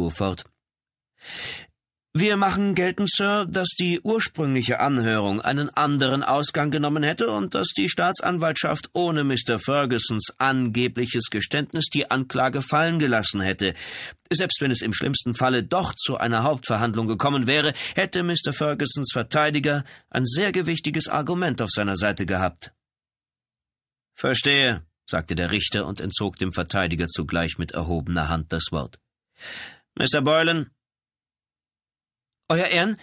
Spur fort. Wir machen geltend, Sir, dass die ursprüngliche Anhörung einen anderen Ausgang genommen hätte und dass die Staatsanwaltschaft ohne Mr. Fergusons angebliches Geständnis die Anklage fallen gelassen hätte. Selbst wenn es im schlimmsten Falle doch zu einer Hauptverhandlung gekommen wäre, hätte Mr. Fergusons Verteidiger ein sehr gewichtiges Argument auf seiner Seite gehabt. Verstehe, sagte der Richter und entzog dem Verteidiger zugleich mit erhobener Hand das Wort. Mr. Boylan? Euer Ehren,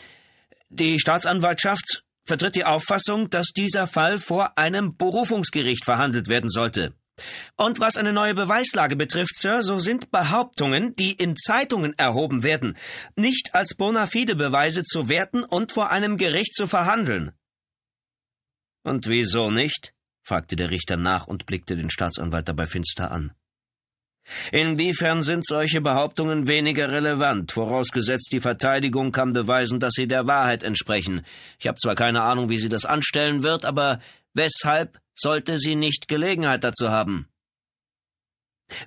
die Staatsanwaltschaft vertritt die Auffassung, dass dieser Fall vor einem Berufungsgericht verhandelt werden sollte. Und was eine neue Beweislage betrifft, Sir, so sind Behauptungen, die in Zeitungen erhoben werden, nicht als bona fide Beweise zu werten und vor einem Gericht zu verhandeln. Und wieso nicht? fragte der Richter nach und blickte den Staatsanwalt dabei finster an. Inwiefern sind solche Behauptungen weniger relevant, vorausgesetzt die Verteidigung kann beweisen, dass sie der Wahrheit entsprechen? Ich habe zwar keine Ahnung, wie sie das anstellen wird, aber weshalb sollte sie nicht Gelegenheit dazu haben?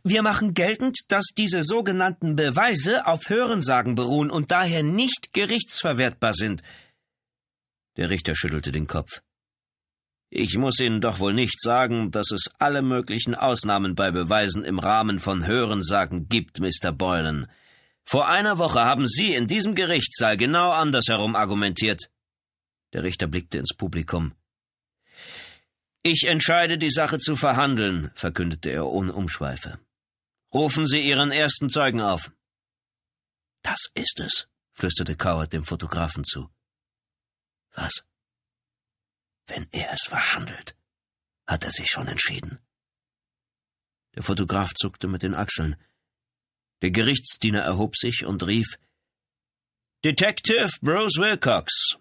Wir machen geltend, dass diese sogenannten Beweise auf Hörensagen beruhen und daher nicht gerichtsverwertbar sind. Der Richter schüttelte den Kopf. Ich muss Ihnen doch wohl nicht sagen, dass es alle möglichen Ausnahmen bei Beweisen im Rahmen von Hörensagen gibt, Mr. Boylan. Vor einer Woche haben Sie in diesem Gerichtssaal genau andersherum argumentiert. Der Richter blickte ins Publikum. Ich entscheide, die Sache zu verhandeln, verkündete er ohne Umschweife. Rufen Sie Ihren ersten Zeugen auf. Das ist es, flüsterte Coward dem Fotografen zu. Was? Wenn er es verhandelt, hat er sich schon entschieden. Der Fotograf zuckte mit den Achseln. Der Gerichtsdiener erhob sich und rief Detective Bruce Wilcox.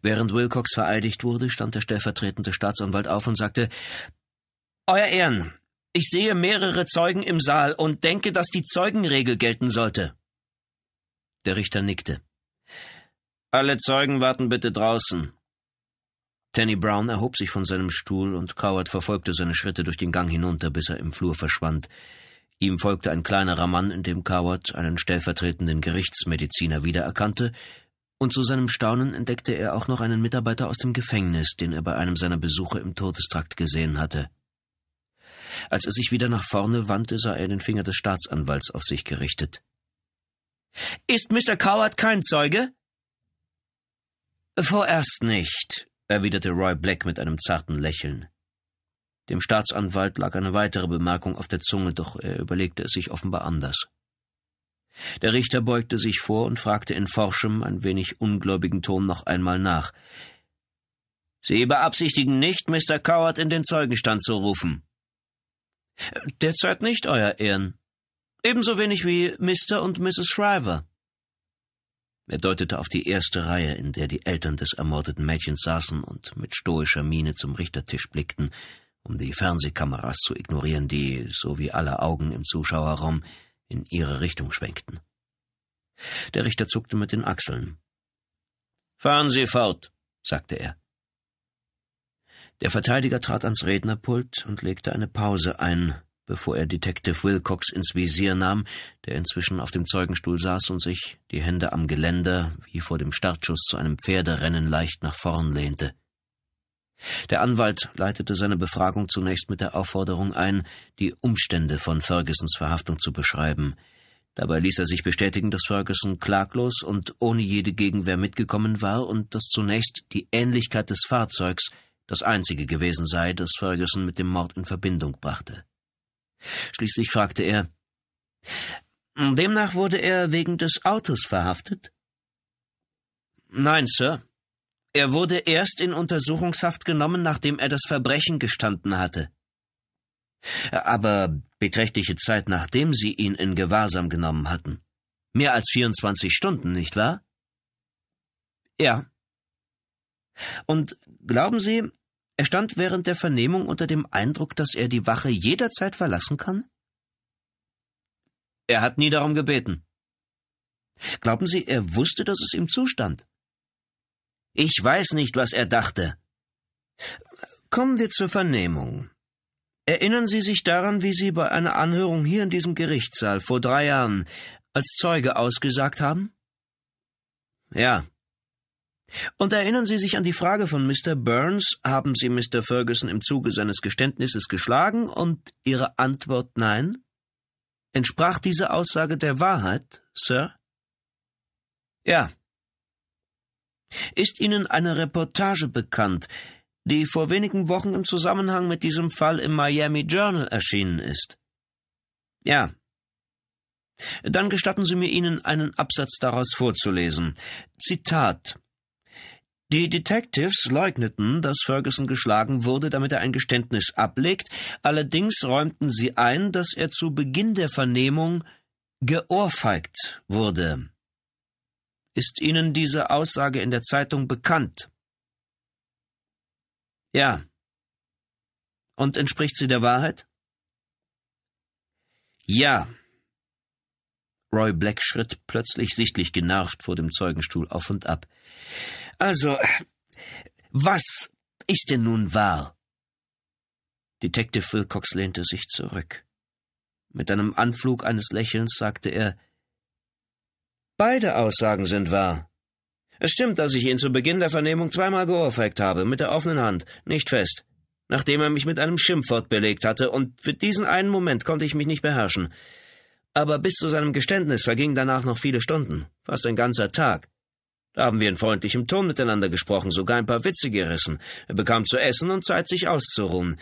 Während Wilcox vereidigt wurde, stand der stellvertretende Staatsanwalt auf und sagte Euer Ehren, ich sehe mehrere Zeugen im Saal und denke, dass die Zeugenregel gelten sollte. Der Richter nickte. Alle Zeugen warten bitte draußen. Tanny Brown erhob sich von seinem Stuhl und Coward verfolgte seine Schritte durch den Gang hinunter, bis er im Flur verschwand. Ihm folgte ein kleinerer Mann, in dem Coward einen stellvertretenden Gerichtsmediziner wiedererkannte, und zu seinem Staunen entdeckte er auch noch einen Mitarbeiter aus dem Gefängnis, den er bei einem seiner Besuche im Todestrakt gesehen hatte. Als er sich wieder nach vorne wandte, sah er den Finger des Staatsanwalts auf sich gerichtet. Ist Mr. Coward kein Zeuge? Vorerst nicht, erwiderte Roy Black mit einem zarten Lächeln. Dem Staatsanwalt lag eine weitere Bemerkung auf der Zunge, doch er überlegte es sich offenbar anders. Der Richter beugte sich vor und fragte in forschem, ein wenig ungläubigen Ton noch einmal nach. Sie beabsichtigen nicht, Mr. Coward in den Zeugenstand zu rufen. Derzeit nicht, Euer Ehren. Ebenso wenig wie Mr. und Mrs. Shriver. Er deutete auf die erste Reihe, in der die Eltern des ermordeten Mädchens saßen und mit stoischer Miene zum Richtertisch blickten, um die Fernsehkameras zu ignorieren, die, so wie alle Augen im Zuschauerraum, in ihre Richtung schwenkten. Der Richter zuckte mit den Achseln. Fahren Sie fort, sagte er. Der Verteidiger trat ans Rednerpult und legte eine Pause ein, bevor er Detective Wilcox ins Visier nahm, der inzwischen auf dem Zeugenstuhl saß und sich, die Hände am Geländer, wie vor dem Startschuss zu einem Pferderennen leicht nach vorn lehnte. Der Anwalt leitete seine Befragung zunächst mit der Aufforderung ein, die Umstände von Fergusons Verhaftung zu beschreiben. Dabei ließ er sich bestätigen, dass Ferguson klaglos und ohne jede Gegenwehr mitgekommen war und dass zunächst die Ähnlichkeit des Fahrzeugs das einzige gewesen sei, das Ferguson mit dem Mord in Verbindung brachte. Schließlich fragte er Demnach wurde er wegen des Autos verhaftet? Nein, Sir. Er wurde erst in Untersuchungshaft genommen, nachdem er das Verbrechen gestanden hatte. Aber beträchtliche Zeit nachdem Sie ihn in Gewahrsam genommen hatten. Mehr als 24 Stunden, nicht wahr? Ja. Und glauben Sie, er stand während der Vernehmung unter dem Eindruck, dass er die Wache jederzeit verlassen kann? Er hat nie darum gebeten. Glauben Sie, er wusste, dass es ihm zustand? Ich weiß nicht, was er dachte. Kommen wir zur Vernehmung. Erinnern Sie sich daran, wie Sie bei einer Anhörung hier in diesem Gerichtssaal vor drei Jahren als Zeuge ausgesagt haben? Ja. Und erinnern Sie sich an die Frage von Mr. Burns, haben Sie Mr. Ferguson im Zuge seines Geständnisses geschlagen und Ihre Antwort nein? Entsprach diese Aussage der Wahrheit, Sir? Ja. Ist Ihnen eine Reportage bekannt, die vor wenigen Wochen im Zusammenhang mit diesem Fall im Miami Journal erschienen ist? Ja, dann gestatten Sie mir Ihnen einen Absatz daraus vorzulesen. Zitat die Detectives leugneten, dass Ferguson geschlagen wurde, damit er ein Geständnis ablegt, allerdings räumten sie ein, dass er zu Beginn der Vernehmung geohrfeigt wurde. Ist Ihnen diese Aussage in der Zeitung bekannt? Ja. Und entspricht sie der Wahrheit? Ja. Roy Black schritt plötzlich sichtlich genervt vor dem Zeugenstuhl auf und ab. Also, was ist denn nun wahr? Detective Wilcox lehnte sich zurück. Mit einem Anflug eines Lächelns sagte er Beide Aussagen sind wahr. Es stimmt, dass ich ihn zu Beginn der Vernehmung zweimal geohrfeigt habe, mit der offenen Hand, nicht fest, nachdem er mich mit einem Schimpfwort belegt hatte, und für diesen einen Moment konnte ich mich nicht beherrschen. Aber bis zu seinem Geständnis vergingen danach noch viele Stunden, fast ein ganzer Tag. Da haben wir in freundlichem Ton miteinander gesprochen, sogar ein paar Witze gerissen. Er bekam zu essen und Zeit, sich auszuruhen.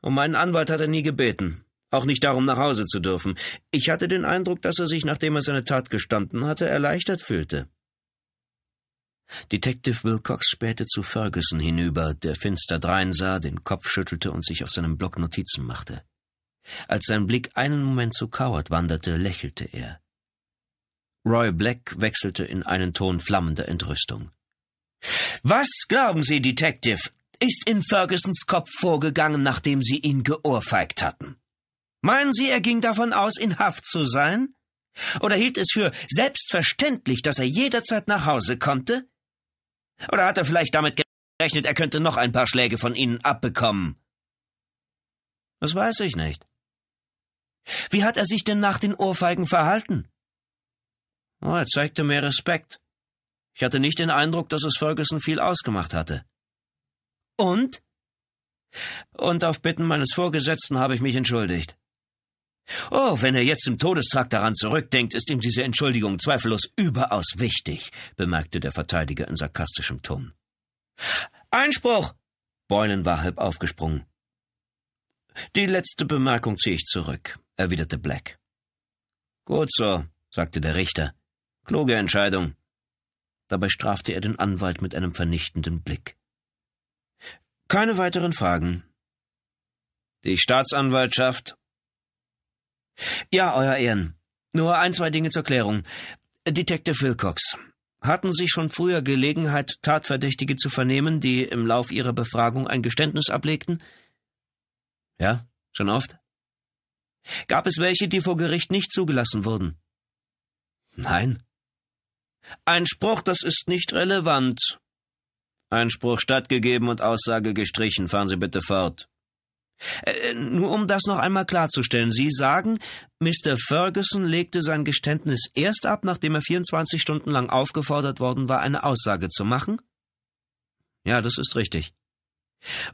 Um meinen Anwalt hat er nie gebeten. Auch nicht darum, nach Hause zu dürfen. Ich hatte den Eindruck, dass er sich, nachdem er seine Tat gestanden hatte, erleichtert fühlte. Detective Wilcox spähte zu Ferguson hinüber, der finster dreinsah, den Kopf schüttelte und sich auf seinem Block Notizen machte. Als sein Blick einen Moment zu Coward wanderte, lächelte er. Roy Black wechselte in einen Ton flammender Entrüstung. Was glauben Sie, Detective, ist in Fergusons Kopf vorgegangen, nachdem Sie ihn geohrfeigt hatten? Meinen Sie, er ging davon aus, in Haft zu sein? Oder hielt es für selbstverständlich, dass er jederzeit nach Hause konnte? Oder hat er vielleicht damit gerechnet, er könnte noch ein paar Schläge von Ihnen abbekommen? Das weiß ich nicht. Wie hat er sich denn nach den Ohrfeigen verhalten? Oh, er zeigte mehr Respekt. Ich hatte nicht den Eindruck, dass es Ferguson viel ausgemacht hatte. Und? Und auf Bitten meines Vorgesetzten habe ich mich entschuldigt. Oh, wenn er jetzt im Todestrakt daran zurückdenkt, ist ihm diese Entschuldigung zweifellos überaus wichtig, bemerkte der Verteidiger in sarkastischem Ton. Einspruch! Beulen war halb aufgesprungen. Die letzte Bemerkung ziehe ich zurück, erwiderte Black. Gut so, sagte der Richter Kluge Entscheidung. Dabei strafte er den Anwalt mit einem vernichtenden Blick. Keine weiteren Fragen. Die Staatsanwaltschaft. Ja, Euer Ehren. Nur ein, zwei Dinge zur Klärung. Detective Wilcox. Hatten Sie schon früher Gelegenheit, Tatverdächtige zu vernehmen, die im Lauf Ihrer Befragung ein Geständnis ablegten? Ja, schon oft. Gab es welche, die vor Gericht nicht zugelassen wurden? Nein. Einspruch, das ist nicht relevant. Einspruch stattgegeben und Aussage gestrichen. Fahren Sie bitte fort. Äh, äh nur um das noch einmal klarzustellen, Sie sagen, Mr. Ferguson legte sein Geständnis erst ab, nachdem er 24 Stunden lang aufgefordert worden war, eine Aussage zu machen? Ja, das ist richtig.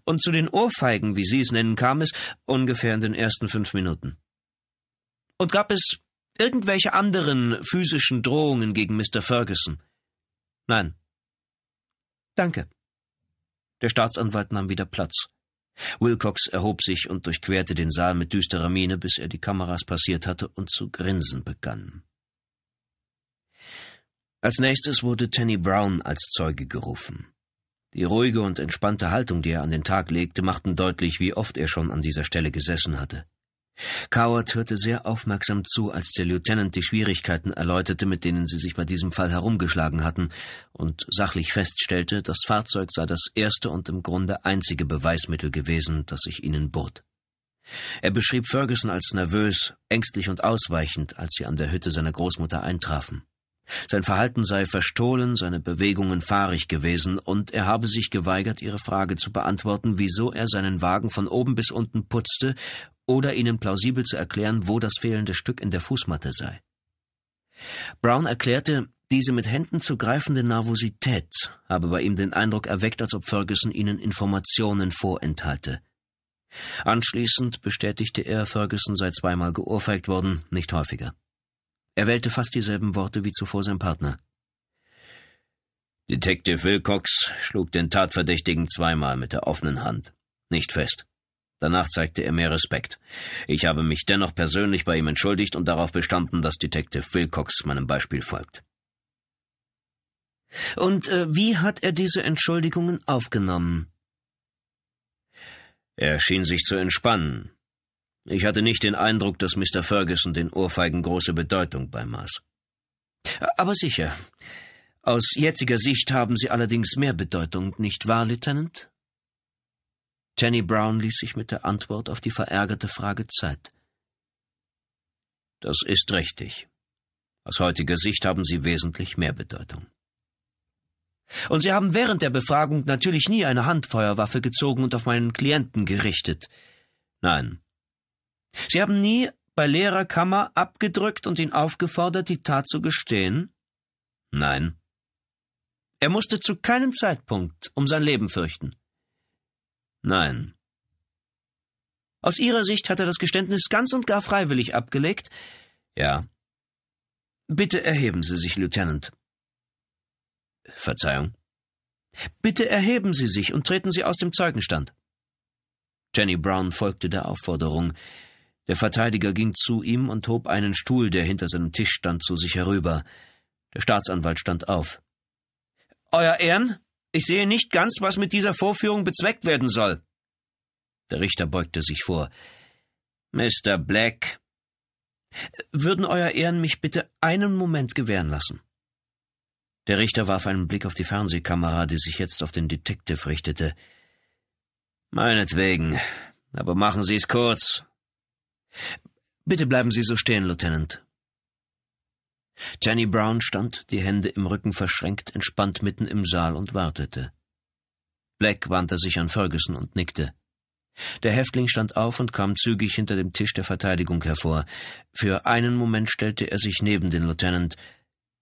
Und zu den Ohrfeigen, wie Sie es nennen, kam es ungefähr in den ersten fünf Minuten. Und gab es irgendwelche anderen physischen Drohungen gegen Mr. Ferguson. Nein. Danke. Der Staatsanwalt nahm wieder Platz. Wilcox erhob sich und durchquerte den Saal mit düsterer Miene, bis er die Kameras passiert hatte und zu grinsen begann. Als nächstes wurde Tenny Brown als Zeuge gerufen. Die ruhige und entspannte Haltung, die er an den Tag legte, machten deutlich, wie oft er schon an dieser Stelle gesessen hatte. Coward hörte sehr aufmerksam zu, als der Lieutenant die Schwierigkeiten erläuterte, mit denen sie sich bei diesem Fall herumgeschlagen hatten, und sachlich feststellte, das Fahrzeug sei das erste und im Grunde einzige Beweismittel gewesen, das sich ihnen bot. Er beschrieb Ferguson als nervös, ängstlich und ausweichend, als sie an der Hütte seiner Großmutter eintrafen. Sein Verhalten sei verstohlen, seine Bewegungen fahrig gewesen, und er habe sich geweigert, ihre Frage zu beantworten, wieso er seinen Wagen von oben bis unten putzte oder ihnen plausibel zu erklären, wo das fehlende Stück in der Fußmatte sei. Brown erklärte, diese mit Händen zu greifende Nervosität habe bei ihm den Eindruck erweckt, als ob Ferguson ihnen Informationen vorenthalte. Anschließend bestätigte er, Ferguson sei zweimal geohrfeigt worden, nicht häufiger. Er wählte fast dieselben Worte wie zuvor sein Partner. Detective Wilcox schlug den Tatverdächtigen zweimal mit der offenen Hand, nicht fest. Danach zeigte er mehr Respekt. Ich habe mich dennoch persönlich bei ihm entschuldigt und darauf bestanden, dass Detective Wilcox meinem Beispiel folgt. Und äh, wie hat er diese Entschuldigungen aufgenommen? Er schien sich zu entspannen. Ich hatte nicht den Eindruck, dass Mr. Ferguson den Ohrfeigen große Bedeutung beimaß. Aber sicher. Aus jetziger Sicht haben sie allerdings mehr Bedeutung, nicht wahr, Lieutenant? Jenny Brown ließ sich mit der Antwort auf die verärgerte Frage Zeit. Das ist richtig. Aus heutiger Sicht haben sie wesentlich mehr Bedeutung. Und sie haben während der Befragung natürlich nie eine Handfeuerwaffe gezogen und auf meinen Klienten gerichtet. Nein. Sie haben nie bei leerer Kammer abgedrückt und ihn aufgefordert, die Tat zu gestehen? Nein. Er musste zu keinem Zeitpunkt um sein Leben fürchten. Nein. Aus Ihrer Sicht hat er das Geständnis ganz und gar freiwillig abgelegt? Ja. Bitte erheben Sie sich, Lieutenant. Verzeihung. Bitte erheben Sie sich und treten Sie aus dem Zeugenstand. Jenny Brown folgte der Aufforderung. Der Verteidiger ging zu ihm und hob einen Stuhl, der hinter seinem Tisch stand, zu sich herüber. Der Staatsanwalt stand auf. Euer Ehren? Ich sehe nicht ganz, was mit dieser Vorführung bezweckt werden soll. Der Richter beugte sich vor. Mr. Black. Würden Euer Ehren mich bitte einen Moment gewähren lassen? Der Richter warf einen Blick auf die Fernsehkamera, die sich jetzt auf den Detective richtete. Meinetwegen, aber machen Sie es kurz. Bitte bleiben Sie so stehen, Lieutenant. Jenny Brown stand, die Hände im Rücken verschränkt, entspannt mitten im Saal und wartete. Black wandte sich an Ferguson und nickte. Der Häftling stand auf und kam zügig hinter dem Tisch der Verteidigung hervor. Für einen Moment stellte er sich neben den Lieutenant,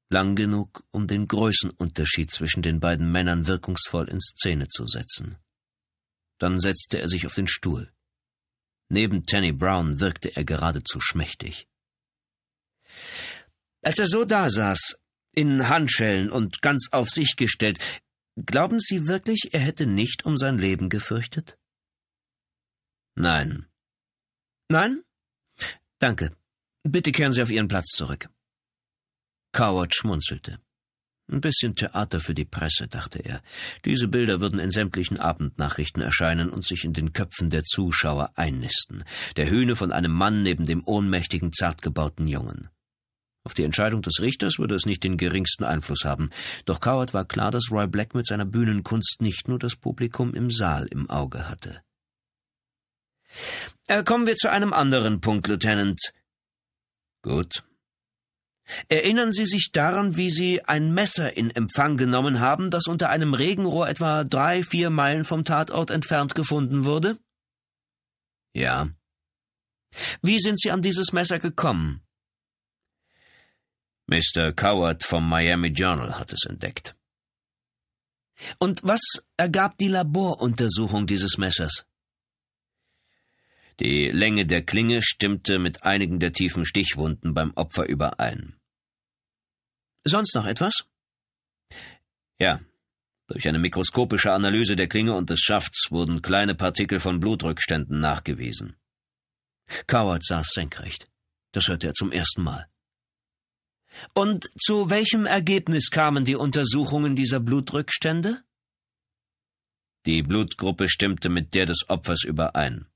lang genug, um den Größenunterschied zwischen den beiden Männern wirkungsvoll in Szene zu setzen. Dann setzte er sich auf den Stuhl. Neben Tanny Brown wirkte er geradezu schmächtig. Als er so dasaß, in Handschellen und ganz auf sich gestellt, glauben Sie wirklich, er hätte nicht um sein Leben gefürchtet? Nein. Nein? Danke. Bitte kehren Sie auf Ihren Platz zurück. Coward schmunzelte. Ein bisschen Theater für die Presse, dachte er. Diese Bilder würden in sämtlichen Abendnachrichten erscheinen und sich in den Köpfen der Zuschauer einnisten. Der Hühne von einem Mann neben dem ohnmächtigen, zart gebauten Jungen. Auf die Entscheidung des Richters würde es nicht den geringsten Einfluss haben. Doch Coward war klar, dass Roy Black mit seiner Bühnenkunst nicht nur das Publikum im Saal im Auge hatte. Äh, kommen wir zu einem anderen Punkt, Lieutenant. Gut. Erinnern Sie sich daran, wie Sie ein Messer in Empfang genommen haben, das unter einem Regenrohr etwa drei, vier Meilen vom Tatort entfernt gefunden wurde? Ja. Wie sind Sie an dieses Messer gekommen? Mr. Coward vom Miami Journal hat es entdeckt. Und was ergab die Laboruntersuchung dieses Messers? Die Länge der Klinge stimmte mit einigen der tiefen Stichwunden beim Opfer überein. Sonst noch etwas? Ja. Durch eine mikroskopische Analyse der Klinge und des Schafts wurden kleine Partikel von Blutrückständen nachgewiesen. Coward saß senkrecht. Das hörte er zum ersten Mal. Und zu welchem Ergebnis kamen die Untersuchungen dieser Blutrückstände? Die Blutgruppe stimmte mit der des Opfers überein.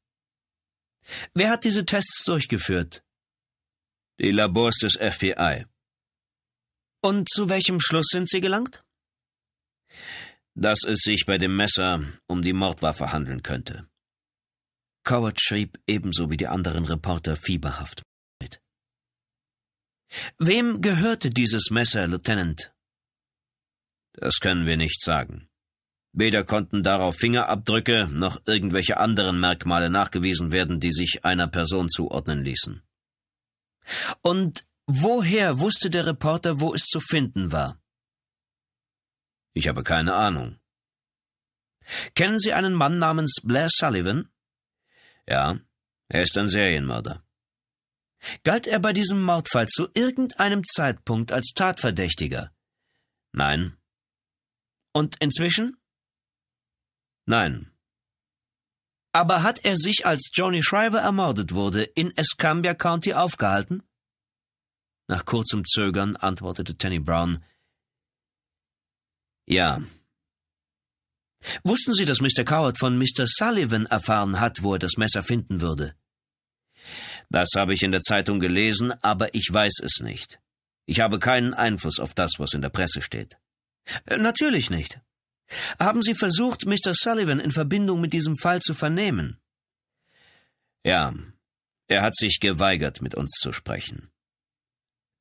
Wer hat diese Tests durchgeführt? Die Labors des FBI. Und zu welchem Schluss sind Sie gelangt? Dass es sich bei dem Messer um die Mordwaffe handeln könnte. Coward schrieb ebenso wie die anderen Reporter fieberhaft. Wem gehörte dieses Messer, Lieutenant? Das können wir nicht sagen. Weder konnten darauf Fingerabdrücke noch irgendwelche anderen Merkmale nachgewiesen werden, die sich einer Person zuordnen ließen. Und woher wusste der Reporter, wo es zu finden war? Ich habe keine Ahnung. Kennen Sie einen Mann namens Blair Sullivan? Ja, er ist ein Serienmörder. Galt er bei diesem Mordfall zu irgendeinem Zeitpunkt als Tatverdächtiger? Nein. Und inzwischen? Nein. Aber hat er sich, als Johnny Shriver ermordet wurde, in Escambia County aufgehalten? Nach kurzem Zögern antwortete Tenny Brown Ja. Wussten Sie, dass Mr. Coward von Mr. Sullivan erfahren hat, wo er das Messer finden würde? Das habe ich in der Zeitung gelesen, aber ich weiß es nicht. Ich habe keinen Einfluss auf das, was in der Presse steht. Äh, natürlich nicht. Haben Sie versucht, Mr. Sullivan in Verbindung mit diesem Fall zu vernehmen? Ja, er hat sich geweigert, mit uns zu sprechen.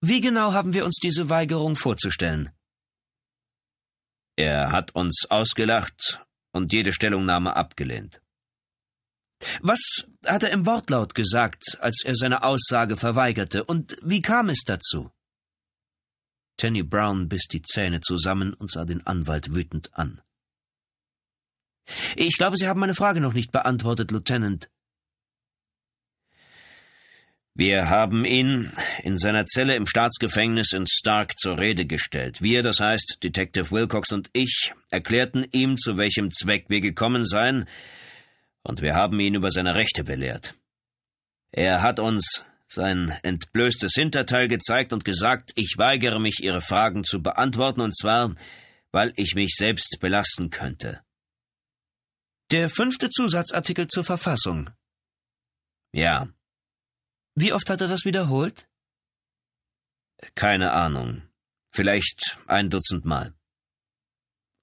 Wie genau haben wir uns diese Weigerung vorzustellen? Er hat uns ausgelacht und jede Stellungnahme abgelehnt. Was hat er im Wortlaut gesagt, als er seine Aussage verweigerte, und wie kam es dazu? Tenny Brown biss die Zähne zusammen und sah den Anwalt wütend an. Ich glaube, Sie haben meine Frage noch nicht beantwortet, Lieutenant. Wir haben ihn in seiner Zelle im Staatsgefängnis in Stark zur Rede gestellt. Wir, das heißt Detective Wilcox und ich, erklärten ihm, zu welchem Zweck wir gekommen seien, und wir haben ihn über seine Rechte belehrt. Er hat uns sein entblößtes Hinterteil gezeigt und gesagt, ich weigere mich, Ihre Fragen zu beantworten, und zwar, weil ich mich selbst belasten könnte. Der fünfte Zusatzartikel zur Verfassung. Ja. Wie oft hat er das wiederholt? Keine Ahnung. Vielleicht ein Dutzend Mal.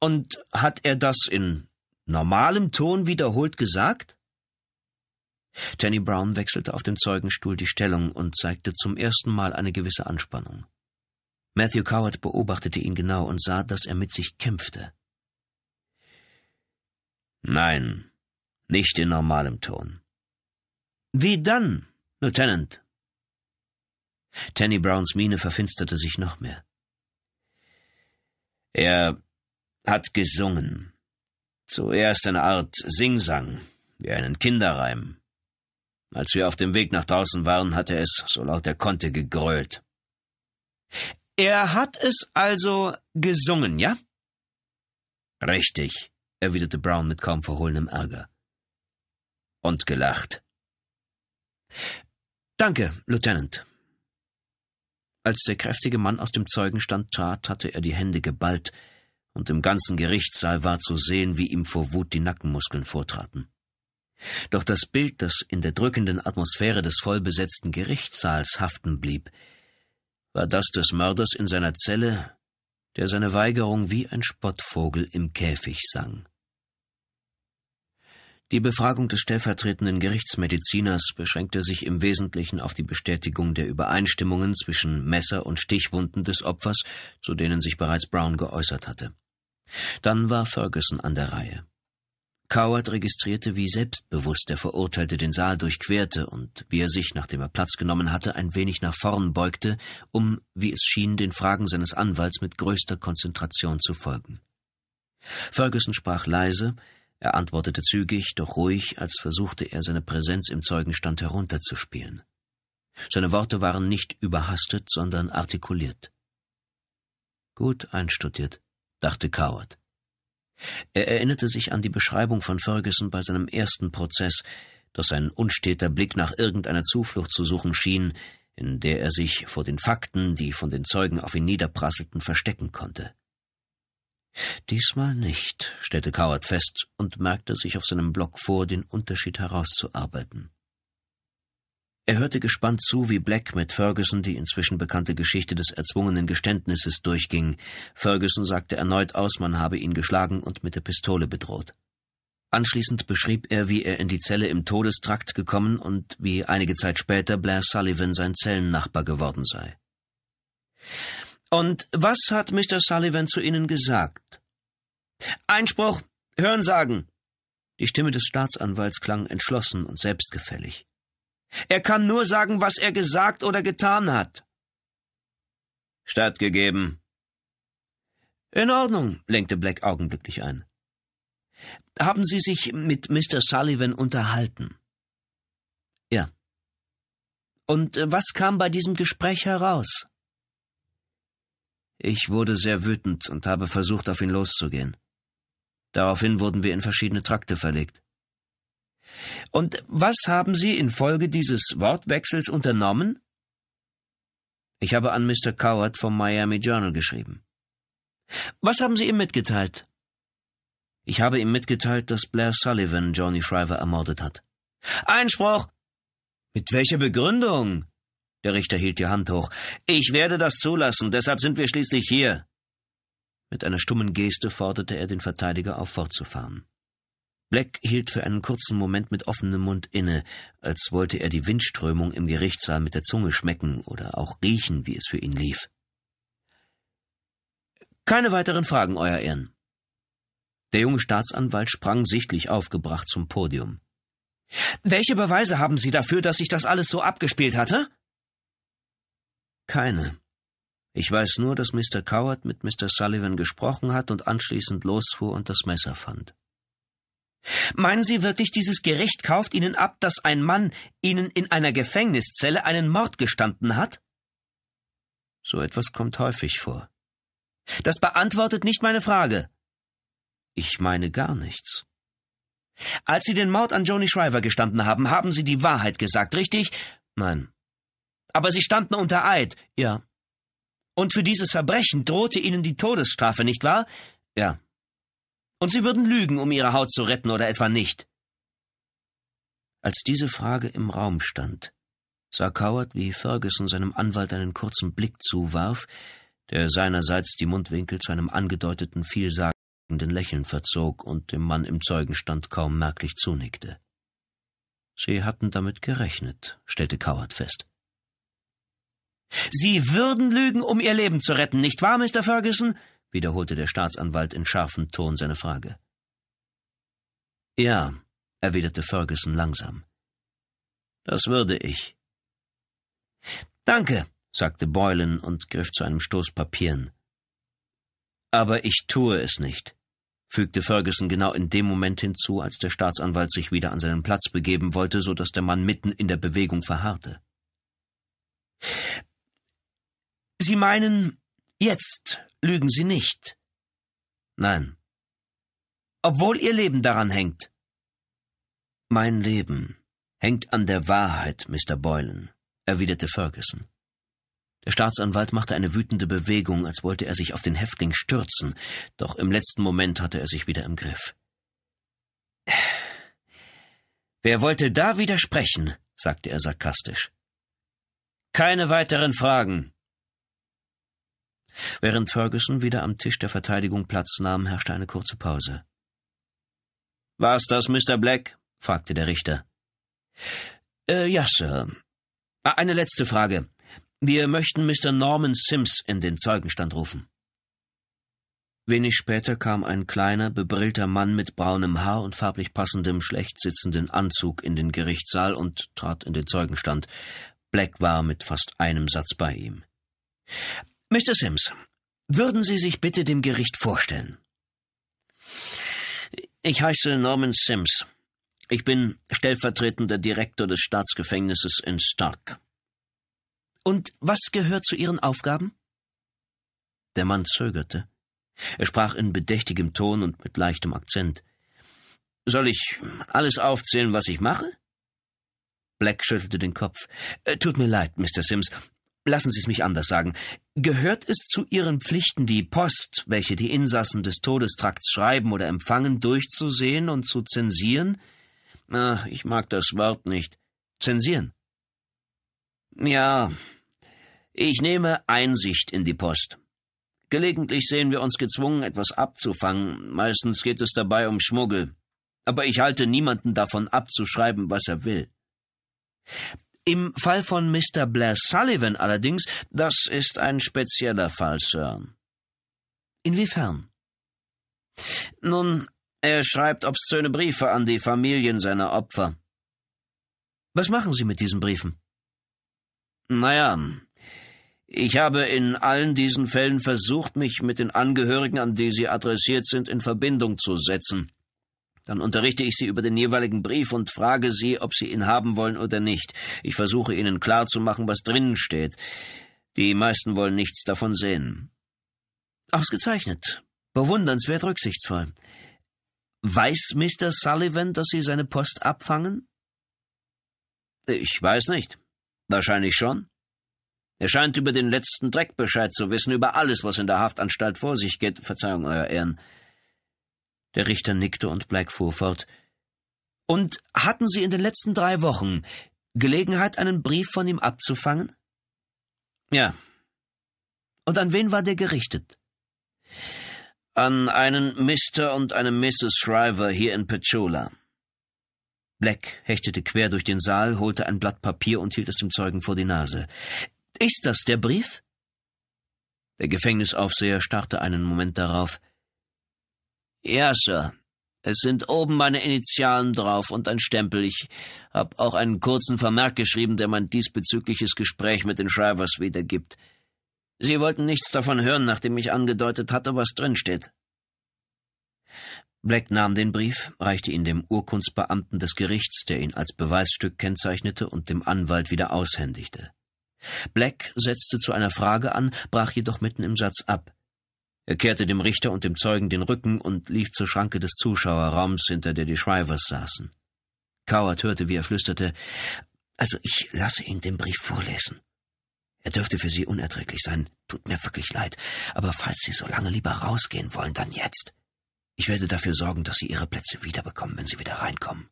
Und hat er das in normalem Ton wiederholt gesagt? Jenny Brown wechselte auf dem Zeugenstuhl die Stellung und zeigte zum ersten Mal eine gewisse Anspannung. Matthew Coward beobachtete ihn genau und sah, dass er mit sich kämpfte. Nein, nicht in normalem Ton. Wie dann, Lieutenant? Jenny Browns Miene verfinsterte sich noch mehr. Er hat gesungen. Zuerst eine Art Singsang, wie einen Kinderreim. Als wir auf dem Weg nach draußen waren, hatte es, so laut er konnte, gegrölt. Er hat es also gesungen, ja? Richtig, erwiderte Brown mit kaum verhohlenem Ärger. Und gelacht. Danke, Lieutenant. Als der kräftige Mann aus dem Zeugenstand trat, hatte er die Hände geballt, und im ganzen Gerichtssaal war zu sehen, wie ihm vor Wut die Nackenmuskeln vortraten. Doch das Bild, das in der drückenden Atmosphäre des vollbesetzten Gerichtssaals haften blieb, war das des Mörders in seiner Zelle, der seine Weigerung wie ein Spottvogel im Käfig sang. Die Befragung des stellvertretenden Gerichtsmediziners beschränkte sich im Wesentlichen auf die Bestätigung der Übereinstimmungen zwischen Messer und Stichwunden des Opfers, zu denen sich bereits Brown geäußert hatte. Dann war Ferguson an der Reihe. Coward registrierte, wie selbstbewusst der Verurteilte den Saal durchquerte und wie er sich, nachdem er Platz genommen hatte, ein wenig nach vorn beugte, um, wie es schien, den Fragen seines Anwalts mit größter Konzentration zu folgen. Ferguson sprach leise, er antwortete zügig, doch ruhig, als versuchte er, seine Präsenz im Zeugenstand herunterzuspielen. Seine Worte waren nicht überhastet, sondern artikuliert. Gut einstudiert, dachte Coward. Er erinnerte sich an die Beschreibung von Ferguson bei seinem ersten Prozess, dass sein unsteter Blick nach irgendeiner Zuflucht zu suchen schien, in der er sich vor den Fakten, die von den Zeugen auf ihn niederprasselten, verstecken konnte. Diesmal nicht, stellte Coward fest und merkte sich auf seinem Block vor, den Unterschied herauszuarbeiten. Er hörte gespannt zu, wie Black mit Ferguson die inzwischen bekannte Geschichte des erzwungenen Geständnisses durchging. Ferguson sagte erneut aus, man habe ihn geschlagen und mit der Pistole bedroht. Anschließend beschrieb er, wie er in die Zelle im Todestrakt gekommen und wie einige Zeit später Blair Sullivan sein Zellennachbar geworden sei. Und was hat Mr. Sullivan zu Ihnen gesagt? Einspruch, Hörensagen! Die Stimme des Staatsanwalts klang entschlossen und selbstgefällig. Er kann nur sagen, was er gesagt oder getan hat. Stattgegeben. In Ordnung, lenkte Black augenblicklich ein. Haben Sie sich mit Mr. Sullivan unterhalten? Ja. Und äh, was kam bei diesem Gespräch heraus? Ich wurde sehr wütend und habe versucht, auf ihn loszugehen. Daraufhin wurden wir in verschiedene Trakte verlegt. Und was haben Sie infolge dieses Wortwechsels unternommen? Ich habe an Mr. Coward vom Miami Journal geschrieben. Was haben Sie ihm mitgeteilt? Ich habe ihm mitgeteilt, dass Blair Sullivan Johnny Shriver ermordet hat. Einspruch! Mit welcher Begründung? Der Richter hielt die Hand hoch. Ich werde das zulassen, deshalb sind wir schließlich hier. Mit einer stummen Geste forderte er den Verteidiger auf, fortzufahren. Black hielt für einen kurzen Moment mit offenem Mund inne, als wollte er die Windströmung im Gerichtssaal mit der Zunge schmecken oder auch riechen, wie es für ihn lief. Keine weiteren Fragen, Euer Ehren. Der junge Staatsanwalt sprang sichtlich aufgebracht zum Podium. Welche Beweise haben Sie dafür, dass sich das alles so abgespielt hatte? Keine. Ich weiß nur, dass Mr. Coward mit Mr. Sullivan gesprochen hat und anschließend losfuhr und das Messer fand. Meinen Sie wirklich, dieses Gericht kauft Ihnen ab, dass ein Mann Ihnen in einer Gefängniszelle einen Mord gestanden hat? So etwas kommt häufig vor. Das beantwortet nicht meine Frage. Ich meine gar nichts. Als Sie den Mord an Joni Shriver gestanden haben, haben Sie die Wahrheit gesagt, richtig? Nein. Aber Sie standen unter Eid, ja. Und für dieses Verbrechen drohte Ihnen die Todesstrafe, nicht wahr? Ja. Und sie würden lügen, um ihre Haut zu retten oder etwa nicht. Als diese Frage im Raum stand, sah Coward, wie Ferguson seinem Anwalt einen kurzen Blick zuwarf, der seinerseits die Mundwinkel zu einem angedeuteten, vielsagenden Lächeln verzog und dem Mann im Zeugenstand kaum merklich zunickte. Sie hatten damit gerechnet, stellte Coward fest. Sie würden lügen, um ihr Leben zu retten, nicht wahr, Mr. Ferguson? wiederholte der Staatsanwalt in scharfem Ton seine Frage. Ja, erwiderte Ferguson langsam. Das würde ich. Danke, sagte Boylan und griff zu einem Stoß Papieren. Aber ich tue es nicht, fügte Ferguson genau in dem Moment hinzu, als der Staatsanwalt sich wieder an seinen Platz begeben wollte, so dass der Mann mitten in der Bewegung verharrte. Sie meinen, Jetzt lügen Sie nicht. Nein. Obwohl Ihr Leben daran hängt. Mein Leben hängt an der Wahrheit, Mr. Boylan, erwiderte Ferguson. Der Staatsanwalt machte eine wütende Bewegung, als wollte er sich auf den Häftling stürzen, doch im letzten Moment hatte er sich wieder im Griff. Wer wollte da widersprechen? sagte er sarkastisch. Keine weiteren Fragen. Während Ferguson wieder am Tisch der Verteidigung Platz nahm, herrschte eine kurze Pause. War's das, Mr. Black? fragte der Richter. Äh, ja, Sir. Ah, eine letzte Frage. Wir möchten Mr. Norman Sims in den Zeugenstand rufen. Wenig später kam ein kleiner, bebrillter Mann mit braunem Haar und farblich passendem, schlecht sitzenden Anzug in den Gerichtssaal und trat in den Zeugenstand. Black war mit fast einem Satz bei ihm. Mr. Sims, würden Sie sich bitte dem Gericht vorstellen? Ich heiße Norman Sims. Ich bin stellvertretender Direktor des Staatsgefängnisses in Stark. Und was gehört zu Ihren Aufgaben? Der Mann zögerte. Er sprach in bedächtigem Ton und mit leichtem Akzent. Soll ich alles aufzählen, was ich mache? Black schüttelte den Kopf. Äh, tut mir leid, Mr. Sims, Lassen Sie es mich anders sagen. Gehört es zu Ihren Pflichten, die Post, welche die Insassen des Todestrakts schreiben oder empfangen, durchzusehen und zu zensieren? Ach, ich mag das Wort nicht. Zensieren. Ja, ich nehme Einsicht in die Post. Gelegentlich sehen wir uns gezwungen, etwas abzufangen. Meistens geht es dabei um Schmuggel. Aber ich halte niemanden davon abzuschreiben, was er will. Im Fall von Mr. Blair Sullivan allerdings, das ist ein spezieller Fall, Sir. Inwiefern? Nun, er schreibt obszöne Briefe an die Familien seiner Opfer. Was machen Sie mit diesen Briefen? Naja, ich habe in allen diesen Fällen versucht, mich mit den Angehörigen, an die sie adressiert sind, in Verbindung zu setzen. Dann unterrichte ich Sie über den jeweiligen Brief und frage Sie, ob Sie ihn haben wollen oder nicht. Ich versuche Ihnen klarzumachen, was drinnen steht. Die meisten wollen nichts davon sehen. Ausgezeichnet. Bewundernswert rücksichtsvoll. Weiß Mr. Sullivan, dass Sie seine Post abfangen? Ich weiß nicht. Wahrscheinlich schon. Er scheint über den letzten Dreck Bescheid zu wissen, über alles, was in der Haftanstalt vor sich geht. Verzeihung, Euer Ehren. Der Richter nickte und Black fuhr fort. Und hatten Sie in den letzten drei Wochen Gelegenheit, einen Brief von ihm abzufangen? Ja. Und an wen war der gerichtet? An einen Mr. und eine Mrs. Shriver hier in Pechula. Black hechtete quer durch den Saal, holte ein Blatt Papier und hielt es dem Zeugen vor die Nase. Ist das der Brief? Der Gefängnisaufseher starrte einen Moment darauf. Ja, Sir. Es sind oben meine Initialen drauf und ein Stempel. Ich habe auch einen kurzen Vermerk geschrieben, der mein diesbezügliches Gespräch mit den Shrivers wiedergibt. Sie wollten nichts davon hören, nachdem ich angedeutet hatte, was drinsteht. Black nahm den Brief, reichte ihn dem Urkundsbeamten des Gerichts, der ihn als Beweisstück kennzeichnete und dem Anwalt wieder aushändigte. Black setzte zu einer Frage an, brach jedoch mitten im Satz ab. Er kehrte dem Richter und dem Zeugen den Rücken und lief zur Schranke des Zuschauerraums, hinter der die Shrivers saßen. Coward hörte, wie er flüsterte, also ich lasse Ihnen den Brief vorlesen. Er dürfte für Sie unerträglich sein, tut mir wirklich leid, aber falls Sie so lange lieber rausgehen wollen, dann jetzt. Ich werde dafür sorgen, dass Sie Ihre Plätze wiederbekommen, wenn Sie wieder reinkommen.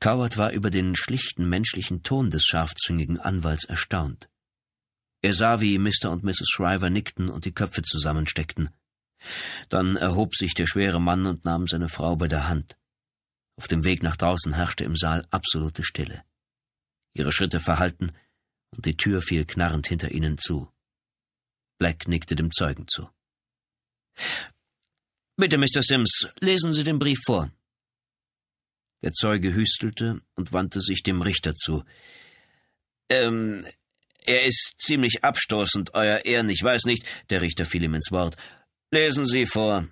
Coward war über den schlichten menschlichen Ton des scharfzüngigen Anwalts erstaunt. Er sah, wie Mr. und Mrs. Shriver nickten und die Köpfe zusammensteckten. Dann erhob sich der schwere Mann und nahm seine Frau bei der Hand. Auf dem Weg nach draußen herrschte im Saal absolute Stille. Ihre Schritte verhallten und die Tür fiel knarrend hinter ihnen zu. Black nickte dem Zeugen zu. Bitte, Mr. Sims, lesen Sie den Brief vor. Der Zeuge hüstelte und wandte sich dem Richter zu. Ähm, er ist ziemlich abstoßend, Euer Ehren, ich weiß nicht. Der Richter fiel ihm ins Wort. Lesen Sie vor.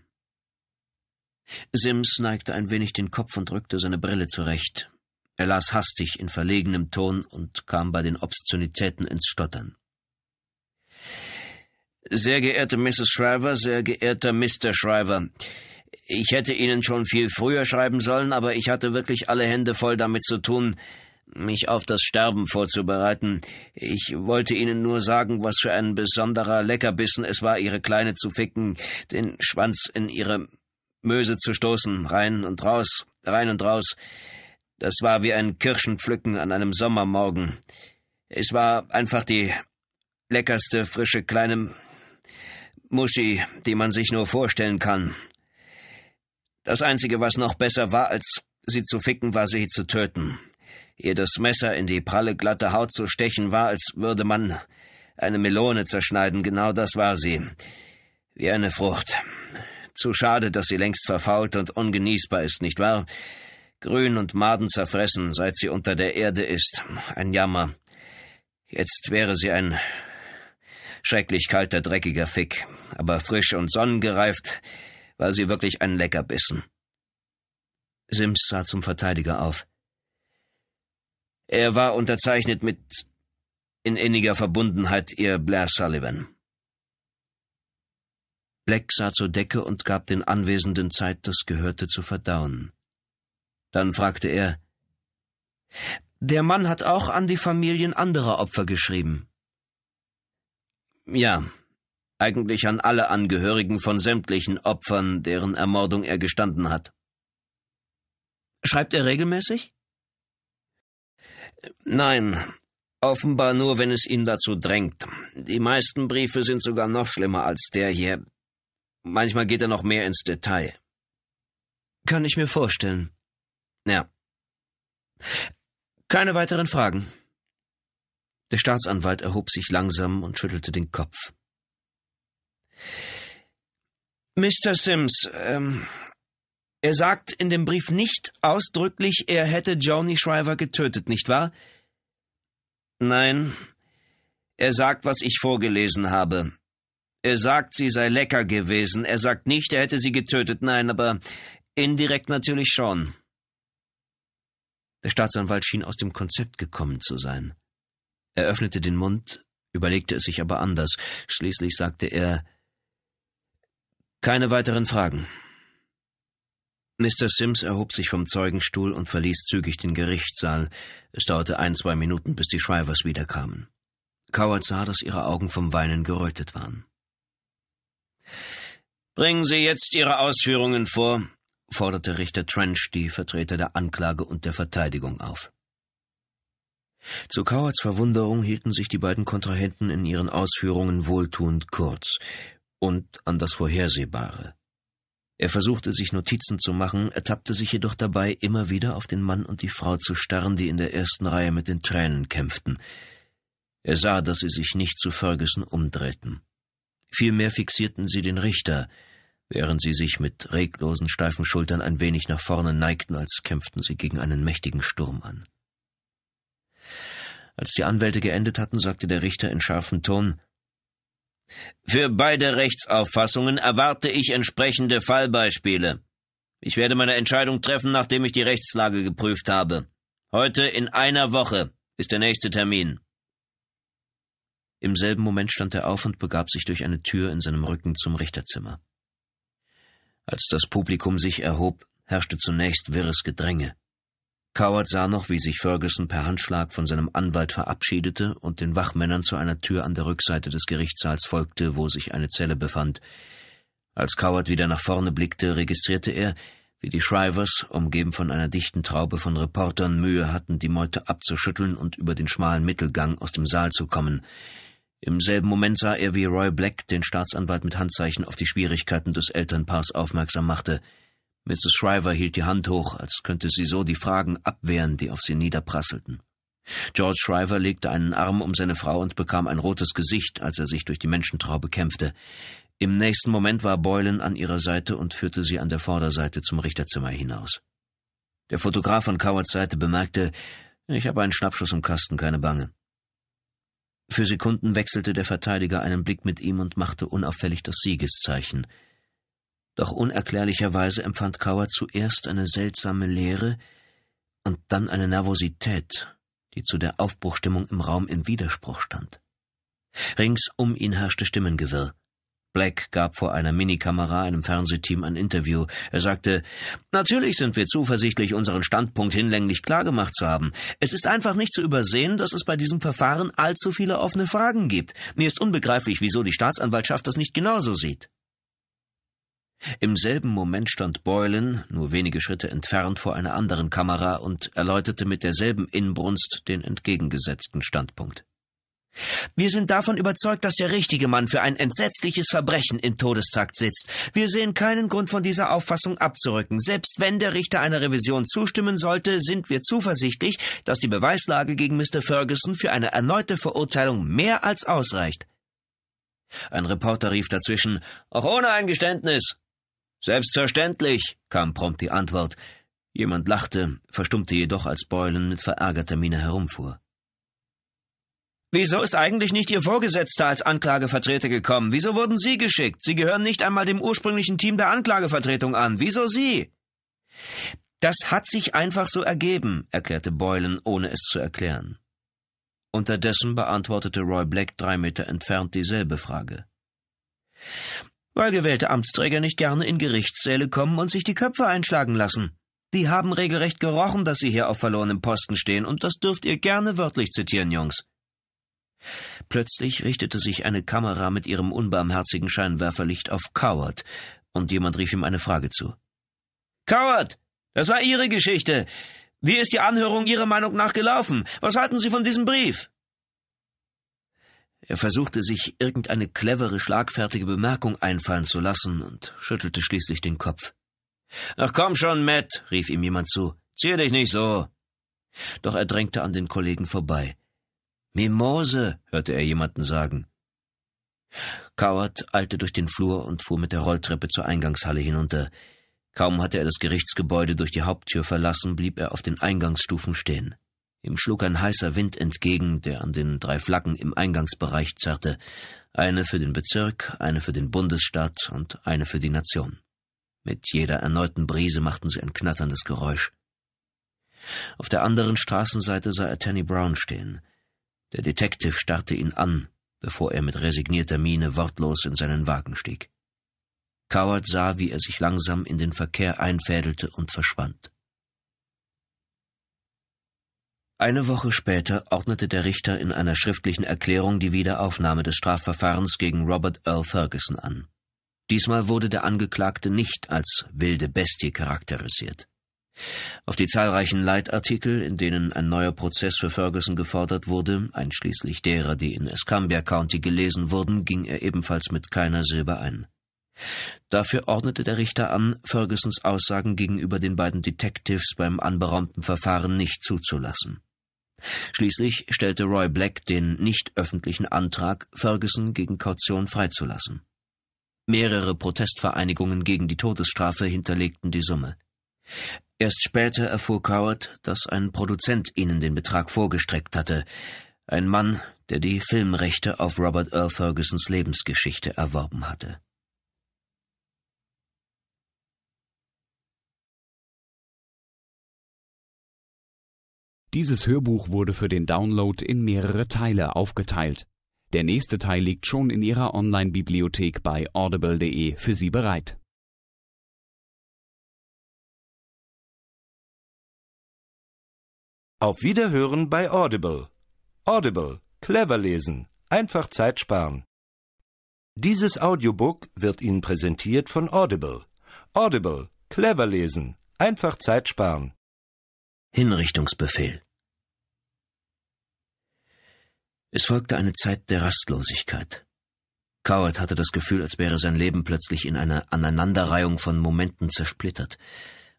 Sims neigte ein wenig den Kopf und rückte seine Brille zurecht. Er las hastig in verlegenem Ton und kam bei den Obszönitäten ins Stottern. Sehr geehrte Mrs. Shriver, sehr geehrter Mr. Shriver, ich hätte Ihnen schon viel früher schreiben sollen, aber ich hatte wirklich alle Hände voll damit zu tun, mich auf das Sterben vorzubereiten. Ich wollte Ihnen nur sagen, was für ein besonderer Leckerbissen es war, Ihre Kleine zu ficken, den Schwanz in Ihre Möse zu stoßen, rein und raus, rein und raus. Das war wie ein Kirschenpflücken an einem Sommermorgen. Es war einfach die leckerste, frische kleine Muschi, die man sich nur vorstellen kann. Das Einzige, was noch besser war, als sie zu ficken, war sie zu töten. Ihr das Messer in die pralle glatte Haut zu stechen war, als würde man eine Melone zerschneiden, genau das war sie. Wie eine Frucht. Zu schade, dass sie längst verfault und ungenießbar ist, nicht wahr? Grün und Maden zerfressen, seit sie unter der Erde ist. Ein Jammer. Jetzt wäre sie ein schrecklich kalter, dreckiger Fick, aber frisch und sonnengereift war sie wirklich ein Leckerbissen. Sims sah zum Verteidiger auf. Er war unterzeichnet mit in inniger Verbundenheit ihr Blair Sullivan. Black sah zur Decke und gab den Anwesenden Zeit, das Gehörte zu verdauen. Dann fragte er Der Mann hat auch an die Familien anderer Opfer geschrieben. Ja, eigentlich an alle Angehörigen von sämtlichen Opfern, deren Ermordung er gestanden hat. Schreibt er regelmäßig? Nein, offenbar nur, wenn es ihn dazu drängt. Die meisten Briefe sind sogar noch schlimmer als der hier. Manchmal geht er noch mehr ins Detail. Kann ich mir vorstellen. Ja. Keine weiteren Fragen. Der Staatsanwalt erhob sich langsam und schüttelte den Kopf. Mr. Sims, ähm, er sagt in dem Brief nicht ausdrücklich, er hätte Joni Shriver getötet, nicht wahr? Nein. Er sagt, was ich vorgelesen habe. Er sagt, sie sei lecker gewesen. Er sagt nicht, er hätte sie getötet. Nein, aber indirekt natürlich schon. Der Staatsanwalt schien aus dem Konzept gekommen zu sein. Er öffnete den Mund, überlegte es sich aber anders. Schließlich sagte er Keine weiteren Fragen. Mr. Sims erhob sich vom Zeugenstuhl und verließ zügig den Gerichtssaal. Es dauerte ein, zwei Minuten, bis die Shrivers wiederkamen. Coward sah, dass ihre Augen vom Weinen gerötet waren. Bringen Sie jetzt Ihre Ausführungen vor, forderte Richter Trench die Vertreter der Anklage und der Verteidigung auf. Zu Cowards Verwunderung hielten sich die beiden Kontrahenten in ihren Ausführungen wohltuend kurz und an das Vorhersehbare. Er versuchte sich Notizen zu machen, ertappte sich jedoch dabei, immer wieder auf den Mann und die Frau zu starren, die in der ersten Reihe mit den Tränen kämpften. Er sah, dass sie sich nicht zu Ferguson umdrehten. Vielmehr fixierten sie den Richter, während sie sich mit reglosen, steifen Schultern ein wenig nach vorne neigten, als kämpften sie gegen einen mächtigen Sturm an. Als die Anwälte geendet hatten, sagte der Richter in scharfem Ton für beide Rechtsauffassungen erwarte ich entsprechende Fallbeispiele. Ich werde meine Entscheidung treffen, nachdem ich die Rechtslage geprüft habe. Heute in einer Woche ist der nächste Termin. Im selben Moment stand er auf und begab sich durch eine Tür in seinem Rücken zum Richterzimmer. Als das Publikum sich erhob, herrschte zunächst wirres Gedränge. Coward sah noch, wie sich Ferguson per Handschlag von seinem Anwalt verabschiedete und den Wachmännern zu einer Tür an der Rückseite des Gerichtssaals folgte, wo sich eine Zelle befand. Als Coward wieder nach vorne blickte, registrierte er, wie die Shrivers, umgeben von einer dichten Traube von Reportern, Mühe hatten, die Meute abzuschütteln und über den schmalen Mittelgang aus dem Saal zu kommen. Im selben Moment sah er, wie Roy Black den Staatsanwalt mit Handzeichen auf die Schwierigkeiten des Elternpaars aufmerksam machte – Mrs. Shriver hielt die Hand hoch, als könnte sie so die Fragen abwehren, die auf sie niederprasselten. George Shriver legte einen Arm um seine Frau und bekam ein rotes Gesicht, als er sich durch die Menschentraube kämpfte. Im nächsten Moment war Boylan an ihrer Seite und führte sie an der Vorderseite zum Richterzimmer hinaus. Der Fotograf an Cowards Seite bemerkte, ich habe einen Schnappschuss im Kasten, keine Bange. Für Sekunden wechselte der Verteidiger einen Blick mit ihm und machte unauffällig das Siegeszeichen. Doch unerklärlicherweise empfand Kauer zuerst eine seltsame Leere und dann eine Nervosität, die zu der Aufbruchstimmung im Raum im Widerspruch stand. Rings um ihn herrschte Stimmengewirr. Black gab vor einer Minikamera einem Fernsehteam ein Interview. Er sagte, Natürlich sind wir zuversichtlich, unseren Standpunkt hinlänglich klargemacht zu haben. Es ist einfach nicht zu übersehen, dass es bei diesem Verfahren allzu viele offene Fragen gibt. Mir ist unbegreiflich, wieso die Staatsanwaltschaft das nicht genauso sieht. Im selben Moment stand Boylan, nur wenige Schritte entfernt, vor einer anderen Kamera und erläuterte mit derselben Inbrunst den entgegengesetzten Standpunkt. Wir sind davon überzeugt, dass der richtige Mann für ein entsetzliches Verbrechen in Todestakt sitzt. Wir sehen keinen Grund, von dieser Auffassung abzurücken. Selbst wenn der Richter einer Revision zustimmen sollte, sind wir zuversichtlich, dass die Beweislage gegen Mr. Ferguson für eine erneute Verurteilung mehr als ausreicht. Ein Reporter rief dazwischen Auch ohne ein Geständnis Selbstverständlich, kam prompt die Antwort. Jemand lachte, verstummte jedoch, als Boylan mit verärgerter Miene herumfuhr. Wieso ist eigentlich nicht Ihr Vorgesetzter als Anklagevertreter gekommen? Wieso wurden Sie geschickt? Sie gehören nicht einmal dem ursprünglichen Team der Anklagevertretung an. Wieso Sie? Das hat sich einfach so ergeben, erklärte Boylan, ohne es zu erklären. Unterdessen beantwortete Roy Black drei Meter entfernt dieselbe Frage weil gewählte Amtsträger nicht gerne in Gerichtssäle kommen und sich die Köpfe einschlagen lassen. Die haben regelrecht gerochen, dass sie hier auf verlorenem Posten stehen, und das dürft ihr gerne wörtlich zitieren, Jungs. Plötzlich richtete sich eine Kamera mit ihrem unbarmherzigen Scheinwerferlicht auf Coward, und jemand rief ihm eine Frage zu. Coward, das war Ihre Geschichte. Wie ist die Anhörung Ihrer Meinung nach gelaufen? Was halten Sie von diesem Brief? Er versuchte sich irgendeine clevere, schlagfertige Bemerkung einfallen zu lassen und schüttelte schließlich den Kopf. Ach komm schon, Matt, rief ihm jemand zu. Zieh dich nicht so. Doch er drängte an den Kollegen vorbei. Mimose, hörte er jemanden sagen. Coward eilte durch den Flur und fuhr mit der Rolltreppe zur Eingangshalle hinunter. Kaum hatte er das Gerichtsgebäude durch die Haupttür verlassen, blieb er auf den Eingangsstufen stehen. Ihm schlug ein heißer Wind entgegen, der an den drei Flaggen im Eingangsbereich zerrte, eine für den Bezirk, eine für den Bundesstaat und eine für die Nation. Mit jeder erneuten Brise machten sie ein knatterndes Geräusch. Auf der anderen Straßenseite sah er Tanny Brown stehen. Der Detective starrte ihn an, bevor er mit resignierter Miene wortlos in seinen Wagen stieg. Coward sah, wie er sich langsam in den Verkehr einfädelte und verschwand. Eine Woche später ordnete der Richter in einer schriftlichen Erklärung die Wiederaufnahme des Strafverfahrens gegen Robert Earl Ferguson an. Diesmal wurde der Angeklagte nicht als wilde Bestie charakterisiert. Auf die zahlreichen Leitartikel, in denen ein neuer Prozess für Ferguson gefordert wurde, einschließlich derer, die in Escambia County gelesen wurden, ging er ebenfalls mit keiner Silbe ein. Dafür ordnete der Richter an, Fergusons Aussagen gegenüber den beiden Detectives beim anberaumten Verfahren nicht zuzulassen. Schließlich stellte Roy Black den nicht öffentlichen Antrag, Ferguson gegen Kaution freizulassen. Mehrere Protestvereinigungen gegen die Todesstrafe hinterlegten die Summe. Erst später erfuhr Coward, dass ein Produzent ihnen den Betrag vorgestreckt hatte, ein Mann, der die Filmrechte auf Robert Earl Fergusons Lebensgeschichte erworben hatte. Dieses Hörbuch wurde für den Download in mehrere Teile aufgeteilt. Der nächste Teil liegt schon in Ihrer Online-Bibliothek bei audible.de für Sie bereit. Auf Wiederhören bei Audible. Audible, clever lesen, einfach Zeit sparen. Dieses Audiobook wird Ihnen präsentiert von Audible. Audible, clever lesen, einfach Zeit sparen. Hinrichtungsbefehl. Es folgte eine Zeit der Rastlosigkeit. Coward hatte das Gefühl, als wäre sein Leben plötzlich in einer Aneinanderreihung von Momenten zersplittert,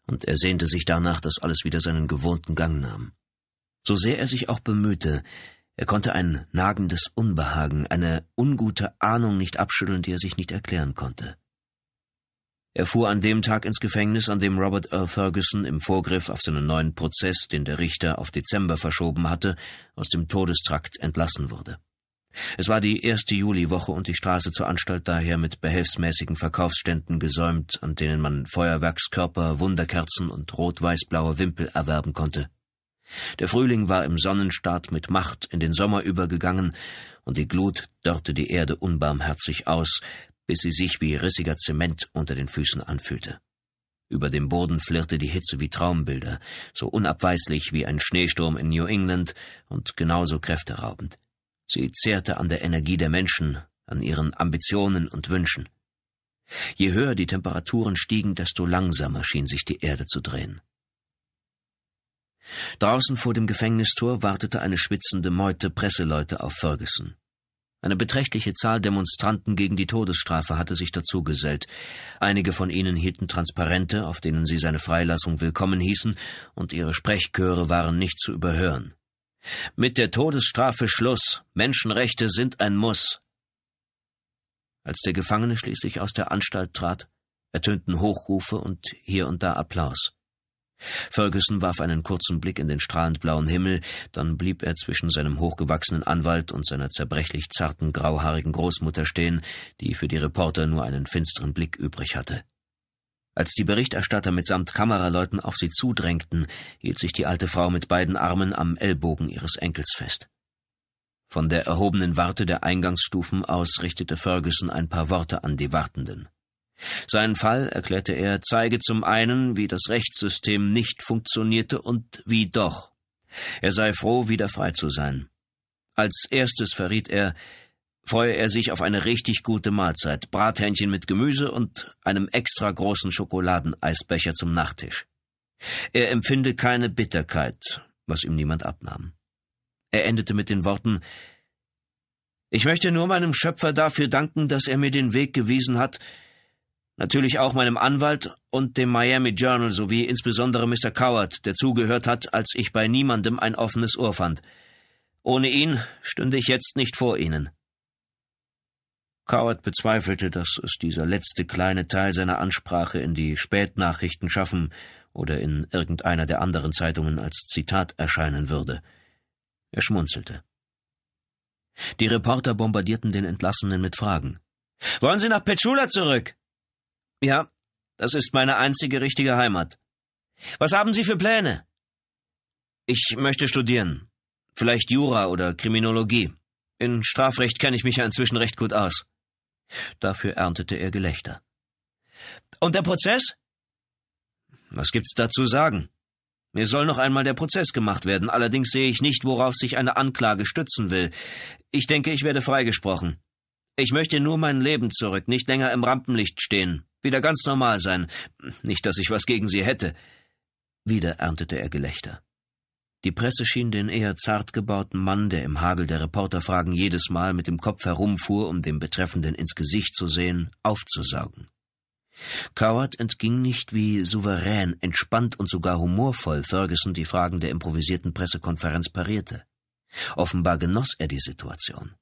und er sehnte sich danach, dass alles wieder seinen gewohnten Gang nahm. So sehr er sich auch bemühte, er konnte ein nagendes Unbehagen, eine ungute Ahnung nicht abschütteln, die er sich nicht erklären konnte. Er fuhr an dem Tag ins Gefängnis, an dem Robert Earl Ferguson im Vorgriff auf seinen neuen Prozess, den der Richter auf Dezember verschoben hatte, aus dem Todestrakt entlassen wurde. Es war die erste Juliwoche und die Straße zur Anstalt daher mit behelfsmäßigen Verkaufsständen gesäumt, an denen man Feuerwerkskörper, Wunderkerzen und rot-weiß-blaue Wimpel erwerben konnte. Der Frühling war im Sonnenstaat mit Macht in den Sommer übergegangen, und die Glut dörrte die Erde unbarmherzig aus, bis sie sich wie rissiger Zement unter den Füßen anfühlte. Über dem Boden flirrte die Hitze wie Traumbilder, so unabweislich wie ein Schneesturm in New England und genauso kräfteraubend. Sie zehrte an der Energie der Menschen, an ihren Ambitionen und Wünschen. Je höher die Temperaturen stiegen, desto langsamer schien sich die Erde zu drehen. Draußen vor dem Gefängnistor wartete eine schwitzende Meute Presseleute auf Ferguson. Eine beträchtliche Zahl Demonstranten gegen die Todesstrafe hatte sich dazu gesellt. Einige von ihnen hielten Transparente, auf denen sie seine Freilassung willkommen hießen, und ihre Sprechchöre waren nicht zu überhören. Mit der Todesstrafe Schluss. Menschenrechte sind ein Muss. Als der Gefangene schließlich aus der Anstalt trat, ertönten Hochrufe und hier und da Applaus. Ferguson warf einen kurzen Blick in den strahlend blauen Himmel, dann blieb er zwischen seinem hochgewachsenen Anwalt und seiner zerbrechlich zarten, grauhaarigen Großmutter stehen, die für die Reporter nur einen finsteren Blick übrig hatte. Als die Berichterstatter mitsamt Kameraleuten auf sie zudrängten, hielt sich die alte Frau mit beiden Armen am Ellbogen ihres Enkels fest. Von der erhobenen Warte der Eingangsstufen aus richtete Ferguson ein paar Worte an die Wartenden. Sein Fall, erklärte er, zeige zum einen, wie das Rechtssystem nicht funktionierte und wie doch. Er sei froh, wieder frei zu sein. Als erstes verriet er, freue er sich auf eine richtig gute Mahlzeit, Brathähnchen mit Gemüse und einem extra großen Schokoladeneisbecher zum Nachtisch. Er empfinde keine Bitterkeit, was ihm niemand abnahm. Er endete mit den Worten Ich möchte nur meinem Schöpfer dafür danken, dass er mir den Weg gewiesen hat, Natürlich auch meinem Anwalt und dem Miami Journal sowie insbesondere Mr. Coward, der zugehört hat, als ich bei niemandem ein offenes Ohr fand. Ohne ihn stünde ich jetzt nicht vor Ihnen. Coward bezweifelte, dass es dieser letzte kleine Teil seiner Ansprache in die Spätnachrichten schaffen oder in irgendeiner der anderen Zeitungen als Zitat erscheinen würde. Er schmunzelte. Die Reporter bombardierten den Entlassenen mit Fragen. Wollen Sie nach Petschula zurück? Ja, das ist meine einzige richtige Heimat. Was haben Sie für Pläne? Ich möchte studieren. Vielleicht Jura oder Kriminologie. In Strafrecht kenne ich mich ja inzwischen recht gut aus. Dafür erntete er Gelächter. Und der Prozess? Was gibt's da zu sagen? Mir soll noch einmal der Prozess gemacht werden, allerdings sehe ich nicht, worauf sich eine Anklage stützen will. Ich denke, ich werde freigesprochen. Ich möchte nur mein Leben zurück, nicht länger im Rampenlicht stehen wieder ganz normal sein. Nicht, dass ich was gegen sie hätte. Wieder erntete er Gelächter. Die Presse schien den eher zart gebauten Mann, der im Hagel der Reporterfragen jedes Mal mit dem Kopf herumfuhr, um dem Betreffenden ins Gesicht zu sehen, aufzusaugen. Coward entging nicht, wie souverän, entspannt und sogar humorvoll Ferguson die Fragen der improvisierten Pressekonferenz parierte. Offenbar genoss er die Situation.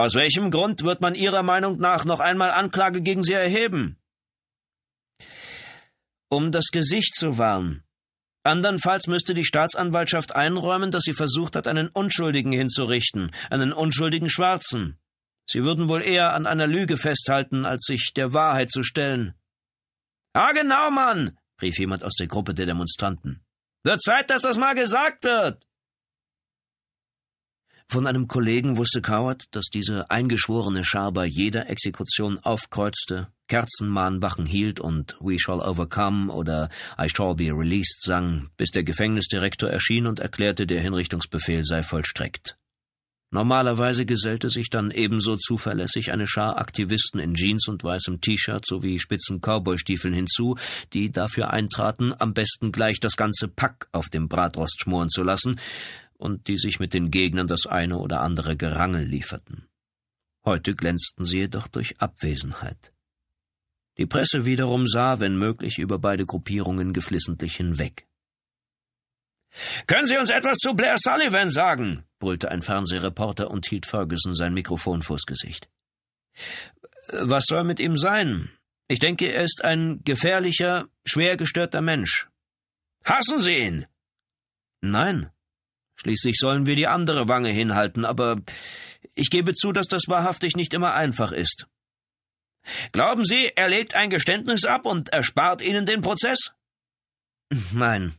Aus welchem Grund wird man Ihrer Meinung nach noch einmal Anklage gegen Sie erheben? Um das Gesicht zu wahren. Andernfalls müsste die Staatsanwaltschaft einräumen, dass sie versucht hat, einen Unschuldigen hinzurichten, einen unschuldigen Schwarzen. Sie würden wohl eher an einer Lüge festhalten, als sich der Wahrheit zu stellen. Ah, genau, Mann! rief jemand aus der Gruppe der Demonstranten. Wird Zeit, dass das mal gesagt wird! Von einem Kollegen wusste Coward, dass diese eingeschworene Schar bei jeder Exekution aufkreuzte, Kerzenmahnwachen hielt und We Shall Overcome oder I Shall Be Released sang, bis der Gefängnisdirektor erschien und erklärte, der Hinrichtungsbefehl sei vollstreckt. Normalerweise gesellte sich dann ebenso zuverlässig eine Schar Aktivisten in Jeans und weißem T-Shirt sowie spitzen Cowboystiefeln hinzu, die dafür eintraten, am besten gleich das ganze Pack auf dem Bratrost schmoren zu lassen, und die sich mit den Gegnern das eine oder andere Gerangel lieferten. Heute glänzten sie jedoch durch Abwesenheit. Die Presse wiederum sah, wenn möglich, über beide Gruppierungen geflissentlich hinweg. Können Sie uns etwas zu Blair Sullivan sagen? brüllte ein Fernsehreporter und hielt Ferguson sein Mikrofon vors Gesicht. Was soll mit ihm sein? Ich denke, er ist ein gefährlicher, schwer gestörter Mensch. Hassen Sie ihn? Nein, Schließlich sollen wir die andere Wange hinhalten, aber ich gebe zu, dass das wahrhaftig nicht immer einfach ist. Glauben Sie, er legt ein Geständnis ab und erspart Ihnen den Prozess? Nein.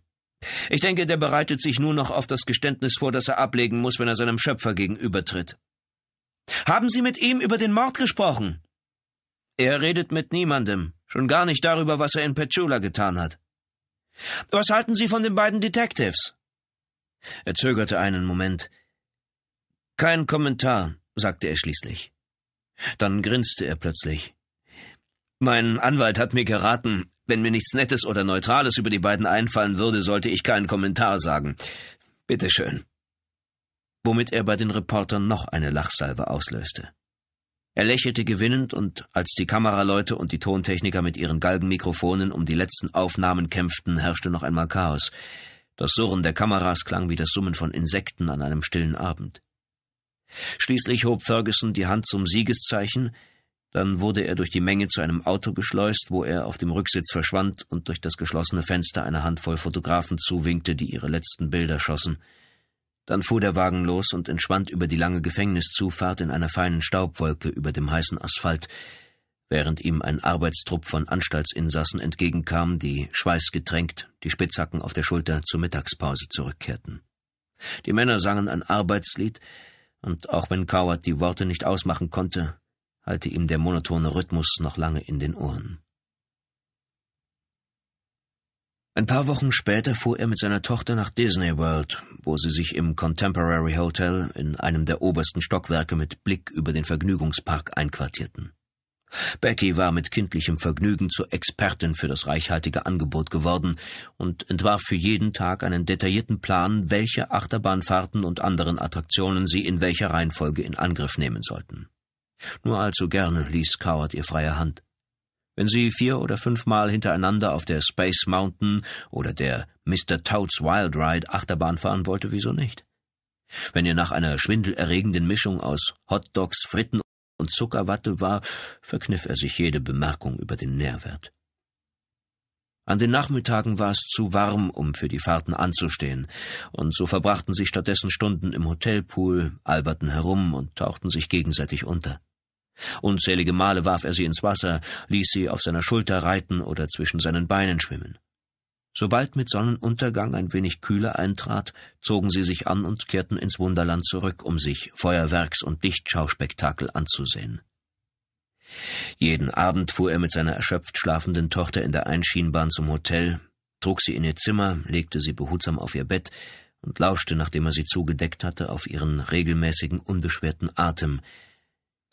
Ich denke, der bereitet sich nur noch auf das Geständnis vor, das er ablegen muss, wenn er seinem Schöpfer gegenübertritt. Haben Sie mit ihm über den Mord gesprochen? Er redet mit niemandem, schon gar nicht darüber, was er in Petula getan hat. Was halten Sie von den beiden Detectives? Er zögerte einen Moment. Kein Kommentar, sagte er schließlich. Dann grinste er plötzlich. Mein Anwalt hat mir geraten, wenn mir nichts Nettes oder Neutrales über die beiden einfallen würde, sollte ich keinen Kommentar sagen. Bitte schön. Womit er bei den Reportern noch eine Lachsalve auslöste. Er lächelte gewinnend und als die Kameraleute und die Tontechniker mit ihren Galgenmikrofonen um die letzten Aufnahmen kämpften, herrschte noch einmal Chaos. Das Surren der Kameras klang wie das Summen von Insekten an einem stillen Abend. Schließlich hob Ferguson die Hand zum Siegeszeichen, dann wurde er durch die Menge zu einem Auto geschleust, wo er auf dem Rücksitz verschwand und durch das geschlossene Fenster eine Handvoll Fotografen zuwinkte, die ihre letzten Bilder schossen. Dann fuhr der Wagen los und entschwand über die lange Gefängniszufahrt in einer feinen Staubwolke über dem heißen Asphalt, während ihm ein Arbeitstrupp von Anstaltsinsassen entgegenkam, die schweißgetränkt, die Spitzhacken auf der Schulter zur Mittagspause zurückkehrten. Die Männer sangen ein Arbeitslied, und auch wenn Coward die Worte nicht ausmachen konnte, hallte ihm der monotone Rhythmus noch lange in den Ohren. Ein paar Wochen später fuhr er mit seiner Tochter nach Disney World, wo sie sich im Contemporary Hotel in einem der obersten Stockwerke mit Blick über den Vergnügungspark einquartierten. Becky war mit kindlichem Vergnügen zur Expertin für das reichhaltige Angebot geworden und entwarf für jeden Tag einen detaillierten Plan, welche Achterbahnfahrten und anderen Attraktionen sie in welcher Reihenfolge in Angriff nehmen sollten. Nur allzu gerne ließ Coward ihr freie Hand. Wenn sie vier oder fünfmal hintereinander auf der Space Mountain oder der Mr. Toads Wild Ride Achterbahn fahren wollte, wieso nicht? Wenn ihr nach einer schwindelerregenden Mischung aus Hotdogs, Fritten und Zuckerwatte war, verkniff er sich jede Bemerkung über den Nährwert. An den Nachmittagen war es zu warm, um für die Fahrten anzustehen, und so verbrachten sie stattdessen Stunden im Hotelpool, alberten herum und tauchten sich gegenseitig unter. Unzählige Male warf er sie ins Wasser, ließ sie auf seiner Schulter reiten oder zwischen seinen Beinen schwimmen. Sobald mit Sonnenuntergang ein wenig kühler eintrat, zogen sie sich an und kehrten ins Wunderland zurück, um sich Feuerwerks- und Lichtschauspektakel anzusehen. Jeden Abend fuhr er mit seiner erschöpft schlafenden Tochter in der Einschienbahn zum Hotel, trug sie in ihr Zimmer, legte sie behutsam auf ihr Bett und lauschte, nachdem er sie zugedeckt hatte, auf ihren regelmäßigen, unbeschwerten Atem,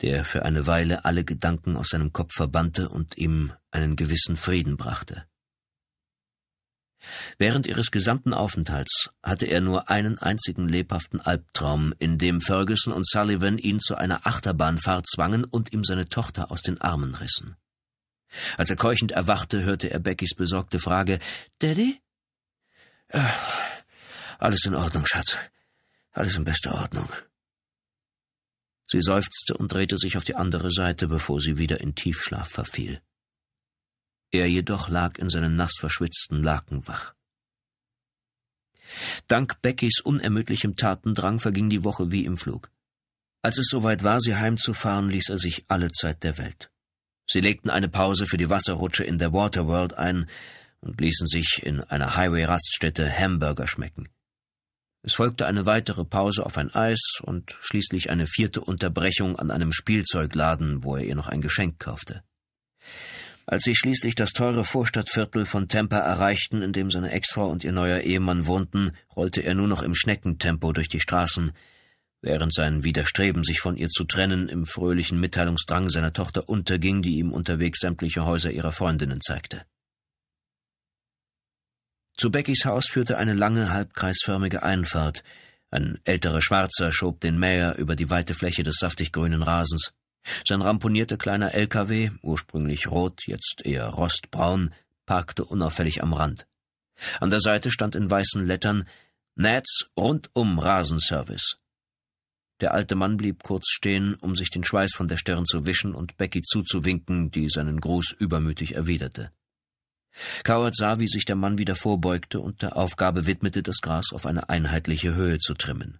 der für eine Weile alle Gedanken aus seinem Kopf verbannte und ihm einen gewissen Frieden brachte. Während ihres gesamten Aufenthalts hatte er nur einen einzigen lebhaften Albtraum, in dem Ferguson und Sullivan ihn zu einer Achterbahnfahrt zwangen und ihm seine Tochter aus den Armen rissen. Als er keuchend erwachte, hörte er Beckys besorgte Frage Daddy? Äh, alles in Ordnung, Schatz. Alles in bester Ordnung. Sie seufzte und drehte sich auf die andere Seite, bevor sie wieder in Tiefschlaf verfiel. Er jedoch lag in seinen nass verschwitzten Laken wach. Dank Beckys unermüdlichem Tatendrang verging die Woche wie im Flug. Als es soweit war, sie heimzufahren, ließ er sich alle Zeit der Welt. Sie legten eine Pause für die Wasserrutsche in der Waterworld ein und ließen sich in einer Highway-Raststätte Hamburger schmecken. Es folgte eine weitere Pause auf ein Eis und schließlich eine vierte Unterbrechung an einem Spielzeugladen, wo er ihr noch ein Geschenk kaufte. Als sie schließlich das teure Vorstadtviertel von Tampa erreichten, in dem seine Ex-Frau und ihr neuer Ehemann wohnten, rollte er nur noch im Schneckentempo durch die Straßen, während sein Widerstreben, sich von ihr zu trennen, im fröhlichen Mitteilungsdrang seiner Tochter unterging, die ihm unterwegs sämtliche Häuser ihrer Freundinnen zeigte. Zu Beckys Haus führte eine lange, halbkreisförmige Einfahrt. Ein älterer Schwarzer schob den Mäher über die weite Fläche des saftig grünen Rasens. Sein ramponierter kleiner LKW, ursprünglich rot, jetzt eher rostbraun, parkte unauffällig am Rand. An der Seite stand in weißen Lettern Nats rundum Rasenservice. Der alte Mann blieb kurz stehen, um sich den Schweiß von der Stirn zu wischen und Becky zuzuwinken, die seinen Gruß übermütig erwiderte. Coward sah, wie sich der Mann wieder vorbeugte und der Aufgabe widmete, das Gras auf eine einheitliche Höhe zu trimmen.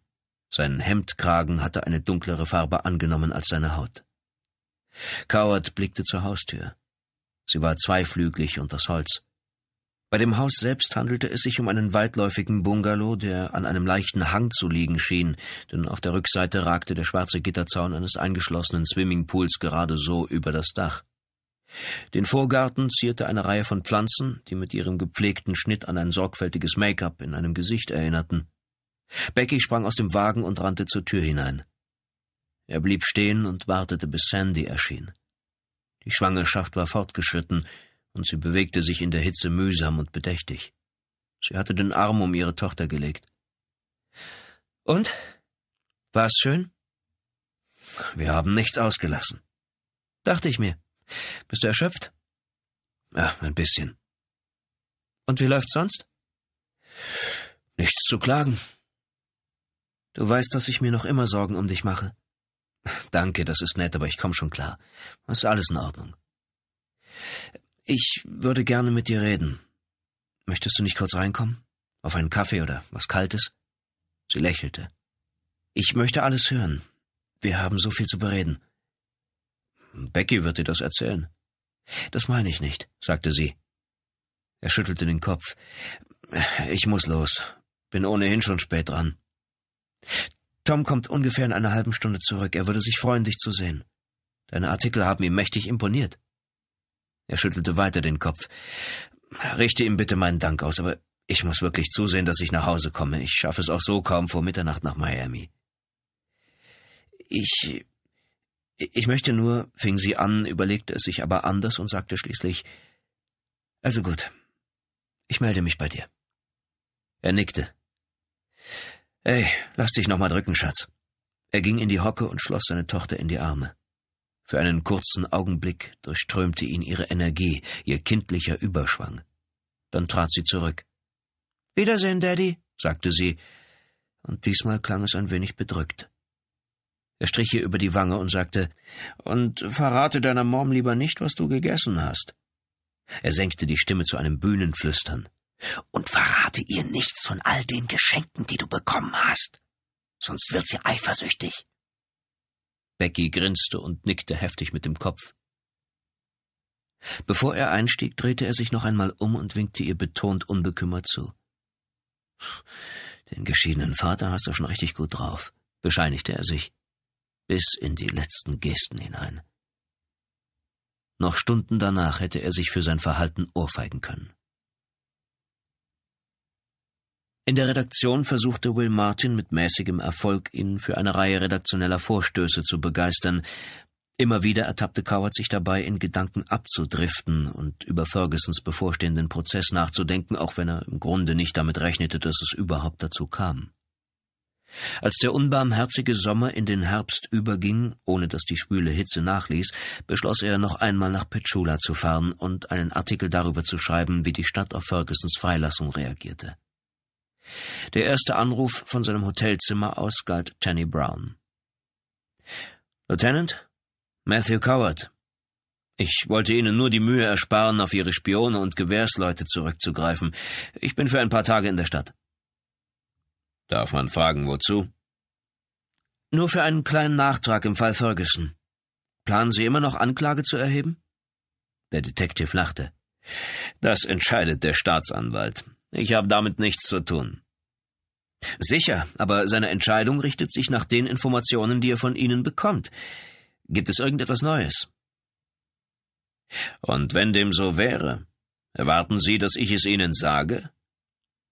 Sein Hemdkragen hatte eine dunklere Farbe angenommen als seine Haut. Coward blickte zur Haustür. Sie war zweiflüglich und das Holz. Bei dem Haus selbst handelte es sich um einen weitläufigen Bungalow, der an einem leichten Hang zu liegen schien, denn auf der Rückseite ragte der schwarze Gitterzaun eines eingeschlossenen Swimmingpools gerade so über das Dach. Den Vorgarten zierte eine Reihe von Pflanzen, die mit ihrem gepflegten Schnitt an ein sorgfältiges Make-up in einem Gesicht erinnerten. Becky sprang aus dem Wagen und rannte zur Tür hinein. Er blieb stehen und wartete, bis Sandy erschien. Die Schwangerschaft war fortgeschritten, und sie bewegte sich in der Hitze mühsam und bedächtig. Sie hatte den Arm um ihre Tochter gelegt. Und? War's schön? Wir haben nichts ausgelassen. Dachte ich mir. Bist du erschöpft? Ja, ein bisschen. Und wie läuft's sonst? Nichts zu klagen. Du weißt, dass ich mir noch immer Sorgen um dich mache. Danke, das ist nett, aber ich komme schon klar. Ist alles in Ordnung. Ich würde gerne mit dir reden. Möchtest du nicht kurz reinkommen? Auf einen Kaffee oder was Kaltes? Sie lächelte. Ich möchte alles hören. Wir haben so viel zu bereden. Becky wird dir das erzählen. Das meine ich nicht, sagte sie. Er schüttelte den Kopf. Ich muss los. Bin ohnehin schon spät dran. Tom kommt ungefähr in einer halben Stunde zurück. Er würde sich freuen, dich zu sehen. Deine Artikel haben ihm mächtig imponiert. Er schüttelte weiter den Kopf. Richte ihm bitte meinen Dank aus, aber ich muss wirklich zusehen, dass ich nach Hause komme. Ich schaffe es auch so kaum vor Mitternacht nach Miami. Ich. Ich möchte nur, fing sie an, überlegte es sich aber anders und sagte schließlich Also gut, ich melde mich bei dir. Er nickte. Ey, lass dich nochmal drücken, Schatz. Er ging in die Hocke und schloss seine Tochter in die Arme. Für einen kurzen Augenblick durchströmte ihn ihre Energie, ihr kindlicher Überschwang. Dann trat sie zurück. Wiedersehen, Daddy, sagte sie, und diesmal klang es ein wenig bedrückt. Er strich ihr über die Wange und sagte, Und verrate deiner Mom lieber nicht, was du gegessen hast. Er senkte die Stimme zu einem Bühnenflüstern und verrate ihr nichts von all den Geschenken, die du bekommen hast, sonst wird sie eifersüchtig. Becky grinste und nickte heftig mit dem Kopf. Bevor er einstieg, drehte er sich noch einmal um und winkte ihr betont unbekümmert zu. Den geschiedenen Vater hast du schon richtig gut drauf, bescheinigte er sich, bis in die letzten Gesten hinein. Noch Stunden danach hätte er sich für sein Verhalten ohrfeigen können. In der Redaktion versuchte Will Martin mit mäßigem Erfolg, ihn für eine Reihe redaktioneller Vorstöße zu begeistern. Immer wieder ertappte Coward sich dabei, in Gedanken abzudriften und über Fergusons bevorstehenden Prozess nachzudenken, auch wenn er im Grunde nicht damit rechnete, dass es überhaupt dazu kam. Als der unbarmherzige Sommer in den Herbst überging, ohne dass die schwüle Hitze nachließ, beschloss er noch einmal nach Petschula zu fahren und einen Artikel darüber zu schreiben, wie die Stadt auf Fergusons Freilassung reagierte. Der erste Anruf von seinem Hotelzimmer aus galt Tanny Brown. Lieutenant? Matthew Coward. Ich wollte Ihnen nur die Mühe ersparen, auf Ihre Spione und Gewährsleute zurückzugreifen. Ich bin für ein paar Tage in der Stadt. Darf man fragen, wozu? Nur für einen kleinen Nachtrag im Fall Ferguson. Planen Sie immer noch Anklage zu erheben? Der Detective lachte. Das entscheidet der Staatsanwalt. Ich habe damit nichts zu tun. Sicher, aber seine Entscheidung richtet sich nach den Informationen, die er von Ihnen bekommt. Gibt es irgendetwas Neues? Und wenn dem so wäre, erwarten Sie, dass ich es Ihnen sage?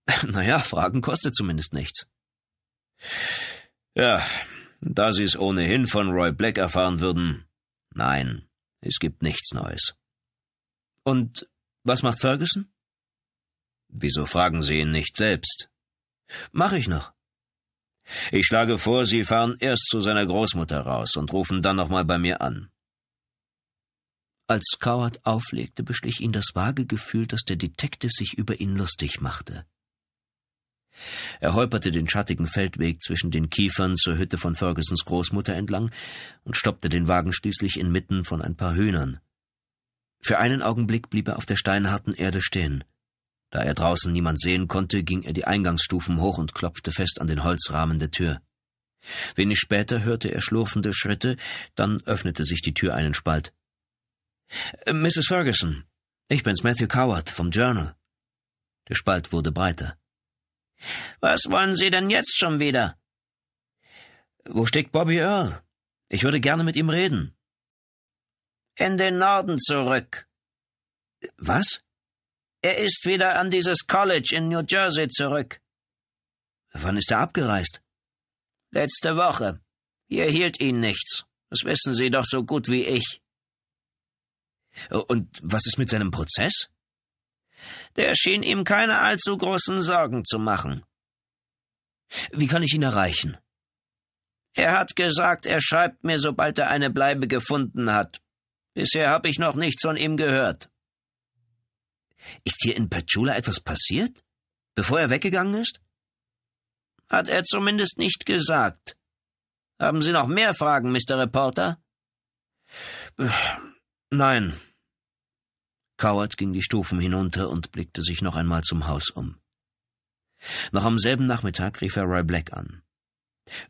Naja, Fragen kostet zumindest nichts. Ja, da Sie es ohnehin von Roy Black erfahren würden. Nein, es gibt nichts Neues. Und was macht Ferguson? Wieso fragen Sie ihn nicht selbst? Mach ich noch. Ich schlage vor, Sie fahren erst zu seiner Großmutter raus und rufen dann nochmal bei mir an. Als Coward auflegte, beschlich ihn das vage Gefühl, dass der Detektiv sich über ihn lustig machte. Er holperte den schattigen Feldweg zwischen den Kiefern zur Hütte von Fergusons Großmutter entlang und stoppte den Wagen schließlich inmitten von ein paar Hühnern. Für einen Augenblick blieb er auf der steinharten Erde stehen. Da er draußen niemand sehen konnte, ging er die Eingangsstufen hoch und klopfte fest an den Holzrahmen der Tür. Wenig später hörte er schlurfende Schritte, dann öffnete sich die Tür einen Spalt. Äh, Mrs. Ferguson, ich bin's Matthew Coward vom Journal. Der Spalt wurde breiter. Was wollen Sie denn jetzt schon wieder? Wo steckt Bobby Earl? Ich würde gerne mit ihm reden. In den Norden zurück. Äh, was? Er ist wieder an dieses College in New Jersey zurück. Wann ist er abgereist? Letzte Woche. Hier hielt ihn nichts. Das wissen Sie doch so gut wie ich. Oh, und was ist mit seinem Prozess? Der schien ihm keine allzu großen Sorgen zu machen. Wie kann ich ihn erreichen? Er hat gesagt, er schreibt mir, sobald er eine Bleibe gefunden hat. Bisher habe ich noch nichts von ihm gehört. Ist hier in Petula etwas passiert, bevor er weggegangen ist? Hat er zumindest nicht gesagt. Haben Sie noch mehr Fragen, Mr. Reporter? Nein. Coward ging die Stufen hinunter und blickte sich noch einmal zum Haus um. Noch am selben Nachmittag rief er Roy Black an.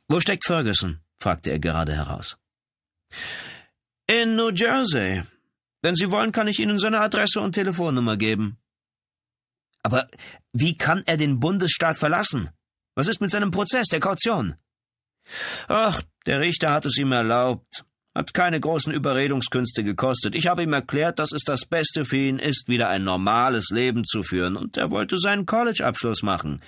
Wo steckt Ferguson? fragte er gerade heraus. In New Jersey, wenn Sie wollen, kann ich Ihnen seine Adresse und Telefonnummer geben. Aber wie kann er den Bundesstaat verlassen? Was ist mit seinem Prozess, der Kaution? Ach, der Richter hat es ihm erlaubt. Hat keine großen Überredungskünste gekostet. Ich habe ihm erklärt, dass es das Beste für ihn ist, wieder ein normales Leben zu führen, und er wollte seinen College-Abschluss machen.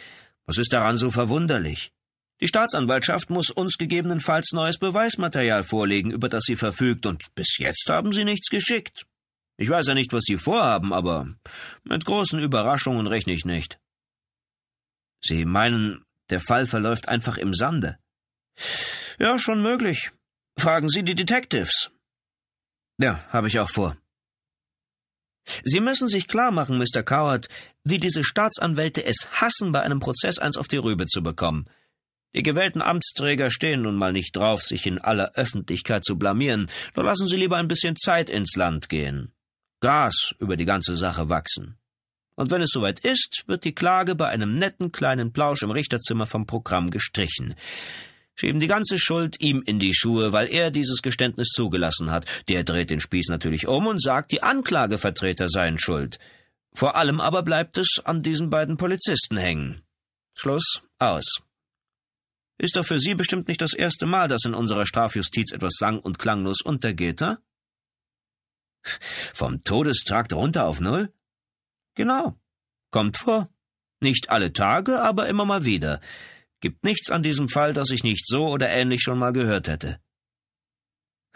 Was ist daran so verwunderlich? Die Staatsanwaltschaft muss uns gegebenenfalls neues Beweismaterial vorlegen, über das sie verfügt, und bis jetzt haben sie nichts geschickt. Ich weiß ja nicht, was sie vorhaben, aber mit großen Überraschungen rechne ich nicht. Sie meinen, der Fall verläuft einfach im Sande? Ja, schon möglich. Fragen Sie die Detectives. Ja, habe ich auch vor. Sie müssen sich klar machen, Mr. Coward, wie diese Staatsanwälte es hassen, bei einem Prozess eins auf die Rübe zu bekommen. Die gewählten Amtsträger stehen nun mal nicht drauf, sich in aller Öffentlichkeit zu blamieren, nur lassen sie lieber ein bisschen Zeit ins Land gehen. Gras über die ganze Sache wachsen. Und wenn es soweit ist, wird die Klage bei einem netten kleinen Plausch im Richterzimmer vom Programm gestrichen. Schieben die ganze Schuld ihm in die Schuhe, weil er dieses Geständnis zugelassen hat. Der dreht den Spieß natürlich um und sagt, die Anklagevertreter seien schuld. Vor allem aber bleibt es an diesen beiden Polizisten hängen. Schluss aus. Ist doch für Sie bestimmt nicht das erste Mal, dass in unserer Strafjustiz etwas sang- und klanglos untergeht, ne? Vom Todestrakt runter auf Null? Genau. Kommt vor. Nicht alle Tage, aber immer mal wieder. Gibt nichts an diesem Fall, das ich nicht so oder ähnlich schon mal gehört hätte.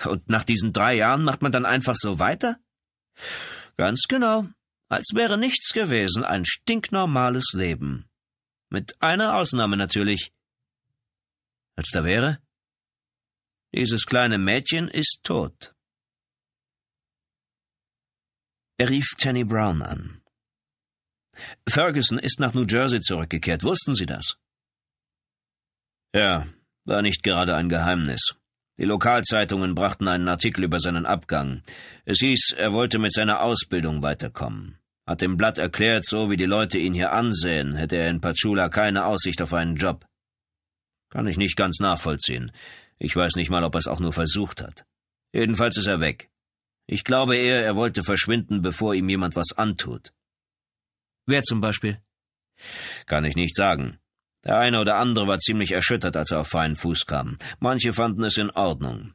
Und nach diesen drei Jahren macht man dann einfach so weiter? Ganz genau. Als wäre nichts gewesen, ein stinknormales Leben. Mit einer Ausnahme natürlich als da wäre? Dieses kleine Mädchen ist tot. Er rief Jenny Brown an. Ferguson ist nach New Jersey zurückgekehrt. Wussten Sie das? Ja, war nicht gerade ein Geheimnis. Die Lokalzeitungen brachten einen Artikel über seinen Abgang. Es hieß, er wollte mit seiner Ausbildung weiterkommen. Hat dem Blatt erklärt, so wie die Leute ihn hier ansehen, hätte er in Pachula keine Aussicht auf einen Job. Kann ich nicht ganz nachvollziehen. Ich weiß nicht mal, ob er es auch nur versucht hat. Jedenfalls ist er weg. Ich glaube eher, er wollte verschwinden, bevor ihm jemand was antut. Wer zum Beispiel? Kann ich nicht sagen. Der eine oder andere war ziemlich erschüttert, als er auf feinen Fuß kam. Manche fanden es in Ordnung.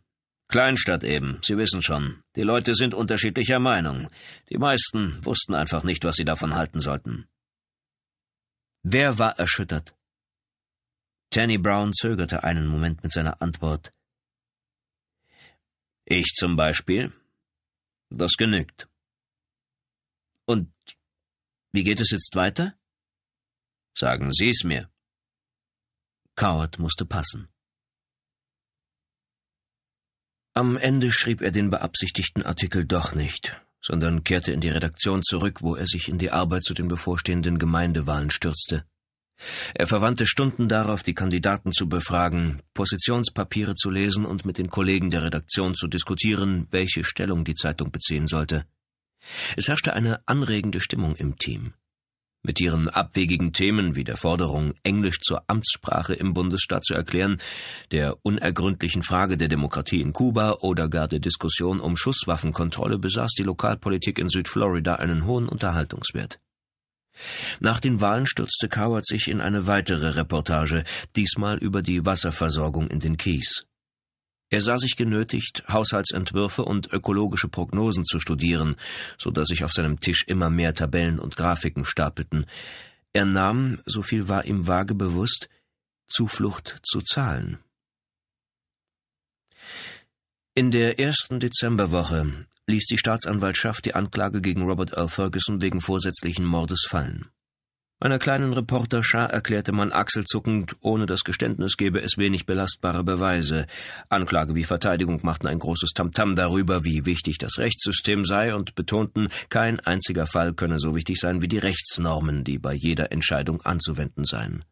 Kleinstadt eben, Sie wissen schon. Die Leute sind unterschiedlicher Meinung. Die meisten wussten einfach nicht, was sie davon halten sollten. Wer war erschüttert? Tanny Brown zögerte einen Moment mit seiner Antwort. Ich zum Beispiel? Das genügt. Und wie geht es jetzt weiter? Sagen Sie es mir. Coward musste passen. Am Ende schrieb er den beabsichtigten Artikel doch nicht, sondern kehrte in die Redaktion zurück, wo er sich in die Arbeit zu den bevorstehenden Gemeindewahlen stürzte. Er verwandte Stunden darauf, die Kandidaten zu befragen, Positionspapiere zu lesen und mit den Kollegen der Redaktion zu diskutieren, welche Stellung die Zeitung beziehen sollte. Es herrschte eine anregende Stimmung im Team. Mit ihren abwegigen Themen wie der Forderung, Englisch zur Amtssprache im Bundesstaat zu erklären, der unergründlichen Frage der Demokratie in Kuba oder gar der Diskussion um Schusswaffenkontrolle besaß die Lokalpolitik in Südflorida einen hohen Unterhaltungswert. Nach den Wahlen stürzte Coward sich in eine weitere Reportage, diesmal über die Wasserversorgung in den Keys. Er sah sich genötigt, Haushaltsentwürfe und ökologische Prognosen zu studieren, so dass sich auf seinem Tisch immer mehr Tabellen und Grafiken stapelten. Er nahm, so viel war ihm vage bewusst, Zuflucht zu Zahlen. In der ersten Dezemberwoche ließ die Staatsanwaltschaft die Anklage gegen Robert L. Ferguson wegen vorsätzlichen Mordes fallen. Einer kleinen Reporterschar erklärte man achselzuckend, ohne das Geständnis gebe es wenig belastbare Beweise. Anklage wie Verteidigung machten ein großes Tamtam darüber, wie wichtig das Rechtssystem sei und betonten, kein einziger Fall könne so wichtig sein wie die Rechtsnormen, die bei jeder Entscheidung anzuwenden seien.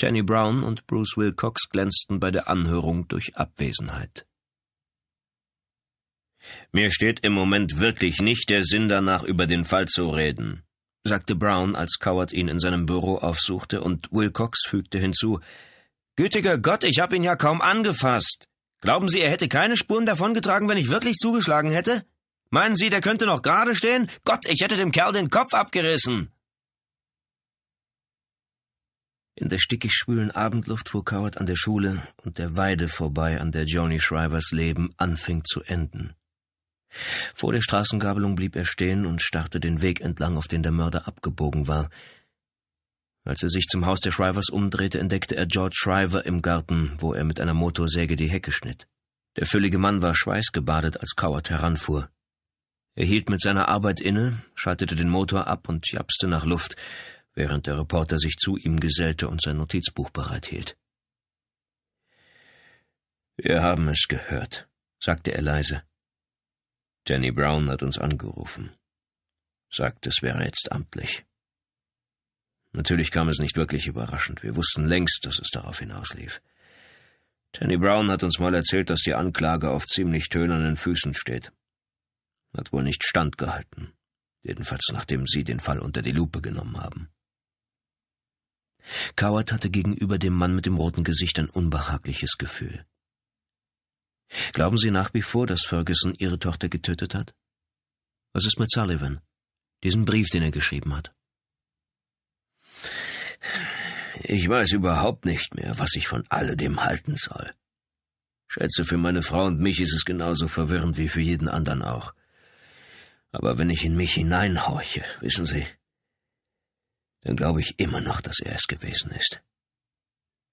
Jenny Brown und Bruce Wilcox glänzten bei der Anhörung durch Abwesenheit. Mir steht im Moment wirklich nicht der Sinn danach, über den Fall zu reden, sagte Brown, als Coward ihn in seinem Büro aufsuchte, und Wilcox fügte hinzu Gütiger Gott, ich hab ihn ja kaum angefasst. Glauben Sie, er hätte keine Spuren davongetragen, wenn ich wirklich zugeschlagen hätte? Meinen Sie, der könnte noch gerade stehen? Gott, ich hätte dem Kerl den Kopf abgerissen. In der stickig schwülen Abendluft fuhr Coward an der Schule und der Weide vorbei, an der Johnny Shrivers Leben anfing zu enden. Vor der Straßengabelung blieb er stehen und starrte den Weg entlang, auf den der Mörder abgebogen war. Als er sich zum Haus der Shrivers umdrehte, entdeckte er George Shriver im Garten, wo er mit einer Motorsäge die Hecke schnitt. Der füllige Mann war schweißgebadet, als Coward heranfuhr. Er hielt mit seiner Arbeit inne, schaltete den Motor ab und japste nach Luft, während der Reporter sich zu ihm gesellte und sein Notizbuch bereithielt. Wir haben es gehört, sagte er leise. Jenny Brown hat uns angerufen. Sagt, es wäre jetzt amtlich. Natürlich kam es nicht wirklich überraschend. Wir wussten längst, dass es darauf hinauslief. Jenny Brown hat uns mal erzählt, dass die Anklage auf ziemlich tönernen Füßen steht. Hat wohl nicht standgehalten. Jedenfalls nachdem Sie den Fall unter die Lupe genommen haben. Coward hatte gegenüber dem Mann mit dem roten Gesicht ein unbehagliches Gefühl. Glauben Sie nach wie vor, dass Ferguson Ihre Tochter getötet hat? Was ist mit Sullivan? Diesen Brief, den er geschrieben hat. Ich weiß überhaupt nicht mehr, was ich von alledem halten soll. Schätze, für meine Frau und mich ist es genauso verwirrend wie für jeden anderen auch. Aber wenn ich in mich hineinhorche, wissen Sie, dann glaube ich immer noch, dass er es gewesen ist.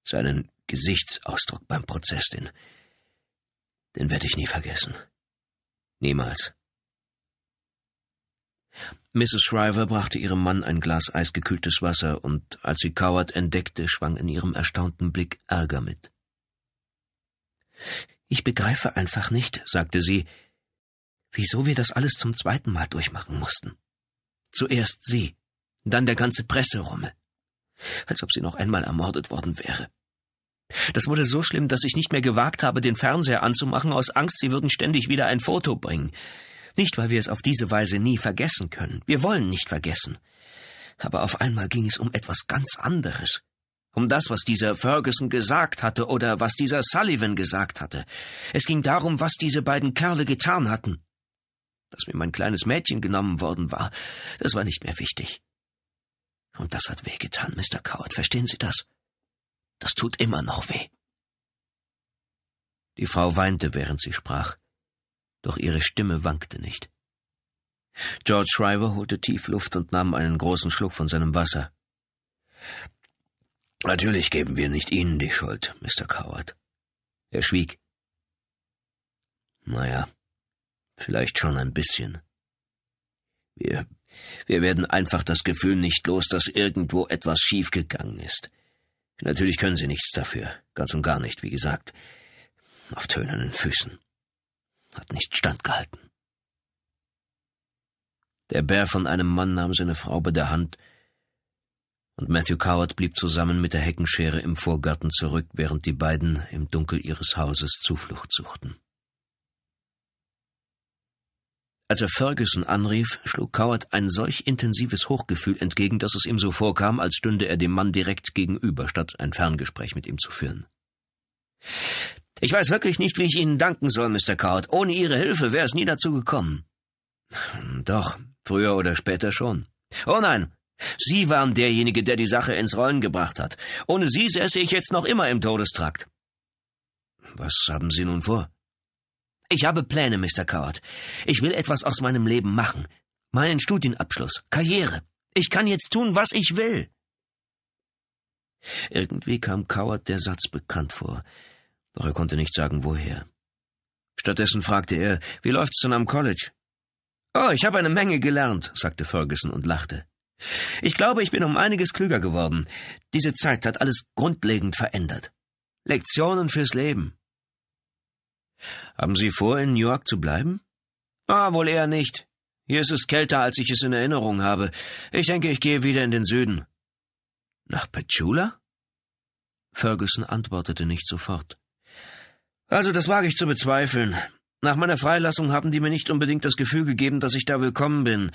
Seinen Gesichtsausdruck beim Prozess, den den werde ich nie vergessen. Niemals. Mrs. Shriver brachte ihrem Mann ein Glas eisgekühltes Wasser, und als sie Coward entdeckte, schwang in ihrem erstaunten Blick Ärger mit. Ich begreife einfach nicht, sagte sie, wieso wir das alles zum zweiten Mal durchmachen mussten. Zuerst sie, dann der ganze Presserummel. Als ob sie noch einmal ermordet worden wäre. Das wurde so schlimm, dass ich nicht mehr gewagt habe, den Fernseher anzumachen, aus Angst, sie würden ständig wieder ein Foto bringen. Nicht, weil wir es auf diese Weise nie vergessen können. Wir wollen nicht vergessen. Aber auf einmal ging es um etwas ganz anderes. Um das, was dieser Ferguson gesagt hatte oder was dieser Sullivan gesagt hatte. Es ging darum, was diese beiden Kerle getan hatten. Dass mir mein kleines Mädchen genommen worden war, das war nicht mehr wichtig. Und das hat wehgetan, Mr. Coward, verstehen Sie das? Das tut immer noch weh. Die Frau weinte, während sie sprach, doch ihre Stimme wankte nicht. George Shriver holte tief Luft und nahm einen großen Schluck von seinem Wasser. Natürlich geben wir nicht Ihnen die Schuld, Mr. Coward. Er schwieg. Naja, vielleicht schon ein bisschen. Wir, wir werden einfach das Gefühl nicht los, dass irgendwo etwas schiefgegangen ist. Natürlich können sie nichts dafür, ganz und gar nicht, wie gesagt. Auf tönernen Füßen. Hat nicht standgehalten. Der Bär von einem Mann nahm seine Frau bei der Hand, und Matthew Coward blieb zusammen mit der Heckenschere im Vorgarten zurück, während die beiden im Dunkel ihres Hauses Zuflucht suchten. Als er Ferguson anrief, schlug Coward ein solch intensives Hochgefühl entgegen, dass es ihm so vorkam, als stünde er dem Mann direkt gegenüber, statt ein Ferngespräch mit ihm zu führen. Ich weiß wirklich nicht, wie ich Ihnen danken soll, Mr. Coward. Ohne Ihre Hilfe wäre es nie dazu gekommen. Doch, früher oder später schon. Oh nein, Sie waren derjenige, der die Sache ins Rollen gebracht hat. Ohne Sie säße ich jetzt noch immer im Todestrakt. Was haben Sie nun vor? Ich habe Pläne, Mr. Coward. Ich will etwas aus meinem Leben machen. Meinen Studienabschluss, Karriere. Ich kann jetzt tun, was ich will. Irgendwie kam Coward der Satz bekannt vor, doch er konnte nicht sagen, woher. Stattdessen fragte er, wie läuft's denn am College? Oh, ich habe eine Menge gelernt, sagte Ferguson und lachte. Ich glaube, ich bin um einiges klüger geworden. Diese Zeit hat alles grundlegend verändert. Lektionen fürs Leben. Haben Sie vor, in New York zu bleiben? Ah, wohl eher nicht. Hier ist es kälter, als ich es in Erinnerung habe. Ich denke, ich gehe wieder in den Süden. Nach Petula? Ferguson antwortete nicht sofort. Also, das wage ich zu bezweifeln. Nach meiner Freilassung haben die mir nicht unbedingt das Gefühl gegeben, dass ich da willkommen bin.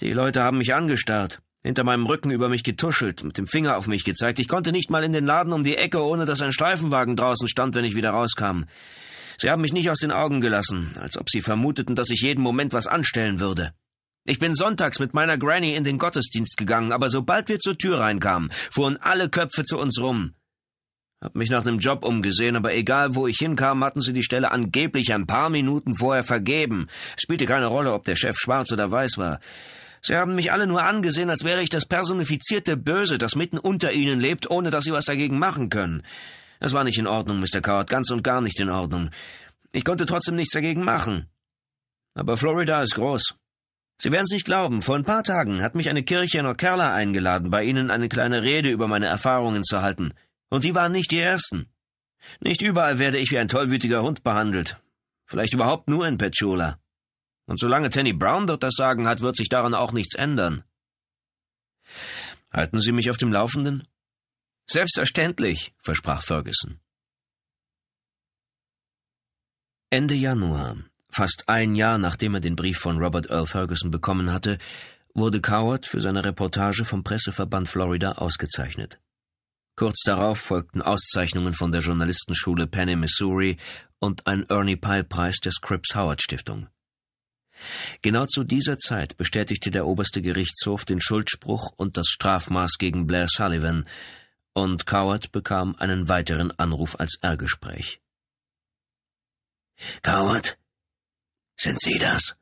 Die Leute haben mich angestarrt, hinter meinem Rücken über mich getuschelt, mit dem Finger auf mich gezeigt. Ich konnte nicht mal in den Laden um die Ecke, ohne dass ein Streifenwagen draußen stand, wenn ich wieder rauskam. Sie haben mich nicht aus den Augen gelassen, als ob Sie vermuteten, dass ich jeden Moment was anstellen würde. Ich bin sonntags mit meiner Granny in den Gottesdienst gegangen, aber sobald wir zur Tür reinkamen, fuhren alle Köpfe zu uns rum. Hab mich nach dem Job umgesehen, aber egal wo ich hinkam, hatten sie die Stelle angeblich ein paar Minuten vorher vergeben. Es spielte keine Rolle, ob der Chef schwarz oder weiß war. Sie haben mich alle nur angesehen, als wäre ich das personifizierte Böse, das mitten unter ihnen lebt, ohne dass sie was dagegen machen können. Das war nicht in Ordnung, Mr. Coward, ganz und gar nicht in Ordnung. Ich konnte trotzdem nichts dagegen machen. Aber Florida ist groß. Sie werden es nicht glauben, vor ein paar Tagen hat mich eine Kirche in Ocala eingeladen, bei Ihnen eine kleine Rede über meine Erfahrungen zu halten. Und die waren nicht die ersten. Nicht überall werde ich wie ein tollwütiger Hund behandelt. Vielleicht überhaupt nur in Petula. Und solange Tenny Brown dort das Sagen hat, wird sich daran auch nichts ändern. Halten Sie mich auf dem Laufenden? Selbstverständlich, versprach Ferguson. Ende Januar, fast ein Jahr nachdem er den Brief von Robert Earl Ferguson bekommen hatte, wurde Coward für seine Reportage vom Presseverband Florida ausgezeichnet. Kurz darauf folgten Auszeichnungen von der Journalistenschule Penny, Missouri und ein Ernie Pyle-Preis der Scripps Howard Stiftung. Genau zu dieser Zeit bestätigte der oberste Gerichtshof den Schuldspruch und das Strafmaß gegen Blair Sullivan, und Coward bekam einen weiteren Anruf als R-Gespräch. Coward? Sind Sie das?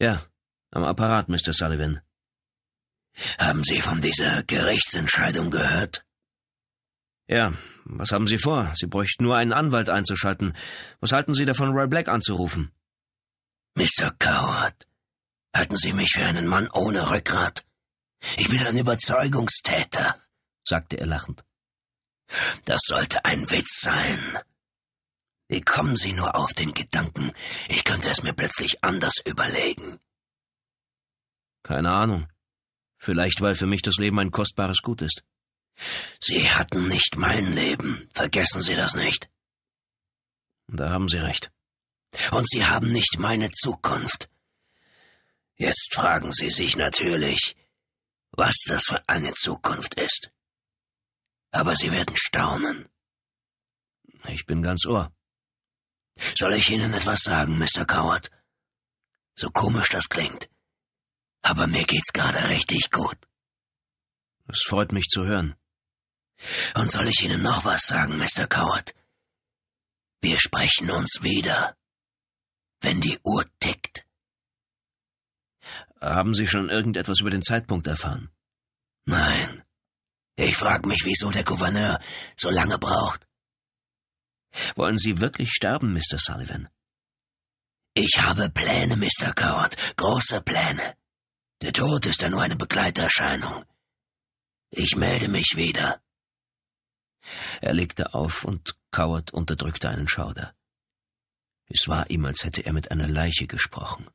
Ja, am Apparat, Mr. Sullivan. Haben Sie von dieser Gerichtsentscheidung gehört? Ja, was haben Sie vor? Sie bräuchten nur einen Anwalt einzuschalten. Was halten Sie davon, Roy Black anzurufen? Mr. Coward, halten Sie mich für einen Mann ohne Rückgrat? Ich bin ein Überzeugungstäter sagte er lachend. Das sollte ein Witz sein. Wie kommen Sie nur auf den Gedanken, ich könnte es mir plötzlich anders überlegen? Keine Ahnung. Vielleicht, weil für mich das Leben ein kostbares Gut ist. Sie hatten nicht mein Leben, vergessen Sie das nicht. Da haben Sie recht. Und Sie haben nicht meine Zukunft. Jetzt fragen Sie sich natürlich, was das für eine Zukunft ist aber Sie werden staunen. Ich bin ganz Ohr. Soll ich Ihnen etwas sagen, Mr. Coward? So komisch das klingt. Aber mir geht's gerade richtig gut. Es freut mich zu hören. Und soll ich Ihnen noch was sagen, Mr. Coward? Wir sprechen uns wieder, wenn die Uhr tickt. Haben Sie schon irgendetwas über den Zeitpunkt erfahren? Nein. Ich frag mich, wieso der Gouverneur so lange braucht. Wollen Sie wirklich sterben, Mr. Sullivan? Ich habe Pläne, Mr. Coward, große Pläne. Der Tod ist ja nur eine Begleiterscheinung. Ich melde mich wieder. Er legte auf und Coward unterdrückte einen Schauder. Es war ihm, als hätte er mit einer Leiche gesprochen.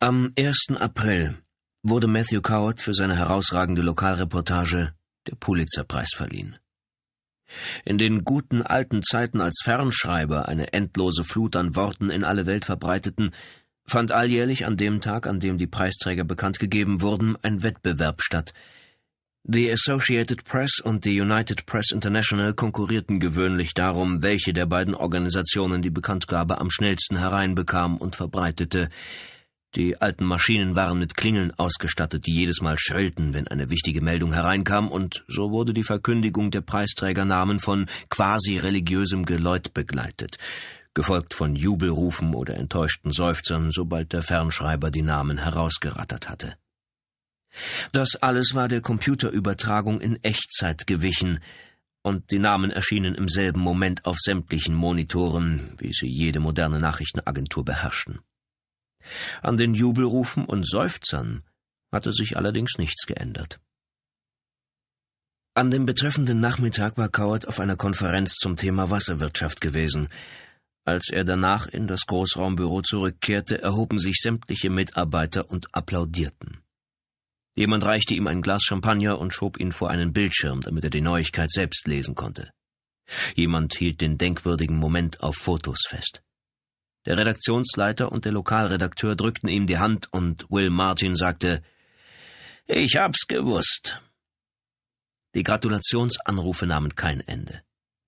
Am 1. April wurde Matthew Coward für seine herausragende Lokalreportage der Pulitzerpreis verliehen. In den guten alten Zeiten, als Fernschreiber eine endlose Flut an Worten in alle Welt verbreiteten, fand alljährlich an dem Tag, an dem die Preisträger bekannt gegeben wurden, ein Wettbewerb statt. Die Associated Press und die United Press International konkurrierten gewöhnlich darum, welche der beiden Organisationen die Bekanntgabe am schnellsten hereinbekam und verbreitete. Die alten Maschinen waren mit Klingeln ausgestattet, die jedes Mal schrillten, wenn eine wichtige Meldung hereinkam, und so wurde die Verkündigung der Preisträgernamen von quasi religiösem Geläut begleitet, gefolgt von Jubelrufen oder enttäuschten Seufzern, sobald der Fernschreiber die Namen herausgerattert hatte. Das alles war der Computerübertragung in Echtzeit gewichen, und die Namen erschienen im selben Moment auf sämtlichen Monitoren, wie sie jede moderne Nachrichtenagentur beherrschten. An den Jubelrufen und Seufzern hatte sich allerdings nichts geändert. An dem betreffenden Nachmittag war Coward auf einer Konferenz zum Thema Wasserwirtschaft gewesen. Als er danach in das Großraumbüro zurückkehrte, erhoben sich sämtliche Mitarbeiter und applaudierten. Jemand reichte ihm ein Glas Champagner und schob ihn vor einen Bildschirm, damit er die Neuigkeit selbst lesen konnte. Jemand hielt den denkwürdigen Moment auf Fotos fest. Der Redaktionsleiter und der Lokalredakteur drückten ihm die Hand und Will Martin sagte, Ich hab's gewusst. Die Gratulationsanrufe nahmen kein Ende.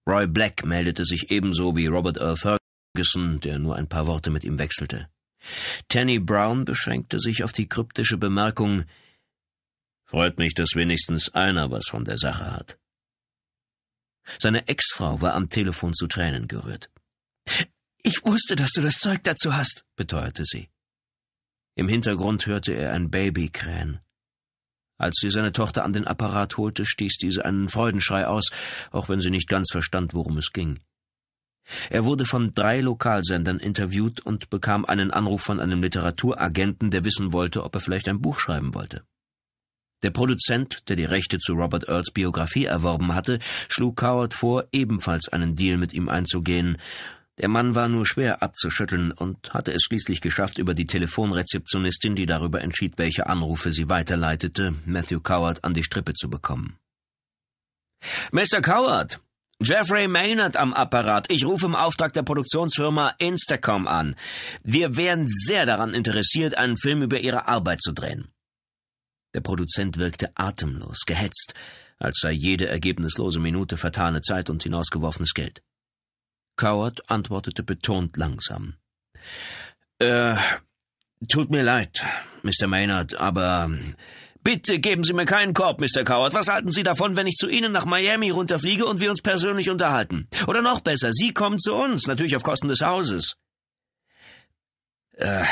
Roy Black meldete sich ebenso wie Robert Earl Ferguson, der nur ein paar Worte mit ihm wechselte. Tanny Brown beschränkte sich auf die kryptische Bemerkung Freut mich, dass wenigstens einer was von der Sache hat. Seine Ex-Frau war am Telefon zu Tränen gerührt. Ich wusste, dass du das Zeug dazu hast, beteuerte sie. Im Hintergrund hörte er ein Baby krähen. Als sie seine Tochter an den Apparat holte, stieß diese einen Freudenschrei aus, auch wenn sie nicht ganz verstand, worum es ging. Er wurde von drei Lokalsendern interviewt und bekam einen Anruf von einem Literaturagenten, der wissen wollte, ob er vielleicht ein Buch schreiben wollte. Der Produzent, der die Rechte zu Robert Earls Biografie erworben hatte, schlug Coward vor, ebenfalls einen Deal mit ihm einzugehen, der Mann war nur schwer abzuschütteln und hatte es schließlich geschafft, über die Telefonrezeptionistin, die darüber entschied, welche Anrufe sie weiterleitete, Matthew Coward an die Strippe zu bekommen. Mr. Coward, Jeffrey Maynard am Apparat. Ich rufe im Auftrag der Produktionsfirma Instacom an. Wir wären sehr daran interessiert, einen Film über Ihre Arbeit zu drehen. Der Produzent wirkte atemlos, gehetzt, als sei jede ergebnislose Minute vertane Zeit und hinausgeworfenes Geld. Coward antwortete betont langsam. Äh, tut mir leid, Mr. Maynard, aber ähm, bitte geben Sie mir keinen Korb, Mr. Coward. Was halten Sie davon, wenn ich zu Ihnen nach Miami runterfliege und wir uns persönlich unterhalten? Oder noch besser, Sie kommen zu uns, natürlich auf Kosten des Hauses. Äh,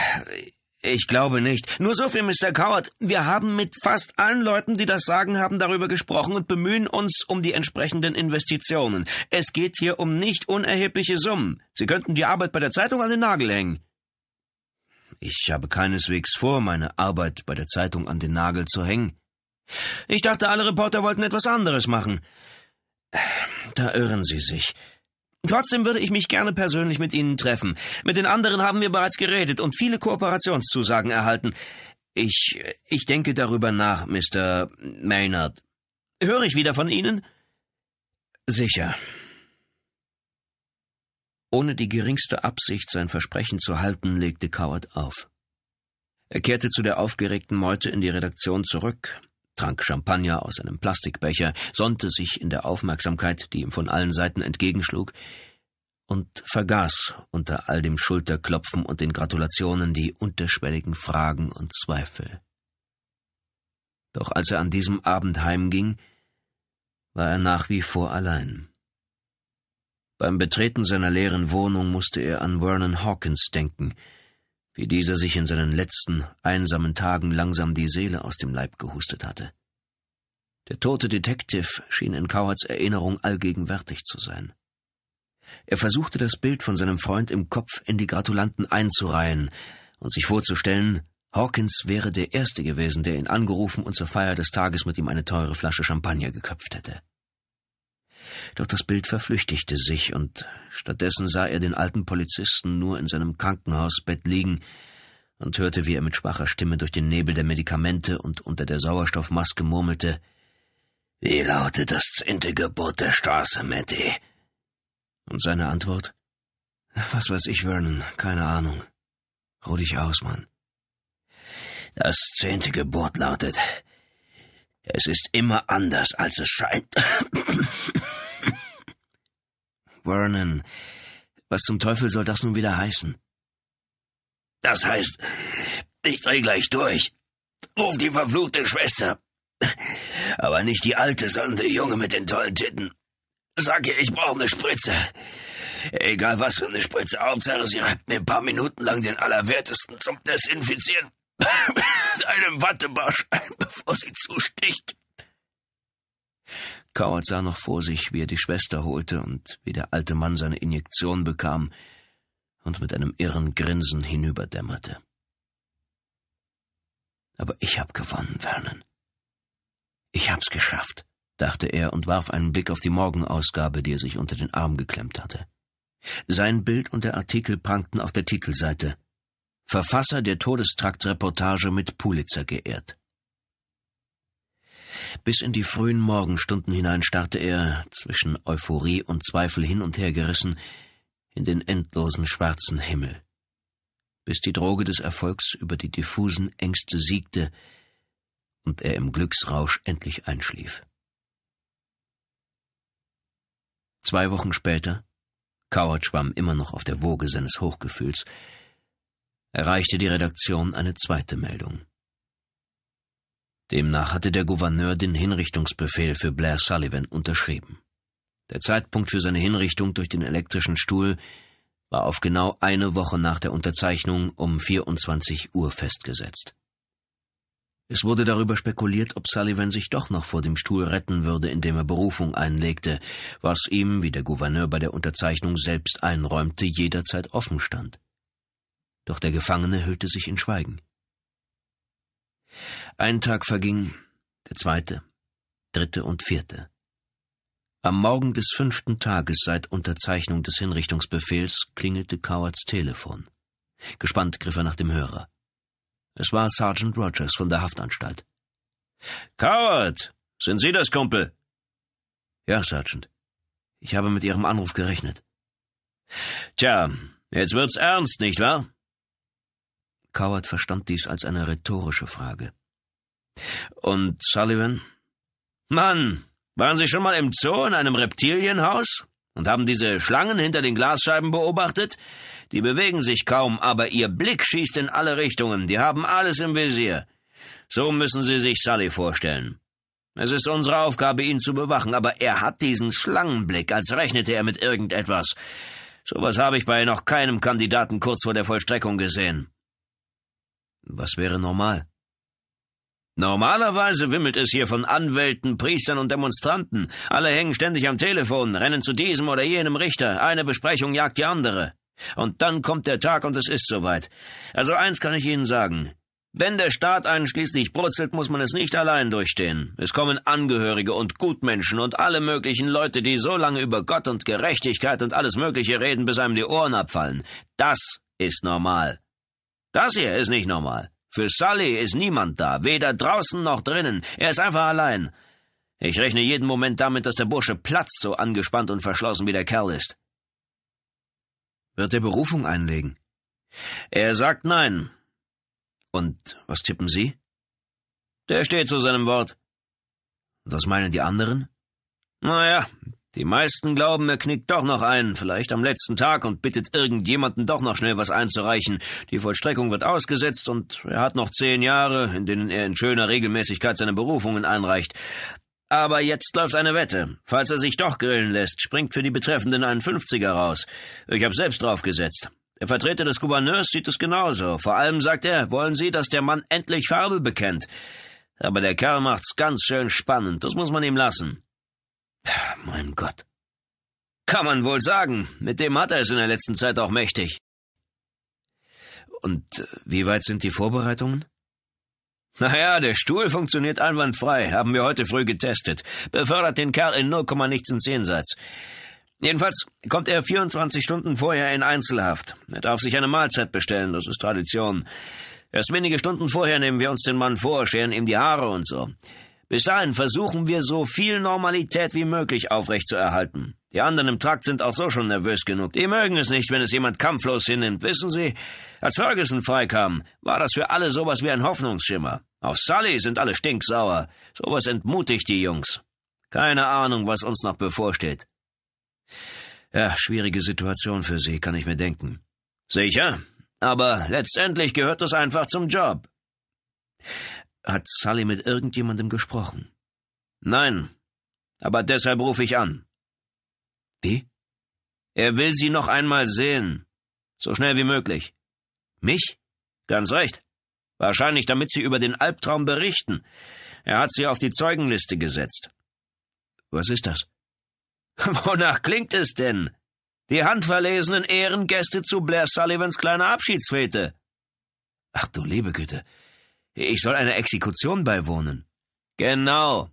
ich glaube nicht. Nur so viel, Mr. Coward. Wir haben mit fast allen Leuten, die das sagen haben, darüber gesprochen und bemühen uns um die entsprechenden Investitionen. Es geht hier um nicht unerhebliche Summen. Sie könnten die Arbeit bei der Zeitung an den Nagel hängen. Ich habe keineswegs vor, meine Arbeit bei der Zeitung an den Nagel zu hängen. Ich dachte, alle Reporter wollten etwas anderes machen. Da irren Sie sich. Trotzdem würde ich mich gerne persönlich mit Ihnen treffen. Mit den anderen haben wir bereits geredet und viele Kooperationszusagen erhalten. Ich, ich denke darüber nach, Mr. Maynard. Höre ich wieder von Ihnen? Sicher. Ohne die geringste Absicht, sein Versprechen zu halten, legte Coward auf. Er kehrte zu der aufgeregten Meute in die Redaktion zurück, trank Champagner aus einem Plastikbecher, sonnte sich in der Aufmerksamkeit, die ihm von allen Seiten entgegenschlug, und vergaß unter all dem Schulterklopfen und den Gratulationen die unterschwelligen Fragen und Zweifel. Doch als er an diesem Abend heimging, war er nach wie vor allein. Beim Betreten seiner leeren Wohnung musste er an Vernon Hawkins denken, wie dieser sich in seinen letzten, einsamen Tagen langsam die Seele aus dem Leib gehustet hatte. Der tote Detective schien in Cowards Erinnerung allgegenwärtig zu sein. Er versuchte das Bild von seinem Freund im Kopf in die Gratulanten einzureihen und sich vorzustellen, Hawkins wäre der Erste gewesen, der ihn angerufen und zur Feier des Tages mit ihm eine teure Flasche Champagner geköpft hätte. Doch das Bild verflüchtigte sich, und stattdessen sah er den alten Polizisten nur in seinem Krankenhausbett liegen und hörte, wie er mit schwacher Stimme durch den Nebel der Medikamente und unter der Sauerstoffmaske murmelte Wie lautet das zehnte Gebot der Straße, Matty? Und seine Antwort Was weiß ich, Vernon, keine Ahnung. Ruh dich aus, Mann. Das zehnte Gebot lautet, es ist immer anders, als es scheint. Vernon. Was zum Teufel soll das nun wieder heißen? Das heißt, ich dreh gleich durch. Ruf die verfluchte Schwester. Aber nicht die alte, sondern die junge mit den tollen Titten. Sag ihr, ich brauche eine Spritze. Egal was für eine Spritze, Hauptsache sie reibt mir ein paar Minuten lang den Allerwertesten zum Desinfizieren einem Wattebausch ein, bevor sie zusticht. Coward sah noch vor sich, wie er die Schwester holte und wie der alte Mann seine Injektion bekam und mit einem irren Grinsen hinüberdämmerte. Aber ich hab gewonnen, Vernon. Ich hab's geschafft, dachte er und warf einen Blick auf die Morgenausgabe, die er sich unter den Arm geklemmt hatte. Sein Bild und der Artikel prangten auf der Titelseite. Verfasser der Todestraktreportage mit Pulitzer geehrt. Bis in die frühen Morgenstunden hinein starrte er, zwischen Euphorie und Zweifel hin und her gerissen, in den endlosen schwarzen Himmel. Bis die Droge des Erfolgs über die diffusen Ängste siegte und er im Glücksrausch endlich einschlief. Zwei Wochen später, Coward schwamm immer noch auf der Woge seines Hochgefühls, erreichte die Redaktion eine zweite Meldung. Demnach hatte der Gouverneur den Hinrichtungsbefehl für Blair Sullivan unterschrieben. Der Zeitpunkt für seine Hinrichtung durch den elektrischen Stuhl war auf genau eine Woche nach der Unterzeichnung um 24 Uhr festgesetzt. Es wurde darüber spekuliert, ob Sullivan sich doch noch vor dem Stuhl retten würde, indem er Berufung einlegte, was ihm, wie der Gouverneur bei der Unterzeichnung selbst einräumte, jederzeit offen stand. Doch der Gefangene hüllte sich in Schweigen. Ein Tag verging, der zweite, dritte und vierte. Am Morgen des fünften Tages seit Unterzeichnung des Hinrichtungsbefehls klingelte Cowards Telefon. Gespannt griff er nach dem Hörer. Es war Sergeant Rogers von der Haftanstalt. Coward, sind Sie das, Kumpel? Ja, Sergeant. Ich habe mit Ihrem Anruf gerechnet. Tja, jetzt wird's ernst, nicht wahr? Coward verstand dies als eine rhetorische Frage. Und Sullivan? Mann, waren Sie schon mal im Zoo in einem Reptilienhaus und haben diese Schlangen hinter den Glasscheiben beobachtet? Die bewegen sich kaum, aber ihr Blick schießt in alle Richtungen. Die haben alles im Visier. So müssen Sie sich Sully vorstellen. Es ist unsere Aufgabe, ihn zu bewachen, aber er hat diesen Schlangenblick, als rechnete er mit irgendetwas. Sowas habe ich bei noch keinem Kandidaten kurz vor der Vollstreckung gesehen. Was wäre normal? Normalerweise wimmelt es hier von Anwälten, Priestern und Demonstranten. Alle hängen ständig am Telefon, rennen zu diesem oder jenem Richter. Eine Besprechung jagt die andere. Und dann kommt der Tag und es ist soweit. Also eins kann ich Ihnen sagen. Wenn der Staat einen schließlich brutzelt, muss man es nicht allein durchstehen. Es kommen Angehörige und Gutmenschen und alle möglichen Leute, die so lange über Gott und Gerechtigkeit und alles Mögliche reden, bis einem die Ohren abfallen. Das ist normal. Das hier ist nicht normal. Für Sully ist niemand da, weder draußen noch drinnen. Er ist einfach allein. Ich rechne jeden Moment damit, dass der Bursche Platz so angespannt und verschlossen wie der Kerl ist. Wird er Berufung einlegen? Er sagt nein. Und was tippen Sie? Der steht zu seinem Wort. Was meinen die anderen? Naja, die meisten glauben, er knickt doch noch ein, vielleicht am letzten Tag und bittet irgendjemanden doch noch schnell was einzureichen. Die Vollstreckung wird ausgesetzt und er hat noch zehn Jahre, in denen er in schöner Regelmäßigkeit seine Berufungen einreicht. Aber jetzt läuft eine Wette. Falls er sich doch grillen lässt, springt für die Betreffenden ein Fünfziger raus. Ich habe selbst draufgesetzt. Der Vertreter des Gouverneurs sieht es genauso. Vor allem sagt er, wollen Sie, dass der Mann endlich Farbe bekennt. Aber der Kerl macht's ganz schön spannend. Das muss man ihm lassen. Mein Gott. Kann man wohl sagen, mit dem hat er es in der letzten Zeit auch mächtig. Und äh, wie weit sind die Vorbereitungen? Naja, der Stuhl funktioniert einwandfrei, haben wir heute früh getestet. Befördert den Kerl in 0, nichts in Jenseits. Jedenfalls kommt er 24 Stunden vorher in Einzelhaft. Er darf sich eine Mahlzeit bestellen, das ist Tradition. Erst wenige Stunden vorher nehmen wir uns den Mann vor, scheren ihm die Haare und so. Bis dahin versuchen wir so viel Normalität wie möglich aufrechtzuerhalten. Die anderen im Trakt sind auch so schon nervös genug. Die mögen es nicht, wenn es jemand kampflos hinnimmt. Wissen Sie, als Ferguson freikam, war das für alle sowas wie ein Hoffnungsschimmer. Auf Sully sind alle stinksauer. Sowas entmutigt die Jungs. Keine Ahnung, was uns noch bevorsteht. Ja, schwierige Situation für Sie, kann ich mir denken. Sicher, aber letztendlich gehört das einfach zum Job. Hat Sully mit irgendjemandem gesprochen? Nein, aber deshalb rufe ich an. Wie? Er will Sie noch einmal sehen. So schnell wie möglich. Mich? Ganz recht. Wahrscheinlich, damit Sie über den Albtraum berichten. Er hat Sie auf die Zeugenliste gesetzt. Was ist das? Wonach klingt es denn? Die handverlesenen Ehrengäste zu Blair Sullivans kleiner Abschiedsfete. Ach du liebe Güte, ich soll einer Exekution beiwohnen. Genau.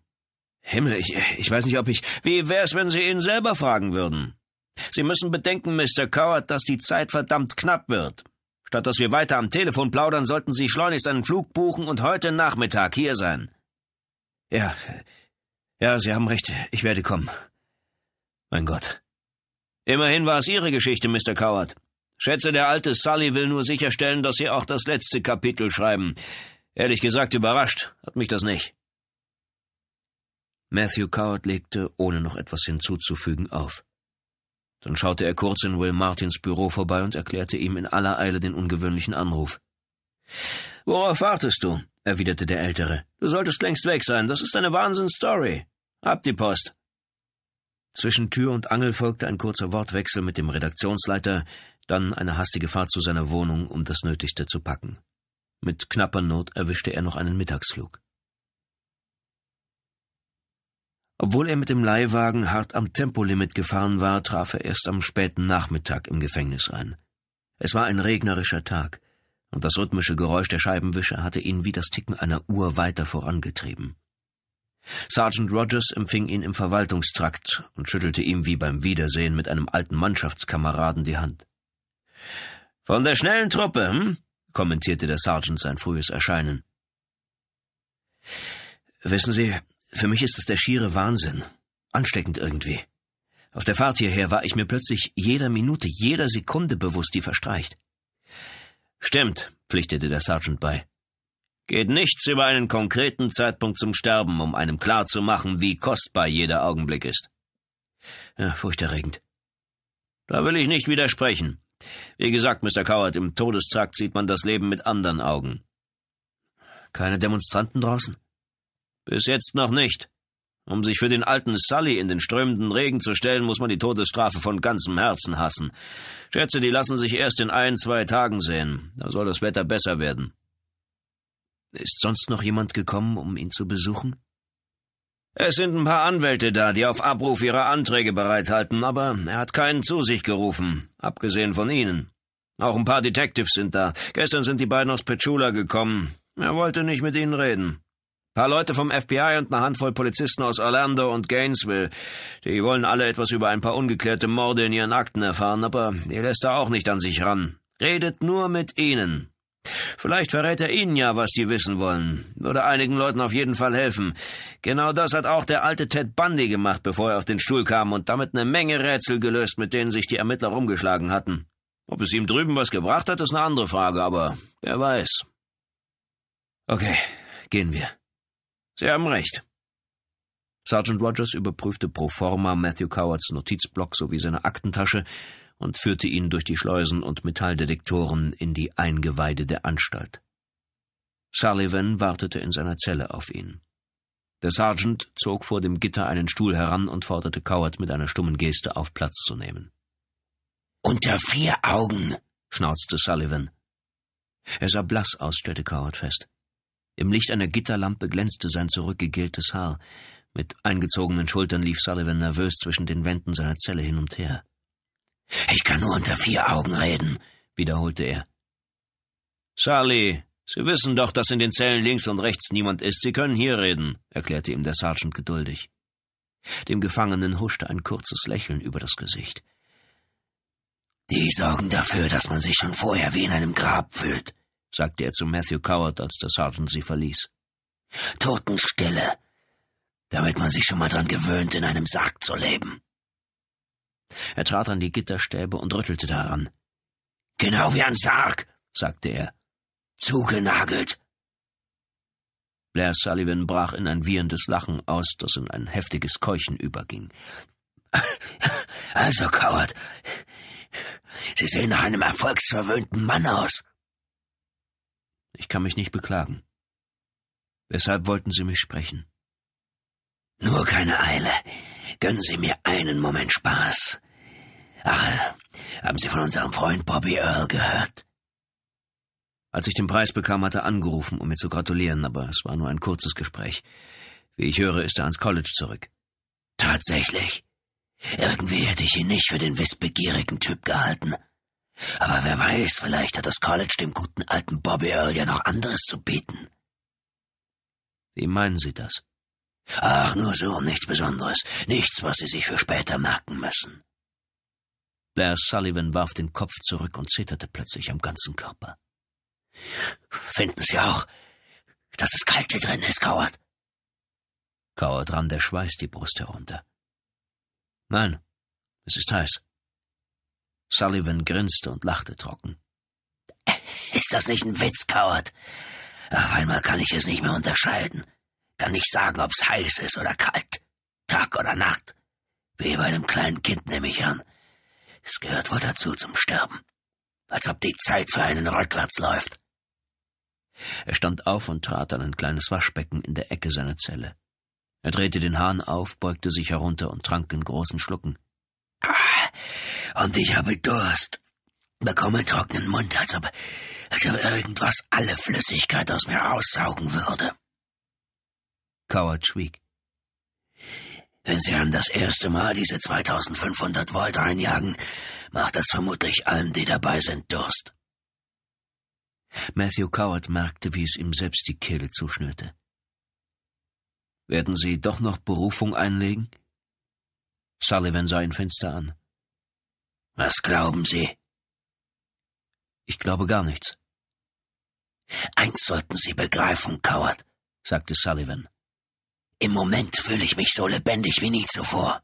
Himmel, ich, ich weiß nicht, ob ich. Wie wär's, wenn Sie ihn selber fragen würden? Sie müssen bedenken, Mr. Coward, dass die Zeit verdammt knapp wird. Statt dass wir weiter am Telefon plaudern, sollten Sie schleunigst einen Flug buchen und heute Nachmittag hier sein. Ja, ja, Sie haben recht, ich werde kommen. Mein Gott. Immerhin war es Ihre Geschichte, Mr. Coward. Schätze, der alte Sully will nur sicherstellen, dass Sie auch das letzte Kapitel schreiben. Ehrlich gesagt überrascht hat mich das nicht. Matthew Coward legte, ohne noch etwas hinzuzufügen, auf. Dann schaute er kurz in Will Martins Büro vorbei und erklärte ihm in aller Eile den ungewöhnlichen Anruf. Worauf wartest du? erwiderte der Ältere. Du solltest längst weg sein. Das ist eine Wahnsinnsstory. Ab die Post. Zwischen Tür und Angel folgte ein kurzer Wortwechsel mit dem Redaktionsleiter, dann eine hastige Fahrt zu seiner Wohnung, um das Nötigste zu packen. Mit knapper Not erwischte er noch einen Mittagsflug. Obwohl er mit dem Leihwagen hart am Tempolimit gefahren war, traf er erst am späten Nachmittag im Gefängnis ein. Es war ein regnerischer Tag, und das rhythmische Geräusch der Scheibenwischer hatte ihn wie das Ticken einer Uhr weiter vorangetrieben. Sergeant Rogers empfing ihn im Verwaltungstrakt und schüttelte ihm wie beim Wiedersehen mit einem alten Mannschaftskameraden die Hand. Von der schnellen Truppe, hm? kommentierte der Sergeant sein frühes Erscheinen. Wissen Sie, für mich ist es der schiere Wahnsinn. Ansteckend irgendwie. Auf der Fahrt hierher war ich mir plötzlich jeder Minute, jeder Sekunde bewusst, die verstreicht. Stimmt, pflichtete der Sergeant bei. Geht nichts über einen konkreten Zeitpunkt zum Sterben, um einem klar zu machen, wie kostbar jeder Augenblick ist. Ja, furchterregend. Da will ich nicht widersprechen. Wie gesagt, Mr. Coward, im Todestrakt sieht man das Leben mit anderen Augen. Keine Demonstranten draußen? Bis jetzt noch nicht. Um sich für den alten Sully in den strömenden Regen zu stellen, muss man die Todesstrafe von ganzem Herzen hassen. Schätze, die lassen sich erst in ein, zwei Tagen sehen. Da soll das Wetter besser werden. Ist sonst noch jemand gekommen, um ihn zu besuchen? Es sind ein paar Anwälte da, die auf Abruf ihre Anträge bereithalten, aber er hat keinen zu sich gerufen, abgesehen von Ihnen. Auch ein paar Detectives sind da. Gestern sind die beiden aus Petula gekommen. Er wollte nicht mit Ihnen reden. Ein paar Leute vom FBI und eine Handvoll Polizisten aus Orlando und Gainesville. Die wollen alle etwas über ein paar ungeklärte Morde in ihren Akten erfahren, aber ihr lässt da auch nicht an sich ran. Redet nur mit Ihnen. Vielleicht verrät er Ihnen ja, was die wissen wollen. Würde einigen Leuten auf jeden Fall helfen. Genau das hat auch der alte Ted Bundy gemacht, bevor er auf den Stuhl kam und damit eine Menge Rätsel gelöst, mit denen sich die Ermittler rumgeschlagen hatten. Ob es ihm drüben was gebracht hat, ist eine andere Frage, aber wer weiß. Okay, gehen wir. Sie haben recht. Sergeant Rogers überprüfte pro forma Matthew Cowards Notizblock sowie seine Aktentasche, und führte ihn durch die Schleusen und Metalldetektoren in die Eingeweide der Anstalt. Sullivan wartete in seiner Zelle auf ihn. Der Sergeant zog vor dem Gitter einen Stuhl heran und forderte Coward mit einer stummen Geste auf, Platz zu nehmen. Unter vier Augen, schnauzte Sullivan. Er sah blass aus, stellte Coward fest. Im Licht einer Gitterlampe glänzte sein zurückgegeltes Haar. Mit eingezogenen Schultern lief Sullivan nervös zwischen den Wänden seiner Zelle hin und her. Ich kann nur unter vier Augen reden, wiederholte er. Charlie, Sie wissen doch, dass in den Zellen links und rechts niemand ist. Sie können hier reden, erklärte ihm der Sergeant geduldig. Dem Gefangenen huschte ein kurzes Lächeln über das Gesicht. Die sorgen dafür, dass man sich schon vorher wie in einem Grab fühlt, sagte er zu Matthew Coward, als der Sergeant sie verließ. Totenstille, damit man sich schon mal dran gewöhnt, in einem Sarg zu leben. Er trat an die Gitterstäbe und rüttelte daran. Genau wie ein Sarg, sagte er. Zugenagelt. Blair Sullivan brach in ein wieherndes Lachen aus, das in ein heftiges Keuchen überging. Also, Coward, Sie sehen nach einem erfolgsverwöhnten Mann aus. Ich kann mich nicht beklagen. Weshalb wollten Sie mich sprechen? Nur keine Eile. Gönnen Sie mir einen Moment Spaß. Ach, haben Sie von unserem Freund Bobby Earl gehört? Als ich den Preis bekam, hatte er angerufen, um mir zu gratulieren, aber es war nur ein kurzes Gespräch. Wie ich höre, ist er ans College zurück. Tatsächlich. Irgendwie hätte ich ihn nicht für den wissbegierigen Typ gehalten. Aber wer weiß, vielleicht hat das College dem guten alten Bobby Earl ja noch anderes zu bieten. Wie meinen Sie das? Ach, nur so, nichts Besonderes, nichts, was Sie sich für später merken müssen. Blair Sullivan warf den Kopf zurück und zitterte plötzlich am ganzen Körper. Finden Sie auch, dass es kalt hier drin ist, Coward? Coward rann der Schweiß die Brust herunter. Nein, es ist heiß. Sullivan grinste und lachte trocken. Ist das nicht ein Witz, Coward? Auf einmal kann ich es nicht mehr unterscheiden kann nicht sagen, ob's heiß ist oder kalt, Tag oder Nacht. Wie bei einem kleinen Kind nehme ich an. Es gehört wohl dazu zum Sterben. Als ob die Zeit für einen rückwärts läuft. Er stand auf und trat an ein kleines Waschbecken in der Ecke seiner Zelle. Er drehte den Hahn auf, beugte sich herunter und trank in großen Schlucken. Ah, und ich habe Durst. Bekomme trockenen Mund, als ob, als ob irgendwas alle Flüssigkeit aus mir aussaugen würde. Coward schwieg. Wenn Sie einem das erste Mal diese 2500 Volt einjagen, macht das vermutlich allen, die dabei sind, Durst. Matthew Coward merkte, wie es ihm selbst die Kehle zuschnürte. Werden Sie doch noch Berufung einlegen? Sullivan sah ihn finster an. Was glauben Sie? Ich glaube gar nichts. Eins sollten Sie begreifen, Coward, sagte Sullivan. Im Moment fühle ich mich so lebendig wie nie zuvor.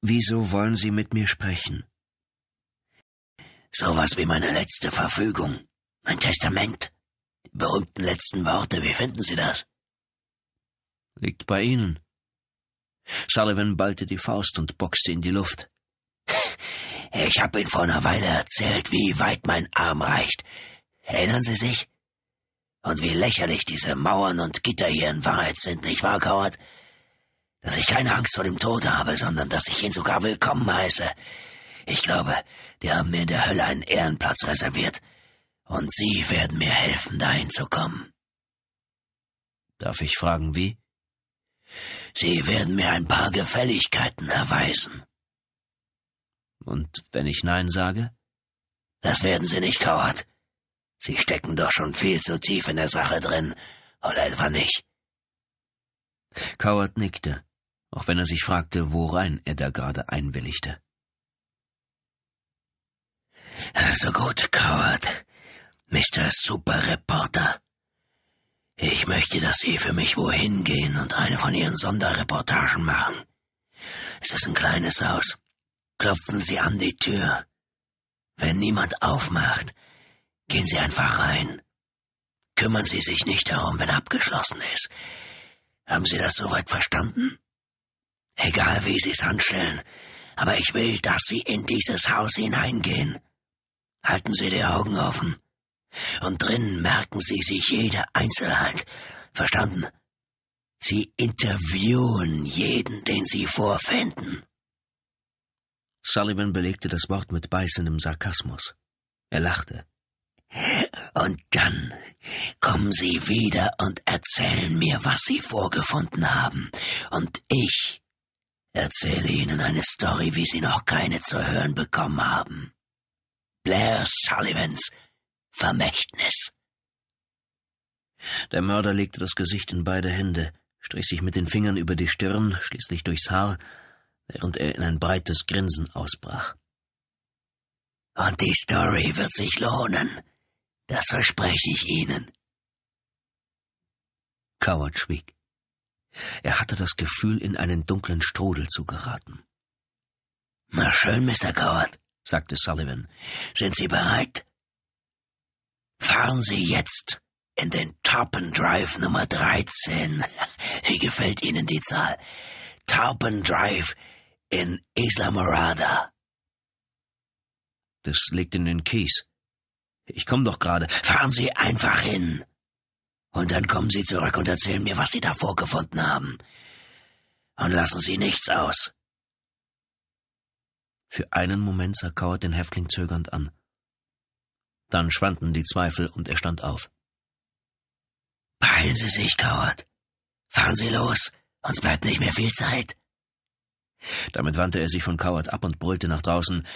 Wieso wollen Sie mit mir sprechen? Sowas wie meine letzte Verfügung, mein Testament, die berühmten letzten Worte, wie finden Sie das? Liegt bei Ihnen. Sullivan ballte die Faust und boxte in die Luft. Ich habe Ihnen vor einer Weile erzählt, wie weit mein Arm reicht. Erinnern Sie sich? Und wie lächerlich diese Mauern und Gitter hier in Wahrheit sind, nicht wahr, Coward? Dass ich keine Angst vor dem Tod habe, sondern dass ich ihn sogar willkommen heiße. Ich glaube, die haben mir in der Hölle einen Ehrenplatz reserviert. Und sie werden mir helfen, dahin zu kommen. Darf ich fragen, wie? Sie werden mir ein paar Gefälligkeiten erweisen. Und wenn ich Nein sage? Das werden Sie nicht, Coward. Sie stecken doch schon viel zu tief in der Sache drin, oder etwa nicht? Coward nickte, auch wenn er sich fragte, worein er da gerade einwilligte. Also gut, Coward, Mr. Super Reporter. Ich möchte, dass Sie für mich wohin gehen und eine von Ihren Sonderreportagen machen. Es ist ein kleines Haus. Klopfen Sie an die Tür. Wenn niemand aufmacht, Gehen Sie einfach rein. Kümmern Sie sich nicht darum, wenn abgeschlossen ist. Haben Sie das soweit verstanden? Egal wie Sie es anstellen, aber ich will, dass Sie in dieses Haus hineingehen. Halten Sie die Augen offen. Und drinnen merken Sie sich jede Einzelheit. Verstanden? Sie interviewen jeden, den Sie vorfinden. Sullivan belegte das Wort mit beißendem Sarkasmus. Er lachte. Und dann kommen Sie wieder und erzählen mir, was Sie vorgefunden haben. Und ich erzähle Ihnen eine Story, wie Sie noch keine zu hören bekommen haben. Blair Sullivans Vermächtnis. Der Mörder legte das Gesicht in beide Hände, strich sich mit den Fingern über die Stirn, schließlich durchs Haar, während er in ein breites Grinsen ausbrach. Und die Story wird sich lohnen, das verspreche ich Ihnen. Coward schwieg. Er hatte das Gefühl, in einen dunklen Strudel zu geraten. Na schön, Mr. Coward, sagte Sullivan. Sind Sie bereit? Fahren Sie jetzt in den Tarpon Drive Nummer 13. Wie gefällt Ihnen die Zahl? Tarpon Drive in Isla Morada. Das liegt in den Kies, ich komme doch gerade. Fahren Sie einfach hin. Und dann kommen Sie zurück und erzählen mir, was Sie da vorgefunden haben. Und lassen Sie nichts aus. Für einen Moment sah Kauert den Häftling zögernd an. Dann schwanden die Zweifel und er stand auf. Beeilen Sie sich, Kauert. Fahren Sie los. Uns bleibt nicht mehr viel Zeit. Damit wandte er sich von Coward ab und brüllte nach draußen.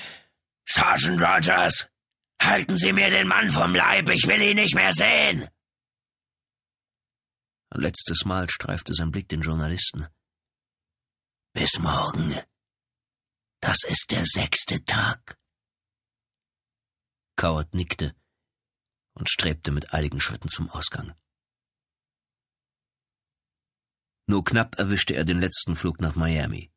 Sergeant Rogers! Halten Sie mir den Mann vom Leib, ich will ihn nicht mehr sehen. letztes Mal streifte sein Blick den Journalisten. Bis morgen. Das ist der sechste Tag. Coward nickte und strebte mit eiligen Schritten zum Ausgang. Nur knapp erwischte er den letzten Flug nach Miami.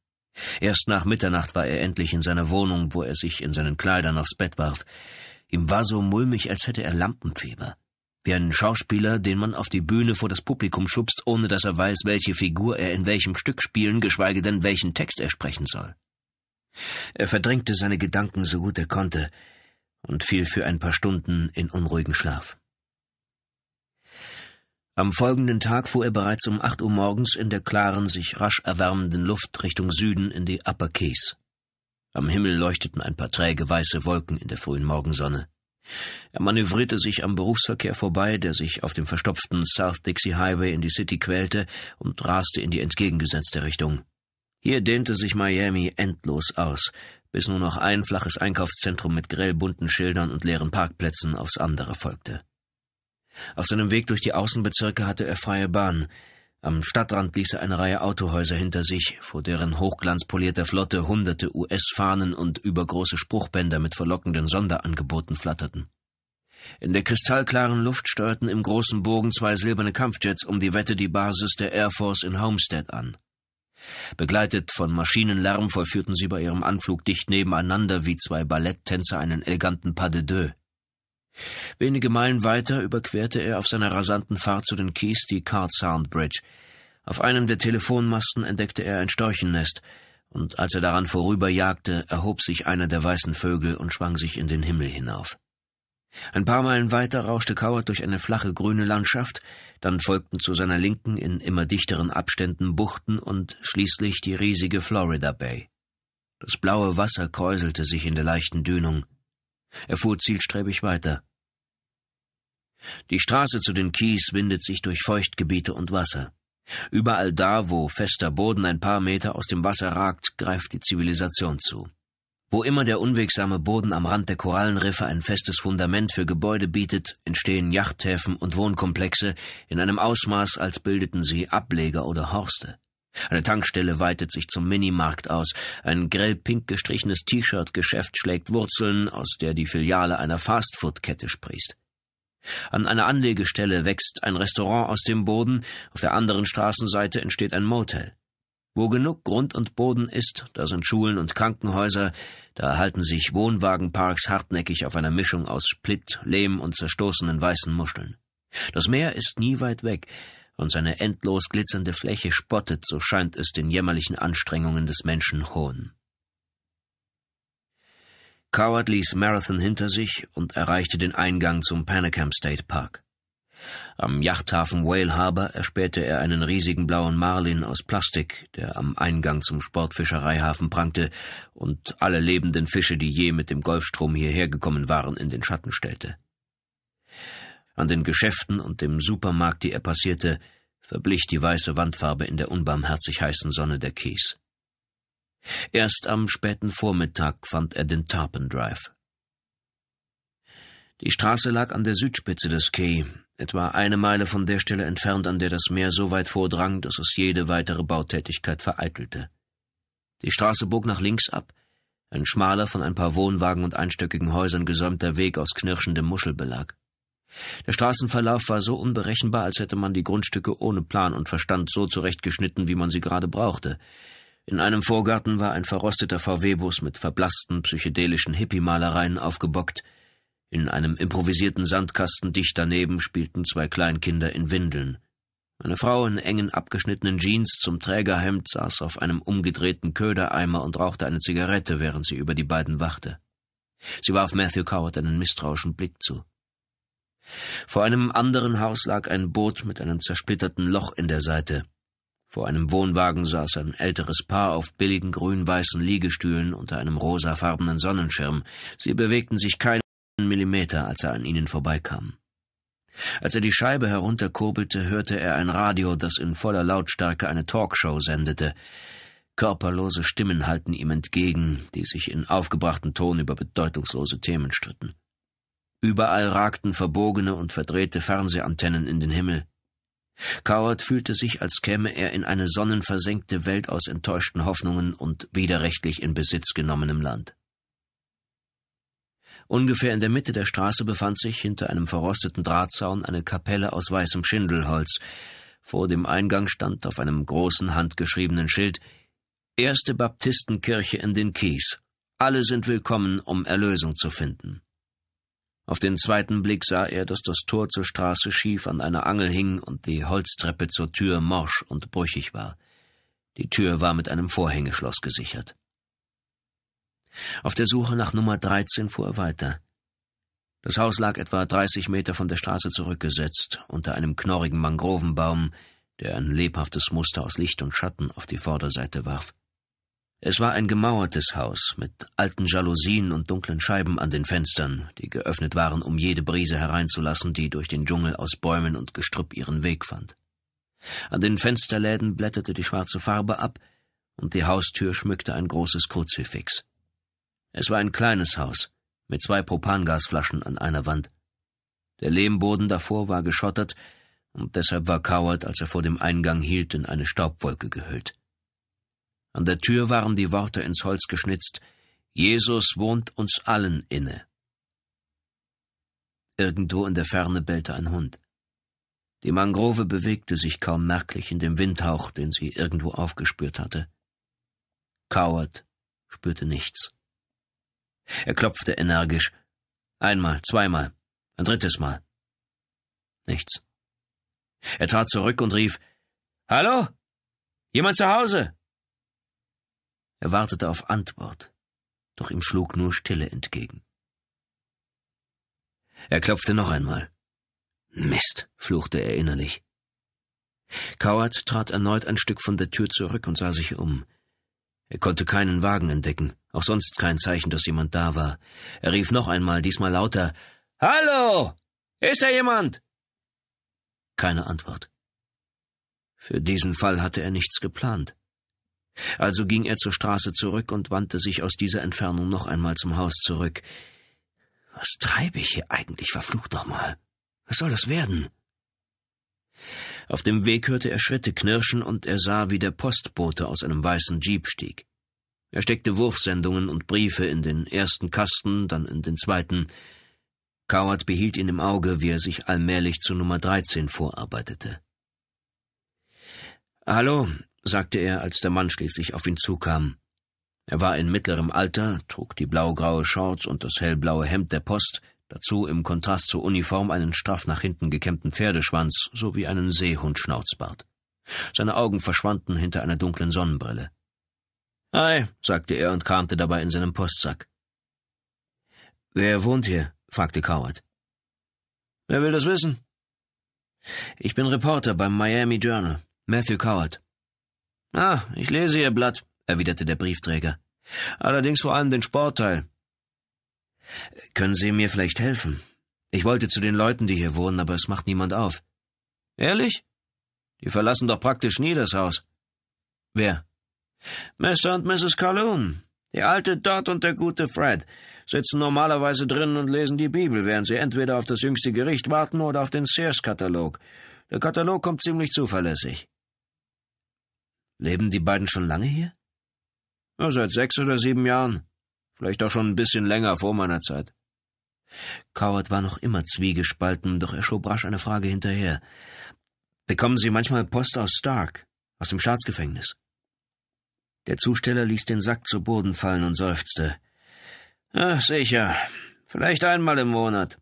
Erst nach Mitternacht war er endlich in seiner Wohnung, wo er sich in seinen Kleidern aufs Bett warf. Ihm war so mulmig, als hätte er Lampenfieber. Wie ein Schauspieler, den man auf die Bühne vor das Publikum schubst, ohne dass er weiß, welche Figur er in welchem Stück spielen, geschweige denn welchen Text er sprechen soll. Er verdrängte seine Gedanken so gut er konnte und fiel für ein paar Stunden in unruhigen Schlaf. Am folgenden Tag fuhr er bereits um acht Uhr morgens in der klaren, sich rasch erwärmenden Luft Richtung Süden in die Upper Keys. Am Himmel leuchteten ein paar träge weiße Wolken in der frühen Morgensonne. Er manövrierte sich am Berufsverkehr vorbei, der sich auf dem verstopften South Dixie Highway in die City quälte, und raste in die entgegengesetzte Richtung. Hier dehnte sich Miami endlos aus, bis nur noch ein flaches Einkaufszentrum mit grell bunten Schildern und leeren Parkplätzen aufs andere folgte. Auf seinem Weg durch die Außenbezirke hatte er freie Bahn, am Stadtrand ließ er eine Reihe Autohäuser hinter sich, vor deren hochglanzpolierter Flotte hunderte US-Fahnen und übergroße Spruchbänder mit verlockenden Sonderangeboten flatterten. In der kristallklaren Luft steuerten im großen Bogen zwei silberne Kampfjets um die Wette die Basis der Air Force in Homestead an. Begleitet von Maschinenlärm vollführten sie bei ihrem Anflug dicht nebeneinander wie zwei Balletttänzer einen eleganten Pas de deux. Wenige Meilen weiter überquerte er auf seiner rasanten Fahrt zu den Keys die Card Sound Bridge. Auf einem der Telefonmasten entdeckte er ein Storchennest, und als er daran vorüberjagte, erhob sich einer der weißen Vögel und schwang sich in den Himmel hinauf. Ein paar Meilen weiter rauschte Coward durch eine flache grüne Landschaft, dann folgten zu seiner Linken in immer dichteren Abständen Buchten und schließlich die riesige Florida Bay. Das blaue Wasser kräuselte sich in der leichten Dünung, er fuhr zielstrebig weiter. Die Straße zu den Kies windet sich durch Feuchtgebiete und Wasser. Überall da, wo fester Boden ein paar Meter aus dem Wasser ragt, greift die Zivilisation zu. Wo immer der unwegsame Boden am Rand der Korallenriffe ein festes Fundament für Gebäude bietet, entstehen Yachthäfen und Wohnkomplexe in einem Ausmaß, als bildeten sie Ableger oder Horste. Eine Tankstelle weitet sich zum Minimarkt aus. Ein grell pink gestrichenes T-Shirt-Geschäft schlägt Wurzeln, aus der die Filiale einer Fastfood-Kette sprießt. An einer Anlegestelle wächst ein Restaurant aus dem Boden, auf der anderen Straßenseite entsteht ein Motel. Wo genug Grund und Boden ist, da sind Schulen und Krankenhäuser, da halten sich Wohnwagenparks hartnäckig auf einer Mischung aus Splitt, Lehm und zerstoßenen weißen Muscheln. Das Meer ist nie weit weg, und seine endlos glitzernde Fläche spottet, so scheint es den jämmerlichen Anstrengungen des Menschen hohn. Coward ließ Marathon hinter sich und erreichte den Eingang zum Panacam State Park. Am Yachthafen Whale Harbor erspähte er einen riesigen blauen Marlin aus Plastik, der am Eingang zum Sportfischereihafen prangte und alle lebenden Fische, die je mit dem Golfstrom hierher gekommen waren, in den Schatten stellte. An den Geschäften und dem Supermarkt, die er passierte, verblich die weiße Wandfarbe in der unbarmherzig heißen Sonne der Keys. Erst am späten Vormittag fand er den Tarpon Drive. Die Straße lag an der Südspitze des Quai, etwa eine Meile von der Stelle entfernt, an der das Meer so weit vordrang, dass es jede weitere Bautätigkeit vereitelte. Die Straße bog nach links ab, ein schmaler, von ein paar Wohnwagen und einstöckigen Häusern gesäumter Weg aus knirschendem Muschelbelag. Der Straßenverlauf war so unberechenbar, als hätte man die Grundstücke ohne Plan und Verstand so zurechtgeschnitten, wie man sie gerade brauchte. In einem Vorgarten war ein verrosteter VW-Bus mit verblassten psychedelischen Hippie-Malereien aufgebockt. In einem improvisierten Sandkasten dicht daneben spielten zwei Kleinkinder in Windeln. Eine Frau in engen abgeschnittenen Jeans zum Trägerhemd saß auf einem umgedrehten Ködereimer und rauchte eine Zigarette, während sie über die beiden wachte. Sie warf Matthew Coward einen misstrauischen Blick zu. Vor einem anderen Haus lag ein Boot mit einem zersplitterten Loch in der Seite. Vor einem Wohnwagen saß ein älteres Paar auf billigen grün-weißen Liegestühlen unter einem rosafarbenen Sonnenschirm. Sie bewegten sich keinen Millimeter, als er an ihnen vorbeikam. Als er die Scheibe herunterkurbelte, hörte er ein Radio, das in voller Lautstärke eine Talkshow sendete. Körperlose Stimmen hallten ihm entgegen, die sich in aufgebrachten Ton über bedeutungslose Themen stritten. Überall ragten verbogene und verdrehte Fernsehantennen in den Himmel. Coward fühlte sich, als käme er in eine sonnenversenkte Welt aus enttäuschten Hoffnungen und widerrechtlich in Besitz genommenem Land. Ungefähr in der Mitte der Straße befand sich hinter einem verrosteten Drahtzaun eine Kapelle aus weißem Schindelholz. Vor dem Eingang stand auf einem großen handgeschriebenen Schild Erste Baptistenkirche in den Kies. Alle sind willkommen, um Erlösung zu finden. Auf den zweiten Blick sah er, dass das Tor zur Straße schief an einer Angel hing und die Holztreppe zur Tür morsch und brüchig war. Die Tür war mit einem Vorhängeschloss gesichert. Auf der Suche nach Nummer 13 fuhr er weiter. Das Haus lag etwa 30 Meter von der Straße zurückgesetzt, unter einem knorrigen Mangrovenbaum, der ein lebhaftes Muster aus Licht und Schatten auf die Vorderseite warf. Es war ein gemauertes Haus mit alten Jalousien und dunklen Scheiben an den Fenstern, die geöffnet waren, um jede Brise hereinzulassen, die durch den Dschungel aus Bäumen und Gestrüpp ihren Weg fand. An den Fensterläden blätterte die schwarze Farbe ab, und die Haustür schmückte ein großes Kruzifix. Es war ein kleines Haus, mit zwei Propangasflaschen an einer Wand. Der Lehmboden davor war geschottert, und deshalb war Coward, als er vor dem Eingang hielt, in eine Staubwolke gehüllt. An der Tür waren die Worte ins Holz geschnitzt Jesus wohnt uns allen inne. Irgendwo in der Ferne bellte ein Hund. Die Mangrove bewegte sich kaum merklich in dem Windhauch, den sie irgendwo aufgespürt hatte. Coward spürte nichts. Er klopfte energisch. Einmal, zweimal, ein drittes Mal. Nichts. Er trat zurück und rief Hallo? Jemand zu Hause? Er wartete auf Antwort, doch ihm schlug nur Stille entgegen. Er klopfte noch einmal. Mist, fluchte er innerlich. Coward trat erneut ein Stück von der Tür zurück und sah sich um. Er konnte keinen Wagen entdecken, auch sonst kein Zeichen, dass jemand da war. Er rief noch einmal, diesmal lauter Hallo. Ist da jemand? Keine Antwort. Für diesen Fall hatte er nichts geplant. Also ging er zur Straße zurück und wandte sich aus dieser Entfernung noch einmal zum Haus zurück. Was treibe ich hier eigentlich, verflucht nochmal? Was soll das werden? Auf dem Weg hörte er Schritte knirschen und er sah, wie der Postbote aus einem weißen Jeep stieg. Er steckte Wurfsendungen und Briefe in den ersten Kasten, dann in den zweiten. Coward behielt ihn im Auge, wie er sich allmählich zu Nummer 13 vorarbeitete. Hallo, sagte er, als der Mann schließlich auf ihn zukam. Er war in mittlerem Alter, trug die blaugraue Shorts und das hellblaue Hemd der Post, dazu im Kontrast zur Uniform einen straff nach hinten gekämmten Pferdeschwanz sowie einen Seehundschnauzbart. Seine Augen verschwanden hinter einer dunklen Sonnenbrille. Hi, sagte er und kramte dabei in seinem Postsack. Wer wohnt hier? fragte Coward. Wer will das wissen? Ich bin Reporter beim Miami Journal, Matthew Coward. Ah, ich lese Ihr Blatt, erwiderte der Briefträger. Allerdings vor allem den Sportteil. Können Sie mir vielleicht helfen? Ich wollte zu den Leuten, die hier wohnen, aber es macht niemand auf. Ehrlich? Die verlassen doch praktisch nie das Haus. Wer? Mr. und Mrs. Calhoun. Der alte Dot und der gute Fred sitzen normalerweise drinnen und lesen die Bibel, während sie entweder auf das jüngste Gericht warten oder auf den Sears-Katalog. Der Katalog kommt ziemlich zuverlässig. Leben die beiden schon lange hier? Ja, seit sechs oder sieben Jahren. Vielleicht auch schon ein bisschen länger vor meiner Zeit. Coward war noch immer zwiegespalten, doch er schob rasch eine Frage hinterher. Bekommen Sie manchmal Post aus Stark, aus dem Staatsgefängnis? Der Zusteller ließ den Sack zu Boden fallen und seufzte. Ach, sicher. Vielleicht einmal im Monat.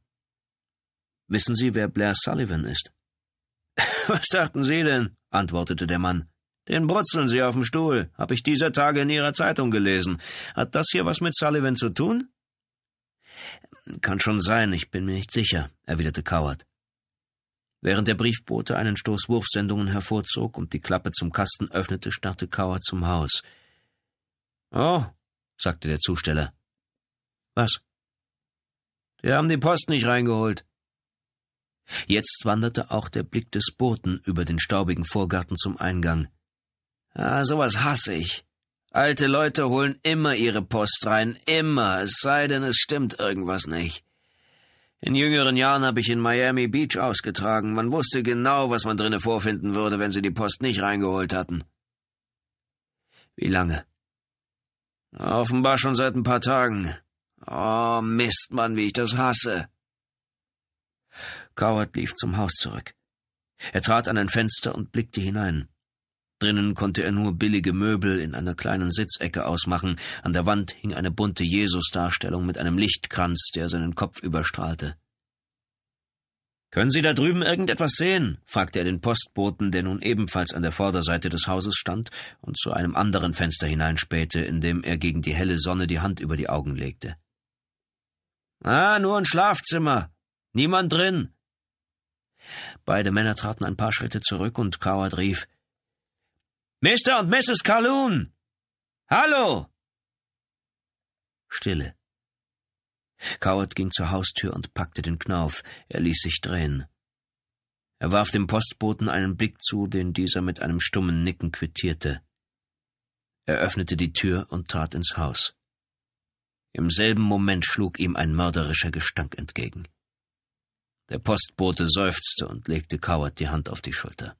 Wissen Sie, wer Blair Sullivan ist? Was dachten Sie denn? antwortete der Mann. Den brutzeln Sie auf dem Stuhl, hab ich dieser Tage in Ihrer Zeitung gelesen. Hat das hier was mit Sullivan zu tun? Kann schon sein, ich bin mir nicht sicher, erwiderte Coward. Während der Briefbote einen Stoß Wurfsendungen hervorzog und die Klappe zum Kasten öffnete, starrte Coward zum Haus. Oh, sagte der Zusteller. Was? Sie haben die Post nicht reingeholt. Jetzt wanderte auch der Blick des Boten über den staubigen Vorgarten zum Eingang. Ah, sowas hasse ich. Alte Leute holen immer ihre Post rein, immer, es sei denn, es stimmt irgendwas nicht. In jüngeren Jahren habe ich in Miami Beach ausgetragen. Man wusste genau, was man drinne vorfinden würde, wenn sie die Post nicht reingeholt hatten. Wie lange? Offenbar schon seit ein paar Tagen. Oh, Mist, Mann, wie ich das hasse. Coward lief zum Haus zurück. Er trat an ein Fenster und blickte hinein. Drinnen konnte er nur billige Möbel in einer kleinen Sitzecke ausmachen. An der Wand hing eine bunte Jesusdarstellung mit einem Lichtkranz, der seinen Kopf überstrahlte. Können Sie da drüben irgendetwas sehen? fragte er den Postboten, der nun ebenfalls an der Vorderseite des Hauses stand und zu einem anderen Fenster hineinspähte, in dem er gegen die helle Sonne die Hand über die Augen legte. Ah, nur ein Schlafzimmer. Niemand drin. Beide Männer traten ein paar Schritte zurück und Coward rief Mr. und Mrs. Calhoun! Hallo! Stille. Coward ging zur Haustür und packte den Knauf. Er ließ sich drehen. Er warf dem Postboten einen Blick zu, den dieser mit einem stummen Nicken quittierte. Er öffnete die Tür und trat ins Haus. Im selben Moment schlug ihm ein mörderischer Gestank entgegen. Der Postbote seufzte und legte Coward die Hand auf die Schulter.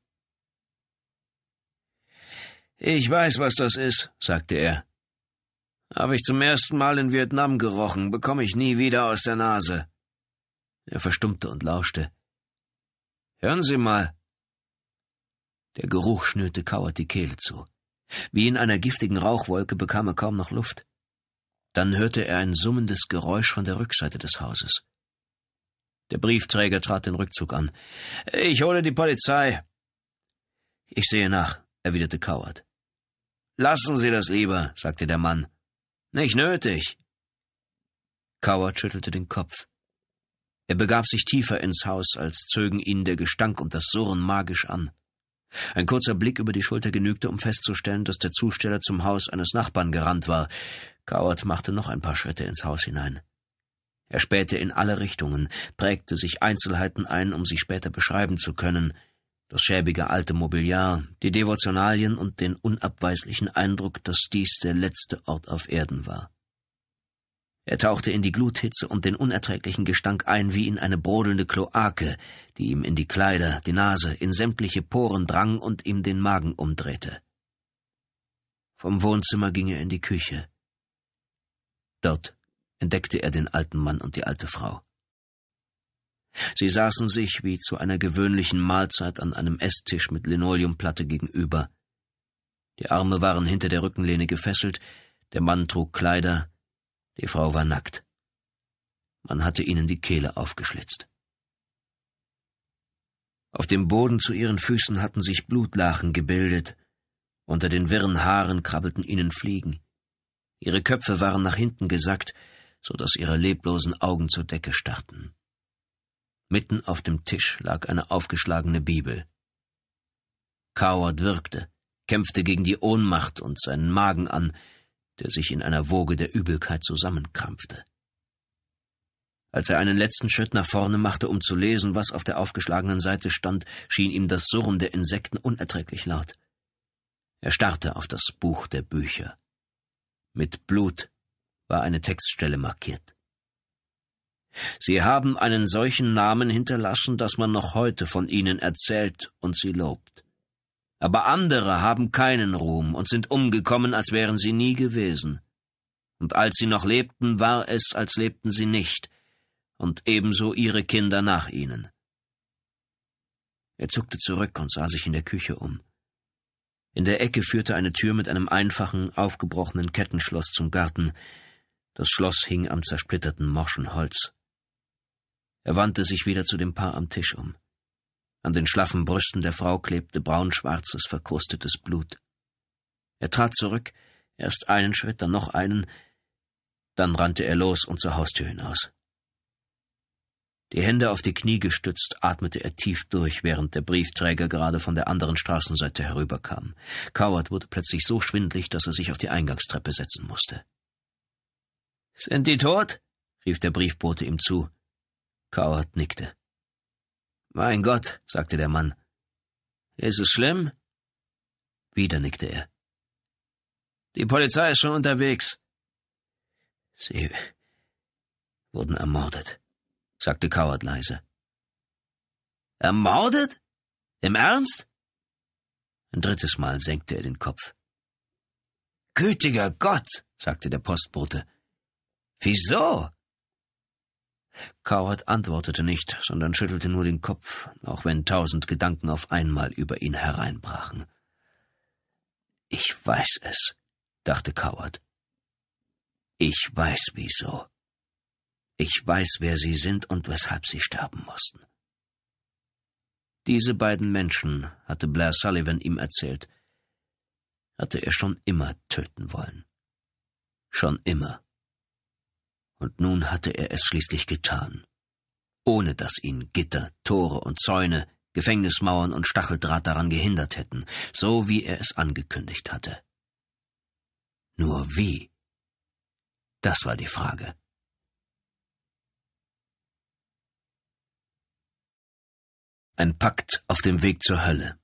Ich weiß, was das ist, sagte er. Habe ich zum ersten Mal in Vietnam gerochen, bekomme ich nie wieder aus der Nase. Er verstummte und lauschte. Hören Sie mal. Der Geruch schnürte Kauert die Kehle zu. Wie in einer giftigen Rauchwolke bekam er kaum noch Luft. Dann hörte er ein summendes Geräusch von der Rückseite des Hauses. Der Briefträger trat den Rückzug an. Ich hole die Polizei. Ich sehe nach, erwiderte Coward. Lassen Sie das lieber, sagte der Mann. Nicht nötig. Coward schüttelte den Kopf. Er begab sich tiefer ins Haus, als zögen ihn der Gestank und das Surren magisch an. Ein kurzer Blick über die Schulter genügte, um festzustellen, dass der Zusteller zum Haus eines Nachbarn gerannt war. Coward machte noch ein paar Schritte ins Haus hinein. Er spähte in alle Richtungen, prägte sich Einzelheiten ein, um sie später beschreiben zu können das schäbige alte Mobiliar, die Devotionalien und den unabweislichen Eindruck, dass dies der letzte Ort auf Erden war. Er tauchte in die Gluthitze und den unerträglichen Gestank ein wie in eine brodelnde Kloake, die ihm in die Kleider, die Nase, in sämtliche Poren drang und ihm den Magen umdrehte. Vom Wohnzimmer ging er in die Küche. Dort entdeckte er den alten Mann und die alte Frau. Sie saßen sich wie zu einer gewöhnlichen Mahlzeit an einem Esstisch mit Linoleumplatte gegenüber. Die Arme waren hinter der Rückenlehne gefesselt, der Mann trug Kleider, die Frau war nackt. Man hatte ihnen die Kehle aufgeschlitzt. Auf dem Boden zu ihren Füßen hatten sich Blutlachen gebildet, unter den wirren Haaren krabbelten ihnen Fliegen. Ihre Köpfe waren nach hinten gesackt, so dass ihre leblosen Augen zur Decke starrten. Mitten auf dem Tisch lag eine aufgeschlagene Bibel. Coward wirkte, kämpfte gegen die Ohnmacht und seinen Magen an, der sich in einer Woge der Übelkeit zusammenkrampfte. Als er einen letzten Schritt nach vorne machte, um zu lesen, was auf der aufgeschlagenen Seite stand, schien ihm das Surren der Insekten unerträglich laut. Er starrte auf das Buch der Bücher. Mit Blut war eine Textstelle markiert. Sie haben einen solchen Namen hinterlassen, dass man noch heute von ihnen erzählt und sie lobt. Aber andere haben keinen Ruhm und sind umgekommen, als wären sie nie gewesen. Und als sie noch lebten, war es, als lebten sie nicht, und ebenso ihre Kinder nach ihnen. Er zuckte zurück und sah sich in der Küche um. In der Ecke führte eine Tür mit einem einfachen, aufgebrochenen Kettenschloss zum Garten. Das Schloss hing am zersplitterten morschen Holz. Er wandte sich wieder zu dem Paar am Tisch um. An den schlaffen Brüsten der Frau klebte braunschwarzes, verkrustetes Blut. Er trat zurück, erst einen Schritt, dann noch einen, dann rannte er los und zur Haustür hinaus. Die Hände auf die Knie gestützt, atmete er tief durch, während der Briefträger gerade von der anderen Straßenseite herüberkam. Coward wurde plötzlich so schwindlig, dass er sich auf die Eingangstreppe setzen musste. Sind die tot? rief der Briefbote ihm zu. Coward nickte. Mein Gott, sagte der Mann. Ist es schlimm? Wieder nickte er. Die Polizei ist schon unterwegs. Sie wurden ermordet, sagte Coward leise. Ermordet? Im Ernst? Ein drittes Mal senkte er den Kopf. Gütiger Gott, sagte der Postbote. Wieso? Coward antwortete nicht, sondern schüttelte nur den Kopf, auch wenn tausend Gedanken auf einmal über ihn hereinbrachen. Ich weiß es, dachte Coward. Ich weiß wieso. Ich weiß, wer sie sind und weshalb sie sterben mussten. Diese beiden Menschen, hatte Blair Sullivan ihm erzählt, hatte er schon immer töten wollen. Schon immer. Und nun hatte er es schließlich getan. Ohne dass ihn Gitter, Tore und Zäune, Gefängnismauern und Stacheldraht daran gehindert hätten, so wie er es angekündigt hatte. Nur wie? Das war die Frage. Ein Pakt auf dem Weg zur Hölle.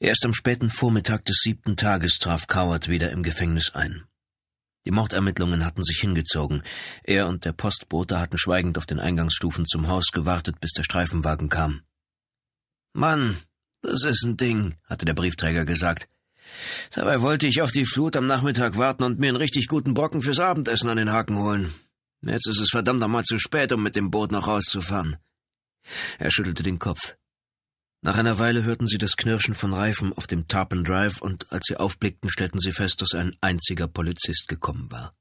Erst am späten Vormittag des siebten Tages traf Coward wieder im Gefängnis ein. Die Mordermittlungen hatten sich hingezogen. Er und der Postbote hatten schweigend auf den Eingangsstufen zum Haus gewartet, bis der Streifenwagen kam. Mann, das ist ein Ding, hatte der Briefträger gesagt. Dabei wollte ich auf die Flut am Nachmittag warten und mir einen richtig guten Brocken fürs Abendessen an den Haken holen. Jetzt ist es verdammt nochmal zu spät, um mit dem Boot noch rauszufahren. Er schüttelte den Kopf. Nach einer Weile hörten sie das Knirschen von Reifen auf dem Tarpon Drive und als sie aufblickten, stellten sie fest, dass ein einziger Polizist gekommen war.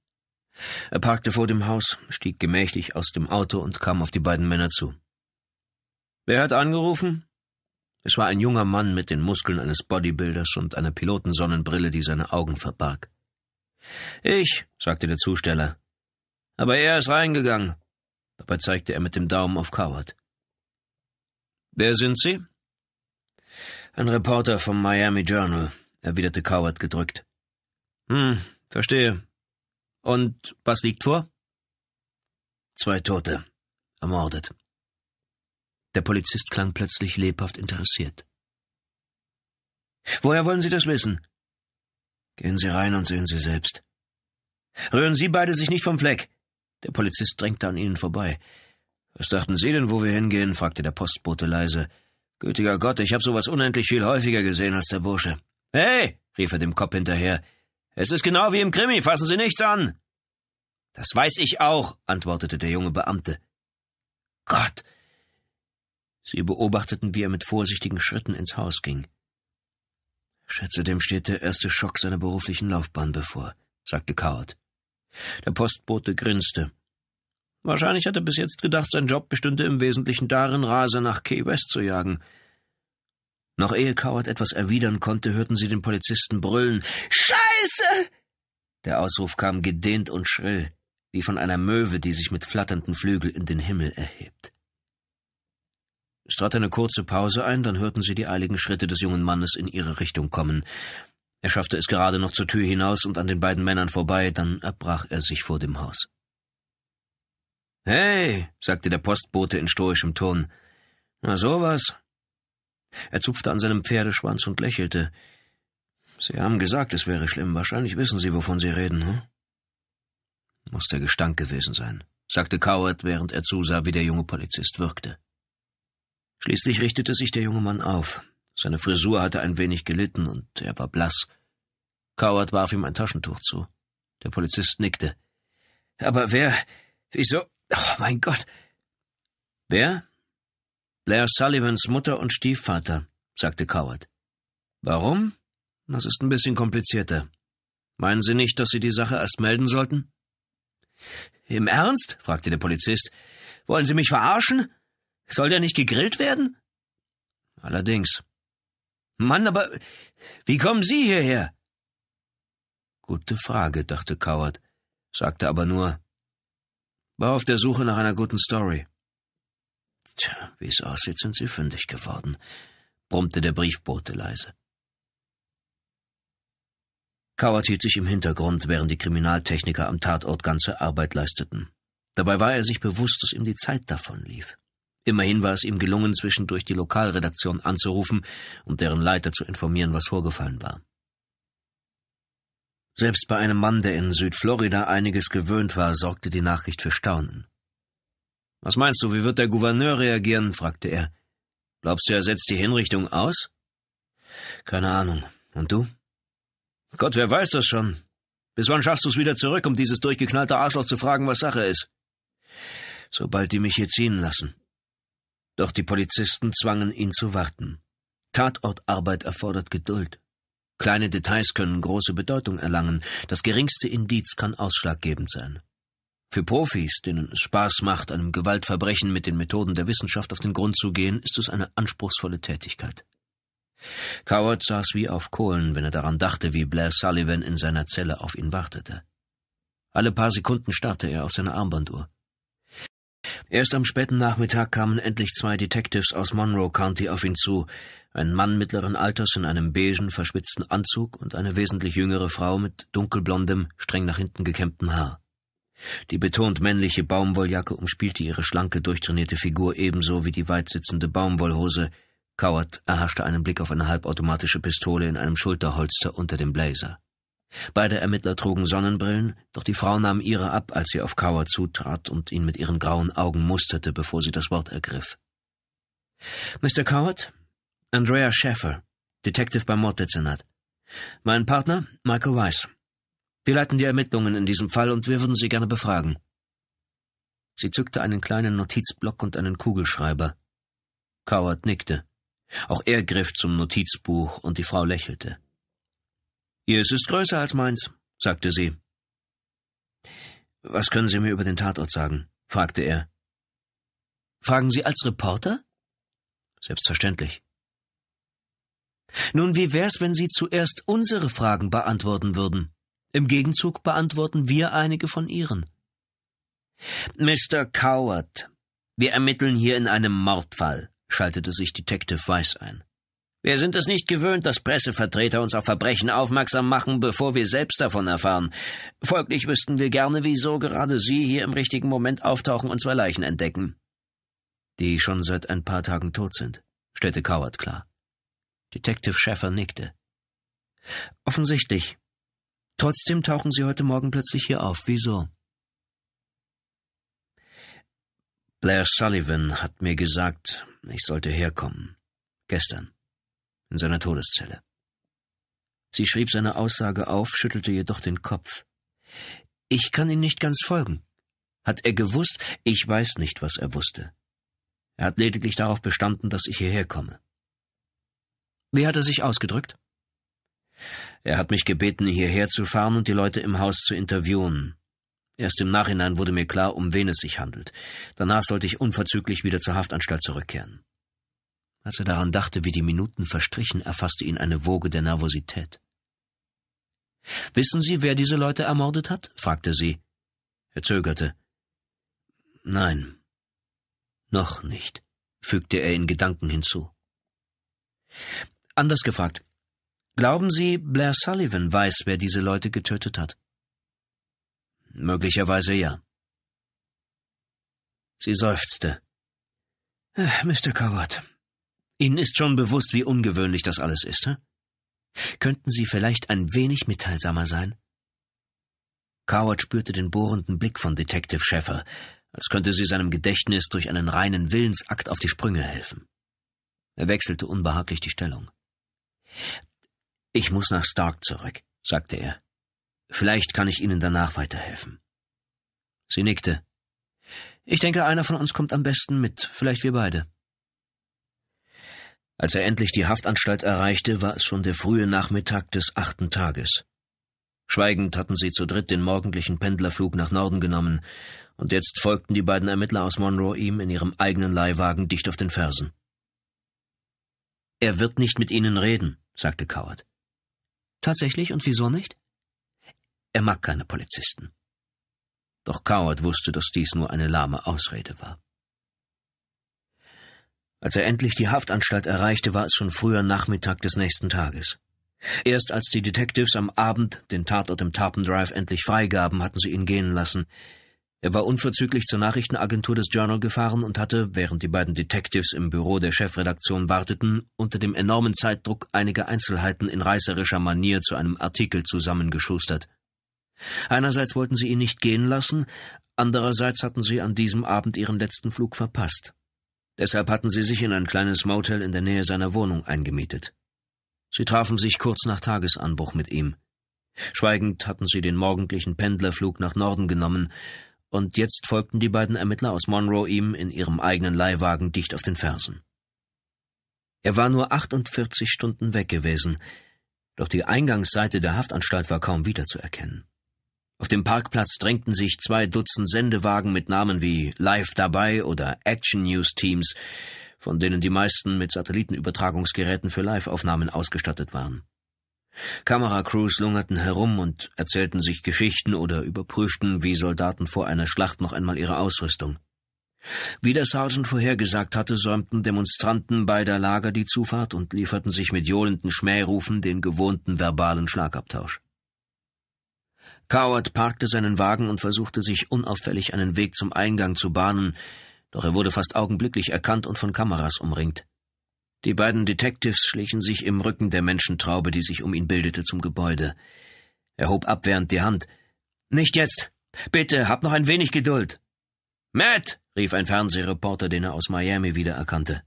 Er parkte vor dem Haus, stieg gemächlich aus dem Auto und kam auf die beiden Männer zu. Wer hat angerufen? Es war ein junger Mann mit den Muskeln eines Bodybuilders und einer Pilotensonnenbrille, die seine Augen verbarg. Ich, sagte der Zusteller. Aber er ist reingegangen. Dabei zeigte er mit dem Daumen auf Coward. Wer sind Sie? Ein Reporter vom Miami Journal, erwiderte Coward gedrückt. Hm, verstehe. Und was liegt vor? Zwei Tote. Ermordet. Der Polizist klang plötzlich lebhaft interessiert. Woher wollen Sie das wissen? Gehen Sie rein und sehen Sie selbst. Rühren Sie beide sich nicht vom Fleck. Der Polizist drängte an ihnen vorbei. Was dachten Sie denn, wo wir hingehen? fragte der Postbote leise. Gütiger Gott, ich habe sowas unendlich viel häufiger gesehen als der Bursche. Hey, rief er dem Kopf hinterher. Es ist genau wie im Krimi, fassen Sie nichts an. Das weiß ich auch, antwortete der junge Beamte. Gott. Sie beobachteten, wie er mit vorsichtigen Schritten ins Haus ging. Schätze, dem steht der erste Schock seiner beruflichen Laufbahn bevor, sagte Coward. Der Postbote grinste. Wahrscheinlich hat er bis jetzt gedacht, sein Job bestünde im Wesentlichen darin, Rase nach Key West zu jagen. Noch ehe Coward etwas erwidern konnte, hörten sie den Polizisten brüllen. Scheiße! Der Ausruf kam gedehnt und schrill, wie von einer Möwe, die sich mit flatternden Flügeln in den Himmel erhebt. Es trat eine kurze Pause ein, dann hörten sie die eiligen Schritte des jungen Mannes in ihre Richtung kommen. Er schaffte es gerade noch zur Tür hinaus und an den beiden Männern vorbei, dann erbrach er sich vor dem Haus. Hey, sagte der Postbote in stoischem Ton. Na sowas. Er zupfte an seinem Pferdeschwanz und lächelte. Sie haben gesagt, es wäre schlimm. Wahrscheinlich wissen Sie, wovon Sie reden, hm? Muss der Gestank gewesen sein, sagte Coward, während er zusah, wie der junge Polizist wirkte. Schließlich richtete sich der junge Mann auf. Seine Frisur hatte ein wenig gelitten und er war blass. Coward warf ihm ein Taschentuch zu. Der Polizist nickte. Aber wer, wieso, Oh mein Gott. Wer? Blair Sullivans Mutter und Stiefvater, sagte Coward. Warum? Das ist ein bisschen komplizierter. Meinen Sie nicht, dass Sie die Sache erst melden sollten? Im Ernst? fragte der Polizist. Wollen Sie mich verarschen? Soll der nicht gegrillt werden? Allerdings. Mann, aber wie kommen Sie hierher? Gute Frage, dachte Coward, sagte aber nur, war auf der Suche nach einer guten Story. Tja, wie es aussieht, sind Sie fündig geworden, brummte der Briefbote leise. Coward hielt sich im Hintergrund, während die Kriminaltechniker am Tatort ganze Arbeit leisteten. Dabei war er sich bewusst, dass ihm die Zeit davonlief. Immerhin war es ihm gelungen, zwischendurch die Lokalredaktion anzurufen und deren Leiter zu informieren, was vorgefallen war. Selbst bei einem Mann, der in Südflorida einiges gewöhnt war, sorgte die Nachricht für Staunen. Was meinst du, wie wird der Gouverneur reagieren? fragte er. Glaubst du, er setzt die Hinrichtung aus? Keine Ahnung. Und du? Gott, wer weiß das schon? Bis wann schaffst du es wieder zurück, um dieses durchgeknallte Arschloch zu fragen, was Sache ist? Sobald die mich hier ziehen lassen. Doch die Polizisten zwangen ihn zu warten. Tatortarbeit erfordert Geduld. Kleine Details können große Bedeutung erlangen, das geringste Indiz kann ausschlaggebend sein. Für Profis, denen es Spaß macht, einem Gewaltverbrechen mit den Methoden der Wissenschaft auf den Grund zu gehen, ist es eine anspruchsvolle Tätigkeit. Coward saß wie auf Kohlen, wenn er daran dachte, wie Blair Sullivan in seiner Zelle auf ihn wartete. Alle paar Sekunden starrte er auf seine Armbanduhr. Erst am späten Nachmittag kamen endlich zwei Detectives aus Monroe County auf ihn zu, ein Mann mittleren Alters in einem beigen, verschwitzten Anzug und eine wesentlich jüngere Frau mit dunkelblondem, streng nach hinten gekämmtem Haar. Die betont männliche Baumwolljacke umspielte ihre schlanke, durchtrainierte Figur ebenso wie die weit sitzende Baumwollhose. Coward erhaschte einen Blick auf eine halbautomatische Pistole in einem Schulterholster unter dem Blazer. Beide Ermittler trugen Sonnenbrillen, doch die Frau nahm ihre ab, als sie auf Coward zutrat und ihn mit ihren grauen Augen musterte, bevor sie das Wort ergriff. Mr. Coward, Andrea Schäfer, Detective beim Morddezernat. Mein Partner, Michael Weiss. Wir leiten die Ermittlungen in diesem Fall und wir würden Sie gerne befragen. Sie zückte einen kleinen Notizblock und einen Kugelschreiber. Coward nickte. Auch er griff zum Notizbuch und die Frau lächelte. Ihres ist größer als meins, sagte sie. Was können Sie mir über den Tatort sagen? fragte er. Fragen Sie als Reporter? Selbstverständlich. Nun, wie wär's, wenn Sie zuerst unsere Fragen beantworten würden? Im Gegenzug beantworten wir einige von Ihren. Mr. Coward, wir ermitteln hier in einem Mordfall, schaltete sich Detective Weiss ein. Wir sind es nicht gewöhnt, dass Pressevertreter uns auf Verbrechen aufmerksam machen, bevor wir selbst davon erfahren. Folglich wüssten wir gerne, wieso gerade Sie hier im richtigen Moment auftauchen und zwei Leichen entdecken. Die schon seit ein paar Tagen tot sind, stellte Coward klar. Detective Schäfer nickte. Offensichtlich. Trotzdem tauchen Sie heute Morgen plötzlich hier auf. Wieso? Blair Sullivan hat mir gesagt, ich sollte herkommen. Gestern. In seiner Todeszelle. Sie schrieb seine Aussage auf, schüttelte jedoch den Kopf. Ich kann Ihnen nicht ganz folgen. Hat er gewusst? Ich weiß nicht, was er wusste. Er hat lediglich darauf bestanden, dass ich hierher komme. Wie hat er sich ausgedrückt? Er hat mich gebeten, hierher zu fahren und die Leute im Haus zu interviewen. Erst im Nachhinein wurde mir klar, um wen es sich handelt. Danach sollte ich unverzüglich wieder zur Haftanstalt zurückkehren. Als er daran dachte, wie die Minuten verstrichen, erfasste ihn eine Woge der Nervosität. Wissen Sie, wer diese Leute ermordet hat? fragte sie. Er zögerte. Nein, noch nicht, fügte er in Gedanken hinzu. Anders gefragt, glauben Sie, Blair Sullivan weiß, wer diese Leute getötet hat? Möglicherweise ja. Sie seufzte. Äh, Mr. Coward, Ihnen ist schon bewusst, wie ungewöhnlich das alles ist, hä? Könnten Sie vielleicht ein wenig mitteilsamer sein? Coward spürte den bohrenden Blick von Detective Sheffer, als könnte sie seinem Gedächtnis durch einen reinen Willensakt auf die Sprünge helfen. Er wechselte unbehaglich die Stellung. Ich muss nach Stark zurück, sagte er. Vielleicht kann ich Ihnen danach weiterhelfen. Sie nickte. Ich denke, einer von uns kommt am besten mit, vielleicht wir beide. Als er endlich die Haftanstalt erreichte, war es schon der frühe Nachmittag des achten Tages. Schweigend hatten sie zu dritt den morgendlichen Pendlerflug nach Norden genommen, und jetzt folgten die beiden Ermittler aus Monroe ihm in ihrem eigenen Leihwagen dicht auf den Fersen. Er wird nicht mit Ihnen reden, sagte Coward. Tatsächlich und wieso nicht? Er mag keine Polizisten. Doch Coward wusste, dass dies nur eine lahme Ausrede war. Als er endlich die Haftanstalt erreichte, war es schon früher Nachmittag des nächsten Tages. Erst als die Detectives am Abend den Tatort im Tarpon Drive endlich freigaben, hatten sie ihn gehen lassen. Er war unverzüglich zur Nachrichtenagentur des Journal gefahren und hatte, während die beiden Detectives im Büro der Chefredaktion warteten, unter dem enormen Zeitdruck einige Einzelheiten in reißerischer Manier zu einem Artikel zusammengeschustert. Einerseits wollten sie ihn nicht gehen lassen, andererseits hatten sie an diesem Abend ihren letzten Flug verpasst. Deshalb hatten sie sich in ein kleines Motel in der Nähe seiner Wohnung eingemietet. Sie trafen sich kurz nach Tagesanbruch mit ihm. Schweigend hatten sie den morgendlichen Pendlerflug nach Norden genommen, und jetzt folgten die beiden Ermittler aus Monroe ihm in ihrem eigenen Leihwagen dicht auf den Fersen. Er war nur 48 Stunden weg gewesen, doch die Eingangsseite der Haftanstalt war kaum wiederzuerkennen. Auf dem Parkplatz drängten sich zwei Dutzend Sendewagen mit Namen wie Live dabei oder Action News Teams, von denen die meisten mit Satellitenübertragungsgeräten für Live-Aufnahmen ausgestattet waren. Kameracrews lungerten herum und erzählten sich Geschichten oder überprüften, wie Soldaten vor einer Schlacht noch einmal ihre Ausrüstung. Wie der Sergeant vorhergesagt hatte, säumten Demonstranten beider Lager die Zufahrt und lieferten sich mit johlenden Schmährufen den gewohnten verbalen Schlagabtausch. Coward parkte seinen Wagen und versuchte sich unauffällig einen Weg zum Eingang zu bahnen, doch er wurde fast augenblicklich erkannt und von Kameras umringt. Die beiden Detectives schlichen sich im Rücken der Menschentraube, die sich um ihn bildete, zum Gebäude. Er hob abwehrend die Hand. Nicht jetzt. Bitte, hab noch ein wenig Geduld. Matt, rief ein Fernsehreporter, den er aus Miami wiedererkannte.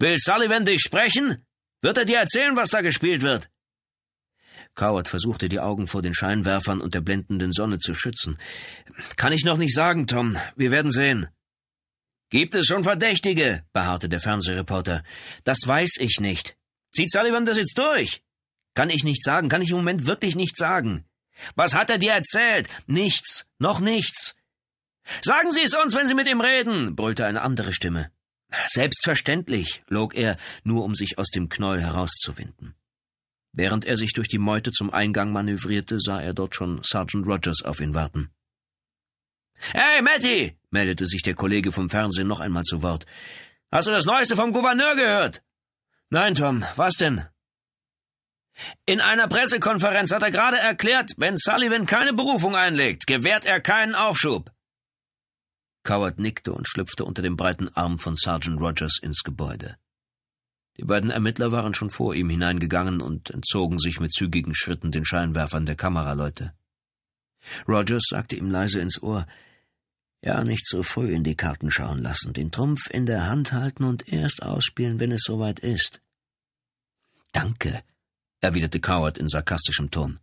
Will Sullivan dich sprechen? Wird er dir erzählen, was da gespielt wird? Coward versuchte die Augen vor den Scheinwerfern und der blendenden Sonne zu schützen. Kann ich noch nicht sagen, Tom. Wir werden sehen. Gibt es schon Verdächtige? beharrte der Fernsehreporter. Das weiß ich nicht. Zieht Sullivan das jetzt durch? Kann ich nicht sagen, kann ich im Moment wirklich nicht sagen. Was hat er dir erzählt? Nichts, noch nichts. Sagen Sie es uns, wenn Sie mit ihm reden, brüllte eine andere Stimme. Selbstverständlich, log er, nur um sich aus dem Knäuel herauszuwinden. Während er sich durch die Meute zum Eingang manövrierte, sah er dort schon Sergeant Rogers auf ihn warten. Hey, Matty, meldete sich der Kollege vom Fernsehen noch einmal zu Wort. Hast du das Neueste vom Gouverneur gehört? Nein, Tom, was denn? In einer Pressekonferenz hat er gerade erklärt, wenn Sullivan keine Berufung einlegt, gewährt er keinen Aufschub. Coward nickte und schlüpfte unter dem breiten Arm von Sergeant Rogers ins Gebäude. Die beiden Ermittler waren schon vor ihm hineingegangen und entzogen sich mit zügigen Schritten den Scheinwerfern der Kameraleute. Rogers sagte ihm leise ins Ohr Ja, nicht so früh in die Karten schauen lassen, den Trumpf in der Hand halten und erst ausspielen, wenn es soweit ist. Danke, erwiderte Coward in sarkastischem Ton.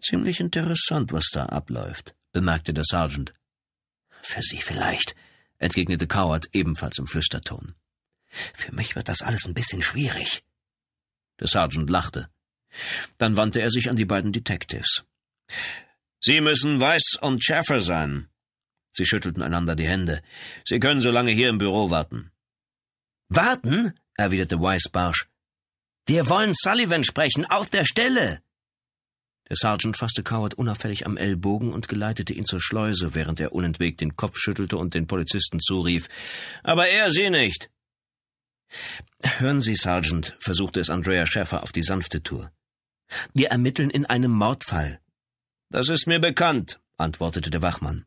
Ziemlich interessant, was da abläuft, bemerkte der Sergeant. Für Sie vielleicht, entgegnete Coward ebenfalls im Flüsterton. Für mich wird das alles ein bisschen schwierig. Der Sergeant lachte. Dann wandte er sich an die beiden Detectives. Sie müssen weiß und schärfer sein. Sie schüttelten einander die Hände. Sie können so lange hier im Büro warten. Warten? erwiderte Weiss barsch. Wir wollen Sullivan sprechen, auf der Stelle. Der Sergeant fasste Coward unauffällig am Ellbogen und geleitete ihn zur Schleuse, während er unentwegt den Kopf schüttelte und den Polizisten zurief. Aber er sie nicht. Hören Sie, Sergeant, versuchte es Andrea Schäffer auf die sanfte Tour. Wir ermitteln in einem Mordfall. Das ist mir bekannt, antwortete der Wachmann.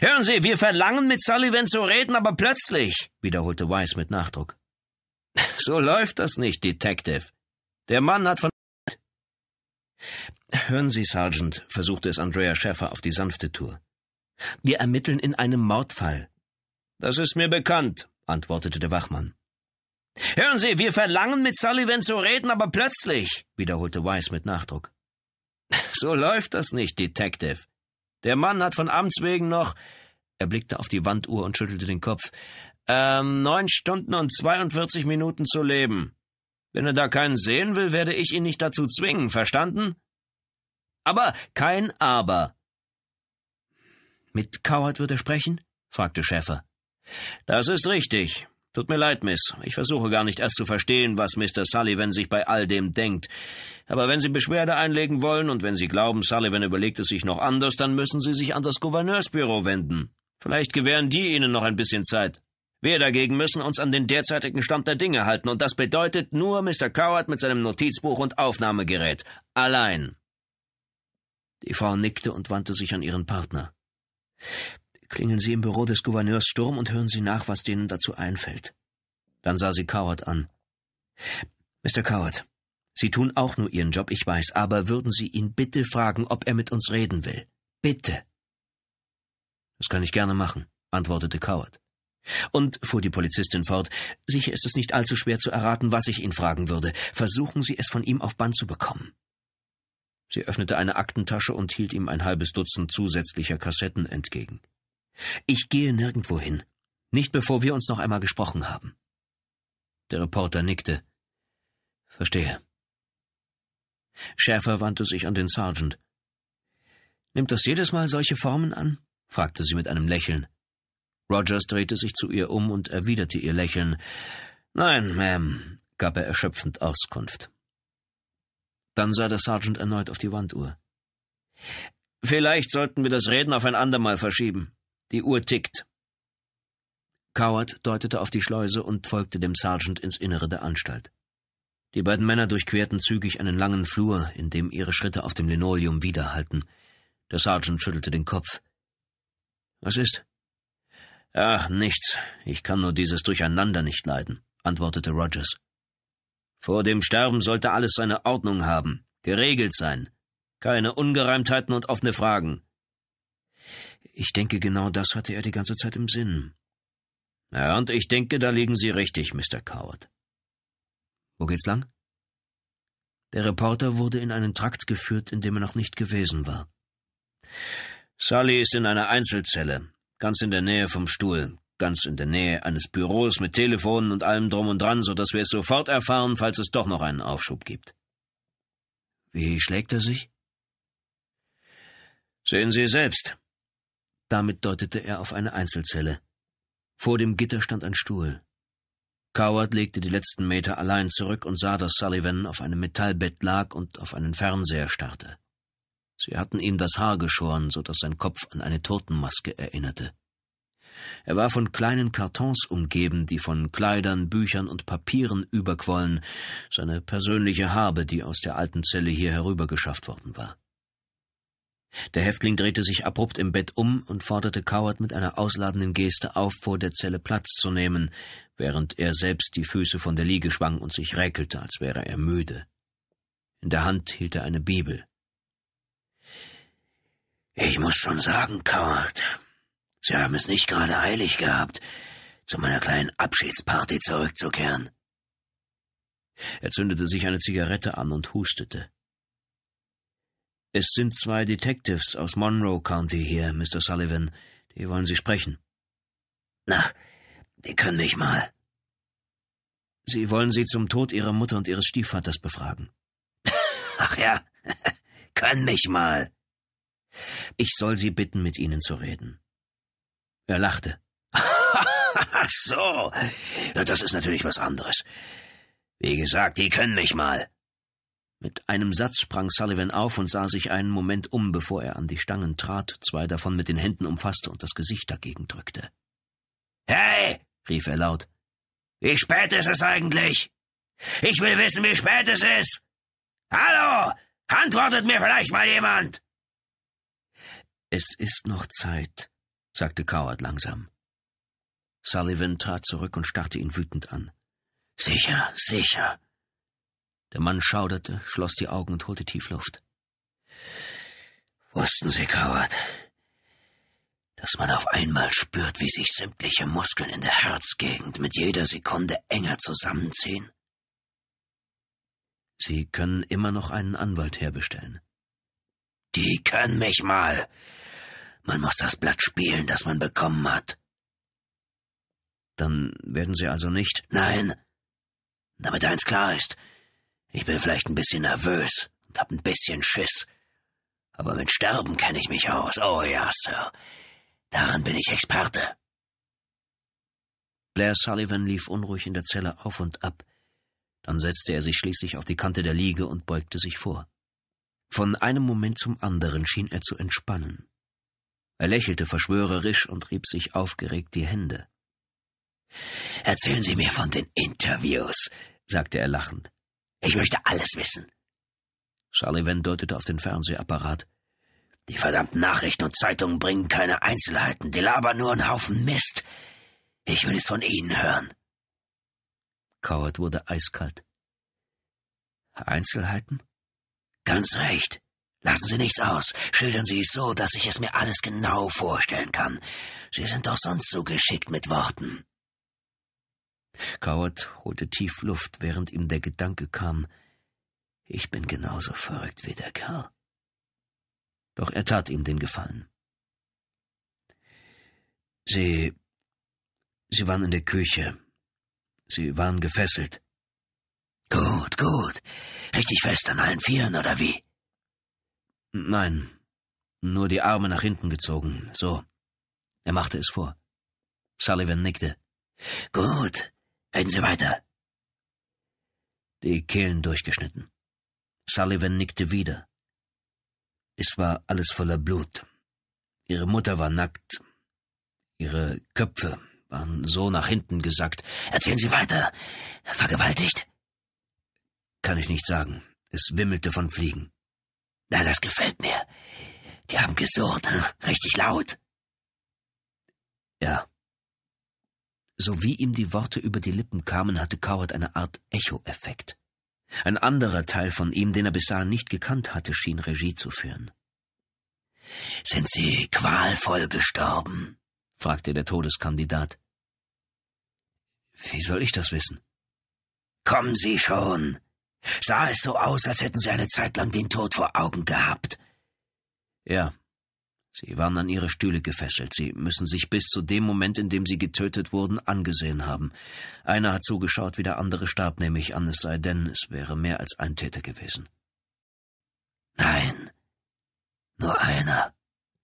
Hören Sie, wir verlangen mit Sullivan zu reden, aber plötzlich, wiederholte Weiss mit Nachdruck. So läuft das nicht, Detective. Der Mann hat von. Hören Sie, Sergeant, versuchte es Andrea Schäfer auf die sanfte Tour. Wir ermitteln in einem Mordfall. Das ist mir bekannt, antwortete der Wachmann. Hören Sie, wir verlangen mit Sullivan zu reden, aber plötzlich, wiederholte Weiss mit Nachdruck. So läuft das nicht, Detective. Der Mann hat von Amts wegen noch. Er blickte auf die Wanduhr und schüttelte den Kopf. Ähm, neun Stunden und 42 Minuten zu leben. Wenn er da keinen sehen will, werde ich ihn nicht dazu zwingen, verstanden? Aber kein Aber. Mit Coward wird er sprechen? fragte Schäfer. Das ist richtig. Tut mir leid, Miss. Ich versuche gar nicht erst zu verstehen, was Mr. Sullivan sich bei all dem denkt. Aber wenn Sie Beschwerde einlegen wollen und wenn Sie glauben, Sullivan überlegt es sich noch anders, dann müssen Sie sich an das Gouverneursbüro wenden. Vielleicht gewähren die Ihnen noch ein bisschen Zeit. Wir dagegen müssen uns an den derzeitigen Stand der Dinge halten, und das bedeutet nur Mr. Coward mit seinem Notizbuch und Aufnahmegerät. Allein. Die Frau nickte und wandte sich an ihren Partner. Klingeln Sie im Büro des Gouverneurs Sturm und hören Sie nach, was denen dazu einfällt. Dann sah sie Coward an. Mr. Coward, Sie tun auch nur Ihren Job, ich weiß, aber würden Sie ihn bitte fragen, ob er mit uns reden will? Bitte. Das kann ich gerne machen, antwortete Coward. Und, fuhr die Polizistin fort, sicher ist es nicht allzu schwer zu erraten, was ich ihn fragen würde. Versuchen Sie es von ihm auf Band zu bekommen. Sie öffnete eine Aktentasche und hielt ihm ein halbes Dutzend zusätzlicher Kassetten entgegen. Ich gehe nirgendwo hin, nicht bevor wir uns noch einmal gesprochen haben. Der Reporter nickte. Verstehe. Schäfer wandte sich an den Sergeant. Nimmt das jedes Mal solche Formen an? fragte sie mit einem Lächeln. Rogers drehte sich zu ihr um und erwiderte ihr Lächeln. Nein, Ma'am, gab er erschöpfend Auskunft. Dann sah der Sergeant erneut auf die Wanduhr. Vielleicht sollten wir das Reden auf ein andermal verschieben. Die Uhr tickt. Coward deutete auf die Schleuse und folgte dem Sergeant ins Innere der Anstalt. Die beiden Männer durchquerten zügig einen langen Flur, in dem ihre Schritte auf dem Linoleum widerhallten. Der Sergeant schüttelte den Kopf. Was ist? Ach, nichts. Ich kann nur dieses Durcheinander nicht leiden, antwortete Rogers. Vor dem Sterben sollte alles seine Ordnung haben, geregelt sein. Keine Ungereimtheiten und offene Fragen. Ich denke, genau das hatte er die ganze Zeit im Sinn. Ja, und ich denke, da liegen Sie richtig, Mr. Coward. Wo geht's lang? Der Reporter wurde in einen Trakt geführt, in dem er noch nicht gewesen war. Sully ist in einer Einzelzelle, ganz in der Nähe vom Stuhl, ganz in der Nähe eines Büros mit Telefonen und allem drum und dran, so dass wir es sofort erfahren, falls es doch noch einen Aufschub gibt. Wie schlägt er sich? Sehen Sie selbst. Damit deutete er auf eine Einzelzelle. Vor dem Gitter stand ein Stuhl. Coward legte die letzten Meter allein zurück und sah, dass Sullivan auf einem Metallbett lag und auf einen Fernseher starrte. Sie hatten ihm das Haar geschoren, so dass sein Kopf an eine Totenmaske erinnerte. Er war von kleinen Kartons umgeben, die von Kleidern, Büchern und Papieren überquollen, seine persönliche Habe, die aus der alten Zelle hier herübergeschafft worden war. Der Häftling drehte sich abrupt im Bett um und forderte Coward mit einer ausladenden Geste auf, vor der Zelle Platz zu nehmen, während er selbst die Füße von der Liege schwang und sich räkelte, als wäre er müde. In der Hand hielt er eine Bibel. Ich muss schon sagen, Coward, Sie haben es nicht gerade eilig gehabt, zu meiner kleinen Abschiedsparty zurückzukehren. Er zündete sich eine Zigarette an und hustete. Es sind zwei Detectives aus Monroe County hier, Mr. Sullivan. Die wollen Sie sprechen. Na, die können mich mal. Sie wollen Sie zum Tod Ihrer Mutter und Ihres Stiefvaters befragen. Ach ja, können mich mal. Ich soll Sie bitten, mit Ihnen zu reden. Er lachte. Ach so, ja, das ist natürlich was anderes. Wie gesagt, die können mich mal. Mit einem Satz sprang Sullivan auf und sah sich einen Moment um, bevor er an die Stangen trat, zwei davon mit den Händen umfasste und das Gesicht dagegen drückte. Hey! rief er laut. Wie spät ist es eigentlich? Ich will wissen, wie spät es ist. Hallo! Antwortet mir vielleicht mal jemand. Es ist noch Zeit, sagte Coward langsam. Sullivan trat zurück und starrte ihn wütend an. Sicher, sicher, der Mann schauderte, schloss die Augen und holte tief Luft. Wussten Sie, Coward, dass man auf einmal spürt, wie sich sämtliche Muskeln in der Herzgegend mit jeder Sekunde enger zusammenziehen? Sie können immer noch einen Anwalt herbestellen. Die können mich mal. Man muss das Blatt spielen, das man bekommen hat. Dann werden Sie also nicht. Nein. Damit eins klar ist, ich bin vielleicht ein bisschen nervös und hab ein bisschen Schiss. Aber mit Sterben kenne ich mich aus. Oh ja, Sir. Daran bin ich Experte. Blair Sullivan lief unruhig in der Zelle auf und ab. Dann setzte er sich schließlich auf die Kante der Liege und beugte sich vor. Von einem Moment zum anderen schien er zu entspannen. Er lächelte verschwörerisch und rieb sich aufgeregt die Hände. Erzählen Sie mir von den Interviews, sagte er lachend. Ich möchte alles wissen. Sullivan deutete auf den Fernsehapparat. Die verdammten Nachrichten und Zeitungen bringen keine Einzelheiten, die labern nur einen Haufen Mist. Ich will es von Ihnen hören. Coward wurde eiskalt. Einzelheiten? Ganz recht. Lassen Sie nichts aus. Schildern Sie es so, dass ich es mir alles genau vorstellen kann. Sie sind doch sonst so geschickt mit Worten. Coward holte tief Luft, während ihm der Gedanke kam, ich bin genauso verrückt wie der Kerl. Doch er tat ihm den Gefallen. Sie. Sie waren in der Küche. Sie waren gefesselt. Gut, gut. Richtig fest an allen Vieren, oder wie? Nein. Nur die Arme nach hinten gezogen. So. Er machte es vor. Sullivan nickte. Gut. Reden Sie weiter. Die Kehlen durchgeschnitten. Sullivan nickte wieder. Es war alles voller Blut. Ihre Mutter war nackt. Ihre Köpfe waren so nach hinten gesackt. Erzählen Sie weiter. Vergewaltigt? Kann ich nicht sagen. Es wimmelte von Fliegen. Na, das gefällt mir. Die haben gesurrt, hm? richtig laut. Ja. So wie ihm die Worte über die Lippen kamen, hatte Coward eine Art Echo-Effekt. Ein anderer Teil von ihm, den er bis dahin nicht gekannt hatte, schien Regie zu führen. Sind Sie qualvoll gestorben? fragte der Todeskandidat. Wie soll ich das wissen? Kommen Sie schon. Sah es so aus, als hätten Sie eine Zeit lang den Tod vor Augen gehabt. Ja, Sie waren an ihre Stühle gefesselt. Sie müssen sich bis zu dem Moment, in dem sie getötet wurden, angesehen haben. Einer hat zugeschaut, wie der andere starb, nehme ich an, es sei denn, es wäre mehr als ein Täter gewesen. Nein, nur einer,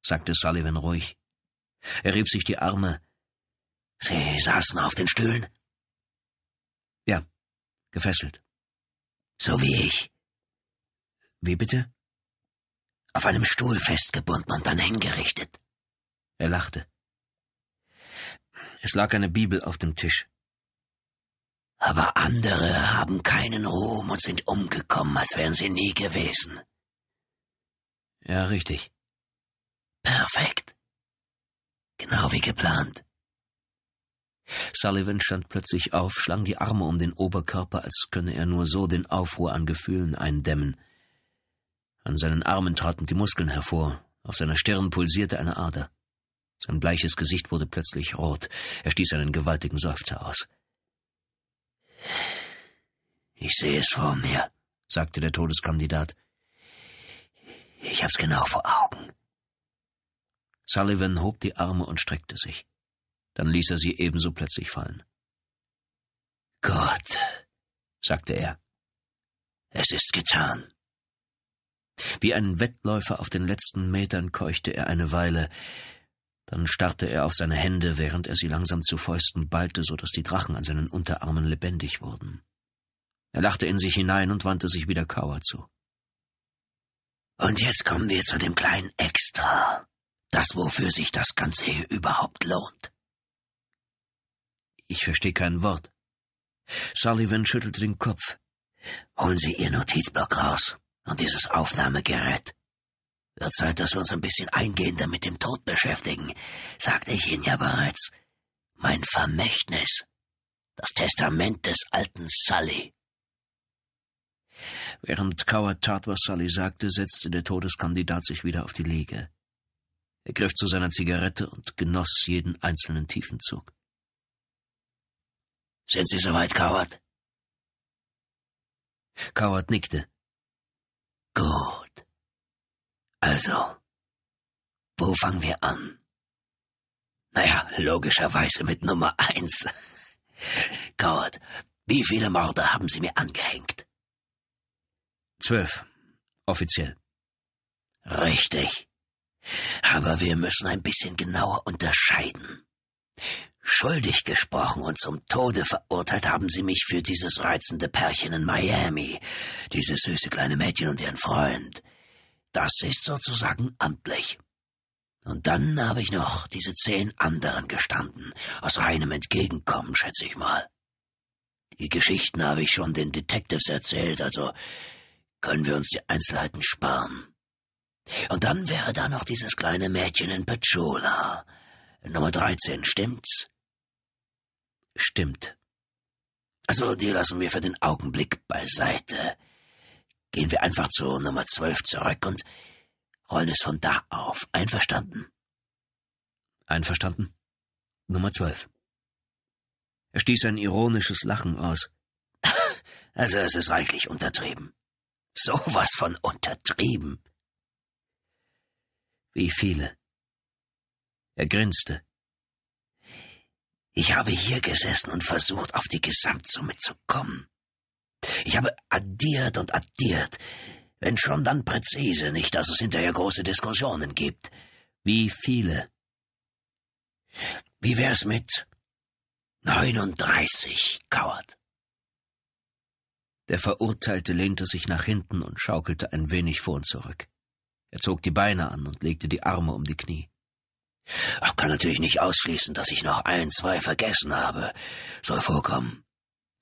sagte Sullivan ruhig. Er rieb sich die Arme. Sie saßen auf den Stühlen? Ja, gefesselt. So wie ich. Wie bitte? auf einem Stuhl festgebunden und dann hingerichtet. Er lachte. Es lag eine Bibel auf dem Tisch. Aber andere haben keinen Ruhm und sind umgekommen, als wären sie nie gewesen. Ja, richtig. Perfekt. Genau wie geplant. Sullivan stand plötzlich auf, schlang die Arme um den Oberkörper, als könne er nur so den Aufruhr an Gefühlen eindämmen. An seinen Armen traten die Muskeln hervor, auf seiner Stirn pulsierte eine Ader. Sein bleiches Gesicht wurde plötzlich rot, er stieß einen gewaltigen Seufzer aus. Ich sehe es vor mir, sagte der Todeskandidat. Ich hab's genau vor Augen. Sullivan hob die Arme und streckte sich. Dann ließ er sie ebenso plötzlich fallen. Gott, sagte er, es ist getan. Wie ein Wettläufer auf den letzten Metern keuchte er eine Weile, dann starrte er auf seine Hände, während er sie langsam zu Fäusten ballte, so dass die Drachen an seinen Unterarmen lebendig wurden. Er lachte in sich hinein und wandte sich wieder Kauer zu. Und jetzt kommen wir zu dem kleinen Extra, das wofür sich das Ganze hier überhaupt lohnt. Ich verstehe kein Wort. Sullivan schüttelte den Kopf. Holen Sie Ihr Notizblock raus. Und dieses Aufnahmegerät. Wird Zeit, dass wir uns ein bisschen eingehender mit dem Tod beschäftigen, sagte ich Ihnen ja bereits. Mein Vermächtnis. Das Testament des alten Sully. Während Coward tat, was Sully sagte, setzte der Todeskandidat sich wieder auf die Liege. Er griff zu seiner Zigarette und genoss jeden einzelnen tiefen Zug. Sind Sie soweit, Coward? Coward nickte. Gut. Also, wo fangen wir an? Naja, logischerweise mit Nummer eins. Gott, Wie viele Morde haben Sie mir angehängt? Zwölf. Offiziell. Richtig. Aber wir müssen ein bisschen genauer unterscheiden schuldig gesprochen und zum Tode verurteilt haben sie mich für dieses reizende Pärchen in Miami, dieses süße kleine Mädchen und ihren Freund. Das ist sozusagen amtlich. Und dann habe ich noch diese zehn anderen gestanden, aus reinem Entgegenkommen, schätze ich mal. Die Geschichten habe ich schon den Detectives erzählt, also können wir uns die Einzelheiten sparen. Und dann wäre da noch dieses kleine Mädchen in Pachola. Nummer 13, stimmt's? stimmt. Also die lassen wir für den Augenblick beiseite. Gehen wir einfach zu Nummer zwölf zurück und rollen es von da auf. Einverstanden? Einverstanden. Nummer zwölf. Er stieß ein ironisches Lachen aus. Also es ist reichlich untertrieben. Sowas von untertrieben. Wie viele? Er grinste. Ich habe hier gesessen und versucht, auf die Gesamtsumme zu kommen. Ich habe addiert und addiert, wenn schon dann präzise, nicht dass es hinterher große Diskussionen gibt. Wie viele? Wie wär's mit 39, Kauert? Der Verurteilte lehnte sich nach hinten und schaukelte ein wenig vor und zurück. Er zog die Beine an und legte die Arme um die Knie. Ich kann natürlich nicht ausschließen, dass ich noch ein, zwei vergessen habe. Soll vorkommen.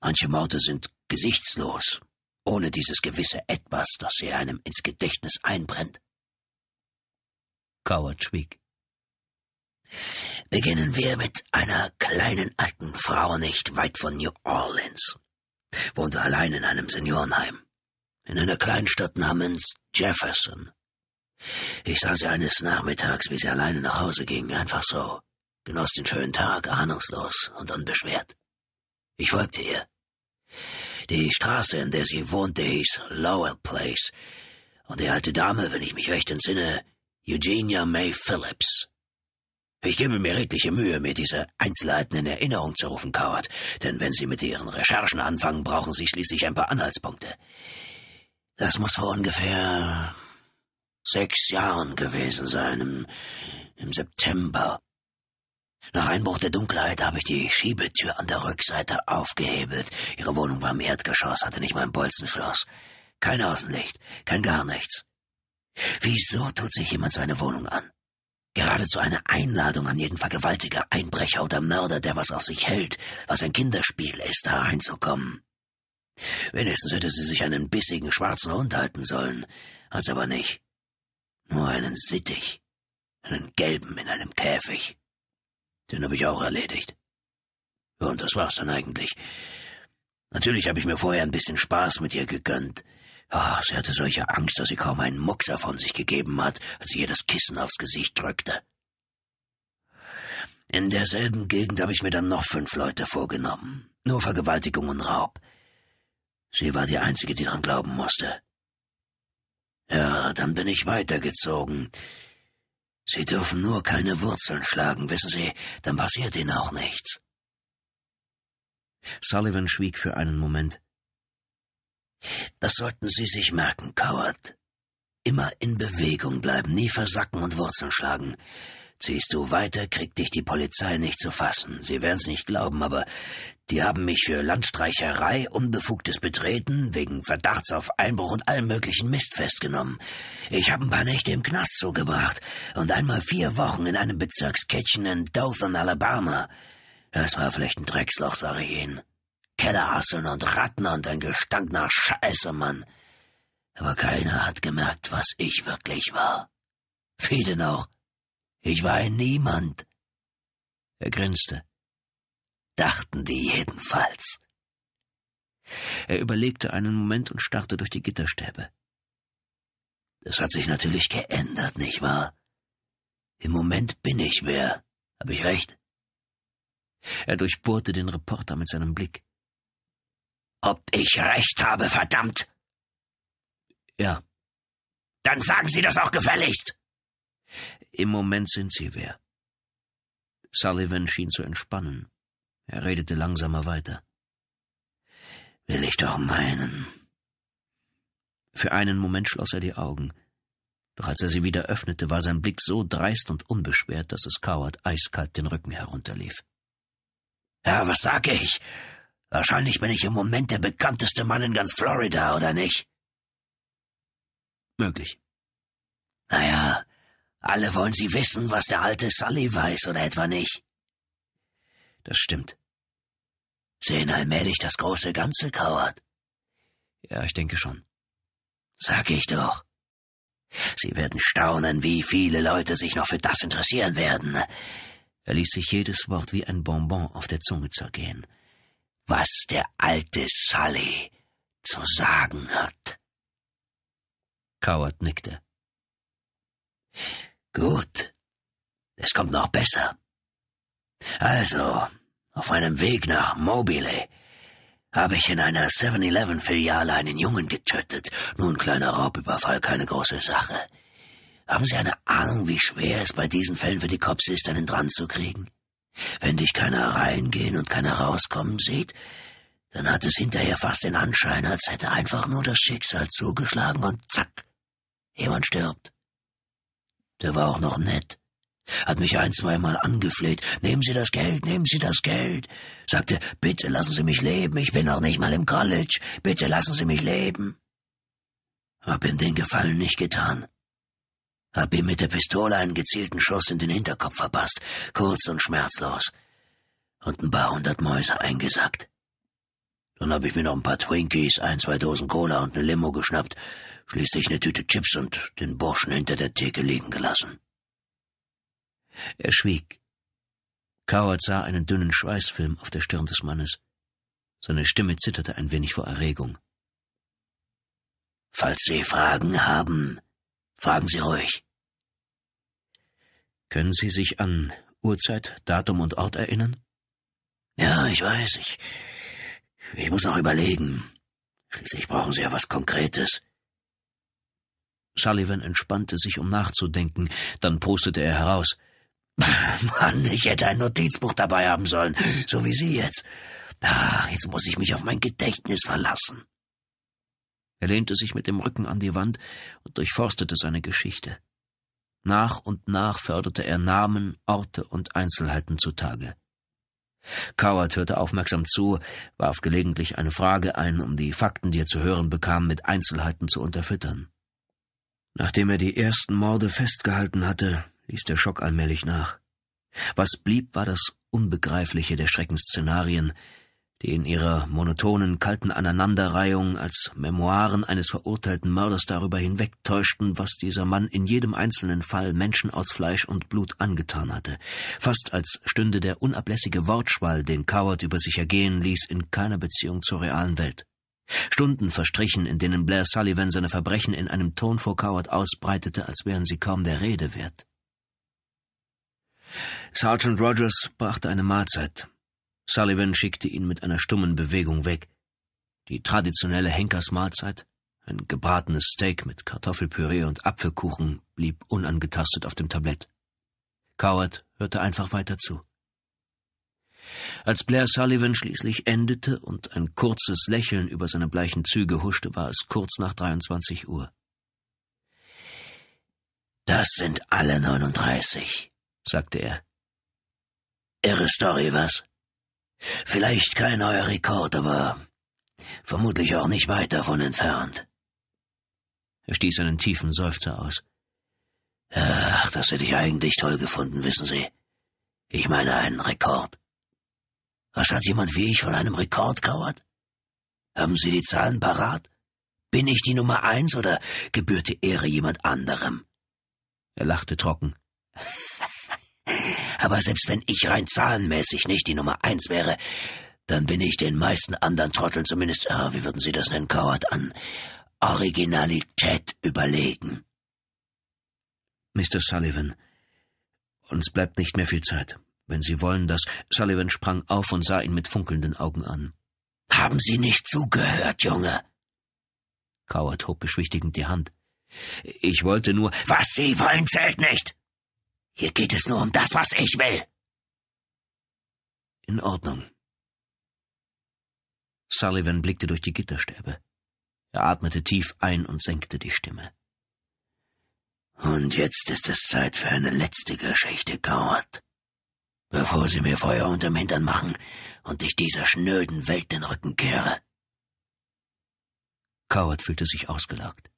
Manche Morde sind gesichtslos, ohne dieses gewisse Etwas, das sie einem ins Gedächtnis einbrennt. Coward schwieg. Beginnen wir mit einer kleinen alten Frau nicht weit von New Orleans. Wohnte allein in einem Seniorenheim. In einer Kleinstadt namens Jefferson. Ich sah sie eines Nachmittags, wie sie alleine nach Hause ging, einfach so, genoss den schönen Tag, ahnungslos und unbeschwert. Ich folgte ihr. Die Straße, in der sie wohnte, hieß Lowell Place, und die alte Dame, wenn ich mich recht entsinne, Eugenia May Phillips. Ich gebe mir redliche Mühe, mir diese Einzelheiten in Erinnerung zu rufen, Coward, denn wenn Sie mit Ihren Recherchen anfangen, brauchen Sie schließlich ein paar Anhaltspunkte. Das muss vor ungefähr sechs Jahren gewesen sein, im, im September. Nach Einbruch der Dunkelheit habe ich die Schiebetür an der Rückseite aufgehebelt. Ihre Wohnung war im Erdgeschoss, hatte nicht mal ein Bolzenschloss. Kein Außenlicht, kein gar nichts. Wieso tut sich jemand so eine Wohnung an? Geradezu eine Einladung an jeden Vergewaltiger, Einbrecher oder Mörder, der was auf sich hält, was ein Kinderspiel ist, da reinzukommen. Wenigstens hätte sie sich einen bissigen schwarzen Hund halten sollen, hat's aber nicht. Nur einen Sittich. Einen gelben in einem Käfig. Den habe ich auch erledigt. und das war's dann eigentlich. Natürlich habe ich mir vorher ein bisschen Spaß mit ihr gegönnt. Ach, sie hatte solche Angst, dass sie kaum einen Muxer von sich gegeben hat, als sie ihr das Kissen aufs Gesicht drückte. In derselben Gegend habe ich mir dann noch fünf Leute vorgenommen. Nur Vergewaltigung und Raub. Sie war die einzige, die dran glauben musste. Ja, dann bin ich weitergezogen. Sie dürfen nur keine Wurzeln schlagen, wissen Sie, dann passiert Ihnen auch nichts. Sullivan schwieg für einen Moment. Das sollten Sie sich merken, Coward. Immer in Bewegung bleiben, nie versacken und Wurzeln schlagen. Ziehst du weiter, kriegt dich die Polizei nicht zu fassen. Sie werden's nicht glauben, aber die haben mich für Landstreicherei, unbefugtes Betreten, wegen Verdachts auf Einbruch und allem möglichen Mist festgenommen. Ich habe ein paar Nächte im Knast zugebracht und einmal vier Wochen in einem Bezirkskettchen in Dothan, Alabama. Das war vielleicht ein Drecksloch, sage ich Ihnen. Kellerasseln und Ratten und ein Gestank nach Scheiße, Mann. Aber keiner hat gemerkt, was ich wirklich war. Wie denn auch? Ich war ein Niemand. Er grinste dachten die jedenfalls. Er überlegte einen Moment und starrte durch die Gitterstäbe. Das hat sich natürlich geändert, nicht wahr? Im Moment bin ich wer. Hab ich recht? Er durchbohrte den Reporter mit seinem Blick. Ob ich recht habe, verdammt! Ja. Dann sagen Sie das auch gefälligst! Im Moment sind Sie wer. Sullivan schien zu entspannen. Er redete langsamer weiter. Will ich doch meinen. Für einen Moment schloss er die Augen. Doch als er sie wieder öffnete, war sein Blick so dreist und unbeschwert, dass es Coward eiskalt den Rücken herunterlief. Ja, was sage ich? Wahrscheinlich bin ich im Moment der bekannteste Mann in ganz Florida, oder nicht? Möglich. Naja, alle wollen sie wissen, was der alte Sully weiß, oder etwa nicht? Das stimmt sehen allmählich das große Ganze kauert. Ja, ich denke schon. Sag ich doch. Sie werden staunen, wie viele Leute sich noch für das interessieren werden. Er ließ sich jedes Wort wie ein Bonbon auf der Zunge zergehen. Was der alte Sully zu sagen hat. Coward nickte. Gut, es kommt noch besser. Also, auf meinem Weg nach Mobile habe ich in einer 7-Eleven-Filiale einen Jungen getötet. Nun kleiner Raubüberfall, keine große Sache. Haben Sie eine Ahnung, wie schwer es bei diesen Fällen für die Cops ist, einen dran zu kriegen? Wenn dich keiner reingehen und keiner rauskommen sieht, dann hat es hinterher fast den Anschein, als hätte einfach nur das Schicksal zugeschlagen und zack, jemand stirbt. Der war auch noch nett hat mich ein, zweimal angefleht. Nehmen Sie das Geld, nehmen Sie das Geld. Sagte, bitte lassen Sie mich leben, ich bin noch nicht mal im College. Bitte lassen Sie mich leben. Hab ihm den Gefallen nicht getan. Hab ihm mit der Pistole einen gezielten Schuss in den Hinterkopf verpasst, kurz und schmerzlos. Und ein paar hundert Mäuse eingesackt. Dann hab ich mir noch ein paar Twinkies, ein, zwei Dosen Cola und eine Limo geschnappt, schließlich eine Tüte Chips und den Burschen hinter der Theke liegen gelassen. Er schwieg. Coward sah einen dünnen Schweißfilm auf der Stirn des Mannes. Seine Stimme zitterte ein wenig vor Erregung. Falls Sie Fragen haben, fragen Sie ruhig. Können Sie sich an Uhrzeit, Datum und Ort erinnern? Ja, ich weiß, ich, ich muss noch überlegen. Schließlich brauchen Sie ja was Konkretes. Sullivan entspannte sich, um nachzudenken, dann postete er heraus. Mann, ich hätte ein Notizbuch dabei haben sollen, so wie Sie jetzt. Ach, jetzt muss ich mich auf mein Gedächtnis verlassen. Er lehnte sich mit dem Rücken an die Wand und durchforstete seine Geschichte. Nach und nach förderte er Namen, Orte und Einzelheiten zutage. Coward hörte aufmerksam zu, warf gelegentlich eine Frage ein, um die Fakten, die er zu hören bekam, mit Einzelheiten zu unterfüttern. Nachdem er die ersten Morde festgehalten hatte, ließ der Schock allmählich nach. Was blieb, war das Unbegreifliche der Schreckensszenarien, die in ihrer monotonen, kalten Aneinanderreihung als Memoiren eines verurteilten Mörders darüber hinwegtäuschten, was dieser Mann in jedem einzelnen Fall Menschen aus Fleisch und Blut angetan hatte, fast als stünde der unablässige Wortschwall, den Coward über sich ergehen ließ, in keiner Beziehung zur realen Welt. Stunden verstrichen, in denen Blair Sullivan seine Verbrechen in einem Ton vor Coward ausbreitete, als wären sie kaum der Rede wert. Sergeant Rogers brachte eine Mahlzeit. Sullivan schickte ihn mit einer stummen Bewegung weg. Die traditionelle Henkersmahlzeit, ein gebratenes Steak mit Kartoffelpüree und Apfelkuchen, blieb unangetastet auf dem Tablett. Coward hörte einfach weiter zu. Als Blair Sullivan schließlich endete und ein kurzes Lächeln über seine bleichen Züge huschte, war es kurz nach 23 Uhr. Das sind alle 39, sagte er. Irre Story, was? Vielleicht kein neuer Rekord, aber vermutlich auch nicht weit davon entfernt. Er stieß einen tiefen Seufzer aus. Ach, das hätte ich eigentlich toll gefunden, wissen Sie. Ich meine einen Rekord. Was hat jemand wie ich von einem Rekord kauert? Haben Sie die Zahlen parat? Bin ich die Nummer eins oder gebührt die Ehre jemand anderem? Er lachte trocken. Aber selbst wenn ich rein zahlenmäßig nicht die Nummer eins wäre, dann bin ich den meisten anderen Trotteln zumindest, ah, wie würden Sie das nennen, Coward, an Originalität überlegen. Mr. Sullivan, uns bleibt nicht mehr viel Zeit. Wenn Sie wollen, dass Sullivan sprang auf und sah ihn mit funkelnden Augen an. Haben Sie nicht zugehört, Junge? Coward hob beschwichtigend die Hand. Ich wollte nur. Was Sie wollen, zählt nicht! Hier geht es nur um das, was ich will. In Ordnung. Sullivan blickte durch die Gitterstäbe. Er atmete tief ein und senkte die Stimme. Und jetzt ist es Zeit für eine letzte Geschichte, Coward. Bevor sie mir Feuer unterm Hintern machen und ich dieser schnöden Welt den Rücken kehre. Coward fühlte sich ausgelagt.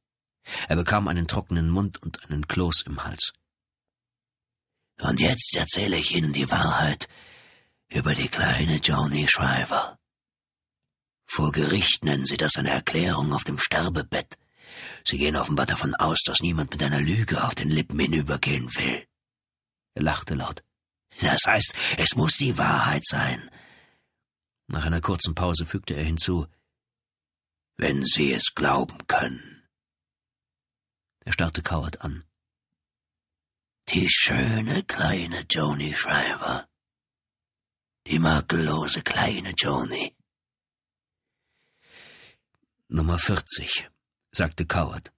Er bekam einen trockenen Mund und einen Kloß im Hals. Und jetzt erzähle ich Ihnen die Wahrheit über die kleine Johnny Shriver. Vor Gericht nennen sie das eine Erklärung auf dem Sterbebett. Sie gehen offenbar davon aus, dass niemand mit einer Lüge auf den Lippen hinübergehen will. Er lachte laut. Das heißt, es muss die Wahrheit sein. Nach einer kurzen Pause fügte er hinzu, wenn Sie es glauben können. Er starrte Coward an. Die schöne kleine Joni Schreiber. Die makellose kleine Joni. Nummer 40, sagte Coward.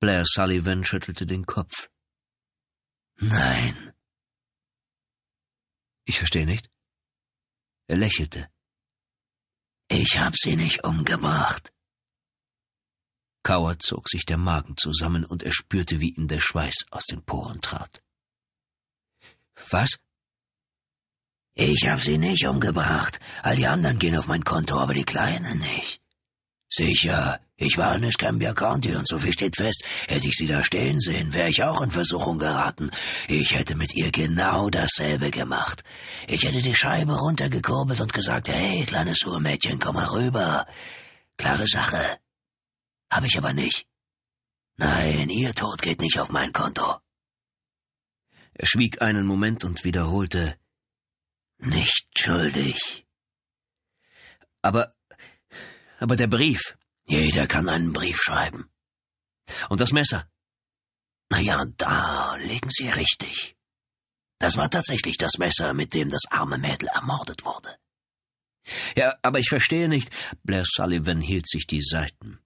Blair Sullivan schüttelte den Kopf. Nein. Ich verstehe nicht. Er lächelte. Ich hab sie nicht umgebracht. Kauer zog sich der Magen zusammen und er spürte, wie ihm der Schweiß aus den Poren trat. Was? Ich hab sie nicht umgebracht. All die anderen gehen auf mein Konto, aber die Kleinen nicht. Sicher, ich war in Escambia County und so viel steht fest, hätte ich sie da stehen sehen, wäre ich auch in Versuchung geraten. Ich hätte mit ihr genau dasselbe gemacht. Ich hätte die Scheibe runtergekurbelt und gesagt, hey, kleines Uhrmädchen, komm mal rüber. Klare Sache. Hab ich aber nicht. Nein, Ihr Tod geht nicht auf mein Konto. Er schwieg einen Moment und wiederholte Nicht schuldig. Aber aber der Brief. Jeder kann einen Brief schreiben. Und das Messer. Na ja, da liegen Sie richtig. Das war tatsächlich das Messer, mit dem das arme Mädel ermordet wurde. Ja, aber ich verstehe nicht. Blair Sullivan hielt sich die Seiten.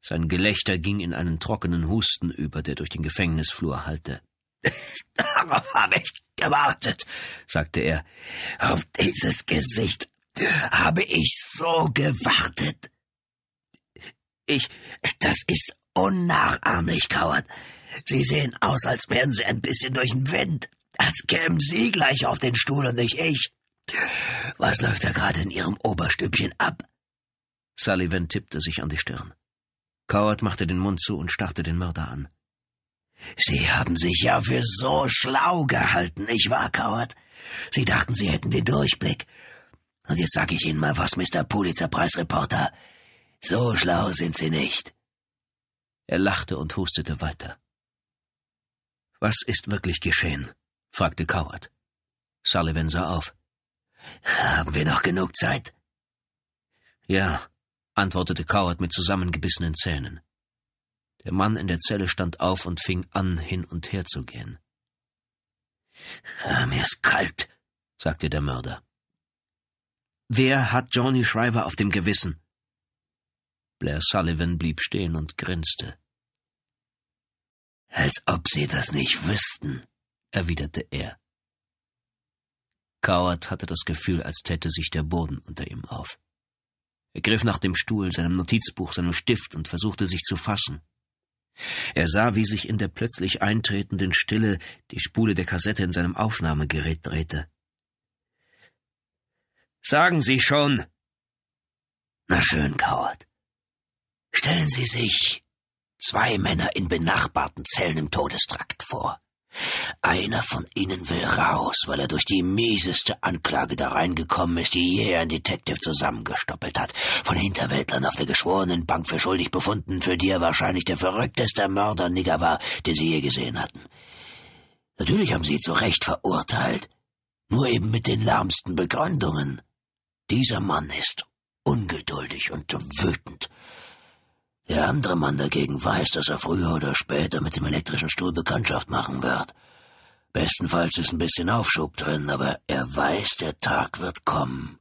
Sein Gelächter ging in einen trockenen Husten über, der durch den Gefängnisflur hallte. Darauf habe ich gewartet, sagte er. Auf dieses Gesicht habe ich so gewartet. Ich, das ist unnachahmlich, Coward. Sie sehen aus, als wären sie ein bisschen durch den Wind, als kämen sie gleich auf den Stuhl und nicht ich. Was läuft da gerade in ihrem Oberstübchen ab? Sullivan tippte sich an die Stirn. Coward machte den Mund zu und starrte den Mörder an. Sie haben sich ja für so schlau gehalten, nicht wahr, Coward? Sie dachten, Sie hätten den Durchblick. Und jetzt sage ich Ihnen mal was, Mr. Pulitzer-Preisreporter. So schlau sind Sie nicht. Er lachte und hustete weiter. Was ist wirklich geschehen? fragte Coward. Sullivan sah auf. Haben wir noch genug Zeit? Ja, antwortete Coward mit zusammengebissenen Zähnen. Der Mann in der Zelle stand auf und fing an, hin und her zu gehen. Ah, mir ist kalt, sagte der Mörder. Wer hat Johnny Shriver auf dem Gewissen? Blair Sullivan blieb stehen und grinste. Als ob Sie das nicht wüssten, erwiderte er. Coward hatte das Gefühl, als täte sich der Boden unter ihm auf. Er griff nach dem Stuhl, seinem Notizbuch, seinem Stift und versuchte sich zu fassen. Er sah, wie sich in der plötzlich eintretenden Stille die Spule der Kassette in seinem Aufnahmegerät drehte. Sagen Sie schon. Na schön, Coward. Stellen Sie sich zwei Männer in benachbarten Zellen im Todestrakt vor. Einer von ihnen will raus, weil er durch die mieseste Anklage da reingekommen ist, die je ein Detective zusammengestoppelt hat. Von Hinterwäldlern auf der geschworenen Bank für schuldig befunden, für die er wahrscheinlich der verrückteste Mördernigger war, den sie je gesehen hatten. Natürlich haben sie ihn zu Recht verurteilt, nur eben mit den lahmsten Begründungen. Dieser Mann ist ungeduldig und wütend. Der andere Mann dagegen weiß, dass er früher oder später mit dem elektrischen Stuhl Bekanntschaft machen wird. Bestenfalls ist ein bisschen Aufschub drin, aber er weiß, der Tag wird kommen.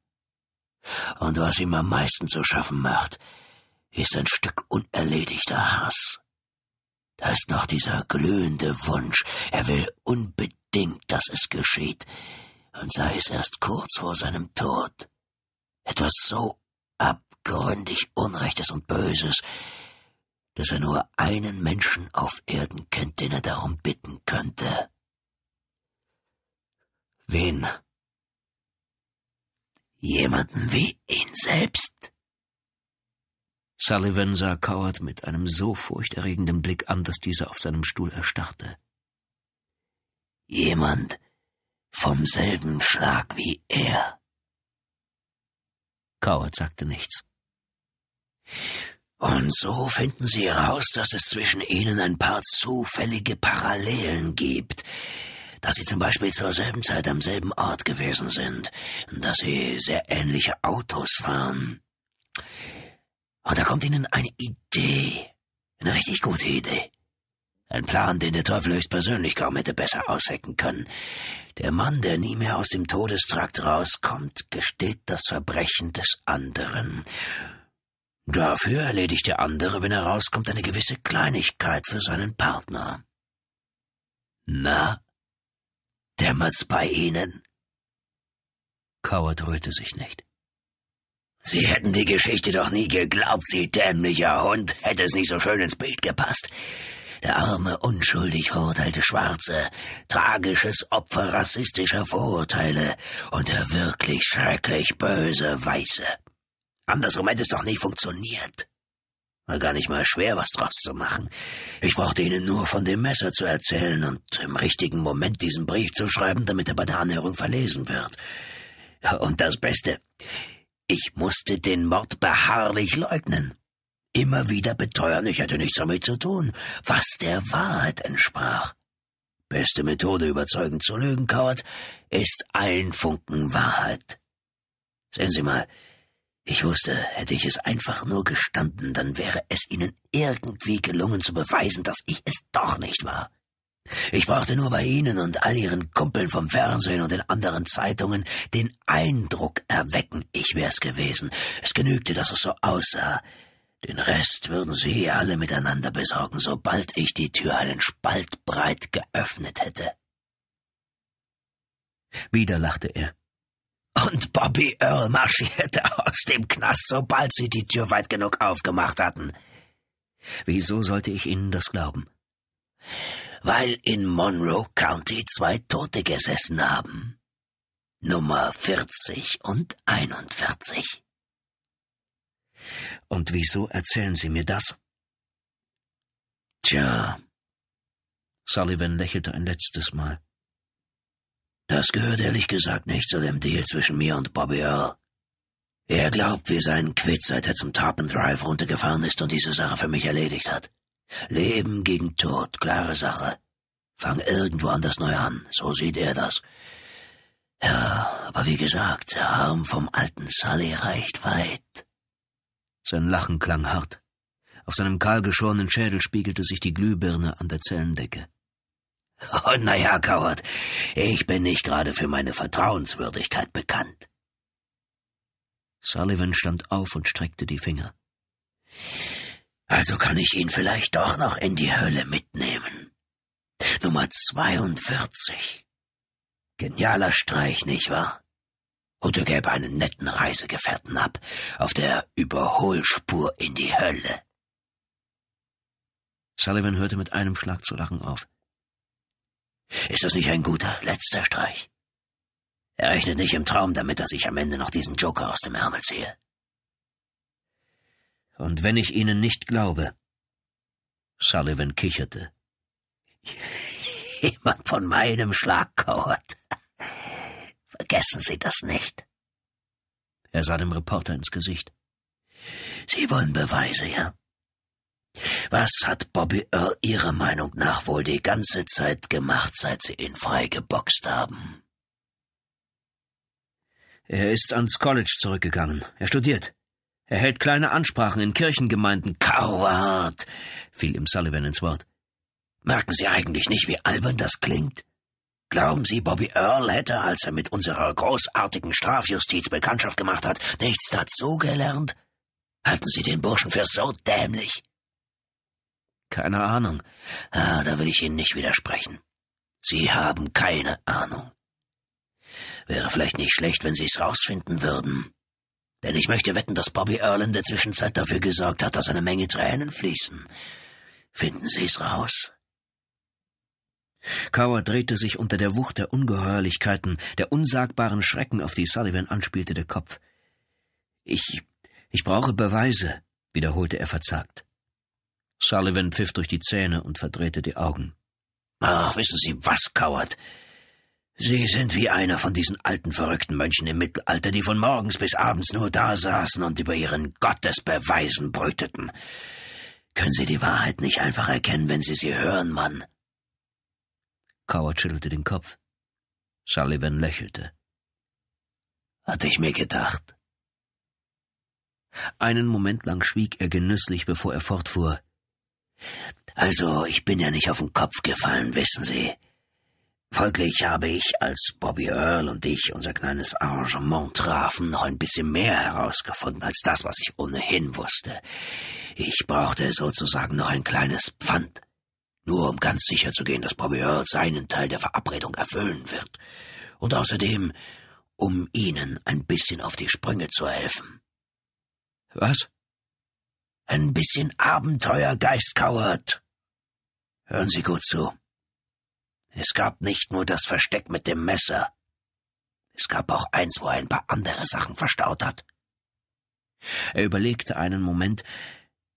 Und was ihm am meisten zu schaffen macht, ist ein Stück unerledigter Hass. Da ist noch dieser glühende Wunsch, er will unbedingt, dass es geschieht, und sei es erst kurz vor seinem Tod. Etwas so abgründig Unrechtes und Böses, dass er nur einen Menschen auf Erden kennt, den er darum bitten könnte. Wen? Jemanden wie ihn selbst? Sullivan sah Coward mit einem so furchterregenden Blick an, dass dieser auf seinem Stuhl erstarrte. Jemand vom selben Schlag wie er. Coward sagte nichts. Und so finden sie heraus, dass es zwischen ihnen ein paar zufällige Parallelen gibt. Dass sie zum Beispiel zur selben Zeit am selben Ort gewesen sind. Dass sie sehr ähnliche Autos fahren. Und da kommt ihnen eine Idee. Eine richtig gute Idee. Ein Plan, den der Teufel höchstpersönlich kaum hätte besser aushecken können. Der Mann, der nie mehr aus dem Todestrakt rauskommt, gesteht das Verbrechen des anderen Dafür erledigt der andere, wenn er rauskommt, eine gewisse Kleinigkeit für seinen Partner. Na, dämmert's bei Ihnen? Coward rührte sich nicht. Sie hätten die Geschichte doch nie geglaubt, Sie dämlicher Hund, hätte es nicht so schön ins Bild gepasst. Der arme, unschuldig verurteilte Schwarze, tragisches Opfer rassistischer Vorurteile und der wirklich schrecklich böse Weiße. Andersrum hätte es doch nicht funktioniert. War gar nicht mal schwer, was draus zu machen. Ich brauchte ihnen nur von dem Messer zu erzählen und im richtigen Moment diesen Brief zu schreiben, damit er bei der Anhörung verlesen wird. Und das Beste, ich musste den Mord beharrlich leugnen. Immer wieder beteuern, ich hätte nichts damit zu tun, was der Wahrheit entsprach. Beste Methode, überzeugend zu lügen, Kauert, ist ein Funken Wahrheit. Sehen Sie mal, ich wusste, hätte ich es einfach nur gestanden, dann wäre es ihnen irgendwie gelungen zu beweisen, dass ich es doch nicht war. Ich brauchte nur bei Ihnen und all Ihren Kumpeln vom Fernsehen und den anderen Zeitungen den Eindruck erwecken, ich wär's gewesen. Es genügte, dass es so aussah. Den Rest würden Sie alle miteinander besorgen, sobald ich die Tür einen Spalt breit geöffnet hätte. Wieder lachte er und Bobby Earl marschierte aus dem Knast, sobald sie die Tür weit genug aufgemacht hatten. Wieso sollte ich Ihnen das glauben? Weil in Monroe County zwei Tote gesessen haben. Nummer 40 und 41. Und wieso erzählen Sie mir das? Tja. Sullivan lächelte ein letztes Mal. Das gehört ehrlich gesagt nicht zu dem Deal zwischen mir und Bobby Earl. Er glaubt, wir seien quitt, seit er zum Tarpon Drive runtergefahren ist und diese Sache für mich erledigt hat. Leben gegen Tod, klare Sache. Fang irgendwo anders neu an, so sieht er das. Ja, aber wie gesagt, der Arm vom alten Sully reicht weit. Sein Lachen klang hart. Auf seinem kahlgeschorenen Schädel spiegelte sich die Glühbirne an der Zellendecke. Oh, na ja, Coward, ich bin nicht gerade für meine Vertrauenswürdigkeit bekannt. Sullivan stand auf und streckte die Finger. Also kann ich ihn vielleicht doch noch in die Hölle mitnehmen. Nummer 42. Genialer Streich, nicht wahr? Oder gäbe einen netten Reisegefährten ab, auf der Überholspur in die Hölle. Sullivan hörte mit einem Schlag zu lachen auf. Ist das nicht ein guter letzter Streich? Er rechnet nicht im Traum damit, dass ich am Ende noch diesen Joker aus dem Ärmel ziehe. Und wenn ich Ihnen nicht glaube? Sullivan kicherte. Jemand von meinem Schlag kauert. Vergessen Sie das nicht. Er sah dem Reporter ins Gesicht. Sie wollen Beweise, ja? Was hat Bobby Earl Ihrer Meinung nach wohl die ganze Zeit gemacht, seit Sie ihn freigeboxt haben? Er ist ans College zurückgegangen. Er studiert. Er hält kleine Ansprachen in Kirchengemeinden. Coward! fiel ihm Sullivan ins Wort. Merken Sie eigentlich nicht, wie albern das klingt? Glauben Sie, Bobby Earl hätte, als er mit unserer großartigen Strafjustiz Bekanntschaft gemacht hat, nichts dazugelernt? Halten Sie den Burschen für so dämlich? Keine Ahnung. Ah, da will ich Ihnen nicht widersprechen. Sie haben keine Ahnung. Wäre vielleicht nicht schlecht, wenn Sie es rausfinden würden. Denn ich möchte wetten, dass Bobby Earl in der Zwischenzeit dafür gesorgt hat, dass eine Menge Tränen fließen. Finden Sie es raus? Coward drehte sich unter der Wucht der Ungeheuerlichkeiten, der unsagbaren Schrecken, auf die Sullivan anspielte, der Kopf. Ich, ich brauche Beweise, wiederholte er verzagt. Sullivan pfiff durch die Zähne und verdrehte die Augen. Ach, wissen Sie was, Coward? Sie sind wie einer von diesen alten verrückten Mönchen im Mittelalter, die von morgens bis abends nur da saßen und über ihren Gottesbeweisen brüteten. Können Sie die Wahrheit nicht einfach erkennen, wenn Sie sie hören, Mann? Coward schüttelte den Kopf. Sullivan lächelte. Hatte ich mir gedacht. Einen Moment lang schwieg er genüsslich, bevor er fortfuhr. Also, ich bin ja nicht auf den Kopf gefallen, wissen Sie. Folglich habe ich, als Bobby Earl und ich unser kleines Arrangement trafen, noch ein bisschen mehr herausgefunden als das, was ich ohnehin wusste. Ich brauchte sozusagen noch ein kleines Pfand, nur um ganz sicher zu gehen, dass Bobby Earl seinen Teil der Verabredung erfüllen wird. Und außerdem, um Ihnen ein bisschen auf die Sprünge zu helfen. Was? ein bisschen Abenteuergeist kauert. Hören Sie gut zu. Es gab nicht nur das Versteck mit dem Messer. Es gab auch eins, wo er ein paar andere Sachen verstaut hat. Er überlegte einen Moment,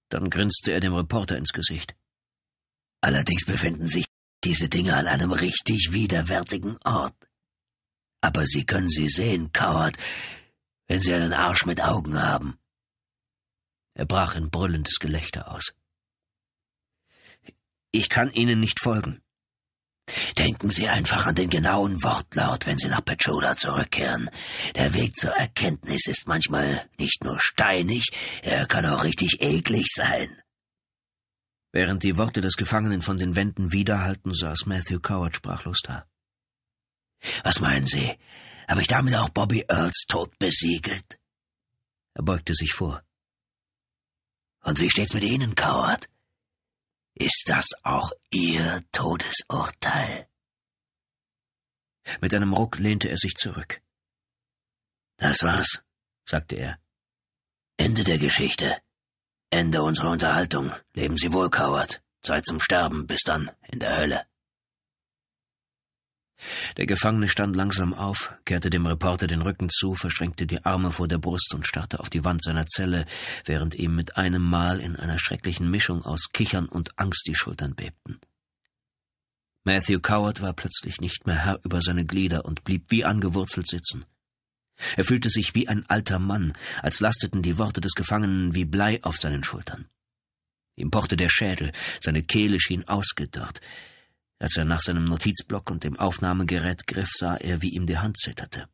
dann grinste er dem Reporter ins Gesicht. Allerdings befinden sich diese Dinge an einem richtig widerwärtigen Ort. Aber Sie können sie sehen, Coward, wenn Sie einen Arsch mit Augen haben. Er brach in brüllendes Gelächter aus. Ich kann Ihnen nicht folgen. Denken Sie einfach an den genauen Wortlaut, wenn Sie nach Pechola zurückkehren. Der Weg zur Erkenntnis ist manchmal nicht nur steinig, er kann auch richtig eklig sein. Während die Worte des Gefangenen von den Wänden widerhalten, saß Matthew Coward sprachlos da. Was meinen Sie? Habe ich damit auch Bobby Earls Tod besiegelt? Er beugte sich vor. Und wie steht's mit Ihnen, Coward? Ist das auch Ihr Todesurteil? Mit einem Ruck lehnte er sich zurück. Das war's, sagte er. Ende der Geschichte. Ende unserer Unterhaltung. Leben Sie wohl, Coward. Zeit zum Sterben. Bis dann, in der Hölle. Der Gefangene stand langsam auf, kehrte dem Reporter den Rücken zu, verschränkte die Arme vor der Brust und starrte auf die Wand seiner Zelle, während ihm mit einem Mal in einer schrecklichen Mischung aus Kichern und Angst die Schultern bebten. Matthew Coward war plötzlich nicht mehr Herr über seine Glieder und blieb wie angewurzelt sitzen. Er fühlte sich wie ein alter Mann, als lasteten die Worte des Gefangenen wie Blei auf seinen Schultern. Ihm pochte der Schädel, seine Kehle schien ausgedörrt. Als er nach seinem Notizblock und dem Aufnahmegerät griff, sah er, wie ihm die Hand zitterte.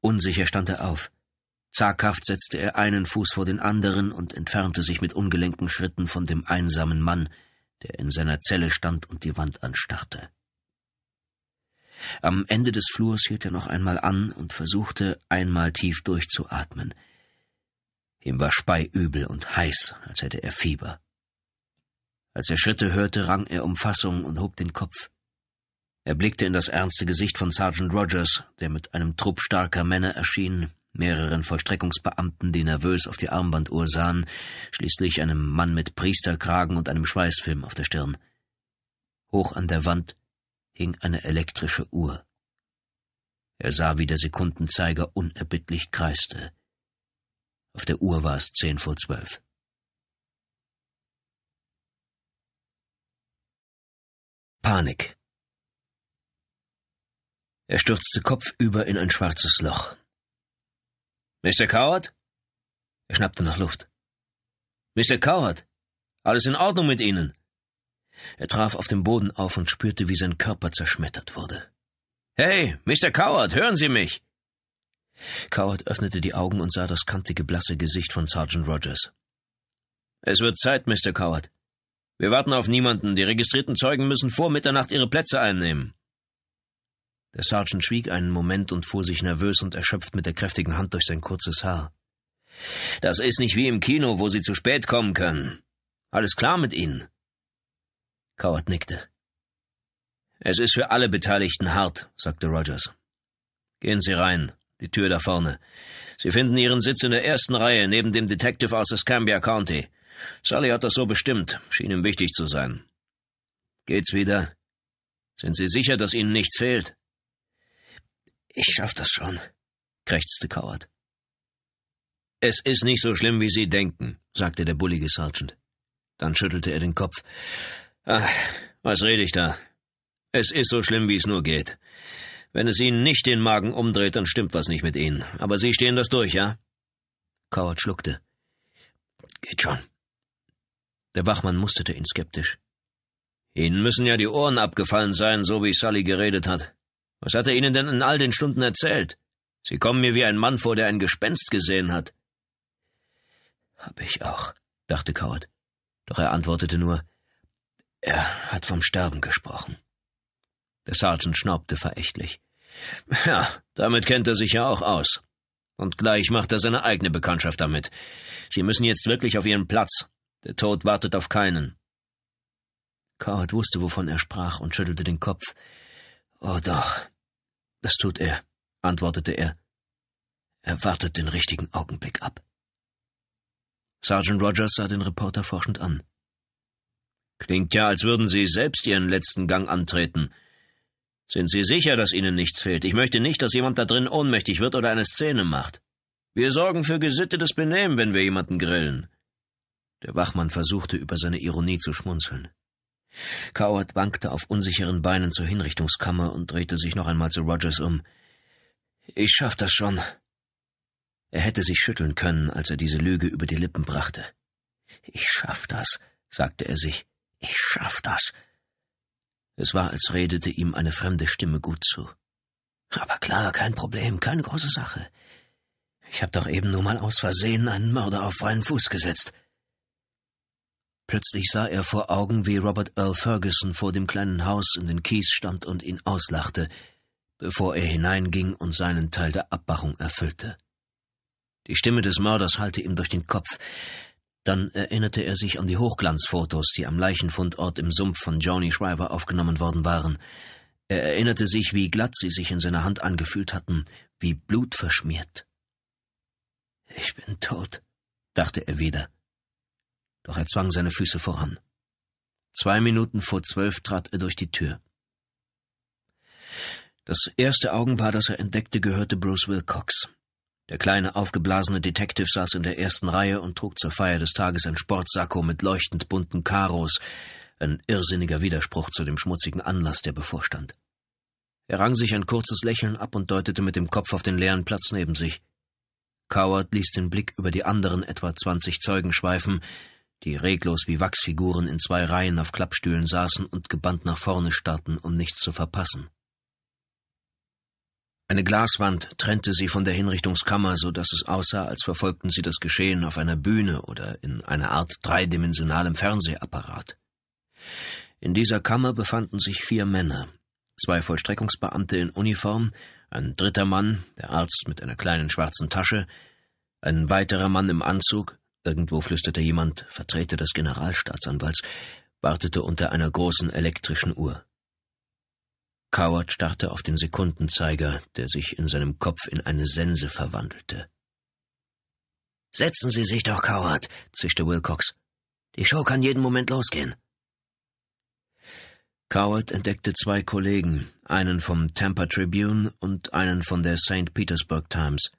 Unsicher stand er auf. Zaghaft setzte er einen Fuß vor den anderen und entfernte sich mit ungelenken Schritten von dem einsamen Mann, der in seiner Zelle stand und die Wand anstarrte. Am Ende des Flurs hielt er noch einmal an und versuchte, einmal tief durchzuatmen. Ihm war speiübel und heiß, als hätte er Fieber. Als er Schritte hörte, rang er um Fassung und hob den Kopf. Er blickte in das ernste Gesicht von Sergeant Rogers, der mit einem Trupp starker Männer erschien, mehreren Vollstreckungsbeamten, die nervös auf die Armbanduhr sahen, schließlich einem Mann mit Priesterkragen und einem Schweißfilm auf der Stirn. Hoch an der Wand hing eine elektrische Uhr. Er sah, wie der Sekundenzeiger unerbittlich kreiste. Auf der Uhr war es zehn vor zwölf. Panik. Er stürzte kopfüber in ein schwarzes Loch. Mr. Coward? Er schnappte nach Luft. Mr. Coward, alles in Ordnung mit Ihnen? Er traf auf dem Boden auf und spürte, wie sein Körper zerschmettert wurde. Hey, Mr. Coward, hören Sie mich! Coward öffnete die Augen und sah das kantige, blasse Gesicht von Sergeant Rogers. Es wird Zeit, Mr. Coward, wir warten auf niemanden. Die registrierten Zeugen müssen vor Mitternacht ihre Plätze einnehmen. Der Sergeant schwieg einen Moment und fuhr sich nervös und erschöpft mit der kräftigen Hand durch sein kurzes Haar. Das ist nicht wie im Kino, wo Sie zu spät kommen können. Alles klar mit Ihnen? Coward nickte. Es ist für alle Beteiligten hart, sagte Rogers. Gehen Sie rein, die Tür da vorne. Sie finden Ihren Sitz in der ersten Reihe neben dem Detective aus Escambia County. Sally hat das so bestimmt, schien ihm wichtig zu sein. Geht's wieder? Sind Sie sicher, dass Ihnen nichts fehlt? Ich schaff das schon, krächzte Coward. Es ist nicht so schlimm, wie Sie denken, sagte der bullige Sergeant. Dann schüttelte er den Kopf. Ach, was rede ich da? Es ist so schlimm, wie es nur geht. Wenn es Ihnen nicht den Magen umdreht, dann stimmt was nicht mit Ihnen. Aber Sie stehen das durch, ja? Coward schluckte. Geht schon. Der Wachmann musterte ihn skeptisch. Ihnen müssen ja die Ohren abgefallen sein, so wie Sully geredet hat. Was hat er Ihnen denn in all den Stunden erzählt? Sie kommen mir wie ein Mann vor, der ein Gespenst gesehen hat. Hab ich auch, dachte Coward. Doch er antwortete nur, er hat vom Sterben gesprochen. Der Sergeant schnaubte verächtlich. Ja, damit kennt er sich ja auch aus. Und gleich macht er seine eigene Bekanntschaft damit. Sie müssen jetzt wirklich auf Ihren Platz. Der Tod wartet auf keinen. Coward wusste, wovon er sprach und schüttelte den Kopf. Oh doch, das tut er, antwortete er. Er wartet den richtigen Augenblick ab. Sergeant Rogers sah den Reporter forschend an. Klingt ja, als würden Sie selbst Ihren letzten Gang antreten. Sind Sie sicher, dass Ihnen nichts fehlt? Ich möchte nicht, dass jemand da drin ohnmächtig wird oder eine Szene macht. Wir sorgen für gesittetes Benehmen, wenn wir jemanden grillen. Der Wachmann versuchte, über seine Ironie zu schmunzeln. Coward wankte auf unsicheren Beinen zur Hinrichtungskammer und drehte sich noch einmal zu Rogers um. Ich schaff das schon. Er hätte sich schütteln können, als er diese Lüge über die Lippen brachte. Ich schaff das, sagte er sich. Ich schaff das. Es war, als redete ihm eine fremde Stimme gut zu. Aber klar, kein Problem, keine große Sache. Ich hab doch eben nur mal aus Versehen einen Mörder auf freien Fuß gesetzt. Plötzlich sah er vor Augen, wie Robert Earl Ferguson vor dem kleinen Haus in den Kies stand und ihn auslachte, bevor er hineinging und seinen Teil der Abmachung erfüllte. Die Stimme des Mörders hallte ihm durch den Kopf. Dann erinnerte er sich an die Hochglanzfotos, die am Leichenfundort im Sumpf von Johnny Schreiber aufgenommen worden waren. Er erinnerte sich, wie glatt sie sich in seiner Hand angefühlt hatten, wie blutverschmiert. Ich bin tot, dachte er wieder doch er zwang seine Füße voran. Zwei Minuten vor zwölf trat er durch die Tür. Das erste Augenpaar, das er entdeckte, gehörte Bruce Wilcox. Der kleine, aufgeblasene Detective saß in der ersten Reihe und trug zur Feier des Tages ein Sportsakko mit leuchtend bunten Karos, ein irrsinniger Widerspruch zu dem schmutzigen Anlass, der bevorstand. Er rang sich ein kurzes Lächeln ab und deutete mit dem Kopf auf den leeren Platz neben sich. Coward ließ den Blick über die anderen etwa zwanzig Zeugen schweifen, die reglos wie Wachsfiguren in zwei Reihen auf Klappstühlen saßen und gebannt nach vorne starrten, um nichts zu verpassen. Eine Glaswand trennte sie von der Hinrichtungskammer, so dass es aussah, als verfolgten sie das Geschehen auf einer Bühne oder in einer Art dreidimensionalem Fernsehapparat. In dieser Kammer befanden sich vier Männer, zwei Vollstreckungsbeamte in Uniform, ein dritter Mann, der Arzt mit einer kleinen schwarzen Tasche, ein weiterer Mann im Anzug, Irgendwo flüsterte jemand, Vertreter des Generalstaatsanwalts, wartete unter einer großen elektrischen Uhr. Coward starrte auf den Sekundenzeiger, der sich in seinem Kopf in eine Sense verwandelte. Setzen Sie sich doch, Coward, zischte Wilcox. Die Show kann jeden Moment losgehen. Coward entdeckte zwei Kollegen, einen vom Tampa Tribune und einen von der St. Petersburg Times.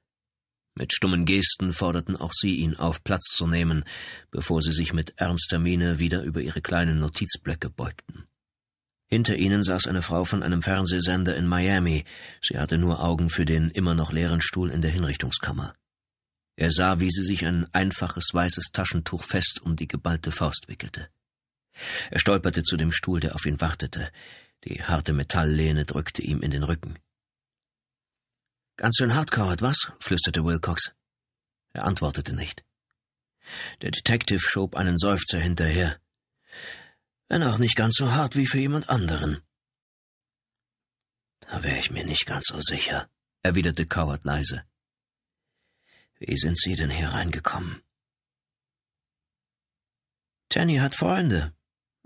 Mit stummen Gesten forderten auch sie ihn auf, Platz zu nehmen, bevor sie sich mit ernster Miene wieder über ihre kleinen Notizblöcke beugten. Hinter ihnen saß eine Frau von einem Fernsehsender in Miami. Sie hatte nur Augen für den immer noch leeren Stuhl in der Hinrichtungskammer. Er sah, wie sie sich ein einfaches weißes Taschentuch fest um die geballte Faust wickelte. Er stolperte zu dem Stuhl, der auf ihn wartete. Die harte Metalllehne drückte ihm in den Rücken. Ganz schön hardcore, was? flüsterte Wilcox. Er antwortete nicht. Der Detective schob einen Seufzer hinterher. Wenn auch nicht ganz so hart wie für jemand anderen. Da wäre ich mir nicht ganz so sicher, erwiderte Coward leise. Wie sind Sie denn hier reingekommen? Jenny hat Freunde,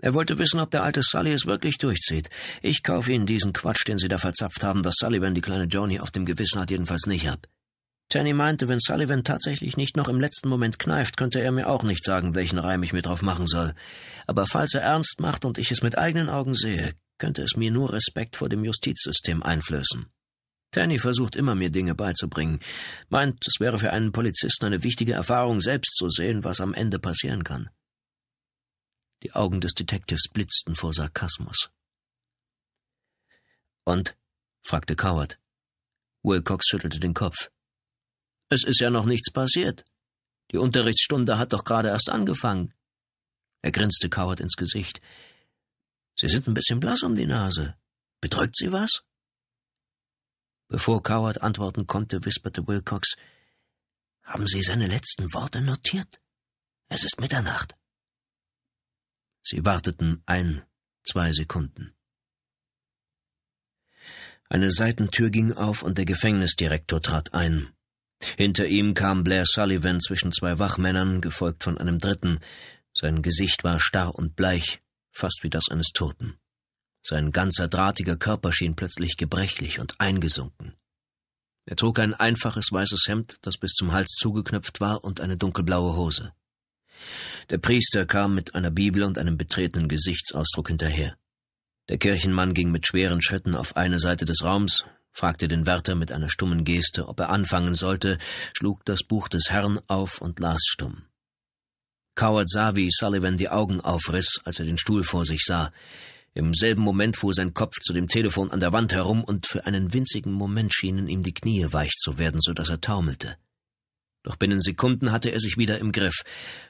er wollte wissen, ob der alte Sully es wirklich durchzieht. Ich kaufe Ihnen diesen Quatsch, den Sie da verzapft haben, dass Sullivan die kleine Joni auf dem Gewissen hat, jedenfalls nicht hat. Tanny meinte, wenn Sullivan tatsächlich nicht noch im letzten Moment kneift, könnte er mir auch nicht sagen, welchen Reim ich mir drauf machen soll. Aber falls er ernst macht und ich es mit eigenen Augen sehe, könnte es mir nur Respekt vor dem Justizsystem einflößen. Tanny versucht immer, mir Dinge beizubringen, meint, es wäre für einen Polizisten eine wichtige Erfahrung, selbst zu sehen, was am Ende passieren kann. Die Augen des Detectives blitzten vor Sarkasmus. Und? fragte Coward. Wilcox schüttelte den Kopf. Es ist ja noch nichts passiert. Die Unterrichtsstunde hat doch gerade erst angefangen. Er grinste Coward ins Gesicht. Sie sind ein bisschen blass um die Nase. Bedrückt Sie was? Bevor Coward antworten konnte, wisperte Wilcox, haben Sie seine letzten Worte notiert? Es ist Mitternacht. Sie warteten ein, zwei Sekunden. Eine Seitentür ging auf und der Gefängnisdirektor trat ein. Hinter ihm kam Blair Sullivan zwischen zwei Wachmännern, gefolgt von einem dritten. Sein Gesicht war starr und bleich, fast wie das eines Toten. Sein ganzer drahtiger Körper schien plötzlich gebrechlich und eingesunken. Er trug ein einfaches weißes Hemd, das bis zum Hals zugeknöpft war, und eine dunkelblaue Hose. Der Priester kam mit einer Bibel und einem betretenen Gesichtsausdruck hinterher. Der Kirchenmann ging mit schweren Schritten auf eine Seite des Raums, fragte den Wärter mit einer stummen Geste, ob er anfangen sollte, schlug das Buch des Herrn auf und las stumm. Coward sah, wie Sullivan die Augen aufriss, als er den Stuhl vor sich sah. Im selben Moment fuhr sein Kopf zu dem Telefon an der Wand herum und für einen winzigen Moment schienen ihm die Knie weich zu werden, so dass er taumelte. Doch binnen Sekunden hatte er sich wieder im Griff,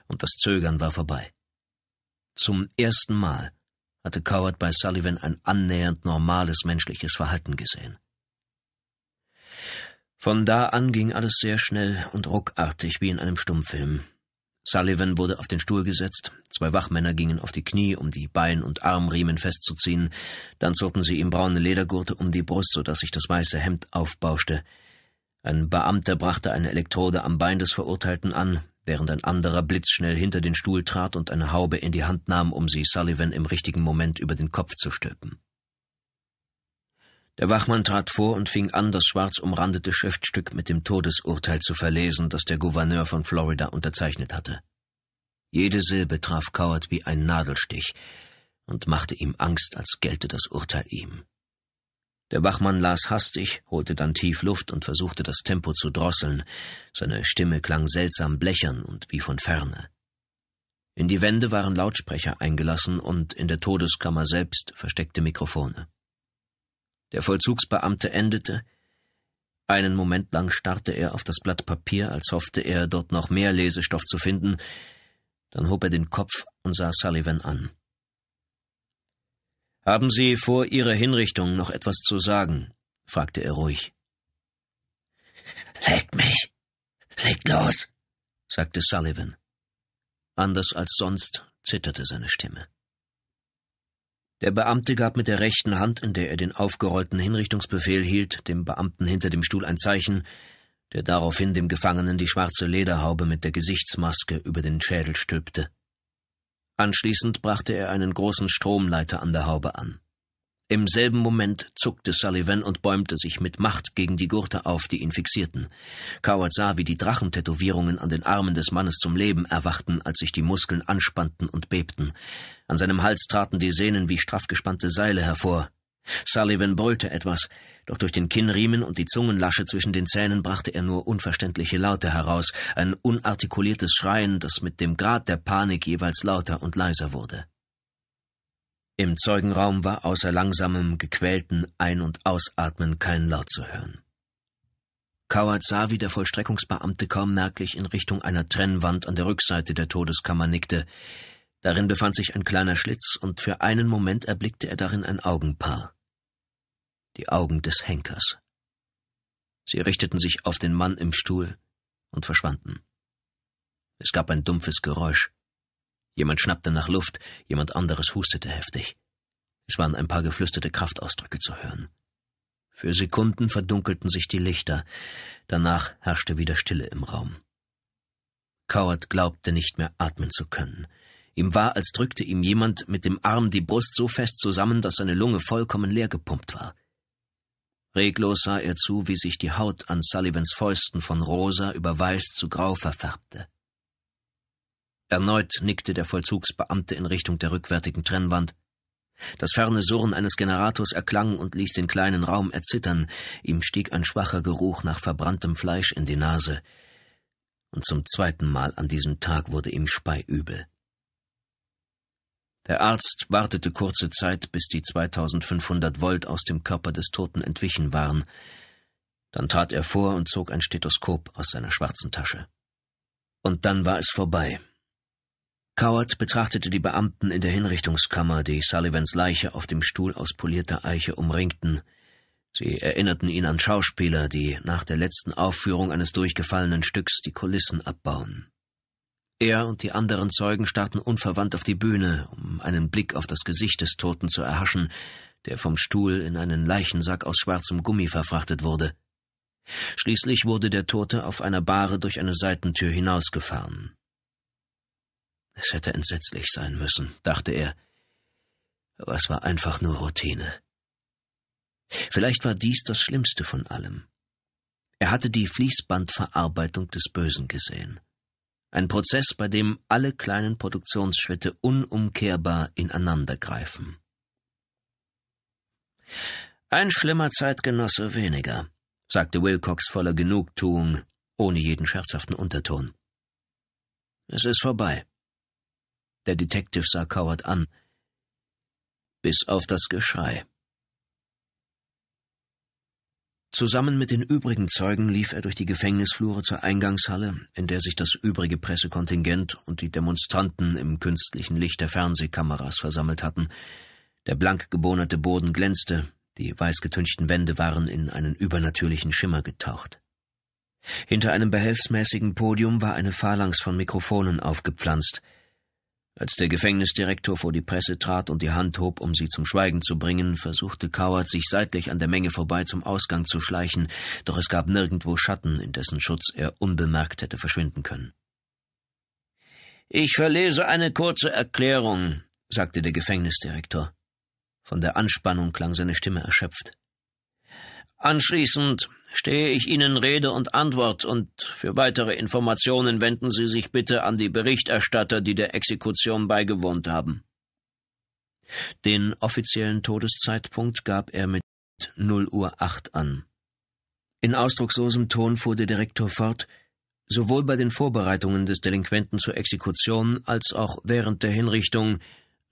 und das Zögern war vorbei. Zum ersten Mal hatte Coward bei Sullivan ein annähernd normales menschliches Verhalten gesehen. Von da an ging alles sehr schnell und ruckartig wie in einem Stummfilm. Sullivan wurde auf den Stuhl gesetzt, zwei Wachmänner gingen auf die Knie, um die Bein- und Armriemen festzuziehen, dann zogen sie ihm braune Ledergurte um die Brust, so dass sich das weiße Hemd aufbauschte, ein Beamter brachte eine Elektrode am Bein des Verurteilten an, während ein anderer blitzschnell hinter den Stuhl trat und eine Haube in die Hand nahm, um sie Sullivan im richtigen Moment über den Kopf zu stülpen. Der Wachmann trat vor und fing an, das schwarz umrandete Schriftstück mit dem Todesurteil zu verlesen, das der Gouverneur von Florida unterzeichnet hatte. Jede Silbe traf Coward wie ein Nadelstich und machte ihm Angst, als gelte das Urteil ihm. Der Wachmann las hastig, holte dann tief Luft und versuchte das Tempo zu drosseln. Seine Stimme klang seltsam blechern und wie von ferne. In die Wände waren Lautsprecher eingelassen und in der Todeskammer selbst versteckte Mikrofone. Der Vollzugsbeamte endete. Einen Moment lang starrte er auf das Blatt Papier, als hoffte er, dort noch mehr Lesestoff zu finden. Dann hob er den Kopf und sah Sullivan an. Haben Sie vor Ihrer Hinrichtung noch etwas zu sagen? fragte er ruhig. Legt mich. Legt los, sagte Sullivan. Anders als sonst zitterte seine Stimme. Der Beamte gab mit der rechten Hand, in der er den aufgerollten Hinrichtungsbefehl hielt, dem Beamten hinter dem Stuhl ein Zeichen, der daraufhin dem Gefangenen die schwarze Lederhaube mit der Gesichtsmaske über den Schädel stülpte. Anschließend brachte er einen großen Stromleiter an der Haube an. Im selben Moment zuckte Sullivan und bäumte sich mit Macht gegen die Gurte auf, die ihn fixierten. Coward sah, wie die Drachentätowierungen an den Armen des Mannes zum Leben erwachten, als sich die Muskeln anspannten und bebten. An seinem Hals traten die Sehnen wie straff gespannte Seile hervor. Sullivan brüllte etwas, doch durch den Kinnriemen und die Zungenlasche zwischen den Zähnen brachte er nur unverständliche Laute heraus, ein unartikuliertes Schreien, das mit dem Grad der Panik jeweils lauter und leiser wurde. Im Zeugenraum war außer langsamem, gequälten Ein- und Ausatmen kein Laut zu hören. Kauert sah, wie der Vollstreckungsbeamte kaum merklich in Richtung einer Trennwand an der Rückseite der Todeskammer nickte. Darin befand sich ein kleiner Schlitz, und für einen Moment erblickte er darin ein Augenpaar die Augen des Henkers. Sie richteten sich auf den Mann im Stuhl und verschwanden. Es gab ein dumpfes Geräusch. Jemand schnappte nach Luft, jemand anderes hustete heftig. Es waren ein paar geflüsterte Kraftausdrücke zu hören. Für Sekunden verdunkelten sich die Lichter, danach herrschte wieder Stille im Raum. Coward glaubte nicht mehr atmen zu können. Ihm war, als drückte ihm jemand mit dem Arm die Brust so fest zusammen, dass seine Lunge vollkommen leer gepumpt war. Reglos sah er zu, wie sich die Haut an Sullivans Fäusten von rosa über weiß zu grau verfärbte. Erneut nickte der Vollzugsbeamte in Richtung der rückwärtigen Trennwand. Das ferne Surren eines Generators erklang und ließ den kleinen Raum erzittern. Ihm stieg ein schwacher Geruch nach verbranntem Fleisch in die Nase. Und zum zweiten Mal an diesem Tag wurde ihm speiübel. Der Arzt wartete kurze Zeit, bis die 2500 Volt aus dem Körper des Toten entwichen waren. Dann trat er vor und zog ein Stethoskop aus seiner schwarzen Tasche. Und dann war es vorbei. Coward betrachtete die Beamten in der Hinrichtungskammer, die Sullivans Leiche auf dem Stuhl aus polierter Eiche umringten. Sie erinnerten ihn an Schauspieler, die nach der letzten Aufführung eines durchgefallenen Stücks die Kulissen abbauen. Er und die anderen Zeugen starrten unverwandt auf die Bühne, um einen Blick auf das Gesicht des Toten zu erhaschen, der vom Stuhl in einen Leichensack aus schwarzem Gummi verfrachtet wurde. Schließlich wurde der Tote auf einer Bahre durch eine Seitentür hinausgefahren. Es hätte entsetzlich sein müssen, dachte er. Aber es war einfach nur Routine. Vielleicht war dies das Schlimmste von allem. Er hatte die Fließbandverarbeitung des Bösen gesehen. Ein Prozess, bei dem alle kleinen Produktionsschritte unumkehrbar ineinandergreifen. Ein schlimmer Zeitgenosse weniger, sagte Wilcox voller Genugtuung, ohne jeden scherzhaften Unterton. Es ist vorbei. Der Detective sah Coward an. Bis auf das Geschrei. Zusammen mit den übrigen Zeugen lief er durch die Gefängnisflure zur Eingangshalle, in der sich das übrige Pressekontingent und die Demonstranten im künstlichen Licht der Fernsehkameras versammelt hatten. Der blank gebohnerte Boden glänzte, die weißgetünchten Wände waren in einen übernatürlichen Schimmer getaucht. Hinter einem behelfsmäßigen Podium war eine Phalanx von Mikrofonen aufgepflanzt – als der Gefängnisdirektor vor die Presse trat und die Hand hob, um sie zum Schweigen zu bringen, versuchte Coward, sich seitlich an der Menge vorbei zum Ausgang zu schleichen, doch es gab nirgendwo Schatten, in dessen Schutz er unbemerkt hätte verschwinden können. Ich verlese eine kurze Erklärung, sagte der Gefängnisdirektor. Von der Anspannung klang seine Stimme erschöpft. Anschließend stehe ich Ihnen Rede und Antwort und für weitere Informationen wenden Sie sich bitte an die Berichterstatter, die der Exekution beigewohnt haben. Den offiziellen Todeszeitpunkt gab er mit 0 Uhr 8 an. In ausdruckslosem Ton fuhr der Direktor fort, sowohl bei den Vorbereitungen des Delinquenten zur Exekution als auch während der Hinrichtung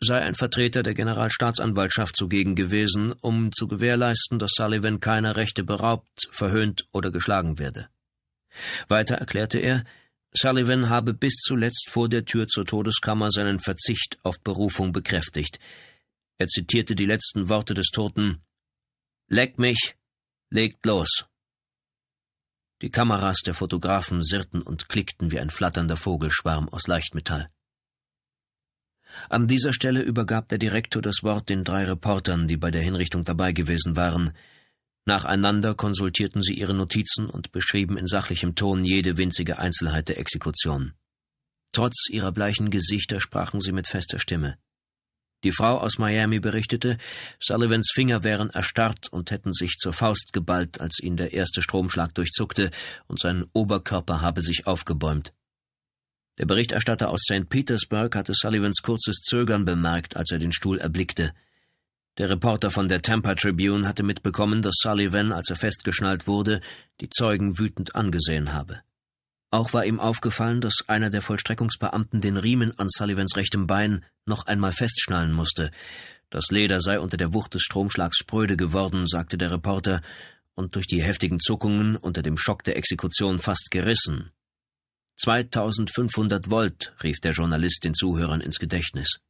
sei ein Vertreter der Generalstaatsanwaltschaft zugegen gewesen, um zu gewährleisten, dass Sullivan keiner Rechte beraubt, verhöhnt oder geschlagen werde. Weiter erklärte er, Sullivan habe bis zuletzt vor der Tür zur Todeskammer seinen Verzicht auf Berufung bekräftigt. Er zitierte die letzten Worte des Toten Leck mich, legt los. Die Kameras der Fotografen sirrten und klickten wie ein flatternder Vogelschwarm aus Leichtmetall. An dieser Stelle übergab der Direktor das Wort den drei Reportern, die bei der Hinrichtung dabei gewesen waren. Nacheinander konsultierten sie ihre Notizen und beschrieben in sachlichem Ton jede winzige Einzelheit der Exekution. Trotz ihrer bleichen Gesichter sprachen sie mit fester Stimme. Die Frau aus Miami berichtete, Sullivans Finger wären erstarrt und hätten sich zur Faust geballt, als ihn der erste Stromschlag durchzuckte, und sein Oberkörper habe sich aufgebäumt. Der Berichterstatter aus St. Petersburg hatte Sullivans kurzes Zögern bemerkt, als er den Stuhl erblickte. Der Reporter von der Tampa Tribune hatte mitbekommen, dass Sullivan, als er festgeschnallt wurde, die Zeugen wütend angesehen habe. Auch war ihm aufgefallen, dass einer der Vollstreckungsbeamten den Riemen an Sullivans rechtem Bein noch einmal festschnallen musste. Das Leder sei unter der Wucht des Stromschlags spröde geworden, sagte der Reporter, und durch die heftigen Zuckungen unter dem Schock der Exekution fast gerissen. 2500 Volt, rief der Journalist den Zuhörern ins Gedächtnis.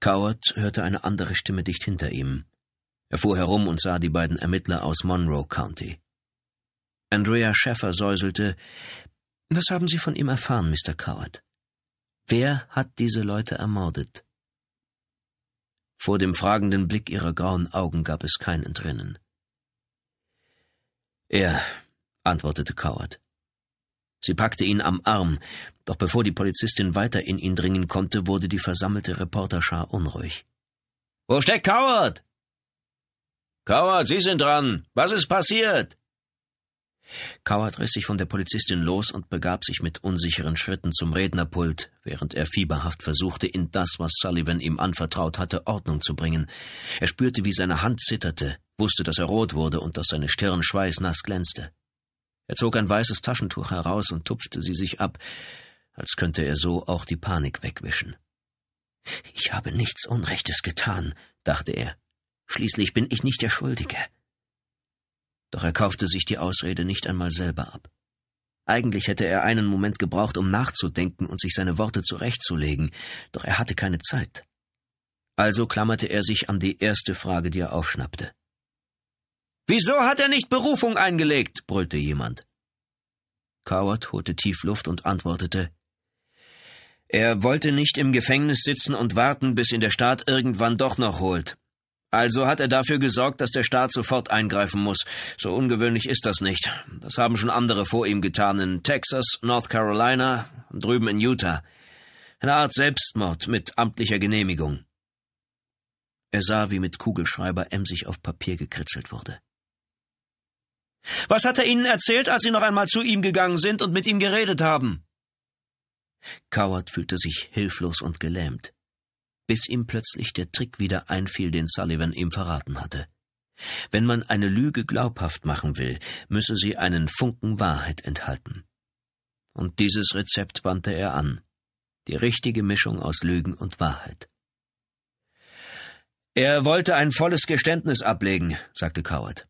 Coward hörte eine andere Stimme dicht hinter ihm. Er fuhr herum und sah die beiden Ermittler aus Monroe County. Andrea Schäffer säuselte Was haben Sie von ihm erfahren, Mr. Coward? Wer hat diese Leute ermordet? Vor dem fragenden Blick ihrer grauen Augen gab es kein Entrinnen. Er, antwortete Coward. Sie packte ihn am Arm, doch bevor die Polizistin weiter in ihn dringen konnte, wurde die versammelte Reporterschar unruhig. Wo steckt Coward? Coward, Sie sind dran. Was ist passiert? Coward riss sich von der Polizistin los und begab sich mit unsicheren Schritten zum Rednerpult, während er fieberhaft versuchte, in das, was Sullivan ihm anvertraut hatte, Ordnung zu bringen. Er spürte, wie seine Hand zitterte, wusste, dass er rot wurde und dass seine Stirn schweißnass glänzte. Er zog ein weißes Taschentuch heraus und tupfte sie sich ab, als könnte er so auch die Panik wegwischen. Ich habe nichts Unrechtes getan, dachte er. Schließlich bin ich nicht der Schuldige. Doch er kaufte sich die Ausrede nicht einmal selber ab. Eigentlich hätte er einen Moment gebraucht, um nachzudenken und sich seine Worte zurechtzulegen, doch er hatte keine Zeit. Also klammerte er sich an die erste Frage, die er aufschnappte. Wieso hat er nicht Berufung eingelegt? brüllte jemand. Coward holte tief Luft und antwortete Er wollte nicht im Gefängnis sitzen und warten, bis ihn der Staat irgendwann doch noch holt. Also hat er dafür gesorgt, dass der Staat sofort eingreifen muss. So ungewöhnlich ist das nicht. Das haben schon andere vor ihm getan in Texas, North Carolina und drüben in Utah. Eine Art Selbstmord mit amtlicher Genehmigung. Er sah, wie mit Kugelschreiber emsig auf Papier gekritzelt wurde. Was hat er Ihnen erzählt, als Sie noch einmal zu ihm gegangen sind und mit ihm geredet haben? Coward fühlte sich hilflos und gelähmt, bis ihm plötzlich der Trick wieder einfiel, den Sullivan ihm verraten hatte. Wenn man eine Lüge glaubhaft machen will, müsse sie einen Funken Wahrheit enthalten. Und dieses Rezept wandte er an, die richtige Mischung aus Lügen und Wahrheit. Er wollte ein volles Geständnis ablegen, sagte Coward.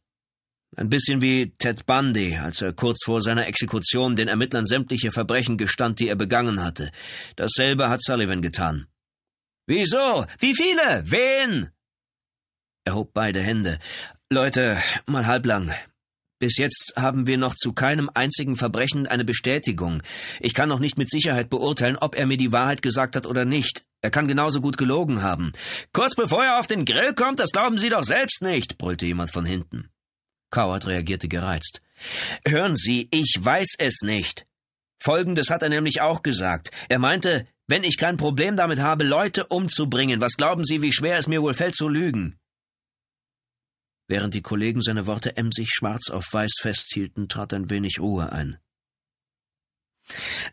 Ein bisschen wie Ted Bundy, als er kurz vor seiner Exekution den Ermittlern sämtliche Verbrechen gestand, die er begangen hatte. Dasselbe hat Sullivan getan. Wieso? Wie viele? Wen? Er hob beide Hände. Leute, mal halblang. Bis jetzt haben wir noch zu keinem einzigen Verbrechen eine Bestätigung. Ich kann noch nicht mit Sicherheit beurteilen, ob er mir die Wahrheit gesagt hat oder nicht. Er kann genauso gut gelogen haben. Kurz bevor er auf den Grill kommt, das glauben Sie doch selbst nicht, brüllte jemand von hinten. Coward reagierte gereizt. Hören Sie, ich weiß es nicht. Folgendes hat er nämlich auch gesagt. Er meinte, wenn ich kein Problem damit habe, Leute umzubringen, was glauben Sie, wie schwer es mir wohl fällt zu lügen? Während die Kollegen seine Worte emsig schwarz auf weiß festhielten, trat ein wenig Ruhe ein.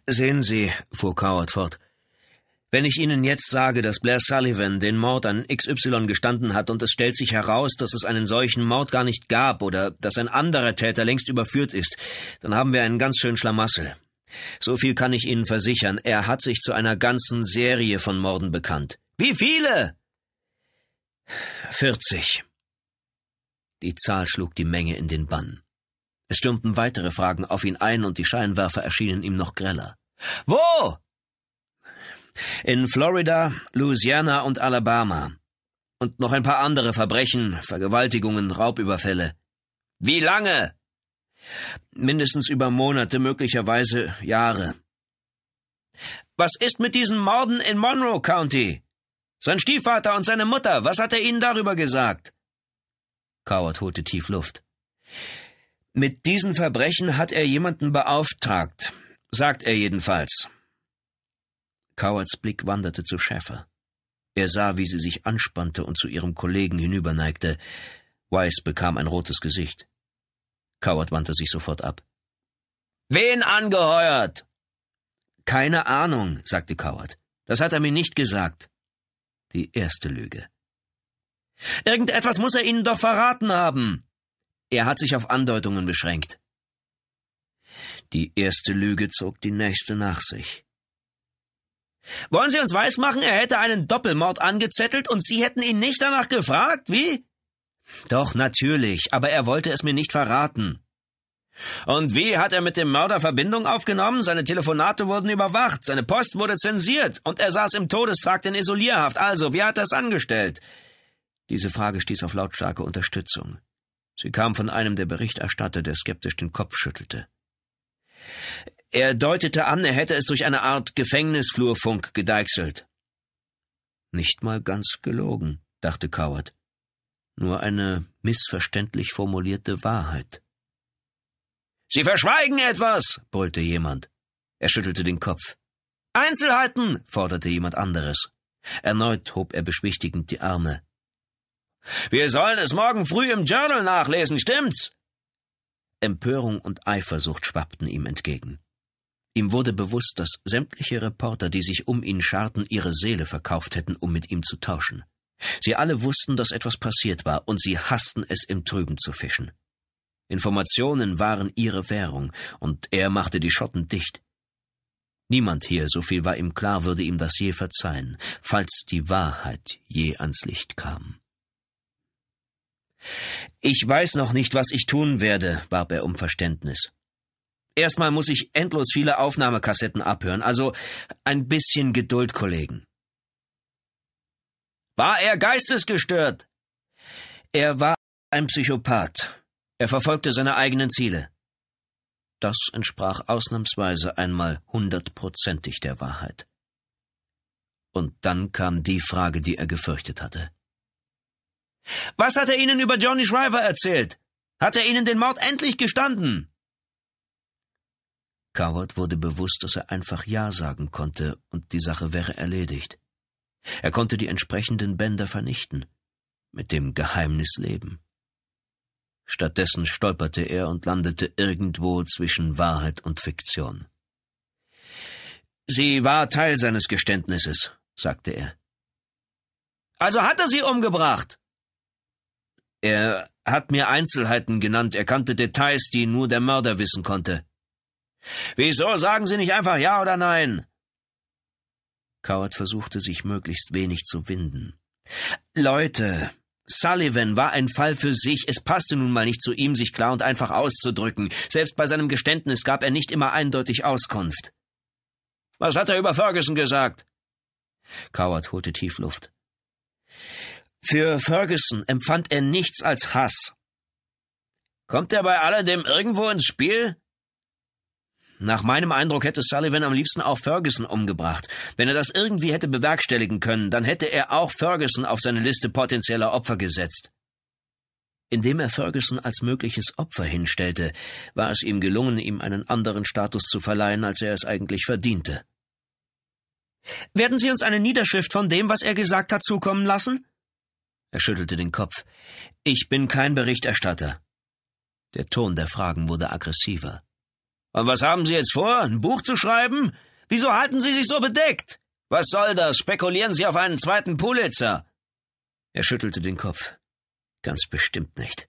Sehen Sie, fuhr Coward fort, wenn ich Ihnen jetzt sage, dass Blair Sullivan den Mord an XY gestanden hat und es stellt sich heraus, dass es einen solchen Mord gar nicht gab oder dass ein anderer Täter längst überführt ist, dann haben wir einen ganz schönen Schlamassel. So viel kann ich Ihnen versichern, er hat sich zu einer ganzen Serie von Morden bekannt. Wie viele? 40. Die Zahl schlug die Menge in den Bann. Es stürmten weitere Fragen auf ihn ein und die Scheinwerfer erschienen ihm noch greller. Wo? In Florida, Louisiana und Alabama. Und noch ein paar andere Verbrechen, Vergewaltigungen, Raubüberfälle. Wie lange? Mindestens über Monate, möglicherweise Jahre. Was ist mit diesen Morden in Monroe County? Sein Stiefvater und seine Mutter, was hat er Ihnen darüber gesagt? Coward holte tief Luft. Mit diesen Verbrechen hat er jemanden beauftragt, sagt er jedenfalls. Cowards Blick wanderte zu Schäfer. Er sah, wie sie sich anspannte und zu ihrem Kollegen hinüberneigte. Weiss bekam ein rotes Gesicht. Coward wandte sich sofort ab. Wen angeheuert? Keine Ahnung, sagte Coward. Das hat er mir nicht gesagt. Die erste Lüge. Irgendetwas muss er Ihnen doch verraten haben. Er hat sich auf Andeutungen beschränkt. Die erste Lüge zog die nächste nach sich. Wollen Sie uns weismachen, er hätte einen Doppelmord angezettelt und Sie hätten ihn nicht danach gefragt, wie? Doch natürlich, aber er wollte es mir nicht verraten. Und wie hat er mit dem Mörder Verbindung aufgenommen? Seine Telefonate wurden überwacht, seine Post wurde zensiert und er saß im Todestag in Isolierhaft. Also, wie hat er es angestellt? Diese Frage stieß auf lautstarke Unterstützung. Sie kam von einem der Berichterstatter, der skeptisch den Kopf schüttelte. Er deutete an, er hätte es durch eine Art Gefängnisflurfunk gedeichselt. Nicht mal ganz gelogen, dachte Coward. Nur eine missverständlich formulierte Wahrheit. Sie verschweigen etwas, brüllte jemand. Er schüttelte den Kopf. Einzelheiten, forderte jemand anderes. Erneut hob er beschwichtigend die Arme. Wir sollen es morgen früh im Journal nachlesen, stimmt's? Empörung und Eifersucht schwappten ihm entgegen. Ihm wurde bewusst, dass sämtliche Reporter, die sich um ihn scharten, ihre Seele verkauft hätten, um mit ihm zu tauschen. Sie alle wussten, dass etwas passiert war, und sie hassten es, im Trüben zu fischen. Informationen waren ihre Währung, und er machte die Schotten dicht. Niemand hier, so viel war ihm klar, würde ihm das je verzeihen, falls die Wahrheit je ans Licht kam. Ich weiß noch nicht, was ich tun werde, warb er um Verständnis. Erstmal muss ich endlos viele Aufnahmekassetten abhören, also ein bisschen Geduld, Kollegen. War er geistesgestört? Er war ein Psychopath. Er verfolgte seine eigenen Ziele. Das entsprach ausnahmsweise einmal hundertprozentig der Wahrheit. Und dann kam die Frage, die er gefürchtet hatte. Was hat er Ihnen über Johnny Shriver erzählt? Hat er Ihnen den Mord endlich gestanden? Coward wurde bewusst, dass er einfach Ja sagen konnte und die Sache wäre erledigt. Er konnte die entsprechenden Bänder vernichten, mit dem Geheimnis leben. Stattdessen stolperte er und landete irgendwo zwischen Wahrheit und Fiktion. Sie war Teil seines Geständnisses, sagte er. Also hat er sie umgebracht. Er hat mir Einzelheiten genannt, er kannte Details, die nur der Mörder wissen konnte. Wieso sagen Sie nicht einfach Ja oder Nein? Coward versuchte sich möglichst wenig zu winden. Leute, Sullivan war ein Fall für sich. Es passte nun mal nicht zu ihm, sich klar und einfach auszudrücken. Selbst bei seinem Geständnis gab er nicht immer eindeutig Auskunft. Was hat er über Ferguson gesagt? Coward holte tief Luft. Für Ferguson empfand er nichts als Hass. Kommt er bei alledem irgendwo ins Spiel? Nach meinem Eindruck hätte Sullivan am liebsten auch Ferguson umgebracht. Wenn er das irgendwie hätte bewerkstelligen können, dann hätte er auch Ferguson auf seine Liste potenzieller Opfer gesetzt. Indem er Ferguson als mögliches Opfer hinstellte, war es ihm gelungen, ihm einen anderen Status zu verleihen, als er es eigentlich verdiente. Werden Sie uns eine Niederschrift von dem, was er gesagt hat, zukommen lassen? Er schüttelte den Kopf. Ich bin kein Berichterstatter. Der Ton der Fragen wurde aggressiver. Und was haben Sie jetzt vor? Ein Buch zu schreiben? Wieso halten Sie sich so bedeckt? Was soll das? Spekulieren Sie auf einen zweiten Pulitzer? Er schüttelte den Kopf. Ganz bestimmt nicht.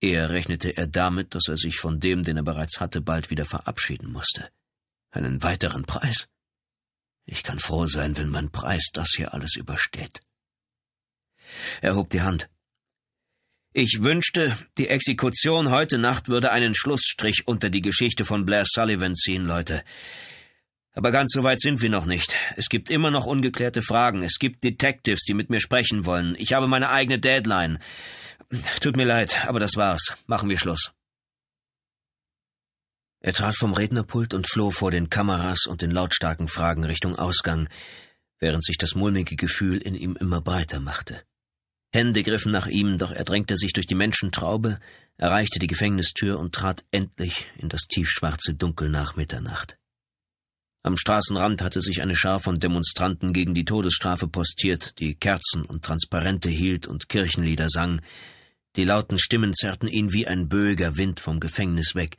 Eher rechnete er damit, dass er sich von dem, den er bereits hatte, bald wieder verabschieden musste. Einen weiteren Preis? Ich kann froh sein, wenn mein Preis das hier alles übersteht. Er hob die Hand. Ich wünschte, die Exekution heute Nacht würde einen Schlussstrich unter die Geschichte von Blair Sullivan ziehen, Leute. Aber ganz so weit sind wir noch nicht. Es gibt immer noch ungeklärte Fragen. Es gibt Detectives, die mit mir sprechen wollen. Ich habe meine eigene Deadline. Tut mir leid, aber das war's. Machen wir Schluss. Er trat vom Rednerpult und floh vor den Kameras und den lautstarken Fragen Richtung Ausgang, während sich das mulmige Gefühl in ihm immer breiter machte. Hände griffen nach ihm, doch er drängte sich durch die Menschentraube, erreichte die Gefängnistür und trat endlich in das tiefschwarze Dunkel nach Mitternacht. Am Straßenrand hatte sich eine Schar von Demonstranten gegen die Todesstrafe postiert, die Kerzen und Transparente hielt und Kirchenlieder sang. Die lauten Stimmen zerrten ihn wie ein böiger Wind vom Gefängnis weg.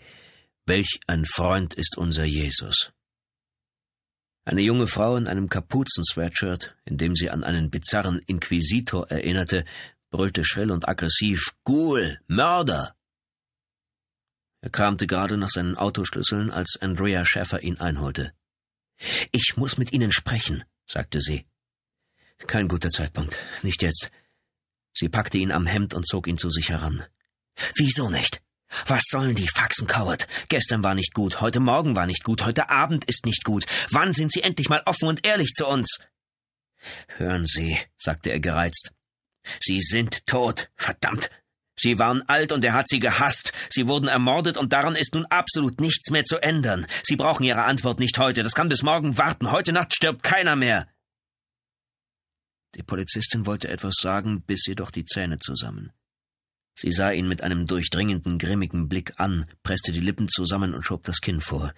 Welch ein Freund ist unser Jesus. Eine junge Frau in einem Kapuzen-Sweatshirt, in dem sie an einen bizarren Inquisitor erinnerte, brüllte schrill und aggressiv: Ghoul! Mörder! Er kramte gerade nach seinen Autoschlüsseln, als Andrea Schäffer ihn einholte. Ich muss mit Ihnen sprechen, sagte sie. Kein guter Zeitpunkt, nicht jetzt. Sie packte ihn am Hemd und zog ihn zu sich heran. Wieso nicht? Was sollen die Faxen, Coward? Gestern war nicht gut, heute Morgen war nicht gut, heute Abend ist nicht gut. Wann sind Sie endlich mal offen und ehrlich zu uns? Hören Sie, sagte er gereizt. Sie sind tot, verdammt. Sie waren alt und er hat sie gehasst. Sie wurden ermordet und daran ist nun absolut nichts mehr zu ändern. Sie brauchen Ihre Antwort nicht heute. Das kann bis morgen warten. Heute Nacht stirbt keiner mehr. Die Polizistin wollte etwas sagen, biss jedoch die Zähne zusammen. Sie sah ihn mit einem durchdringenden, grimmigen Blick an, presste die Lippen zusammen und schob das Kinn vor.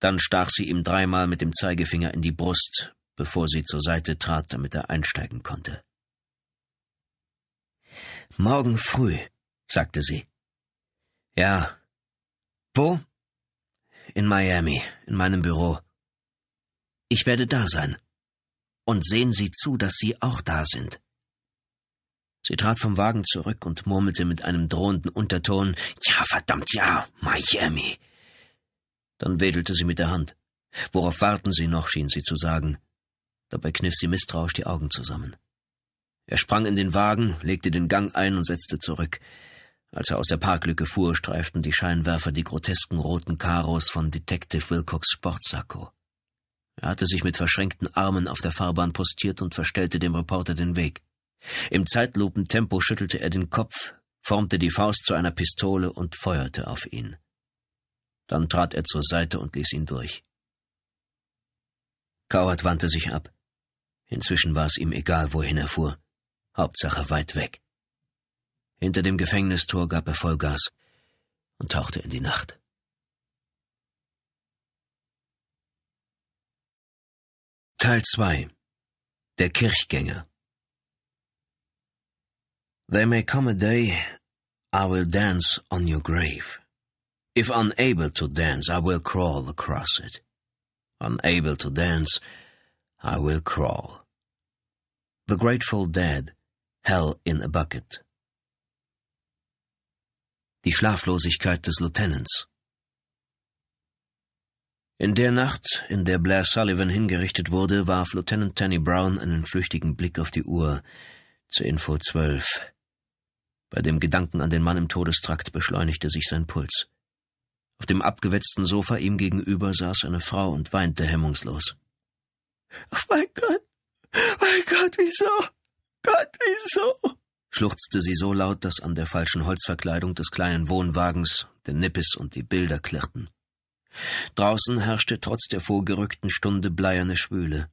Dann stach sie ihm dreimal mit dem Zeigefinger in die Brust, bevor sie zur Seite trat, damit er einsteigen konnte. Morgen früh, sagte sie. Ja. Wo? In Miami, in meinem Büro. Ich werde da sein. Und sehen Sie zu, dass Sie auch da sind. Sie trat vom Wagen zurück und murmelte mit einem drohenden Unterton Ja, verdammt ja, Miami. Dann wedelte sie mit der Hand. Worauf warten Sie noch, schien sie zu sagen. Dabei kniff sie misstrauisch die Augen zusammen. Er sprang in den Wagen, legte den Gang ein und setzte zurück. Als er aus der Parklücke fuhr, streiften die Scheinwerfer die grotesken roten Karos von Detective Wilcox Sportsacko. Er hatte sich mit verschränkten Armen auf der Fahrbahn postiert und verstellte dem Reporter den Weg. Im Zeitlupentempo schüttelte er den Kopf, formte die Faust zu einer Pistole und feuerte auf ihn. Dann trat er zur Seite und ließ ihn durch. Kauert wandte sich ab. Inzwischen war es ihm egal, wohin er fuhr. Hauptsache weit weg. Hinter dem Gefängnistor gab er Vollgas und tauchte in die Nacht. Teil 2 Der Kirchgänger There may come a day I will dance on your grave. If unable to dance, I will crawl across it. Unable to dance, I will crawl. The Grateful Dead, Hell in a Bucket. Die Schlaflosigkeit des Lieutenants. In der Nacht, in der Blair Sullivan hingerichtet wurde, warf Lieutenant Tanny Brown einen flüchtigen Blick auf die Uhr. Zehn Info zwölf. Bei dem Gedanken an den Mann im Todestrakt beschleunigte sich sein Puls. Auf dem abgewetzten Sofa ihm gegenüber saß eine Frau und weinte hemmungslos. Oh mein Gott, mein Gott, wieso? Gott, wieso? schluchzte sie so laut, dass an der falschen Holzverkleidung des kleinen Wohnwagens der Nippes und die Bilder klirrten. Draußen herrschte trotz der vorgerückten Stunde bleierne Schwüle.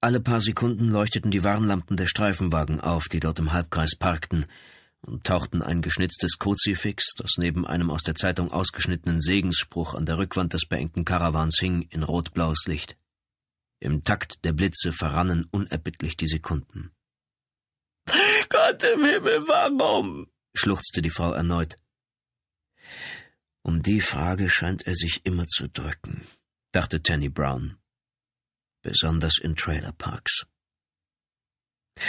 Alle paar Sekunden leuchteten die Warnlampen der Streifenwagen auf, die dort im Halbkreis parkten, und tauchten ein geschnitztes Kruzifix, das neben einem aus der Zeitung ausgeschnittenen Segensspruch an der Rückwand des beengten Karawans hing, in rotblaues Licht. Im Takt der Blitze verrannen unerbittlich die Sekunden. Gott im Himmel, warum? schluchzte die Frau erneut. Um die Frage scheint er sich immer zu drücken, dachte Tanny Brown. Besonders in Trailerparks.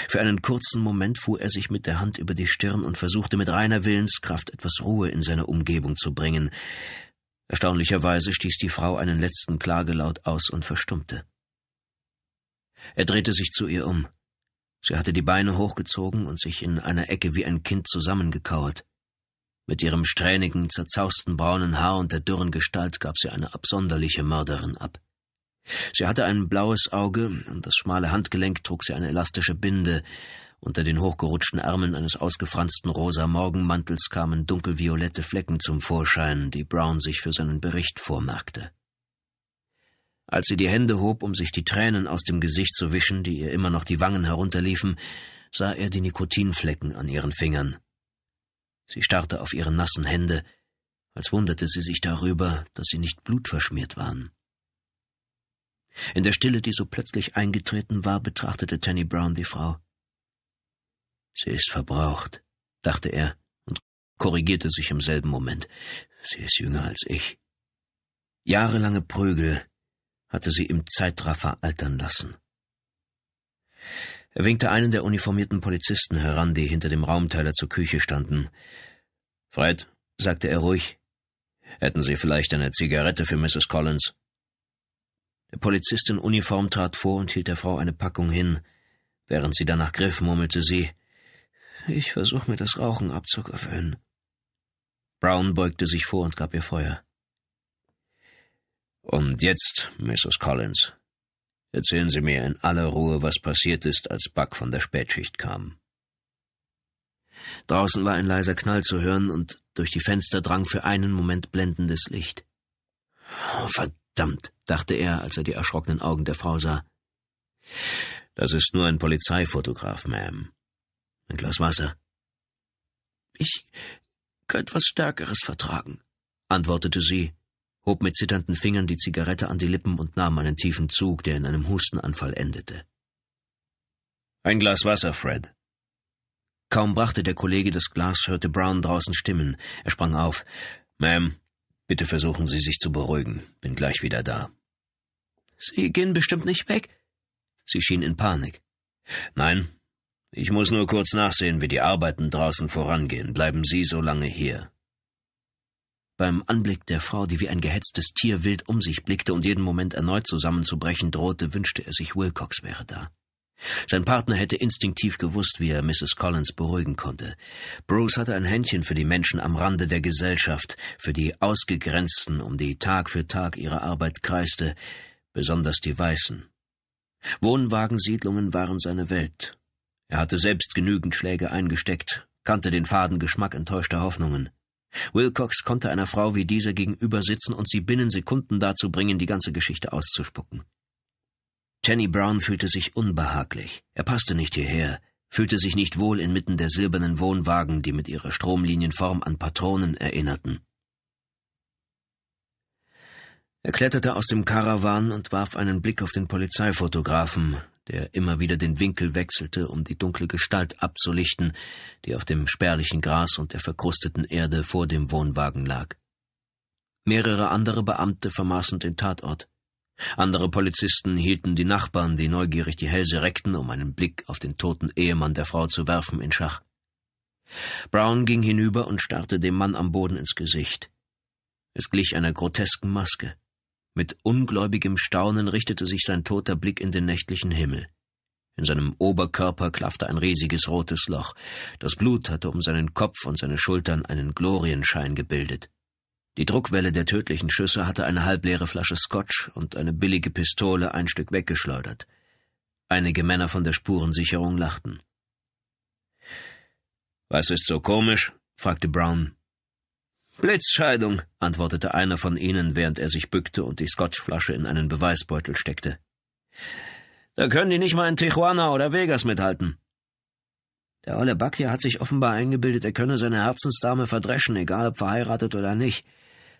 Für einen kurzen Moment fuhr er sich mit der Hand über die Stirn und versuchte mit reiner Willenskraft etwas Ruhe in seine Umgebung zu bringen. Erstaunlicherweise stieß die Frau einen letzten Klagelaut aus und verstummte. Er drehte sich zu ihr um. Sie hatte die Beine hochgezogen und sich in einer Ecke wie ein Kind zusammengekauert. Mit ihrem strähnigen, zerzausten braunen Haar und der dürren Gestalt gab sie eine absonderliche Mörderin ab. Sie hatte ein blaues Auge, und das schmale Handgelenk trug sie eine elastische Binde, unter den hochgerutschten Ärmeln eines ausgefransten rosa Morgenmantels kamen dunkelviolette Flecken zum Vorschein, die Brown sich für seinen Bericht vormerkte. Als sie die Hände hob, um sich die Tränen aus dem Gesicht zu wischen, die ihr immer noch die Wangen herunterliefen, sah er die Nikotinflecken an ihren Fingern. Sie starrte auf ihre nassen Hände, als wunderte sie sich darüber, dass sie nicht blutverschmiert waren. In der Stille, die so plötzlich eingetreten war, betrachtete Tanny Brown die Frau. Sie ist verbraucht, dachte er und korrigierte sich im selben Moment. Sie ist jünger als ich. Jahrelange Prügel hatte sie im Zeitraffer altern lassen. Er winkte einen der uniformierten Polizisten heran, die hinter dem Raumteiler zur Küche standen. Fred, sagte er ruhig, hätten Sie vielleicht eine Zigarette für Mrs. Collins? Der Polizist in Uniform trat vor und hielt der Frau eine Packung hin. Während sie danach griff, murmelte sie Ich versuche mir das Rauchen abzugewöhnen. Brown beugte sich vor und gab ihr Feuer. Und jetzt, Mrs. Collins, erzählen Sie mir in aller Ruhe, was passiert ist, als Buck von der Spätschicht kam. Draußen war ein leiser Knall zu hören, und durch die Fenster drang für einen Moment blendendes Licht. Oh, verdammt Verdammt, dachte er, als er die erschrockenen Augen der Frau sah. Das ist nur ein Polizeifotograf, Ma'am. Ein Glas Wasser. Ich könnte was Stärkeres vertragen, antwortete sie, hob mit zitternden Fingern die Zigarette an die Lippen und nahm einen tiefen Zug, der in einem Hustenanfall endete. Ein Glas Wasser, Fred. Kaum brachte der Kollege das Glas, hörte Brown draußen stimmen. Er sprang auf. Ma'am, Bitte versuchen Sie sich zu beruhigen. Bin gleich wieder da. Sie gehen bestimmt nicht weg? Sie schien in Panik. Nein. Ich muss nur kurz nachsehen, wie die Arbeiten draußen vorangehen. Bleiben Sie so lange hier. Beim Anblick der Frau, die wie ein gehetztes Tier wild um sich blickte und jeden Moment erneut zusammenzubrechen drohte, wünschte er sich, Wilcox wäre da. Sein Partner hätte instinktiv gewusst, wie er Mrs. Collins beruhigen konnte. Bruce hatte ein Händchen für die Menschen am Rande der Gesellschaft, für die Ausgegrenzten, um die Tag für Tag ihre Arbeit kreiste, besonders die Weißen. Wohnwagensiedlungen waren seine Welt. Er hatte selbst genügend Schläge eingesteckt, kannte den faden Geschmack enttäuschter Hoffnungen. Wilcox konnte einer Frau wie dieser gegenüber sitzen und sie binnen Sekunden dazu bringen, die ganze Geschichte auszuspucken. Tenny Brown fühlte sich unbehaglich. Er passte nicht hierher, fühlte sich nicht wohl inmitten der silbernen Wohnwagen, die mit ihrer Stromlinienform an Patronen erinnerten. Er kletterte aus dem Karawan und warf einen Blick auf den Polizeifotografen, der immer wieder den Winkel wechselte, um die dunkle Gestalt abzulichten, die auf dem spärlichen Gras und der verkrusteten Erde vor dem Wohnwagen lag. Mehrere andere Beamte vermaßen den Tatort. Andere Polizisten hielten die Nachbarn, die neugierig die Hälse reckten, um einen Blick auf den toten Ehemann der Frau zu werfen, in Schach. Brown ging hinüber und starrte dem Mann am Boden ins Gesicht. Es glich einer grotesken Maske. Mit ungläubigem Staunen richtete sich sein toter Blick in den nächtlichen Himmel. In seinem Oberkörper klaffte ein riesiges rotes Loch. Das Blut hatte um seinen Kopf und seine Schultern einen Glorienschein gebildet. Die Druckwelle der tödlichen Schüsse hatte eine halbleere Flasche Scotch und eine billige Pistole ein Stück weggeschleudert. Einige Männer von der Spurensicherung lachten. Was ist so komisch? fragte Brown. Blitzscheidung, antwortete einer von ihnen, während er sich bückte und die Scotchflasche in einen Beweisbeutel steckte. Da können die nicht mal in Tijuana oder Vegas mithalten. Der olle Baktier hat sich offenbar eingebildet, er könne seine Herzensdame verdreschen, egal ob verheiratet oder nicht.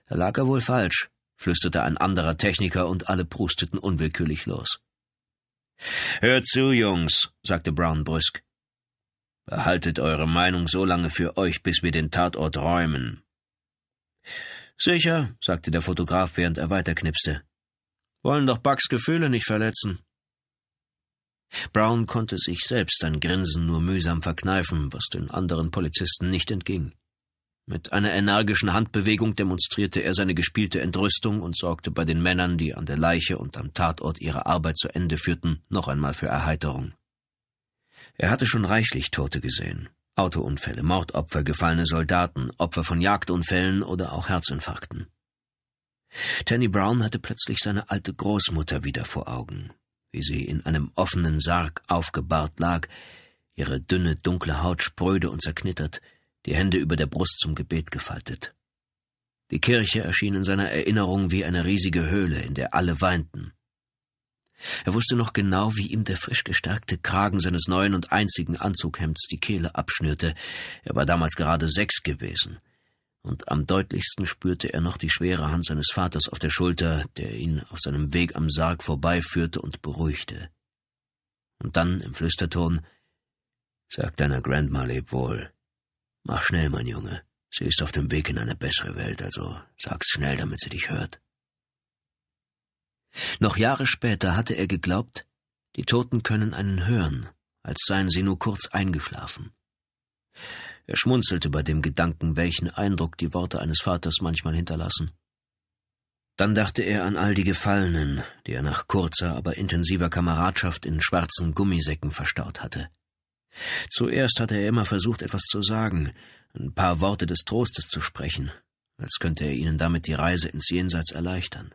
Da lag er wohl falsch, flüsterte ein anderer Techniker und alle prusteten unwillkürlich los. Hört zu, Jungs, sagte Brown brüsk. Behaltet eure Meinung so lange für euch, bis wir den Tatort räumen. Sicher, sagte der Fotograf, während er weiterknipste. Wollen doch Bugs Gefühle nicht verletzen. Brown konnte sich selbst sein Grinsen nur mühsam verkneifen, was den anderen Polizisten nicht entging. Mit einer energischen Handbewegung demonstrierte er seine gespielte Entrüstung und sorgte bei den Männern, die an der Leiche und am Tatort ihre Arbeit zu Ende führten, noch einmal für Erheiterung. Er hatte schon reichlich Tote gesehen. Autounfälle, Mordopfer, gefallene Soldaten, Opfer von Jagdunfällen oder auch Herzinfarkten. Tanny Brown hatte plötzlich seine alte Großmutter wieder vor Augen, wie sie in einem offenen Sarg aufgebahrt lag, ihre dünne, dunkle Haut spröde und zerknittert, die Hände über der Brust zum Gebet gefaltet. Die Kirche erschien in seiner Erinnerung wie eine riesige Höhle, in der alle weinten. Er wusste noch genau, wie ihm der frisch gestärkte Kragen seines neuen und einzigen Anzughemds die Kehle abschnürte. Er war damals gerade sechs gewesen. Und am deutlichsten spürte er noch die schwere Hand seines Vaters auf der Schulter, der ihn auf seinem Weg am Sarg vorbeiführte und beruhigte. Und dann im Flüsterton, Sag deiner Grandma leb wohl. Mach schnell, mein Junge. Sie ist auf dem Weg in eine bessere Welt, also sag's schnell, damit sie dich hört. Noch Jahre später hatte er geglaubt, die Toten können einen hören, als seien sie nur kurz eingeschlafen. Er schmunzelte bei dem Gedanken, welchen Eindruck die Worte eines Vaters manchmal hinterlassen. Dann dachte er an all die Gefallenen, die er nach kurzer, aber intensiver Kameradschaft in schwarzen Gummisäcken verstaut hatte. Zuerst hatte er immer versucht, etwas zu sagen, ein paar Worte des Trostes zu sprechen, als könnte er ihnen damit die Reise ins Jenseits erleichtern.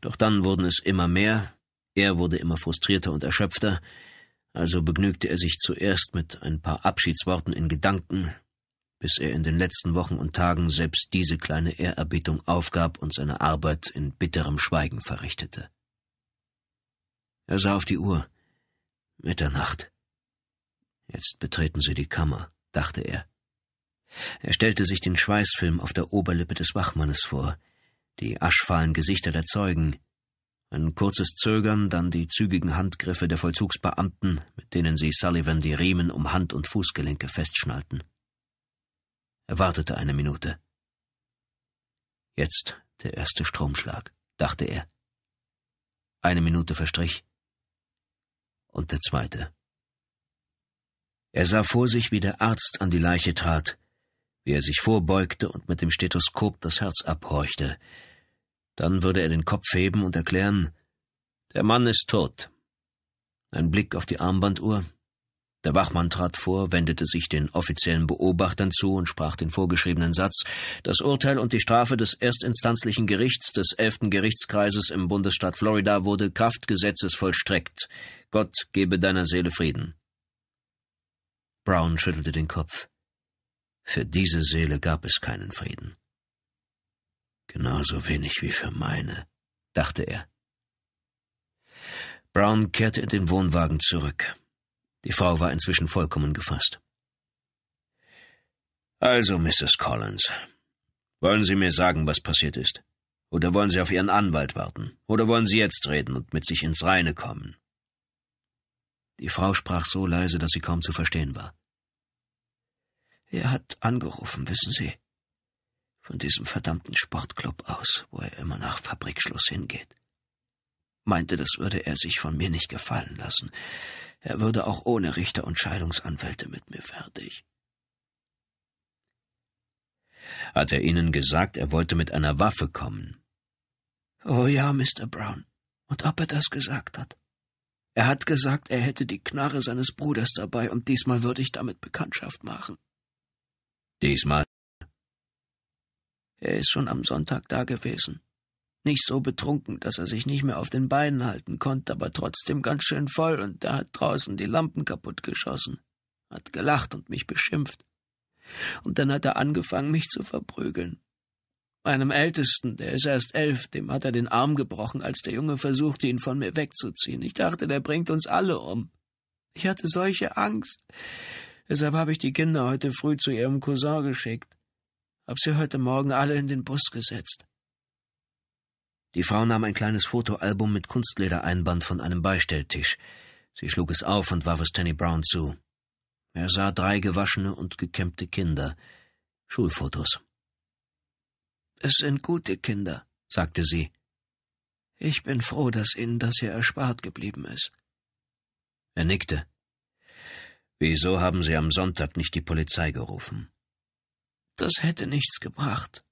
Doch dann wurden es immer mehr, er wurde immer frustrierter und erschöpfter, also begnügte er sich zuerst mit ein paar Abschiedsworten in Gedanken, bis er in den letzten Wochen und Tagen selbst diese kleine Ehrerbietung aufgab und seine Arbeit in bitterem Schweigen verrichtete. Er sah auf die Uhr. Mitternacht. Jetzt betreten sie die Kammer, dachte er. Er stellte sich den Schweißfilm auf der Oberlippe des Wachmannes vor, die aschfahlen Gesichter der Zeugen, ein kurzes Zögern, dann die zügigen Handgriffe der Vollzugsbeamten, mit denen sie Sullivan die Riemen um Hand und Fußgelenke festschnallten. Er wartete eine Minute. Jetzt der erste Stromschlag, dachte er. Eine Minute verstrich und der zweite. Er sah vor sich, wie der Arzt an die Leiche trat, wie er sich vorbeugte und mit dem Stethoskop das Herz abhorchte. Dann würde er den Kopf heben und erklären, der Mann ist tot. Ein Blick auf die Armbanduhr. Der Wachmann trat vor, wendete sich den offiziellen Beobachtern zu und sprach den vorgeschriebenen Satz, das Urteil und die Strafe des erstinstanzlichen Gerichts des elften Gerichtskreises im Bundesstaat Florida wurde Kraftgesetzes vollstreckt. Gott gebe deiner Seele Frieden. Brown schüttelte den Kopf. Für diese Seele gab es keinen Frieden. Genauso wenig wie für meine, dachte er. Brown kehrte in den Wohnwagen zurück. Die Frau war inzwischen vollkommen gefasst. Also, Mrs. Collins, wollen Sie mir sagen, was passiert ist? Oder wollen Sie auf Ihren Anwalt warten? Oder wollen Sie jetzt reden und mit sich ins Reine kommen? Die Frau sprach so leise, dass sie kaum zu verstehen war. Er hat angerufen, wissen Sie, von diesem verdammten Sportclub aus, wo er immer nach Fabrikschluss hingeht. Meinte, das würde er sich von mir nicht gefallen lassen. Er würde auch ohne Richter und Scheidungsanwälte mit mir fertig. Hat er Ihnen gesagt, er wollte mit einer Waffe kommen? Oh ja, Mr. Brown. Und ob er das gesagt hat? Er hat gesagt, er hätte die Knarre seines Bruders dabei und diesmal würde ich damit Bekanntschaft machen. Diesmal? Er ist schon am Sonntag da gewesen. Nicht so betrunken, dass er sich nicht mehr auf den Beinen halten konnte, aber trotzdem ganz schön voll und er hat draußen die Lampen kaputt geschossen, hat gelacht und mich beschimpft. Und dann hat er angefangen, mich zu verprügeln meinem Ältesten, der ist erst elf, dem hat er den Arm gebrochen, als der Junge versuchte, ihn von mir wegzuziehen. Ich dachte, der bringt uns alle um. Ich hatte solche Angst. Deshalb habe ich die Kinder heute früh zu ihrem Cousin geschickt. Hab sie heute Morgen alle in den Bus gesetzt. Die Frau nahm ein kleines Fotoalbum mit Kunstledereinband von einem Beistelltisch. Sie schlug es auf und warf es Tenny Brown zu. Er sah drei gewaschene und gekämmte Kinder. Schulfotos. Es sind gute Kinder, sagte sie. Ich bin froh, dass Ihnen das hier erspart geblieben ist. Er nickte. Wieso haben Sie am Sonntag nicht die Polizei gerufen? Das hätte nichts gebracht.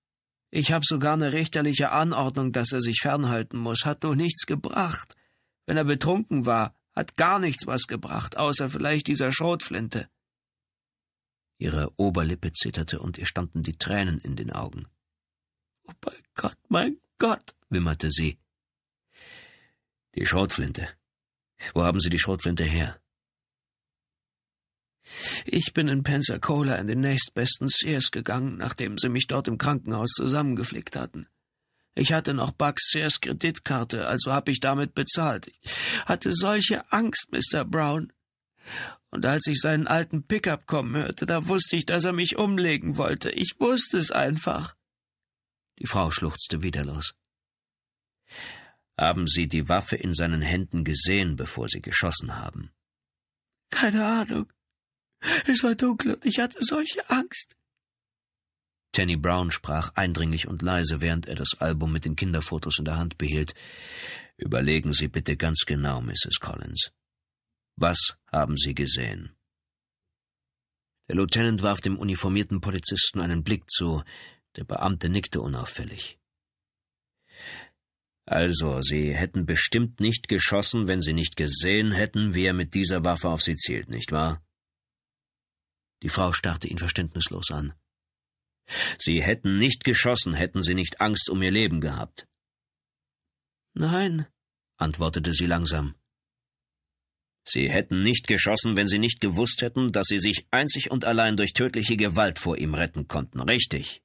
Ich habe sogar eine richterliche Anordnung, dass er sich fernhalten muss, hat doch nichts gebracht. Wenn er betrunken war, hat gar nichts was gebracht, außer vielleicht dieser Schrotflinte. Ihre Oberlippe zitterte und ihr standen die Tränen in den Augen. Oh mein Gott, mein Gott, wimmerte sie. Die Schrotflinte. Wo haben Sie die Schrotflinte her? Ich bin in Pensacola in den nächstbesten Sears gegangen, nachdem sie mich dort im Krankenhaus zusammengeflickt hatten. Ich hatte noch Bugs Sears Kreditkarte, also hab ich damit bezahlt. Ich hatte solche Angst, Mr. Brown. Und als ich seinen alten Pickup kommen hörte, da wusste ich, dass er mich umlegen wollte. Ich wusste es einfach. Die Frau schluchzte wieder los. Haben Sie die Waffe in seinen Händen gesehen, bevor Sie geschossen haben? Keine Ahnung. Es war dunkel und ich hatte solche Angst. Tenny Brown sprach eindringlich und leise, während er das Album mit den Kinderfotos in der Hand behielt. Überlegen Sie bitte ganz genau, Mrs. Collins. Was haben Sie gesehen? Der Lieutenant warf dem uniformierten Polizisten einen Blick zu, der Beamte nickte unauffällig. Also, Sie hätten bestimmt nicht geschossen, wenn Sie nicht gesehen hätten, wie er mit dieser Waffe auf Sie zielt, nicht wahr? Die Frau starrte ihn verständnislos an. Sie hätten nicht geschossen, hätten Sie nicht Angst um Ihr Leben gehabt. Nein, antwortete sie langsam. Sie hätten nicht geschossen, wenn Sie nicht gewusst hätten, dass Sie sich einzig und allein durch tödliche Gewalt vor ihm retten konnten, richtig?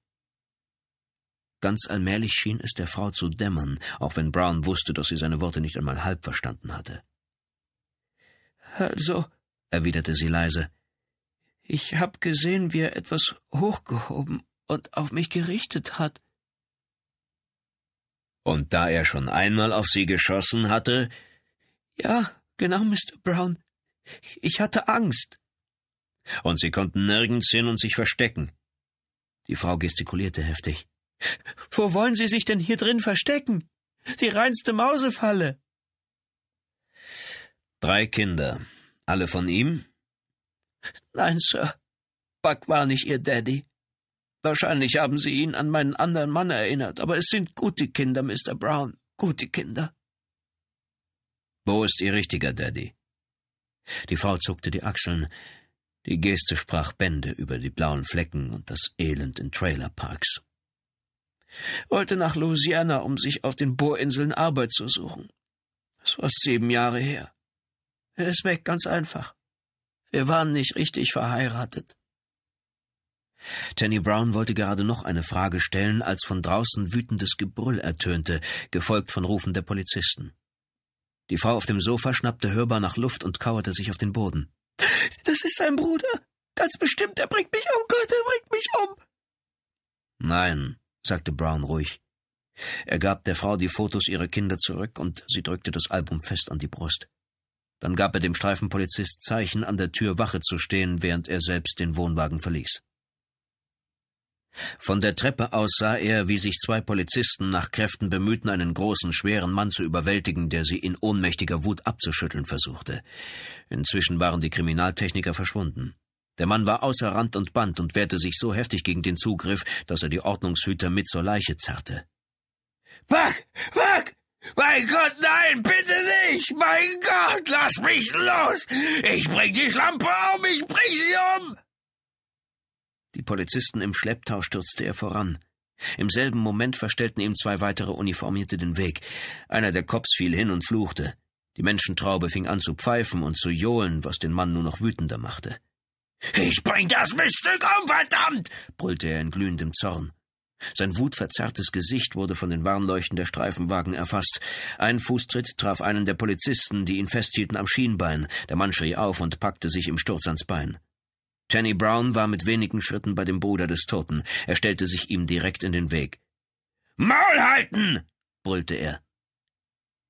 Ganz allmählich schien es der Frau zu dämmern, auch wenn Brown wusste, dass sie seine Worte nicht einmal halb verstanden hatte. Also, erwiderte sie leise, ich hab gesehen, wie er etwas hochgehoben und auf mich gerichtet hat. Und da er schon einmal auf sie geschossen hatte? Ja, genau, Mr. Brown. Ich hatte Angst. Und sie konnten nirgends hin und sich verstecken. Die Frau gestikulierte heftig. Wo wollen Sie sich denn hier drin verstecken? Die reinste Mausefalle. Drei Kinder. Alle von ihm? Nein, Sir. Buck war nicht Ihr Daddy. Wahrscheinlich haben Sie ihn an meinen anderen Mann erinnert, aber es sind gute Kinder, Mr. Brown, gute Kinder. Wo ist Ihr richtiger Daddy? Die Frau zuckte die Achseln. Die Geste sprach Bände über die blauen Flecken und das Elend in Trailerparks wollte nach Louisiana, um sich auf den Bohrinseln Arbeit zu suchen. Es war sieben Jahre her. Er ist weg, ganz einfach. Wir waren nicht richtig verheiratet. Tenny Brown wollte gerade noch eine Frage stellen, als von draußen wütendes Gebrüll ertönte, gefolgt von Rufen der Polizisten. Die Frau auf dem Sofa schnappte hörbar nach Luft und kauerte sich auf den Boden. Das ist sein Bruder. Ganz bestimmt, er bringt mich um, Gott, er bringt mich um. Nein, sagte Brown ruhig. Er gab der Frau die Fotos ihrer Kinder zurück und sie drückte das Album fest an die Brust. Dann gab er dem Streifenpolizist Zeichen, an der Tür Wache zu stehen, während er selbst den Wohnwagen verließ. Von der Treppe aus sah er, wie sich zwei Polizisten nach Kräften bemühten, einen großen, schweren Mann zu überwältigen, der sie in ohnmächtiger Wut abzuschütteln versuchte. Inzwischen waren die Kriminaltechniker verschwunden. Der Mann war außer Rand und Band und wehrte sich so heftig gegen den Zugriff, dass er die Ordnungshüter mit zur Leiche zerrte. Wack! Wack! Mein Gott, nein, bitte nicht! Mein Gott, lass mich los! Ich bring die Schlampe um, ich bring sie um! Die Polizisten im Schlepptau stürzte er voran. Im selben Moment verstellten ihm zwei weitere Uniformierte den Weg. Einer der Cops fiel hin und fluchte. Die Menschentraube fing an zu pfeifen und zu johlen, was den Mann nur noch wütender machte. Ich bring das Miststück um, verdammt! brüllte er in glühendem Zorn. Sein wutverzerrtes Gesicht wurde von den Warnleuchten der Streifenwagen erfasst. Ein Fußtritt traf einen der Polizisten, die ihn festhielten am Schienbein. Der Mann schrie auf und packte sich im Sturz ans Bein. Jenny Brown war mit wenigen Schritten bei dem Bruder des Toten. Er stellte sich ihm direkt in den Weg. Maul halten! brüllte er.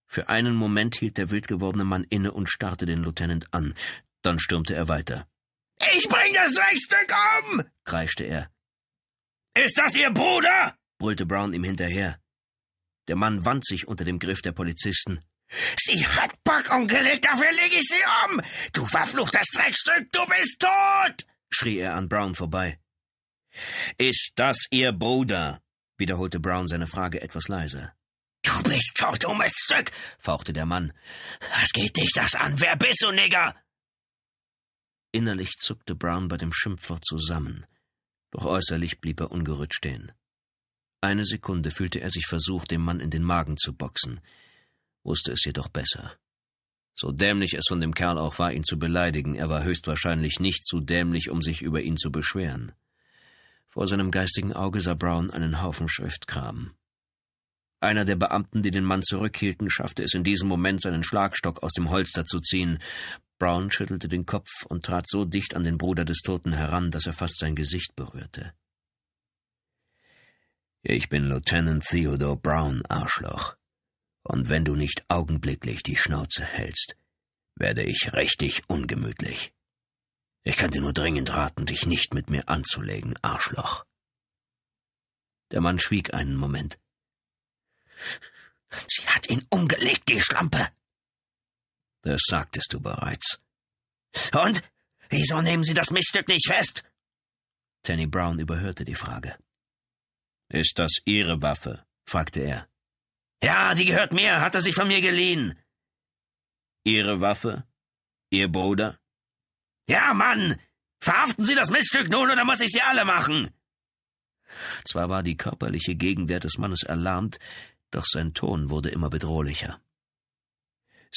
Für einen Moment hielt der wild gewordene Mann inne und starrte den Lieutenant an. Dann stürmte er weiter. Ich bring das Dreckstück um! kreischte er. Ist das Ihr Bruder? brüllte Brown ihm hinterher. Der Mann wand sich unter dem Griff der Polizisten. Sie hat Bock umgelegt, dafür leg ich sie um! Du verfluchtes Dreckstück, du bist tot! schrie er an Brown vorbei. Ist das Ihr Bruder? wiederholte Brown seine Frage etwas leiser. Du bist tot, dummes Stück, fauchte der Mann. Was geht dich das an? Wer bist du, Nigger? Innerlich zuckte Brown bei dem Schimpfwort zusammen, doch äußerlich blieb er ungerührt stehen. Eine Sekunde fühlte er sich versucht, dem Mann in den Magen zu boxen, wusste es jedoch besser. So dämlich es von dem Kerl auch war, ihn zu beleidigen, er war höchstwahrscheinlich nicht zu dämlich, um sich über ihn zu beschweren. Vor seinem geistigen Auge sah Brown einen Haufen Schriftkram. Einer der Beamten, die den Mann zurückhielten, schaffte es in diesem Moment, seinen Schlagstock aus dem Holster zu ziehen. Brown schüttelte den Kopf und trat so dicht an den Bruder des Toten heran, dass er fast sein Gesicht berührte. Ich bin Lieutenant Theodore Brown, Arschloch. Und wenn du nicht augenblicklich die Schnauze hältst, werde ich richtig ungemütlich. Ich kann dir nur dringend raten, dich nicht mit mir anzulegen, Arschloch. Der Mann schwieg einen Moment. Sie hat ihn umgelegt, die Schlampe, das sagtest du bereits. Und? Wieso nehmen Sie das Miststück nicht fest? Tanny Brown überhörte die Frage. Ist das Ihre Waffe? fragte er. Ja, die gehört mir, hat er sich von mir geliehen. Ihre Waffe? Ihr Bruder? Ja, Mann! Verhaften Sie das Miststück nun, oder muss ich Sie alle machen? Zwar war die körperliche Gegenwehr des Mannes erlahmt, doch sein Ton wurde immer bedrohlicher.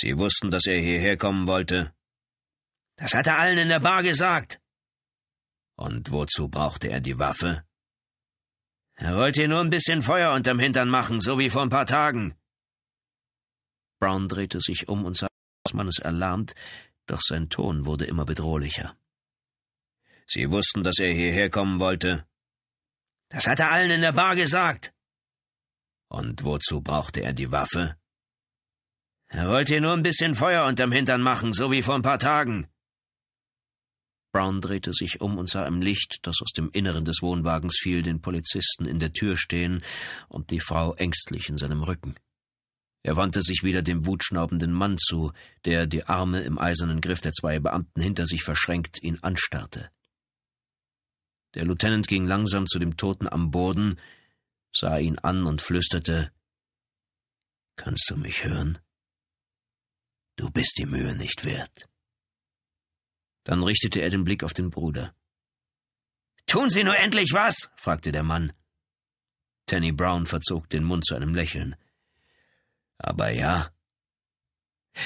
Sie wussten, dass er hierher kommen wollte. Das hat er allen in der Bar gesagt. Und wozu brauchte er die Waffe? Er wollte nur ein bisschen Feuer unterm Hintern machen, so wie vor ein paar Tagen. Brown drehte sich um und sah dass man es erlahmt, doch sein Ton wurde immer bedrohlicher. Sie wussten, dass er hierher kommen wollte. Das hat er allen in der Bar gesagt. Und wozu brauchte er die Waffe? Er wollte ihr nur ein bisschen Feuer unterm Hintern machen, so wie vor ein paar Tagen. Brown drehte sich um und sah im Licht, das aus dem Inneren des Wohnwagens fiel, den Polizisten in der Tür stehen und die Frau ängstlich in seinem Rücken. Er wandte sich wieder dem wutschnaubenden Mann zu, der, die Arme im eisernen Griff der zwei Beamten hinter sich verschränkt, ihn anstarrte. Der Lieutenant ging langsam zu dem Toten am Boden, sah ihn an und flüsterte Kannst du mich hören? Du bist die Mühe nicht wert. Dann richtete er den Blick auf den Bruder. Tun Sie nur endlich was? fragte der Mann. Tanny Brown verzog den Mund zu einem Lächeln. Aber ja.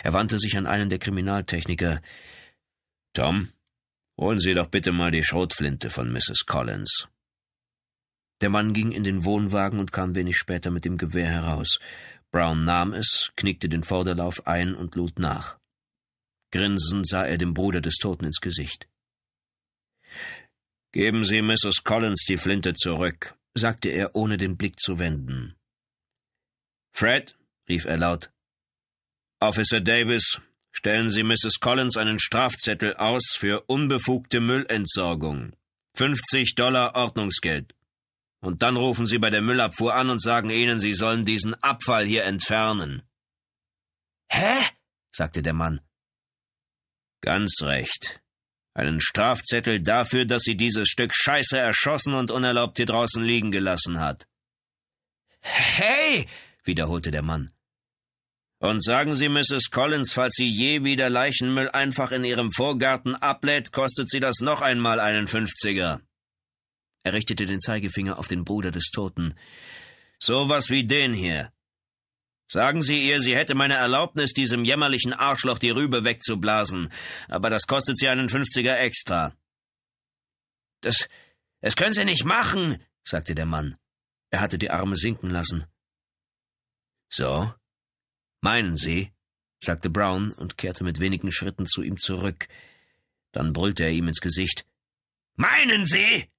Er wandte sich an einen der Kriminaltechniker. Tom, holen Sie doch bitte mal die Schrotflinte von Mrs. Collins. Der Mann ging in den Wohnwagen und kam wenig später mit dem Gewehr heraus. Brown nahm es, knickte den Vorderlauf ein und lud nach. Grinsend sah er dem Bruder des Toten ins Gesicht. Geben Sie Mrs. Collins die Flinte zurück, sagte er, ohne den Blick zu wenden. Fred, rief er laut. Officer Davis, stellen Sie Mrs. Collins einen Strafzettel aus für unbefugte Müllentsorgung. Fünfzig Dollar Ordnungsgeld. Und dann rufen Sie bei der Müllabfuhr an und sagen ihnen, Sie sollen diesen Abfall hier entfernen. Hä? sagte der Mann. Ganz recht. Einen Strafzettel dafür, dass sie dieses Stück Scheiße erschossen und unerlaubt hier draußen liegen gelassen hat. Hey! wiederholte der Mann. Und sagen Sie Mrs. Collins, falls sie je wieder Leichenmüll einfach in ihrem Vorgarten ablädt, kostet sie das noch einmal einen Fünfziger. Er richtete den Zeigefinger auf den Bruder des Toten. Sowas wie den hier. Sagen Sie ihr, sie hätte meine Erlaubnis, diesem jämmerlichen Arschloch die Rübe wegzublasen, aber das kostet sie einen Fünfziger extra. Das, das können Sie nicht machen, sagte der Mann. Er hatte die Arme sinken lassen. So? Meinen Sie? sagte Brown und kehrte mit wenigen Schritten zu ihm zurück. Dann brüllte er ihm ins Gesicht. Meinen Sie?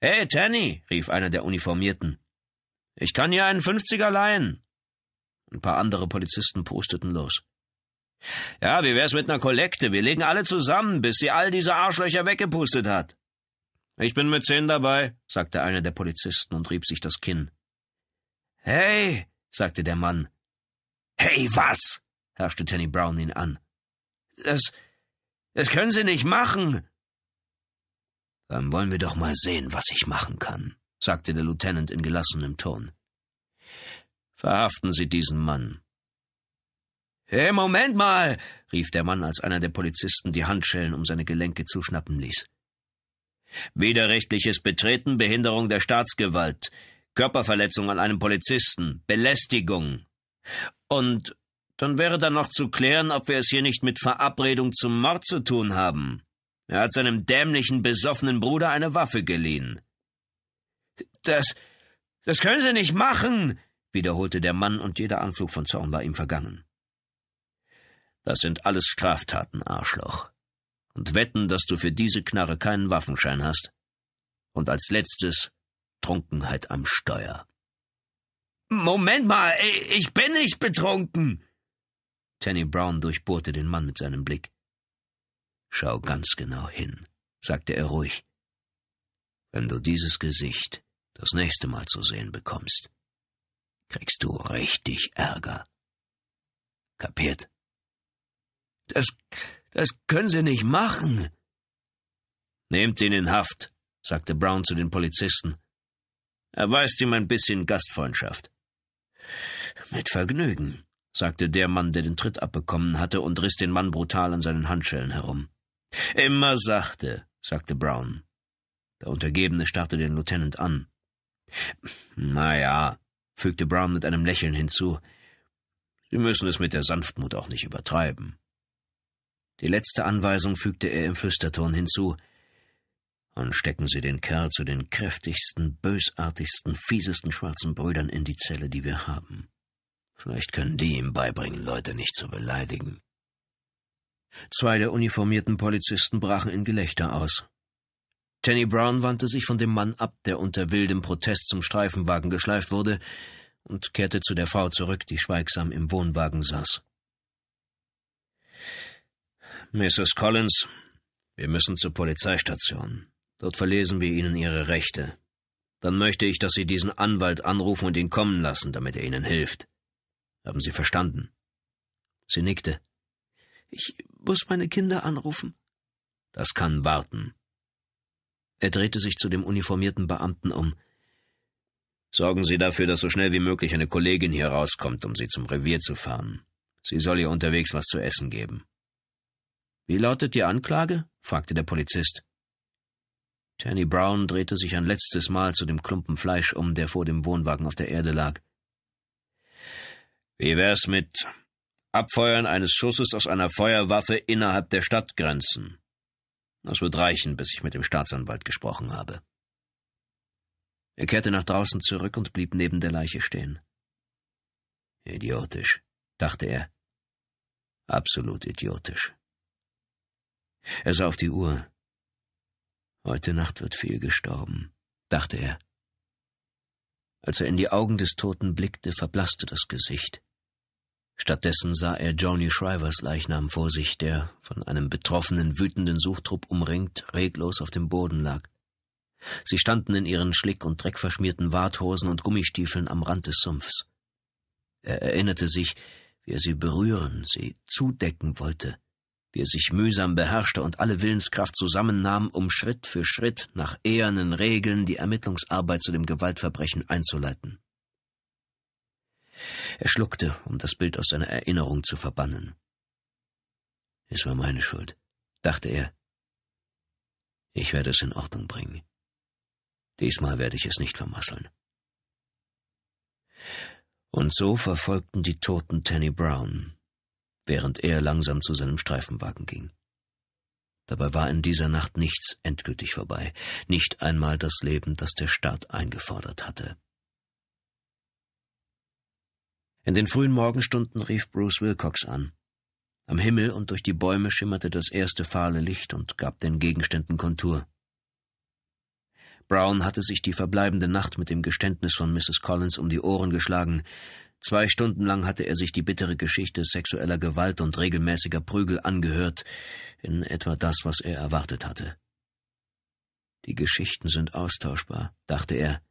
Hey, Tanny, rief einer der Uniformierten. Ich kann hier einen Fünfziger leihen. Ein paar andere Polizisten posteten los. Ja, wie wär's mit ner Kollekte? Wir legen alle zusammen, bis sie all diese Arschlöcher weggepustet hat. Ich bin mit zehn dabei, sagte einer der Polizisten und rieb sich das Kinn. Hey, sagte der Mann. Hey, was? herrschte Tanny Brown ihn an. Das, das können Sie nicht machen, dann wollen wir doch mal sehen, was ich machen kann, sagte der Lieutenant in gelassenem Ton. Verhaften Sie diesen Mann. Hey, Moment mal! rief der Mann, als einer der Polizisten die Handschellen um seine Gelenke zuschnappen ließ. Widerrechtliches Betreten, Behinderung der Staatsgewalt, Körperverletzung an einem Polizisten, Belästigung. Und dann wäre da noch zu klären, ob wir es hier nicht mit Verabredung zum Mord zu tun haben. Er hat seinem dämlichen, besoffenen Bruder eine Waffe geliehen. Das. das können Sie nicht machen, wiederholte der Mann, und jeder Anflug von Zorn war ihm vergangen. Das sind alles Straftaten, Arschloch. Und wetten, dass du für diese Knarre keinen Waffenschein hast. Und als letztes Trunkenheit am Steuer. Moment mal, ich bin nicht betrunken. Tenny Brown durchbohrte den Mann mit seinem Blick. Schau ganz genau hin, sagte er ruhig. Wenn du dieses Gesicht das nächste Mal zu sehen bekommst, kriegst du richtig Ärger. Kapiert? Das, das können Sie nicht machen. Nehmt ihn in Haft, sagte Brown zu den Polizisten. Erweist ihm ein bisschen Gastfreundschaft. Mit Vergnügen, sagte der Mann, der den Tritt abbekommen hatte, und riss den Mann brutal an seinen Handschellen herum. Immer sachte, sagte Brown. Der Untergebene starrte den Lieutenant an. Na ja, fügte Brown mit einem Lächeln hinzu. Sie müssen es mit der Sanftmut auch nicht übertreiben. Die letzte Anweisung fügte er im Flüsterton hinzu. Und stecken Sie den Kerl zu den kräftigsten, bösartigsten, fiesesten schwarzen Brüdern in die Zelle, die wir haben. Vielleicht können die ihm beibringen, Leute nicht zu beleidigen. Zwei der uniformierten Polizisten brachen in Gelächter aus. Tenny Brown wandte sich von dem Mann ab, der unter wildem Protest zum Streifenwagen geschleift wurde, und kehrte zu der Frau zurück, die schweigsam im Wohnwagen saß. Mrs. Collins, wir müssen zur Polizeistation. Dort verlesen wir Ihnen Ihre Rechte. Dann möchte ich, dass Sie diesen Anwalt anrufen und ihn kommen lassen, damit er Ihnen hilft. Haben Sie verstanden? Sie nickte. Ich muss meine Kinder anrufen. Das kann warten. Er drehte sich zu dem uniformierten Beamten um. Sorgen Sie dafür, dass so schnell wie möglich eine Kollegin hier rauskommt, um Sie zum Revier zu fahren. Sie soll ihr unterwegs was zu essen geben. Wie lautet die Anklage? fragte der Polizist. Tanny Brown drehte sich ein letztes Mal zu dem Klumpen Fleisch um, der vor dem Wohnwagen auf der Erde lag. Wie wär's mit Abfeuern eines Schusses aus einer Feuerwaffe innerhalb der Stadtgrenzen. Das wird reichen, bis ich mit dem Staatsanwalt gesprochen habe. Er kehrte nach draußen zurück und blieb neben der Leiche stehen. Idiotisch, dachte er. Absolut idiotisch. Er sah auf die Uhr. Heute Nacht wird viel gestorben, dachte er. Als er in die Augen des Toten blickte, verblasste das Gesicht. Stattdessen sah er Johnny Shrivers Leichnam vor sich, der, von einem betroffenen, wütenden Suchtrupp umringt, reglos auf dem Boden lag. Sie standen in ihren schlick- und dreckverschmierten Warthosen und Gummistiefeln am Rand des Sumpfs. Er erinnerte sich, wie er sie berühren, sie zudecken wollte, wie er sich mühsam beherrschte und alle Willenskraft zusammennahm, um Schritt für Schritt nach ehernen Regeln die Ermittlungsarbeit zu dem Gewaltverbrechen einzuleiten. Er schluckte, um das Bild aus seiner Erinnerung zu verbannen. Es war meine Schuld, dachte er. Ich werde es in Ordnung bringen. Diesmal werde ich es nicht vermasseln. Und so verfolgten die Toten Tanny Brown, während er langsam zu seinem Streifenwagen ging. Dabei war in dieser Nacht nichts endgültig vorbei, nicht einmal das Leben, das der Staat eingefordert hatte. In den frühen Morgenstunden rief Bruce Wilcox an. Am Himmel und durch die Bäume schimmerte das erste fahle Licht und gab den Gegenständen Kontur. Brown hatte sich die verbleibende Nacht mit dem Geständnis von Mrs. Collins um die Ohren geschlagen. Zwei Stunden lang hatte er sich die bittere Geschichte sexueller Gewalt und regelmäßiger Prügel angehört, in etwa das, was er erwartet hatte. Die Geschichten sind austauschbar, dachte er.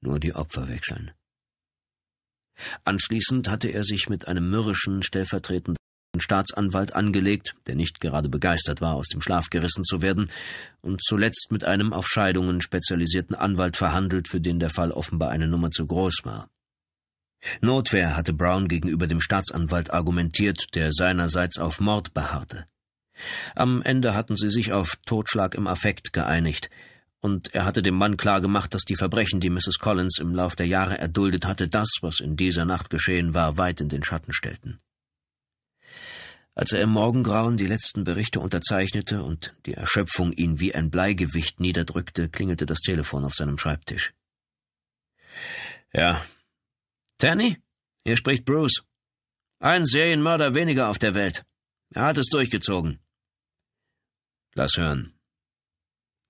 Nur die Opfer wechseln. Anschließend hatte er sich mit einem mürrischen, stellvertretenden Staatsanwalt angelegt, der nicht gerade begeistert war, aus dem Schlaf gerissen zu werden, und zuletzt mit einem auf Scheidungen spezialisierten Anwalt verhandelt, für den der Fall offenbar eine Nummer zu groß war. Notwehr hatte Brown gegenüber dem Staatsanwalt argumentiert, der seinerseits auf Mord beharrte. Am Ende hatten sie sich auf Totschlag im Affekt geeinigt, und er hatte dem Mann klar gemacht, dass die Verbrechen, die Mrs. Collins im Lauf der Jahre erduldet hatte, das, was in dieser Nacht geschehen war, weit in den Schatten stellten. Als er im Morgengrauen die letzten Berichte unterzeichnete und die Erschöpfung ihn wie ein Bleigewicht niederdrückte, klingelte das Telefon auf seinem Schreibtisch. Ja. Tanny? Hier spricht Bruce. Ein Serienmörder weniger auf der Welt. Er hat es durchgezogen. Lass hören.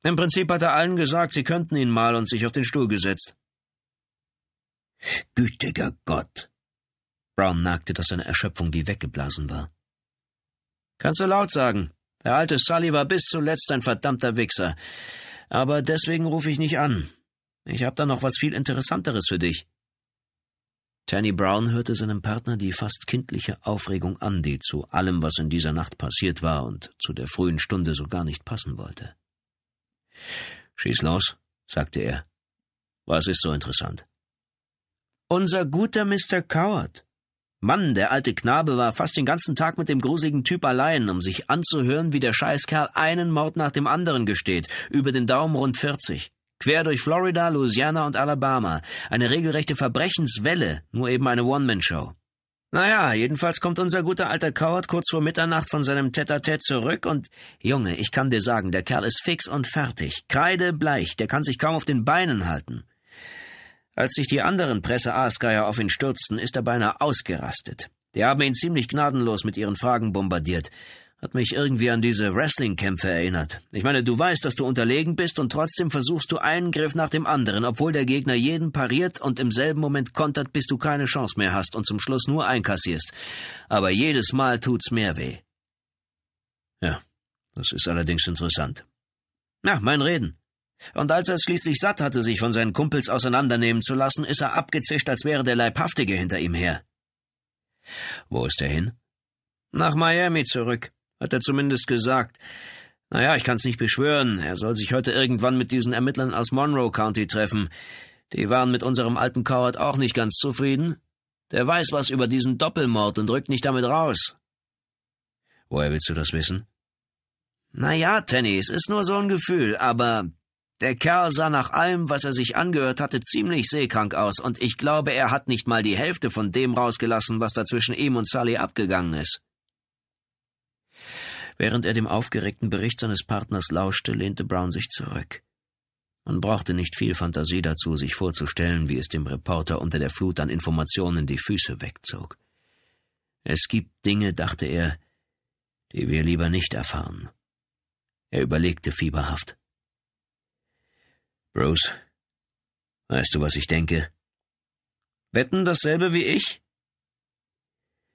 Im Prinzip hat er allen gesagt, sie könnten ihn mal und sich auf den Stuhl gesetzt. Gütiger Gott! Brown nagte, dass seine Erschöpfung wie weggeblasen war. Kannst du laut sagen. Der alte Sully war bis zuletzt ein verdammter Wichser. Aber deswegen rufe ich nicht an. Ich habe da noch was viel Interessanteres für dich. Tanny Brown hörte seinem Partner die fast kindliche Aufregung an, die zu allem, was in dieser Nacht passiert war und zu der frühen Stunde so gar nicht passen wollte. Schieß los, sagte er. Was ist so interessant? Unser guter Mr. Coward. Mann, der alte Knabe war fast den ganzen Tag mit dem grusigen Typ allein, um sich anzuhören, wie der Scheißkerl einen Mord nach dem anderen gesteht, über den Daumen rund 40. Quer durch Florida, Louisiana und Alabama. Eine regelrechte Verbrechenswelle, nur eben eine One-Man-Show. Naja, jedenfalls kommt unser guter alter Coward kurz vor Mitternacht von seinem Tete-a-Tete zurück und, Junge, ich kann dir sagen, der Kerl ist fix und fertig, kreidebleich, der kann sich kaum auf den Beinen halten. Als sich die anderen Presse-Aasgeier auf ihn stürzten, ist er beinahe ausgerastet. Die haben ihn ziemlich gnadenlos mit ihren Fragen bombardiert hat mich irgendwie an diese Wrestling-Kämpfe erinnert. Ich meine, du weißt, dass du unterlegen bist und trotzdem versuchst du einen Griff nach dem anderen, obwohl der Gegner jeden pariert und im selben Moment kontert, bis du keine Chance mehr hast und zum Schluss nur einkassierst. Aber jedes Mal tut's mehr weh. Ja, das ist allerdings interessant. Na, mein Reden. Und als er es schließlich satt hatte, sich von seinen Kumpels auseinandernehmen zu lassen, ist er abgezischt, als wäre der Leibhaftige hinter ihm her. Wo ist er hin? Nach Miami zurück. Hat er zumindest gesagt. Naja, ich kann's nicht beschwören. Er soll sich heute irgendwann mit diesen Ermittlern aus Monroe County treffen. Die waren mit unserem alten Coward auch nicht ganz zufrieden. Der weiß was über diesen Doppelmord und rückt nicht damit raus. Woher willst du das wissen? Naja, Tenny, es ist nur so ein Gefühl, aber der Kerl sah nach allem, was er sich angehört hatte, ziemlich seekrank aus, und ich glaube, er hat nicht mal die Hälfte von dem rausgelassen, was da zwischen ihm und Sally abgegangen ist. Während er dem aufgeregten Bericht seines Partners lauschte, lehnte Brown sich zurück. Man brauchte nicht viel Fantasie dazu, sich vorzustellen, wie es dem Reporter unter der Flut an Informationen die Füße wegzog. Es gibt Dinge, dachte er, die wir lieber nicht erfahren. Er überlegte fieberhaft. Bruce, weißt du, was ich denke? Wetten dasselbe wie ich?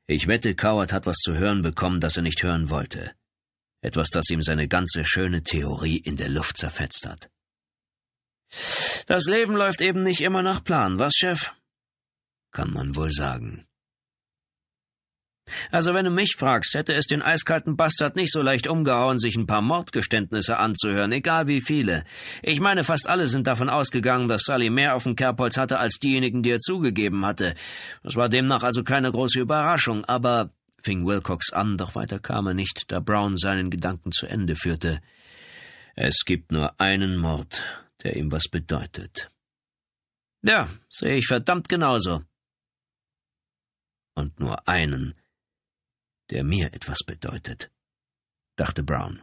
Ich wette, Coward hat was zu hören bekommen, das er nicht hören wollte. Etwas, das ihm seine ganze schöne Theorie in der Luft zerfetzt hat. Das Leben läuft eben nicht immer nach Plan, was, Chef? Kann man wohl sagen. Also wenn du mich fragst, hätte es den eiskalten Bastard nicht so leicht umgehauen, sich ein paar Mordgeständnisse anzuhören, egal wie viele. Ich meine, fast alle sind davon ausgegangen, dass Sully mehr auf dem Kerbholz hatte als diejenigen, die er zugegeben hatte. Das war demnach also keine große Überraschung, aber fing Wilcox an, doch weiter kam er nicht, da Brown seinen Gedanken zu Ende führte. Es gibt nur einen Mord, der ihm was bedeutet. Ja, sehe ich verdammt genauso. Und nur einen, der mir etwas bedeutet, dachte Brown.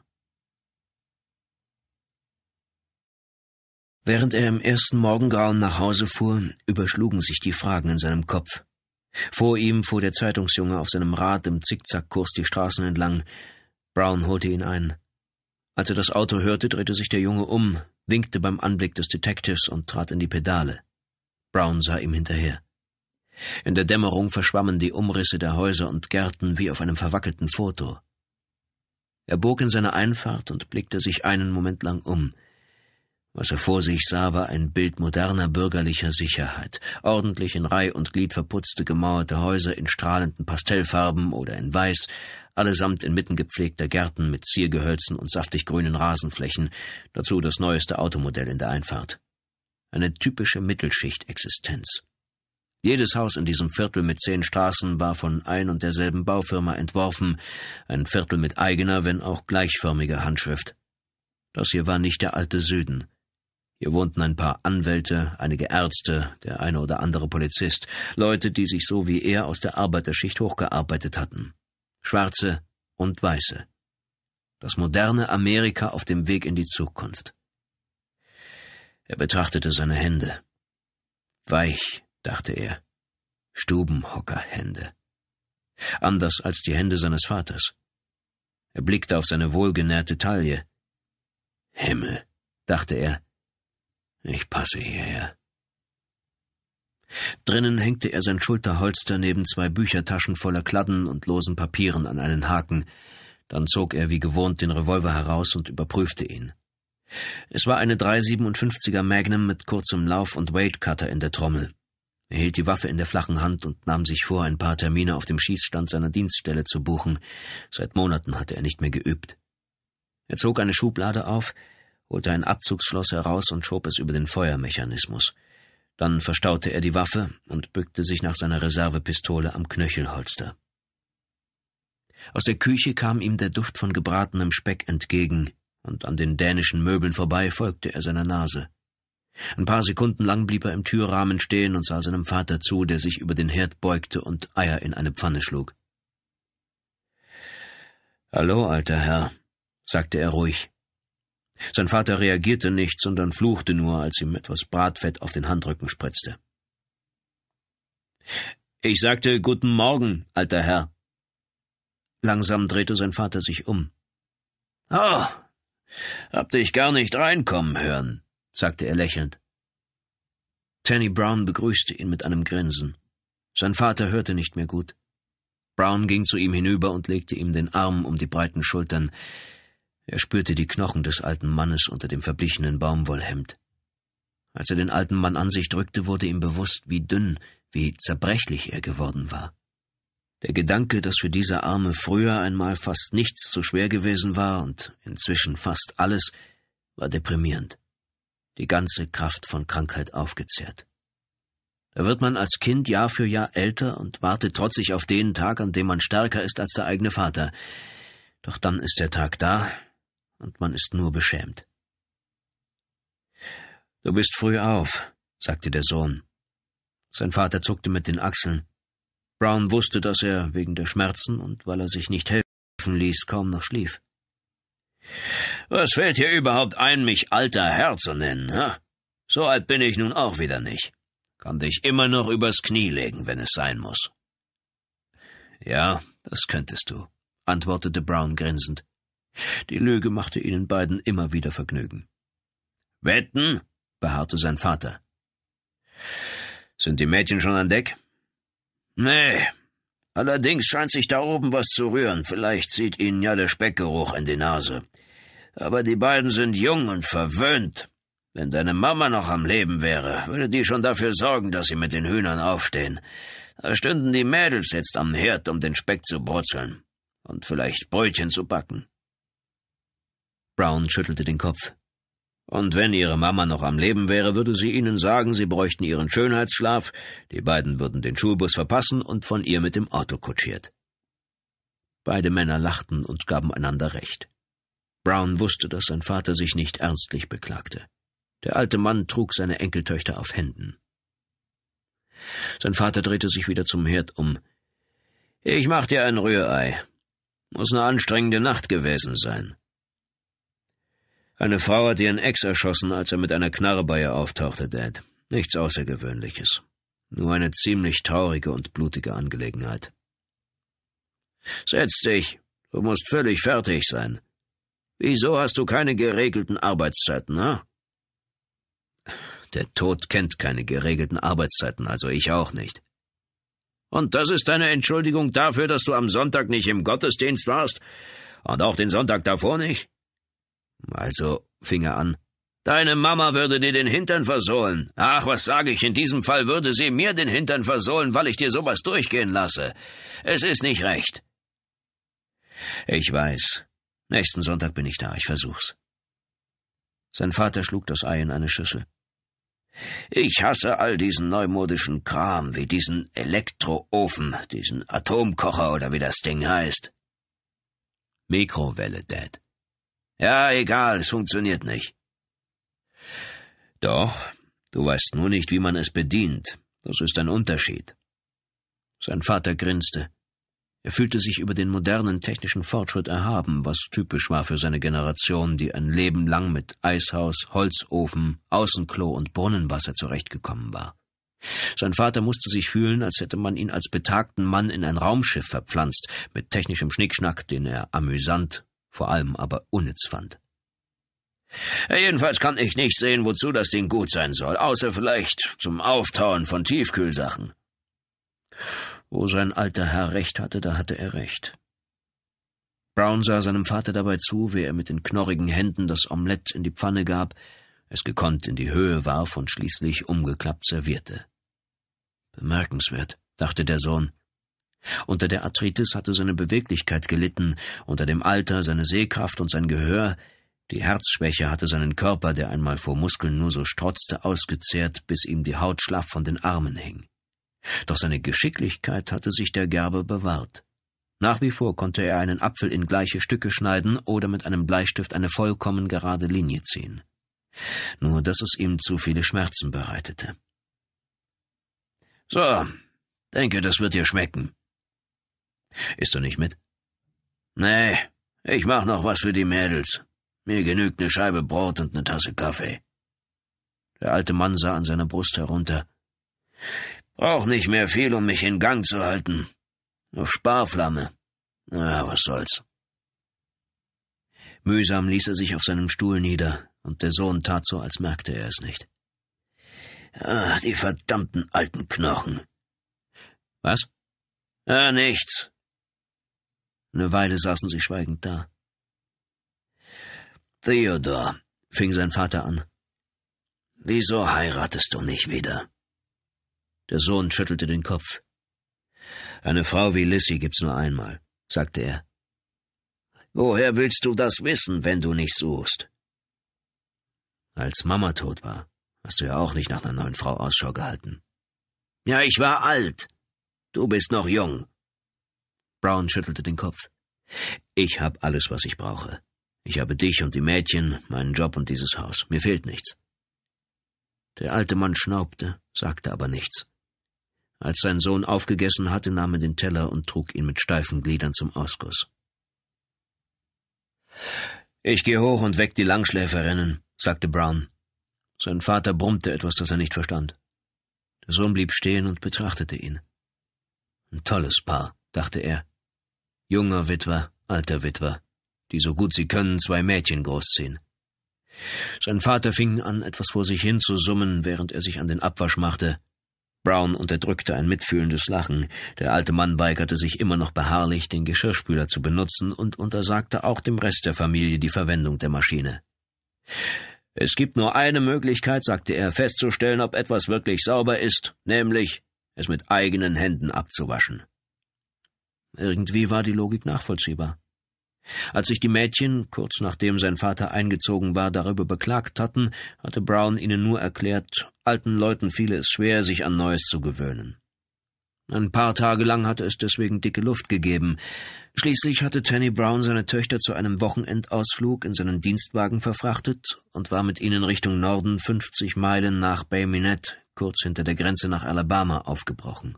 Während er im ersten Morgengrauen nach Hause fuhr, überschlugen sich die Fragen in seinem Kopf. Vor ihm fuhr der Zeitungsjunge auf seinem Rad im Zickzackkurs die Straßen entlang. Brown holte ihn ein. Als er das Auto hörte, drehte sich der Junge um, winkte beim Anblick des Detectives und trat in die Pedale. Brown sah ihm hinterher. In der Dämmerung verschwammen die Umrisse der Häuser und Gärten wie auf einem verwackelten Foto. Er bog in seine Einfahrt und blickte sich einen Moment lang um. Was er vor sich sah, war ein Bild moderner bürgerlicher Sicherheit. Ordentlich in Reih und Glied verputzte gemauerte Häuser in strahlenden Pastellfarben oder in Weiß, allesamt inmitten gepflegter Gärten mit Ziergehölzen und saftig grünen Rasenflächen, dazu das neueste Automodell in der Einfahrt. Eine typische Mittelschicht-Existenz. Jedes Haus in diesem Viertel mit zehn Straßen war von ein und derselben Baufirma entworfen, ein Viertel mit eigener, wenn auch gleichförmiger Handschrift. Das hier war nicht der alte Süden. Hier wohnten ein paar Anwälte, einige Ärzte, der eine oder andere Polizist, Leute, die sich so wie er aus der Arbeiterschicht hochgearbeitet hatten. Schwarze und Weiße. Das moderne Amerika auf dem Weg in die Zukunft. Er betrachtete seine Hände. Weich, dachte er. Stubenhockerhände. Anders als die Hände seines Vaters. Er blickte auf seine wohlgenährte Taille. Himmel, dachte er, ich passe hierher. Drinnen hängte er sein Schulterholster neben zwei Büchertaschen voller Kladden und losen Papieren an einen Haken, dann zog er wie gewohnt den Revolver heraus und überprüfte ihn. Es war eine 357er Magnum mit kurzem Lauf und Weightcutter in der Trommel. Er hielt die Waffe in der flachen Hand und nahm sich vor, ein paar Termine auf dem Schießstand seiner Dienststelle zu buchen. Seit Monaten hatte er nicht mehr geübt. Er zog eine Schublade auf, holte ein Abzugsschloss heraus und schob es über den Feuermechanismus. Dann verstaute er die Waffe und bückte sich nach seiner Reservepistole am Knöchelholster. Aus der Küche kam ihm der Duft von gebratenem Speck entgegen, und an den dänischen Möbeln vorbei folgte er seiner Nase. Ein paar Sekunden lang blieb er im Türrahmen stehen und sah seinem Vater zu, der sich über den Herd beugte und Eier in eine Pfanne schlug. Hallo, alter Herr, sagte er ruhig sein Vater reagierte nicht, sondern fluchte nur, als ihm etwas Bratfett auf den Handrücken spritzte. Ich sagte Guten Morgen, alter Herr. Langsam drehte sein Vater sich um. Oh, hab dich gar nicht reinkommen hören, sagte er lächelnd. Tanny Brown begrüßte ihn mit einem Grinsen. Sein Vater hörte nicht mehr gut. Brown ging zu ihm hinüber und legte ihm den Arm um die breiten Schultern. Er spürte die Knochen des alten Mannes unter dem verblichenen Baumwollhemd. Als er den alten Mann an sich drückte, wurde ihm bewusst, wie dünn, wie zerbrechlich er geworden war. Der Gedanke, dass für diese Arme früher einmal fast nichts zu schwer gewesen war und inzwischen fast alles, war deprimierend. Die ganze Kraft von Krankheit aufgezehrt. Da wird man als Kind Jahr für Jahr älter und wartet trotzig auf den Tag, an dem man stärker ist als der eigene Vater. Doch dann ist der Tag da, und man ist nur beschämt. Du bist früh auf, sagte der Sohn. Sein Vater zuckte mit den Achseln. Brown wusste, dass er wegen der Schmerzen und weil er sich nicht helfen ließ, kaum noch schlief. Was fällt hier überhaupt ein, mich alter Herr zu nennen, ha? So alt bin ich nun auch wieder nicht. Kann dich immer noch übers Knie legen, wenn es sein muss. Ja, das könntest du, antwortete Brown grinsend. Die Lüge machte ihnen beiden immer wieder Vergnügen. Wetten? beharrte sein Vater. Sind die Mädchen schon an Deck? Nee. Allerdings scheint sich da oben was zu rühren. Vielleicht zieht ihnen ja der Speckgeruch in die Nase. Aber die beiden sind jung und verwöhnt. Wenn deine Mama noch am Leben wäre, würde die schon dafür sorgen, dass sie mit den Hühnern aufstehen. Da stünden die Mädels jetzt am Herd, um den Speck zu brutzeln und vielleicht Brötchen zu backen. Brown schüttelte den Kopf. Und wenn Ihre Mama noch am Leben wäre, würde sie Ihnen sagen, Sie bräuchten Ihren Schönheitsschlaf, die beiden würden den Schulbus verpassen und von ihr mit dem Auto kutschiert. Beide Männer lachten und gaben einander recht. Brown wusste, dass sein Vater sich nicht ernstlich beklagte. Der alte Mann trug seine Enkeltöchter auf Händen. Sein Vater drehte sich wieder zum Herd um. Ich mach dir ein Rührei. Muss eine anstrengende Nacht gewesen sein. Eine Frau hat ihren Ex erschossen, als er mit einer Knarre bei ihr auftauchte, Dad. Nichts Außergewöhnliches. Nur eine ziemlich traurige und blutige Angelegenheit. Setz dich. Du musst völlig fertig sein. Wieso hast du keine geregelten Arbeitszeiten, ne? Der Tod kennt keine geregelten Arbeitszeiten, also ich auch nicht. Und das ist deine Entschuldigung dafür, dass du am Sonntag nicht im Gottesdienst warst? Und auch den Sonntag davor nicht? Also fing er an. Deine Mama würde dir den Hintern versohlen. Ach, was sage ich, in diesem Fall würde sie mir den Hintern versohlen, weil ich dir sowas durchgehen lasse. Es ist nicht recht. Ich weiß. Nächsten Sonntag bin ich da, ich versuch's. Sein Vater schlug das Ei in eine Schüssel. Ich hasse all diesen neumodischen Kram, wie diesen Elektroofen, diesen Atomkocher oder wie das Ding heißt. Mikrowelle, Dad. Ja, egal, es funktioniert nicht. Doch, du weißt nur nicht, wie man es bedient. Das ist ein Unterschied. Sein Vater grinste. Er fühlte sich über den modernen technischen Fortschritt erhaben, was typisch war für seine Generation, die ein Leben lang mit Eishaus, Holzofen, Außenklo und Brunnenwasser zurechtgekommen war. Sein Vater musste sich fühlen, als hätte man ihn als betagten Mann in ein Raumschiff verpflanzt, mit technischem Schnickschnack, den er amüsant vor allem aber unnütz fand. Äh, jedenfalls kann ich nicht sehen, wozu das Ding gut sein soll, außer vielleicht zum Auftauen von Tiefkühlsachen. Wo sein alter Herr recht hatte, da hatte er recht. Brown sah seinem Vater dabei zu, wie er mit den knorrigen Händen das Omelett in die Pfanne gab, es gekonnt in die Höhe warf und schließlich umgeklappt servierte. Bemerkenswert, dachte der Sohn. Unter der Arthritis hatte seine Beweglichkeit gelitten, unter dem Alter seine Sehkraft und sein Gehör, die Herzschwäche hatte seinen Körper, der einmal vor Muskeln nur so strotzte, ausgezehrt, bis ihm die Haut schlaff von den Armen hing. Doch seine Geschicklichkeit hatte sich der Gerber bewahrt. Nach wie vor konnte er einen Apfel in gleiche Stücke schneiden oder mit einem Bleistift eine vollkommen gerade Linie ziehen. Nur dass es ihm zu viele Schmerzen bereitete. So, denke, das wird dir schmecken, Isst du nicht mit? Nee, ich mach noch was für die Mädels. Mir genügt eine Scheibe Brot und eine Tasse Kaffee. Der alte Mann sah an seiner Brust herunter. Brauch nicht mehr viel, um mich in Gang zu halten. Auf Sparflamme. Na, was soll's. Mühsam ließ er sich auf seinem Stuhl nieder, und der Sohn tat so, als merkte er es nicht. Ah, die verdammten alten Knochen. Was? Ah, nichts. Eine Weile saßen sie schweigend da. Theodor, fing sein Vater an, wieso heiratest du nicht wieder? Der Sohn schüttelte den Kopf. Eine Frau wie Lissy gibt's nur einmal, sagte er. Woher willst du das wissen, wenn du nicht suchst? Als Mama tot war, hast du ja auch nicht nach einer neuen Frau Ausschau gehalten. Ja, ich war alt. Du bist noch jung. Brown schüttelte den Kopf. Ich habe alles, was ich brauche. Ich habe dich und die Mädchen, meinen Job und dieses Haus. Mir fehlt nichts. Der alte Mann schnaubte, sagte aber nichts. Als sein Sohn aufgegessen hatte, nahm er den Teller und trug ihn mit steifen Gliedern zum Ausguss. Ich gehe hoch und weck die Langschläferinnen, sagte Brown. Sein Vater brummte etwas, das er nicht verstand. Der Sohn blieb stehen und betrachtete ihn. Ein tolles Paar dachte er. Junger Witwer, alter Witwer, die so gut sie können zwei Mädchen großziehen. Sein Vater fing an, etwas vor sich hin zu summen, während er sich an den Abwasch machte. Brown unterdrückte ein mitfühlendes Lachen. Der alte Mann weigerte sich immer noch beharrlich, den Geschirrspüler zu benutzen und untersagte auch dem Rest der Familie die Verwendung der Maschine. Es gibt nur eine Möglichkeit, sagte er, festzustellen, ob etwas wirklich sauber ist, nämlich es mit eigenen Händen abzuwaschen. Irgendwie war die Logik nachvollziehbar. Als sich die Mädchen, kurz nachdem sein Vater eingezogen war, darüber beklagt hatten, hatte Brown ihnen nur erklärt, alten Leuten fiele es schwer, sich an Neues zu gewöhnen. Ein paar Tage lang hatte es deswegen dicke Luft gegeben. Schließlich hatte Tanny Brown seine Töchter zu einem Wochenendausflug in seinen Dienstwagen verfrachtet und war mit ihnen Richtung Norden 50 Meilen nach Bay Minette, kurz hinter der Grenze nach Alabama, aufgebrochen.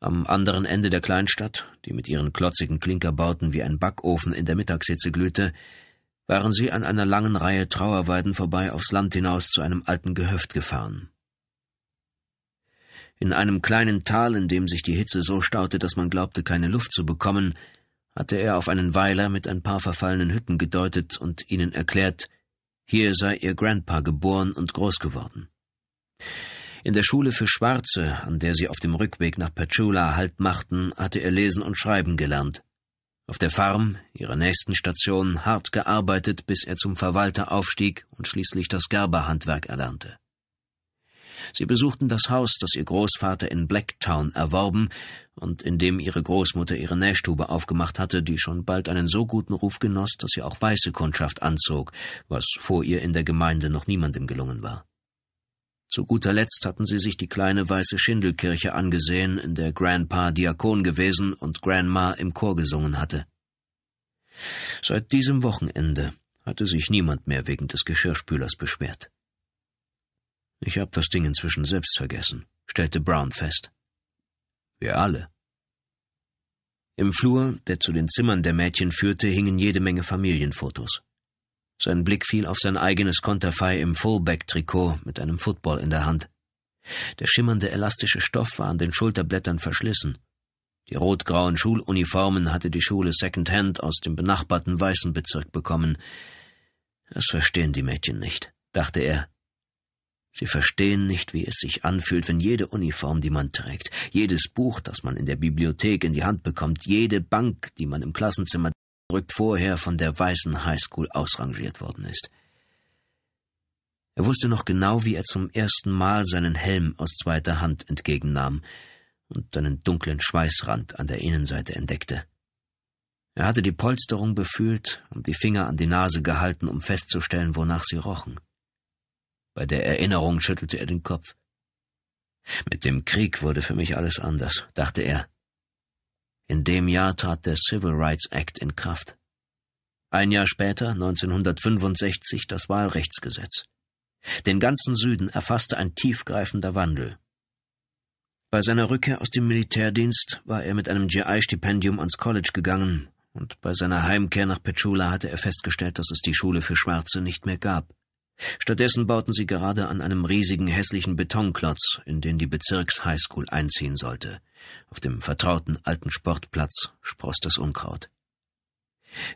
Am anderen Ende der Kleinstadt, die mit ihren klotzigen Klinkerbauten wie ein Backofen in der Mittagshitze glühte, waren sie an einer langen Reihe Trauerweiden vorbei aufs Land hinaus zu einem alten Gehöft gefahren. In einem kleinen Tal, in dem sich die Hitze so staute, dass man glaubte, keine Luft zu bekommen, hatte er auf einen Weiler mit ein paar verfallenen Hütten gedeutet und ihnen erklärt, hier sei ihr Grandpa geboren und groß geworden. In der Schule für Schwarze, an der sie auf dem Rückweg nach Pachula Halt machten, hatte er Lesen und Schreiben gelernt. Auf der Farm, ihrer nächsten Station, hart gearbeitet, bis er zum Verwalter aufstieg und schließlich das Gerberhandwerk erlernte. Sie besuchten das Haus, das ihr Großvater in Blacktown erworben und in dem ihre Großmutter ihre Nähstube aufgemacht hatte, die schon bald einen so guten Ruf genoss, dass sie auch weiße Kundschaft anzog, was vor ihr in der Gemeinde noch niemandem gelungen war. Zu guter Letzt hatten sie sich die kleine weiße Schindelkirche angesehen, in der Grandpa Diakon gewesen und Grandma im Chor gesungen hatte. Seit diesem Wochenende hatte sich niemand mehr wegen des Geschirrspülers beschwert. Ich hab das Ding inzwischen selbst vergessen, stellte Brown fest. Wir alle. Im Flur, der zu den Zimmern der Mädchen führte, hingen jede Menge Familienfotos. Sein Blick fiel auf sein eigenes Konterfei im Fullback-Trikot mit einem Football in der Hand. Der schimmernde elastische Stoff war an den Schulterblättern verschlissen. Die rotgrauen Schuluniformen hatte die Schule Secondhand aus dem benachbarten weißen Bezirk bekommen. Das verstehen die Mädchen nicht, dachte er. Sie verstehen nicht, wie es sich anfühlt, wenn jede Uniform, die man trägt, jedes Buch, das man in der Bibliothek in die Hand bekommt, jede Bank, die man im Klassenzimmer rückt vorher von der weißen Highschool ausrangiert worden ist. Er wusste noch genau, wie er zum ersten Mal seinen Helm aus zweiter Hand entgegennahm und einen dunklen Schweißrand an der Innenseite entdeckte. Er hatte die Polsterung befühlt und die Finger an die Nase gehalten, um festzustellen, wonach sie rochen. Bei der Erinnerung schüttelte er den Kopf. Mit dem Krieg wurde für mich alles anders, dachte er in dem Jahr trat der Civil Rights Act in Kraft. Ein Jahr später, 1965, das Wahlrechtsgesetz. Den ganzen Süden erfasste ein tiefgreifender Wandel. Bei seiner Rückkehr aus dem Militärdienst war er mit einem GI-Stipendium ans College gegangen, und bei seiner Heimkehr nach Petula hatte er festgestellt, dass es die Schule für Schwarze nicht mehr gab. Stattdessen bauten sie gerade an einem riesigen hässlichen Betonklotz, in den die Bezirks-Highschool einziehen sollte. Auf dem vertrauten alten Sportplatz spross das Unkraut.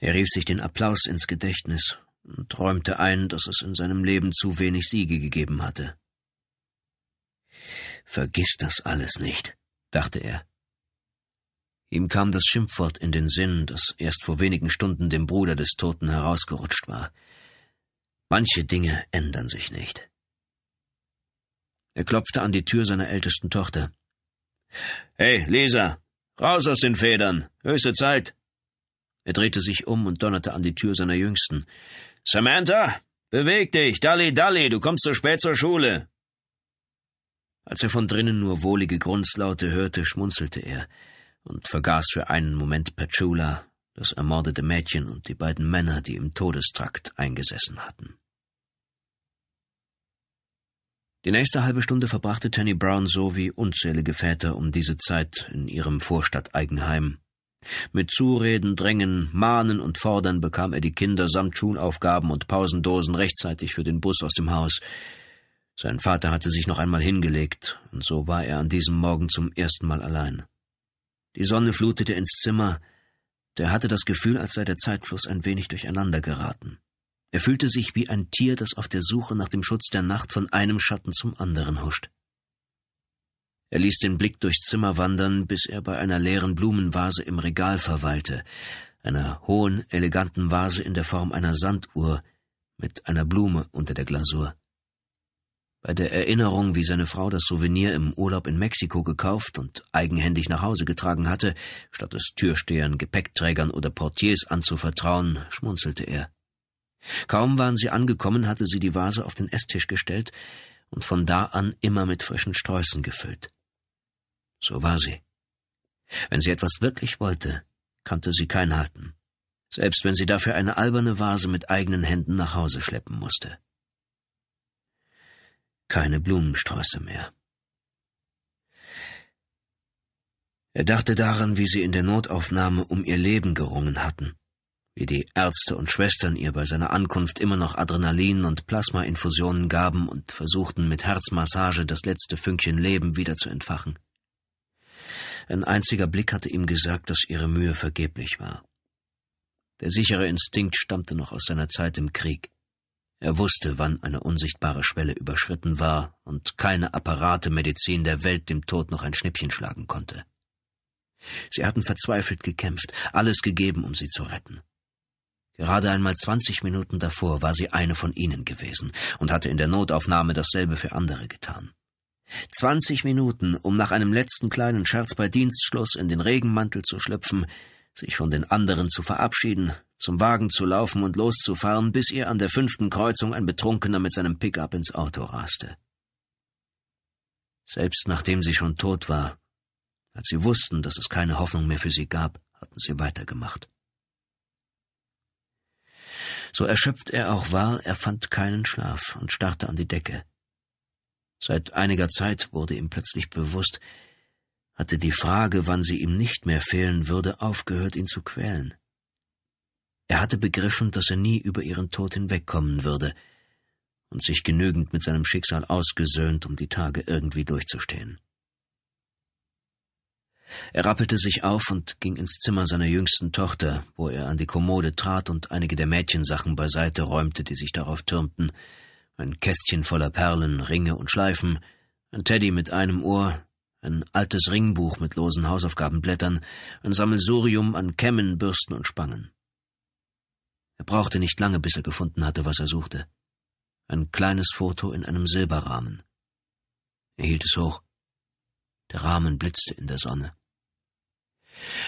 Er rief sich den Applaus ins Gedächtnis und räumte ein, dass es in seinem Leben zu wenig Siege gegeben hatte. Vergiss das alles nicht, dachte er. Ihm kam das Schimpfwort in den Sinn, das erst vor wenigen Stunden dem Bruder des Toten herausgerutscht war. Manche Dinge ändern sich nicht. Er klopfte an die Tür seiner ältesten Tochter. Hey, Lisa, raus aus den Federn. Höchste Zeit. Er drehte sich um und donnerte an die Tür seiner Jüngsten. Samantha, beweg dich, Dalli, Dalli, du kommst zu spät zur Schule. Als er von drinnen nur wohlige Grunzlaute hörte, schmunzelte er und vergaß für einen Moment Petula, das ermordete Mädchen und die beiden Männer, die im Todestrakt eingesessen hatten. Die nächste halbe Stunde verbrachte Tanny Brown so wie unzählige Väter um diese Zeit in ihrem Vorstadteigenheim. Mit Zureden, Drängen, Mahnen und Fordern bekam er die Kinder samt Schulaufgaben und Pausendosen rechtzeitig für den Bus aus dem Haus. Sein Vater hatte sich noch einmal hingelegt, und so war er an diesem Morgen zum ersten Mal allein. Die Sonne flutete ins Zimmer, der hatte das Gefühl, als sei der Zeitfluss ein wenig durcheinander geraten. Er fühlte sich wie ein Tier, das auf der Suche nach dem Schutz der Nacht von einem Schatten zum anderen huscht. Er ließ den Blick durchs Zimmer wandern, bis er bei einer leeren Blumenvase im Regal verweilte, einer hohen, eleganten Vase in der Form einer Sanduhr mit einer Blume unter der Glasur. Bei der Erinnerung, wie seine Frau das Souvenir im Urlaub in Mexiko gekauft und eigenhändig nach Hause getragen hatte, statt es Türstehern, Gepäckträgern oder Portiers anzuvertrauen, schmunzelte er. Kaum waren sie angekommen, hatte sie die Vase auf den Esstisch gestellt und von da an immer mit frischen Sträußen gefüllt. So war sie. Wenn sie etwas wirklich wollte, kannte sie kein Halten, selbst wenn sie dafür eine alberne Vase mit eigenen Händen nach Hause schleppen musste. Keine Blumensträuße mehr. Er dachte daran, wie sie in der Notaufnahme um ihr Leben gerungen hatten wie die Ärzte und Schwestern ihr bei seiner Ankunft immer noch Adrenalin und Plasmainfusionen gaben und versuchten mit Herzmassage das letzte Fünkchen Leben wieder zu entfachen. Ein einziger Blick hatte ihm gesagt, dass ihre Mühe vergeblich war. Der sichere Instinkt stammte noch aus seiner Zeit im Krieg. Er wusste, wann eine unsichtbare Schwelle überschritten war und keine Apparate Medizin der Welt dem Tod noch ein Schnippchen schlagen konnte. Sie hatten verzweifelt gekämpft, alles gegeben, um sie zu retten. Gerade einmal 20 Minuten davor war sie eine von ihnen gewesen und hatte in der Notaufnahme dasselbe für andere getan. 20 Minuten, um nach einem letzten kleinen Scherz bei Dienstschluss in den Regenmantel zu schlüpfen, sich von den anderen zu verabschieden, zum Wagen zu laufen und loszufahren, bis ihr an der fünften Kreuzung ein Betrunkener mit seinem Pickup ins Auto raste. Selbst nachdem sie schon tot war, als sie wussten, dass es keine Hoffnung mehr für sie gab, hatten sie weitergemacht. So erschöpft er auch war, er fand keinen Schlaf und starrte an die Decke. Seit einiger Zeit wurde ihm plötzlich bewusst, hatte die Frage, wann sie ihm nicht mehr fehlen würde, aufgehört, ihn zu quälen. Er hatte begriffen, dass er nie über ihren Tod hinwegkommen würde und sich genügend mit seinem Schicksal ausgesöhnt, um die Tage irgendwie durchzustehen. Er rappelte sich auf und ging ins Zimmer seiner jüngsten Tochter, wo er an die Kommode trat und einige der Mädchensachen beiseite räumte, die sich darauf türmten. Ein Kästchen voller Perlen, Ringe und Schleifen, ein Teddy mit einem Ohr, ein altes Ringbuch mit losen Hausaufgabenblättern, ein Sammelsurium an Kämmen, Bürsten und Spangen. Er brauchte nicht lange, bis er gefunden hatte, was er suchte. Ein kleines Foto in einem Silberrahmen. Er hielt es hoch. Der Rahmen blitzte in der Sonne.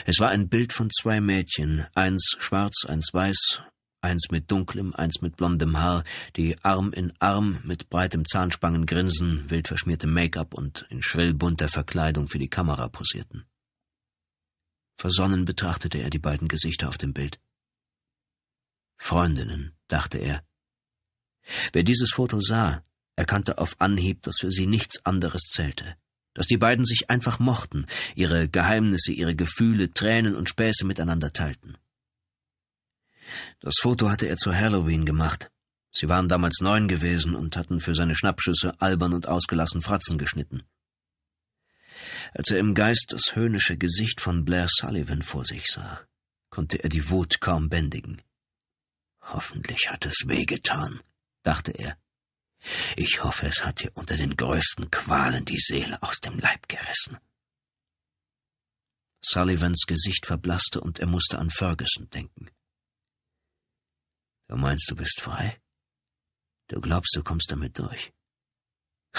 Es war ein Bild von zwei Mädchen, eins schwarz, eins weiß, eins mit dunklem, eins mit blondem Haar, die Arm in Arm mit breitem Zahnspangengrinsen, wild verschmiertem Make-up und in schrill bunter Verkleidung für die Kamera posierten. Versonnen betrachtete er die beiden Gesichter auf dem Bild. Freundinnen, dachte er. Wer dieses Foto sah, erkannte auf Anhieb, dass für sie nichts anderes zählte dass die beiden sich einfach mochten, ihre Geheimnisse, ihre Gefühle, Tränen und Späße miteinander teilten. Das Foto hatte er zu Halloween gemacht. Sie waren damals neun gewesen und hatten für seine Schnappschüsse albern und ausgelassen Fratzen geschnitten. Als er im Geist das höhnische Gesicht von Blair Sullivan vor sich sah, konnte er die Wut kaum bändigen. Hoffentlich hat es wehgetan, dachte er. Ich hoffe, es hat dir unter den größten Qualen die Seele aus dem Leib gerissen. Sullivans Gesicht verblasste und er musste an Ferguson denken. Du meinst, du bist frei? Du glaubst, du kommst damit durch.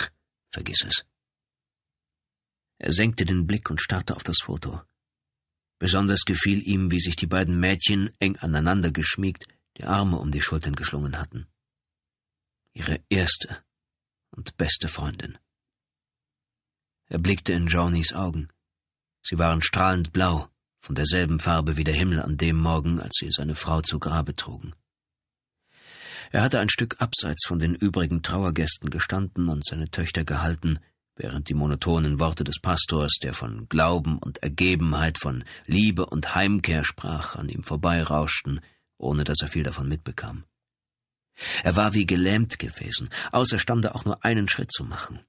Vergiss es. Er senkte den Blick und starrte auf das Foto. Besonders gefiel ihm, wie sich die beiden Mädchen, eng aneinander geschmiegt, die Arme um die Schultern geschlungen hatten ihre erste und beste Freundin. Er blickte in Johnnys Augen. Sie waren strahlend blau, von derselben Farbe wie der Himmel an dem Morgen, als sie seine Frau zu Grabe trugen. Er hatte ein Stück abseits von den übrigen Trauergästen gestanden und seine Töchter gehalten, während die monotonen Worte des Pastors, der von Glauben und Ergebenheit, von Liebe und Heimkehr sprach, an ihm vorbeirauschten, ohne dass er viel davon mitbekam. Er war wie gelähmt gewesen, außerstande auch nur einen Schritt zu machen.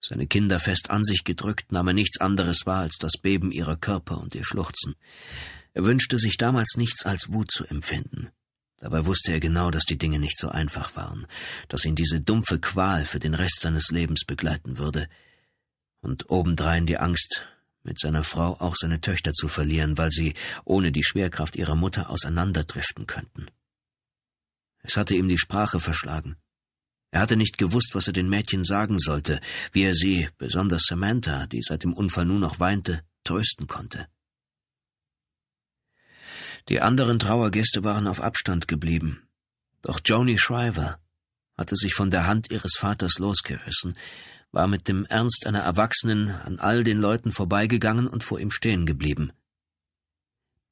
Seine Kinder fest an sich gedrückt, nahm er nichts anderes wahr als das Beben ihrer Körper und ihr Schluchzen. Er wünschte sich damals nichts als Wut zu empfinden. Dabei wusste er genau, dass die Dinge nicht so einfach waren, dass ihn diese dumpfe Qual für den Rest seines Lebens begleiten würde. Und obendrein die Angst, mit seiner Frau auch seine Töchter zu verlieren, weil sie ohne die Schwerkraft ihrer Mutter auseinanderdriften könnten. Es hatte ihm die Sprache verschlagen. Er hatte nicht gewusst, was er den Mädchen sagen sollte, wie er sie, besonders Samantha, die seit dem Unfall nur noch weinte, trösten konnte. Die anderen Trauergäste waren auf Abstand geblieben. Doch Joni Shriver hatte sich von der Hand ihres Vaters losgerissen, war mit dem Ernst einer Erwachsenen an all den Leuten vorbeigegangen und vor ihm stehen geblieben.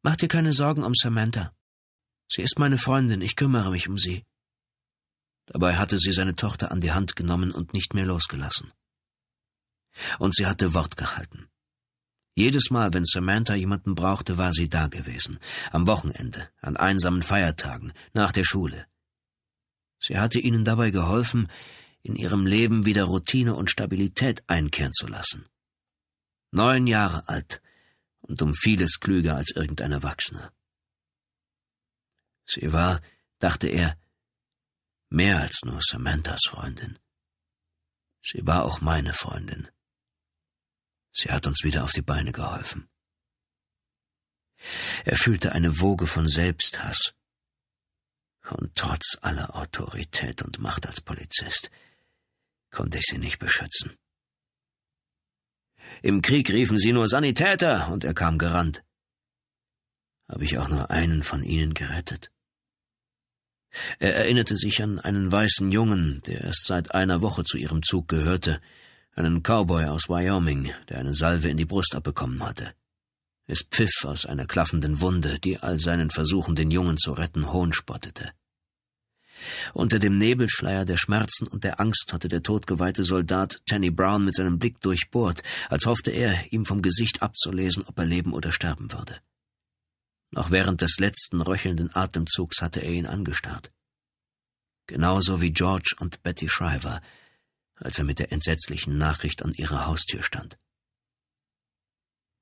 Mach dir keine Sorgen um Samantha, Sie ist meine Freundin, ich kümmere mich um sie. Dabei hatte sie seine Tochter an die Hand genommen und nicht mehr losgelassen. Und sie hatte Wort gehalten. Jedes Mal, wenn Samantha jemanden brauchte, war sie da gewesen. Am Wochenende, an einsamen Feiertagen, nach der Schule. Sie hatte ihnen dabei geholfen, in ihrem Leben wieder Routine und Stabilität einkehren zu lassen. Neun Jahre alt und um vieles klüger als irgendein Erwachsener. Sie war, dachte er, mehr als nur Samanthas Freundin. Sie war auch meine Freundin. Sie hat uns wieder auf die Beine geholfen. Er fühlte eine Woge von Selbsthass. Und trotz aller Autorität und Macht als Polizist konnte ich sie nicht beschützen. Im Krieg riefen sie nur Sanitäter, und er kam gerannt habe ich auch nur einen von ihnen gerettet. Er erinnerte sich an einen weißen Jungen, der erst seit einer Woche zu ihrem Zug gehörte, einen Cowboy aus Wyoming, der eine Salve in die Brust abbekommen hatte. Es pfiff aus einer klaffenden Wunde, die all seinen Versuchen, den Jungen zu retten, hohnspottete. Unter dem Nebelschleier der Schmerzen und der Angst hatte der totgeweihte Soldat Tanny Brown mit seinem Blick durchbohrt, als hoffte er, ihm vom Gesicht abzulesen, ob er leben oder sterben würde. Noch während des letzten röchelnden Atemzugs hatte er ihn angestarrt. Genauso wie George und Betty Shriver, als er mit der entsetzlichen Nachricht an ihrer Haustür stand.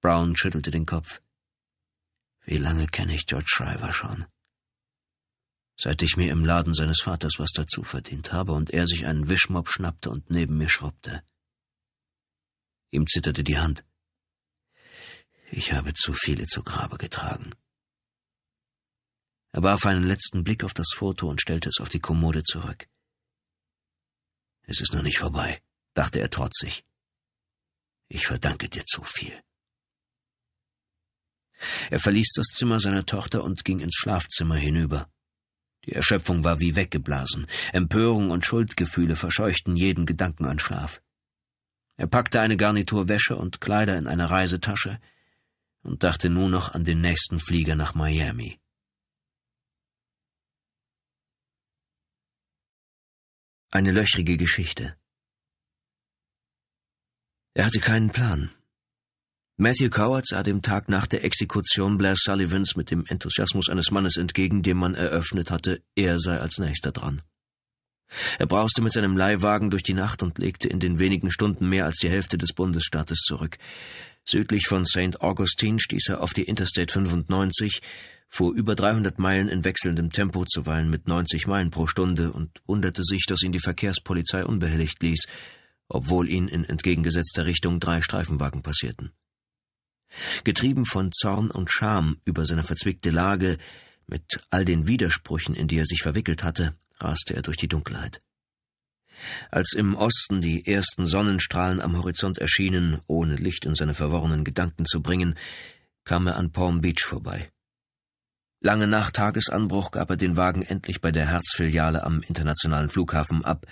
Brown schüttelte den Kopf. Wie lange kenne ich George Shriver schon? Seit ich mir im Laden seines Vaters was dazu verdient habe und er sich einen Wischmopp schnappte und neben mir schrubbte. Ihm zitterte die Hand. Ich habe zu viele zu Grabe getragen. Er warf einen letzten Blick auf das Foto und stellte es auf die Kommode zurück. Es ist noch nicht vorbei, dachte er trotzig. Ich verdanke dir zu viel. Er verließ das Zimmer seiner Tochter und ging ins Schlafzimmer hinüber. Die Erschöpfung war wie weggeblasen, Empörung und Schuldgefühle verscheuchten jeden Gedanken an Schlaf. Er packte eine Garnitur Wäsche und Kleider in eine Reisetasche und dachte nur noch an den nächsten Flieger nach Miami. Eine löchrige Geschichte. Er hatte keinen Plan. Matthew Coward sah dem Tag nach der Exekution Blair Sullivans mit dem Enthusiasmus eines Mannes entgegen, dem man eröffnet hatte, er sei als nächster dran. Er brauste mit seinem Leihwagen durch die Nacht und legte in den wenigen Stunden mehr als die Hälfte des Bundesstaates zurück. Südlich von St. Augustine stieß er auf die Interstate 95, fuhr über 300 Meilen in wechselndem Tempo, zuweilen mit 90 Meilen pro Stunde, und wunderte sich, dass ihn die Verkehrspolizei unbehelligt ließ, obwohl ihn in entgegengesetzter Richtung drei Streifenwagen passierten. Getrieben von Zorn und Scham über seine verzwickte Lage, mit all den Widersprüchen, in die er sich verwickelt hatte, raste er durch die Dunkelheit. Als im Osten die ersten Sonnenstrahlen am Horizont erschienen, ohne Licht in seine verworrenen Gedanken zu bringen, kam er an Palm Beach vorbei. Lange nach Tagesanbruch gab er den Wagen endlich bei der Herzfiliale am internationalen Flughafen ab,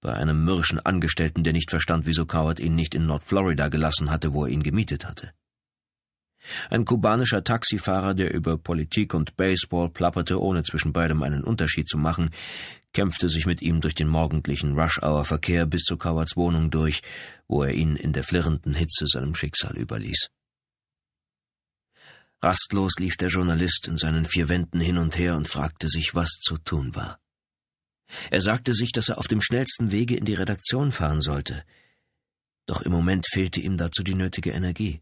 bei einem mürrischen Angestellten, der nicht verstand, wieso Coward ihn nicht in Nordflorida gelassen hatte, wo er ihn gemietet hatte. Ein kubanischer Taxifahrer, der über Politik und Baseball plapperte, ohne zwischen beidem einen Unterschied zu machen, kämpfte sich mit ihm durch den morgendlichen Rush-Hour-Verkehr bis zu Cowards Wohnung durch, wo er ihn in der flirrenden Hitze seinem Schicksal überließ. Rastlos lief der Journalist in seinen vier Wänden hin und her und fragte sich, was zu tun war. Er sagte sich, dass er auf dem schnellsten Wege in die Redaktion fahren sollte. Doch im Moment fehlte ihm dazu die nötige Energie.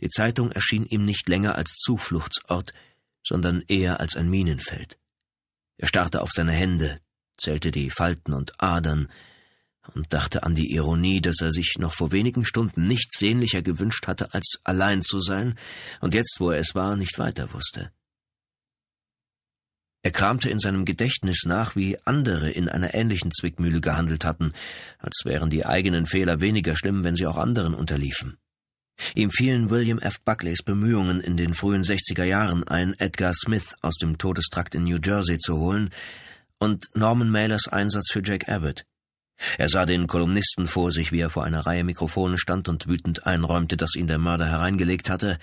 Die Zeitung erschien ihm nicht länger als Zufluchtsort, sondern eher als ein Minenfeld. Er starrte auf seine Hände, zählte die Falten und Adern, und dachte an die Ironie, dass er sich noch vor wenigen Stunden nichts sehnlicher gewünscht hatte, als allein zu sein, und jetzt, wo er es war, nicht weiter wusste. Er kramte in seinem Gedächtnis nach, wie andere in einer ähnlichen Zwickmühle gehandelt hatten, als wären die eigenen Fehler weniger schlimm, wenn sie auch anderen unterliefen. Ihm fielen William F. Buckleys Bemühungen in den frühen 60er Jahren ein, Edgar Smith aus dem Todestrakt in New Jersey zu holen, und Norman Mailers Einsatz für Jack Abbott. Er sah den Kolumnisten vor sich, wie er vor einer Reihe Mikrofone stand und wütend einräumte, dass ihn der Mörder hereingelegt hatte.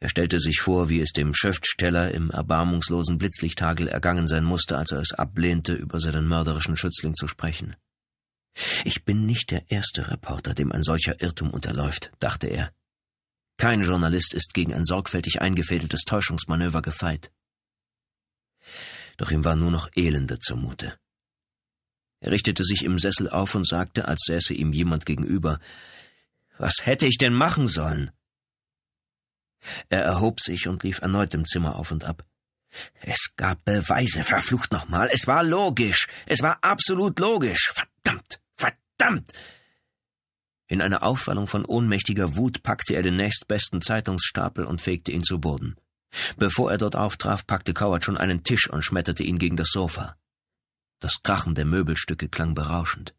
Er stellte sich vor, wie es dem Schriftsteller im erbarmungslosen Blitzlichthagel ergangen sein musste, als er es ablehnte, über seinen mörderischen Schützling zu sprechen. Ich bin nicht der erste Reporter, dem ein solcher Irrtum unterläuft, dachte er. Kein Journalist ist gegen ein sorgfältig eingefädeltes Täuschungsmanöver gefeit. Doch ihm war nur noch elende zumute. Er richtete sich im Sessel auf und sagte, als säße ihm jemand gegenüber, Was hätte ich denn machen sollen? Er erhob sich und lief erneut im Zimmer auf und ab. Es gab Beweise, verflucht nochmal, es war logisch, es war absolut logisch, verdammt, verdammt! In einer Aufwallung von ohnmächtiger Wut packte er den nächstbesten Zeitungsstapel und fegte ihn zu Boden. Bevor er dort auftraf, packte Coward schon einen Tisch und schmetterte ihn gegen das Sofa. Das Krachen der Möbelstücke klang berauschend.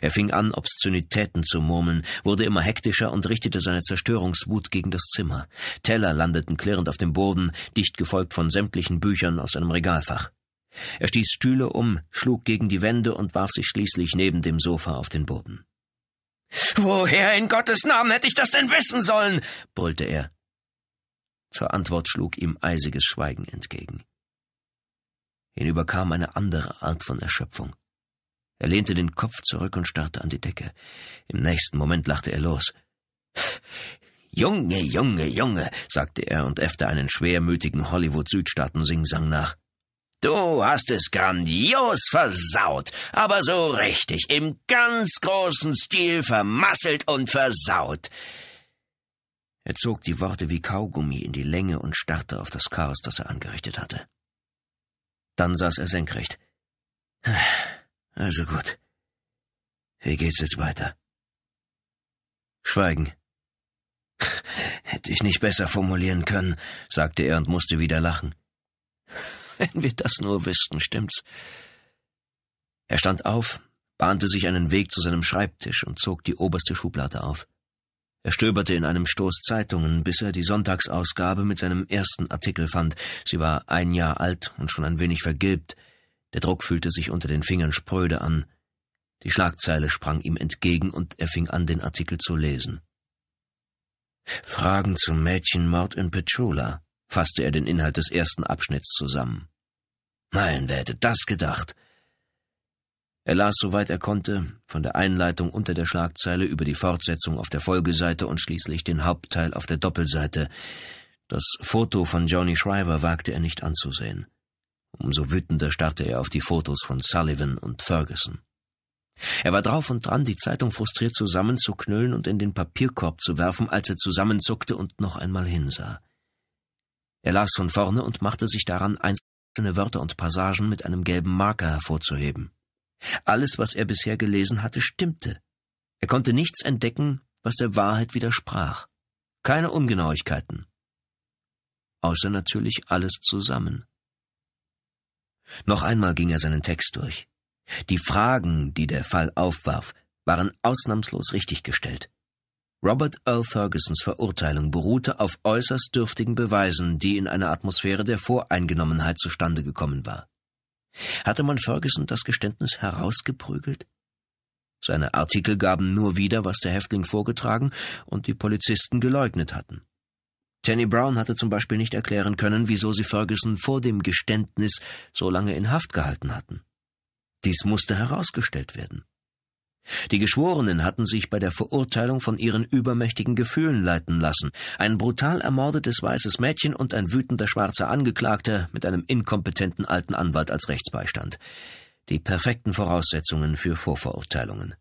Er fing an, Obszönitäten zu murmeln, wurde immer hektischer und richtete seine Zerstörungswut gegen das Zimmer. Teller landeten klirrend auf dem Boden, dicht gefolgt von sämtlichen Büchern aus einem Regalfach. Er stieß Stühle um, schlug gegen die Wände und warf sich schließlich neben dem Sofa auf den Boden. Woher in Gottes Namen hätte ich das denn wissen sollen? brüllte er. Zur Antwort schlug ihm eisiges Schweigen entgegen. Ihn überkam eine andere Art von Erschöpfung. Er lehnte den Kopf zurück und starrte an die Decke. Im nächsten Moment lachte er los. Junge, Junge, Junge, sagte er und äffte einen schwermütigen Hollywood-Südstaaten-Singsang nach. Du hast es grandios versaut, aber so richtig, im ganz großen Stil vermasselt und versaut. Er zog die Worte wie Kaugummi in die Länge und starrte auf das Chaos, das er angerichtet hatte. Dann saß er senkrecht. Also gut. Wie geht's jetzt weiter? Schweigen. Hätte ich nicht besser formulieren können, sagte er und musste wieder lachen. Wenn wir das nur wüssten, stimmt's. Er stand auf, bahnte sich einen Weg zu seinem Schreibtisch und zog die oberste Schublade auf. Er stöberte in einem Stoß Zeitungen, bis er die Sonntagsausgabe mit seinem ersten Artikel fand. Sie war ein Jahr alt und schon ein wenig vergilbt. Der Druck fühlte sich unter den Fingern spröde an. Die Schlagzeile sprang ihm entgegen und er fing an, den Artikel zu lesen. Fragen zum Mädchenmord in Petrola, fasste er den Inhalt des ersten Abschnitts zusammen. Nein, wer hätte das gedacht? Er las soweit er konnte, von der Einleitung unter der Schlagzeile über die Fortsetzung auf der Folgeseite und schließlich den Hauptteil auf der Doppelseite. Das Foto von Johnny Shriver wagte er nicht anzusehen. Umso wütender starrte er auf die Fotos von Sullivan und Ferguson. Er war drauf und dran, die Zeitung frustriert zusammenzuknüllen und in den Papierkorb zu werfen, als er zusammenzuckte und noch einmal hinsah. Er las von vorne und machte sich daran, einzelne Wörter und Passagen mit einem gelben Marker hervorzuheben. Alles, was er bisher gelesen hatte, stimmte. Er konnte nichts entdecken, was der Wahrheit widersprach. Keine Ungenauigkeiten. Außer natürlich alles zusammen. Noch einmal ging er seinen Text durch. Die Fragen, die der Fall aufwarf, waren ausnahmslos richtig gestellt. Robert Earl Fergusons Verurteilung beruhte auf äußerst dürftigen Beweisen, die in einer Atmosphäre der Voreingenommenheit zustande gekommen war. Hatte man Ferguson das Geständnis herausgeprügelt? Seine Artikel gaben nur wieder, was der Häftling vorgetragen und die Polizisten geleugnet hatten. Tenny Brown hatte zum Beispiel nicht erklären können, wieso sie Ferguson vor dem Geständnis so lange in Haft gehalten hatten. Dies musste herausgestellt werden. Die Geschworenen hatten sich bei der Verurteilung von ihren übermächtigen Gefühlen leiten lassen. Ein brutal ermordetes weißes Mädchen und ein wütender schwarzer Angeklagter mit einem inkompetenten alten Anwalt als Rechtsbeistand. Die perfekten Voraussetzungen für Vorverurteilungen.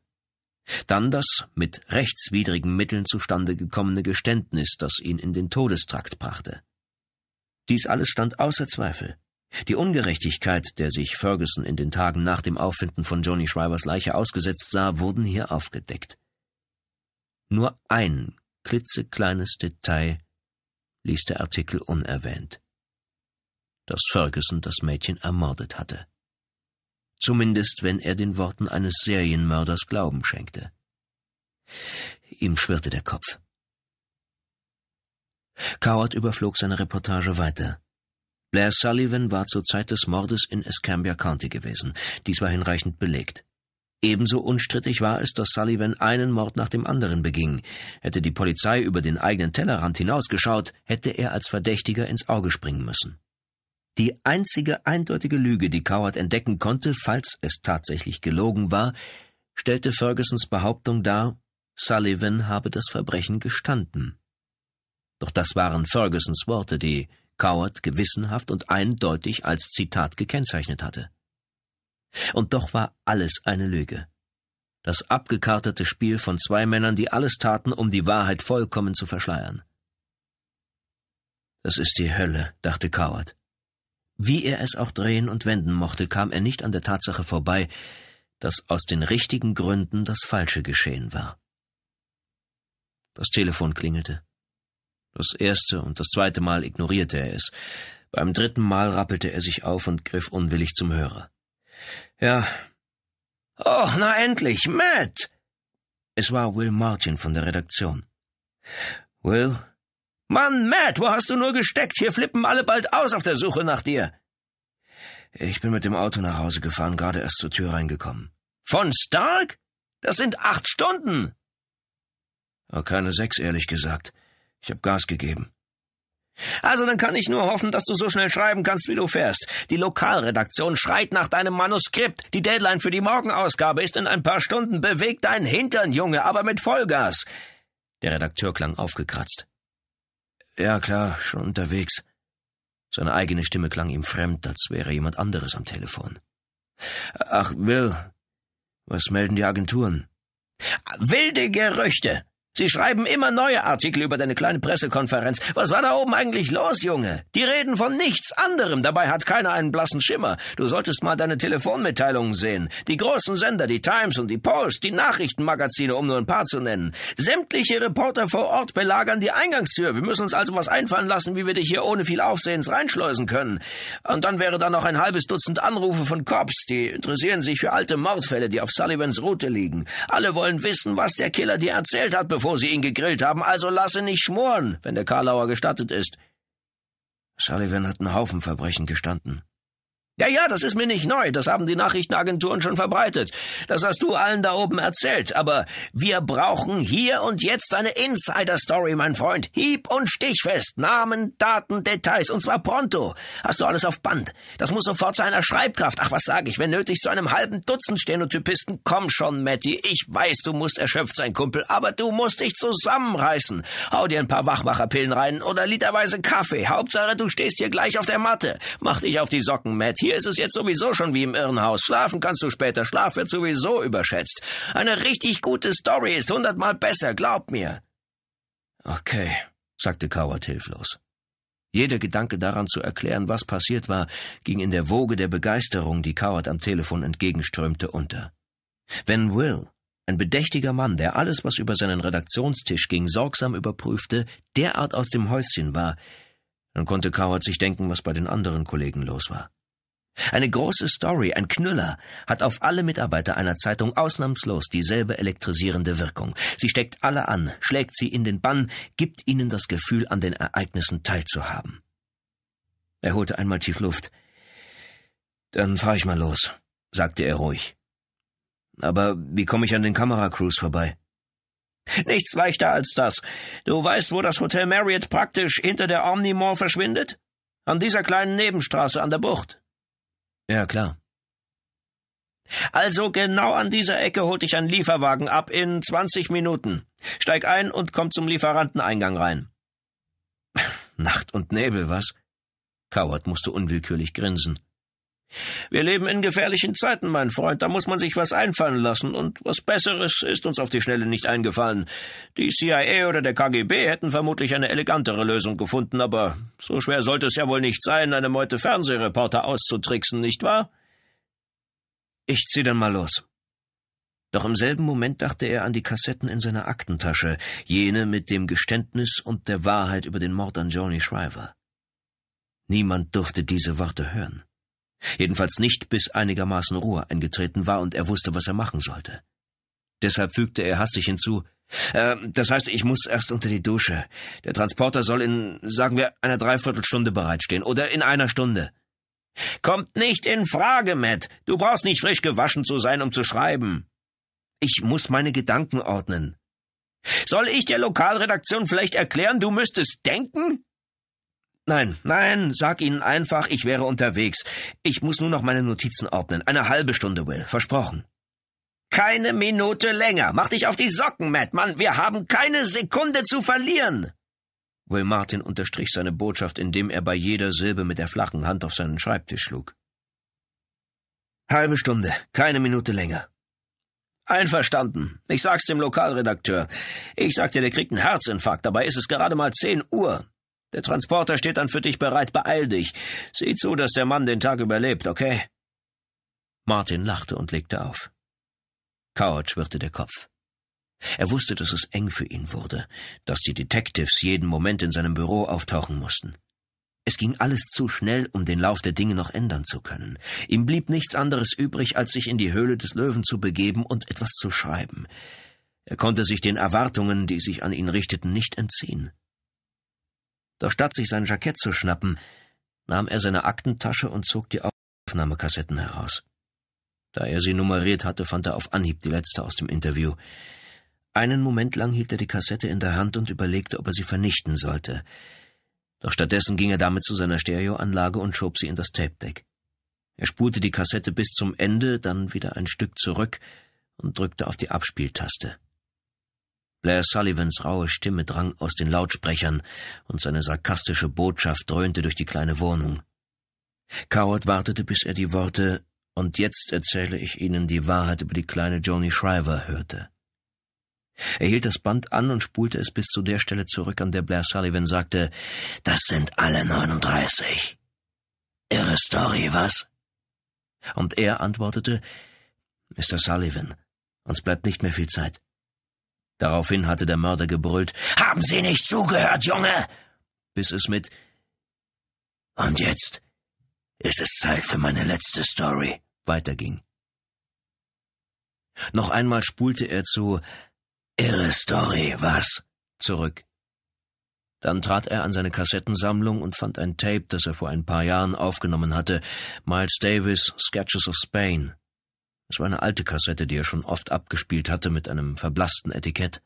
Dann das mit rechtswidrigen Mitteln zustande gekommene Geständnis, das ihn in den Todestrakt brachte. Dies alles stand außer Zweifel. Die Ungerechtigkeit, der sich Ferguson in den Tagen nach dem Auffinden von Johnny Shrivers Leiche ausgesetzt sah, wurden hier aufgedeckt. Nur ein klitzekleines Detail ließ der Artikel unerwähnt, dass Ferguson das Mädchen ermordet hatte. Zumindest wenn er den Worten eines Serienmörders Glauben schenkte. Ihm schwirrte der Kopf. Coward überflog seine Reportage weiter. Blair Sullivan war zur Zeit des Mordes in Escambia County gewesen. Dies war hinreichend belegt. Ebenso unstrittig war es, dass Sullivan einen Mord nach dem anderen beging. Hätte die Polizei über den eigenen Tellerrand hinausgeschaut, hätte er als Verdächtiger ins Auge springen müssen. Die einzige eindeutige Lüge, die Coward entdecken konnte, falls es tatsächlich gelogen war, stellte Fergusons Behauptung dar, Sullivan habe das Verbrechen gestanden. Doch das waren Fergusons Worte, die Coward gewissenhaft und eindeutig als Zitat gekennzeichnet hatte. Und doch war alles eine Lüge. Das abgekartete Spiel von zwei Männern, die alles taten, um die Wahrheit vollkommen zu verschleiern. Das ist die Hölle, dachte Coward. Wie er es auch drehen und wenden mochte, kam er nicht an der Tatsache vorbei, dass aus den richtigen Gründen das Falsche geschehen war. Das Telefon klingelte. Das erste und das zweite Mal ignorierte er es. Beim dritten Mal rappelte er sich auf und griff unwillig zum Hörer. Ja. Oh, na endlich, Matt! Es war Will Martin von der Redaktion. Will? Mann, Matt, wo hast du nur gesteckt? Hier flippen alle bald aus auf der Suche nach dir. Ich bin mit dem Auto nach Hause gefahren, gerade erst zur Tür reingekommen. Von Stark? Das sind acht Stunden! Oh, keine sechs, ehrlich gesagt. Ich habe Gas gegeben. Also dann kann ich nur hoffen, dass du so schnell schreiben kannst, wie du fährst. Die Lokalredaktion schreit nach deinem Manuskript. Die Deadline für die Morgenausgabe ist in ein paar Stunden. Beweg deinen Hintern, Junge, aber mit Vollgas. Der Redakteur klang aufgekratzt. Ja, klar, schon unterwegs. Seine eigene Stimme klang ihm fremd, als wäre jemand anderes am Telefon. Ach, Will, was melden die Agenturen? Wilde Gerüchte, Sie schreiben immer neue Artikel über deine kleine Pressekonferenz. Was war da oben eigentlich los, Junge? Die reden von nichts anderem, dabei hat keiner einen blassen Schimmer. Du solltest mal deine Telefonmitteilungen sehen. Die großen Sender, die Times und die Post, die Nachrichtenmagazine, um nur ein paar zu nennen. Sämtliche Reporter vor Ort belagern die Eingangstür. Wir müssen uns also was einfallen lassen, wie wir dich hier ohne viel Aufsehens reinschleusen können. Und dann wäre da noch ein halbes Dutzend Anrufe von Cops, die interessieren sich für alte Mordfälle, die auf Sullivans Route liegen. Alle wollen wissen, was der Killer dir erzählt hat, bevor bevor sie ihn gegrillt haben, also lasse nicht schmoren, wenn der Karlauer gestattet ist. Sullivan hat einen Haufen Verbrechen gestanden. Ja, ja, das ist mir nicht neu, das haben die Nachrichtenagenturen schon verbreitet. Das hast du allen da oben erzählt, aber wir brauchen hier und jetzt eine Insider-Story, mein Freund. Hieb- und stichfest, Namen, Daten, Details, und zwar pronto. Hast du alles auf Band. Das muss sofort zu einer Schreibkraft, ach was sage ich, wenn nötig zu einem halben Dutzend Stenotypisten. Komm schon, Matti, ich weiß, du musst erschöpft sein, Kumpel, aber du musst dich zusammenreißen. Hau dir ein paar Wachmacherpillen rein oder literweise Kaffee. Hauptsache, du stehst hier gleich auf der Matte. Mach dich auf die Socken, Matti. Hier ist es jetzt sowieso schon wie im Irrenhaus. Schlafen kannst du später. Schlaf wird sowieso überschätzt. Eine richtig gute Story ist hundertmal besser, glaub mir. Okay, sagte Coward hilflos. Jeder Gedanke daran zu erklären, was passiert war, ging in der Woge der Begeisterung, die Coward am Telefon entgegenströmte, unter. Wenn Will, ein bedächtiger Mann, der alles, was über seinen Redaktionstisch ging, sorgsam überprüfte, derart aus dem Häuschen war, dann konnte Coward sich denken, was bei den anderen Kollegen los war. Eine große Story, ein Knüller, hat auf alle Mitarbeiter einer Zeitung ausnahmslos dieselbe elektrisierende Wirkung. Sie steckt alle an, schlägt sie in den Bann, gibt ihnen das Gefühl, an den Ereignissen teilzuhaben. Er holte einmal tief Luft. Dann fahr ich mal los, sagte er ruhig. Aber wie komme ich an den Kameracruise vorbei? Nichts leichter als das. Du weißt, wo das Hotel Marriott praktisch hinter der Omnimore verschwindet? An dieser kleinen Nebenstraße an der Bucht. Ja, klar. Also genau an dieser Ecke holt ich einen Lieferwagen ab in 20 Minuten. Steig ein und komm zum Lieferanteneingang rein. Nacht und Nebel, was? Coward musste unwillkürlich grinsen. Wir leben in gefährlichen Zeiten, mein Freund, da muss man sich was einfallen lassen, und was Besseres ist uns auf die Schnelle nicht eingefallen. Die CIA oder der KGB hätten vermutlich eine elegantere Lösung gefunden, aber so schwer sollte es ja wohl nicht sein, eine Meute Fernsehreporter auszutricksen, nicht wahr? Ich zieh dann mal los. Doch im selben Moment dachte er an die Kassetten in seiner Aktentasche, jene mit dem Geständnis und der Wahrheit über den Mord an Johnny Shriver. Niemand durfte diese Worte hören. Jedenfalls nicht, bis einigermaßen Ruhe eingetreten war und er wusste, was er machen sollte. Deshalb fügte er hastig hinzu, äh, das heißt, ich muss erst unter die Dusche. Der Transporter soll in, sagen wir, einer Dreiviertelstunde bereitstehen oder in einer Stunde. Kommt nicht in Frage, Matt. Du brauchst nicht frisch gewaschen zu sein, um zu schreiben. Ich muss meine Gedanken ordnen. Soll ich der Lokalredaktion vielleicht erklären, du müsstest denken? Nein, nein, sag ihnen einfach, ich wäre unterwegs. Ich muss nur noch meine Notizen ordnen. Eine halbe Stunde, Will, versprochen. Keine Minute länger. Mach dich auf die Socken, Madman. Wir haben keine Sekunde zu verlieren. Will Martin unterstrich seine Botschaft, indem er bei jeder Silbe mit der flachen Hand auf seinen Schreibtisch schlug. Halbe Stunde, keine Minute länger. Einverstanden. Ich sag's dem Lokalredakteur. Ich sagte, der kriegt einen Herzinfarkt, dabei ist es gerade mal zehn Uhr. Der Transporter steht dann für dich bereit, beeil dich. Sieh zu, dass der Mann den Tag überlebt, okay? Martin lachte und legte auf. Coward schwirrte der Kopf. Er wusste, dass es eng für ihn wurde, dass die Detectives jeden Moment in seinem Büro auftauchen mussten. Es ging alles zu schnell, um den Lauf der Dinge noch ändern zu können. Ihm blieb nichts anderes übrig, als sich in die Höhle des Löwen zu begeben und etwas zu schreiben. Er konnte sich den Erwartungen, die sich an ihn richteten, nicht entziehen. Doch statt sich sein Jackett zu schnappen, nahm er seine Aktentasche und zog die Aufnahmekassetten heraus. Da er sie nummeriert hatte, fand er auf Anhieb die letzte aus dem Interview. Einen Moment lang hielt er die Kassette in der Hand und überlegte, ob er sie vernichten sollte. Doch stattdessen ging er damit zu seiner Stereoanlage und schob sie in das Tape Deck. Er spulte die Kassette bis zum Ende, dann wieder ein Stück zurück und drückte auf die Abspieltaste. Blair Sullivans raue Stimme drang aus den Lautsprechern und seine sarkastische Botschaft dröhnte durch die kleine Wohnung. Coward wartete, bis er die Worte Und jetzt erzähle ich Ihnen die Wahrheit über die kleine Joni Shriver hörte. Er hielt das Band an und spulte es bis zu der Stelle zurück, an der Blair Sullivan sagte, Das sind alle 39. Irre Story, was? Und er antwortete, Mr. Sullivan, uns bleibt nicht mehr viel Zeit. Daraufhin hatte der Mörder gebrüllt Haben Sie nicht zugehört, Junge. bis es mit Und jetzt ist es Zeit für meine letzte Story weiterging. Noch einmal spulte er zu Irre Story, was? zurück. Dann trat er an seine Kassettensammlung und fand ein Tape, das er vor ein paar Jahren aufgenommen hatte, Miles Davis Sketches of Spain. Es war eine alte Kassette, die er schon oft abgespielt hatte, mit einem verblassten Etikett.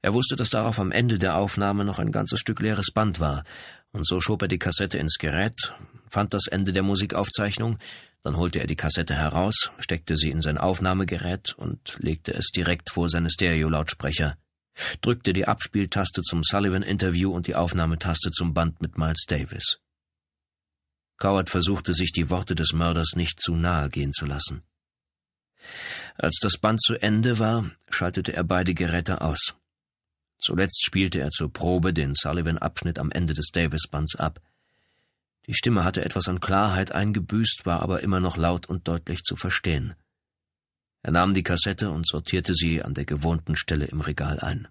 Er wusste, dass darauf am Ende der Aufnahme noch ein ganzes Stück leeres Band war, und so schob er die Kassette ins Gerät, fand das Ende der Musikaufzeichnung, dann holte er die Kassette heraus, steckte sie in sein Aufnahmegerät und legte es direkt vor seine Stereo-Lautsprecher, drückte die Abspieltaste zum Sullivan-Interview und die Aufnahmetaste zum Band mit Miles Davis. Coward versuchte sich die Worte des Mörders nicht zu nahe gehen zu lassen. Als das Band zu Ende war, schaltete er beide Geräte aus. Zuletzt spielte er zur Probe den Sullivan-Abschnitt am Ende des Davis-Bands ab. Die Stimme hatte etwas an Klarheit eingebüßt, war aber immer noch laut und deutlich zu verstehen. Er nahm die Kassette und sortierte sie an der gewohnten Stelle im Regal ein.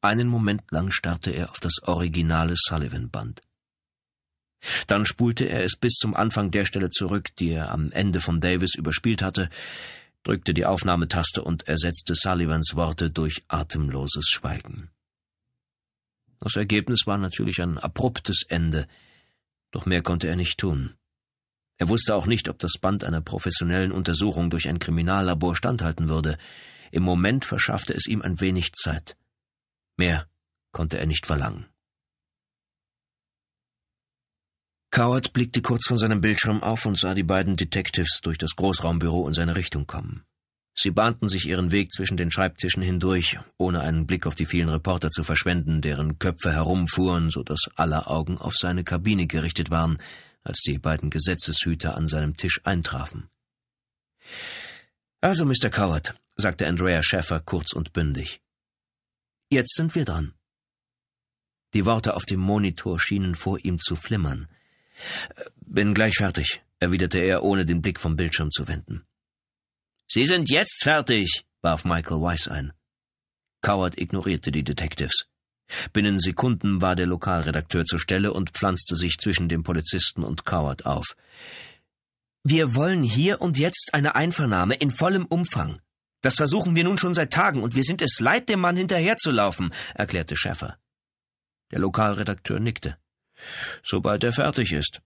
Einen Moment lang starrte er auf das originale Sullivan-Band. Dann spulte er es bis zum Anfang der Stelle zurück, die er am Ende von Davis überspielt hatte, drückte die Aufnahmetaste und ersetzte Sullivans Worte durch atemloses Schweigen. Das Ergebnis war natürlich ein abruptes Ende, doch mehr konnte er nicht tun. Er wusste auch nicht, ob das Band einer professionellen Untersuchung durch ein Kriminallabor standhalten würde. Im Moment verschaffte es ihm ein wenig Zeit. Mehr konnte er nicht verlangen. Coward blickte kurz von seinem Bildschirm auf und sah die beiden Detectives durch das Großraumbüro in seine Richtung kommen. Sie bahnten sich ihren Weg zwischen den Schreibtischen hindurch, ohne einen Blick auf die vielen Reporter zu verschwenden, deren Köpfe herumfuhren, so dass alle Augen auf seine Kabine gerichtet waren, als die beiden Gesetzeshüter an seinem Tisch eintrafen. Also, Mr. Coward, sagte Andrea Schäffer kurz und bündig. Jetzt sind wir dran. Die Worte auf dem Monitor schienen vor ihm zu flimmern. Bin gleich fertig, erwiderte er, ohne den Blick vom Bildschirm zu wenden. Sie sind jetzt fertig, warf Michael Weiss ein. Coward ignorierte die Detectives. Binnen Sekunden war der Lokalredakteur zur Stelle und pflanzte sich zwischen dem Polizisten und Coward auf. Wir wollen hier und jetzt eine Einvernahme in vollem Umfang. Das versuchen wir nun schon seit Tagen und wir sind es leid, dem Mann hinterherzulaufen, erklärte Schäffer. Der Lokalredakteur nickte sobald er fertig ist.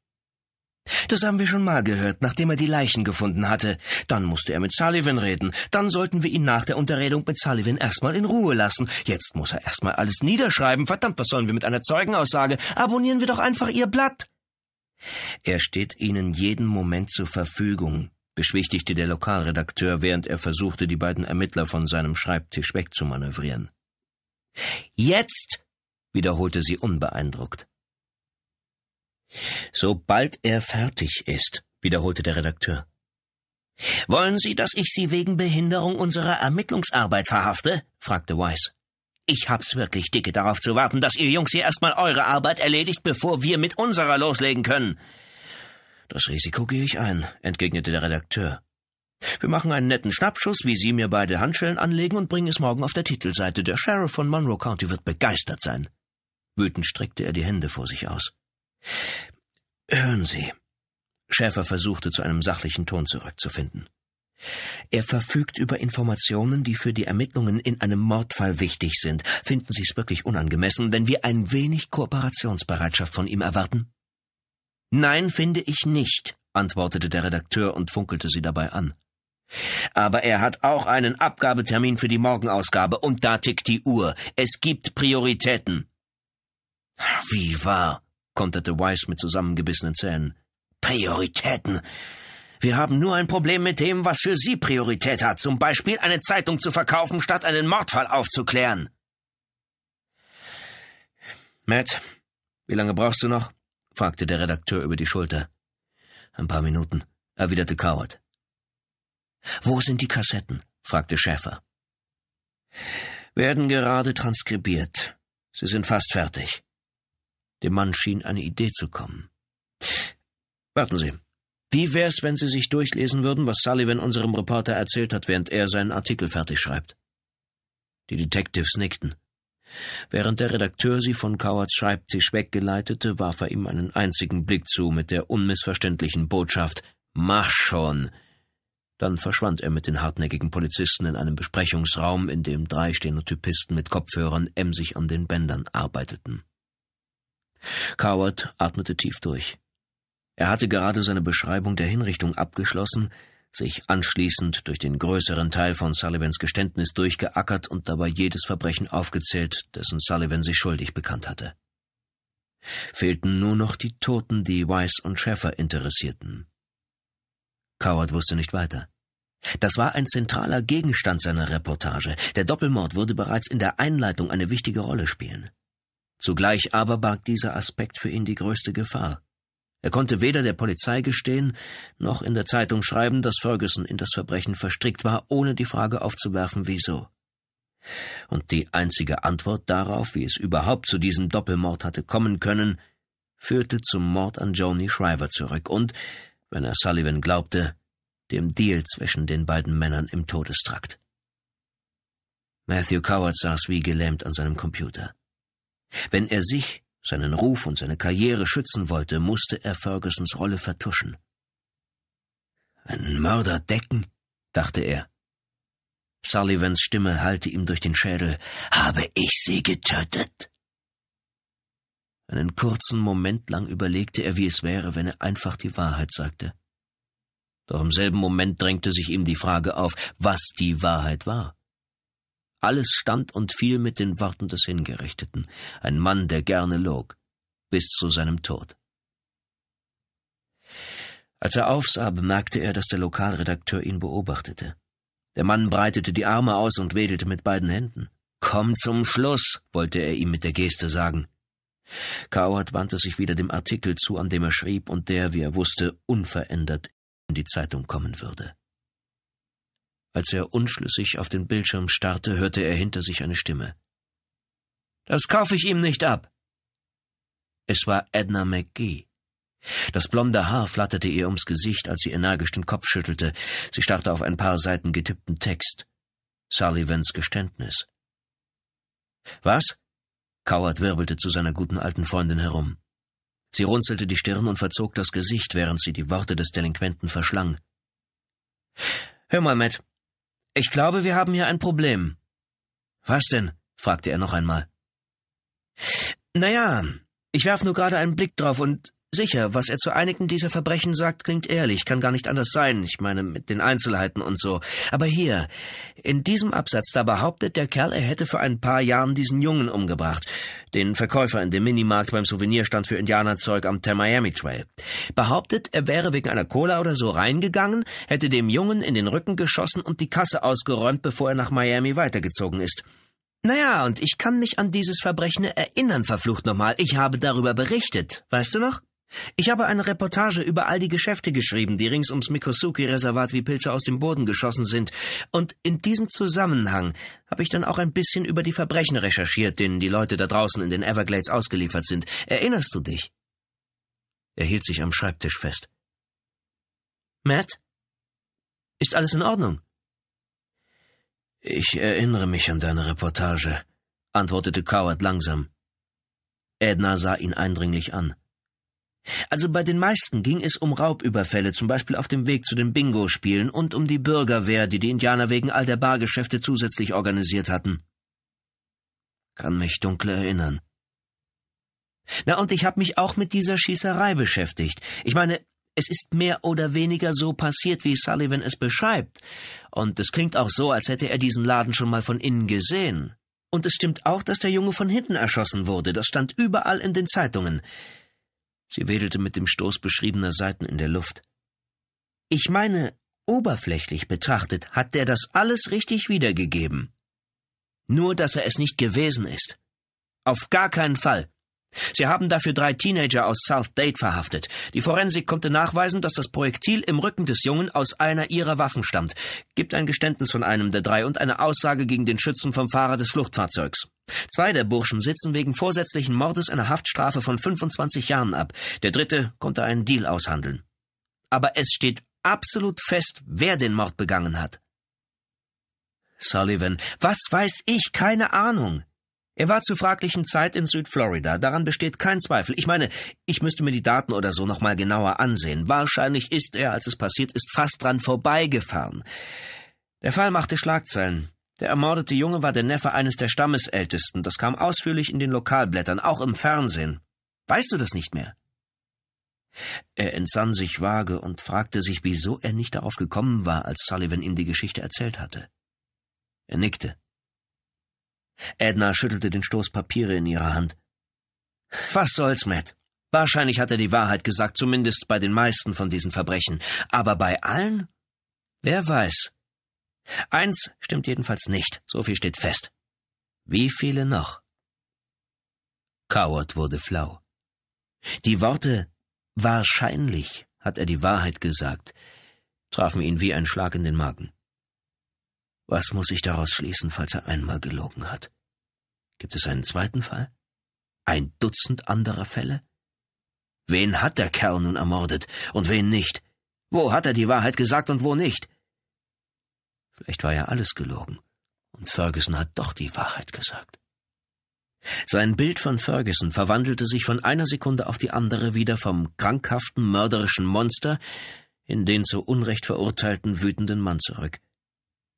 Das haben wir schon mal gehört, nachdem er die Leichen gefunden hatte. Dann musste er mit Sullivan reden. Dann sollten wir ihn nach der Unterredung mit Sullivan erstmal in Ruhe lassen. Jetzt muss er erstmal alles niederschreiben. Verdammt, was sollen wir mit einer Zeugenaussage? Abonnieren wir doch einfach ihr Blatt. Er steht Ihnen jeden Moment zur Verfügung, beschwichtigte der Lokalredakteur, während er versuchte, die beiden Ermittler von seinem Schreibtisch wegzumanövrieren. Jetzt, wiederholte sie unbeeindruckt. Sobald er fertig ist, wiederholte der Redakteur. Wollen Sie, dass ich Sie wegen Behinderung unserer Ermittlungsarbeit verhafte? fragte Weiss. Ich hab's wirklich dicke darauf zu warten, dass ihr Jungs hier erstmal eure Arbeit erledigt, bevor wir mit unserer loslegen können. Das Risiko gehe ich ein, entgegnete der Redakteur. Wir machen einen netten Schnappschuss, wie Sie mir beide Handschellen anlegen und bringen es morgen auf der Titelseite. Der Sheriff von Monroe County wird begeistert sein. Wütend streckte er die Hände vor sich aus. Hören Sie. Schäfer versuchte zu einem sachlichen Ton zurückzufinden. Er verfügt über Informationen, die für die Ermittlungen in einem Mordfall wichtig sind. Finden Sie es wirklich unangemessen, wenn wir ein wenig Kooperationsbereitschaft von ihm erwarten? Nein, finde ich nicht, antwortete der Redakteur und funkelte sie dabei an. Aber er hat auch einen Abgabetermin für die Morgenausgabe, und da tickt die Uhr. Es gibt Prioritäten. Wie wahr, konterte Weiss mit zusammengebissenen Zähnen. Prioritäten. Wir haben nur ein Problem mit dem, was für Sie Priorität hat, zum Beispiel eine Zeitung zu verkaufen, statt einen Mordfall aufzuklären. Matt, wie lange brauchst du noch? fragte der Redakteur über die Schulter. Ein paar Minuten, erwiderte Coward. Wo sind die Kassetten? fragte Schäfer. Werden gerade transkribiert. Sie sind fast fertig. Dem Mann schien eine Idee zu kommen. Warten Sie. Wie wär's, wenn Sie sich durchlesen würden, was Sullivan unserem Reporter erzählt hat, während er seinen Artikel fertig schreibt? Die Detectives nickten. Während der Redakteur sie von Cowards Schreibtisch weggeleitete, warf er ihm einen einzigen Blick zu mit der unmissverständlichen Botschaft Mach schon. Dann verschwand er mit den hartnäckigen Polizisten in einem Besprechungsraum, in dem drei Stenotypisten mit Kopfhörern emsig an den Bändern arbeiteten. Coward atmete tief durch. Er hatte gerade seine Beschreibung der Hinrichtung abgeschlossen, sich anschließend durch den größeren Teil von Sullivans Geständnis durchgeackert und dabei jedes Verbrechen aufgezählt, dessen Sullivan sich schuldig bekannt hatte. Fehlten nur noch die Toten, die Weiss und Schäffer interessierten. Coward wusste nicht weiter. Das war ein zentraler Gegenstand seiner Reportage. Der Doppelmord würde bereits in der Einleitung eine wichtige Rolle spielen. Zugleich aber barg dieser Aspekt für ihn die größte Gefahr. Er konnte weder der Polizei gestehen, noch in der Zeitung schreiben, dass Ferguson in das Verbrechen verstrickt war, ohne die Frage aufzuwerfen, wieso. Und die einzige Antwort darauf, wie es überhaupt zu diesem Doppelmord hatte kommen können, führte zum Mord an Joni Shriver zurück und, wenn er Sullivan glaubte, dem Deal zwischen den beiden Männern im Todestrakt. Matthew Coward saß wie gelähmt an seinem Computer. Wenn er sich, seinen Ruf und seine Karriere schützen wollte, musste er Fergusons Rolle vertuschen. Einen Mörder decken, dachte er. Sullivans Stimme hallte ihm durch den Schädel. Habe ich sie getötet? Einen kurzen Moment lang überlegte er, wie es wäre, wenn er einfach die Wahrheit sagte. Doch im selben Moment drängte sich ihm die Frage auf, was die Wahrheit war. Alles stand und fiel mit den Worten des Hingerichteten, ein Mann, der gerne log, bis zu seinem Tod. Als er aufsah, bemerkte er, dass der Lokalredakteur ihn beobachtete. Der Mann breitete die Arme aus und wedelte mit beiden Händen. Komm zum Schluss, wollte er ihm mit der Geste sagen. Kauert wandte sich wieder dem Artikel zu, an dem er schrieb und der, wie er wusste, unverändert in die Zeitung kommen würde. Als er unschlüssig auf den Bildschirm starrte, hörte er hinter sich eine Stimme. Das kaufe ich ihm nicht ab. Es war Edna McGee. Das blonde Haar flatterte ihr ums Gesicht, als sie energisch den Kopf schüttelte. Sie starrte auf ein paar Seiten getippten Text. Sullivans Geständnis. Was? Coward wirbelte zu seiner guten alten Freundin herum. Sie runzelte die Stirn und verzog das Gesicht, während sie die Worte des Delinquenten verschlang. Hör mal, Matt, ich glaube, wir haben hier ein Problem. Was denn? fragte er noch einmal. Naja, ich werf nur gerade einen Blick drauf und Sicher, was er zu einigen dieser Verbrechen sagt, klingt ehrlich, kann gar nicht anders sein, ich meine mit den Einzelheiten und so. Aber hier, in diesem Absatz, da behauptet der Kerl, er hätte vor ein paar Jahren diesen Jungen umgebracht, den Verkäufer in dem Minimarkt beim Souvenirstand für Indianerzeug am Miami Trail. Behauptet, er wäre wegen einer Cola oder so reingegangen, hätte dem Jungen in den Rücken geschossen und die Kasse ausgeräumt, bevor er nach Miami weitergezogen ist. Naja, und ich kann mich an dieses Verbrechen erinnern, verflucht nochmal. Ich habe darüber berichtet. Weißt du noch? Ich habe eine Reportage über all die Geschäfte geschrieben, die rings ums Mikosuki-Reservat wie Pilze aus dem Boden geschossen sind. Und in diesem Zusammenhang habe ich dann auch ein bisschen über die Verbrechen recherchiert, denen die Leute da draußen in den Everglades ausgeliefert sind. Erinnerst du dich? Er hielt sich am Schreibtisch fest. Matt? Ist alles in Ordnung? Ich erinnere mich an deine Reportage, antwortete Coward langsam. Edna sah ihn eindringlich an. Also bei den meisten ging es um Raubüberfälle, zum Beispiel auf dem Weg zu den Bingo-Spielen und um die Bürgerwehr, die die Indianer wegen all der Bargeschäfte zusätzlich organisiert hatten. Kann mich dunkel erinnern. Na und ich habe mich auch mit dieser Schießerei beschäftigt. Ich meine, es ist mehr oder weniger so passiert, wie Sullivan es beschreibt. Und es klingt auch so, als hätte er diesen Laden schon mal von innen gesehen. Und es stimmt auch, dass der Junge von hinten erschossen wurde. Das stand überall in den Zeitungen. Sie wedelte mit dem Stoß beschriebener Seiten in der Luft. Ich meine, oberflächlich betrachtet hat der das alles richtig wiedergegeben. Nur, dass er es nicht gewesen ist. Auf gar keinen Fall. Sie haben dafür drei Teenager aus South Date verhaftet. Die Forensik konnte nachweisen, dass das Projektil im Rücken des Jungen aus einer ihrer Waffen stammt, gibt ein Geständnis von einem der drei und eine Aussage gegen den Schützen vom Fahrer des Fluchtfahrzeugs. Zwei der Burschen sitzen wegen vorsätzlichen Mordes eine Haftstrafe von 25 Jahren ab. Der dritte konnte einen Deal aushandeln. Aber es steht absolut fest, wer den Mord begangen hat. Sullivan, was weiß ich? Keine Ahnung. Er war zu fraglichen Zeit in Südflorida, daran besteht kein Zweifel. Ich meine, ich müsste mir die Daten oder so nochmal genauer ansehen. Wahrscheinlich ist er, als es passiert ist, fast dran vorbeigefahren. Der Fall machte Schlagzeilen. Der ermordete Junge war der Neffe eines der Stammesältesten. Das kam ausführlich in den Lokalblättern, auch im Fernsehen. Weißt du das nicht mehr? Er entsann sich vage und fragte sich, wieso er nicht darauf gekommen war, als Sullivan ihm die Geschichte erzählt hatte. Er nickte. Edna schüttelte den Stoß Papiere in ihrer Hand. Was soll's, Matt? Wahrscheinlich hat er die Wahrheit gesagt, zumindest bei den meisten von diesen Verbrechen. Aber bei allen? Wer weiß. Eins stimmt jedenfalls nicht, so viel steht fest. Wie viele noch? Coward wurde flau. Die Worte wahrscheinlich hat er die Wahrheit gesagt trafen ihn wie ein Schlag in den Magen. Was muss ich daraus schließen, falls er einmal gelogen hat? Gibt es einen zweiten Fall? Ein Dutzend anderer Fälle? Wen hat der Kerl nun ermordet und wen nicht? Wo hat er die Wahrheit gesagt und wo nicht? Vielleicht war ja alles gelogen und Ferguson hat doch die Wahrheit gesagt. Sein Bild von Ferguson verwandelte sich von einer Sekunde auf die andere wieder vom krankhaften, mörderischen Monster in den zu Unrecht verurteilten, wütenden Mann zurück.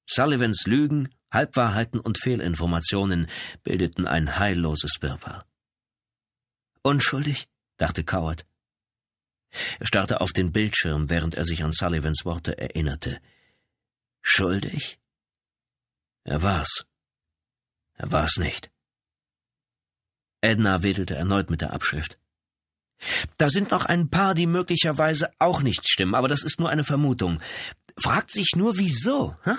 Sullivans Lügen, Halbwahrheiten und Fehlinformationen bildeten ein heilloses Wirrwarr. Unschuldig? dachte Coward. Er starrte auf den Bildschirm, während er sich an Sullivans Worte erinnerte. Schuldig? Er war's. Er war's nicht. Edna wedelte erneut mit der Abschrift. Da sind noch ein paar, die möglicherweise auch nicht stimmen, aber das ist nur eine Vermutung. Fragt sich nur, wieso, hä? Huh?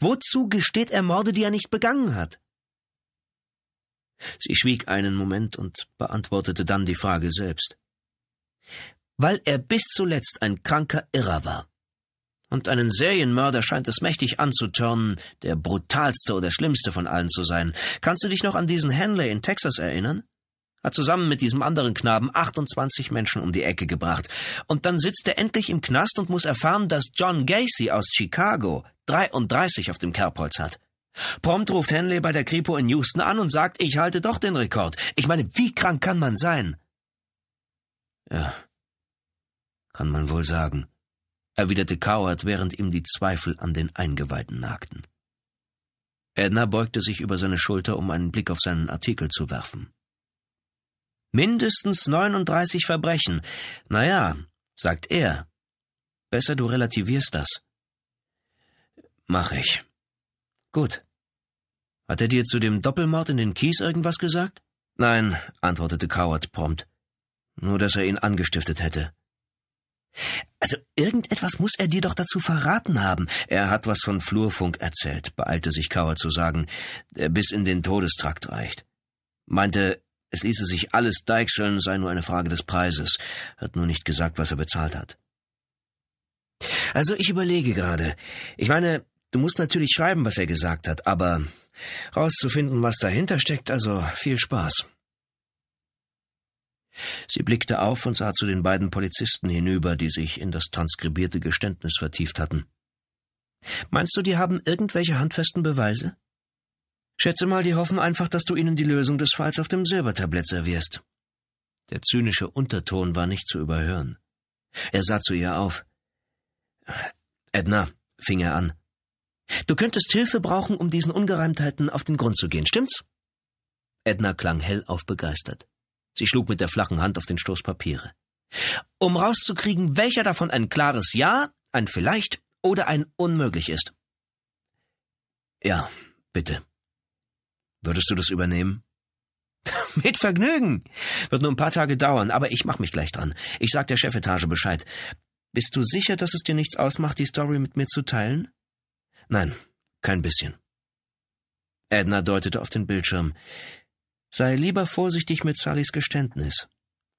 Wozu gesteht er Morde, die er nicht begangen hat? Sie schwieg einen Moment und beantwortete dann die Frage selbst. Weil er bis zuletzt ein kranker Irrer war. Und einen Serienmörder scheint es mächtig anzutörnen, der brutalste oder schlimmste von allen zu sein. Kannst du dich noch an diesen Henley in Texas erinnern? Hat zusammen mit diesem anderen Knaben 28 Menschen um die Ecke gebracht. Und dann sitzt er endlich im Knast und muss erfahren, dass John Gacy aus Chicago 33 auf dem Kerbholz hat. Prompt ruft Henley bei der Kripo in Houston an und sagt, ich halte doch den Rekord. Ich meine, wie krank kann man sein? Ja, kann man wohl sagen, erwiderte Coward, während ihm die Zweifel an den Eingeweiden nagten. Edna beugte sich über seine Schulter, um einen Blick auf seinen Artikel zu werfen. Mindestens 39 Verbrechen. Naja, sagt er. Besser du relativierst das. Mach ich. Gut. Hat er dir zu dem Doppelmord in den Kies irgendwas gesagt? Nein, antwortete Coward prompt. Nur, dass er ihn angestiftet hätte. Also irgendetwas muss er dir doch dazu verraten haben. Er hat was von Flurfunk erzählt, beeilte sich Coward zu sagen, der bis in den Todestrakt reicht. Meinte, es ließe sich alles deichseln, sei nur eine Frage des Preises, hat nur nicht gesagt, was er bezahlt hat. Also ich überlege gerade. Ich meine, du musst natürlich schreiben, was er gesagt hat, aber rauszufinden, was dahinter steckt, also viel Spaß. Sie blickte auf und sah zu den beiden Polizisten hinüber, die sich in das transkribierte Geständnis vertieft hatten. Meinst du, die haben irgendwelche handfesten Beweise? Schätze mal, die hoffen einfach, dass du ihnen die Lösung des Falls auf dem Silbertablett servierst. Der zynische Unterton war nicht zu überhören. Er sah zu ihr auf. Edna, fing er an. Du könntest Hilfe brauchen, um diesen Ungereimtheiten auf den Grund zu gehen, stimmt's? Edna klang hell auf begeistert. Sie schlug mit der flachen Hand auf den Stoß Papiere. Um rauszukriegen, welcher davon ein klares Ja, ein Vielleicht oder ein Unmöglich ist. Ja, bitte, Würdest du das übernehmen? Mit Vergnügen. Wird nur ein paar Tage dauern, aber ich mach mich gleich dran. Ich sag der Chefetage Bescheid. Bist du sicher, dass es dir nichts ausmacht, die Story mit mir zu teilen? Nein, kein bisschen. Edna deutete auf den Bildschirm. Sei lieber vorsichtig mit Sallys Geständnis.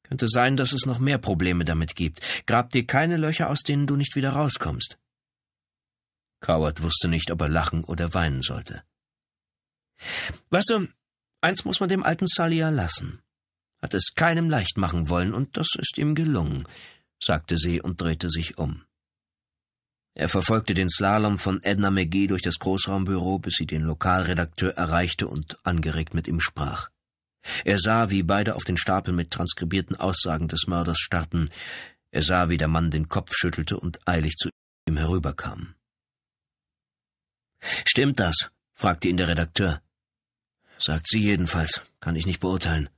Könnte sein, dass es noch mehr Probleme damit gibt. Grab dir keine Löcher, aus denen du nicht wieder rauskommst. Coward wusste nicht, ob er lachen oder weinen sollte. Weißt du, eins muss man dem alten Salia lassen. Hat es keinem leicht machen wollen, und das ist ihm gelungen, sagte sie und drehte sich um. Er verfolgte den Slalom von Edna McGee durch das Großraumbüro, bis sie den Lokalredakteur erreichte und angeregt mit ihm sprach. Er sah, wie beide auf den Stapel mit transkribierten Aussagen des Mörders starrten. Er sah, wie der Mann den Kopf schüttelte und eilig zu ihm herüberkam. Stimmt das? fragte ihn der Redakteur sagt sie jedenfalls, kann ich nicht beurteilen.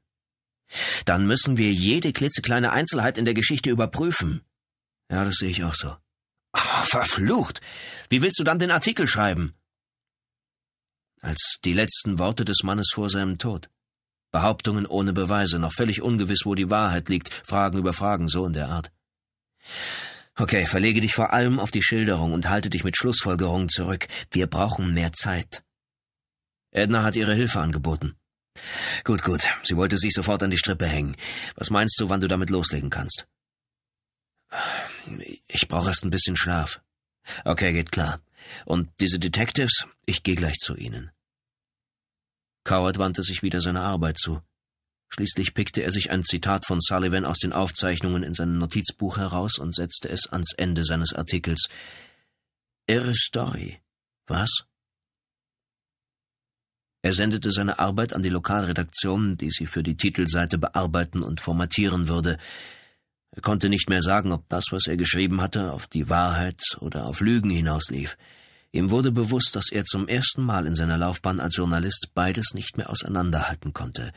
Dann müssen wir jede klitzekleine Einzelheit in der Geschichte überprüfen. Ja, das sehe ich auch so. Oh, verflucht! Wie willst du dann den Artikel schreiben? Als die letzten Worte des Mannes vor seinem Tod. Behauptungen ohne Beweise, noch völlig ungewiss, wo die Wahrheit liegt, Fragen über Fragen, so in der Art. Okay, verlege dich vor allem auf die Schilderung und halte dich mit Schlussfolgerungen zurück. Wir brauchen mehr Zeit. Edna hat ihre Hilfe angeboten. Gut, gut. Sie wollte sich sofort an die Strippe hängen. Was meinst du, wann du damit loslegen kannst? Ich brauche erst ein bisschen Schlaf. Okay, geht klar. Und diese Detectives, ich gehe gleich zu ihnen. Coward wandte sich wieder seiner Arbeit zu. Schließlich pickte er sich ein Zitat von Sullivan aus den Aufzeichnungen in seinem Notizbuch heraus und setzte es ans Ende seines Artikels. Irre Story. Was? Er sendete seine Arbeit an die Lokalredaktion, die sie für die Titelseite bearbeiten und formatieren würde. Er konnte nicht mehr sagen, ob das, was er geschrieben hatte, auf die Wahrheit oder auf Lügen hinauslief. Ihm wurde bewusst, dass er zum ersten Mal in seiner Laufbahn als Journalist beides nicht mehr auseinanderhalten konnte.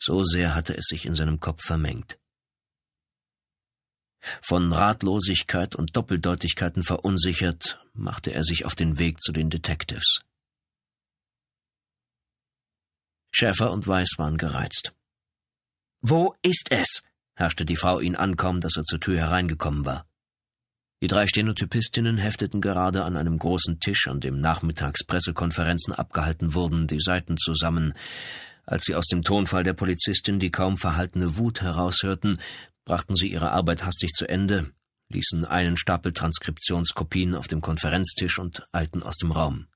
So sehr hatte es sich in seinem Kopf vermengt. Von Ratlosigkeit und Doppeldeutigkeiten verunsichert, machte er sich auf den Weg zu den Detectives. Schäfer und Weiß waren gereizt. Wo ist es? herrschte die Frau ihn an, kaum dass er zur Tür hereingekommen war. Die drei Stenotypistinnen hefteten gerade an einem großen Tisch, an dem nachmittags Pressekonferenzen abgehalten wurden, die Seiten zusammen. Als sie aus dem Tonfall der Polizistin die kaum verhaltene Wut heraushörten, brachten sie ihre Arbeit hastig zu Ende, ließen einen Stapel Transkriptionskopien auf dem Konferenztisch und eilten aus dem Raum.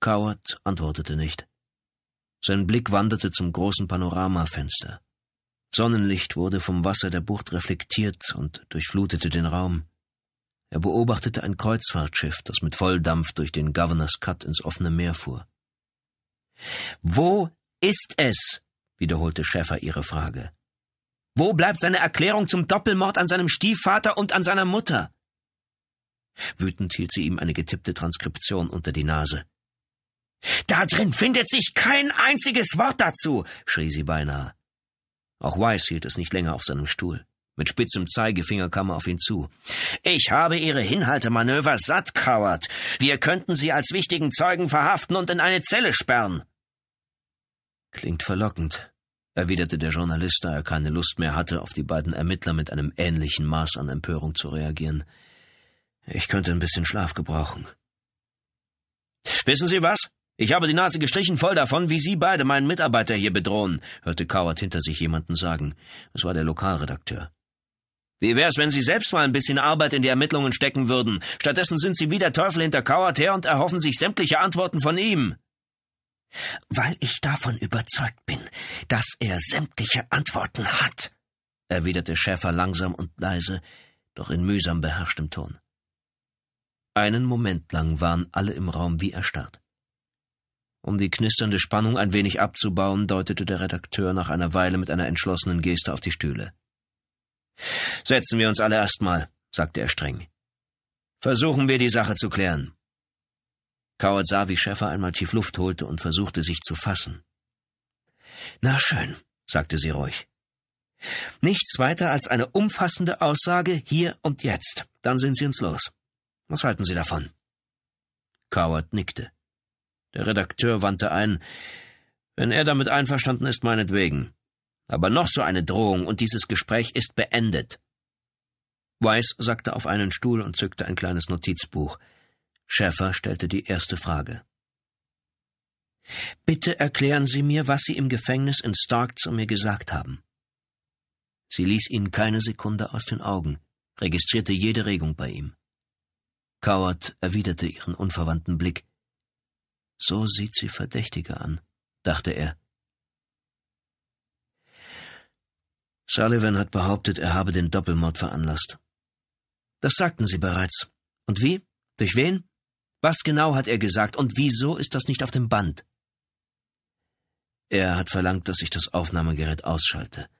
Coward antwortete nicht. Sein Blick wanderte zum großen Panoramafenster. Sonnenlicht wurde vom Wasser der Bucht reflektiert und durchflutete den Raum. Er beobachtete ein Kreuzfahrtschiff, das mit Volldampf durch den Governor's Cut ins offene Meer fuhr. Wo ist es? wiederholte Schäfer ihre Frage. Wo bleibt seine Erklärung zum Doppelmord an seinem Stiefvater und an seiner Mutter? Wütend hielt sie ihm eine getippte Transkription unter die Nase. Da drin findet sich kein einziges Wort dazu, schrie sie beinahe. Auch Weiss hielt es nicht länger auf seinem Stuhl. Mit spitzem Zeigefinger kam er auf ihn zu. Ich habe Ihre Hinhaltemanöver satt, Coward. Wir könnten Sie als wichtigen Zeugen verhaften und in eine Zelle sperren. Klingt verlockend, erwiderte der Journalist, da er keine Lust mehr hatte, auf die beiden Ermittler mit einem ähnlichen Maß an Empörung zu reagieren. Ich könnte ein bisschen Schlaf gebrauchen. Wissen Sie was? Ich habe die Nase gestrichen voll davon, wie Sie beide meinen Mitarbeiter hier bedrohen, hörte Coward hinter sich jemanden sagen. Es war der Lokalredakteur. Wie wär's, wenn Sie selbst mal ein bisschen Arbeit in die Ermittlungen stecken würden? Stattdessen sind Sie wie der Teufel hinter Coward her und erhoffen sich sämtliche Antworten von ihm. Weil ich davon überzeugt bin, dass er sämtliche Antworten hat, erwiderte Schäfer langsam und leise, doch in mühsam beherrschtem Ton. Einen Moment lang waren alle im Raum wie erstarrt. Um die knisternde Spannung ein wenig abzubauen, deutete der Redakteur nach einer Weile mit einer entschlossenen Geste auf die Stühle. Setzen wir uns alle erstmal, sagte er streng. Versuchen wir die Sache zu klären. Coward sah, wie Schäffer einmal tief Luft holte und versuchte, sich zu fassen. Na schön, sagte sie ruhig. Nichts weiter als eine umfassende Aussage hier und jetzt. Dann sind Sie uns los. Was halten Sie davon? Coward nickte. Der Redakteur wandte ein, wenn er damit einverstanden ist, meinetwegen. Aber noch so eine Drohung und dieses Gespräch ist beendet. Weiss sackte auf einen Stuhl und zückte ein kleines Notizbuch. Schäfer stellte die erste Frage. Bitte erklären Sie mir, was Sie im Gefängnis in Stark zu mir gesagt haben. Sie ließ ihn keine Sekunde aus den Augen, registrierte jede Regung bei ihm. Coward erwiderte ihren unverwandten Blick. So sieht sie Verdächtige an, dachte er. Sullivan hat behauptet, er habe den Doppelmord veranlasst. Das sagten Sie bereits. Und wie? Durch wen? Was genau hat er gesagt und wieso ist das nicht auf dem Band? Er hat verlangt, dass ich das Aufnahmegerät ausschalte.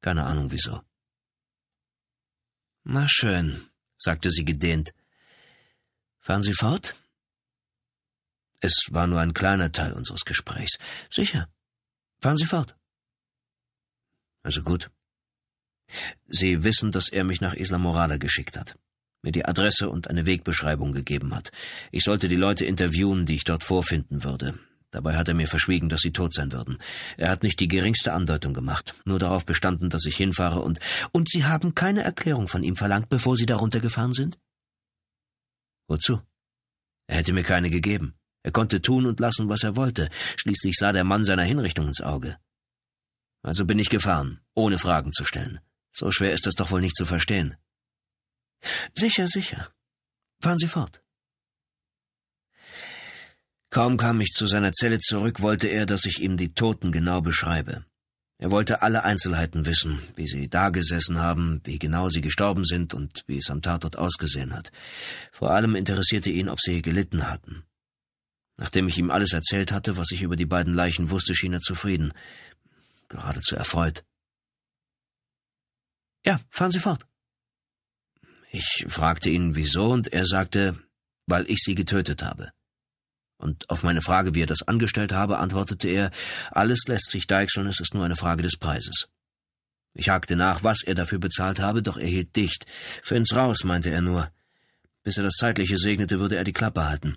Keine Ahnung wieso. Na schön, sagte sie gedehnt. Fahren Sie fort? Es war nur ein kleiner Teil unseres Gesprächs. Sicher. Fahren Sie fort. Also gut. Sie wissen, dass er mich nach Isla Morada geschickt hat, mir die Adresse und eine Wegbeschreibung gegeben hat. Ich sollte die Leute interviewen, die ich dort vorfinden würde. Dabei hat er mir verschwiegen, dass sie tot sein würden. Er hat nicht die geringste Andeutung gemacht, nur darauf bestanden, dass ich hinfahre und. Und Sie haben keine Erklärung von ihm verlangt, bevor Sie darunter gefahren sind? Wozu? Er hätte mir keine gegeben. Er konnte tun und lassen, was er wollte. Schließlich sah der Mann seiner Hinrichtung ins Auge. Also bin ich gefahren, ohne Fragen zu stellen. So schwer ist das doch wohl nicht zu verstehen. Sicher, sicher. Fahren Sie fort. Kaum kam ich zu seiner Zelle zurück, wollte er, dass ich ihm die Toten genau beschreibe. Er wollte alle Einzelheiten wissen, wie sie da gesessen haben, wie genau sie gestorben sind und wie es am Tatort ausgesehen hat. Vor allem interessierte ihn, ob sie gelitten hatten. Nachdem ich ihm alles erzählt hatte, was ich über die beiden Leichen wusste, schien er zufrieden, geradezu erfreut. Ja, fahren Sie fort. Ich fragte ihn, wieso, und er sagte, weil ich sie getötet habe. Und auf meine Frage, wie er das angestellt habe, antwortete er, alles lässt sich deichseln, es ist nur eine Frage des Preises. Ich hakte nach, was er dafür bezahlt habe, doch er hielt dicht. Für ins raus, meinte er nur. Bis er das Zeitliche segnete, würde er die Klappe halten.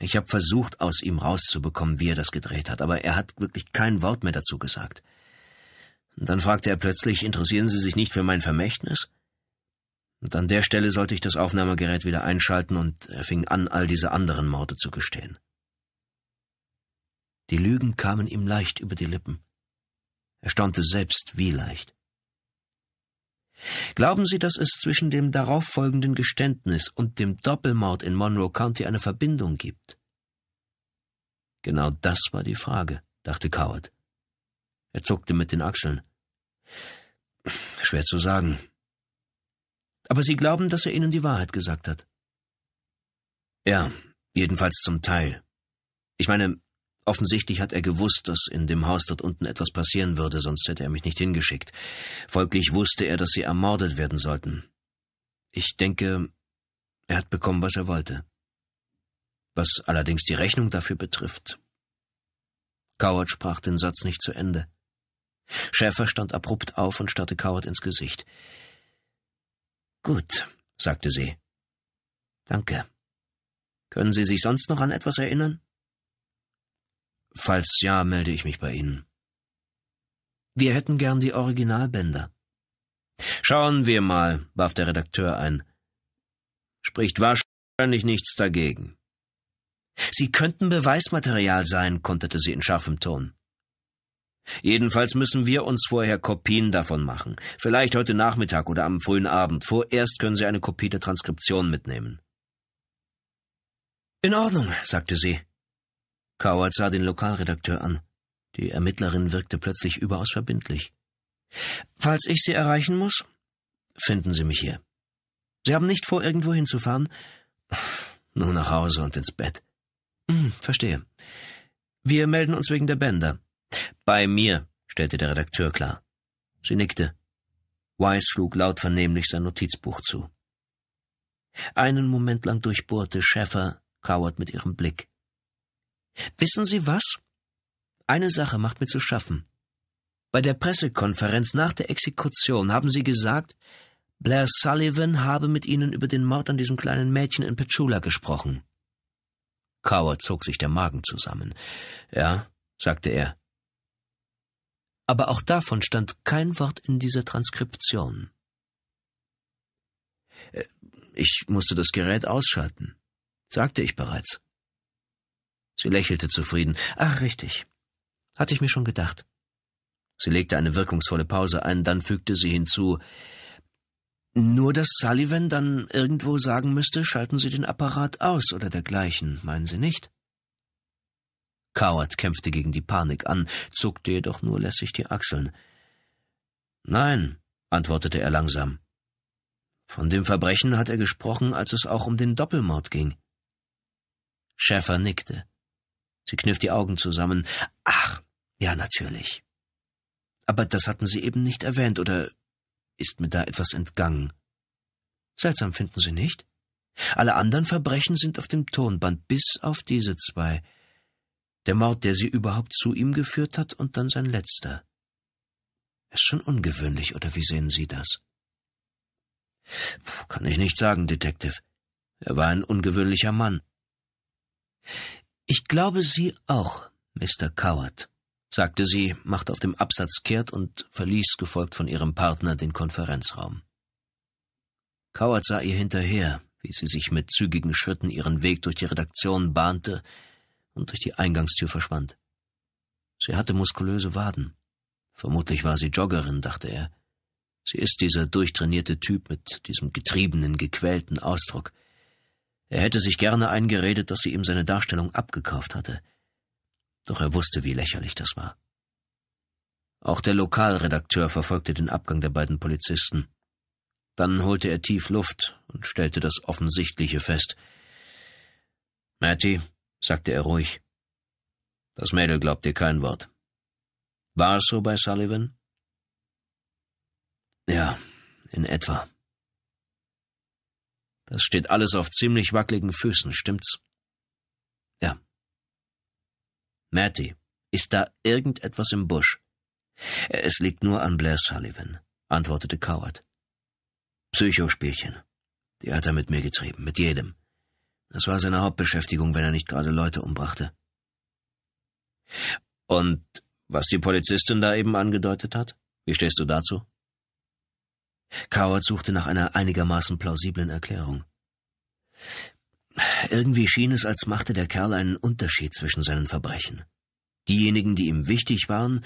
Ich habe versucht, aus ihm rauszubekommen, wie er das gedreht hat, aber er hat wirklich kein Wort mehr dazu gesagt. Und dann fragte er plötzlich, interessieren Sie sich nicht für mein Vermächtnis? Und an der Stelle sollte ich das Aufnahmegerät wieder einschalten und er fing an, all diese anderen Morde zu gestehen. Die Lügen kamen ihm leicht über die Lippen. Er staunte selbst, wie leicht. Glauben Sie, dass es zwischen dem darauffolgenden Geständnis und dem Doppelmord in Monroe County eine Verbindung gibt? Genau das war die Frage, dachte Coward. Er zuckte mit den Achseln. Schwer zu sagen. Aber Sie glauben, dass er Ihnen die Wahrheit gesagt hat? Ja, jedenfalls zum Teil. Ich meine, Offensichtlich hat er gewusst, dass in dem Haus dort unten etwas passieren würde, sonst hätte er mich nicht hingeschickt. Folglich wusste er, dass sie ermordet werden sollten. Ich denke, er hat bekommen, was er wollte. Was allerdings die Rechnung dafür betrifft. Coward sprach den Satz nicht zu Ende. Schäfer stand abrupt auf und starrte Coward ins Gesicht. Gut, sagte sie. Danke. Können Sie sich sonst noch an etwas erinnern? Falls ja, melde ich mich bei Ihnen. Wir hätten gern die Originalbänder. Schauen wir mal, warf der Redakteur ein. Spricht wahrscheinlich nichts dagegen. Sie könnten Beweismaterial sein, konterte sie in scharfem Ton. Jedenfalls müssen wir uns vorher Kopien davon machen. Vielleicht heute Nachmittag oder am frühen Abend. Vorerst können Sie eine Kopie der Transkription mitnehmen. In Ordnung, sagte sie. Coward sah den Lokalredakteur an. Die Ermittlerin wirkte plötzlich überaus verbindlich. Falls ich Sie erreichen muss, finden Sie mich hier. Sie haben nicht vor, irgendwo hinzufahren? Nur nach Hause und ins Bett. Hm, verstehe. Wir melden uns wegen der Bänder. Bei mir, stellte der Redakteur klar. Sie nickte. Weiss schlug laut vernehmlich sein Notizbuch zu. Einen Moment lang durchbohrte Schäffer Coward mit ihrem Blick. Wissen Sie was? Eine Sache macht mir zu schaffen. Bei der Pressekonferenz nach der Exekution haben Sie gesagt, Blair Sullivan habe mit Ihnen über den Mord an diesem kleinen Mädchen in Petula gesprochen. Kauer zog sich der Magen zusammen. Ja, sagte er. Aber auch davon stand kein Wort in dieser Transkription. Äh, ich musste das Gerät ausschalten, sagte ich bereits. Sie lächelte zufrieden. Ach, richtig. Hatte ich mir schon gedacht. Sie legte eine wirkungsvolle Pause ein, dann fügte sie hinzu Nur dass Sullivan dann irgendwo sagen müsste, schalten Sie den Apparat aus oder dergleichen, meinen Sie nicht? Coward kämpfte gegen die Panik an, zuckte jedoch nur lässig die Achseln. Nein, antwortete er langsam. Von dem Verbrechen hat er gesprochen, als es auch um den Doppelmord ging. Schäfer nickte. Sie kniff die Augen zusammen. Ach, ja, natürlich. Aber das hatten Sie eben nicht erwähnt, oder ist mir da etwas entgangen? Seltsam finden Sie nicht? Alle anderen Verbrechen sind auf dem Tonband, bis auf diese zwei. Der Mord, der sie überhaupt zu ihm geführt hat, und dann sein letzter. Ist schon ungewöhnlich, oder wie sehen Sie das? Puh, kann ich nicht sagen, Detective. Er war ein ungewöhnlicher Mann. Ich glaube Sie auch, Mr. Coward, sagte sie, machte auf dem Absatz kehrt und verließ, gefolgt von ihrem Partner, den Konferenzraum. Coward sah ihr hinterher, wie sie sich mit zügigen Schritten ihren Weg durch die Redaktion bahnte und durch die Eingangstür verschwand. Sie hatte muskulöse Waden. Vermutlich war sie Joggerin, dachte er. Sie ist dieser durchtrainierte Typ mit diesem getriebenen, gequälten Ausdruck. Er hätte sich gerne eingeredet, dass sie ihm seine Darstellung abgekauft hatte. Doch er wusste, wie lächerlich das war. Auch der Lokalredakteur verfolgte den Abgang der beiden Polizisten. Dann holte er tief Luft und stellte das Offensichtliche fest. Matty, sagte er ruhig, das Mädel glaubt dir kein Wort. War es so bei Sullivan? Ja, in etwa. Das steht alles auf ziemlich wackeligen Füßen, stimmt's? Ja. Matty, ist da irgendetwas im Busch? Äh, es liegt nur an Blair Sullivan, antwortete Coward. Psychospielchen. Die hat er mit mir getrieben, mit jedem. Das war seine Hauptbeschäftigung, wenn er nicht gerade Leute umbrachte. Und was die Polizistin da eben angedeutet hat? Wie stehst du dazu? Coward suchte nach einer einigermaßen plausiblen Erklärung. Irgendwie schien es, als machte der Kerl einen Unterschied zwischen seinen Verbrechen. Diejenigen, die ihm wichtig waren,